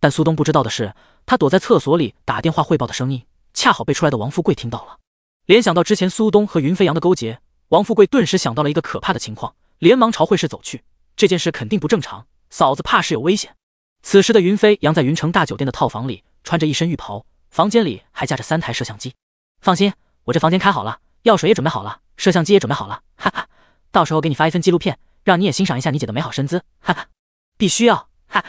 但苏东不知道的是，他躲在厕所里打电话汇报的声音，恰好被出来的王富贵听到了。联想到之前苏东和云飞扬的勾结，王富贵顿时想到了一个可怕的情况，连忙朝会室走去。这件事肯定不正常，嫂子怕是有危险。此时的云飞扬在云城大酒店的套房里，穿着一身浴袍，房间里还架着三台摄像机。放心，我这房间开好了，药水也准备好了，摄像机也准备好了。哈哈，到时候给你发一份纪录片，让你也欣赏一下你姐的美好身姿。哈哈，必须要。哈哈，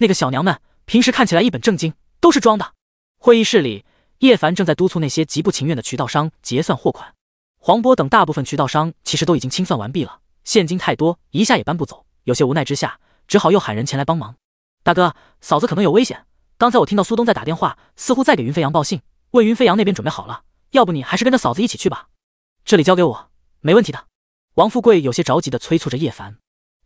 那个小娘们平时看起来一本正经，都是装的。会议室里，叶凡正在督促那些极不情愿的渠道商结算货款。黄波等大部分渠道商其实都已经清算完毕了，现金太多，一下也搬不走，有些无奈之下，只好又喊人前来帮忙。大哥，嫂子可能有危险。刚才我听到苏东在打电话，似乎在给云飞扬报信，问云飞扬那边准备好了。要不你还是跟着嫂子一起去吧，这里交给我，没问题的。王富贵有些着急的催促着叶凡。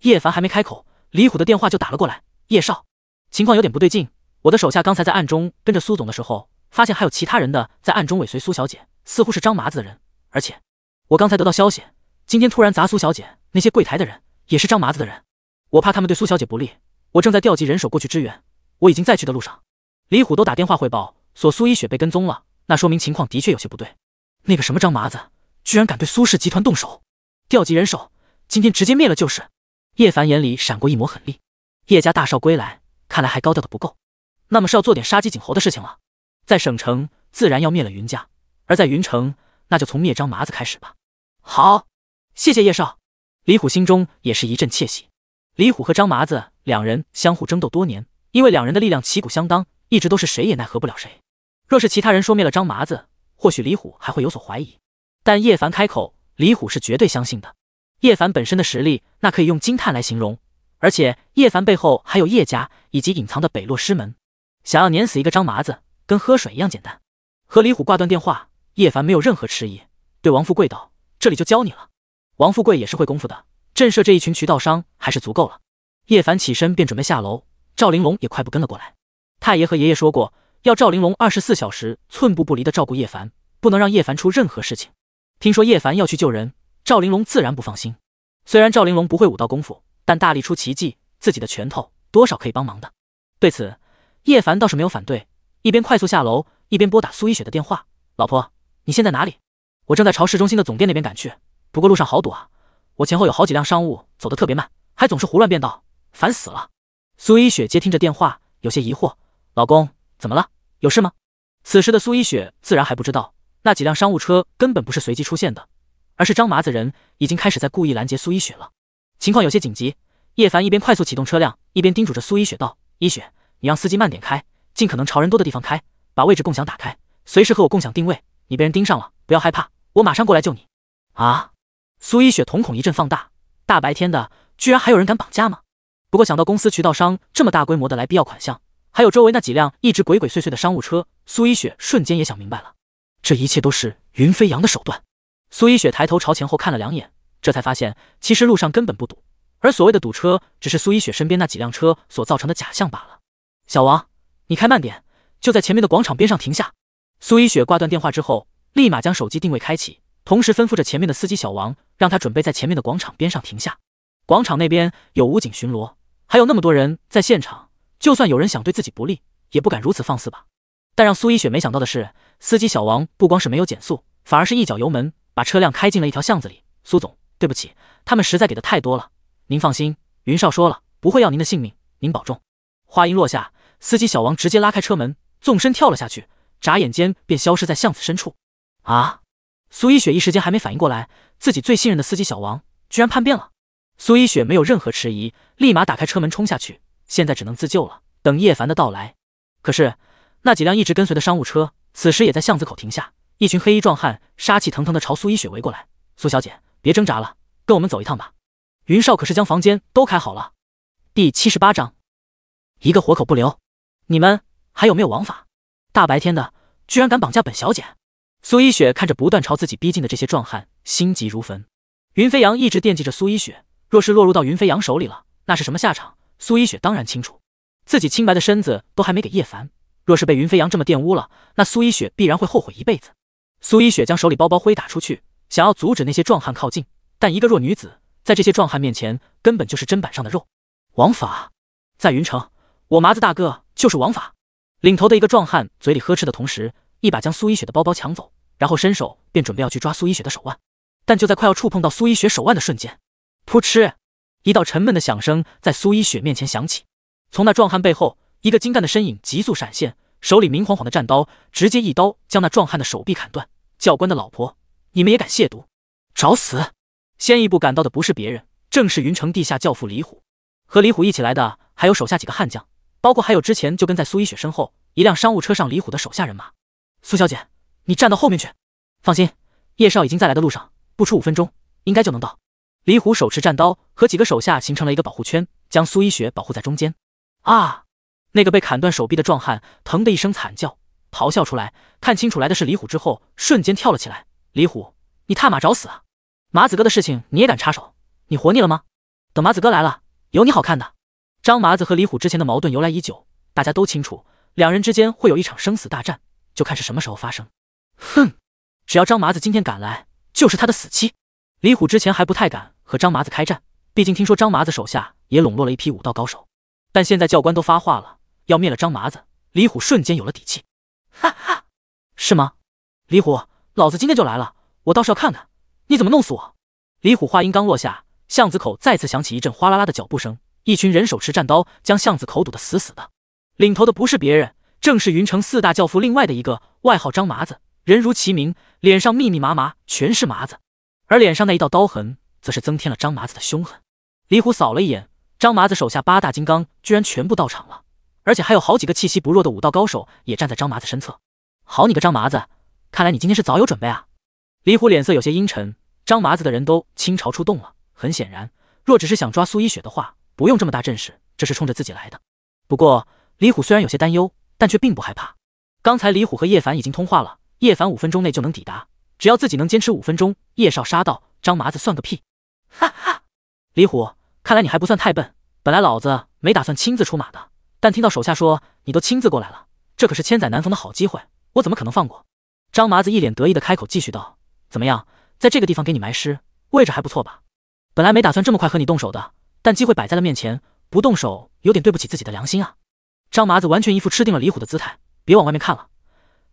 叶凡还没开口，李虎的电话就打了过来。叶少，情况有点不对劲。我的手下刚才在暗中跟着苏总的时候，发现还有其他人的在暗中尾随苏小姐，似乎是张麻子的人。而且，我刚才得到消息，今天突然砸苏小姐那些柜台的人，也是张麻子的人。我怕他们对苏小姐不利。我正在调集人手过去支援，我已经在去的路上。李虎都打电话汇报，说苏一雪被跟踪了，那说明情况的确有些不对。那个什么张麻子，居然敢对苏氏集团动手，调集人手，今天直接灭了就是。叶凡眼里闪过一抹狠厉，叶家大少归来，看来还高调的不够，那么是要做点杀鸡儆猴的事情了。在省城自然要灭了云家，而在云城，那就从灭张麻子开始吧。好，谢谢叶少。李虎心中也是一阵窃喜，李虎和张麻子。两人相互争斗多年，因为两人的力量旗鼓相当，一直都是谁也奈何不了谁。若是其他人说灭了张麻子，或许李虎还会有所怀疑，但叶凡开口，李虎是绝对相信的。叶凡本身的实力，那可以用惊叹来形容，而且叶凡背后还有叶家以及隐藏的北落师门，想要碾死一个张麻子，跟喝水一样简单。和李虎挂断电话，叶凡没有任何迟疑，对王富贵道：“这里就教你了。”王富贵也是会功夫的，震慑这一群渠道商还是足够了。叶凡起身便准备下楼，赵玲珑也快步跟了过来。太爷和爷爷说过，要赵玲珑二十四小时寸步不离的照顾叶凡，不能让叶凡出任何事情。听说叶凡要去救人，赵玲珑自然不放心。虽然赵玲珑不会武道功夫，但大力出奇迹，自己的拳头多少可以帮忙的。对此，叶凡倒是没有反对，一边快速下楼，一边拨打苏一雪的电话：“老婆，你现在哪里？我正在朝市中心的总店那边赶去，不过路上好堵啊，我前后有好几辆商务走的特别慢，还总是胡乱变道。”烦死了！苏一雪接听着电话，有些疑惑：“老公，怎么了？有事吗？”此时的苏一雪自然还不知道，那几辆商务车根本不是随机出现的，而是张麻子人已经开始在故意拦截苏一雪了。情况有些紧急，叶凡一边快速启动车辆，一边叮嘱着苏一雪道：“一雪，你让司机慢点开，尽可能朝人多的地方开，把位置共享打开，随时和我共享定位。你被人盯上了，不要害怕，我马上过来救你。”啊！苏一雪瞳孔一阵放大，大白天的，居然还有人敢绑架吗？不过想到公司渠道商这么大规模的来必要款项，还有周围那几辆一直鬼鬼祟祟的商务车，苏一雪瞬间也想明白了，这一切都是云飞扬的手段。苏一雪抬头朝前后看了两眼，这才发现其实路上根本不堵，而所谓的堵车只是苏一雪身边那几辆车所造成的假象罢了。小王，你开慢点，就在前面的广场边上停下。苏一雪挂断电话之后，立马将手机定位开启，同时吩咐着前面的司机小王，让他准备在前面的广场边上停下。广场那边有武警巡逻。还有那么多人在现场，就算有人想对自己不利，也不敢如此放肆吧？但让苏一雪没想到的是，司机小王不光是没有减速，反而是一脚油门，把车辆开进了一条巷子里。苏总，对不起，他们实在给的太多了。您放心，云少说了，不会要您的性命，您保重。话音落下，司机小王直接拉开车门，纵身跳了下去，眨眼间便消失在巷子深处。啊！苏一雪一时间还没反应过来，自己最信任的司机小王居然叛变了。苏一雪没有任何迟疑，立马打开车门冲下去。现在只能自救了，等叶凡的到来。可是那几辆一直跟随的商务车，此时也在巷子口停下。一群黑衣壮汉杀气腾腾的朝苏一雪围过来。“苏小姐，别挣扎了，跟我们走一趟吧。”云少可是将房间都开好了。第七十八章，一个活口不留。你们还有没有王法？大白天的，居然敢绑架本小姐！苏一雪看着不断朝自己逼近的这些壮汉，心急如焚。云飞扬一直惦记着苏一雪。若是落入到云飞扬手里了，那是什么下场？苏一雪当然清楚，自己清白的身子都还没给叶凡，若是被云飞扬这么玷污了，那苏一雪必然会后悔一辈子。苏一雪将手里包包挥打出去，想要阻止那些壮汉靠近，但一个弱女子在这些壮汉面前根本就是砧板上的肉。王法在云城，我麻子大哥就是王法。领头的一个壮汉嘴里呵斥的同时，一把将苏一雪的包包抢走，然后伸手便准备要去抓苏一雪的手腕，但就在快要触碰到苏一雪手腕的瞬间。扑哧，一道沉闷的响声在苏一雪面前响起。从那壮汉背后，一个精干的身影急速闪现，手里明晃晃的战刀，直接一刀将那壮汉的手臂砍断。教官的老婆，你们也敢亵渎？找死！先一步赶到的不是别人，正是云城地下教父李虎。和李虎一起来的，还有手下几个悍将，包括还有之前就跟在苏一雪身后一辆商务车上李虎的手下人马。苏小姐，你站到后面去。放心，叶少已经在来的路上，不出五分钟，应该就能到。李虎手持战刀，和几个手下形成了一个保护圈，将苏一雪保护在中间。啊！那个被砍断手臂的壮汉疼得一声惨叫，咆哮出来。看清楚来的是李虎之后，瞬间跳了起来：“李虎，你踏马找死啊！麻子哥的事情你也敢插手？你活腻了吗？等麻子哥来了，有你好看的！”张麻子和李虎之前的矛盾由来已久，大家都清楚，两人之间会有一场生死大战，就看是什么时候发生。哼！只要张麻子今天敢来，就是他的死期。李虎之前还不太敢。和张麻子开战，毕竟听说张麻子手下也笼络了一批武道高手，但现在教官都发话了，要灭了张麻子，李虎瞬间有了底气。哈哈，是吗？李虎，老子今天就来了，我倒是要看看你怎么弄死我。李虎话音刚落下，巷子口再次响起一阵哗啦啦的脚步声，一群人手持战刀将巷子口堵得死死的。领头的不是别人，正是云城四大教父另外的一个外号张麻子，人如其名，脸上密密麻麻全是麻子，而脸上那一道刀痕。则是增添了张麻子的凶狠。李虎扫了一眼，张麻子手下八大金刚居然全部到场了，而且还有好几个气息不弱的武道高手也站在张麻子身侧。好你个张麻子，看来你今天是早有准备啊！李虎脸色有些阴沉。张麻子的人都倾巢出动了，很显然，若只是想抓苏一雪的话，不用这么大阵势，这是冲着自己来的。不过，李虎虽然有些担忧，但却并不害怕。刚才李虎和叶凡已经通话了，叶凡五分钟内就能抵达，只要自己能坚持五分钟，叶少杀到，张麻子算个屁！哈哈，李虎，看来你还不算太笨。本来老子没打算亲自出马的，但听到手下说你都亲自过来了，这可是千载难逢的好机会，我怎么可能放过？张麻子一脸得意的开口，继续道：“怎么样，在这个地方给你埋尸，位置还不错吧？本来没打算这么快和你动手的，但机会摆在了面前，不动手有点对不起自己的良心啊！”张麻子完全一副吃定了李虎的姿态。别往外面看了，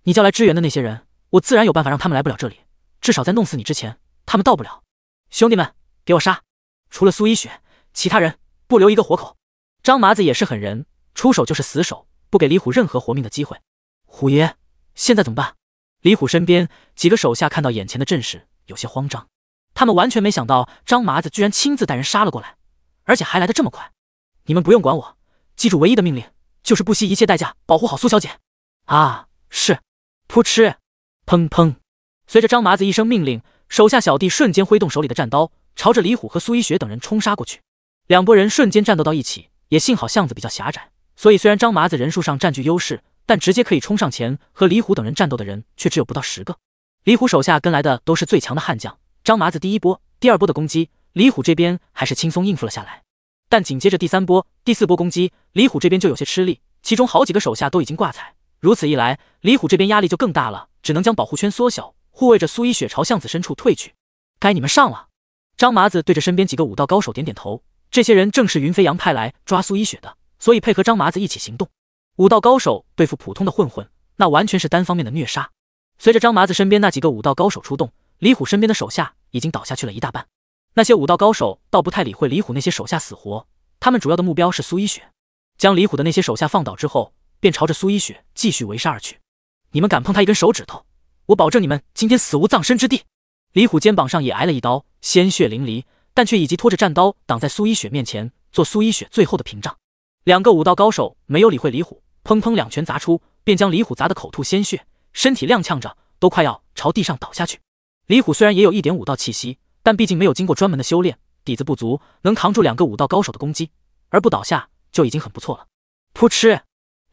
你叫来支援的那些人，我自然有办法让他们来不了这里，至少在弄死你之前，他们到不了。兄弟们！给我杀！除了苏一雪，其他人不留一个活口。张麻子也是狠人，出手就是死手，不给李虎任何活命的机会。虎爷，现在怎么办？李虎身边几个手下看到眼前的阵势，有些慌张。他们完全没想到张麻子居然亲自带人杀了过来，而且还来得这么快。你们不用管我，记住唯一的命令就是不惜一切代价保护好苏小姐。啊，是！扑哧，砰砰！随着张麻子一声命令，手下小弟瞬间挥动手里的战刀。朝着李虎和苏一雪等人冲杀过去，两拨人瞬间战斗到一起。也幸好巷子比较狭窄，所以虽然张麻子人数上占据优势，但直接可以冲上前和李虎等人战斗的人却只有不到十个。李虎手下跟来的都是最强的悍将，张麻子第一波、第二波的攻击，李虎这边还是轻松应付了下来。但紧接着第三波、第四波攻击，李虎这边就有些吃力，其中好几个手下都已经挂彩。如此一来，李虎这边压力就更大了，只能将保护圈缩小，护卫着苏一雪朝巷子深处退去。该你们上了。张麻子对着身边几个武道高手点点头，这些人正是云飞扬派来抓苏一雪的，所以配合张麻子一起行动。武道高手对付普通的混混，那完全是单方面的虐杀。随着张麻子身边那几个武道高手出动，李虎身边的手下已经倒下去了一大半。那些武道高手倒不太理会李虎那些手下死活，他们主要的目标是苏一雪。将李虎的那些手下放倒之后，便朝着苏一雪继续围杀而去。你们敢碰他一根手指头，我保证你们今天死无葬身之地！李虎肩膀上也挨了一刀，鲜血淋漓，但却以及拖着战刀挡在苏一雪面前，做苏一雪最后的屏障。两个武道高手没有理会李虎，砰砰两拳砸出，便将李虎砸得口吐鲜血，身体踉跄着，都快要朝地上倒下去。李虎虽然也有一点武道气息，但毕竟没有经过专门的修炼，底子不足，能扛住两个武道高手的攻击而不倒下就已经很不错了。噗嗤，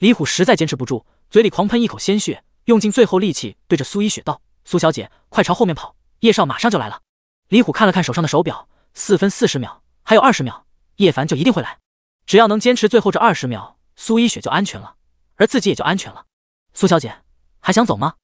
李虎实在坚持不住，嘴里狂喷一口鲜血，用尽最后力气对着苏一雪道：“苏小姐，快朝后面跑！”叶少马上就来了。李虎看了看手上的手表，四分四十秒，还有二十秒，叶凡就一定会来。只要能坚持最后这二十秒，苏一雪就安全了，而自己也就安全了。苏小姐，还想走吗？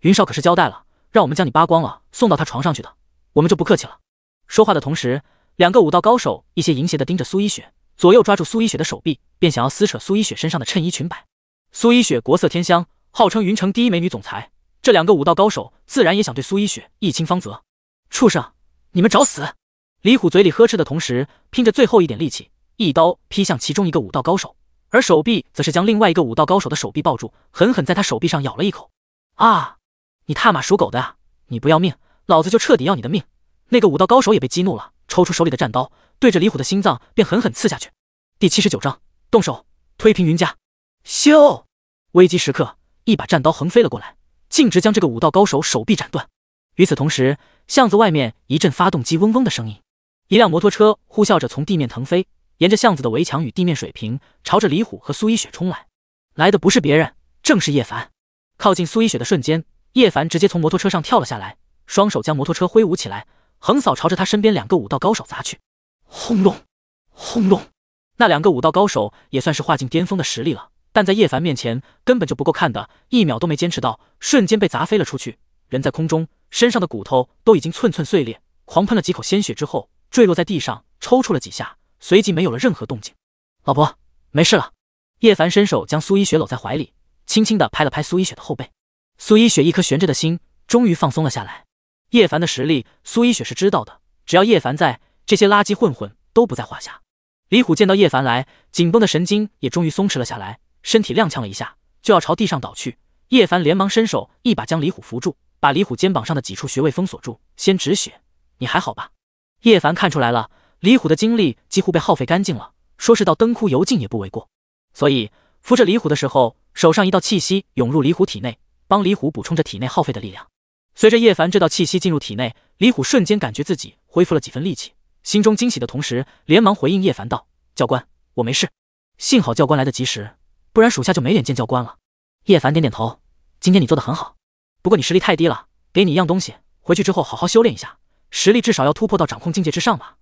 云少可是交代了，让我们将你扒光了送到他床上去的，我们就不客气了。说话的同时，两个武道高手一些淫邪的盯着苏一雪，左右抓住苏一雪的手臂，便想要撕扯苏一雪身上的衬衣裙摆。苏一雪国色天香，号称云城第一美女总裁。这两个武道高手自然也想对苏一雪一清方泽，畜生，你们找死！李虎嘴里呵斥的同时，拼着最后一点力气，一刀劈向其中一个武道高手，而手臂则是将另外一个武道高手的手臂抱住，狠狠在他手臂上咬了一口。啊！你踏马属狗的啊！你不要命，老子就彻底要你的命！那个武道高手也被激怒了，抽出手里的战刀，对着李虎的心脏便狠狠刺下去。第七十九章动手推平云家。咻！危机时刻，一把战刀横飞了过来。径直将这个武道高手手臂斩断。与此同时，巷子外面一阵发动机嗡嗡的声音，一辆摩托车呼啸着从地面腾飞，沿着巷子的围墙与地面水平，朝着李虎和苏一雪冲来。来的不是别人，正是叶凡。靠近苏一雪的瞬间，叶凡直接从摩托车上跳了下来，双手将摩托车挥舞起来，横扫朝着他身边两个武道高手砸去。轰隆，轰隆！那两个武道高手也算是化境巅峰的实力了。但在叶凡面前根本就不够看的，一秒都没坚持到，瞬间被砸飞了出去。人在空中，身上的骨头都已经寸寸碎裂，狂喷了几口鲜血之后，坠落在地上，抽搐了几下，随即没有了任何动静。老婆没事了。叶凡伸手将苏一雪搂在怀里，轻轻的拍了拍苏一雪的后背。苏一雪一颗悬着的心终于放松了下来。叶凡的实力，苏一雪是知道的，只要叶凡在，这些垃圾混混都不在话下。李虎见到叶凡来，紧绷的神经也终于松弛了下来。身体踉跄了一下，就要朝地上倒去，叶凡连忙伸手一把将李虎扶住，把李虎肩膀上的几处穴位封锁住，先止血。你还好吧？叶凡看出来了，李虎的精力几乎被耗费干净了，说是到灯枯油尽也不为过。所以扶着李虎的时候，手上一道气息涌入李虎体内，帮李虎补充着体内耗费的力量。随着叶凡这道气息进入体内，李虎瞬间感觉自己恢复了几分力气，心中惊喜的同时，连忙回应叶凡道：“教官，我没事，幸好教官来得及时。”不然属下就没脸见教官了。叶凡点点头，今天你做的很好，不过你实力太低了，给你一样东西，回去之后好好修炼一下，实力至少要突破到掌控境界之上吧，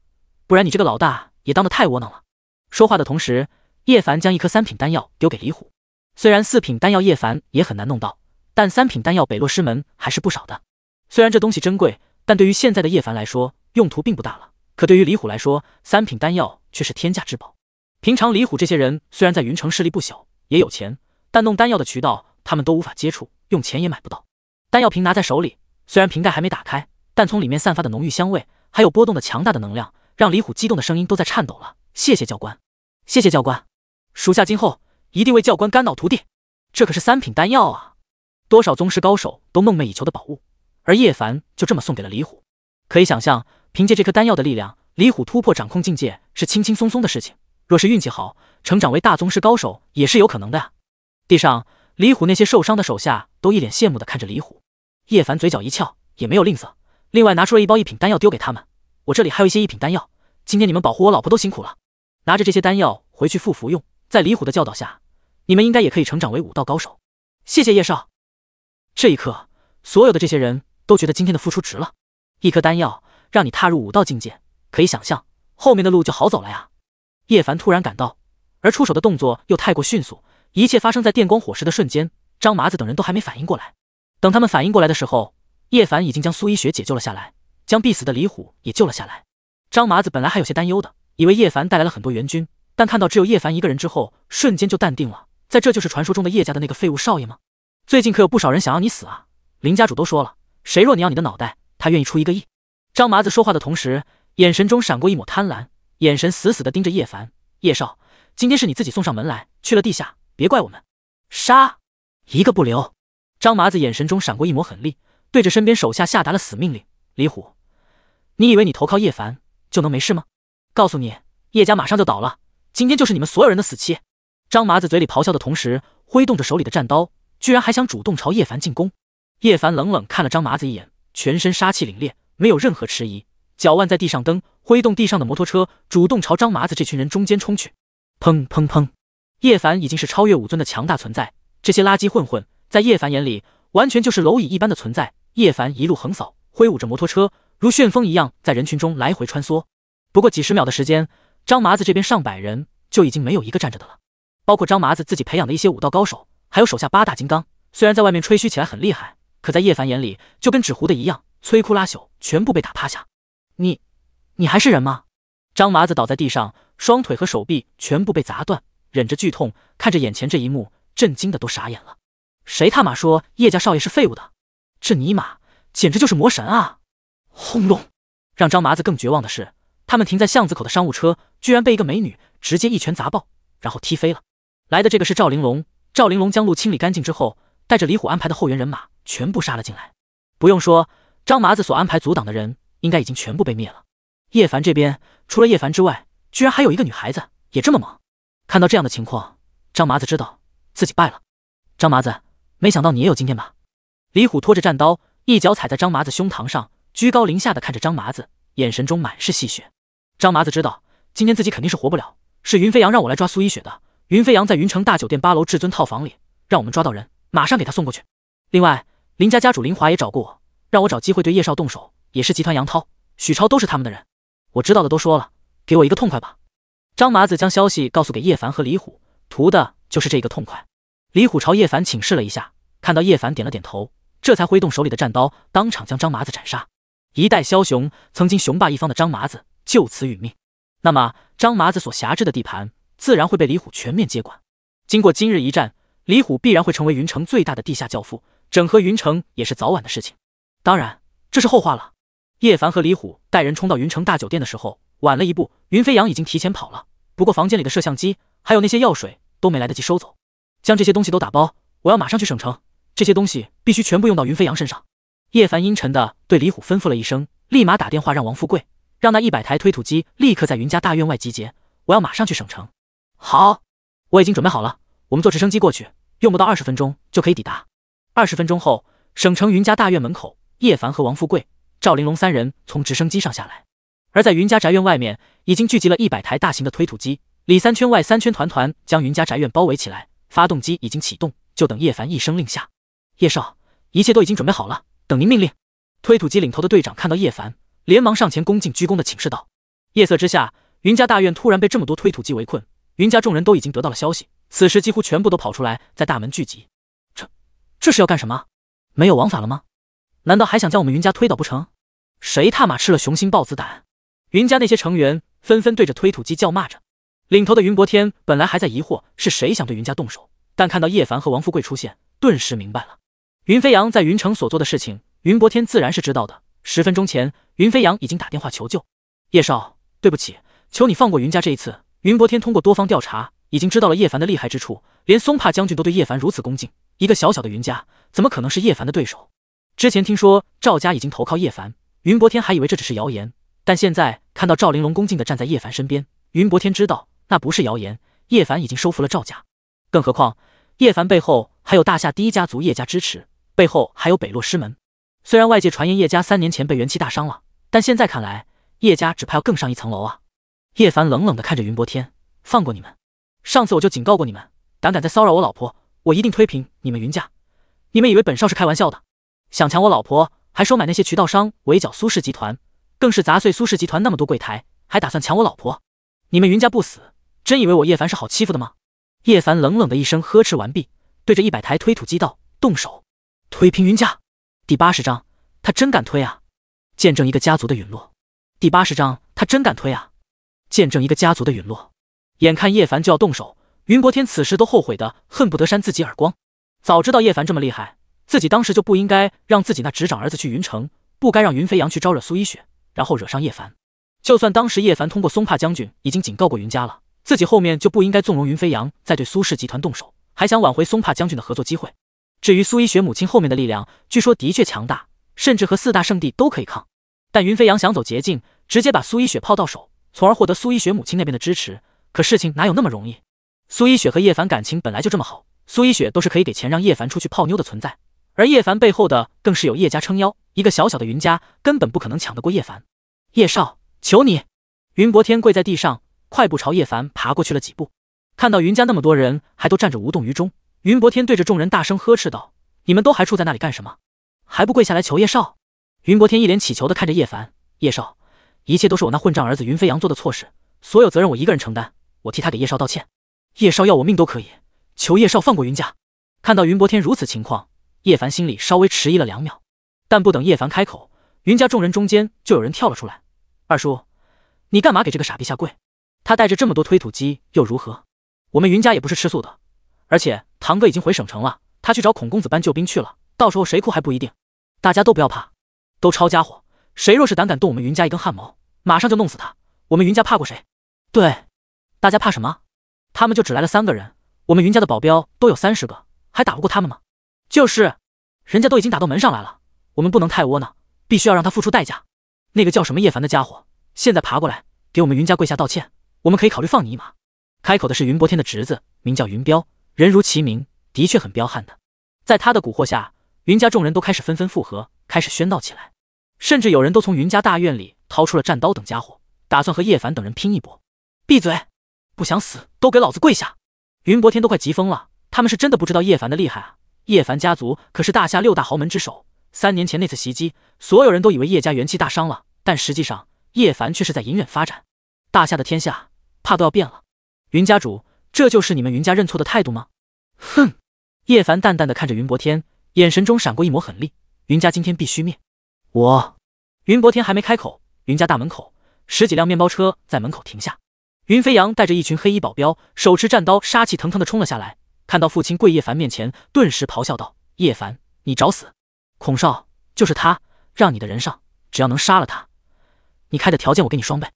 不然你这个老大也当的太窝囊了。说话的同时，叶凡将一颗三品丹药丢给李虎。虽然四品丹药叶凡也很难弄到，但三品丹药北落师门还是不少的。虽然这东西珍贵，但对于现在的叶凡来说用途并不大了，可对于李虎来说，三品丹药却是天价之宝。平常李虎这些人虽然在云城势力不小。也有钱，但弄丹药的渠道他们都无法接触，用钱也买不到。丹药瓶拿在手里，虽然瓶盖还没打开，但从里面散发的浓郁香味，还有波动的强大的能量，让李虎激动的声音都在颤抖了。谢谢教官，谢谢教官，属下今后一定为教官肝脑涂地。这可是三品丹药啊，多少宗师高手都梦寐以求的宝物，而叶凡就这么送给了李虎。可以想象，凭借这颗丹药的力量，李虎突破掌控境界是轻轻松松的事情。若是运气好，成长为大宗师高手也是有可能的。地上，李虎那些受伤的手下都一脸羡慕的看着李虎。叶凡嘴角一翘，也没有吝啬，另外拿出了一包一品丹药丢给他们。我这里还有一些一品丹药，今天你们保护我老婆都辛苦了，拿着这些丹药回去复服用。在李虎的教导下，你们应该也可以成长为武道高手。谢谢叶少。这一刻，所有的这些人都觉得今天的付出值了。一颗丹药让你踏入武道境界，可以想象，后面的路就好走了呀。叶凡突然赶到，而出手的动作又太过迅速，一切发生在电光火石的瞬间。张麻子等人都还没反应过来，等他们反应过来的时候，叶凡已经将苏一雪解救了下来，将必死的李虎也救了下来。张麻子本来还有些担忧的，以为叶凡带来了很多援军，但看到只有叶凡一个人之后，瞬间就淡定了。在这就是传说中的叶家的那个废物少爷吗？最近可有不少人想要你死啊！林家主都说了，谁若你要你的脑袋，他愿意出一个亿。张麻子说话的同时，眼神中闪过一抹贪婪。眼神死死的盯着叶凡，叶少，今天是你自己送上门来，去了地下，别怪我们，杀一个不留！张麻子眼神中闪过一抹狠厉，对着身边手下下达了死命令：“李虎，你以为你投靠叶凡就能没事吗？告诉你，叶家马上就倒了，今天就是你们所有人的死期！”张麻子嘴里咆哮的同时，挥动着手里的战刀，居然还想主动朝叶凡进攻。叶凡冷冷看了张麻子一眼，全身杀气凛冽，没有任何迟疑。脚腕在地上蹬，挥动地上的摩托车，主动朝张麻子这群人中间冲去。砰砰砰！叶凡已经是超越武尊的强大存在，这些垃圾混混在叶凡眼里完全就是蝼蚁一般的存在。叶凡一路横扫，挥舞着摩托车，如旋风一样在人群中来回穿梭。不过几十秒的时间，张麻子这边上百人就已经没有一个站着的了，包括张麻子自己培养的一些武道高手，还有手下八大金刚。虽然在外面吹嘘起来很厉害，可在叶凡眼里就跟纸糊的一样，摧枯拉朽，全部被打趴下。你，你还是人吗？张麻子倒在地上，双腿和手臂全部被砸断，忍着剧痛看着眼前这一幕，震惊的都傻眼了。谁他妈说叶家少爷是废物的？这尼玛简直就是魔神啊！轰隆！让张麻子更绝望的是，他们停在巷子口的商务车，居然被一个美女直接一拳砸爆，然后踢飞了。来的这个是赵玲珑。赵玲珑将路清理干净之后，带着李虎安排的后援人马，全部杀了进来。不用说，张麻子所安排阻挡的人。应该已经全部被灭了。叶凡这边除了叶凡之外，居然还有一个女孩子也这么猛。看到这样的情况，张麻子知道自己败了。张麻子，没想到你也有今天吧？李虎拖着战刀，一脚踩在张麻子胸膛上，居高临下的看着张麻子，眼神中满是戏谑。张麻子知道今天自己肯定是活不了。是云飞扬让我来抓苏一雪的。云飞扬在云城大酒店八楼至尊套房里，让我们抓到人，马上给他送过去。另外，林家家主林华也找过我，让我找机会对叶少动手。也是集团杨涛、许超都是他们的人，我知道的都说了，给我一个痛快吧。张麻子将消息告诉给叶凡和李虎，图的就是这个痛快。李虎朝叶凡请示了一下，看到叶凡点了点头，这才挥动手里的战刀，当场将张麻子斩杀。一代枭雄，曾经雄霸一方的张麻子就此殒命。那么，张麻子所辖制的地盘，自然会被李虎全面接管。经过今日一战，李虎必然会成为云城最大的地下教父，整合云城也是早晚的事情。当然，这是后话了。叶凡和李虎带人冲到云城大酒店的时候，晚了一步，云飞扬已经提前跑了。不过房间里的摄像机还有那些药水都没来得及收走，将这些东西都打包，我要马上去省城，这些东西必须全部用到云飞扬身上。叶凡阴沉的对李虎吩咐了一声，立马打电话让王富贵让那一百台推土机立刻在云家大院外集结，我要马上去省城。好，我已经准备好了，我们坐直升机过去，用不到二十分钟就可以抵达。二十分钟后，省城云家大院门口，叶凡和王富贵。赵玲珑三人从直升机上下来，而在云家宅院外面已经聚集了一百台大型的推土机，里三圈外三圈，团团将云家宅院包围起来。发动机已经启动，就等叶凡一声令下。叶少，一切都已经准备好了，等您命令。推土机领头的队长看到叶凡，连忙上前恭敬鞠躬的请示道。夜色之下，云家大院突然被这么多推土机围困，云家众人都已经得到了消息，此时几乎全部都跑出来，在大门聚集。这，这是要干什么？没有王法了吗？难道还想将我们云家推倒不成？谁他妈吃了雄心豹子胆？云家那些成员纷纷对着推土机叫骂着。领头的云伯天本来还在疑惑是谁想对云家动手，但看到叶凡和王富贵出现，顿时明白了。云飞扬在云城所做的事情，云伯天自然是知道的。十分钟前，云飞扬已经打电话求救。叶少，对不起，求你放过云家这一次。云伯天通过多方调查，已经知道了叶凡的厉害之处，连松帕将军都对叶凡如此恭敬，一个小小的云家，怎么可能是叶凡的对手？之前听说赵家已经投靠叶凡，云博天还以为这只是谣言，但现在看到赵玲珑恭敬地站在叶凡身边，云博天知道那不是谣言，叶凡已经收服了赵家。更何况，叶凡背后还有大夏第一家族叶家支持，背后还有北洛师门。虽然外界传言叶家三年前被元气大伤了，但现在看来，叶家只怕要更上一层楼啊！叶凡冷冷地看着云博天，放过你们！上次我就警告过你们，胆敢再骚扰我老婆，我一定推平你们云家！你们以为本少是开玩笑的？想抢我老婆，还收买那些渠道商围剿苏氏集团，更是砸碎苏氏集团那么多柜台，还打算抢我老婆！你们云家不死，真以为我叶凡是好欺负的吗？叶凡冷冷的一声呵斥完毕，对着一百台推土机道：“动手，推平云家。”第八十章，他真敢推啊！见证一个家族的陨落。第八十章，他真敢推啊！见证一个家族的陨落。眼看叶凡就要动手，云伯天此时都后悔的恨不得扇自己耳光，早知道叶凡这么厉害。自己当时就不应该让自己那执掌儿子去云城，不该让云飞扬去招惹苏一雪，然后惹上叶凡。就算当时叶凡通过松帕将军已经警告过云家了，自己后面就不应该纵容云飞扬再对苏氏集团动手，还想挽回松帕将军的合作机会。至于苏一雪母亲后面的力量，据说的确强大，甚至和四大圣地都可以抗。但云飞扬想走捷径，直接把苏一雪泡到手，从而获得苏一雪母亲那边的支持，可事情哪有那么容易？苏一雪和叶凡感情本来就这么好，苏一雪都是可以给钱让叶凡出去泡妞的存在。而叶凡背后的更是有叶家撑腰，一个小小的云家根本不可能抢得过叶凡。叶少，求你！云博天跪在地上，快步朝叶凡爬过去了几步。看到云家那么多人还都站着无动于衷，云博天对着众人大声呵斥道：“你们都还住在那里干什么？还不跪下来求叶少？”云博天一脸乞求的看着叶凡：“叶少，一切都是我那混账儿子云飞扬做的错事，所有责任我一个人承担，我替他给叶少道歉。叶少要我命都可以，求叶少放过云家。”看到云博天如此情况。叶凡心里稍微迟疑了两秒，但不等叶凡开口，云家众人中间就有人跳了出来：“二叔，你干嘛给这个傻逼下跪？他带着这么多推土机又如何？我们云家也不是吃素的。而且堂哥已经回省城了，他去找孔公子搬救兵去了。到时候谁哭还不一定。大家都不要怕，都抄家伙！谁若是胆敢动我们云家一根汗毛，马上就弄死他！我们云家怕过谁？对，大家怕什么？他们就只来了三个人，我们云家的保镖都有三十个，还打不过他们吗？”就是，人家都已经打到门上来了，我们不能太窝囊，必须要让他付出代价。那个叫什么叶凡的家伙，现在爬过来给我们云家跪下道歉，我们可以考虑放你一马。开口的是云博天的侄子，名叫云彪，人如其名，的确很彪悍的。在他的蛊惑下，云家众人都开始纷纷附和，开始喧闹起来，甚至有人都从云家大院里掏出了战刀等家伙，打算和叶凡等人拼一波。闭嘴，不想死都给老子跪下！云博天都快急疯了，他们是真的不知道叶凡的厉害啊。叶凡家族可是大夏六大豪门之首。三年前那次袭击，所有人都以为叶家元气大伤了，但实际上，叶凡却是在隐忍发展。大夏的天下，怕都要变了。云家主，这就是你们云家认错的态度吗？哼！叶凡淡淡的看着云博天，眼神中闪过一抹狠厉。云家今天必须灭！我……云博天还没开口，云家大门口十几辆面包车在门口停下，云飞扬带着一群黑衣保镖，手持战刀，杀气腾腾的冲了下来。看到父亲跪叶凡面前，顿时咆哮道：“叶凡，你找死！孔少，就是他，让你的人上，只要能杀了他，你开的条件我给你双倍。”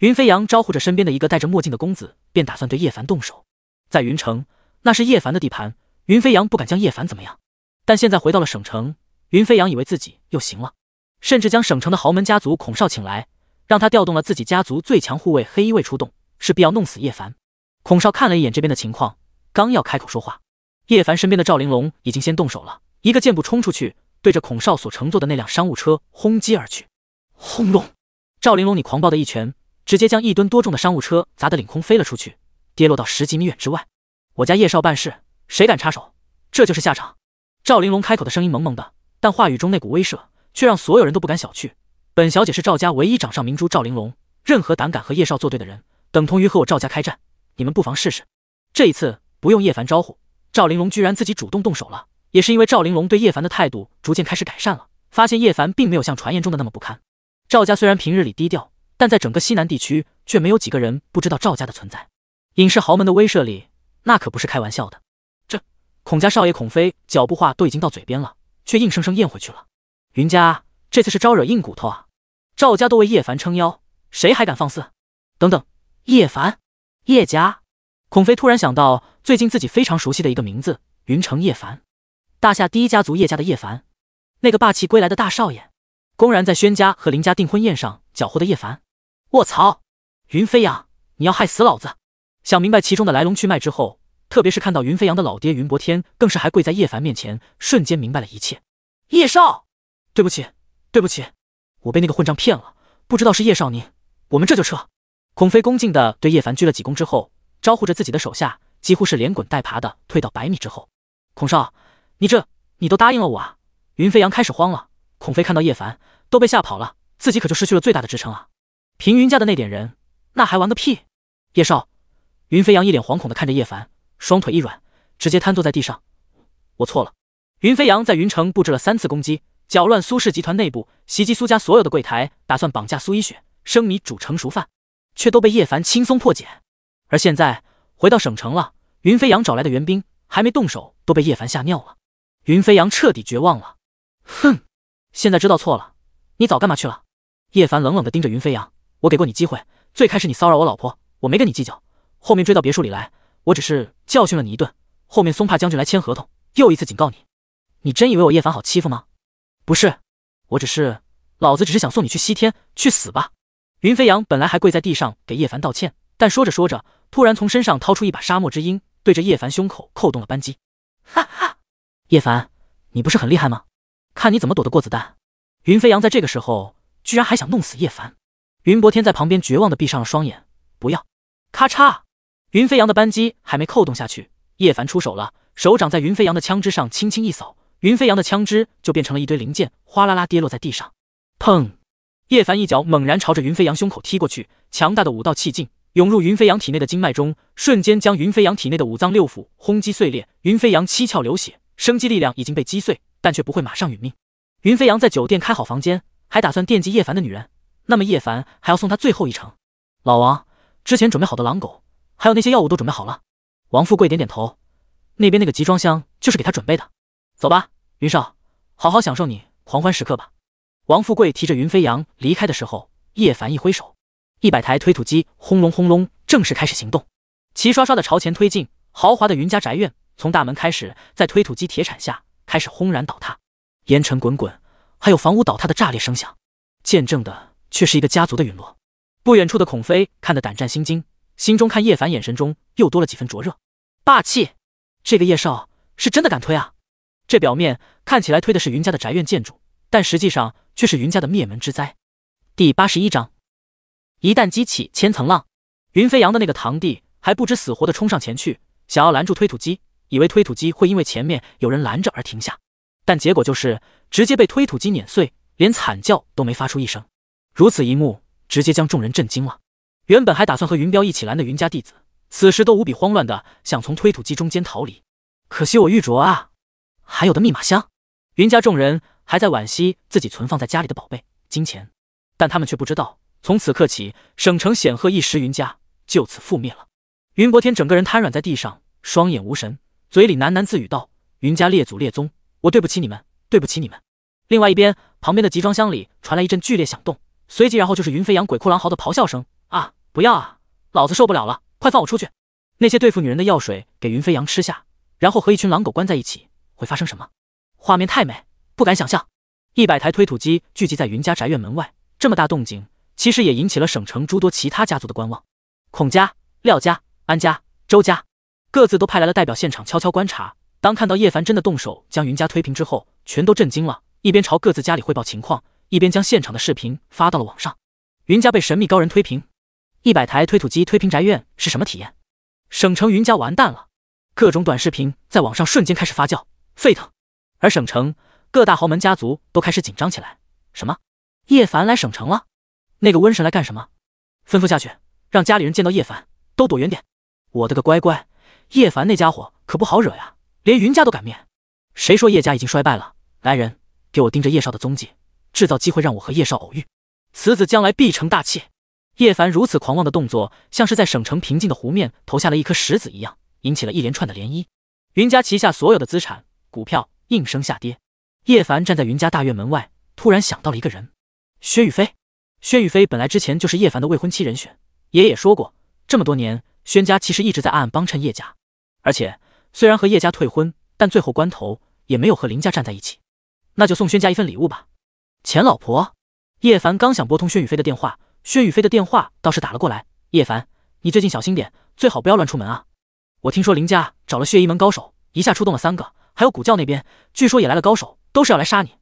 云飞扬招呼着身边的一个戴着墨镜的公子，便打算对叶凡动手。在云城，那是叶凡的地盘，云飞扬不敢将叶凡怎么样。但现在回到了省城，云飞扬以为自己又行了，甚至将省城的豪门家族孔少请来，让他调动了自己家族最强护卫黑衣卫出动，势必要弄死叶凡。孔少看了一眼这边的情况。刚要开口说话，叶凡身边的赵玲珑已经先动手了，一个箭步冲出去，对着孔少所乘坐的那辆商务车轰击而去。轰隆！赵玲珑，你狂暴的一拳，直接将一吨多重的商务车砸得凌空飞了出去，跌落到十几米远之外。我家叶少办事，谁敢插手，这就是下场。赵玲珑开口的声音萌萌的，但话语中那股威慑，却让所有人都不敢小觑。本小姐是赵家唯一掌上明珠赵玲珑，任何胆敢和叶少作对的人，等同于和我赵家开战。你们不妨试试，这一次。不用叶凡招呼，赵玲珑居然自己主动动手了。也是因为赵玲珑对叶凡的态度逐渐开始改善了，发现叶凡并没有像传言中的那么不堪。赵家虽然平日里低调，但在整个西南地区却没有几个人不知道赵家的存在。隐世豪门的威慑力，那可不是开玩笑的。这孔家少爷孔飞，脚步话都已经到嘴边了，却硬生生咽回去了。云家这次是招惹硬骨头啊！赵家都为叶凡撑腰，谁还敢放肆？等等，叶凡，叶家。孔飞突然想到最近自己非常熟悉的一个名字——云城叶凡，大夏第一家族叶家的叶凡，那个霸气归来的大少爷，公然在宣家和林家订婚宴上搅和的叶凡。卧槽！云飞扬，你要害死老子！想明白其中的来龙去脉之后，特别是看到云飞扬的老爹云博天，更是还跪在叶凡面前，瞬间明白了一切。叶少，对不起，对不起，我被那个混账骗了，不知道是叶少您，我们这就撤。孔飞恭敬地对叶凡鞠了几躬之后。招呼着自己的手下，几乎是连滚带爬的退到百米之后。孔少，你这你都答应了我啊！云飞扬开始慌了。孔飞看到叶凡都被吓跑了，自己可就失去了最大的支撑啊！平云家的那点人，那还玩个屁！叶少，云飞扬一脸惶恐的看着叶凡，双腿一软，直接瘫坐在地上。我错了。云飞扬在云城布置了三次攻击，搅乱苏氏集团内部，袭击苏家所有的柜台，打算绑架苏一雪，生米煮成熟饭，却都被叶凡轻松破解。而现在回到省城了，云飞扬找来的援兵还没动手，都被叶凡吓尿了。云飞扬彻底绝望了。哼，现在知道错了，你早干嘛去了？叶凡冷冷的盯着云飞扬，我给过你机会，最开始你骚扰我老婆，我没跟你计较，后面追到别墅里来，我只是教训了你一顿，后面松帕将军来签合同，又一次警告你，你真以为我叶凡好欺负吗？不是，我只是，老子只是想送你去西天，去死吧！云飞扬本来还跪在地上给叶凡道歉，但说着说着。突然从身上掏出一把沙漠之鹰，对着叶凡胸口扣动了扳机。哈哈，叶凡，你不是很厉害吗？看你怎么躲得过子弹！云飞扬在这个时候居然还想弄死叶凡！云博天在旁边绝望的闭上了双眼，不要！咔嚓，云飞扬的扳机还没扣动下去，叶凡出手了，手掌在云飞扬的枪支上轻轻一扫，云飞扬的枪支就变成了一堆零件，哗啦啦跌落在地上。砰！叶凡一脚猛然朝着云飞扬胸口踢过去，强大的武道气劲。涌入云飞扬体内的经脉中，瞬间将云飞扬体内的五脏六腑轰击碎裂，云飞扬七窍流血，生机力量已经被击碎，但却不会马上殒命。云飞扬在酒店开好房间，还打算惦记叶凡的女人，那么叶凡还要送他最后一程。老王，之前准备好的狼狗，还有那些药物都准备好了。王富贵点点头，那边那个集装箱就是给他准备的。走吧，云少，好好享受你狂欢时刻吧。王富贵提着云飞扬离开的时候，叶凡一挥手。一百台推土机轰隆轰隆，正式开始行动，齐刷刷的朝前推进。豪华的云家宅院从大门开始，在推土机铁铲下开始轰然倒塌，烟尘滚滚，还有房屋倒塌的炸裂声响。见证的却是一个家族的陨落。不远处的孔飞看得胆战心惊，心中看叶凡眼神中又多了几分灼热、霸气。这个叶少是真的敢推啊！这表面看起来推的是云家的宅院建筑，但实际上却是云家的灭门之灾。第八十一章。一旦激起千层浪，云飞扬的那个堂弟还不知死活的冲上前去，想要拦住推土机，以为推土机会因为前面有人拦着而停下，但结果就是直接被推土机碾碎，连惨叫都没发出一声。如此一幕直接将众人震惊了。原本还打算和云彪一起拦的云家弟子，此时都无比慌乱的想从推土机中间逃离。可惜我玉镯啊，还有的密码箱。云家众人还在惋惜自己存放在家里的宝贝、金钱，但他们却不知道。从此刻起，省城显赫一时，云家就此覆灭了。云博天整个人瘫软在地上，双眼无神，嘴里喃喃自语道：“云家列祖列宗，我对不起你们，对不起你们。”另外一边，旁边的集装箱里传来一阵剧烈响动，随即然后就是云飞扬鬼哭狼嚎的咆哮声：“啊，不要啊，老子受不了了！快放我出去！那些对付女人的药水给云飞扬吃下，然后和一群狼狗关在一起，会发生什么？画面太美，不敢想象。”一百台推土机聚集在云家宅院门外，这么大动静。其实也引起了省城诸多其他家族的观望，孔家、廖家、安家、周家，各自都派来了代表现场悄悄观察。当看到叶凡真的动手将云家推平之后，全都震惊了，一边朝各自家里汇报情况，一边将现场的视频发到了网上。云家被神秘高人推平，一百台推土机推平宅院是什么体验？省城云家完蛋了！各种短视频在网上瞬间开始发酵沸腾，而省城各大豪门家族都开始紧张起来。什么？叶凡来省城了？那个瘟神来干什么？吩咐下去，让家里人见到叶凡都躲远点。我的个乖乖，叶凡那家伙可不好惹呀，连云家都敢灭。谁说叶家已经衰败了？来人，给我盯着叶少的踪迹，制造机会让我和叶少偶遇。此子将来必成大器。叶凡如此狂妄的动作，像是在省城平静的湖面投下了一颗石子一样，引起了一连串的涟漪。云家旗下所有的资产股票应声下跌。叶凡站在云家大院门外，突然想到了一个人，薛雨飞。薛雨飞本来之前就是叶凡的未婚妻人选，爷爷说过，这么多年，薛家其实一直在暗暗帮衬叶家，而且虽然和叶家退婚，但最后关头也没有和林家站在一起。那就送薛家一份礼物吧。钱老婆，叶凡刚想拨通薛雨飞的电话，薛雨飞的电话倒是打了过来。叶凡，你最近小心点，最好不要乱出门啊。我听说林家找了血衣门高手，一下出动了三个，还有古教那边，据说也来了高手，都是要来杀你，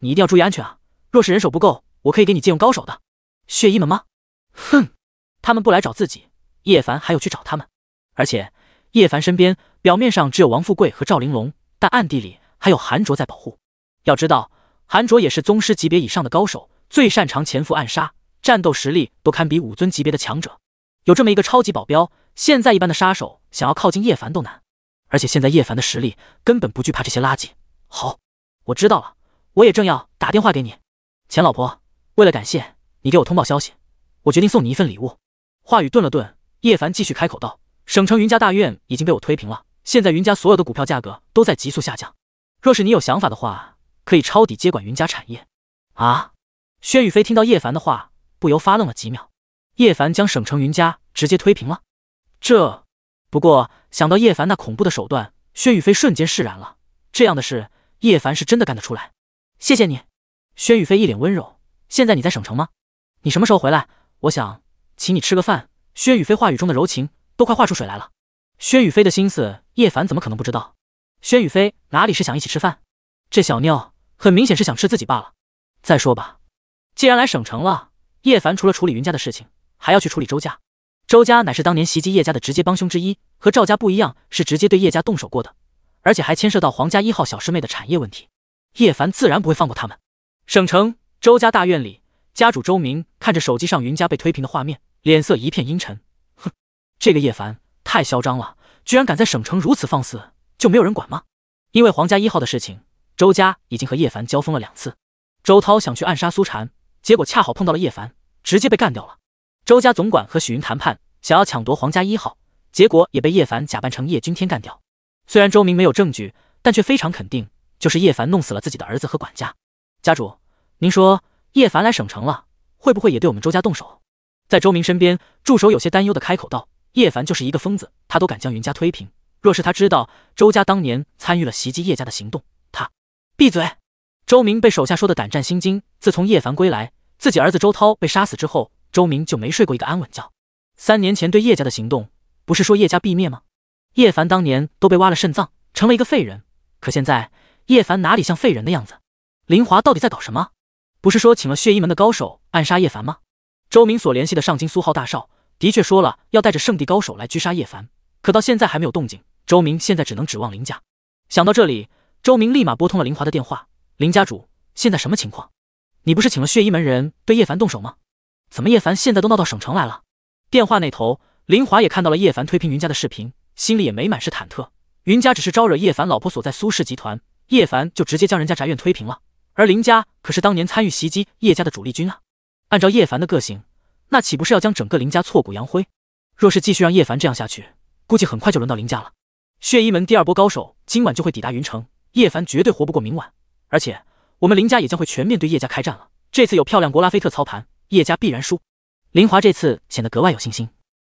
你一定要注意安全啊。若是人手不够。我可以给你借用高手的血衣门吗？哼，他们不来找自己，叶凡还要去找他们。而且叶凡身边表面上只有王富贵和赵玲珑，但暗地里还有韩卓在保护。要知道，韩卓也是宗师级别以上的高手，最擅长潜伏暗杀，战斗实力都堪比武尊级别的强者。有这么一个超级保镖，现在一般的杀手想要靠近叶凡都难。而且现在叶凡的实力根本不惧怕这些垃圾。好，我知道了，我也正要打电话给你，钱老婆。为了感谢你给我通报消息，我决定送你一份礼物。话语顿了顿，叶凡继续开口道：“省城云家大院已经被我推平了，现在云家所有的股票价格都在急速下降。若是你有想法的话，可以抄底接管云家产业。”啊！薛雨飞听到叶凡的话，不由发愣了几秒。叶凡将省城云家直接推平了，这……不过想到叶凡那恐怖的手段，薛雨飞瞬间释然了。这样的事，叶凡是真的干得出来。谢谢你，薛雨飞一脸温柔。现在你在省城吗？你什么时候回来？我想请你吃个饭。薛雨飞话语中的柔情都快化出水来了。薛雨飞的心思，叶凡怎么可能不知道？薛雨飞哪里是想一起吃饭？这小妞很明显是想吃自己罢了。再说吧，既然来省城了，叶凡除了处理云家的事情，还要去处理周家。周家乃是当年袭击叶家的直接帮凶之一，和赵家不一样，是直接对叶家动手过的，而且还牵涉到皇家一号小师妹的产业问题。叶凡自然不会放过他们。省城。周家大院里，家主周明看着手机上云家被推平的画面，脸色一片阴沉。哼，这个叶凡太嚣张了，居然敢在省城如此放肆，就没有人管吗？因为黄家一号的事情，周家已经和叶凡交锋了两次。周涛想去暗杀苏婵，结果恰好碰到了叶凡，直接被干掉了。周家总管和许云谈判，想要抢夺黄家一号，结果也被叶凡假扮成叶君天干掉。虽然周明没有证据，但却非常肯定，就是叶凡弄死了自己的儿子和管家。家主。您说，叶凡来省城了，会不会也对我们周家动手？在周明身边，助手有些担忧的开口道：“叶凡就是一个疯子，他都敢将云家推平。若是他知道周家当年参与了袭击叶家的行动，他……”闭嘴！周明被手下说的胆战心惊。自从叶凡归来，自己儿子周涛被杀死之后，周明就没睡过一个安稳觉。三年前对叶家的行动，不是说叶家必灭吗？叶凡当年都被挖了肾脏，成了一个废人，可现在叶凡哪里像废人的样子？林华到底在搞什么？不是说请了血衣门的高手暗杀叶凡吗？周明所联系的上京苏浩大少的确说了要带着圣地高手来狙杀叶凡，可到现在还没有动静。周明现在只能指望林家。想到这里，周明立马拨通了林华的电话：“林家主，现在什么情况？你不是请了血衣门人对叶凡动手吗？怎么叶凡现在都闹到省城来了？”电话那头，林华也看到了叶凡推平云家的视频，心里也没满是忐忑。云家只是招惹叶凡老婆所在苏氏集团，叶凡就直接将人家宅院推平了。而林家可是当年参与袭击叶家的主力军啊！按照叶凡的个性，那岂不是要将整个林家挫骨扬灰？若是继续让叶凡这样下去，估计很快就轮到林家了。血衣门第二波高手今晚就会抵达云城，叶凡绝对活不过明晚。而且我们林家也将会全面对叶家开战了。这次有漂亮国拉菲特操盘，叶家必然输。林华这次显得格外有信心，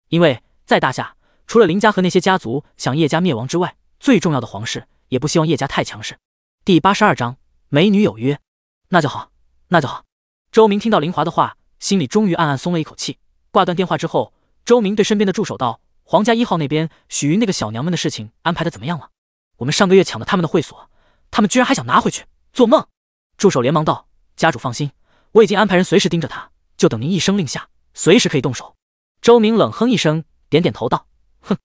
因为在大夏，除了林家和那些家族想叶家灭亡之外，最重要的皇室也不希望叶家太强势。第八十二章。美女有约，那就好，那就好。周明听到林华的话，心里终于暗暗松了一口气。挂断电话之后，周明对身边的助手道：“皇家一号那边，许云那个小娘们的事情安排的怎么样了？我们上个月抢了他们的会所，他们居然还想拿回去，做梦！”助手连忙道：“家主放心，我已经安排人随时盯着他，就等您一声令下，随时可以动手。”周明冷哼一声，点点头道：“哼，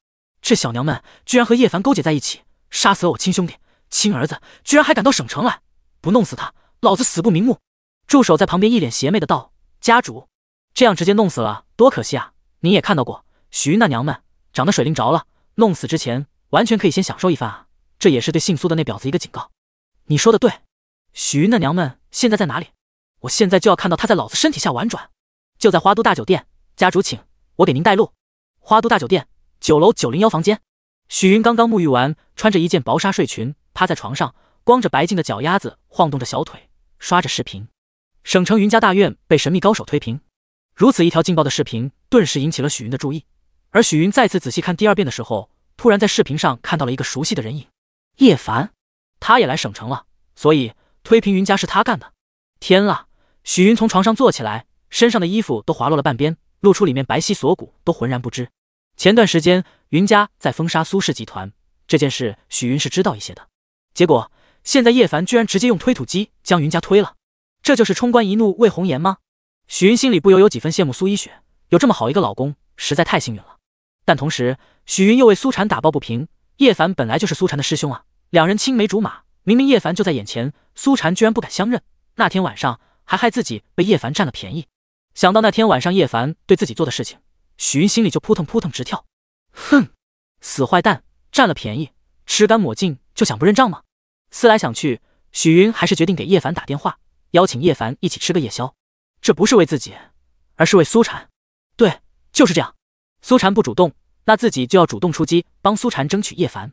这小娘们居然和叶凡勾结在一起，杀死了我亲兄弟、亲儿子，居然还敢到省城来！”不弄死他，老子死不瞑目！助手在旁边一脸邪魅的道：“家主，这样直接弄死了多可惜啊！您也看到过许云那娘们长得水灵着了，弄死之前完全可以先享受一番啊！这也是对姓苏的那婊子一个警告。”你说的对，许云那娘们现在在哪里？我现在就要看到她在老子身体下婉转。就在花都大酒店，家主请我给您带路。花都大酒店九楼九零幺房间。许云刚刚沐浴完，穿着一件薄纱睡裙，趴在床上，光着白净的脚丫子。晃动着小腿，刷着视频。省城云家大院被神秘高手推平，如此一条劲爆的视频，顿时引起了许云的注意。而许云再次仔细看第二遍的时候，突然在视频上看到了一个熟悉的人影——叶凡。他也来省城了，所以推平云家是他干的。天啦！许云从床上坐起来，身上的衣服都滑落了半边，露出里面白皙锁骨，都浑然不知。前段时间云家在封杀苏氏集团这件事，许云是知道一些的。结果。现在叶凡居然直接用推土机将云家推了，这就是冲冠一怒为红颜吗？许云心里不由有几分羡慕苏一雪，有这么好一个老公，实在太幸运了。但同时，许云又为苏婵打抱不平。叶凡本来就是苏婵的师兄啊，两人青梅竹马，明明叶凡就在眼前，苏婵居然不敢相认。那天晚上还害自己被叶凡占了便宜。想到那天晚上叶凡对自己做的事情，许云心里就扑腾扑腾直跳。哼，死坏蛋，占了便宜，吃干抹净就想不认账吗？思来想去，许云还是决定给叶凡打电话，邀请叶凡一起吃个夜宵。这不是为自己，而是为苏婵。对，就是这样。苏婵不主动，那自己就要主动出击，帮苏婵争取叶凡。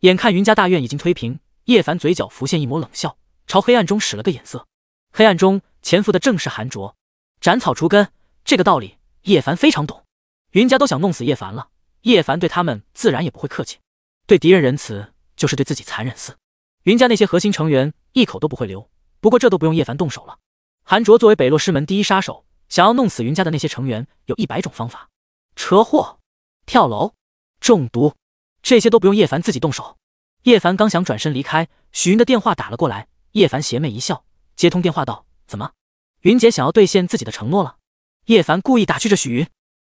眼看云家大院已经推平，叶凡嘴角浮现一抹冷笑，朝黑暗中使了个眼色。黑暗中潜伏的正是韩卓。斩草除根，这个道理叶凡非常懂。云家都想弄死叶凡了，叶凡对他们自然也不会客气。对敌人仁慈，就是对自己残忍。四。云家那些核心成员一口都不会留，不过这都不用叶凡动手了。韩卓作为北洛师门第一杀手，想要弄死云家的那些成员，有一百种方法：车祸、跳楼、中毒，这些都不用叶凡自己动手。叶凡刚想转身离开，许云的电话打了过来。叶凡邪魅一笑，接通电话道：“怎么，云姐想要兑现自己的承诺了？”叶凡故意打趣着许云。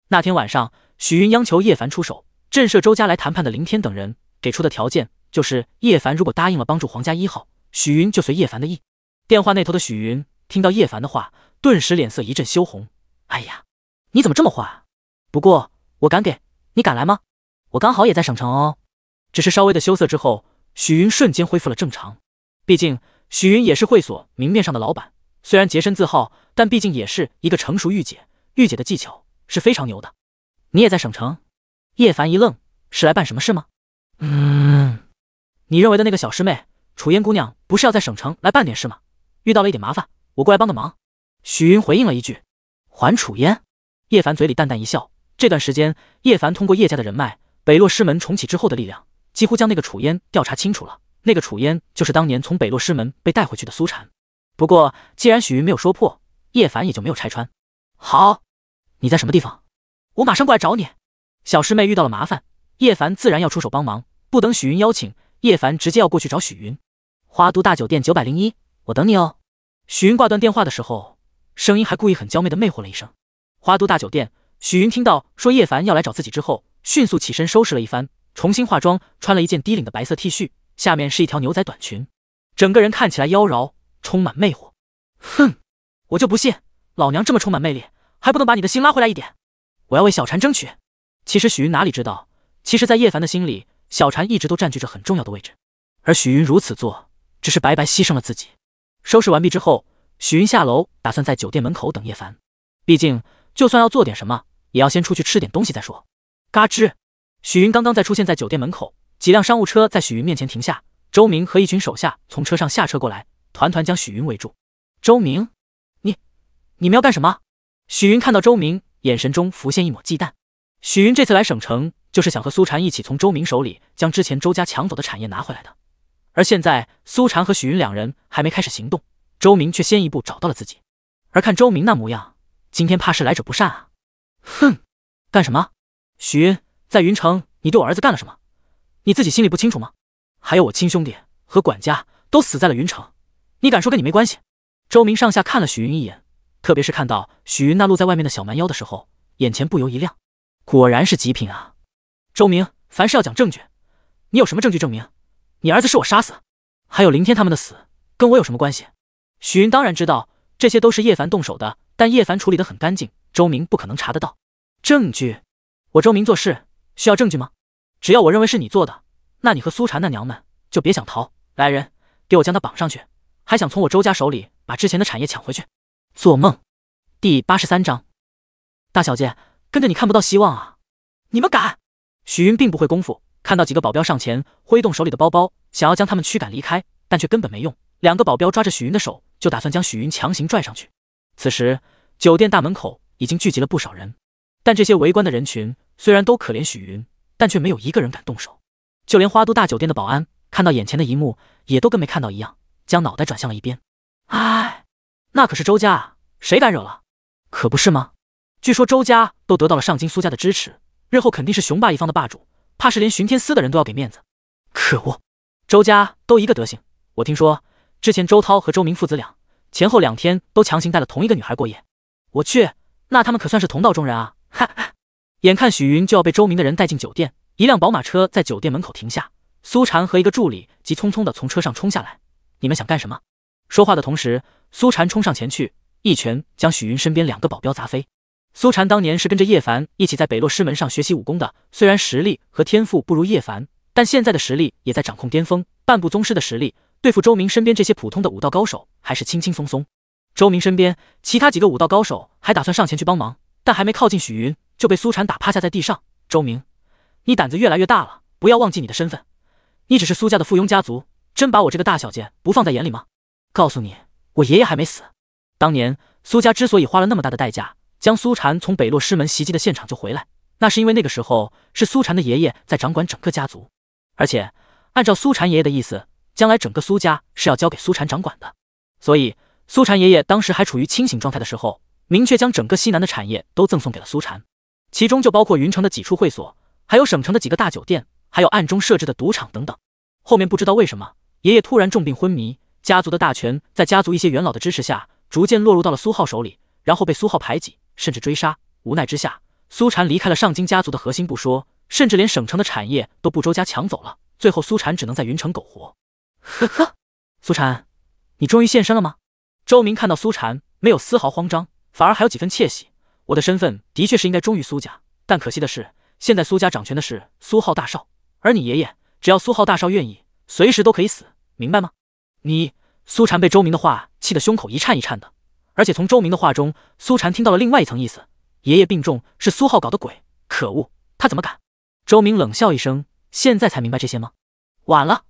那天晚上，许云央求叶凡出手，震慑周家来谈判的林天等人，给出的条件。就是叶凡，如果答应了帮助皇家一号，许云就随叶凡的意。电话那头的许云听到叶凡的话，顿时脸色一阵羞红。哎呀，你怎么这么坏？不过我敢给你敢来吗？我刚好也在省城哦。只是稍微的羞涩之后，许云瞬间恢复了正常。毕竟许云也是会所明面上的老板，虽然洁身自好，但毕竟也是一个成熟御姐，御姐的技巧是非常牛的。你也在省城？叶凡一愣，是来办什么事吗？嗯。你认为的那个小师妹楚烟姑娘，不是要在省城来办点事吗？遇到了一点麻烦，我过来帮个忙。许云回应了一句：“还楚烟。”叶凡嘴里淡淡一笑。这段时间，叶凡通过叶家的人脉，北洛师门重启之后的力量，几乎将那个楚烟调查清楚了。那个楚烟就是当年从北洛师门被带回去的苏婵。不过，既然许云没有说破，叶凡也就没有拆穿。好，你在什么地方？我马上过来找你。小师妹遇到了麻烦，叶凡自然要出手帮忙。不等许云邀请。叶凡直接要过去找许云，花都大酒店九百零一，我等你哦。许云挂断电话的时候，声音还故意很娇媚的魅惑了一声。花都大酒店，许云听到说叶凡要来找自己之后，迅速起身收拾了一番，重新化妆，穿了一件低领的白色 T 恤，下面是一条牛仔短裙，整个人看起来妖娆，充满魅惑。哼，我就不信老娘这么充满魅力，还不能把你的心拉回来一点。我要为小婵争取。其实许云哪里知道，其实，在叶凡的心里。小禅一直都占据着很重要的位置，而许云如此做，只是白白牺牲了自己。收拾完毕之后，许云下楼，打算在酒店门口等叶凡。毕竟，就算要做点什么，也要先出去吃点东西再说。嘎吱！许云刚刚在出现在酒店门口，几辆商务车在许云面前停下，周明和一群手下从车上下车过来，团团将许云围住。周明，你你们要干什么？许云看到周明，眼神中浮现一抹忌惮。许云这次来省城。就是想和苏婵一起从周明手里将之前周家抢走的产业拿回来的，而现在苏婵和许云两人还没开始行动，周明却先一步找到了自己。而看周明那模样，今天怕是来者不善啊！哼，干什么？许云在云城，你对我儿子干了什么？你自己心里不清楚吗？还有我亲兄弟和管家都死在了云城，你敢说跟你没关系？周明上下看了许云一眼，特别是看到许云那露在外面的小蛮腰的时候，眼前不由一亮，果然是极品啊！周明，凡事要讲证据。你有什么证据证明你儿子是我杀死？还有林天他们的死跟我有什么关系？许云当然知道这些都是叶凡动手的，但叶凡处理的很干净，周明不可能查得到。证据？我周明做事需要证据吗？只要我认为是你做的，那你和苏婵那娘们就别想逃。来人，给我将他绑上去！还想从我周家手里把之前的产业抢回去？做梦！第八十三章，大小姐，跟着你看不到希望啊！你们敢！许云并不会功夫，看到几个保镖上前挥动手里的包包，想要将他们驱赶离开，但却根本没用。两个保镖抓着许云的手，就打算将许云强行拽上去。此时，酒店大门口已经聚集了不少人，但这些围观的人群虽然都可怜许云，但却没有一个人敢动手。就连花都大酒店的保安看到眼前的一幕，也都跟没看到一样，将脑袋转向了一边。唉，那可是周家，谁敢惹了？可不是吗？据说周家都得到了上京苏家的支持。日后肯定是雄霸一方的霸主，怕是连巡天司的人都要给面子。可恶，周家都一个德行。我听说之前周涛和周明父子俩前后两天都强行带了同一个女孩过夜。我去，那他们可算是同道中人啊！哈哈。眼看许云就要被周明的人带进酒店，一辆宝马车在酒店门口停下，苏婵和一个助理急匆匆的从车上冲下来。你们想干什么？说话的同时，苏婵冲上前去，一拳将许云身边两个保镖砸飞。苏婵当年是跟着叶凡一起在北洛师门上学习武功的，虽然实力和天赋不如叶凡，但现在的实力也在掌控巅峰，半步宗师的实力，对付周明身边这些普通的武道高手还是轻轻松松。周明身边其他几个武道高手还打算上前去帮忙，但还没靠近许云就被苏婵打趴下在地上。周明，你胆子越来越大了，不要忘记你的身份，你只是苏家的附庸家族，真把我这个大小姐不放在眼里吗？告诉你，我爷爷还没死，当年苏家之所以花了那么大的代价。将苏禅从北洛师门袭击的现场救回来，那是因为那个时候是苏禅的爷爷在掌管整个家族，而且按照苏禅爷爷的意思，将来整个苏家是要交给苏禅掌管的。所以苏禅爷爷当时还处于清醒状态的时候，明确将整个西南的产业都赠送给了苏禅，其中就包括云城的几处会所，还有省城的几个大酒店，还有暗中设置的赌场等等。后面不知道为什么爷爷突然重病昏迷，家族的大权在家族一些元老的支持下，逐渐落入到了苏浩手里，然后被苏浩排挤。甚至追杀，无奈之下，苏婵离开了上京家族的核心不说，甚至连省城的产业都不周家抢走了。最后，苏婵只能在云城苟活。呵呵，苏婵，你终于现身了吗？周明看到苏婵，没有丝毫慌张，反而还有几分窃喜。我的身份的确是应该忠于苏家，但可惜的是，现在苏家掌权的是苏浩大少，而你爷爷，只要苏浩大少愿意，随时都可以死，明白吗？你，苏婵被周明的话气得胸口一颤一颤的。而且从周明的话中，苏禅听到了另外一层意思：爷爷病重是苏浩搞的鬼，可恶，他怎么敢？周明冷笑一声，现在才明白这些吗？晚了。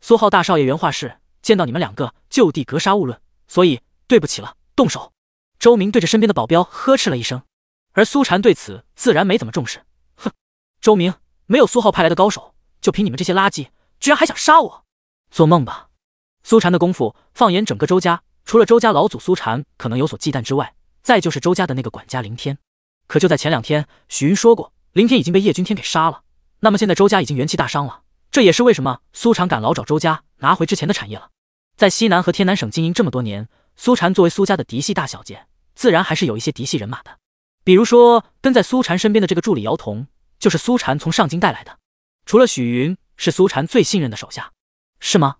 苏浩大少爷原话是：见到你们两个就地格杀勿论。所以，对不起了，动手。周明对着身边的保镖呵斥了一声，而苏禅对此自然没怎么重视。哼，周明没有苏浩派来的高手，就凭你们这些垃圾，居然还想杀我？做梦吧！苏禅的功夫，放眼整个周家。除了周家老祖苏禅可能有所忌惮之外，再就是周家的那个管家林天。可就在前两天，许云说过林天已经被叶君天给杀了。那么现在周家已经元气大伤了，这也是为什么苏禅敢老找周家拿回之前的产业了。在西南和天南省经营这么多年，苏禅作为苏家的嫡系大小姐，自然还是有一些嫡系人马的。比如说跟在苏禅身边的这个助理姚彤，就是苏禅从上京带来的。除了许云，是苏禅最信任的手下，是吗？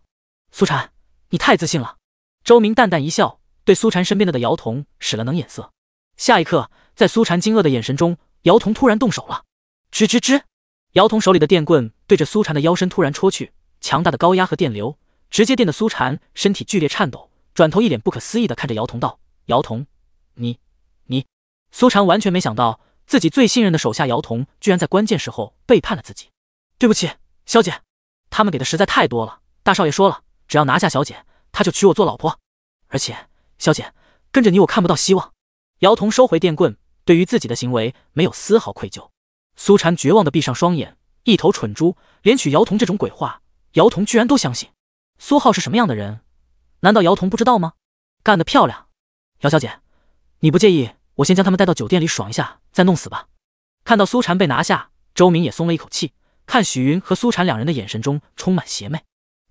苏禅，你太自信了。周明淡淡一笑，对苏婵身边的的姚童使了能眼色。下一刻，在苏婵惊愕的眼神中，姚童突然动手了。吱吱吱！姚童手里的电棍对着苏婵的腰身突然戳去，强大的高压和电流直接电的苏婵身体剧烈颤抖，转头一脸不可思议的看着姚童道：“姚童，你……你……”苏婵完全没想到自己最信任的手下姚童居然在关键时候背叛了自己。对不起，小姐，他们给的实在太多了。大少爷说了，只要拿下小姐。他就娶我做老婆，而且小姐跟着你我看不到希望。姚童收回电棍，对于自己的行为没有丝毫愧疚。苏禅绝望的闭上双眼，一头蠢猪，连娶姚童这种鬼话，姚童居然都相信。苏浩是什么样的人？难道姚童不知道吗？干得漂亮，姚小姐，你不介意我先将他们带到酒店里爽一下，再弄死吧。看到苏禅被拿下，周明也松了一口气，看许云和苏禅两人的眼神中充满邪魅，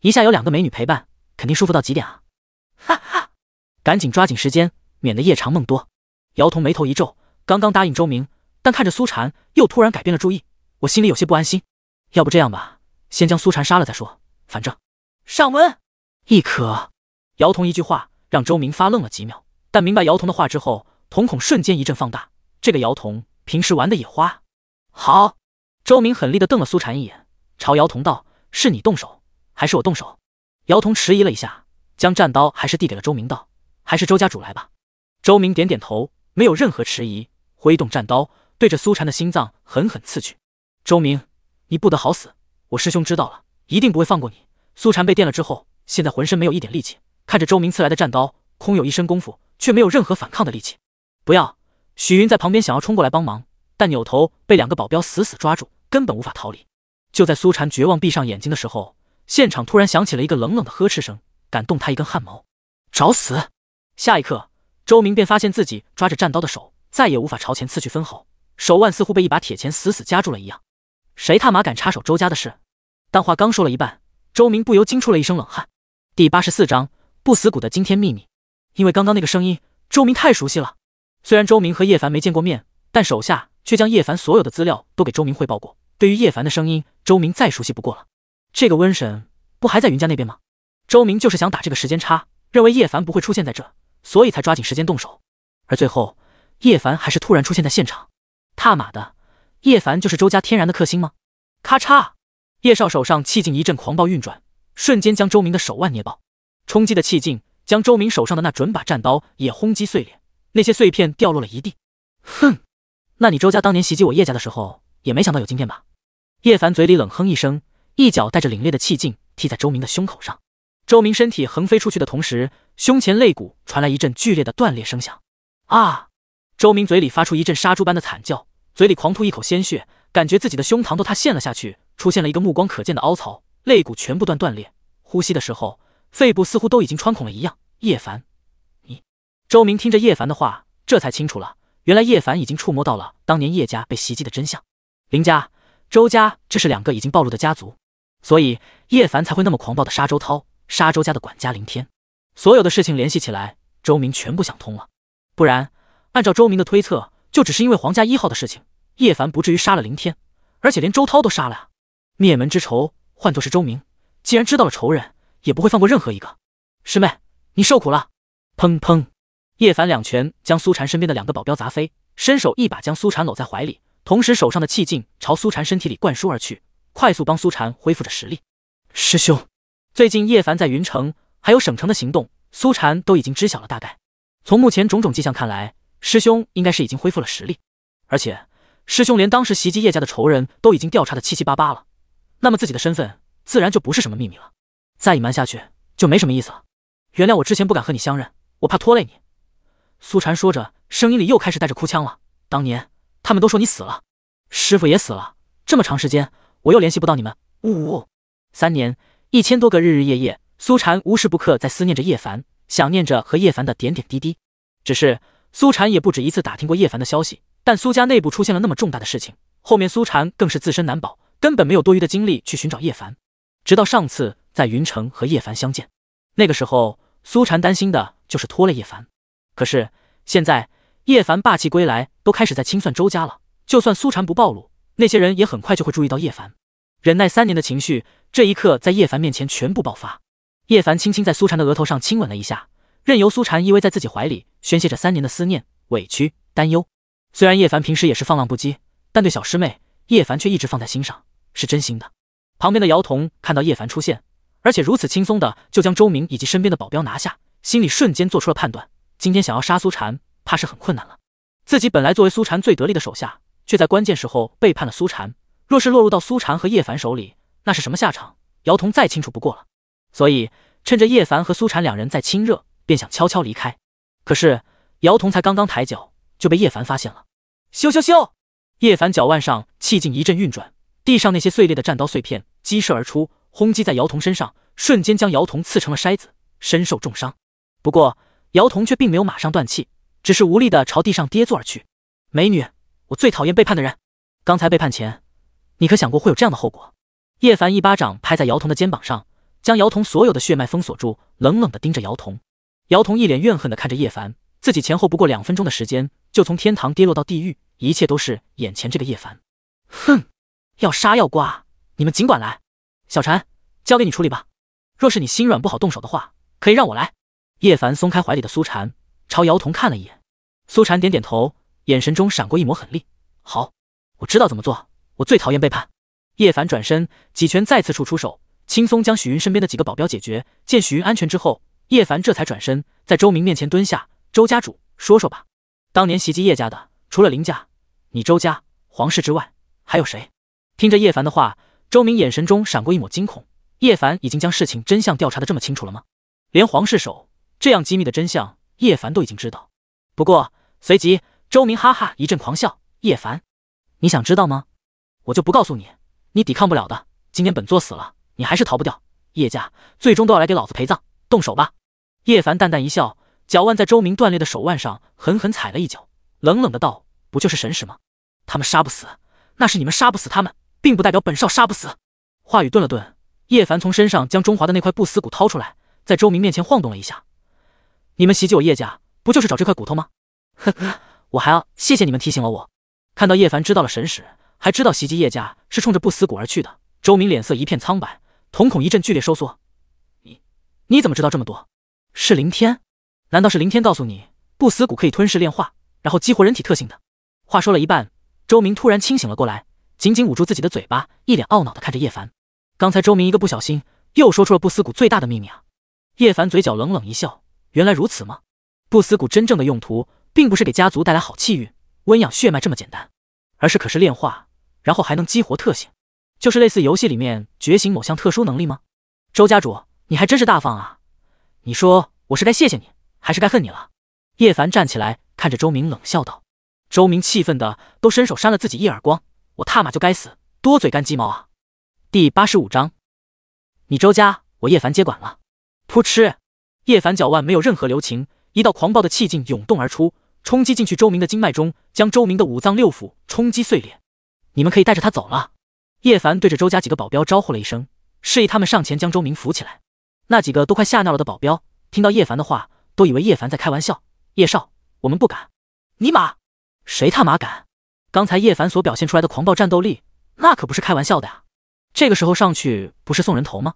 一下有两个美女陪伴。肯定舒服到极点啊！哈哈，赶紧抓紧时间，免得夜长梦多。姚童眉头一皱，刚刚答应周明，但看着苏婵，又突然改变了主意，我心里有些不安心。要不这样吧，先将苏婵杀了再说。反正上文亦可。姚童一句话，让周明发愣了几秒，但明白姚童的话之后，瞳孔瞬间一阵放大。这个姚童平时玩的也花。好，周明狠厉地瞪了苏婵一眼，朝姚童道：“是你动手，还是我动手？”姚童迟疑了一下，将战刀还是递给了周明，道：“还是周家主来吧。”周明点点头，没有任何迟疑，挥动战刀，对着苏禅的心脏狠狠刺去。“周明，你不得好死！我师兄知道了，一定不会放过你。”苏禅被电了之后，现在浑身没有一点力气，看着周明刺来的战刀，空有一身功夫，却没有任何反抗的力气。不要！许云在旁边想要冲过来帮忙，但扭头被两个保镖死死抓住，根本无法逃离。就在苏禅绝望闭上眼睛的时候。现场突然响起了一个冷冷的呵斥声：“敢动他一根汗毛，找死！”下一刻，周明便发现自己抓着战刀的手再也无法朝前刺去分毫，手腕似乎被一把铁钳死死夹住了一样。谁他妈敢插手周家的事？但话刚说了一半，周明不由惊出了一声冷汗。第八十四章不死谷的惊天秘密。因为刚刚那个声音，周明太熟悉了。虽然周明和叶凡没见过面，但手下却将叶凡所有的资料都给周明汇报过。对于叶凡的声音，周明再熟悉不过了。这个瘟神不还在云家那边吗？周明就是想打这个时间差，认为叶凡不会出现在这，所以才抓紧时间动手。而最后，叶凡还是突然出现在现场。踏马的，叶凡就是周家天然的克星吗？咔嚓！叶少手上气劲一阵狂暴运转，瞬间将周明的手腕捏爆。冲击的气劲将周明手上的那准把战刀也轰击碎裂，那些碎片掉落了一地。哼，那你周家当年袭击我叶家的时候，也没想到有今天吧？叶凡嘴里冷哼一声。一脚带着凛冽的气劲踢在周明的胸口上，周明身体横飞出去的同时，胸前肋骨传来一阵剧烈的断裂声响。啊！周明嘴里发出一阵杀猪般的惨叫，嘴里狂吐一口鲜血，感觉自己的胸膛都塌陷了下去，出现了一个目光可见的凹槽，肋骨全部断断裂，呼吸的时候肺部似乎都已经穿孔了一样。叶凡，你……周明听着叶凡的话，这才清楚了，原来叶凡已经触摸到了当年叶家被袭击的真相。林家、周家，这是两个已经暴露的家族。所以叶凡才会那么狂暴的杀周涛、杀周家的管家林天，所有的事情联系起来，周明全部想通了。不然，按照周明的推测，就只是因为皇家一号的事情，叶凡不至于杀了林天，而且连周涛都杀了啊！灭门之仇，换作是周明，既然知道了仇人，也不会放过任何一个。师妹，你受苦了！砰砰！叶凡两拳将苏婵身边的两个保镖砸飞，伸手一把将苏婵搂在怀里，同时手上的气劲朝苏婵身体里灌输而去。快速帮苏禅恢复着实力，师兄，最近叶凡在云城还有省城的行动，苏禅都已经知晓了大概。从目前种种迹象看来，师兄应该是已经恢复了实力，而且师兄连当时袭击叶家的仇人都已经调查的七七八八了，那么自己的身份自然就不是什么秘密了。再隐瞒下去就没什么意思了。原谅我之前不敢和你相认，我怕拖累你。苏禅说着，声音里又开始带着哭腔了。当年他们都说你死了，师傅也死了，这么长时间。我又联系不到你们，呜呜！三年一千多个日日夜夜，苏婵无时不刻在思念着叶凡，想念着和叶凡的点点滴滴。只是苏婵也不止一次打听过叶凡的消息，但苏家内部出现了那么重大的事情，后面苏婵更是自身难保，根本没有多余的精力去寻找叶凡。直到上次在云城和叶凡相见，那个时候苏婵担心的就是拖累叶凡。可是现在叶凡霸气归来，都开始在清算周家了，就算苏婵不暴露。那些人也很快就会注意到叶凡，忍耐三年的情绪，这一刻在叶凡面前全部爆发。叶凡轻轻在苏婵的额头上亲吻了一下，任由苏婵依偎在自己怀里，宣泄着三年的思念、委屈、担忧。虽然叶凡平时也是放浪不羁，但对小师妹叶凡却一直放在心上，是真心的。旁边的姚童看到叶凡出现，而且如此轻松的就将周明以及身边的保镖拿下，心里瞬间做出了判断：今天想要杀苏婵，怕是很困难了。自己本来作为苏婵最得力的手下。却在关键时候背叛了苏婵。若是落入到苏婵和叶凡手里，那是什么下场？姚童再清楚不过了。所以趁着叶凡和苏婵两人在亲热，便想悄悄离开。可是姚童才刚刚抬脚，就被叶凡发现了。羞羞羞！叶凡脚腕上气劲一阵运转，地上那些碎裂的战刀碎片激射而出，轰击在姚童身上，瞬间将姚童刺成了筛子，身受重伤。不过姚童却并没有马上断气，只是无力的朝地上跌坐而去。美女。我最讨厌背叛的人。刚才背叛前，你可想过会有这样的后果？叶凡一巴掌拍在姚童的肩膀上，将姚童所有的血脉封锁住，冷冷地盯着姚童。姚童一脸怨恨地看着叶凡，自己前后不过两分钟的时间，就从天堂跌落到地狱，一切都是眼前这个叶凡。哼，要杀要剐，你们尽管来。小婵，交给你处理吧。若是你心软不好动手的话，可以让我来。叶凡松开怀里的苏婵，朝姚童看了一眼。苏婵点点头。眼神中闪过一抹狠厉。好，我知道怎么做。我最讨厌背叛。叶凡转身，几拳再次触出手，轻松将许云身边的几个保镖解决。见许云安全之后，叶凡这才转身，在周明面前蹲下。周家主，说说吧，当年袭击叶家的，除了林家，你周家、皇室之外，还有谁？听着叶凡的话，周明眼神中闪过一抹惊恐。叶凡已经将事情真相调查的这么清楚了吗？连皇室手这样机密的真相，叶凡都已经知道。不过，随即。周明哈哈一阵狂笑，叶凡，你想知道吗？我就不告诉你，你抵抗不了的。今天本座死了，你还是逃不掉。叶家最终都要来给老子陪葬，动手吧！叶凡淡淡一笑，脚腕在周明断裂的手腕上狠狠踩了一脚，冷冷的道：“不就是神石吗？他们杀不死，那是你们杀不死他们，并不代表本少杀不死。”话语顿了顿，叶凡从身上将中华的那块不死骨掏出来，在周明面前晃动了一下：“你们袭击我叶家，不就是找这块骨头吗？”呵呵。我还要谢谢你们提醒了我。看到叶凡知道了神使，还知道袭击叶家是冲着不死谷而去的，周明脸色一片苍白，瞳孔一阵剧烈收缩。你你怎么知道这么多？是林天？难道是林天告诉你不死谷可以吞噬炼化，然后激活人体特性的？话说了一半，周明突然清醒了过来，紧紧捂住自己的嘴巴，一脸懊恼地看着叶凡。刚才周明一个不小心，又说出了不死谷最大的秘密啊！叶凡嘴角冷冷一笑，原来如此吗？不死谷真正的用途？并不是给家族带来好气运、温养血脉这么简单，而是可是炼化，然后还能激活特性，就是类似游戏里面觉醒某项特殊能力吗？周家主，你还真是大方啊！你说我是该谢谢你，还是该恨你了？叶凡站起来，看着周明冷笑道。周明气愤的都伸手扇了自己一耳光，我踏马就该死，多嘴干鸡毛啊！第八十五章，你周家我叶凡接管了。噗嗤，叶凡脚腕没有任何留情，一道狂暴的气劲涌动而出。冲击进去周明的经脉中，将周明的五脏六腑冲击碎裂。你们可以带着他走了。叶凡对着周家几个保镖招呼了一声，示意他们上前将周明扶起来。那几个都快吓尿了的保镖听到叶凡的话，都以为叶凡在开玩笑。叶少，我们不敢。尼玛，谁他妈敢？刚才叶凡所表现出来的狂暴战斗力，那可不是开玩笑的呀。这个时候上去不是送人头吗？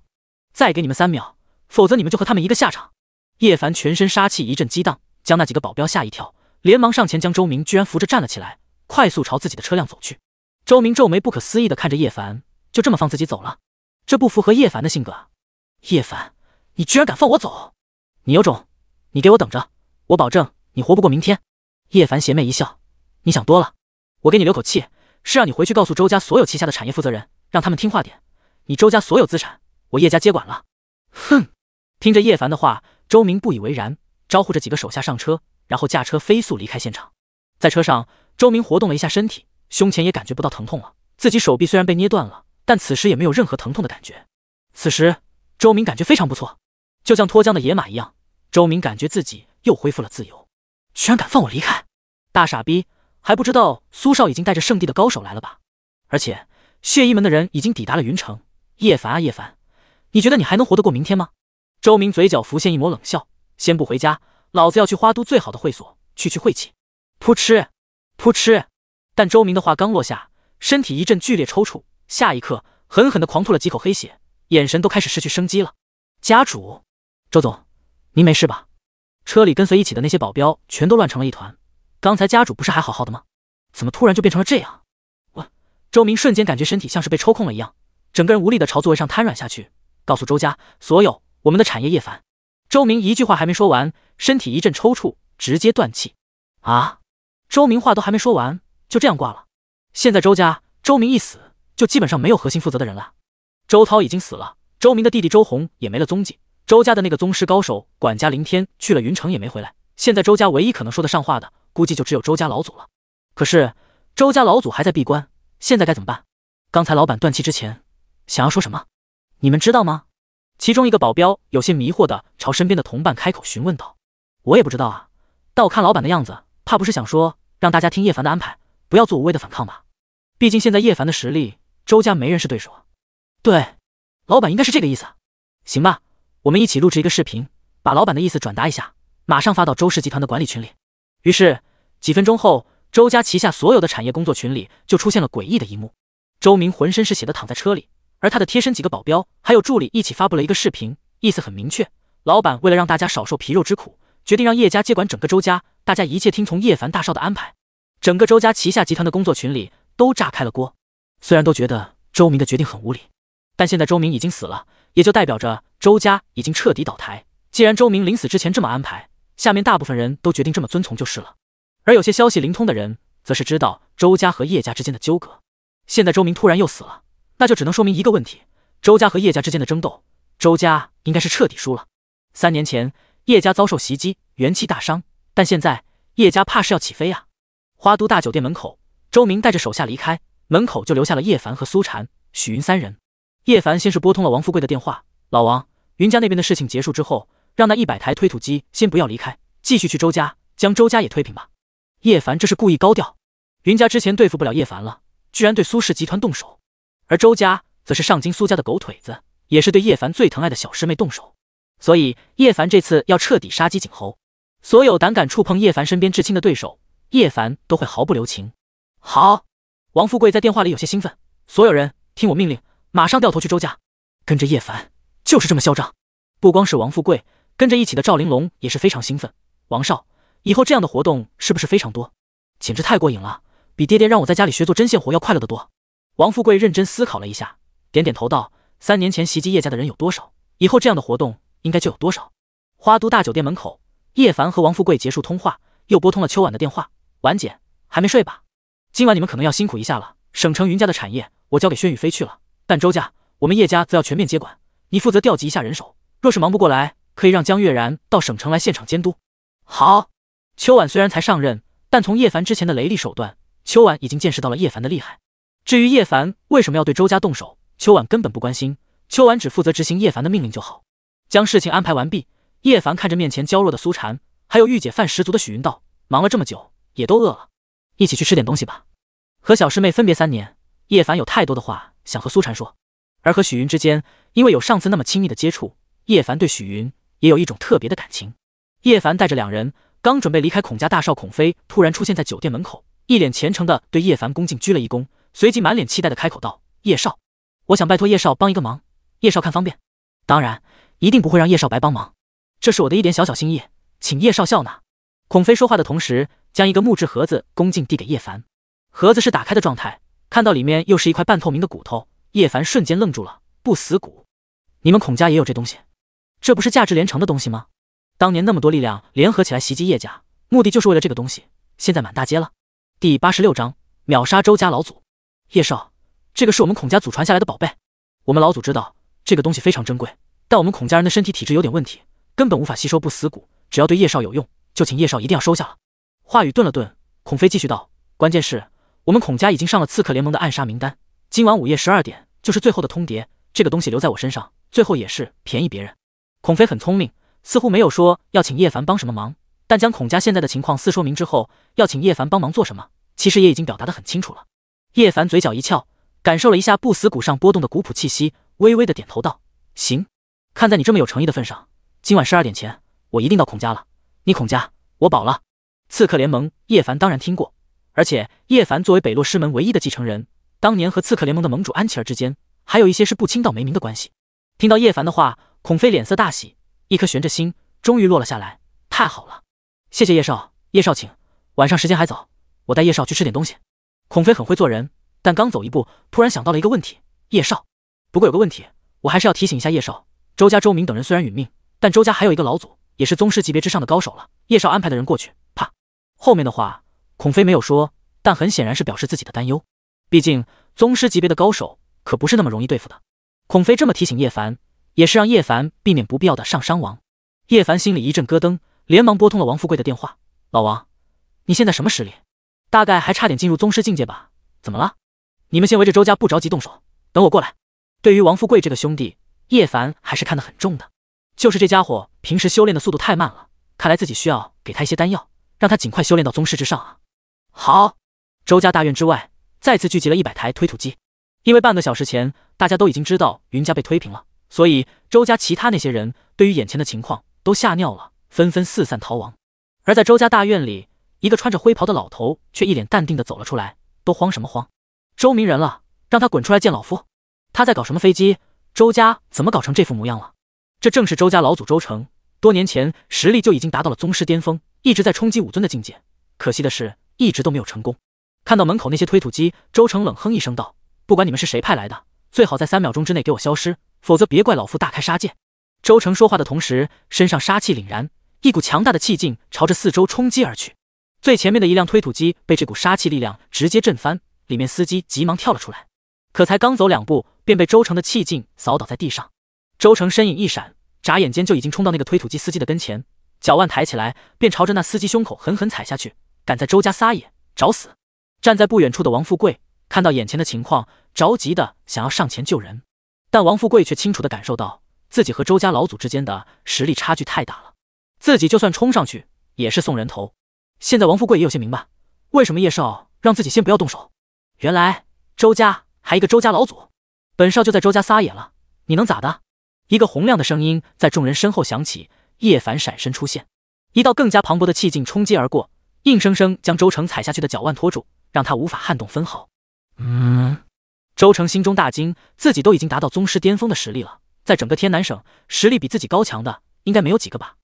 再给你们三秒，否则你们就和他们一个下场。叶凡全身杀气一阵激荡，将那几个保镖吓一跳。连忙上前将周明居然扶着站了起来，快速朝自己的车辆走去。周明皱眉，不可思议的看着叶凡，就这么放自己走了？这不符合叶凡的性格。叶凡，你居然敢放我走？你有种，你给我等着，我保证你活不过明天。叶凡邪魅一笑：“你想多了，我给你留口气，是让你回去告诉周家所有旗下的产业负责人，让他们听话点。你周家所有资产，我叶家接管了。”哼！听着叶凡的话，周明不以为然，招呼着几个手下上车。然后驾车飞速离开现场，在车上，周明活动了一下身体，胸前也感觉不到疼痛了。自己手臂虽然被捏断了，但此时也没有任何疼痛的感觉。此时，周明感觉非常不错，就像脱缰的野马一样。周明感觉自己又恢复了自由，居然敢放我离开，大傻逼还不知道苏少已经带着圣地的高手来了吧？而且血衣门的人已经抵达了云城。叶凡啊叶凡，你觉得你还能活得过明天吗？周明嘴角浮现一抹冷笑，先不回家。老子要去花都最好的会所去去晦气！噗嗤，噗嗤！但周明的话刚落下，身体一阵剧烈抽搐，下一刻狠狠的狂吐了几口黑血，眼神都开始失去生机了。家主，周总，您没事吧？车里跟随一起的那些保镖全都乱成了一团，刚才家主不是还好好的吗？怎么突然就变成了这样？哇！周明瞬间感觉身体像是被抽空了一样，整个人无力的朝座位上瘫软下去。告诉周家所有我们的产业，叶凡。周明一句话还没说完，身体一阵抽搐，直接断气。啊！周明话都还没说完，就这样挂了。现在周家周明一死，就基本上没有核心负责的人了。周涛已经死了，周明的弟弟周红也没了踪迹，周家的那个宗师高手管家林天去了云城也没回来。现在周家唯一可能说得上话的，估计就只有周家老祖了。可是周家老祖还在闭关，现在该怎么办？刚才老板断气之前，想要说什么？你们知道吗？其中一个保镖有些迷惑的朝身边的同伴开口询问道：“我也不知道啊，但我看老板的样子，怕不是想说让大家听叶凡的安排，不要做无谓的反抗吧？毕竟现在叶凡的实力，周家没人是对手。对，老板应该是这个意思。行吧，我们一起录制一个视频，把老板的意思转达一下，马上发到周氏集团的管理群里。”于是几分钟后，周家旗下所有的产业工作群里就出现了诡异的一幕：周明浑身是血的躺在车里。而他的贴身几个保镖还有助理一起发布了一个视频，意思很明确。老板为了让大家少受皮肉之苦，决定让叶家接管整个周家，大家一切听从叶凡大少的安排。整个周家旗下集团的工作群里都炸开了锅。虽然都觉得周明的决定很无理，但现在周明已经死了，也就代表着周家已经彻底倒台。既然周明临死之前这么安排，下面大部分人都决定这么遵从就是了。而有些消息灵通的人，则是知道周家和叶家之间的纠葛。现在周明突然又死了。那就只能说明一个问题：周家和叶家之间的争斗，周家应该是彻底输了。三年前，叶家遭受袭击，元气大伤，但现在叶家怕是要起飞啊！花都大酒店门口，周明带着手下离开，门口就留下了叶凡和苏婵、许云三人。叶凡先是拨通了王富贵的电话：“老王，云家那边的事情结束之后，让那一百台推土机先不要离开，继续去周家，将周家也推平吧。”叶凡这是故意高调。云家之前对付不了叶凡了，居然对苏氏集团动手。而周家则是上京苏家的狗腿子，也是对叶凡最疼爱的小师妹动手，所以叶凡这次要彻底杀鸡儆猴，所有胆敢触碰叶凡身边至亲的对手，叶凡都会毫不留情。好，王富贵在电话里有些兴奋，所有人听我命令，马上掉头去周家，跟着叶凡就是这么嚣张。不光是王富贵，跟着一起的赵玲珑也是非常兴奋。王少，以后这样的活动是不是非常多？简直太过瘾了，比爹爹让我在家里学做针线活要快乐的多。王富贵认真思考了一下，点点头道：“三年前袭击叶家的人有多少？以后这样的活动应该就有多少。”花都大酒店门口，叶凡和王富贵结束通话，又拨通了秋婉的电话：“婉姐，还没睡吧？今晚你们可能要辛苦一下了。省城云家的产业我交给轩宇飞去了，但周家我们叶家则要全面接管。你负责调集一下人手，若是忙不过来，可以让江月然到省城来现场监督。”“好。”秋婉虽然才上任，但从叶凡之前的雷厉手段，秋婉已经见识到了叶凡的厉害。至于叶凡为什么要对周家动手，秋婉根本不关心。秋婉只负责执行叶凡的命令就好。将事情安排完毕，叶凡看着面前娇弱的苏婵，还有御姐范十足的许云道，忙了这么久，也都饿了，一起去吃点东西吧。和小师妹分别三年，叶凡有太多的话想和苏婵说，而和许云之间，因为有上次那么亲密的接触，叶凡对许云也有一种特别的感情。叶凡带着两人刚准备离开，孔家大少孔飞突然出现在酒店门口，一脸虔诚的对叶凡恭敬鞠了一躬。随即满脸期待的开口道：“叶少，我想拜托叶少帮一个忙，叶少看方便？当然，一定不会让叶少白帮忙，这是我的一点小小心意，请叶少笑纳。”孔飞说话的同时，将一个木质盒子恭敬递给叶凡。盒子是打开的状态，看到里面又是一块半透明的骨头，叶凡瞬间愣住了。不死骨，你们孔家也有这东西？这不是价值连城的东西吗？当年那么多力量联合起来袭击叶家，目的就是为了这个东西。现在满大街了。第八十六章秒杀周家老祖。叶少，这个是我们孔家祖传下来的宝贝。我们老祖知道这个东西非常珍贵，但我们孔家人的身体体质有点问题，根本无法吸收不死骨。只要对叶少有用，就请叶少一定要收下了。话语顿了顿，孔飞继续道：“关键是我们孔家已经上了刺客联盟的暗杀名单，今晚午夜十二点就是最后的通牒。这个东西留在我身上，最后也是便宜别人。”孔飞很聪明，似乎没有说要请叶凡帮什么忙，但将孔家现在的情况四说明之后，要请叶凡帮忙做什么，其实也已经表达得很清楚了。叶凡嘴角一翘，感受了一下不死骨上波动的古朴气息，微微的点头道：“行，看在你这么有诚意的份上，今晚十二点前，我一定到孔家了。你孔家，我保了。”刺客联盟，叶凡当然听过，而且叶凡作为北洛师门唯一的继承人，当年和刺客联盟的盟主安琪儿之间，还有一些是不清道没明的关系。听到叶凡的话，孔飞脸色大喜，一颗悬着心终于落了下来。太好了，谢谢叶少，叶少请。晚上时间还早，我带叶少去吃点东西。孔飞很会做人，但刚走一步，突然想到了一个问题，叶少。不过有个问题，我还是要提醒一下叶少。周家周明等人虽然殒命，但周家还有一个老祖，也是宗师级别之上的高手了。叶少安排的人过去，怕……后面的话，孔飞没有说，但很显然是表示自己的担忧。毕竟宗师级别的高手可不是那么容易对付的。孔飞这么提醒叶凡，也是让叶凡避免不必要的上伤亡。叶凡心里一阵咯噔，连忙拨通了王富贵的电话：“老王，你现在什么实力？”大概还差点进入宗师境界吧？怎么了？你们先围着周家，不着急动手，等我过来。对于王富贵这个兄弟，叶凡还是看得很重的。就是这家伙平时修炼的速度太慢了，看来自己需要给他一些丹药，让他尽快修炼到宗师之上啊！好，周家大院之外，再次聚集了一百台推土机。因为半个小时前大家都已经知道云家被推平了，所以周家其他那些人对于眼前的情况都吓尿了，纷纷四散逃亡。而在周家大院里。一个穿着灰袍的老头却一脸淡定的走了出来，都慌什么慌？周明人了，让他滚出来见老夫！他在搞什么飞机？周家怎么搞成这副模样了？这正是周家老祖周成，多年前实力就已经达到了宗师巅峰，一直在冲击武尊的境界，可惜的是，一直都没有成功。看到门口那些推土机，周成冷哼一声道：“不管你们是谁派来的，最好在三秒钟之内给我消失，否则别怪老夫大开杀戒！”周成说话的同时，身上杀气凛然，一股强大的气劲朝着四周冲击而去。最前面的一辆推土机被这股杀气力量直接震翻，里面司机急忙跳了出来，可才刚走两步，便被周成的气劲扫倒在地上。周成身影一闪，眨眼间就已经冲到那个推土机司机的跟前，脚腕抬起来，便朝着那司机胸口狠狠踩下去。敢在周家撒野，找死！站在不远处的王富贵看到眼前的情况，着急的想要上前救人，但王富贵却清楚的感受到自己和周家老祖之间的实力差距太大了，自己就算冲上去也是送人头。现在王富贵也有些明白，为什么叶少让自己先不要动手。原来周家还一个周家老祖，本少就在周家撒野了，你能咋的？一个洪亮的声音在众人身后响起，叶凡闪身出现，一道更加磅礴的气劲冲击而过，硬生生将周成踩下去的脚腕拖住，让他无法撼动分毫。嗯，周成心中大惊，自己都已经达到宗师巅峰的实力了，在整个天南省，实力比自己高强的应该没有几个吧？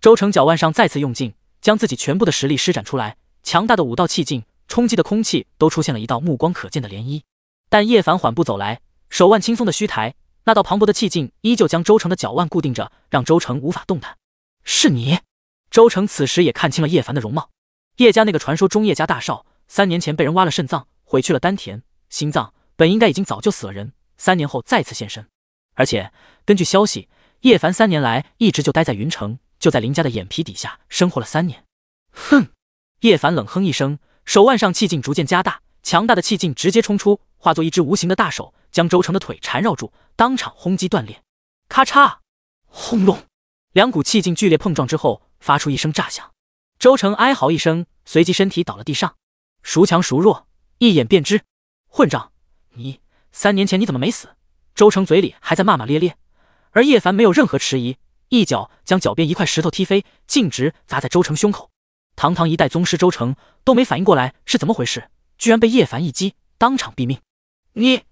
周成脚腕上再次用劲。将自己全部的实力施展出来，强大的武道气劲冲击的空气都出现了一道目光可见的涟漪。但叶凡缓步走来，手腕轻松的虚抬，那道磅礴的气劲依旧将周成的脚腕固定着，让周成无法动弹。是你？周成此时也看清了叶凡的容貌。叶家那个传说中叶家大少，三年前被人挖了肾脏，毁去了丹田、心脏，本应该已经早就死了人。三年后再次现身，而且根据消息，叶凡三年来一直就待在云城。就在林家的眼皮底下生活了三年，哼！叶凡冷哼一声，手腕上气劲逐渐加大，强大的气劲直接冲出，化作一只无形的大手，将周成的腿缠绕住，当场轰击断裂。咔嚓！轰隆！两股气劲剧烈碰撞之后，发出一声炸响。周成哀嚎一声，随即身体倒了地上。孰强孰弱，一眼便知。混账！你三年前你怎么没死？周成嘴里还在骂骂咧咧，而叶凡没有任何迟疑。一脚将脚边一块石头踢飞，径直砸在周成胸口。堂堂一代宗师周成都没反应过来是怎么回事，居然被叶凡一击当场毙命。你，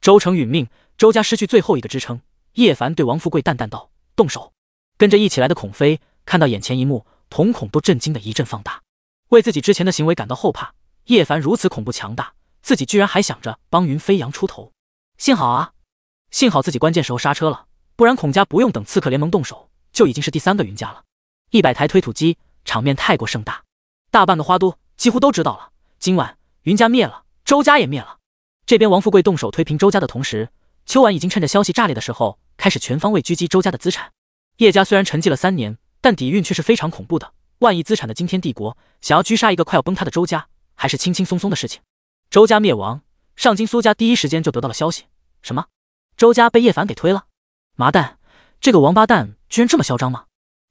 周成殒命，周家失去最后一个支撑。叶凡对王富贵淡淡道：“动手。”跟着一起来的孔飞看到眼前一幕，瞳孔都震惊的一阵放大，为自己之前的行为感到后怕。叶凡如此恐怖强大，自己居然还想着帮云飞扬出头，幸好啊，幸好自己关键时候刹车了。不然，孔家不用等刺客联盟动手，就已经是第三个云家了。一百台推土机，场面太过盛大，大半个花都几乎都知道了。今晚云家灭了，周家也灭了。这边王富贵动手推平周家的同时，秋婉已经趁着消息炸裂的时候，开始全方位狙击周家的资产。叶家虽然沉寂了三年，但底蕴却是非常恐怖的，万亿资产的惊天帝国，想要狙杀一个快要崩塌的周家，还是轻轻松松的事情。周家灭亡，上京苏家第一时间就得到了消息：什么，周家被叶凡给推了。麻蛋，这个王八蛋居然这么嚣张吗？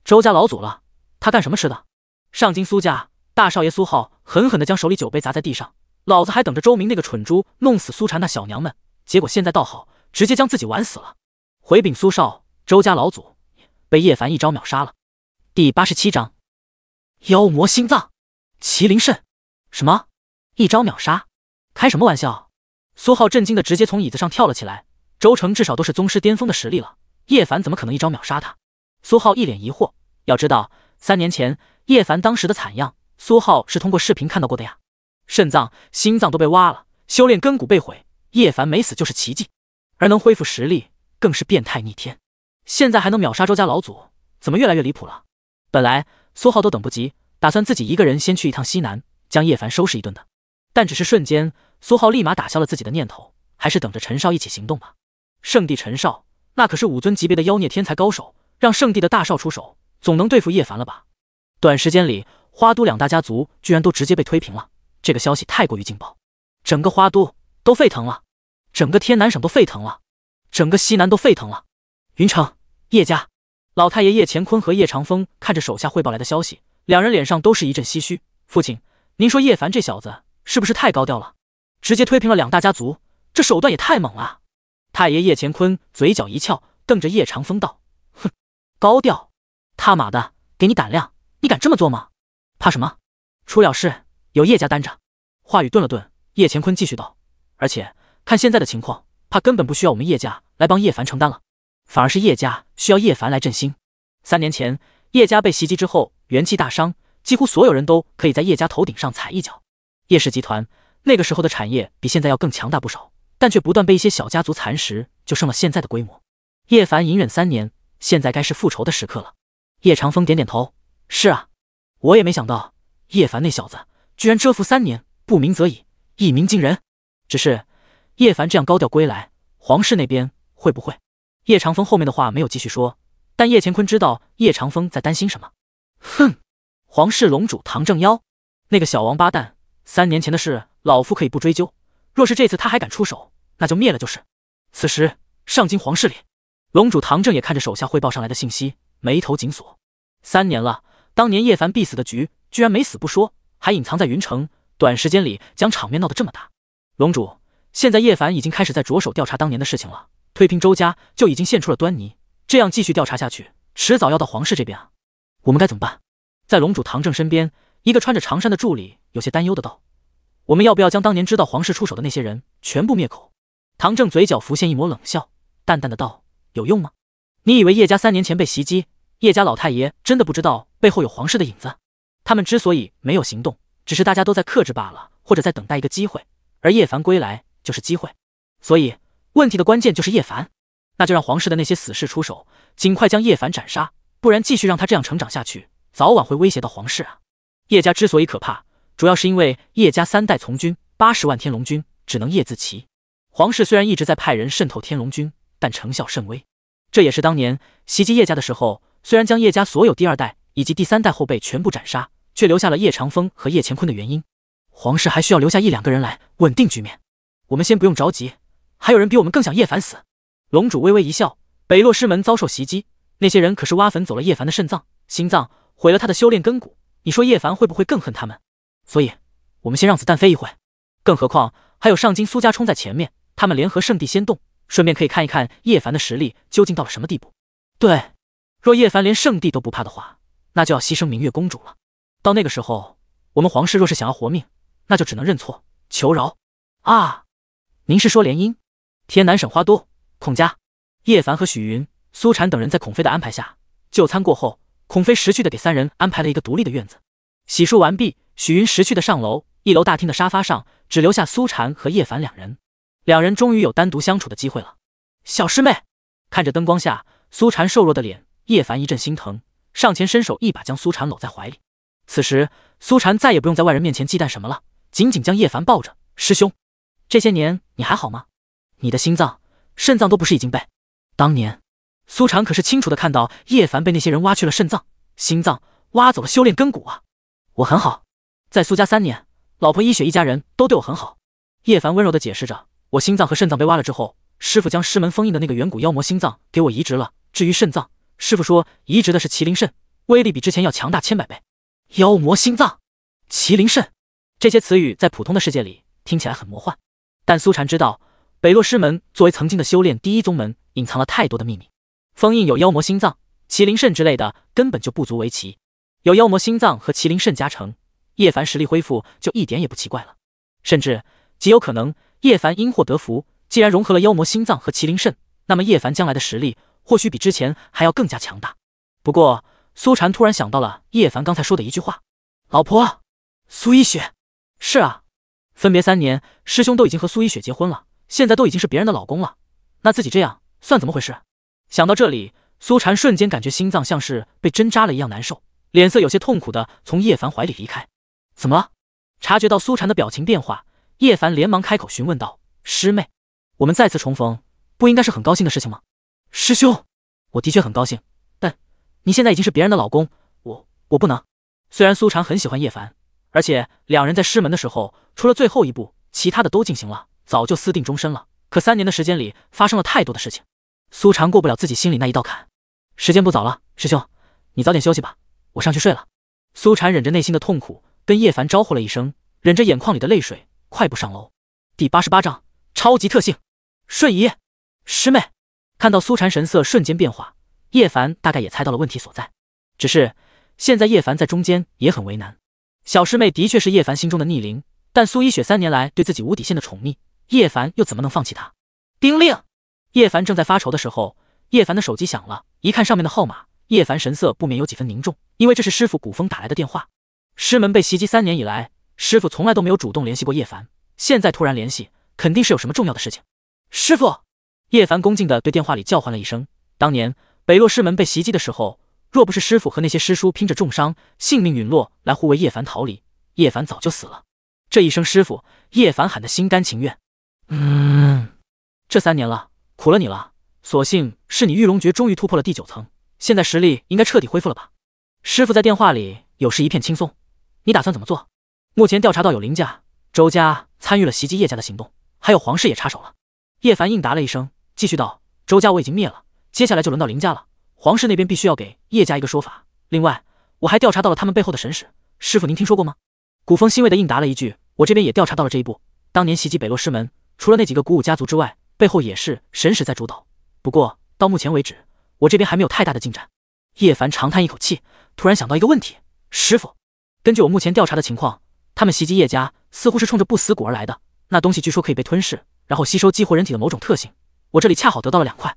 周家老祖了，他干什么吃的？上京苏家大少爷苏浩狠狠地将手里酒杯砸在地上，老子还等着周明那个蠢猪弄死苏婵那小娘们，结果现在倒好，直接将自己玩死了。回禀苏少，周家老祖被叶凡一招秒杀了。第八十七章妖魔心脏、麒麟肾，什么一招秒杀？开什么玩笑？苏浩震惊的直接从椅子上跳了起来。周成至少都是宗师巅峰的实力了。叶凡怎么可能一招秒杀他？苏浩一脸疑惑。要知道，三年前叶凡当时的惨样，苏浩是通过视频看到过的呀。肾脏、心脏都被挖了，修炼根骨被毁，叶凡没死就是奇迹，而能恢复实力更是变态逆天。现在还能秒杀周家老祖，怎么越来越离谱了？本来苏浩都等不及，打算自己一个人先去一趟西南，将叶凡收拾一顿的。但只是瞬间，苏浩立马打消了自己的念头，还是等着陈少一起行动吧。圣地陈少。那可是武尊级别的妖孽天才高手，让圣地的大少出手，总能对付叶凡了吧？短时间里，花都两大家族居然都直接被推平了，这个消息太过于劲爆，整个花都都沸腾了，整个天南省都沸腾了，整个西南都沸腾了。云城叶家老太爷叶乾坤和叶长风看着手下汇报来的消息，两人脸上都是一阵唏嘘。父亲，您说叶凡这小子是不是太高调了？直接推平了两大家族，这手段也太猛了。太爷叶乾坤嘴角一翘，瞪着叶长风道：“哼，高调，他妈的，给你胆量，你敢这么做吗？怕什么？出了事有叶家担着。”话语顿了顿，叶乾坤继续道：“而且看现在的情况，怕根本不需要我们叶家来帮叶凡承担了，反而是叶家需要叶凡来振兴。三年前叶家被袭击之后，元气大伤，几乎所有人都可以在叶家头顶上踩一脚。叶氏集团那个时候的产业比现在要更强大不少。”但却不断被一些小家族蚕食，就剩了现在的规模。叶凡隐忍三年，现在该是复仇的时刻了。叶长风点点头：“是啊，我也没想到叶凡那小子居然蛰伏三年，不鸣则已，一鸣惊人。只是叶凡这样高调归来，皇室那边会不会……”叶长风后面的话没有继续说，但叶乾坤知道叶长风在担心什么。哼，皇室龙主唐正妖，那个小王八蛋，三年前的事，老夫可以不追究。若是这次他还敢出手，那就灭了就是。此时上京皇室里，龙主唐正也看着手下汇报上来的信息，眉头紧锁。三年了，当年叶凡必死的局居然没死不说，还隐藏在云城，短时间里将场面闹得这么大。龙主，现在叶凡已经开始在着手调查当年的事情了，推平周家就已经现出了端倪，这样继续调查下去，迟早要到皇室这边啊！我们该怎么办？在龙主唐正身边，一个穿着长衫的助理有些担忧的道。我们要不要将当年知道皇室出手的那些人全部灭口？唐正嘴角浮现一抹冷笑，淡淡的道：“有用吗？你以为叶家三年前被袭击，叶家老太爷真的不知道背后有皇室的影子？他们之所以没有行动，只是大家都在克制罢了，或者在等待一个机会。而叶凡归来就是机会，所以问题的关键就是叶凡。那就让皇室的那些死士出手，尽快将叶凡斩杀，不然继续让他这样成长下去，早晚会威胁到皇室啊。叶家之所以可怕。”主要是因为叶家三代从军，八十万天龙军只能叶自齐。皇室虽然一直在派人渗透天龙军，但成效甚微。这也是当年袭击叶家的时候，虽然将叶家所有第二代以及第三代后辈全部斩杀，却留下了叶长风和叶乾坤的原因。皇室还需要留下一两个人来稳定局面。我们先不用着急，还有人比我们更想叶凡死。龙主微微一笑，北落师门遭受袭击，那些人可是挖坟走了叶凡的肾脏、心脏，毁了他的修炼根骨。你说叶凡会不会更恨他们？所以，我们先让子弹飞一会。更何况还有上京苏家冲在前面，他们联合圣地先动，顺便可以看一看叶凡的实力究竟到了什么地步。对，若叶凡连圣地都不怕的话，那就要牺牲明月公主了。到那个时候，我们皇室若是想要活命，那就只能认错求饶。啊，您是说联姻？天南省花都孔家，叶凡和许云、苏婵等人在孔飞的安排下就餐过后，孔飞识趣的给三人安排了一个独立的院子。洗漱完毕。许云识趣的上楼，一楼大厅的沙发上只留下苏禅和叶凡两人，两人终于有单独相处的机会了。小师妹，看着灯光下苏禅瘦弱的脸，叶凡一阵心疼，上前伸手一把将苏禅搂在怀里。此时苏禅再也不用在外人面前忌惮什么了，紧紧将叶凡抱着。师兄，这些年你还好吗？你的心脏、肾脏都不是已经被？当年，苏禅可是清楚的看到叶凡被那些人挖去了肾脏、心脏，挖走了修炼根骨啊！我很好。在苏家三年，老婆一雪一家人都对我很好。叶凡温柔的解释着，我心脏和肾脏被挖了之后，师傅将师门封印的那个远古妖魔心脏给我移植了。至于肾脏，师傅说移植的是麒麟肾，威力比之前要强大千百倍。妖魔心脏、麒麟肾这些词语在普通的世界里听起来很魔幻，但苏禅知道，北落师门作为曾经的修炼第一宗门，隐藏了太多的秘密，封印有妖魔心脏、麒麟肾之类的根本就不足为奇。有妖魔心脏和麒麟肾加成。叶凡实力恢复就一点也不奇怪了，甚至极有可能叶凡因祸得福。既然融合了妖魔心脏和麒麟肾，那么叶凡将来的实力或许比之前还要更加强大。不过苏禅突然想到了叶凡刚才说的一句话：“老婆，苏一雪。”是啊，分别三年，师兄都已经和苏一雪结婚了，现在都已经是别人的老公了，那自己这样算怎么回事？想到这里，苏禅瞬间感觉心脏像是被针扎了一样难受，脸色有些痛苦的从叶凡怀里离开。怎么了？察觉到苏婵的表情变化，叶凡连忙开口询问道：“师妹，我们再次重逢，不应该是很高兴的事情吗？”师兄，我的确很高兴，但你现在已经是别人的老公，我我不能。虽然苏婵很喜欢叶凡，而且两人在师门的时候，除了最后一步，其他的都进行了，早就私定终身了。可三年的时间里发生了太多的事情，苏婵过不了自己心里那一道坎。时间不早了，师兄，你早点休息吧，我上去睡了。苏婵忍着内心的痛苦。跟叶凡招呼了一声，忍着眼眶里的泪水，快步上楼。第八十八章超级特性瞬移。师妹看到苏婵神色瞬间变化，叶凡大概也猜到了问题所在。只是现在叶凡在中间也很为难。小师妹的确是叶凡心中的逆鳞，但苏一雪三年来对自己无底线的宠溺，叶凡又怎么能放弃她？丁令，叶凡正在发愁的时候，叶凡的手机响了。一看上面的号码，叶凡神色不免有几分凝重，因为这是师傅古风打来的电话。师门被袭击三年以来，师傅从来都没有主动联系过叶凡，现在突然联系，肯定是有什么重要的事情。师傅，叶凡恭敬的对电话里叫唤了一声。当年北洛师门被袭击的时候，若不是师傅和那些师叔拼着重伤、性命陨落来护卫叶凡逃离，叶凡早就死了。这一声师傅，叶凡喊的心甘情愿。嗯，这三年了，苦了你了。所幸是你玉龙诀终于突破了第九层，现在实力应该彻底恢复了吧？师傅在电话里有时一片轻松。你打算怎么做？目前调查到有林家、周家参与了袭击叶家的行动，还有皇室也插手了。叶凡应答了一声，继续道：“周家我已经灭了，接下来就轮到林家了。皇室那边必须要给叶家一个说法。另外，我还调查到了他们背后的神使。师傅，您听说过吗？”古风欣慰的应答了一句：“我这边也调查到了这一步。当年袭击北洛师门，除了那几个古舞家族之外，背后也是神使在主导。不过到目前为止，我这边还没有太大的进展。”叶凡长叹一口气，突然想到一个问题：“师傅。”根据我目前调查的情况，他们袭击叶家似乎是冲着不死谷而来的。那东西据说可以被吞噬，然后吸收激活人体的某种特性。我这里恰好得到了两块。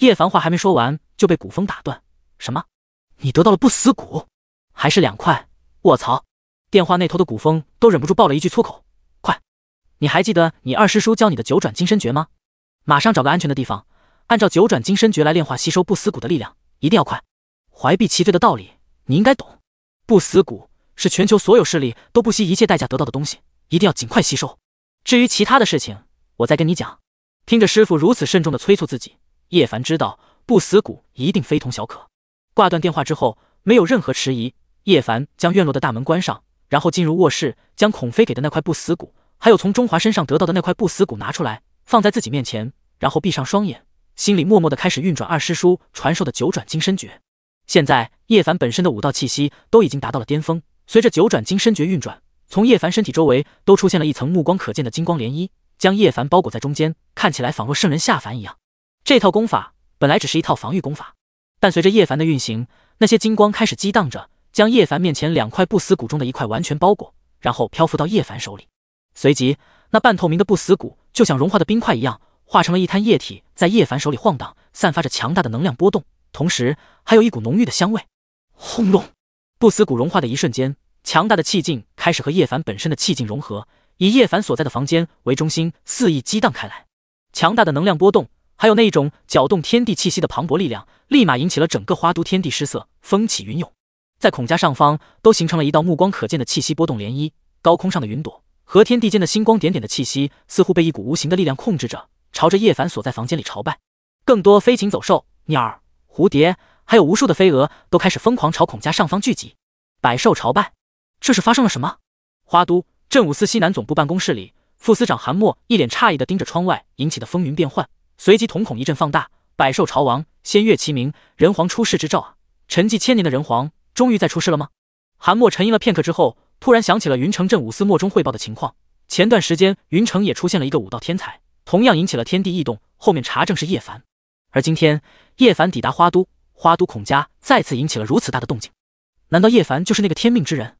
叶凡话还没说完，就被古风打断：“什么？你得到了不死谷？还是两块？卧槽！”电话那头的古风都忍不住爆了一句粗口：“快！你还记得你二师叔教你的九转金身诀吗？马上找个安全的地方，按照九转金身诀来炼化吸收不死谷的力量，一定要快！怀璧其罪的道理，你应该懂。不死谷。”是全球所有势力都不惜一切代价得到的东西，一定要尽快吸收。至于其他的事情，我再跟你讲。听着，师傅如此慎重的催促自己，叶凡知道不死蛊一定非同小可。挂断电话之后，没有任何迟疑，叶凡将院落的大门关上，然后进入卧室，将孔飞给的那块不死蛊，还有从中华身上得到的那块不死蛊拿出来，放在自己面前，然后闭上双眼，心里默默的开始运转二师叔传授的九转金身诀。现在，叶凡本身的武道气息都已经达到了巅峰。随着九转金身诀运转，从叶凡身体周围都出现了一层目光可见的金光涟漪，将叶凡包裹在中间，看起来仿若圣人下凡一样。这套功法本来只是一套防御功法，但随着叶凡的运行，那些金光开始激荡着，将叶凡面前两块不死骨中的一块完全包裹，然后漂浮到叶凡手里。随即，那半透明的不死骨就像融化的冰块一样，化成了一滩液体，在叶凡手里晃荡，散发着强大的能量波动，同时还有一股浓郁的香味。轰隆！不死骨融化的一瞬间，强大的气劲开始和叶凡本身的气劲融合，以叶凡所在的房间为中心，肆意激荡开来。强大的能量波动，还有那一种搅动天地气息的磅礴力量，立马引起了整个花都天地失色，风起云涌。在孔家上方，都形成了一道目光可见的气息波动涟漪。高空上的云朵和天地间的星光点点的气息，似乎被一股无形的力量控制着，朝着叶凡所在房间里朝拜。更多飞禽走兽、鸟儿、蝴蝶。还有无数的飞蛾都开始疯狂朝孔家上方聚集，百兽朝拜，这是发生了什么？花都镇武司西南总部办公室里，副司长韩墨一脸诧异的盯着窗外引起的风云变幻，随即瞳孔一阵放大。百兽朝王，仙乐齐鸣，人皇出世之兆啊！沉寂千年的人皇，终于在出世了吗？韩墨沉吟了片刻之后，突然想起了云城镇武司墨中汇报的情况。前段时间云城也出现了一个武道天才，同样引起了天地异动。后面查证是叶凡，而今天叶凡抵达花都。花都孔家再次引起了如此大的动静，难道叶凡就是那个天命之人？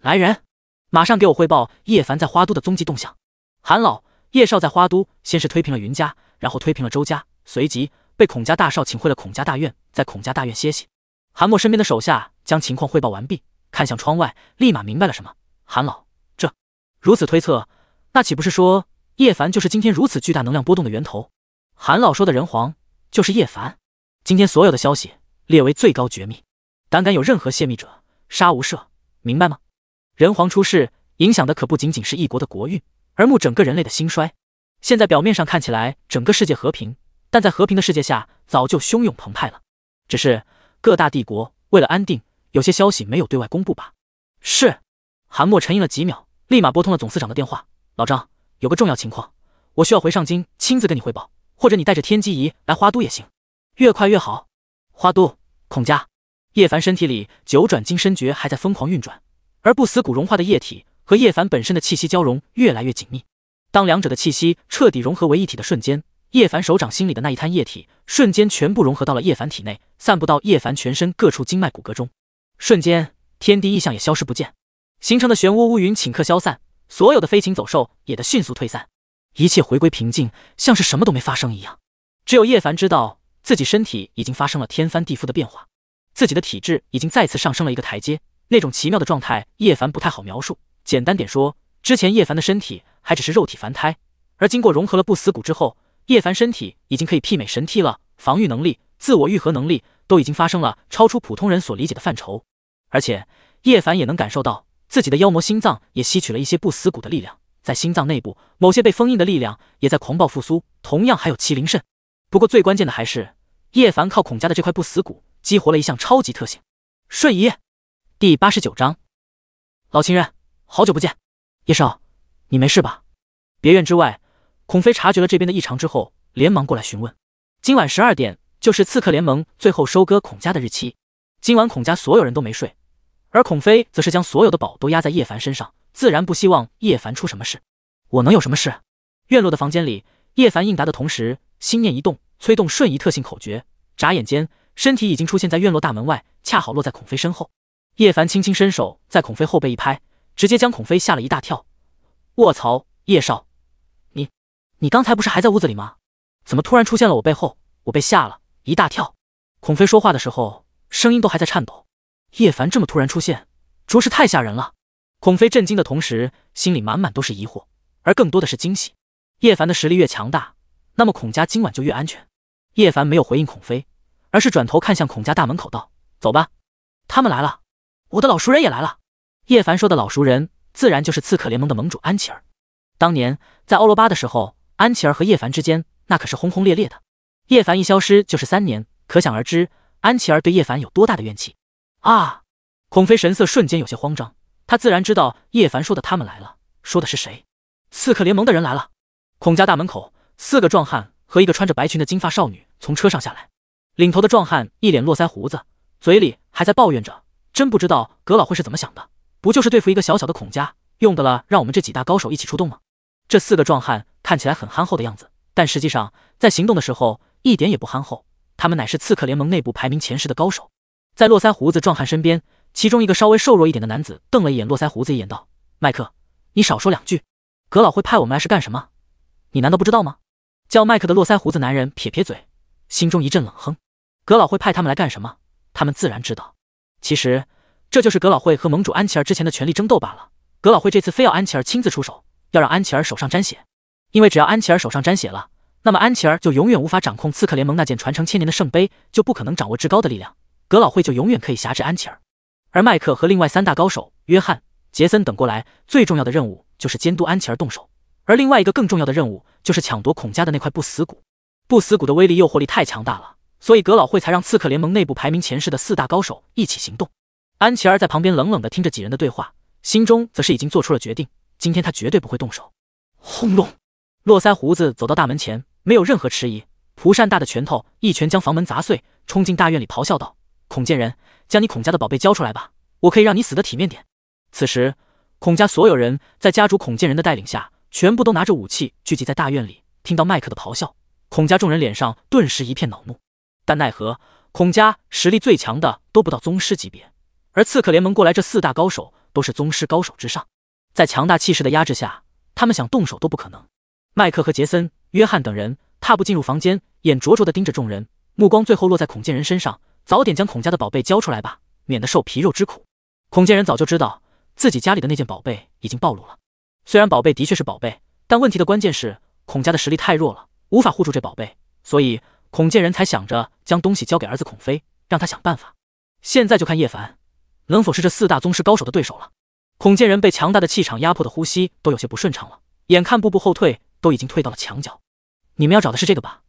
来人，马上给我汇报叶凡在花都的踪迹动向。韩老，叶少在花都先是推平了云家，然后推平了周家，随即被孔家大少请回了孔家大院，在孔家大院歇息。韩墨身边的手下将情况汇报完毕，看向窗外，立马明白了什么。韩老，这如此推测，那岂不是说叶凡就是今天如此巨大能量波动的源头？韩老说的人皇就是叶凡。今天所有的消息列为最高绝密，胆敢有任何泄密者，杀无赦，明白吗？人皇出世，影响的可不仅仅是一国的国运，而目整个人类的兴衰。现在表面上看起来整个世界和平，但在和平的世界下，早就汹涌澎湃了。只是各大帝国为了安定，有些消息没有对外公布吧？是。韩墨沉吟了几秒，立马拨通了总司长的电话：“老张，有个重要情况，我需要回上京亲自跟你汇报，或者你带着天机仪来花都也行。”越快越好。花都孔家，叶凡身体里九转金身诀还在疯狂运转，而不死骨融化的液体和叶凡本身的气息交融越来越紧密。当两者的气息彻底融合为一体的瞬间，叶凡手掌心里的那一滩液体瞬间全部融合到了叶凡体内，散布到叶凡全身各处经脉骨骼中。瞬间，天地异象也消失不见，形成的漩涡乌云顷刻消散，所有的飞禽走兽也得迅速退散，一切回归平静，像是什么都没发生一样。只有叶凡知道。自己身体已经发生了天翻地覆的变化，自己的体质已经再次上升了一个台阶。那种奇妙的状态，叶凡不太好描述。简单点说，之前叶凡的身体还只是肉体凡胎，而经过融合了不死骨之后，叶凡身体已经可以媲美神梯了。防御能力、自我愈合能力都已经发生了超出普通人所理解的范畴。而且叶凡也能感受到，自己的妖魔心脏也吸取了一些不死骨的力量，在心脏内部某些被封印的力量也在狂暴复苏。同样还有麒麟肾。不过最关键的还是，叶凡靠孔家的这块不死骨激活了一项超级特性——瞬移。第八十九章，老情人，好久不见，叶少，你没事吧？别院之外，孔飞察觉了这边的异常之后，连忙过来询问。今晚十二点就是刺客联盟最后收割孔家的日期。今晚孔家所有人都没睡，而孔飞则是将所有的宝都压在叶凡身上，自然不希望叶凡出什么事。我能有什么事？院落的房间里，叶凡应答的同时，心念一动。催动瞬移特性口诀，眨眼间，身体已经出现在院落大门外，恰好落在孔飞身后。叶凡轻轻伸手在孔飞后背一拍，直接将孔飞吓了一大跳。卧槽，叶少，你，你刚才不是还在屋子里吗？怎么突然出现了我背后？我被吓了一大跳。孔飞说话的时候，声音都还在颤抖。叶凡这么突然出现，着实太吓人了。孔飞震惊的同时，心里满满都是疑惑，而更多的是惊喜。叶凡的实力越强大。那么孔家今晚就越安全。叶凡没有回应孔飞，而是转头看向孔家大门口，道：“走吧，他们来了，我的老熟人也来了。”叶凡说的老熟人，自然就是刺客联盟的盟主安琪儿。当年在欧罗巴的时候，安琪儿和叶凡之间那可是轰轰烈烈的。叶凡一消失就是三年，可想而知，安琪儿对叶凡有多大的怨气啊！孔飞神色瞬间有些慌张，他自然知道叶凡说的“他们来了”说的是谁——刺客联盟的人来了。孔家大门口。四个壮汉和一个穿着白裙的金发少女从车上下来。领头的壮汉一脸络腮胡子，嘴里还在抱怨着：“真不知道葛老会是怎么想的，不就是对付一个小小的孔家，用得了让我们这几大高手一起出动吗？”这四个壮汉看起来很憨厚的样子，但实际上在行动的时候一点也不憨厚。他们乃是刺客联盟内部排名前十的高手。在络腮胡子壮汉身边，其中一个稍微瘦弱一点的男子瞪了一眼络腮胡子一眼，道：“麦克，你少说两句。葛老会派我们来是干什么？你难道不知道吗？”叫麦克的络腮胡子男人撇撇嘴，心中一阵冷哼。阁老会派他们来干什么？他们自然知道。其实，这就是阁老会和盟主安琪儿之前的权力争斗罢了。阁老会这次非要安琪儿亲自出手，要让安琪儿手上沾血，因为只要安琪儿手上沾血了，那么安琪儿就永远无法掌控刺客联盟那件传承千年的圣杯，就不可能掌握至高的力量，阁老会就永远可以挟制安琪儿。而麦克和另外三大高手约翰、杰森等过来，最重要的任务就是监督安琪儿动手。而另外一个更重要的任务，就是抢夺孔家的那块不死骨。不死骨的威力诱惑力太强大了，所以阁老会才让刺客联盟内部排名前十的四大高手一起行动。安琪儿在旁边冷冷的听着几人的对话，心中则是已经做出了决定。今天他绝对不会动手。轰隆！络腮胡子走到大门前，没有任何迟疑，蒲扇大的拳头一拳将房门砸碎，冲进大院里咆哮道：“孔建仁，将你孔家的宝贝交出来吧，我可以让你死得体面点。”此时，孔家所有人在家主孔建仁的带领下。全部都拿着武器聚集在大院里，听到麦克的咆哮，孔家众人脸上顿时一片恼怒，但奈何孔家实力最强的都不到宗师级别，而刺客联盟过来这四大高手都是宗师高手之上，在强大气势的压制下，他们想动手都不可能。麦克和杰森、约翰等人踏步进入房间，眼灼灼的盯着众人，目光最后落在孔建人身上。早点将孔家的宝贝交出来吧，免得受皮肉之苦。孔建人早就知道自己家里的那件宝贝已经暴露了。虽然宝贝的确是宝贝，但问题的关键是孔家的实力太弱了，无法护住这宝贝，所以孔建人才想着将东西交给儿子孔飞，让他想办法。现在就看叶凡能否是这四大宗师高手的对手了。孔建人被强大的气场压迫的呼吸都有些不顺畅了，眼看步步后退，都已经退到了墙角。你们要找的是这个吧？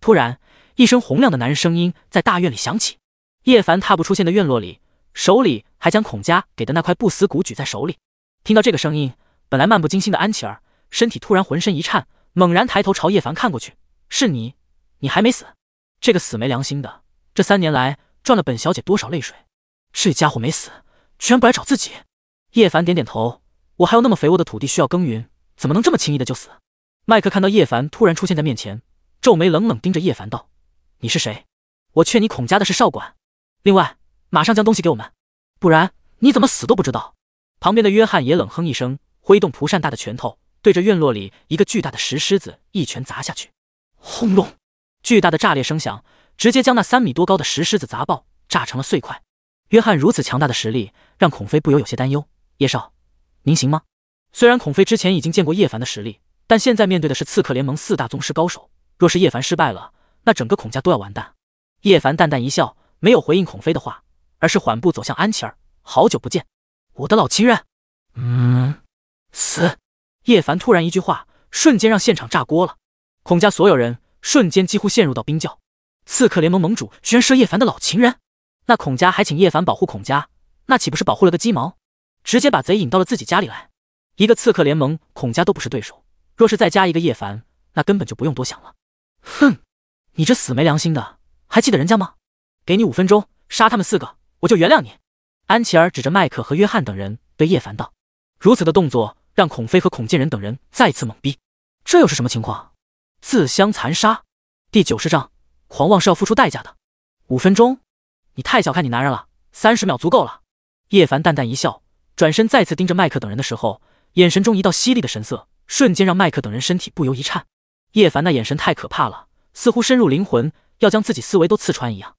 突然，一声洪亮的男人声音在大院里响起。叶凡踏步出现的院落里，手里还将孔家给的那块不死骨举在手里。听到这个声音。本来漫不经心的安琪儿，身体突然浑身一颤，猛然抬头朝叶凡看过去：“是你，你还没死？这个死没良心的，这三年来赚了本小姐多少泪水！这家伙没死，居然不来找自己！”叶凡点点头：“我还有那么肥沃的土地需要耕耘，怎么能这么轻易的就死？”麦克看到叶凡突然出现在面前，皱眉冷冷盯着叶凡道：“你是谁？我劝你，孔家的是少管。另外，马上将东西给我们，不然你怎么死都不知道。”旁边的约翰也冷哼一声。挥动蒲扇大的拳头，对着院落里一个巨大的石狮子一拳砸下去，轰隆！巨大的炸裂声响，直接将那三米多高的石狮子砸爆，炸成了碎块。约翰如此强大的实力，让孔飞不由有些担忧：“叶少，您行吗？”虽然孔飞之前已经见过叶凡的实力，但现在面对的是刺客联盟四大宗师高手。若是叶凡失败了，那整个孔家都要完蛋。叶凡淡淡一笑，没有回应孔飞的话，而是缓步走向安琪儿：“好久不见，我的老情人。”嗯。死！叶凡突然一句话，瞬间让现场炸锅了。孔家所有人瞬间几乎陷入到冰窖。刺客联盟盟主居然是叶凡的老情人，那孔家还请叶凡保护孔家，那岂不是保护了个鸡毛？直接把贼引到了自己家里来。一个刺客联盟，孔家都不是对手，若是再加一个叶凡，那根本就不用多想了。哼，你这死没良心的，还记得人家吗？给你五分钟杀他们四个，我就原谅你。安琪儿指着麦克和约翰等人对叶凡道：“如此的动作。”让孔飞和孔建仁等人再次懵逼，这又是什么情况？自相残杀。第九十章，狂妄是要付出代价的。五分钟？你太小看你男人了，三十秒足够了。叶凡淡淡一笑，转身再次盯着麦克等人的时候，眼神中一道犀利的神色，瞬间让麦克等人身体不由一颤。叶凡那眼神太可怕了，似乎深入灵魂，要将自己思维都刺穿一样。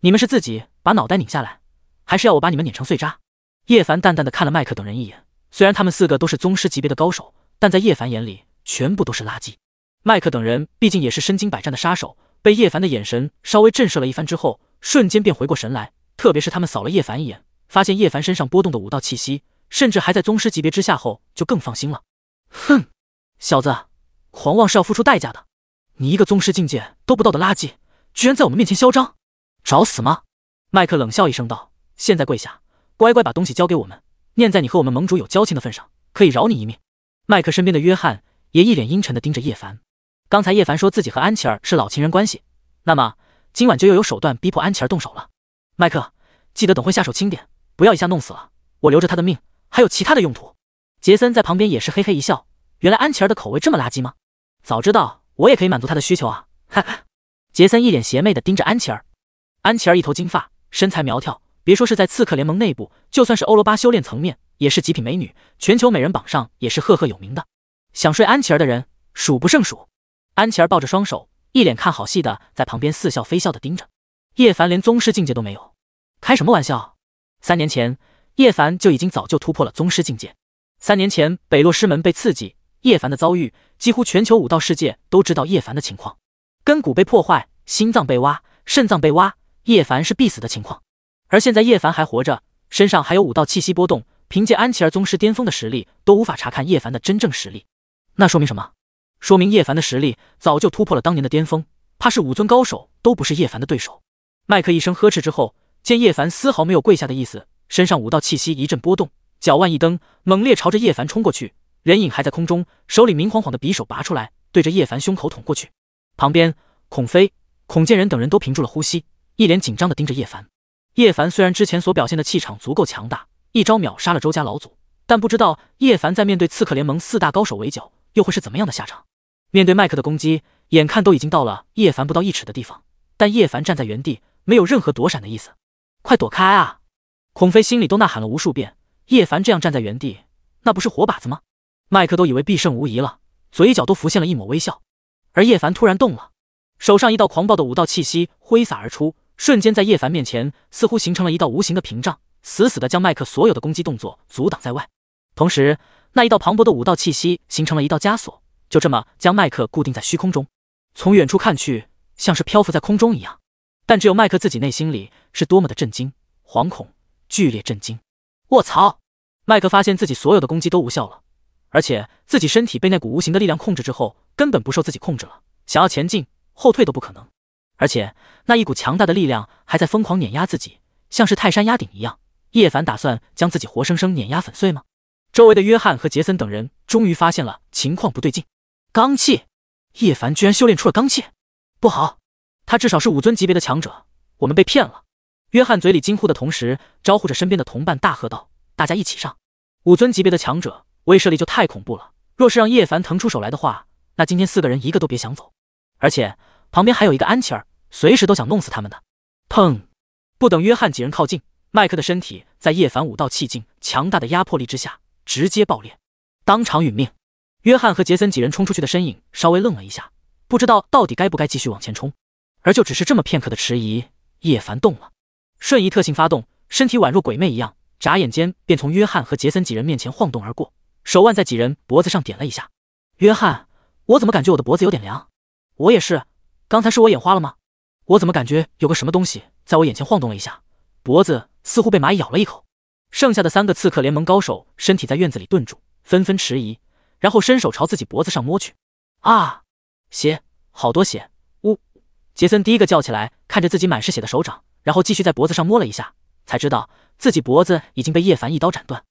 你们是自己把脑袋拧下来，还是要我把你们碾成碎渣？叶凡淡淡的看了麦克等人一眼。虽然他们四个都是宗师级别的高手，但在叶凡眼里全部都是垃圾。麦克等人毕竟也是身经百战的杀手，被叶凡的眼神稍微震慑了一番之后，瞬间便回过神来。特别是他们扫了叶凡一眼，发现叶凡身上波动的武道气息，甚至还在宗师级别之下后，就更放心了。哼，小子，狂妄是要付出代价的。你一个宗师境界都不到的垃圾，居然在我们面前嚣张，找死吗？麦克冷笑一声道：“现在跪下，乖乖把东西交给我们。”念在你和我们盟主有交情的份上，可以饶你一命。麦克身边的约翰也一脸阴沉的盯着叶凡。刚才叶凡说自己和安琪儿是老情人关系，那么今晚就又有手段逼迫安琪儿动手了。麦克，记得等会下手轻点，不要一下弄死了。我留着他的命，还有其他的用途。杰森在旁边也是嘿嘿一笑，原来安琪儿的口味这么垃圾吗？早知道我也可以满足他的需求啊，哈哈。杰森一脸邪魅的盯着安琪儿。安琪儿一头金发，身材苗条。别说是在刺客联盟内部，就算是欧罗巴修炼层面，也是极品美女，全球美人榜上也是赫赫有名的。想睡安琪儿的人数不胜数。安琪儿抱着双手，一脸看好戏的在旁边似笑非笑的盯着。叶凡连宗师境界都没有，开什么玩笑？三年前，叶凡就已经早就突破了宗师境界。三年前，北洛师门被刺激，叶凡的遭遇，几乎全球武道世界都知道叶凡的情况。根骨被破坏，心脏被挖，肾脏被挖，叶凡是必死的情况。而现在叶凡还活着，身上还有武道气息波动，凭借安琪儿宗师巅峰的实力都无法查看叶凡的真正实力，那说明什么？说明叶凡的实力早就突破了当年的巅峰，怕是五尊高手都不是叶凡的对手。麦克一声呵斥之后，见叶凡丝毫没有跪下的意思，身上武道气息一阵波动，脚腕一蹬，猛烈朝着叶凡冲过去，人影还在空中，手里明晃晃的匕首拔出来，对着叶凡胸口捅过去。旁边孔飞、孔建仁等人都屏住了呼吸，一脸紧张的盯着叶凡。叶凡虽然之前所表现的气场足够强大，一招秒杀了周家老祖，但不知道叶凡在面对刺客联盟四大高手围剿，又会是怎么样的下场？面对麦克的攻击，眼看都已经到了叶凡不到一尺的地方，但叶凡站在原地，没有任何躲闪的意思。快躲开啊！孔飞心里都呐喊了无数遍，叶凡这样站在原地，那不是活靶子吗？麦克都以为必胜无疑了，嘴角都浮现了一抹微笑。而叶凡突然动了，手上一道狂暴的武道气息挥洒而出。瞬间，在叶凡面前，似乎形成了一道无形的屏障，死死的将麦克所有的攻击动作阻挡在外。同时，那一道磅礴的武道气息形成了一道枷锁，就这么将麦克固定在虚空中。从远处看去，像是漂浮在空中一样。但只有麦克自己内心里是多么的震惊、惶恐、剧烈震惊！我操！麦克发现自己所有的攻击都无效了，而且自己身体被那股无形的力量控制之后，根本不受自己控制了，想要前进、后退都不可能。而且那一股强大的力量还在疯狂碾压自己，像是泰山压顶一样。叶凡打算将自己活生生碾压粉碎吗？周围的约翰和杰森等人终于发现了情况不对劲。钢气，叶凡居然修炼出了钢气！不好，他至少是武尊级别的强者，我们被骗了！约翰嘴里惊呼的同时，招呼着身边的同伴大喝道：“大家一起上！”武尊级别的强者威慑力就太恐怖了。若是让叶凡腾出手来的话，那今天四个人一个都别想走。而且。旁边还有一个安琪儿，随时都想弄死他们的。砰！不等约翰几人靠近，麦克的身体在叶凡武道气境强大的压迫力之下直接爆裂，当场殒命。约翰和杰森几人冲出去的身影稍微愣了一下，不知道到底该不该继续往前冲。而就只是这么片刻的迟疑，叶凡动了，瞬移特性发动，身体宛若鬼魅一样，眨眼间便从约翰和杰森几人面前晃动而过，手腕在几人脖子上点了一下。约翰，我怎么感觉我的脖子有点凉？我也是。刚才是我眼花了吗？我怎么感觉有个什么东西在我眼前晃动了一下，脖子似乎被蚂蚁咬了一口。剩下的三个刺客联盟高手身体在院子里顿住，纷纷迟疑，然后伸手朝自己脖子上摸去。啊，血，好多血！呜，杰森第一个叫起来，看着自己满是血的手掌，然后继续在脖子上摸了一下，才知道自己脖子已经被叶凡一刀斩断。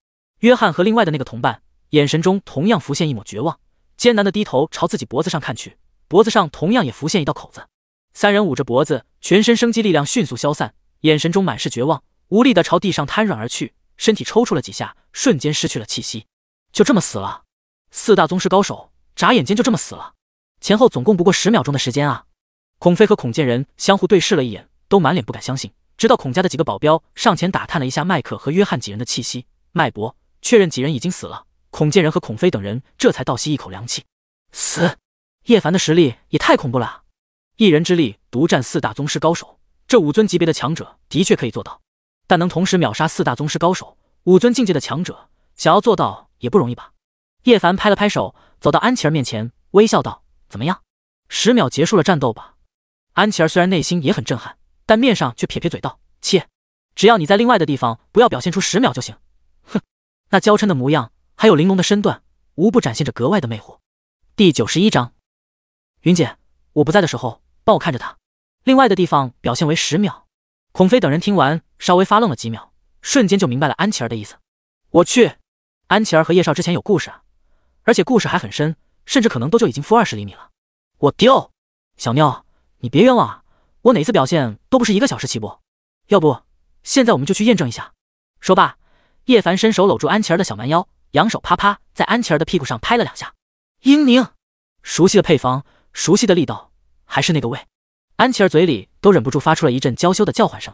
约翰和另外的那个同伴眼神中同样浮现一抹绝望，艰难的低头朝自己脖子上看去。脖子上同样也浮现一道口子，三人捂着脖子，全身生机力量迅速消散，眼神中满是绝望，无力的朝地上瘫软而去，身体抽搐了几下，瞬间失去了气息，就这么死了。四大宗师高手，眨眼间就这么死了，前后总共不过十秒钟的时间啊！孔飞和孔建仁相互对视了一眼，都满脸不敢相信。直到孔家的几个保镖上前打探了一下麦克和约翰几人的气息、脉搏，确认几人已经死了，孔建仁和孔飞等人这才倒吸一口凉气，死。叶凡的实力也太恐怖了，一人之力独占四大宗师高手，这五尊级别的强者的确可以做到，但能同时秒杀四大宗师高手，五尊境界的强者想要做到也不容易吧？叶凡拍了拍手，走到安琪儿面前，微笑道：“怎么样，十秒结束了战斗吧？”安琪儿虽然内心也很震撼，但面上却撇撇嘴道：“切，只要你在另外的地方不要表现出十秒就行。”哼，那娇嗔的模样，还有玲珑的身段，无不展现着格外的魅惑。第九十一章。云姐，我不在的时候，帮我看着他。另外的地方表现为十秒。孔飞等人听完，稍微发愣了几秒，瞬间就明白了安琪儿的意思。我去，安琪儿和叶少之前有故事啊，而且故事还很深，甚至可能都就已经负二十厘米了。我丢，小妞，你别冤枉啊，我哪次表现都不是一个小时起步。要不，现在我们就去验证一下。说罢，叶凡伸手搂住安琪儿的小蛮腰，扬手啪啪在安琪儿的屁股上拍了两下。英宁，熟悉的配方。熟悉的力道，还是那个味，安琪儿嘴里都忍不住发出了一阵娇羞的叫唤声。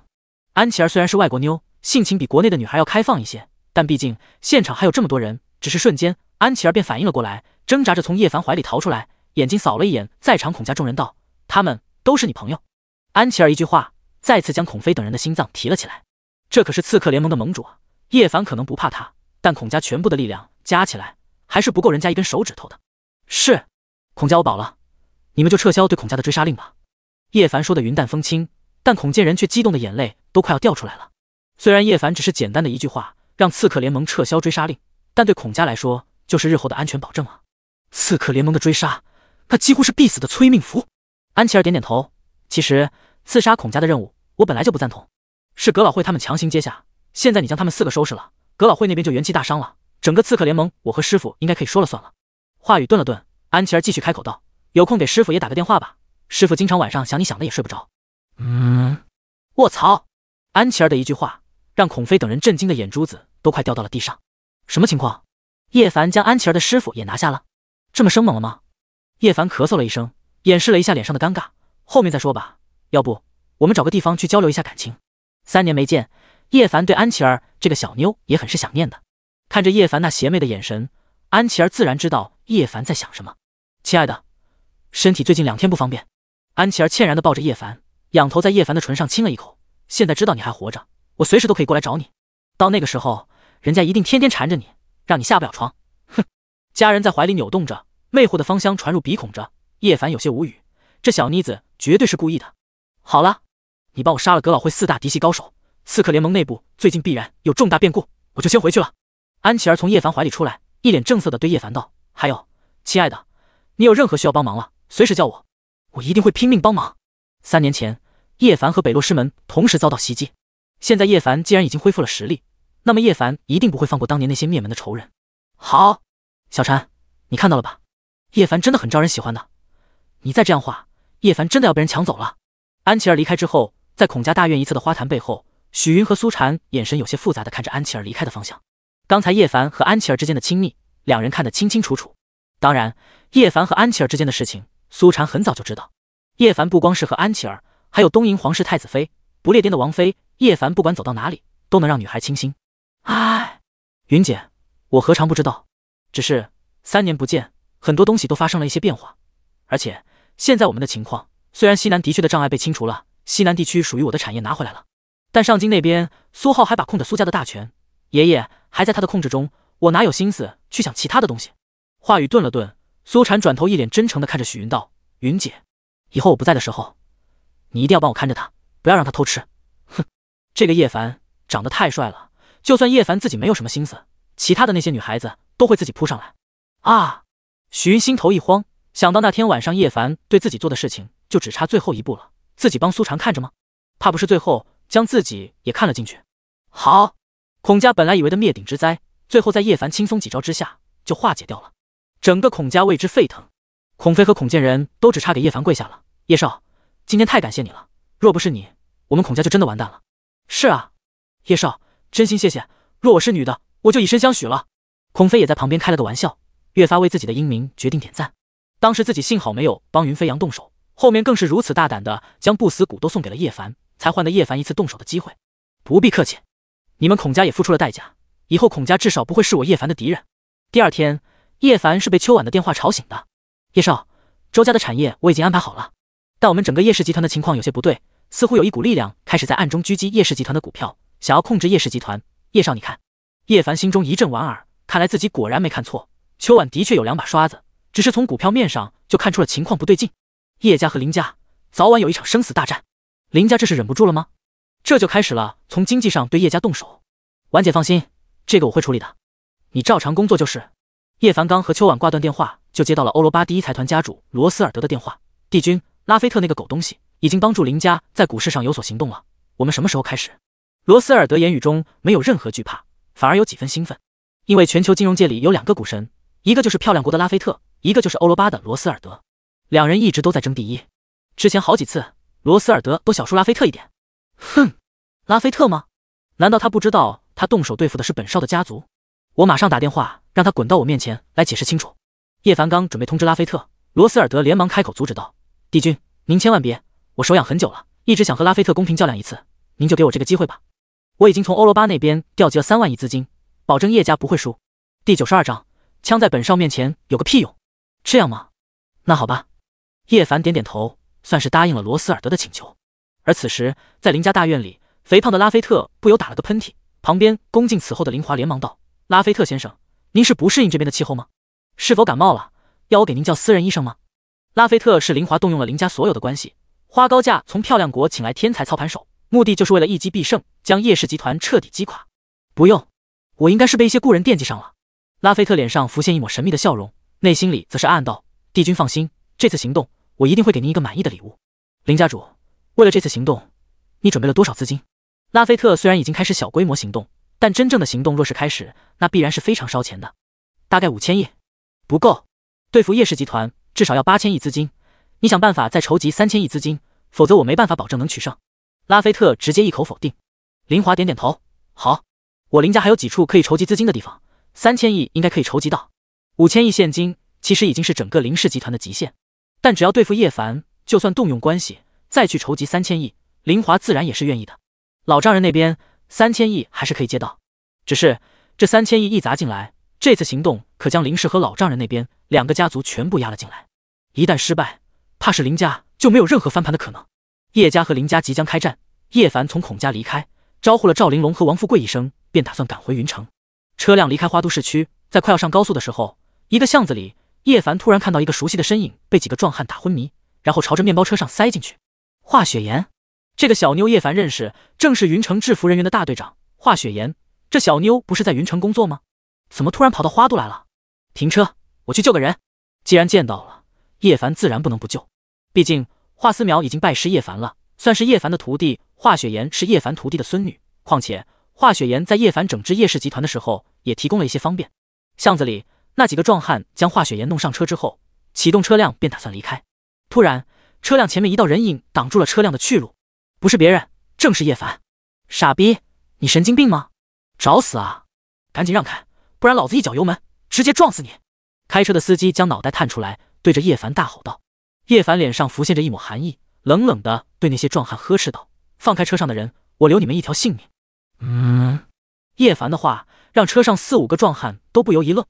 安琪儿虽然是外国妞，性情比国内的女孩要开放一些，但毕竟现场还有这么多人，只是瞬间，安琪儿便反应了过来，挣扎着从叶凡怀里逃出来，眼睛扫了一眼在场孔家众人，道：“他们都是你朋友。”安琪儿一句话，再次将孔飞等人的心脏提了起来。这可是刺客联盟的盟主啊！叶凡可能不怕他，但孔家全部的力量加起来，还是不够人家一根手指头的。是，孔家我保了。你们就撤销对孔家的追杀令吧。叶凡说的云淡风轻，但孔建仁却激动的眼泪都快要掉出来了。虽然叶凡只是简单的一句话，让刺客联盟撤销追杀令，但对孔家来说就是日后的安全保证啊！刺客联盟的追杀，那几乎是必死的催命符。安琪儿点点头，其实刺杀孔家的任务，我本来就不赞同，是阁老会他们强行接下。现在你将他们四个收拾了，阁老会那边就元气大伤了，整个刺客联盟，我和师傅应该可以说了算了。话语顿了顿，安琪儿继续开口道。有空给师傅也打个电话吧，师傅经常晚上想你想的也睡不着。嗯，卧槽！安琪儿的一句话让孔飞等人震惊的眼珠子都快掉到了地上。什么情况？叶凡将安琪儿的师傅也拿下了，这么生猛了吗？叶凡咳嗽了一声，掩饰了一下脸上的尴尬，后面再说吧。要不我们找个地方去交流一下感情？三年没见，叶凡对安琪儿这个小妞也很是想念的。看着叶凡那邪魅的眼神，安琪儿自然知道叶凡在想什么。亲爱的。身体最近两天不方便，安琪儿歉然的抱着叶凡，仰头在叶凡的唇上亲了一口。现在知道你还活着，我随时都可以过来找你。到那个时候，人家一定天天缠着你，让你下不了床。哼！家人在怀里扭动着，魅惑的芳香传入鼻孔着。叶凡有些无语，这小妮子绝对是故意的。好了，你帮我杀了阁老会四大嫡系高手，刺客联盟内部最近必然有重大变故，我就先回去了。安琪儿从叶凡怀里出来，一脸正色的对叶凡道：“还有，亲爱的，你有任何需要帮忙了。”随时叫我，我一定会拼命帮忙。三年前，叶凡和北洛师门同时遭到袭击。现在叶凡既然已经恢复了实力，那么叶凡一定不会放过当年那些灭门的仇人。好，小婵，你看到了吧？叶凡真的很招人喜欢的。你再这样画，叶凡真的要被人抢走了。安琪儿离开之后，在孔家大院一侧的花坛背后，许云和苏婵眼神有些复杂的看着安琪儿离开的方向。刚才叶凡和安琪儿之间的亲密，两人看得清清楚楚。当然，叶凡和安琪儿之间的事情。苏婵很早就知道，叶凡不光是和安琪儿，还有东瀛皇室太子妃、不列颠的王妃，叶凡不管走到哪里，都能让女孩倾心。哎，云姐，我何尝不知道，只是三年不见，很多东西都发生了一些变化。而且现在我们的情况，虽然西南的确的障碍被清除了，西南地区属于我的产业拿回来了，但上京那边，苏浩还把控着苏家的大权，爷爷还在他的控制中，我哪有心思去想其他的东西？话语顿了顿。苏婵转头，一脸真诚的看着许云道：“云姐，以后我不在的时候，你一定要帮我看着他，不要让他偷吃。哼，这个叶凡长得太帅了，就算叶凡自己没有什么心思，其他的那些女孩子都会自己扑上来。”啊！许云心头一慌，想到那天晚上叶凡对自己做的事情，就只差最后一步了。自己帮苏婵看着吗？怕不是最后将自己也看了进去？好，孔家本来以为的灭顶之灾，最后在叶凡轻松几招之下就化解掉了。整个孔家为之沸腾，孔飞和孔建人都只差给叶凡跪下了。叶少，今天太感谢你了，若不是你，我们孔家就真的完蛋了。是啊，叶少，真心谢谢。若我是女的，我就以身相许了。孔飞也在旁边开了个玩笑，越发为自己的英明决定点赞。当时自己幸好没有帮云飞扬动手，后面更是如此大胆的将不死骨都送给了叶凡，才换得叶凡一次动手的机会。不必客气，你们孔家也付出了代价，以后孔家至少不会是我叶凡的敌人。第二天。叶凡是被秋晚的电话吵醒的。叶少，周家的产业我已经安排好了，但我们整个叶氏集团的情况有些不对，似乎有一股力量开始在暗中狙击叶氏集团的股票，想要控制叶氏集团。叶少，你看。叶凡心中一阵莞尔，看来自己果然没看错，秋晚的确有两把刷子，只是从股票面上就看出了情况不对劲。叶家和林家早晚有一场生死大战，林家这是忍不住了吗？这就开始了从经济上对叶家动手。婉姐放心，这个我会处理的，你照常工作就是。叶凡刚和秋晚挂断电话，就接到了欧罗巴第一财团家主罗斯尔德的电话。帝君，拉菲特那个狗东西已经帮助林家在股市上有所行动了，我们什么时候开始？罗斯尔德言语中没有任何惧怕，反而有几分兴奋。因为全球金融界里有两个股神，一个就是漂亮国的拉菲特，一个就是欧罗巴的罗斯尔德。两人一直都在争第一，之前好几次罗斯尔德都小输拉菲特一点。哼，拉菲特吗？难道他不知道他动手对付的是本少的家族？我马上打电话让他滚到我面前来解释清楚。叶凡刚准备通知拉菲特，罗斯尔德连忙开口阻止道：“帝君，您千万别，我手痒很久了，一直想和拉菲特公平较量一次，您就给我这个机会吧。我已经从欧罗巴那边调集了三万亿资金，保证叶家不会输。”第九十二章，枪在本少面前有个屁用？这样吗？那好吧。叶凡点点头，算是答应了罗斯尔德的请求。而此时，在林家大院里，肥胖的拉菲特不由打了个喷嚏，旁边恭敬此后的林华连忙道。拉菲特先生，您是不适应这边的气候吗？是否感冒了？要我给您叫私人医生吗？拉菲特是林华动用了林家所有的关系，花高价从漂亮国请来天才操盘手，目的就是为了一击必胜，将叶氏集团彻底击垮。不用，我应该是被一些故人惦记上了。拉菲特脸上浮现一抹神秘的笑容，内心里则是暗道：帝君放心，这次行动我一定会给您一个满意的礼物。林家主，为了这次行动，你准备了多少资金？拉菲特虽然已经开始小规模行动。但真正的行动若是开始，那必然是非常烧钱的，大概五千亿，不够。对付叶氏集团，至少要八千亿资金。你想办法再筹集三千亿资金，否则我没办法保证能取胜。拉菲特直接一口否定。林华点点头，好，我林家还有几处可以筹集资金的地方，三千亿应该可以筹集到。五千亿现金其实已经是整个林氏集团的极限，但只要对付叶凡，就算动用关系再去筹集三千亿，林华自然也是愿意的。老丈人那边。三千亿还是可以借到，只是这三千亿一砸进来，这次行动可将林氏和老丈人那边两个家族全部压了进来。一旦失败，怕是林家就没有任何翻盘的可能。叶家和林家即将开战，叶凡从孔家离开，招呼了赵玲珑和王富贵一声，便打算赶回云城。车辆离开花都市区，在快要上高速的时候，一个巷子里，叶凡突然看到一个熟悉的身影被几个壮汉打昏迷，然后朝着面包车上塞进去。华雪岩。这个小妞叶凡认识，正是云城制服人员的大队长华雪岩。这小妞不是在云城工作吗？怎么突然跑到花都来了？停车，我去救个人。既然见到了叶凡，自然不能不救。毕竟华思淼已经拜师叶凡了，算是叶凡的徒弟。华雪岩是叶凡徒弟的孙女，况且华雪岩在叶凡整治叶氏集团的时候，也提供了一些方便。巷子里那几个壮汉将华雪岩弄上车之后，启动车辆便打算离开。突然，车辆前面一道人影挡住了车辆的去路。不是别人，正是叶凡。傻逼，你神经病吗？找死啊！赶紧让开，不然老子一脚油门直接撞死你！开车的司机将脑袋探出来，对着叶凡大吼道。叶凡脸上浮现着一抹寒意，冷冷的对那些壮汉呵斥道：“放开车上的人，我留你们一条性命。”嗯。叶凡的话让车上四五个壮汉都不由一愣：“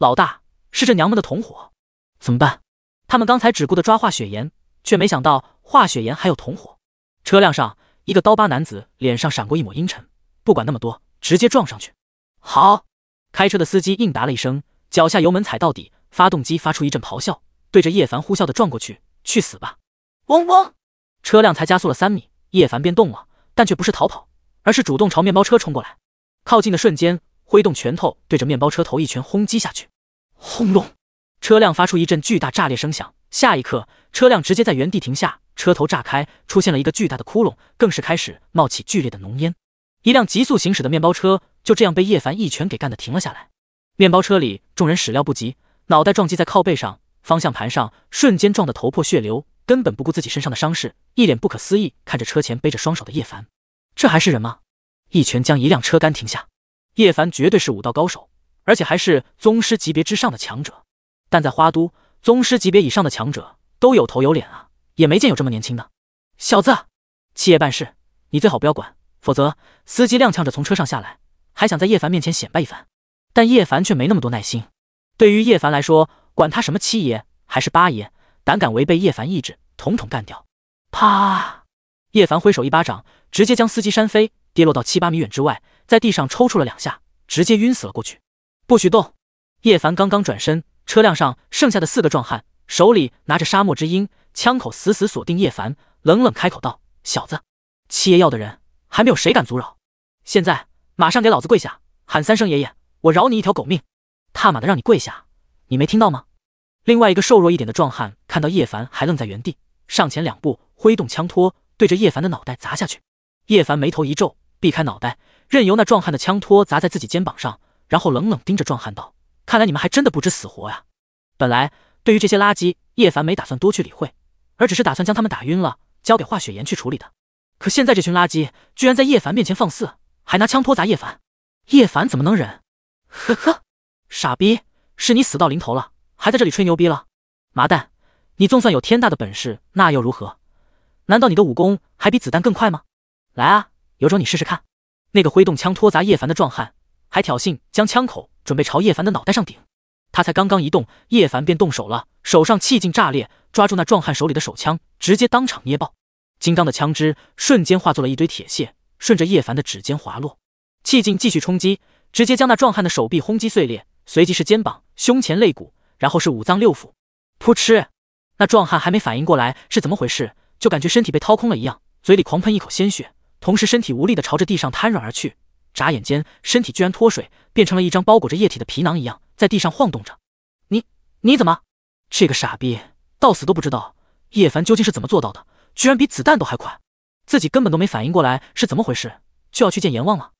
老大，是这娘们的同伙，怎么办？他们刚才只顾着抓华雪岩，却没想到华雪岩还有同伙。”车辆上，一个刀疤男子脸上闪过一抹阴沉，不管那么多，直接撞上去。好，开车的司机应答了一声，脚下油门踩到底，发动机发出一阵咆哮，对着叶凡呼啸的撞过去，去死吧！嗡嗡，车辆才加速了三米，叶凡便动了，但却不是逃跑，而是主动朝面包车冲过来。靠近的瞬间，挥动拳头对着面包车头一拳轰击下去，轰隆，车辆发出一阵巨大炸裂声响，下一刻，车辆直接在原地停下。车头炸开，出现了一个巨大的窟窿，更是开始冒起剧烈的浓烟。一辆急速行驶的面包车就这样被叶凡一拳给干的停了下来。面包车里众人始料不及，脑袋撞击在靠背上、方向盘上，瞬间撞得头破血流，根本不顾自己身上的伤势，一脸不可思议看着车前背着双手的叶凡：“这还是人吗？”一拳将一辆车干停下，叶凡绝对是武道高手，而且还是宗师级别之上的强者。但在花都，宗师级别以上的强者都有头有脸啊。也没见有这么年轻的小子。七爷办事，你最好不要管，否则。司机踉跄着从车上下来，还想在叶凡面前显摆一番，但叶凡却没那么多耐心。对于叶凡来说，管他什么七爷还是八爷，胆敢违背叶凡意志，统统干掉。啪！叶凡挥手一巴掌，直接将司机扇飞，跌落到七八米远之外，在地上抽搐了两下，直接晕死了过去。不许动！叶凡刚刚转身，车辆上剩下的四个壮汉手里拿着沙漠之鹰。枪口死死锁定叶凡，冷冷开口道：“小子，七爷要的人还没有谁敢阻扰，现在马上给老子跪下，喊三声爷爷，我饶你一条狗命！踏马的让你跪下，你没听到吗？”另外一个瘦弱一点的壮汉看到叶凡还愣在原地，上前两步，挥动枪托对着叶凡的脑袋砸下去。叶凡眉头一皱，避开脑袋，任由那壮汉的枪托砸在自己肩膀上，然后冷冷盯着壮汉道：“看来你们还真的不知死活呀！本来对于这些垃圾，叶凡没打算多去理会。”而只是打算将他们打晕了，交给华雪岩去处理的。可现在这群垃圾居然在叶凡面前放肆，还拿枪托砸叶凡，叶凡怎么能忍？呵呵，傻逼，是你死到临头了，还在这里吹牛逼了？麻蛋，你纵算有天大的本事，那又如何？难道你的武功还比子弹更快吗？来啊，有种你试试看！那个挥动枪托砸叶凡的壮汉，还挑衅将枪口准备朝叶凡的脑袋上顶。他才刚刚一动，叶凡便动手了，手上气劲炸裂。抓住那壮汉手里的手枪，直接当场捏爆。金刚的枪支瞬间化作了一堆铁屑，顺着叶凡的指尖滑落。气劲继续冲击，直接将那壮汉的手臂轰击碎裂，随即是肩膀、胸前肋骨，然后是五脏六腑。噗嗤！那壮汉还没反应过来是怎么回事，就感觉身体被掏空了一样，嘴里狂喷一口鲜血，同时身体无力的朝着地上瘫软而去。眨眼间，身体居然脱水，变成了一张包裹着液体的皮囊一样，在地上晃动着。你你怎么？这个傻逼！到死都不知道叶凡究竟是怎么做到的，居然比子弹都还快，自己根本都没反应过来是怎么回事，就要去见阎王了。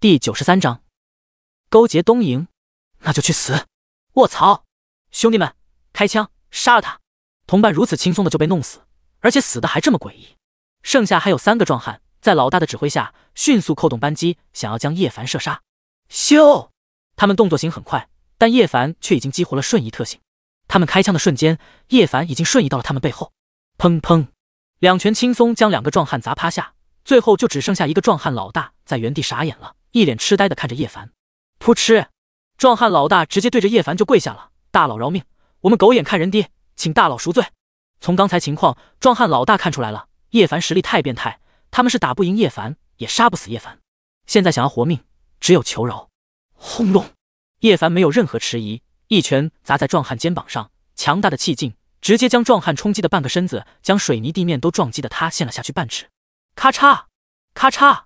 第九十三章，勾结东瀛，那就去死！卧槽，兄弟们，开枪，杀了他！同伴如此轻松的就被弄死，而且死的还这么诡异。剩下还有三个壮汉，在老大的指挥下，迅速扣动扳机，想要将叶凡射杀。咻！他们动作行很快，但叶凡却已经激活了瞬移特性。他们开枪的瞬间，叶凡已经瞬移到了他们背后，砰砰，两拳轻松将两个壮汉砸趴下，最后就只剩下一个壮汉老大在原地傻眼了，一脸痴呆的看着叶凡，噗嗤，壮汉老大直接对着叶凡就跪下了，大佬饶命，我们狗眼看人低，请大佬赎罪。从刚才情况，壮汉老大看出来了，叶凡实力太变态，他们是打不赢叶凡，也杀不死叶凡，现在想要活命，只有求饶。轰隆，叶凡没有任何迟疑。一拳砸在壮汉肩膀上，强大的气劲直接将壮汉冲击的半个身子，将水泥地面都撞击的塌陷了下去半尺。咔嚓，咔嚓，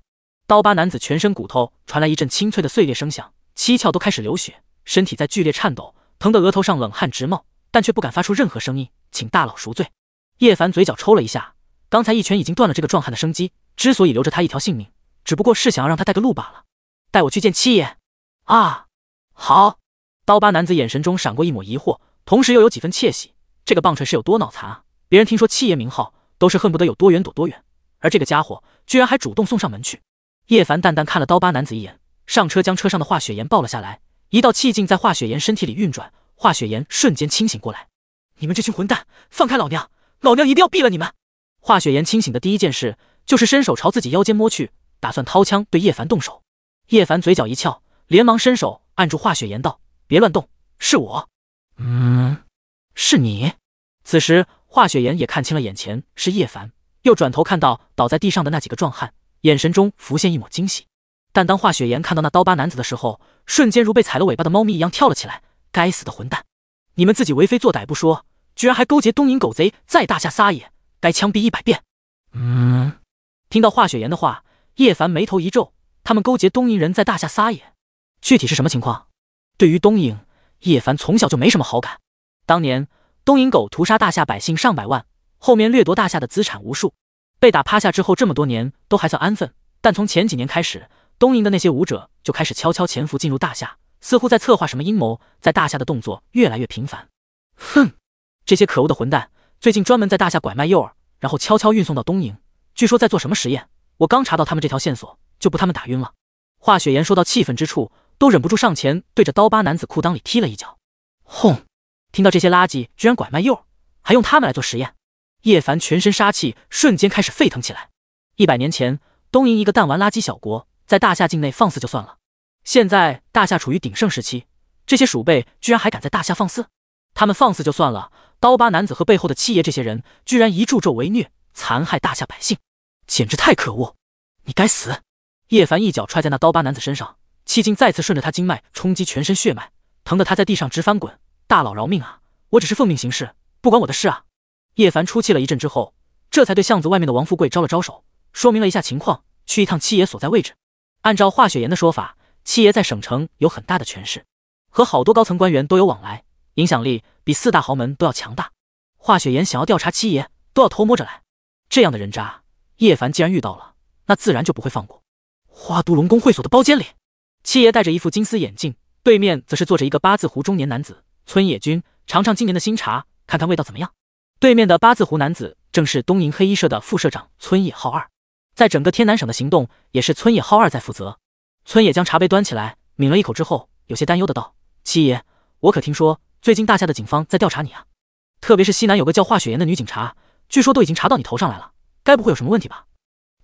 刀疤男子全身骨头传来一阵清脆的碎裂声响，七窍都开始流血，身体在剧烈颤抖，疼得额头上冷汗直冒，但却不敢发出任何声音，请大佬赎罪。叶凡嘴角抽了一下，刚才一拳已经断了这个壮汉的生机，之所以留着他一条性命，只不过是想要让他带个路罢了。带我去见七爷。啊，好。刀疤男子眼神中闪过一抹疑惑，同时又有几分窃喜。这个棒槌是有多脑残啊？别人听说七爷名号，都是恨不得有多远躲多远，而这个家伙居然还主动送上门去。叶凡淡淡看了刀疤男子一眼，上车将车上的华雪岩抱了下来。一道气劲在华雪岩身体里运转，华雪岩瞬间清醒过来。你们这群混蛋，放开老娘！老娘一定要毙了你们！华雪岩清醒的第一件事就是伸手朝自己腰间摸去，打算掏枪对叶凡动手。叶凡嘴角一翘，连忙伸手按住华雪岩道。别乱动，是我。嗯，是你。此时，华雪岩也看清了眼前是叶凡，又转头看到倒在地上的那几个壮汉，眼神中浮现一抹惊喜。但当华雪岩看到那刀疤男子的时候，瞬间如被踩了尾巴的猫咪一样跳了起来。该死的混蛋！你们自己为非作歹不说，居然还勾结东瀛狗贼在大夏撒野，该枪毙一百遍！嗯，听到华雪岩的话，叶凡眉头一皱：他们勾结东瀛人在大夏撒野，具体是什么情况？对于东营，叶凡从小就没什么好感。当年东瀛狗屠杀大夏百姓上百万，后面掠夺大夏的资产无数，被打趴下之后，这么多年都还算安分。但从前几年开始，东瀛的那些武者就开始悄悄潜伏进入大夏，似乎在策划什么阴谋，在大夏的动作越来越频繁。哼，这些可恶的混蛋，最近专门在大夏拐卖诱饵，然后悄悄运送到东瀛，据说在做什么实验。我刚查到他们这条线索，就被他们打晕了。华雪岩说到气愤之处。都忍不住上前对着刀疤男子裤裆里踢了一脚，轰！听到这些垃圾居然拐卖幼儿，还用他们来做实验，叶凡全身杀气瞬间开始沸腾起来。一百年前，东瀛一个弹丸垃圾小国在大夏境内放肆就算了，现在大夏处于鼎盛时期，这些鼠辈居然还敢在大夏放肆。他们放肆就算了，刀疤男子和背后的七爷这些人居然一助纣为虐，残害大夏百姓，简直太可恶！你该死！叶凡一脚踹在那刀疤男子身上。气劲再次顺着他经脉冲击全身血脉，疼得他在地上直翻滚。大佬饶命啊！我只是奉命行事，不关我的事啊！叶凡出气了一阵之后，这才对巷子外面的王富贵招了招手，说明了一下情况，去一趟七爷所在位置。按照华雪岩的说法，七爷在省城有很大的权势，和好多高层官员都有往来，影响力比四大豪门都要强大。华雪岩想要调查七爷，都要偷摸着来。这样的人渣，叶凡既然遇到了，那自然就不会放过。花都龙宫会所的包间里。七爷戴着一副金丝眼镜，对面则是坐着一个八字胡中年男子村野君。尝尝今年的新茶，看看味道怎么样。对面的八字胡男子正是东瀛黑衣社的副社长村野浩二。在整个天南省的行动，也是村野浩二在负责。村野将茶杯端起来，抿了一口之后，有些担忧的道：“七爷，我可听说最近大夏的警方在调查你啊，特别是西南有个叫华雪岩的女警察，据说都已经查到你头上来了。该不会有什么问题吧？”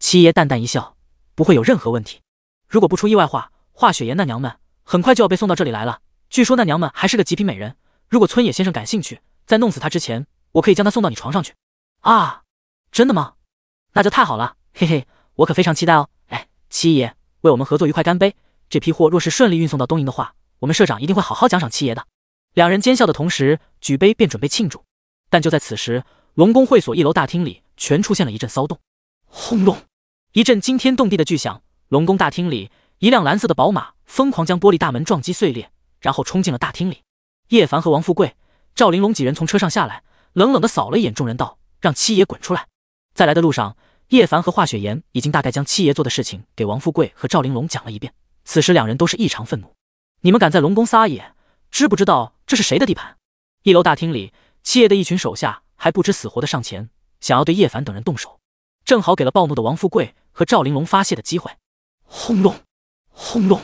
七爷淡淡一笑：“不会有任何问题，如果不出意外的话。”华雪岩那娘们很快就要被送到这里来了。据说那娘们还是个极品美人。如果村野先生感兴趣，在弄死她之前，我可以将她送到你床上去。啊，真的吗？那就太好了，嘿嘿，我可非常期待哦。哎，七爷，为我们合作愉快干杯！这批货若是顺利运送到东营的话，我们社长一定会好好奖赏七爷的。两人奸笑的同时，举杯便准备庆祝。但就在此时，龙宫会所一楼大厅里全出现了一阵骚动。轰隆！一阵惊天动地的巨响，龙宫大厅里。一辆蓝色的宝马疯狂将玻璃大门撞击碎裂，然后冲进了大厅里。叶凡和王富贵、赵玲珑几人从车上下来，冷冷的扫了一眼众人，道：“让七爷滚出来！”在来的路上，叶凡和华雪岩已经大概将七爷做的事情给王富贵和赵玲珑讲了一遍。此时两人都是异常愤怒：“你们敢在龙宫撒野，知不知道这是谁的地盘？”一楼大厅里，七爷的一群手下还不知死活的上前，想要对叶凡等人动手，正好给了暴怒的王富贵和赵玲珑发泄的机会。轰隆！轰隆！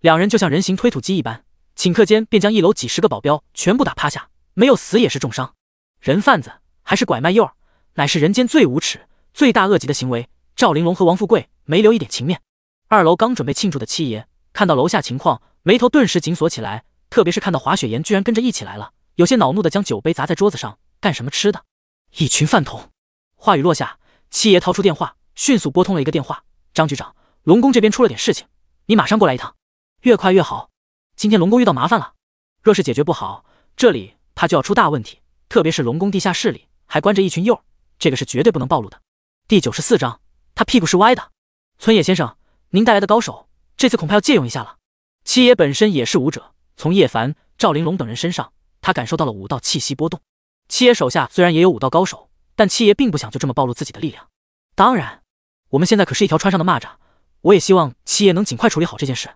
两人就像人形推土机一般，顷刻间便将一楼几十个保镖全部打趴下，没有死也是重伤。人贩子还是拐卖幼儿，乃是人间最无耻、罪大恶极的行为。赵玲珑和王富贵没留一点情面。二楼刚准备庆祝的七爷看到楼下情况，眉头顿时紧锁起来。特别是看到华雪岩居然跟着一起来了，有些恼怒的将酒杯砸在桌子上：“干什么吃的？一群饭桶！”话语落下，七爷掏出电话，迅速拨通了一个电话：“张局长，龙宫这边出了点事情。”你马上过来一趟，越快越好。今天龙宫遇到麻烦了，若是解决不好，这里怕就要出大问题。特别是龙宫地下室里还关着一群幼儿，这个是绝对不能暴露的。第九十四章，他屁股是歪的。村野先生，您带来的高手这次恐怕要借用一下了。七爷本身也是武者，从叶凡、赵玲珑等人身上，他感受到了武道气息波动。七爷手下虽然也有武道高手，但七爷并不想就这么暴露自己的力量。当然，我们现在可是一条船上的蚂蚱。我也希望七爷能尽快处理好这件事。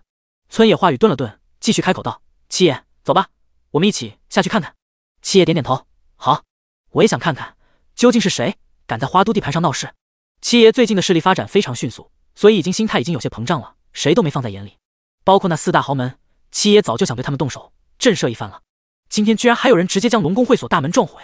村野话语顿了顿，继续开口道：“七爷，走吧，我们一起下去看看。”七爷点点头：“好，我也想看看究竟是谁敢在花都地盘上闹事。”七爷最近的势力发展非常迅速，所以已经心态已经有些膨胀了，谁都没放在眼里，包括那四大豪门。七爷早就想对他们动手，震慑一番了。今天居然还有人直接将龙宫会所大门撞毁，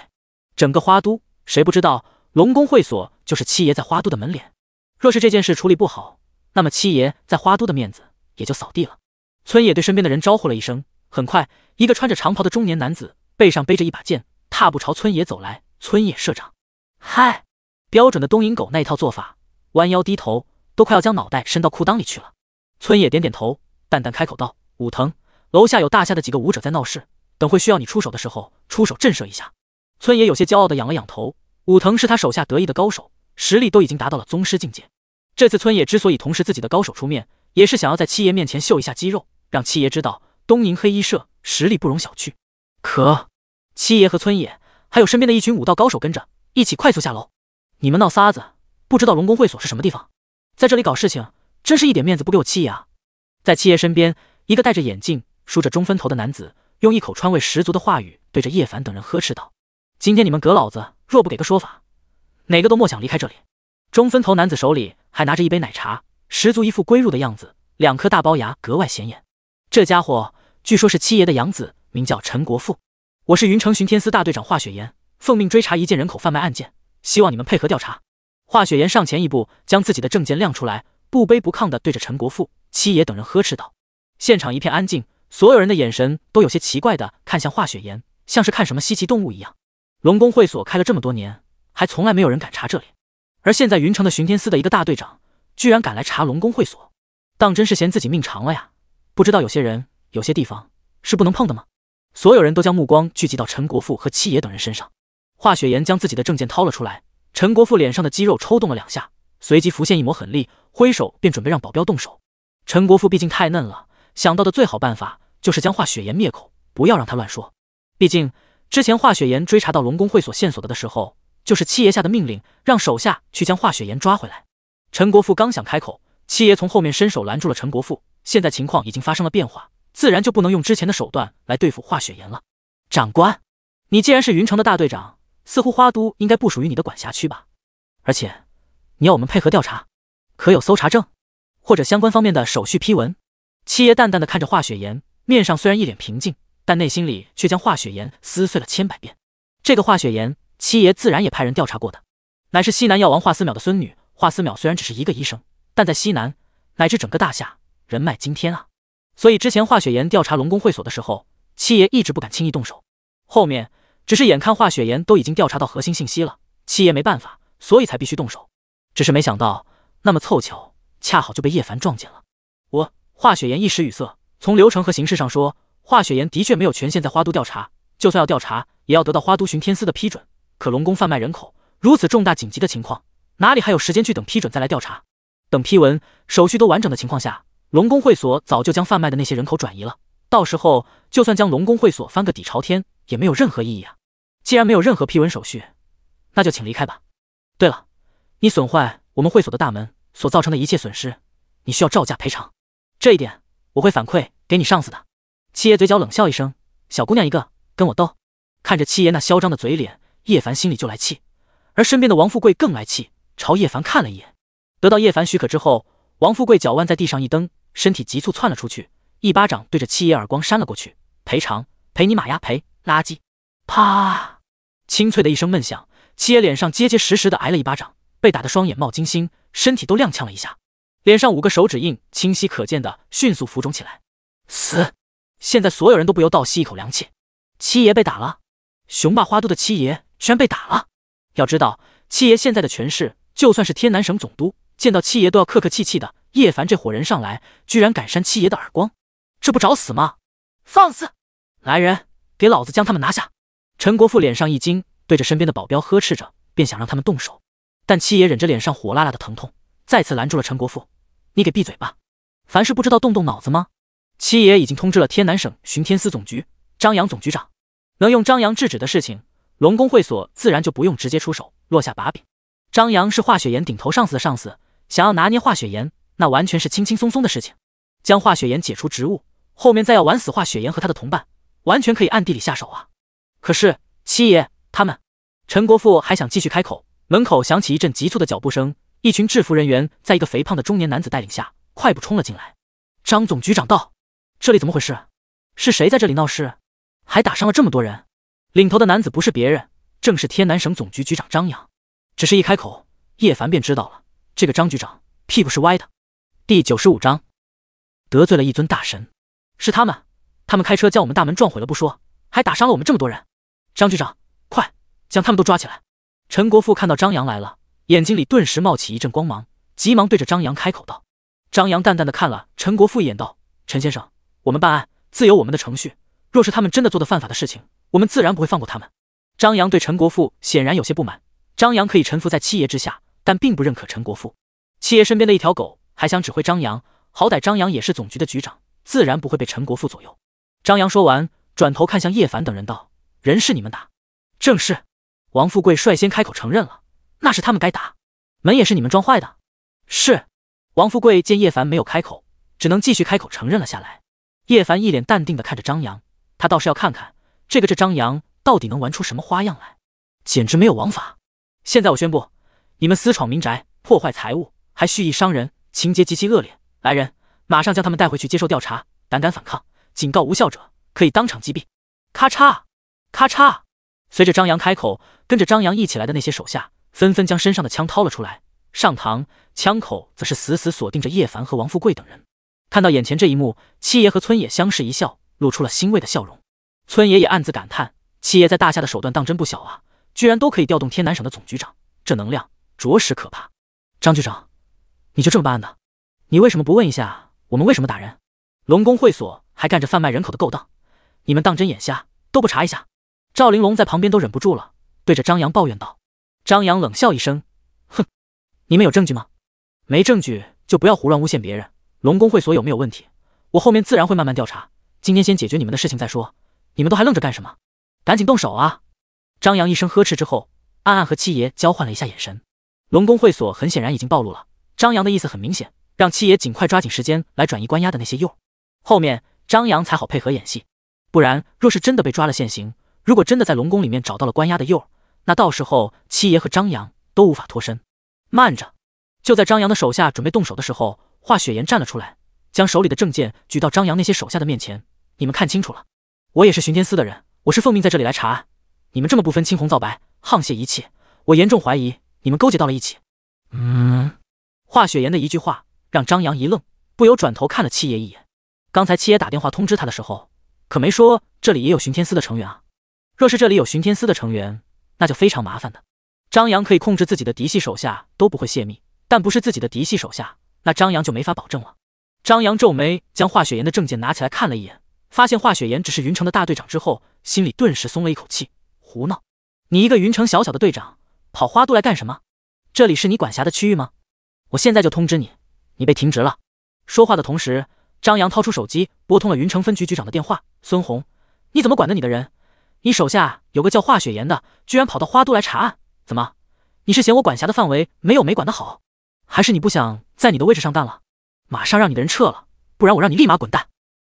整个花都谁不知道龙宫会所就是七爷在花都的门脸？若是这件事处理不好，那么七爷在花都的面子也就扫地了。村野对身边的人招呼了一声，很快，一个穿着长袍的中年男子背上背着一把剑，踏步朝村野走来。村野社长，嗨，标准的东瀛狗那一套做法，弯腰低头，都快要将脑袋伸到裤裆里去了。村野点点头，淡淡开口道：“武藤，楼下有大夏的几个武者在闹事，等会需要你出手的时候，出手震慑一下。”村野有些骄傲的仰了仰头，武藤是他手下得意的高手，实力都已经达到了宗师境界。这次村野之所以同时自己的高手出面，也是想要在七爷面前秀一下肌肉，让七爷知道东瀛黑衣社实力不容小觑。可七爷和村野还有身边的一群武道高手跟着一起快速下楼。你们闹撒子？不知道龙宫会所是什么地方？在这里搞事情，真是一点面子不给我七爷啊！在七爷身边，一个戴着眼镜、梳着中分头的男子，用一口川味十足的话语对着叶凡等人呵斥道：“今天你们葛老子，若不给个说法，哪个都莫想离开这里。”中分头男子手里。还拿着一杯奶茶，十足一副归入的样子，两颗大龅牙格外显眼。这家伙据说是七爷的养子，名叫陈国富。我是云城巡天司大队长华雪岩，奉命追查一件人口贩卖案件，希望你们配合调查。华雪岩上前一步，将自己的证件亮出来，不卑不亢地对着陈国富、七爷等人呵斥道：“现场一片安静，所有人的眼神都有些奇怪地看向华雪岩，像是看什么稀奇动物一样。龙宫会所开了这么多年，还从来没有人敢查这里。”而现在，云城的巡天司的一个大队长居然敢来查龙宫会所，当真是嫌自己命长了呀？不知道有些人、有些地方是不能碰的吗？所有人都将目光聚集到陈国富和七爷等人身上。华雪岩将自己的证件掏了出来，陈国富脸上的肌肉抽动了两下，随即浮现一抹狠厉，挥手便准备让保镖动手。陈国富毕竟太嫩了，想到的最好办法就是将华雪岩灭口，不要让他乱说。毕竟之前华雪岩追查到龙宫会所线索的的时候。就是七爷下的命令，让手下去将华雪岩抓回来。陈国富刚想开口，七爷从后面伸手拦住了陈国富。现在情况已经发生了变化，自然就不能用之前的手段来对付华雪岩了。长官，你既然是云城的大队长，似乎花都应该不属于你的管辖区吧？而且，你要我们配合调查，可有搜查证或者相关方面的手续批文？七爷淡淡的看着华雪岩，面上虽然一脸平静，但内心里却将华雪岩撕碎了千百遍。这个华雪岩。七爷自然也派人调查过的，乃是西南药王华思淼的孙女。华思淼虽然只是一个医生，但在西南乃至整个大夏，人脉惊天啊！所以之前华雪岩调查龙宫会所的时候，七爷一直不敢轻易动手。后面只是眼看华雪岩都已经调查到核心信息了，七爷没办法，所以才必须动手。只是没想到那么凑巧，恰好就被叶凡撞见了。我华雪岩一时语塞。从流程和形式上说，华雪岩的确没有权限在花都调查，就算要调查，也要得到花都巡天司的批准。可龙宫贩卖人口如此重大紧急的情况，哪里还有时间去等批准再来调查？等批文手续都完整的情况下，龙宫会所早就将贩卖的那些人口转移了。到时候就算将龙宫会所翻个底朝天，也没有任何意义啊！既然没有任何批文手续，那就请离开吧。对了，你损坏我们会所的大门所造成的一切损失，你需要照价赔偿。这一点我会反馈给你上司的。七爷嘴角冷笑一声：“小姑娘一个，跟我斗！”看着七爷那嚣张的嘴脸。叶凡心里就来气，而身边的王富贵更来气，朝叶凡看了一眼，得到叶凡许可之后，王富贵脚腕在地上一蹬，身体急促窜了出去，一巴掌对着七爷耳光扇了过去，赔偿赔你妈呀赔垃圾！啪，清脆的一声闷响，七爷脸上结结实实的挨了一巴掌，被打的双眼冒金星，身体都踉跄了一下，脸上五个手指印清晰可见的迅速浮肿起来。死！现在所有人都不由倒吸一口凉气，七爷被打了，雄霸花都的七爷。居然被打了！要知道七爷现在的权势，就算是天南省总督见到七爷都要客客气气的。叶凡这伙人上来，居然敢扇七爷的耳光，这不找死吗？放肆！来人，给老子将他们拿下！陈国富脸上一惊，对着身边的保镖呵斥着，便想让他们动手。但七爷忍着脸上火辣辣的疼痛，再次拦住了陈国富：“你给闭嘴吧！凡事不知道动动脑子吗？七爷已经通知了天南省巡天司总局张扬总局长，能用张扬制止的事情。”龙宫会所自然就不用直接出手落下把柄。张扬是华雪岩顶头上司的上司，想要拿捏华雪岩，那完全是轻轻松松的事情。将华雪岩解除职务，后面再要玩死华雪岩和他的同伴，完全可以暗地里下手啊！可是七爷他们，陈国富还想继续开口，门口响起一阵急促的脚步声，一群制服人员在一个肥胖的中年男子带领下快步冲了进来。张总局长道：“这里怎么回事？是谁在这里闹事，还打伤了这么多人？”领头的男子不是别人，正是天南省总局局长张扬。只是一开口，叶凡便知道了，这个张局长屁股是歪的。第九十五章得罪了一尊大神，是他们，他们开车将我们大门撞毁了不说，还打伤了我们这么多人。张局长，快将他们都抓起来！陈国富看到张扬来了，眼睛里顿时冒起一阵光芒，急忙对着张扬开口道：“张扬，淡淡的看了陈国富一眼，道：‘陈先生，我们办案自有我们的程序，若是他们真的做的犯法的事情。’”我们自然不会放过他们。张扬对陈国富显然有些不满。张扬可以臣服在七爷之下，但并不认可陈国富。七爷身边的一条狗还想指挥张扬，好歹张扬也是总局的局长，自然不会被陈国富左右。张扬说完，转头看向叶凡等人道：“人是你们打，正是。”王富贵率先开口承认了：“那是他们该打。”门也是你们撞坏的。是。王富贵见叶凡没有开口，只能继续开口承认了下来。叶凡一脸淡定地看着张扬，他倒是要看看。这个这张扬到底能玩出什么花样来？简直没有王法！现在我宣布，你们私闯民宅，破坏财物，还蓄意伤人，情节极其恶劣。来人，马上将他们带回去接受调查。胆敢反抗，警告无效者，可以当场击毙。咔嚓，咔嚓！随着张扬开口，跟着张扬一起来的那些手下纷纷将身上的枪掏了出来，上膛，枪口则是死死锁定着叶凡和王富贵等人。看到眼前这一幕，七爷和村野相视一笑，露出了欣慰的笑容。村爷也暗自感叹，七爷在大夏的手段当真不小啊，居然都可以调动天南省的总局长，这能量着实可怕。张局长，你就这么办案的？你为什么不问一下我们为什么打人？龙宫会所还干着贩卖人口的勾当，你们当真眼瞎都不查一下？赵玲珑在旁边都忍不住了，对着张扬抱怨道：“张扬冷笑一声，哼，你们有证据吗？没证据就不要胡乱诬陷别人。龙宫会所有没有问题，我后面自然会慢慢调查。今天先解决你们的事情再说。”你们都还愣着干什么？赶紧动手啊！张扬一声呵斥之后，暗暗和七爷交换了一下眼神。龙宫会所很显然已经暴露了，张扬的意思很明显，让七爷尽快抓紧时间来转移关押的那些诱。后面张扬才好配合演戏，不然若是真的被抓了现行，如果真的在龙宫里面找到了关押的诱，那到时候七爷和张扬都无法脱身。慢着！就在张扬的手下准备动手的时候，华雪岩站了出来，将手里的证件举到张扬那些手下的面前，你们看清楚了。我也是巡天司的人，我是奉命在这里来查案。你们这么不分青红皂白，沆瀣一气，我严重怀疑你们勾结到了一起。嗯，华雪岩的一句话让张扬一愣，不由转头看了七爷一眼。刚才七爷打电话通知他的时候，可没说这里也有巡天司的成员啊。若是这里有巡天司的成员，那就非常麻烦的。张扬可以控制自己的嫡系手下都不会泄密，但不是自己的嫡系手下，那张扬就没法保证了。张扬皱眉，将华雪岩的证件拿起来看了一眼。发现华雪岩只是云城的大队长之后，心里顿时松了一口气。胡闹！你一个云城小小的队长，跑花都来干什么？这里是你管辖的区域吗？我现在就通知你，你被停职了。说话的同时，张扬掏出手机，拨通了云城分局局长的电话。孙红，你怎么管的你的人？你手下有个叫华雪岩的，居然跑到花都来查案？怎么？你是嫌我管辖的范围没有没管的好，还是你不想在你的位置上干了？马上让你的人撤了，不然我让你立马滚蛋！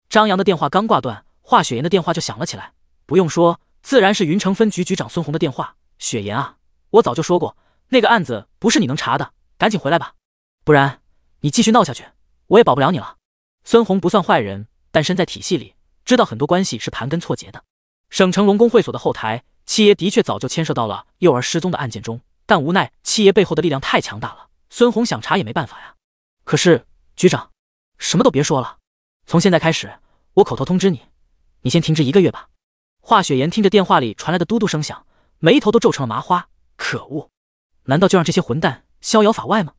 张扬的电话刚挂断，华雪岩的电话就响了起来。不用说，自然是云城分局局长孙红的电话。雪岩啊，我早就说过，那个案子不是你能查的，赶紧回来吧，不然你继续闹下去，我也保不了你了。孙红不算坏人，但身在体系里，知道很多关系是盘根错节的。省城龙宫会所的后台，七爷的确早就牵涉到了幼儿失踪的案件中，但无奈七爷背后的力量太强大了，孙红想查也没办法呀。可是局长，什么都别说了。从现在开始，我口头通知你，你先停职一个月吧。华雪岩听着电话里传来的嘟嘟声响，眉头都皱成了麻花。可恶，难道就让这些混蛋逍遥法外吗？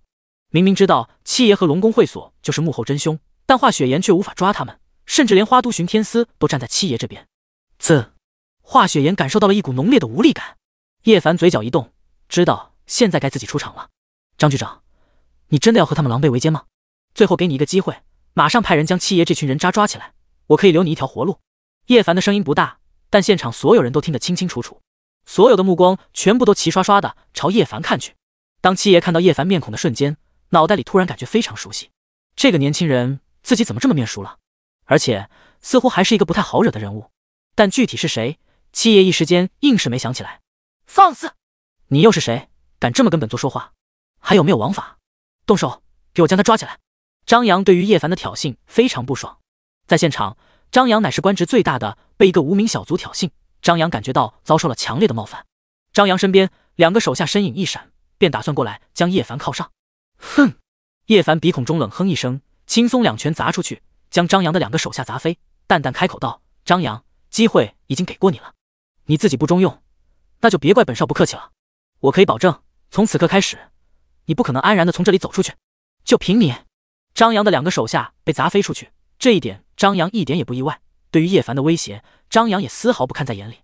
明明知道七爷和龙宫会所就是幕后真凶，但华雪岩却无法抓他们，甚至连花都巡天司都站在七爷这边。自华雪岩感受到了一股浓烈的无力感。叶凡嘴角一动，知道现在该自己出场了。张局长，你真的要和他们狼狈为奸吗？最后给你一个机会。马上派人将七爷这群人渣抓起来，我可以留你一条活路。叶凡的声音不大，但现场所有人都听得清清楚楚，所有的目光全部都齐刷刷的朝叶凡看去。当七爷看到叶凡面孔的瞬间，脑袋里突然感觉非常熟悉，这个年轻人自己怎么这么面熟了？而且似乎还是一个不太好惹的人物。但具体是谁，七爷一时间硬是没想起来。放肆！你又是谁？敢这么跟本座说话？还有没有王法？动手，给我将他抓起来！张扬对于叶凡的挑衅非常不爽，在现场，张扬乃是官职最大的，被一个无名小卒挑衅，张扬感觉到遭受了强烈的冒犯。张扬身边两个手下身影一闪，便打算过来将叶凡铐上。哼！叶凡鼻孔中冷哼一声，轻松两拳砸出去，将张扬的两个手下砸飞。淡淡开口道：“张扬，机会已经给过你了，你自己不中用，那就别怪本少不客气了。我可以保证，从此刻开始，你不可能安然的从这里走出去。就凭你！”张扬的两个手下被砸飞出去，这一点张扬一点也不意外。对于叶凡的威胁，张扬也丝毫不看在眼里。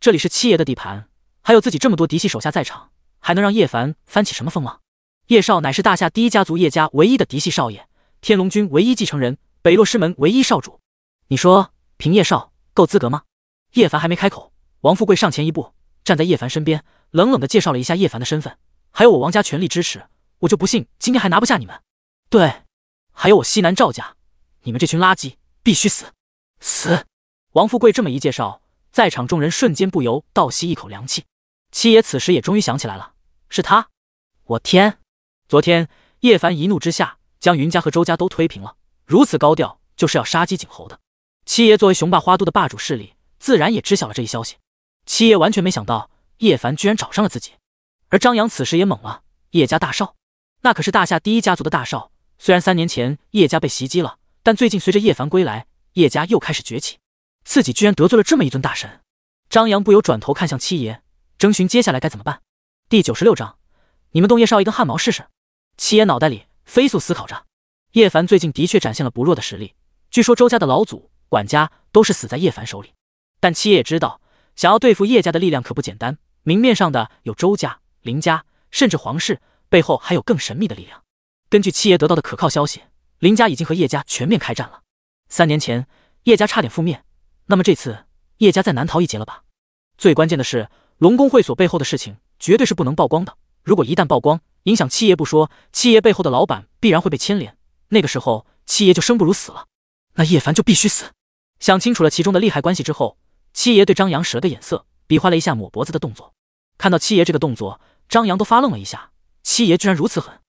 这里是七爷的地盘，还有自己这么多嫡系手下在场，还能让叶凡翻起什么风浪？叶少乃是大夏第一家族叶家唯一的嫡系少爷，天龙军唯一继承人，北落师门唯一少主。你说凭叶少够资格吗？叶凡还没开口，王富贵上前一步，站在叶凡身边，冷冷地介绍了一下叶凡的身份，还有我王家全力支持，我就不信今天还拿不下你们。对。还有我西南赵家，你们这群垃圾必须死！死！王富贵这么一介绍，在场众人瞬间不由倒吸一口凉气。七爷此时也终于想起来了，是他！我天！昨天叶凡一怒之下，将云家和周家都推平了，如此高调就是要杀鸡儆猴的。七爷作为雄霸花都的霸主势力，自然也知晓了这一消息。七爷完全没想到叶凡居然找上了自己，而张扬此时也懵了。叶家大少，那可是大夏第一家族的大少！虽然三年前叶家被袭击了，但最近随着叶凡归来，叶家又开始崛起。自己居然得罪了这么一尊大神，张扬不由转头看向七爷，征询接下来该怎么办。第九十六章，你们动叶少一根汗毛试试。七爷脑袋里飞速思考着，叶凡最近的确展现了不弱的实力，据说周家的老祖管家都是死在叶凡手里。但七爷也知道，想要对付叶家的力量可不简单，明面上的有周家、林家，甚至皇室，背后还有更神秘的力量。根据七爷得到的可靠消息，林家已经和叶家全面开战了。三年前，叶家差点覆灭，那么这次叶家再难逃一劫了吧？最关键的是，龙宫会所背后的事情绝对是不能曝光的。如果一旦曝光，影响七爷不说，七爷背后的老板必然会被牵连。那个时候，七爷就生不如死了。那叶凡就必须死。想清楚了其中的利害关系之后，七爷对张扬使了个眼色，比划了一下抹脖子的动作。看到七爷这个动作，张扬都发愣了一下。七爷居然如此狠！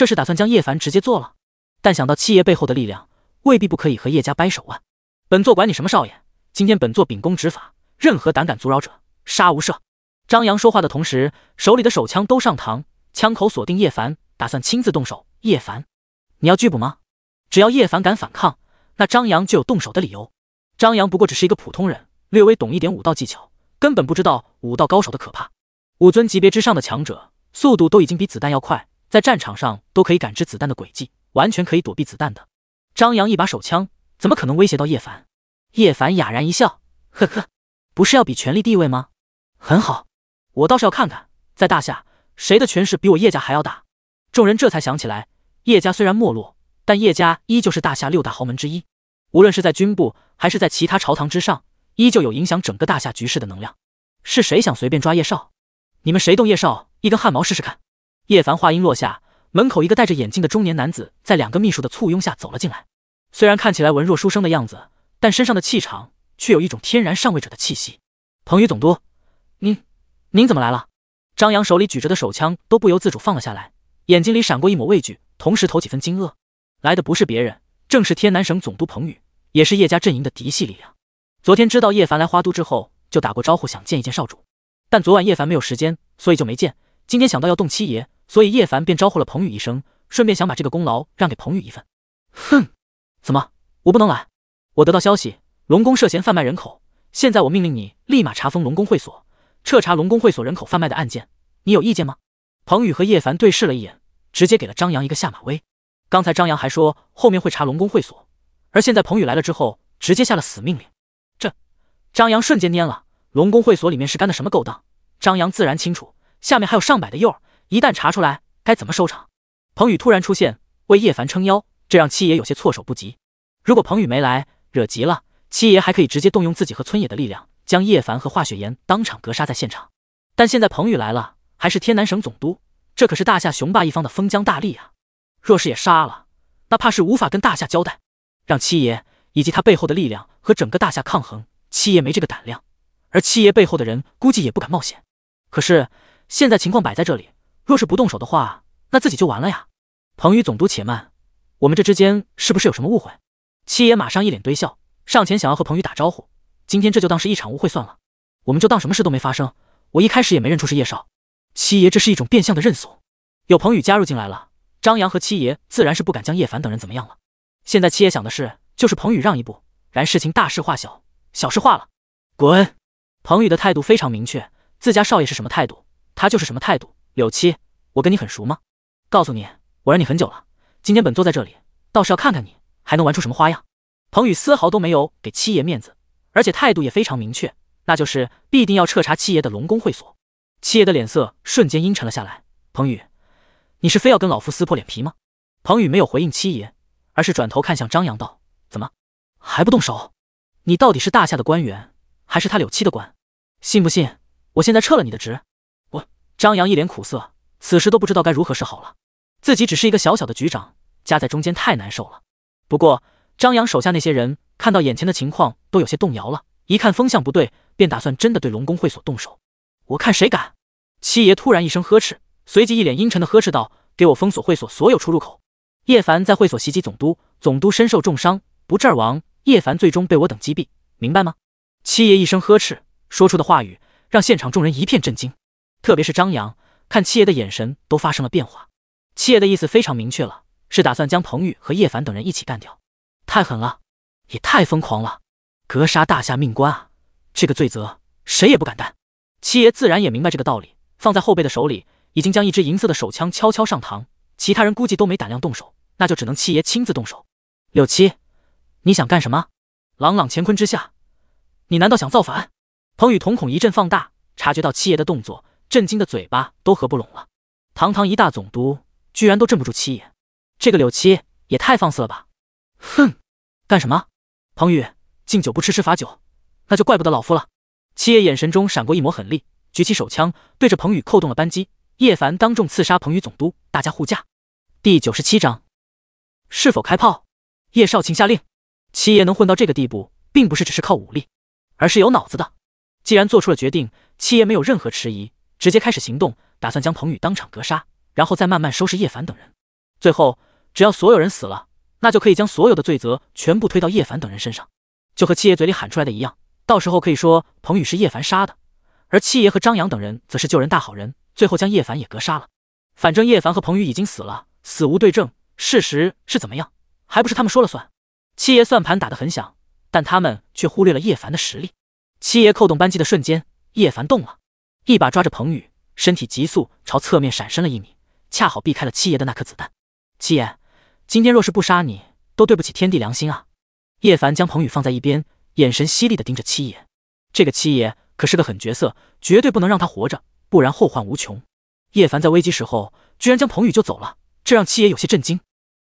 这是打算将叶凡直接做了，但想到七爷背后的力量，未必不可以和叶家掰手腕。本座管你什么少爷，今天本座秉公执法，任何胆敢阻扰者，杀无赦。张扬说话的同时，手里的手枪都上膛，枪口锁定叶凡，打算亲自动手。叶凡，你要拒捕吗？只要叶凡敢反抗，那张扬就有动手的理由。张扬不过只是一个普通人，略微懂一点武道技巧，根本不知道武道高手的可怕。武尊级别之上的强者，速度都已经比子弹要快。在战场上都可以感知子弹的轨迹，完全可以躲避子弹的。张扬一把手枪，怎么可能威胁到叶凡？叶凡哑然一笑，呵呵，不是要比权力地位吗？很好，我倒是要看看，在大夏谁的权势比我叶家还要大。众人这才想起来，叶家虽然没落，但叶家依旧是大夏六大豪门之一。无论是在军部，还是在其他朝堂之上，依旧有影响整个大夏局势的能量。是谁想随便抓叶少？你们谁动叶少一根汗毛试试看？叶凡话音落下，门口一个戴着眼镜的中年男子在两个秘书的簇拥下走了进来。虽然看起来文弱书生的样子，但身上的气场却有一种天然上位者的气息。彭宇总督，您您怎么来了？张扬手里举着的手枪都不由自主放了下来，眼睛里闪过一抹畏惧，同时投几分惊愕。来的不是别人，正是天南省总督彭宇，也是叶家阵营的嫡系力量。昨天知道叶凡来花都之后，就打过招呼，想见一见少主。但昨晚叶凡没有时间，所以就没见。今天想到要动七爷。所以叶凡便招呼了彭宇一声，顺便想把这个功劳让给彭宇一份。哼，怎么我不能来？我得到消息，龙宫涉嫌贩卖人口，现在我命令你立马查封龙宫会所，彻查龙宫会所人口贩卖的案件。你有意见吗？彭宇和叶凡对视了一眼，直接给了张扬一个下马威。刚才张扬还说后面会查龙宫会所，而现在彭宇来了之后，直接下了死命令。这，张扬瞬间蔫了。龙宫会所里面是干的什么勾当？张扬自然清楚，下面还有上百的诱饵。一旦查出来，该怎么收场？彭宇突然出现，为叶凡撑腰，这让七爷有些措手不及。如果彭宇没来，惹急了七爷，还可以直接动用自己和村野的力量，将叶凡和华雪岩当场格杀在现场。但现在彭宇来了，还是天南省总督，这可是大夏雄霸一方的封疆大吏啊！若是也杀了，那怕是无法跟大夏交代。让七爷以及他背后的力量和整个大夏抗衡，七爷没这个胆量，而七爷背后的人估计也不敢冒险。可是现在情况摆在这里。若是不动手的话，那自己就完了呀！彭宇总督，且慢，我们这之间是不是有什么误会？七爷马上一脸堆笑，上前想要和彭宇打招呼。今天这就当是一场误会算了，我们就当什么事都没发生。我一开始也没认出是叶少，七爷这是一种变相的认怂。有彭宇加入进来了，张扬和七爷自然是不敢将叶凡等人怎么样了。现在七爷想的是，就是彭宇让一步，然事情大事化小，小事化了。滚！彭宇的态度非常明确，自家少爷是什么态度，他就是什么态度。柳七，我跟你很熟吗？告诉你，我认你很久了。今天本坐在这里，倒是要看看你还能玩出什么花样。彭宇丝毫都没有给七爷面子，而且态度也非常明确，那就是必定要彻查七爷的龙宫会所。七爷的脸色瞬间阴沉了下来。彭宇，你是非要跟老夫撕破脸皮吗？彭宇没有回应七爷，而是转头看向张扬道：“怎么还不动手？你到底是大夏的官员，还是他柳七的官？信不信我现在撤了你的职？”张扬一脸苦涩，此时都不知道该如何是好了。自己只是一个小小的局长，夹在中间太难受了。不过，张扬手下那些人看到眼前的情况，都有些动摇了。一看风向不对，便打算真的对龙宫会所动手。我看谁敢！七爷突然一声呵斥，随即一脸阴沉的呵斥道：“给我封锁会所所有出入口！叶凡在会所袭击总督，总督身受重伤，不治而亡。叶凡最终被我等击毙，明白吗？”七爷一声呵斥，说出的话语让现场众人一片震惊。特别是张扬看七爷的眼神都发生了变化，七爷的意思非常明确了，是打算将彭宇和叶凡等人一起干掉。太狠了，也太疯狂了，格杀大夏命官啊，这个罪责谁也不敢担。七爷自然也明白这个道理，放在后辈的手里，已经将一支银色的手枪悄悄上膛，其他人估计都没胆量动手，那就只能七爷亲自动手。柳七，你想干什么？朗朗乾坤之下，你难道想造反？彭宇瞳孔一阵放大，察觉到七爷的动作。震惊的嘴巴都合不拢了，堂堂一大总督居然都镇不住七爷，这个柳七也太放肆了吧！哼，干什么？彭宇，敬酒不吃吃罚酒，那就怪不得老夫了。七爷眼神中闪过一抹狠厉，举起手枪对着彭宇扣动了扳机。叶凡当众刺杀彭宇总督，大家护驾。第九十七章，是否开炮？叶少卿下令。七爷能混到这个地步，并不是只是靠武力，而是有脑子的。既然做出了决定，七爷没有任何迟疑。直接开始行动，打算将彭宇当场格杀，然后再慢慢收拾叶凡等人。最后，只要所有人死了，那就可以将所有的罪责全部推到叶凡等人身上，就和七爷嘴里喊出来的一样。到时候可以说彭宇是叶凡杀的，而七爷和张扬等人则是救人大好人。最后将叶凡也格杀了。反正叶凡和彭宇已经死了，死无对证，事实是怎么样，还不是他们说了算？七爷算盘打得很响，但他们却忽略了叶凡的实力。七爷扣动扳机的瞬间，叶凡动了。一把抓着彭宇，身体急速朝侧面闪身了一米，恰好避开了七爷的那颗子弹。七爷，今天若是不杀你，都对不起天地良心啊！叶凡将彭宇放在一边，眼神犀利地盯着七爷。这个七爷可是个狠角色，绝对不能让他活着，不然后患无穷。叶凡在危机时候居然将彭宇救走了，这让七爷有些震惊。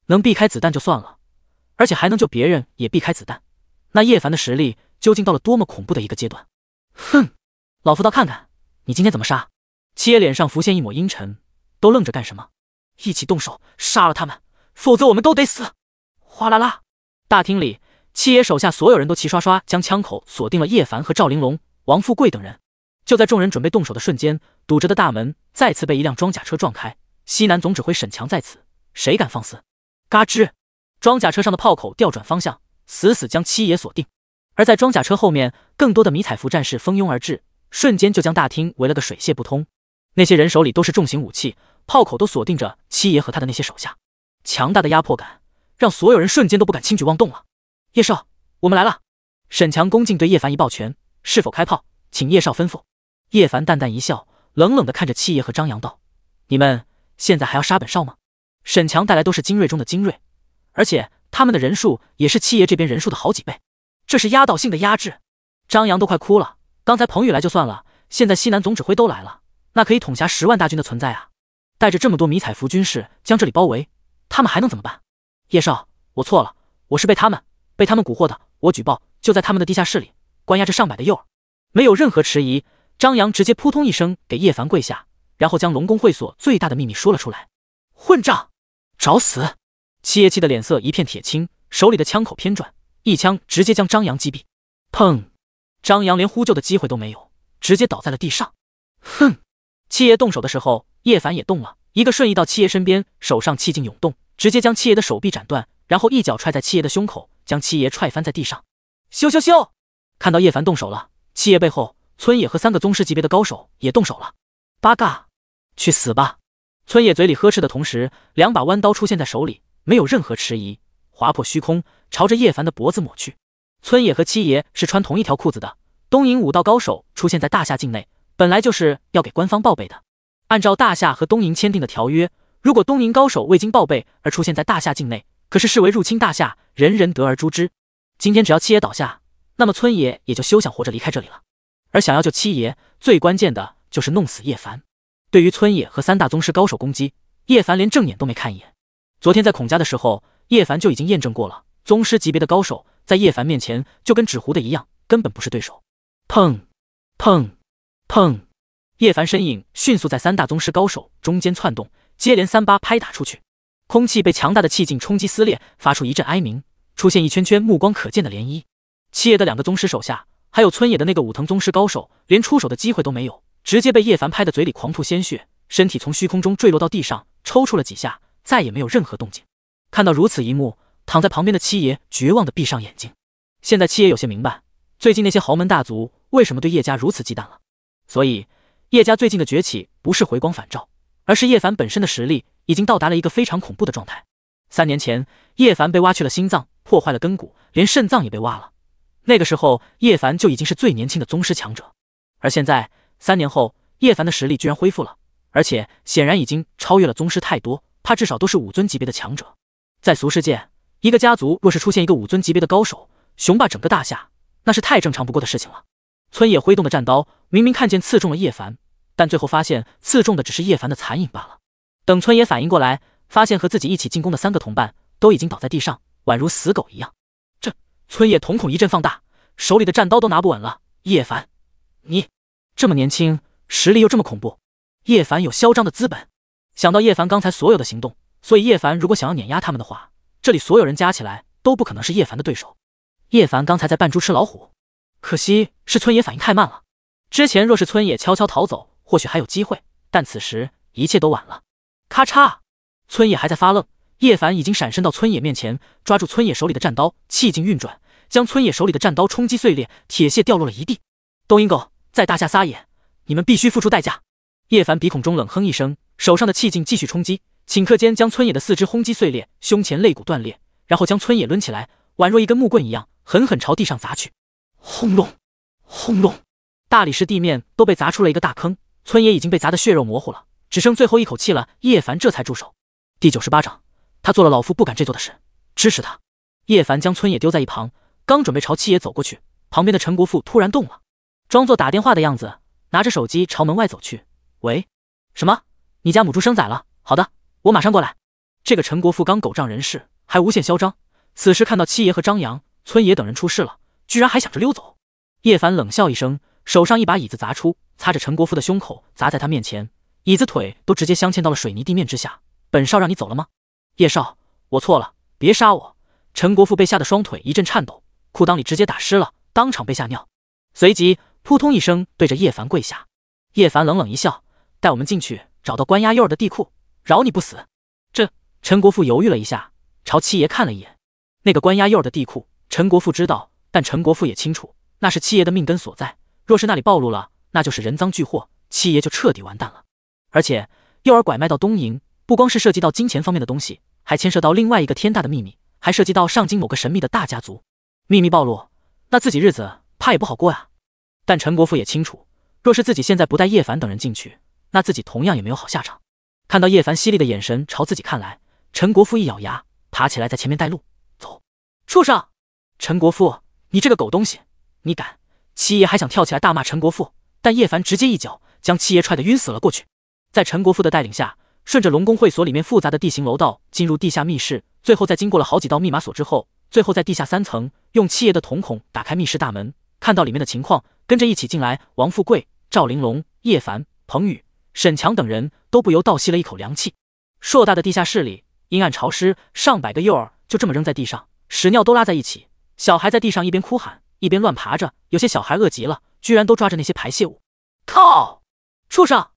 能避开子弹就算了，而且还能救别人也避开子弹，那叶凡的实力究竟到了多么恐怖的一个阶段？哼，老夫倒看看。你今天怎么杀？七爷脸上浮现一抹阴沉，都愣着干什么？一起动手杀了他们，否则我们都得死！哗啦啦，大厅里，七爷手下所有人都齐刷刷将枪口锁定了叶凡和赵玲珑、王富贵等人。就在众人准备动手的瞬间，堵着的大门再次被一辆装甲车撞开。西南总指挥沈强在此，谁敢放肆？嘎吱，装甲车上的炮口调转方向，死死将七爷锁定。而在装甲车后面，更多的迷彩服战士蜂拥而至。瞬间就将大厅围了个水泄不通，那些人手里都是重型武器，炮口都锁定着七爷和他的那些手下。强大的压迫感让所有人瞬间都不敢轻举妄动了。叶少，我们来了。沈强恭敬对叶凡一抱拳：“是否开炮，请叶少吩咐。”叶凡淡淡一笑，冷冷的看着七爷和张扬道：“你们现在还要杀本少吗？”沈强带来都是精锐中的精锐，而且他们的人数也是七爷这边人数的好几倍，这是压倒性的压制。张扬都快哭了。刚才彭宇来就算了，现在西南总指挥都来了，那可以统辖十万大军的存在啊！带着这么多迷彩服军士将这里包围，他们还能怎么办？叶少，我错了，我是被他们，被他们蛊惑的。我举报，就在他们的地下室里关押着上百的诱饵。没有任何迟疑，张扬直接扑通一声给叶凡跪下，然后将龙宫会所最大的秘密说了出来。混账，找死！七爷气得脸色一片铁青，手里的枪口偏转，一枪直接将张扬击毙。砰！张扬连呼救的机会都没有，直接倒在了地上。哼，七爷动手的时候，叶凡也动了，一个瞬移到七爷身边，手上气劲涌动，直接将七爷的手臂斩断，然后一脚踹在七爷的胸口，将七爷踹翻在地上。咻咻咻！看到叶凡动手了，七爷背后村野和三个宗师级别的高手也动手了。八嘎，去死吧！村野嘴里呵斥的同时，两把弯刀出现在手里，没有任何迟疑，划破虚空，朝着叶凡的脖子抹去。村野和七爷是穿同一条裤子的。东瀛武道高手出现在大夏境内，本来就是要给官方报备的。按照大夏和东瀛签订的条约，如果东瀛高手未经报备而出现在大夏境内，可是视为入侵大夏，人人得而诛之。今天只要七爷倒下，那么村野也就休想活着离开这里了。而想要救七爷，最关键的就是弄死叶凡。对于村野和三大宗师高手攻击，叶凡连正眼都没看一眼。昨天在孔家的时候，叶凡就已经验证过了，宗师级别的高手。在叶凡面前就跟纸糊的一样，根本不是对手。砰！砰！砰！叶凡身影迅速在三大宗师高手中间窜动，接连三八拍打出去，空气被强大的气劲冲击撕裂，发出一阵哀鸣，出现一圈圈目光可见的涟漪。七爷的两个宗师手下，还有村野的那个武藤宗师高手，连出手的机会都没有，直接被叶凡拍的嘴里狂吐鲜血，身体从虚空中坠落到地上，抽搐了几下，再也没有任何动静。看到如此一幕。躺在旁边的七爷绝望地闭上眼睛。现在七爷有些明白，最近那些豪门大族为什么对叶家如此忌惮了。所以叶家最近的崛起不是回光返照，而是叶凡本身的实力已经到达了一个非常恐怖的状态。三年前，叶凡被挖去了心脏，破坏了根骨，连肾脏也被挖了。那个时候，叶凡就已经是最年轻的宗师强者。而现在，三年后，叶凡的实力居然恢复了，而且显然已经超越了宗师太多，他至少都是武尊级别的强者，在俗世界。一个家族若是出现一个武尊级别的高手，雄霸整个大夏，那是太正常不过的事情了。村野挥动的战刀，明明看见刺中了叶凡，但最后发现刺中的只是叶凡的残影罢了。等村野反应过来，发现和自己一起进攻的三个同伴都已经倒在地上，宛如死狗一样。这村野瞳孔一阵放大，手里的战刀都拿不稳了。叶凡，你这么年轻，实力又这么恐怖，叶凡有嚣张的资本。想到叶凡刚才所有的行动，所以叶凡如果想要碾压他们的话。这里所有人加起来都不可能是叶凡的对手。叶凡刚才在扮猪吃老虎，可惜是村野反应太慢了。之前若是村野悄悄逃走，或许还有机会，但此时一切都晚了。咔嚓！村野还在发愣，叶凡已经闪身到村野面前，抓住村野手里的战刀，气劲运转，将村野手里的战刀冲击碎裂，铁屑掉落了一地。东瀛狗在大夏撒野，你们必须付出代价！叶凡鼻孔中冷哼一声，手上的气劲继续冲击。顷刻间将村野的四肢轰击碎裂，胸前肋骨断裂，然后将村野抡起来，宛若一根木棍一样，狠狠朝地上砸去。轰隆，轰隆，大理石地面都被砸出了一个大坑。村野已经被砸得血肉模糊了，只剩最后一口气了。叶凡这才住手。第九十八章，他做了老夫不敢这做的事，支持他。叶凡将村野丢在一旁，刚准备朝七爷走过去，旁边的陈国富突然动了，装作打电话的样子，拿着手机朝门外走去。喂，什么？你家母猪生崽了？好的。我马上过来。这个陈国富刚狗仗人势，还无限嚣张。此时看到七爷和张扬、村爷等人出事了，居然还想着溜走。叶凡冷笑一声，手上一把椅子砸出，擦着陈国富的胸口砸在他面前，椅子腿都直接镶嵌到了水泥地面之下。本少让你走了吗？叶少，我错了，别杀我。陈国富被吓得双腿一阵颤抖，裤裆里直接打湿了，当场被吓尿。随即扑通一声对着叶凡跪下。叶凡冷冷一笑，带我们进去，找到关押幼儿的地库。饶你不死，这陈国富犹豫了一下，朝七爷看了一眼。那个关押幼儿的地库，陈国富知道，但陈国富也清楚，那是七爷的命根所在。若是那里暴露了，那就是人赃俱获，七爷就彻底完蛋了。而且幼儿拐卖到东瀛，不光是涉及到金钱方面的东西，还牵涉到另外一个天大的秘密，还涉及到上京某个神秘的大家族。秘密暴露，那自己日子怕也不好过呀。但陈国富也清楚，若是自己现在不带叶凡等人进去，那自己同样也没有好下场。看到叶凡犀利的眼神朝自己看来，陈国富一咬牙，爬起来在前面带路，走！畜生！陈国富，你这个狗东西，你敢！七爷还想跳起来大骂陈国富，但叶凡直接一脚将七爷踹得晕死了过去。在陈国富的带领下，顺着龙宫会所里面复杂的地形楼道进入地下密室，最后在经过了好几道密码锁之后，最后在地下三层用七爷的瞳孔打开密室大门，看到里面的情况，跟着一起进来。王富贵、赵玲珑、叶凡、彭宇。沈强等人都不由倒吸了一口凉气。硕大的地下室里，阴暗潮湿，上百个幼儿就这么扔在地上，屎尿都拉在一起。小孩在地上一边哭喊，一边乱爬着。有些小孩饿极了，居然都抓着那些排泄物。靠！畜生！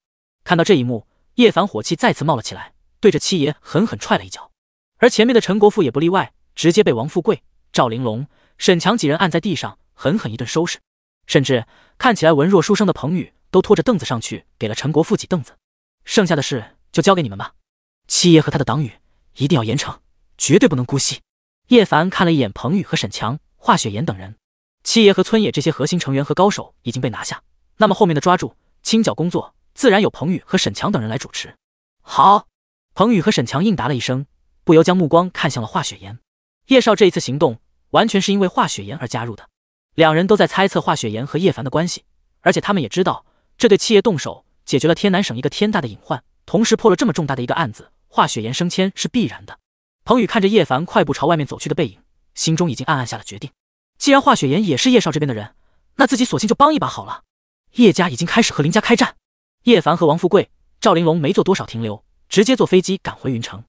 看到这一幕，叶凡火气再次冒了起来，对着七爷狠狠踹了一脚。而前面的陈国富也不例外，直接被王富贵、赵玲珑、沈强几人按在地上，狠狠一顿收拾。甚至看起来文弱书生的彭宇。都拖着凳子上去，给了陈国富几凳子，剩下的事就交给你们吧。七爷和他的党羽一定要严惩，绝对不能姑息。叶凡看了一眼彭宇和沈强、华雪岩等人，七爷和村野这些核心成员和高手已经被拿下，那么后面的抓住、清剿工作自然有彭宇和沈强等人来主持。好，彭宇和沈强应答了一声，不由将目光看向了华雪岩。叶少这一次行动完全是因为华雪岩而加入的，两人都在猜测华雪岩和叶凡的关系，而且他们也知道。这对七爷动手，解决了天南省一个天大的隐患，同时破了这么重大的一个案子，华雪岩升迁是必然的。彭宇看着叶凡快步朝外面走去的背影，心中已经暗暗下了决定。既然华雪岩也是叶少这边的人，那自己索性就帮一把好了。叶家已经开始和林家开战。叶凡和王富贵、赵玲珑没做多少停留，直接坐飞机赶回云城。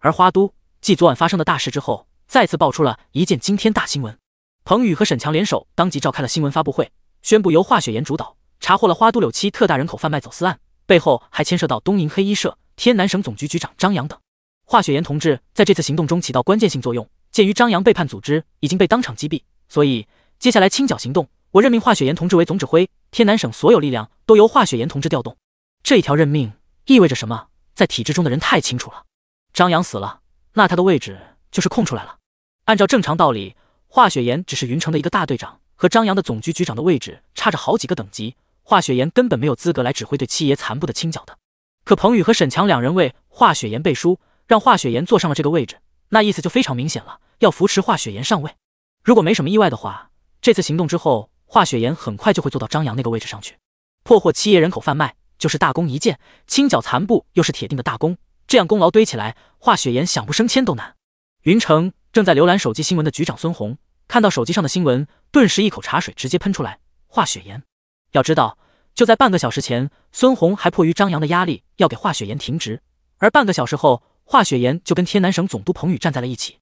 而花都继昨晚发生的大事之后，再次爆出了一件惊天大新闻。彭宇和沈强联手，当即召开了新闻发布会，宣布由华雪岩主导。查获了花都柳七特大人口贩卖走私案，背后还牵涉到东瀛黑衣社天南省总局局长张扬等。华雪岩同志在这次行动中起到关键性作用。鉴于张扬背叛组织已经被当场击毙，所以接下来清剿行动，我任命华雪岩同志为总指挥，天南省所有力量都由华雪岩同志调动。这一条任命意味着什么？在体制中的人太清楚了。张扬死了，那他的位置就是空出来了。按照正常道理，华雪岩只是云城的一个大队长，和张扬的总局局长的位置差着好几个等级。华雪岩根本没有资格来指挥对七爷残部的清剿的，可彭宇和沈强两人为华雪岩背书，让华雪岩坐上了这个位置，那意思就非常明显了，要扶持华雪岩上位。如果没什么意外的话，这次行动之后，华雪岩很快就会坐到张扬那个位置上去。破获七爷人口贩卖就是大功一件，清剿残部又是铁定的大功，这样功劳堆起来，华雪岩想不升迁都难。云城正在浏览手机新闻的局长孙红看到手机上的新闻，顿时一口茶水直接喷出来。华雪岩。要知道，就在半个小时前，孙红还迫于张扬的压力要给华雪岩停职，而半个小时后，华雪岩就跟天南省总督彭宇站在了一起。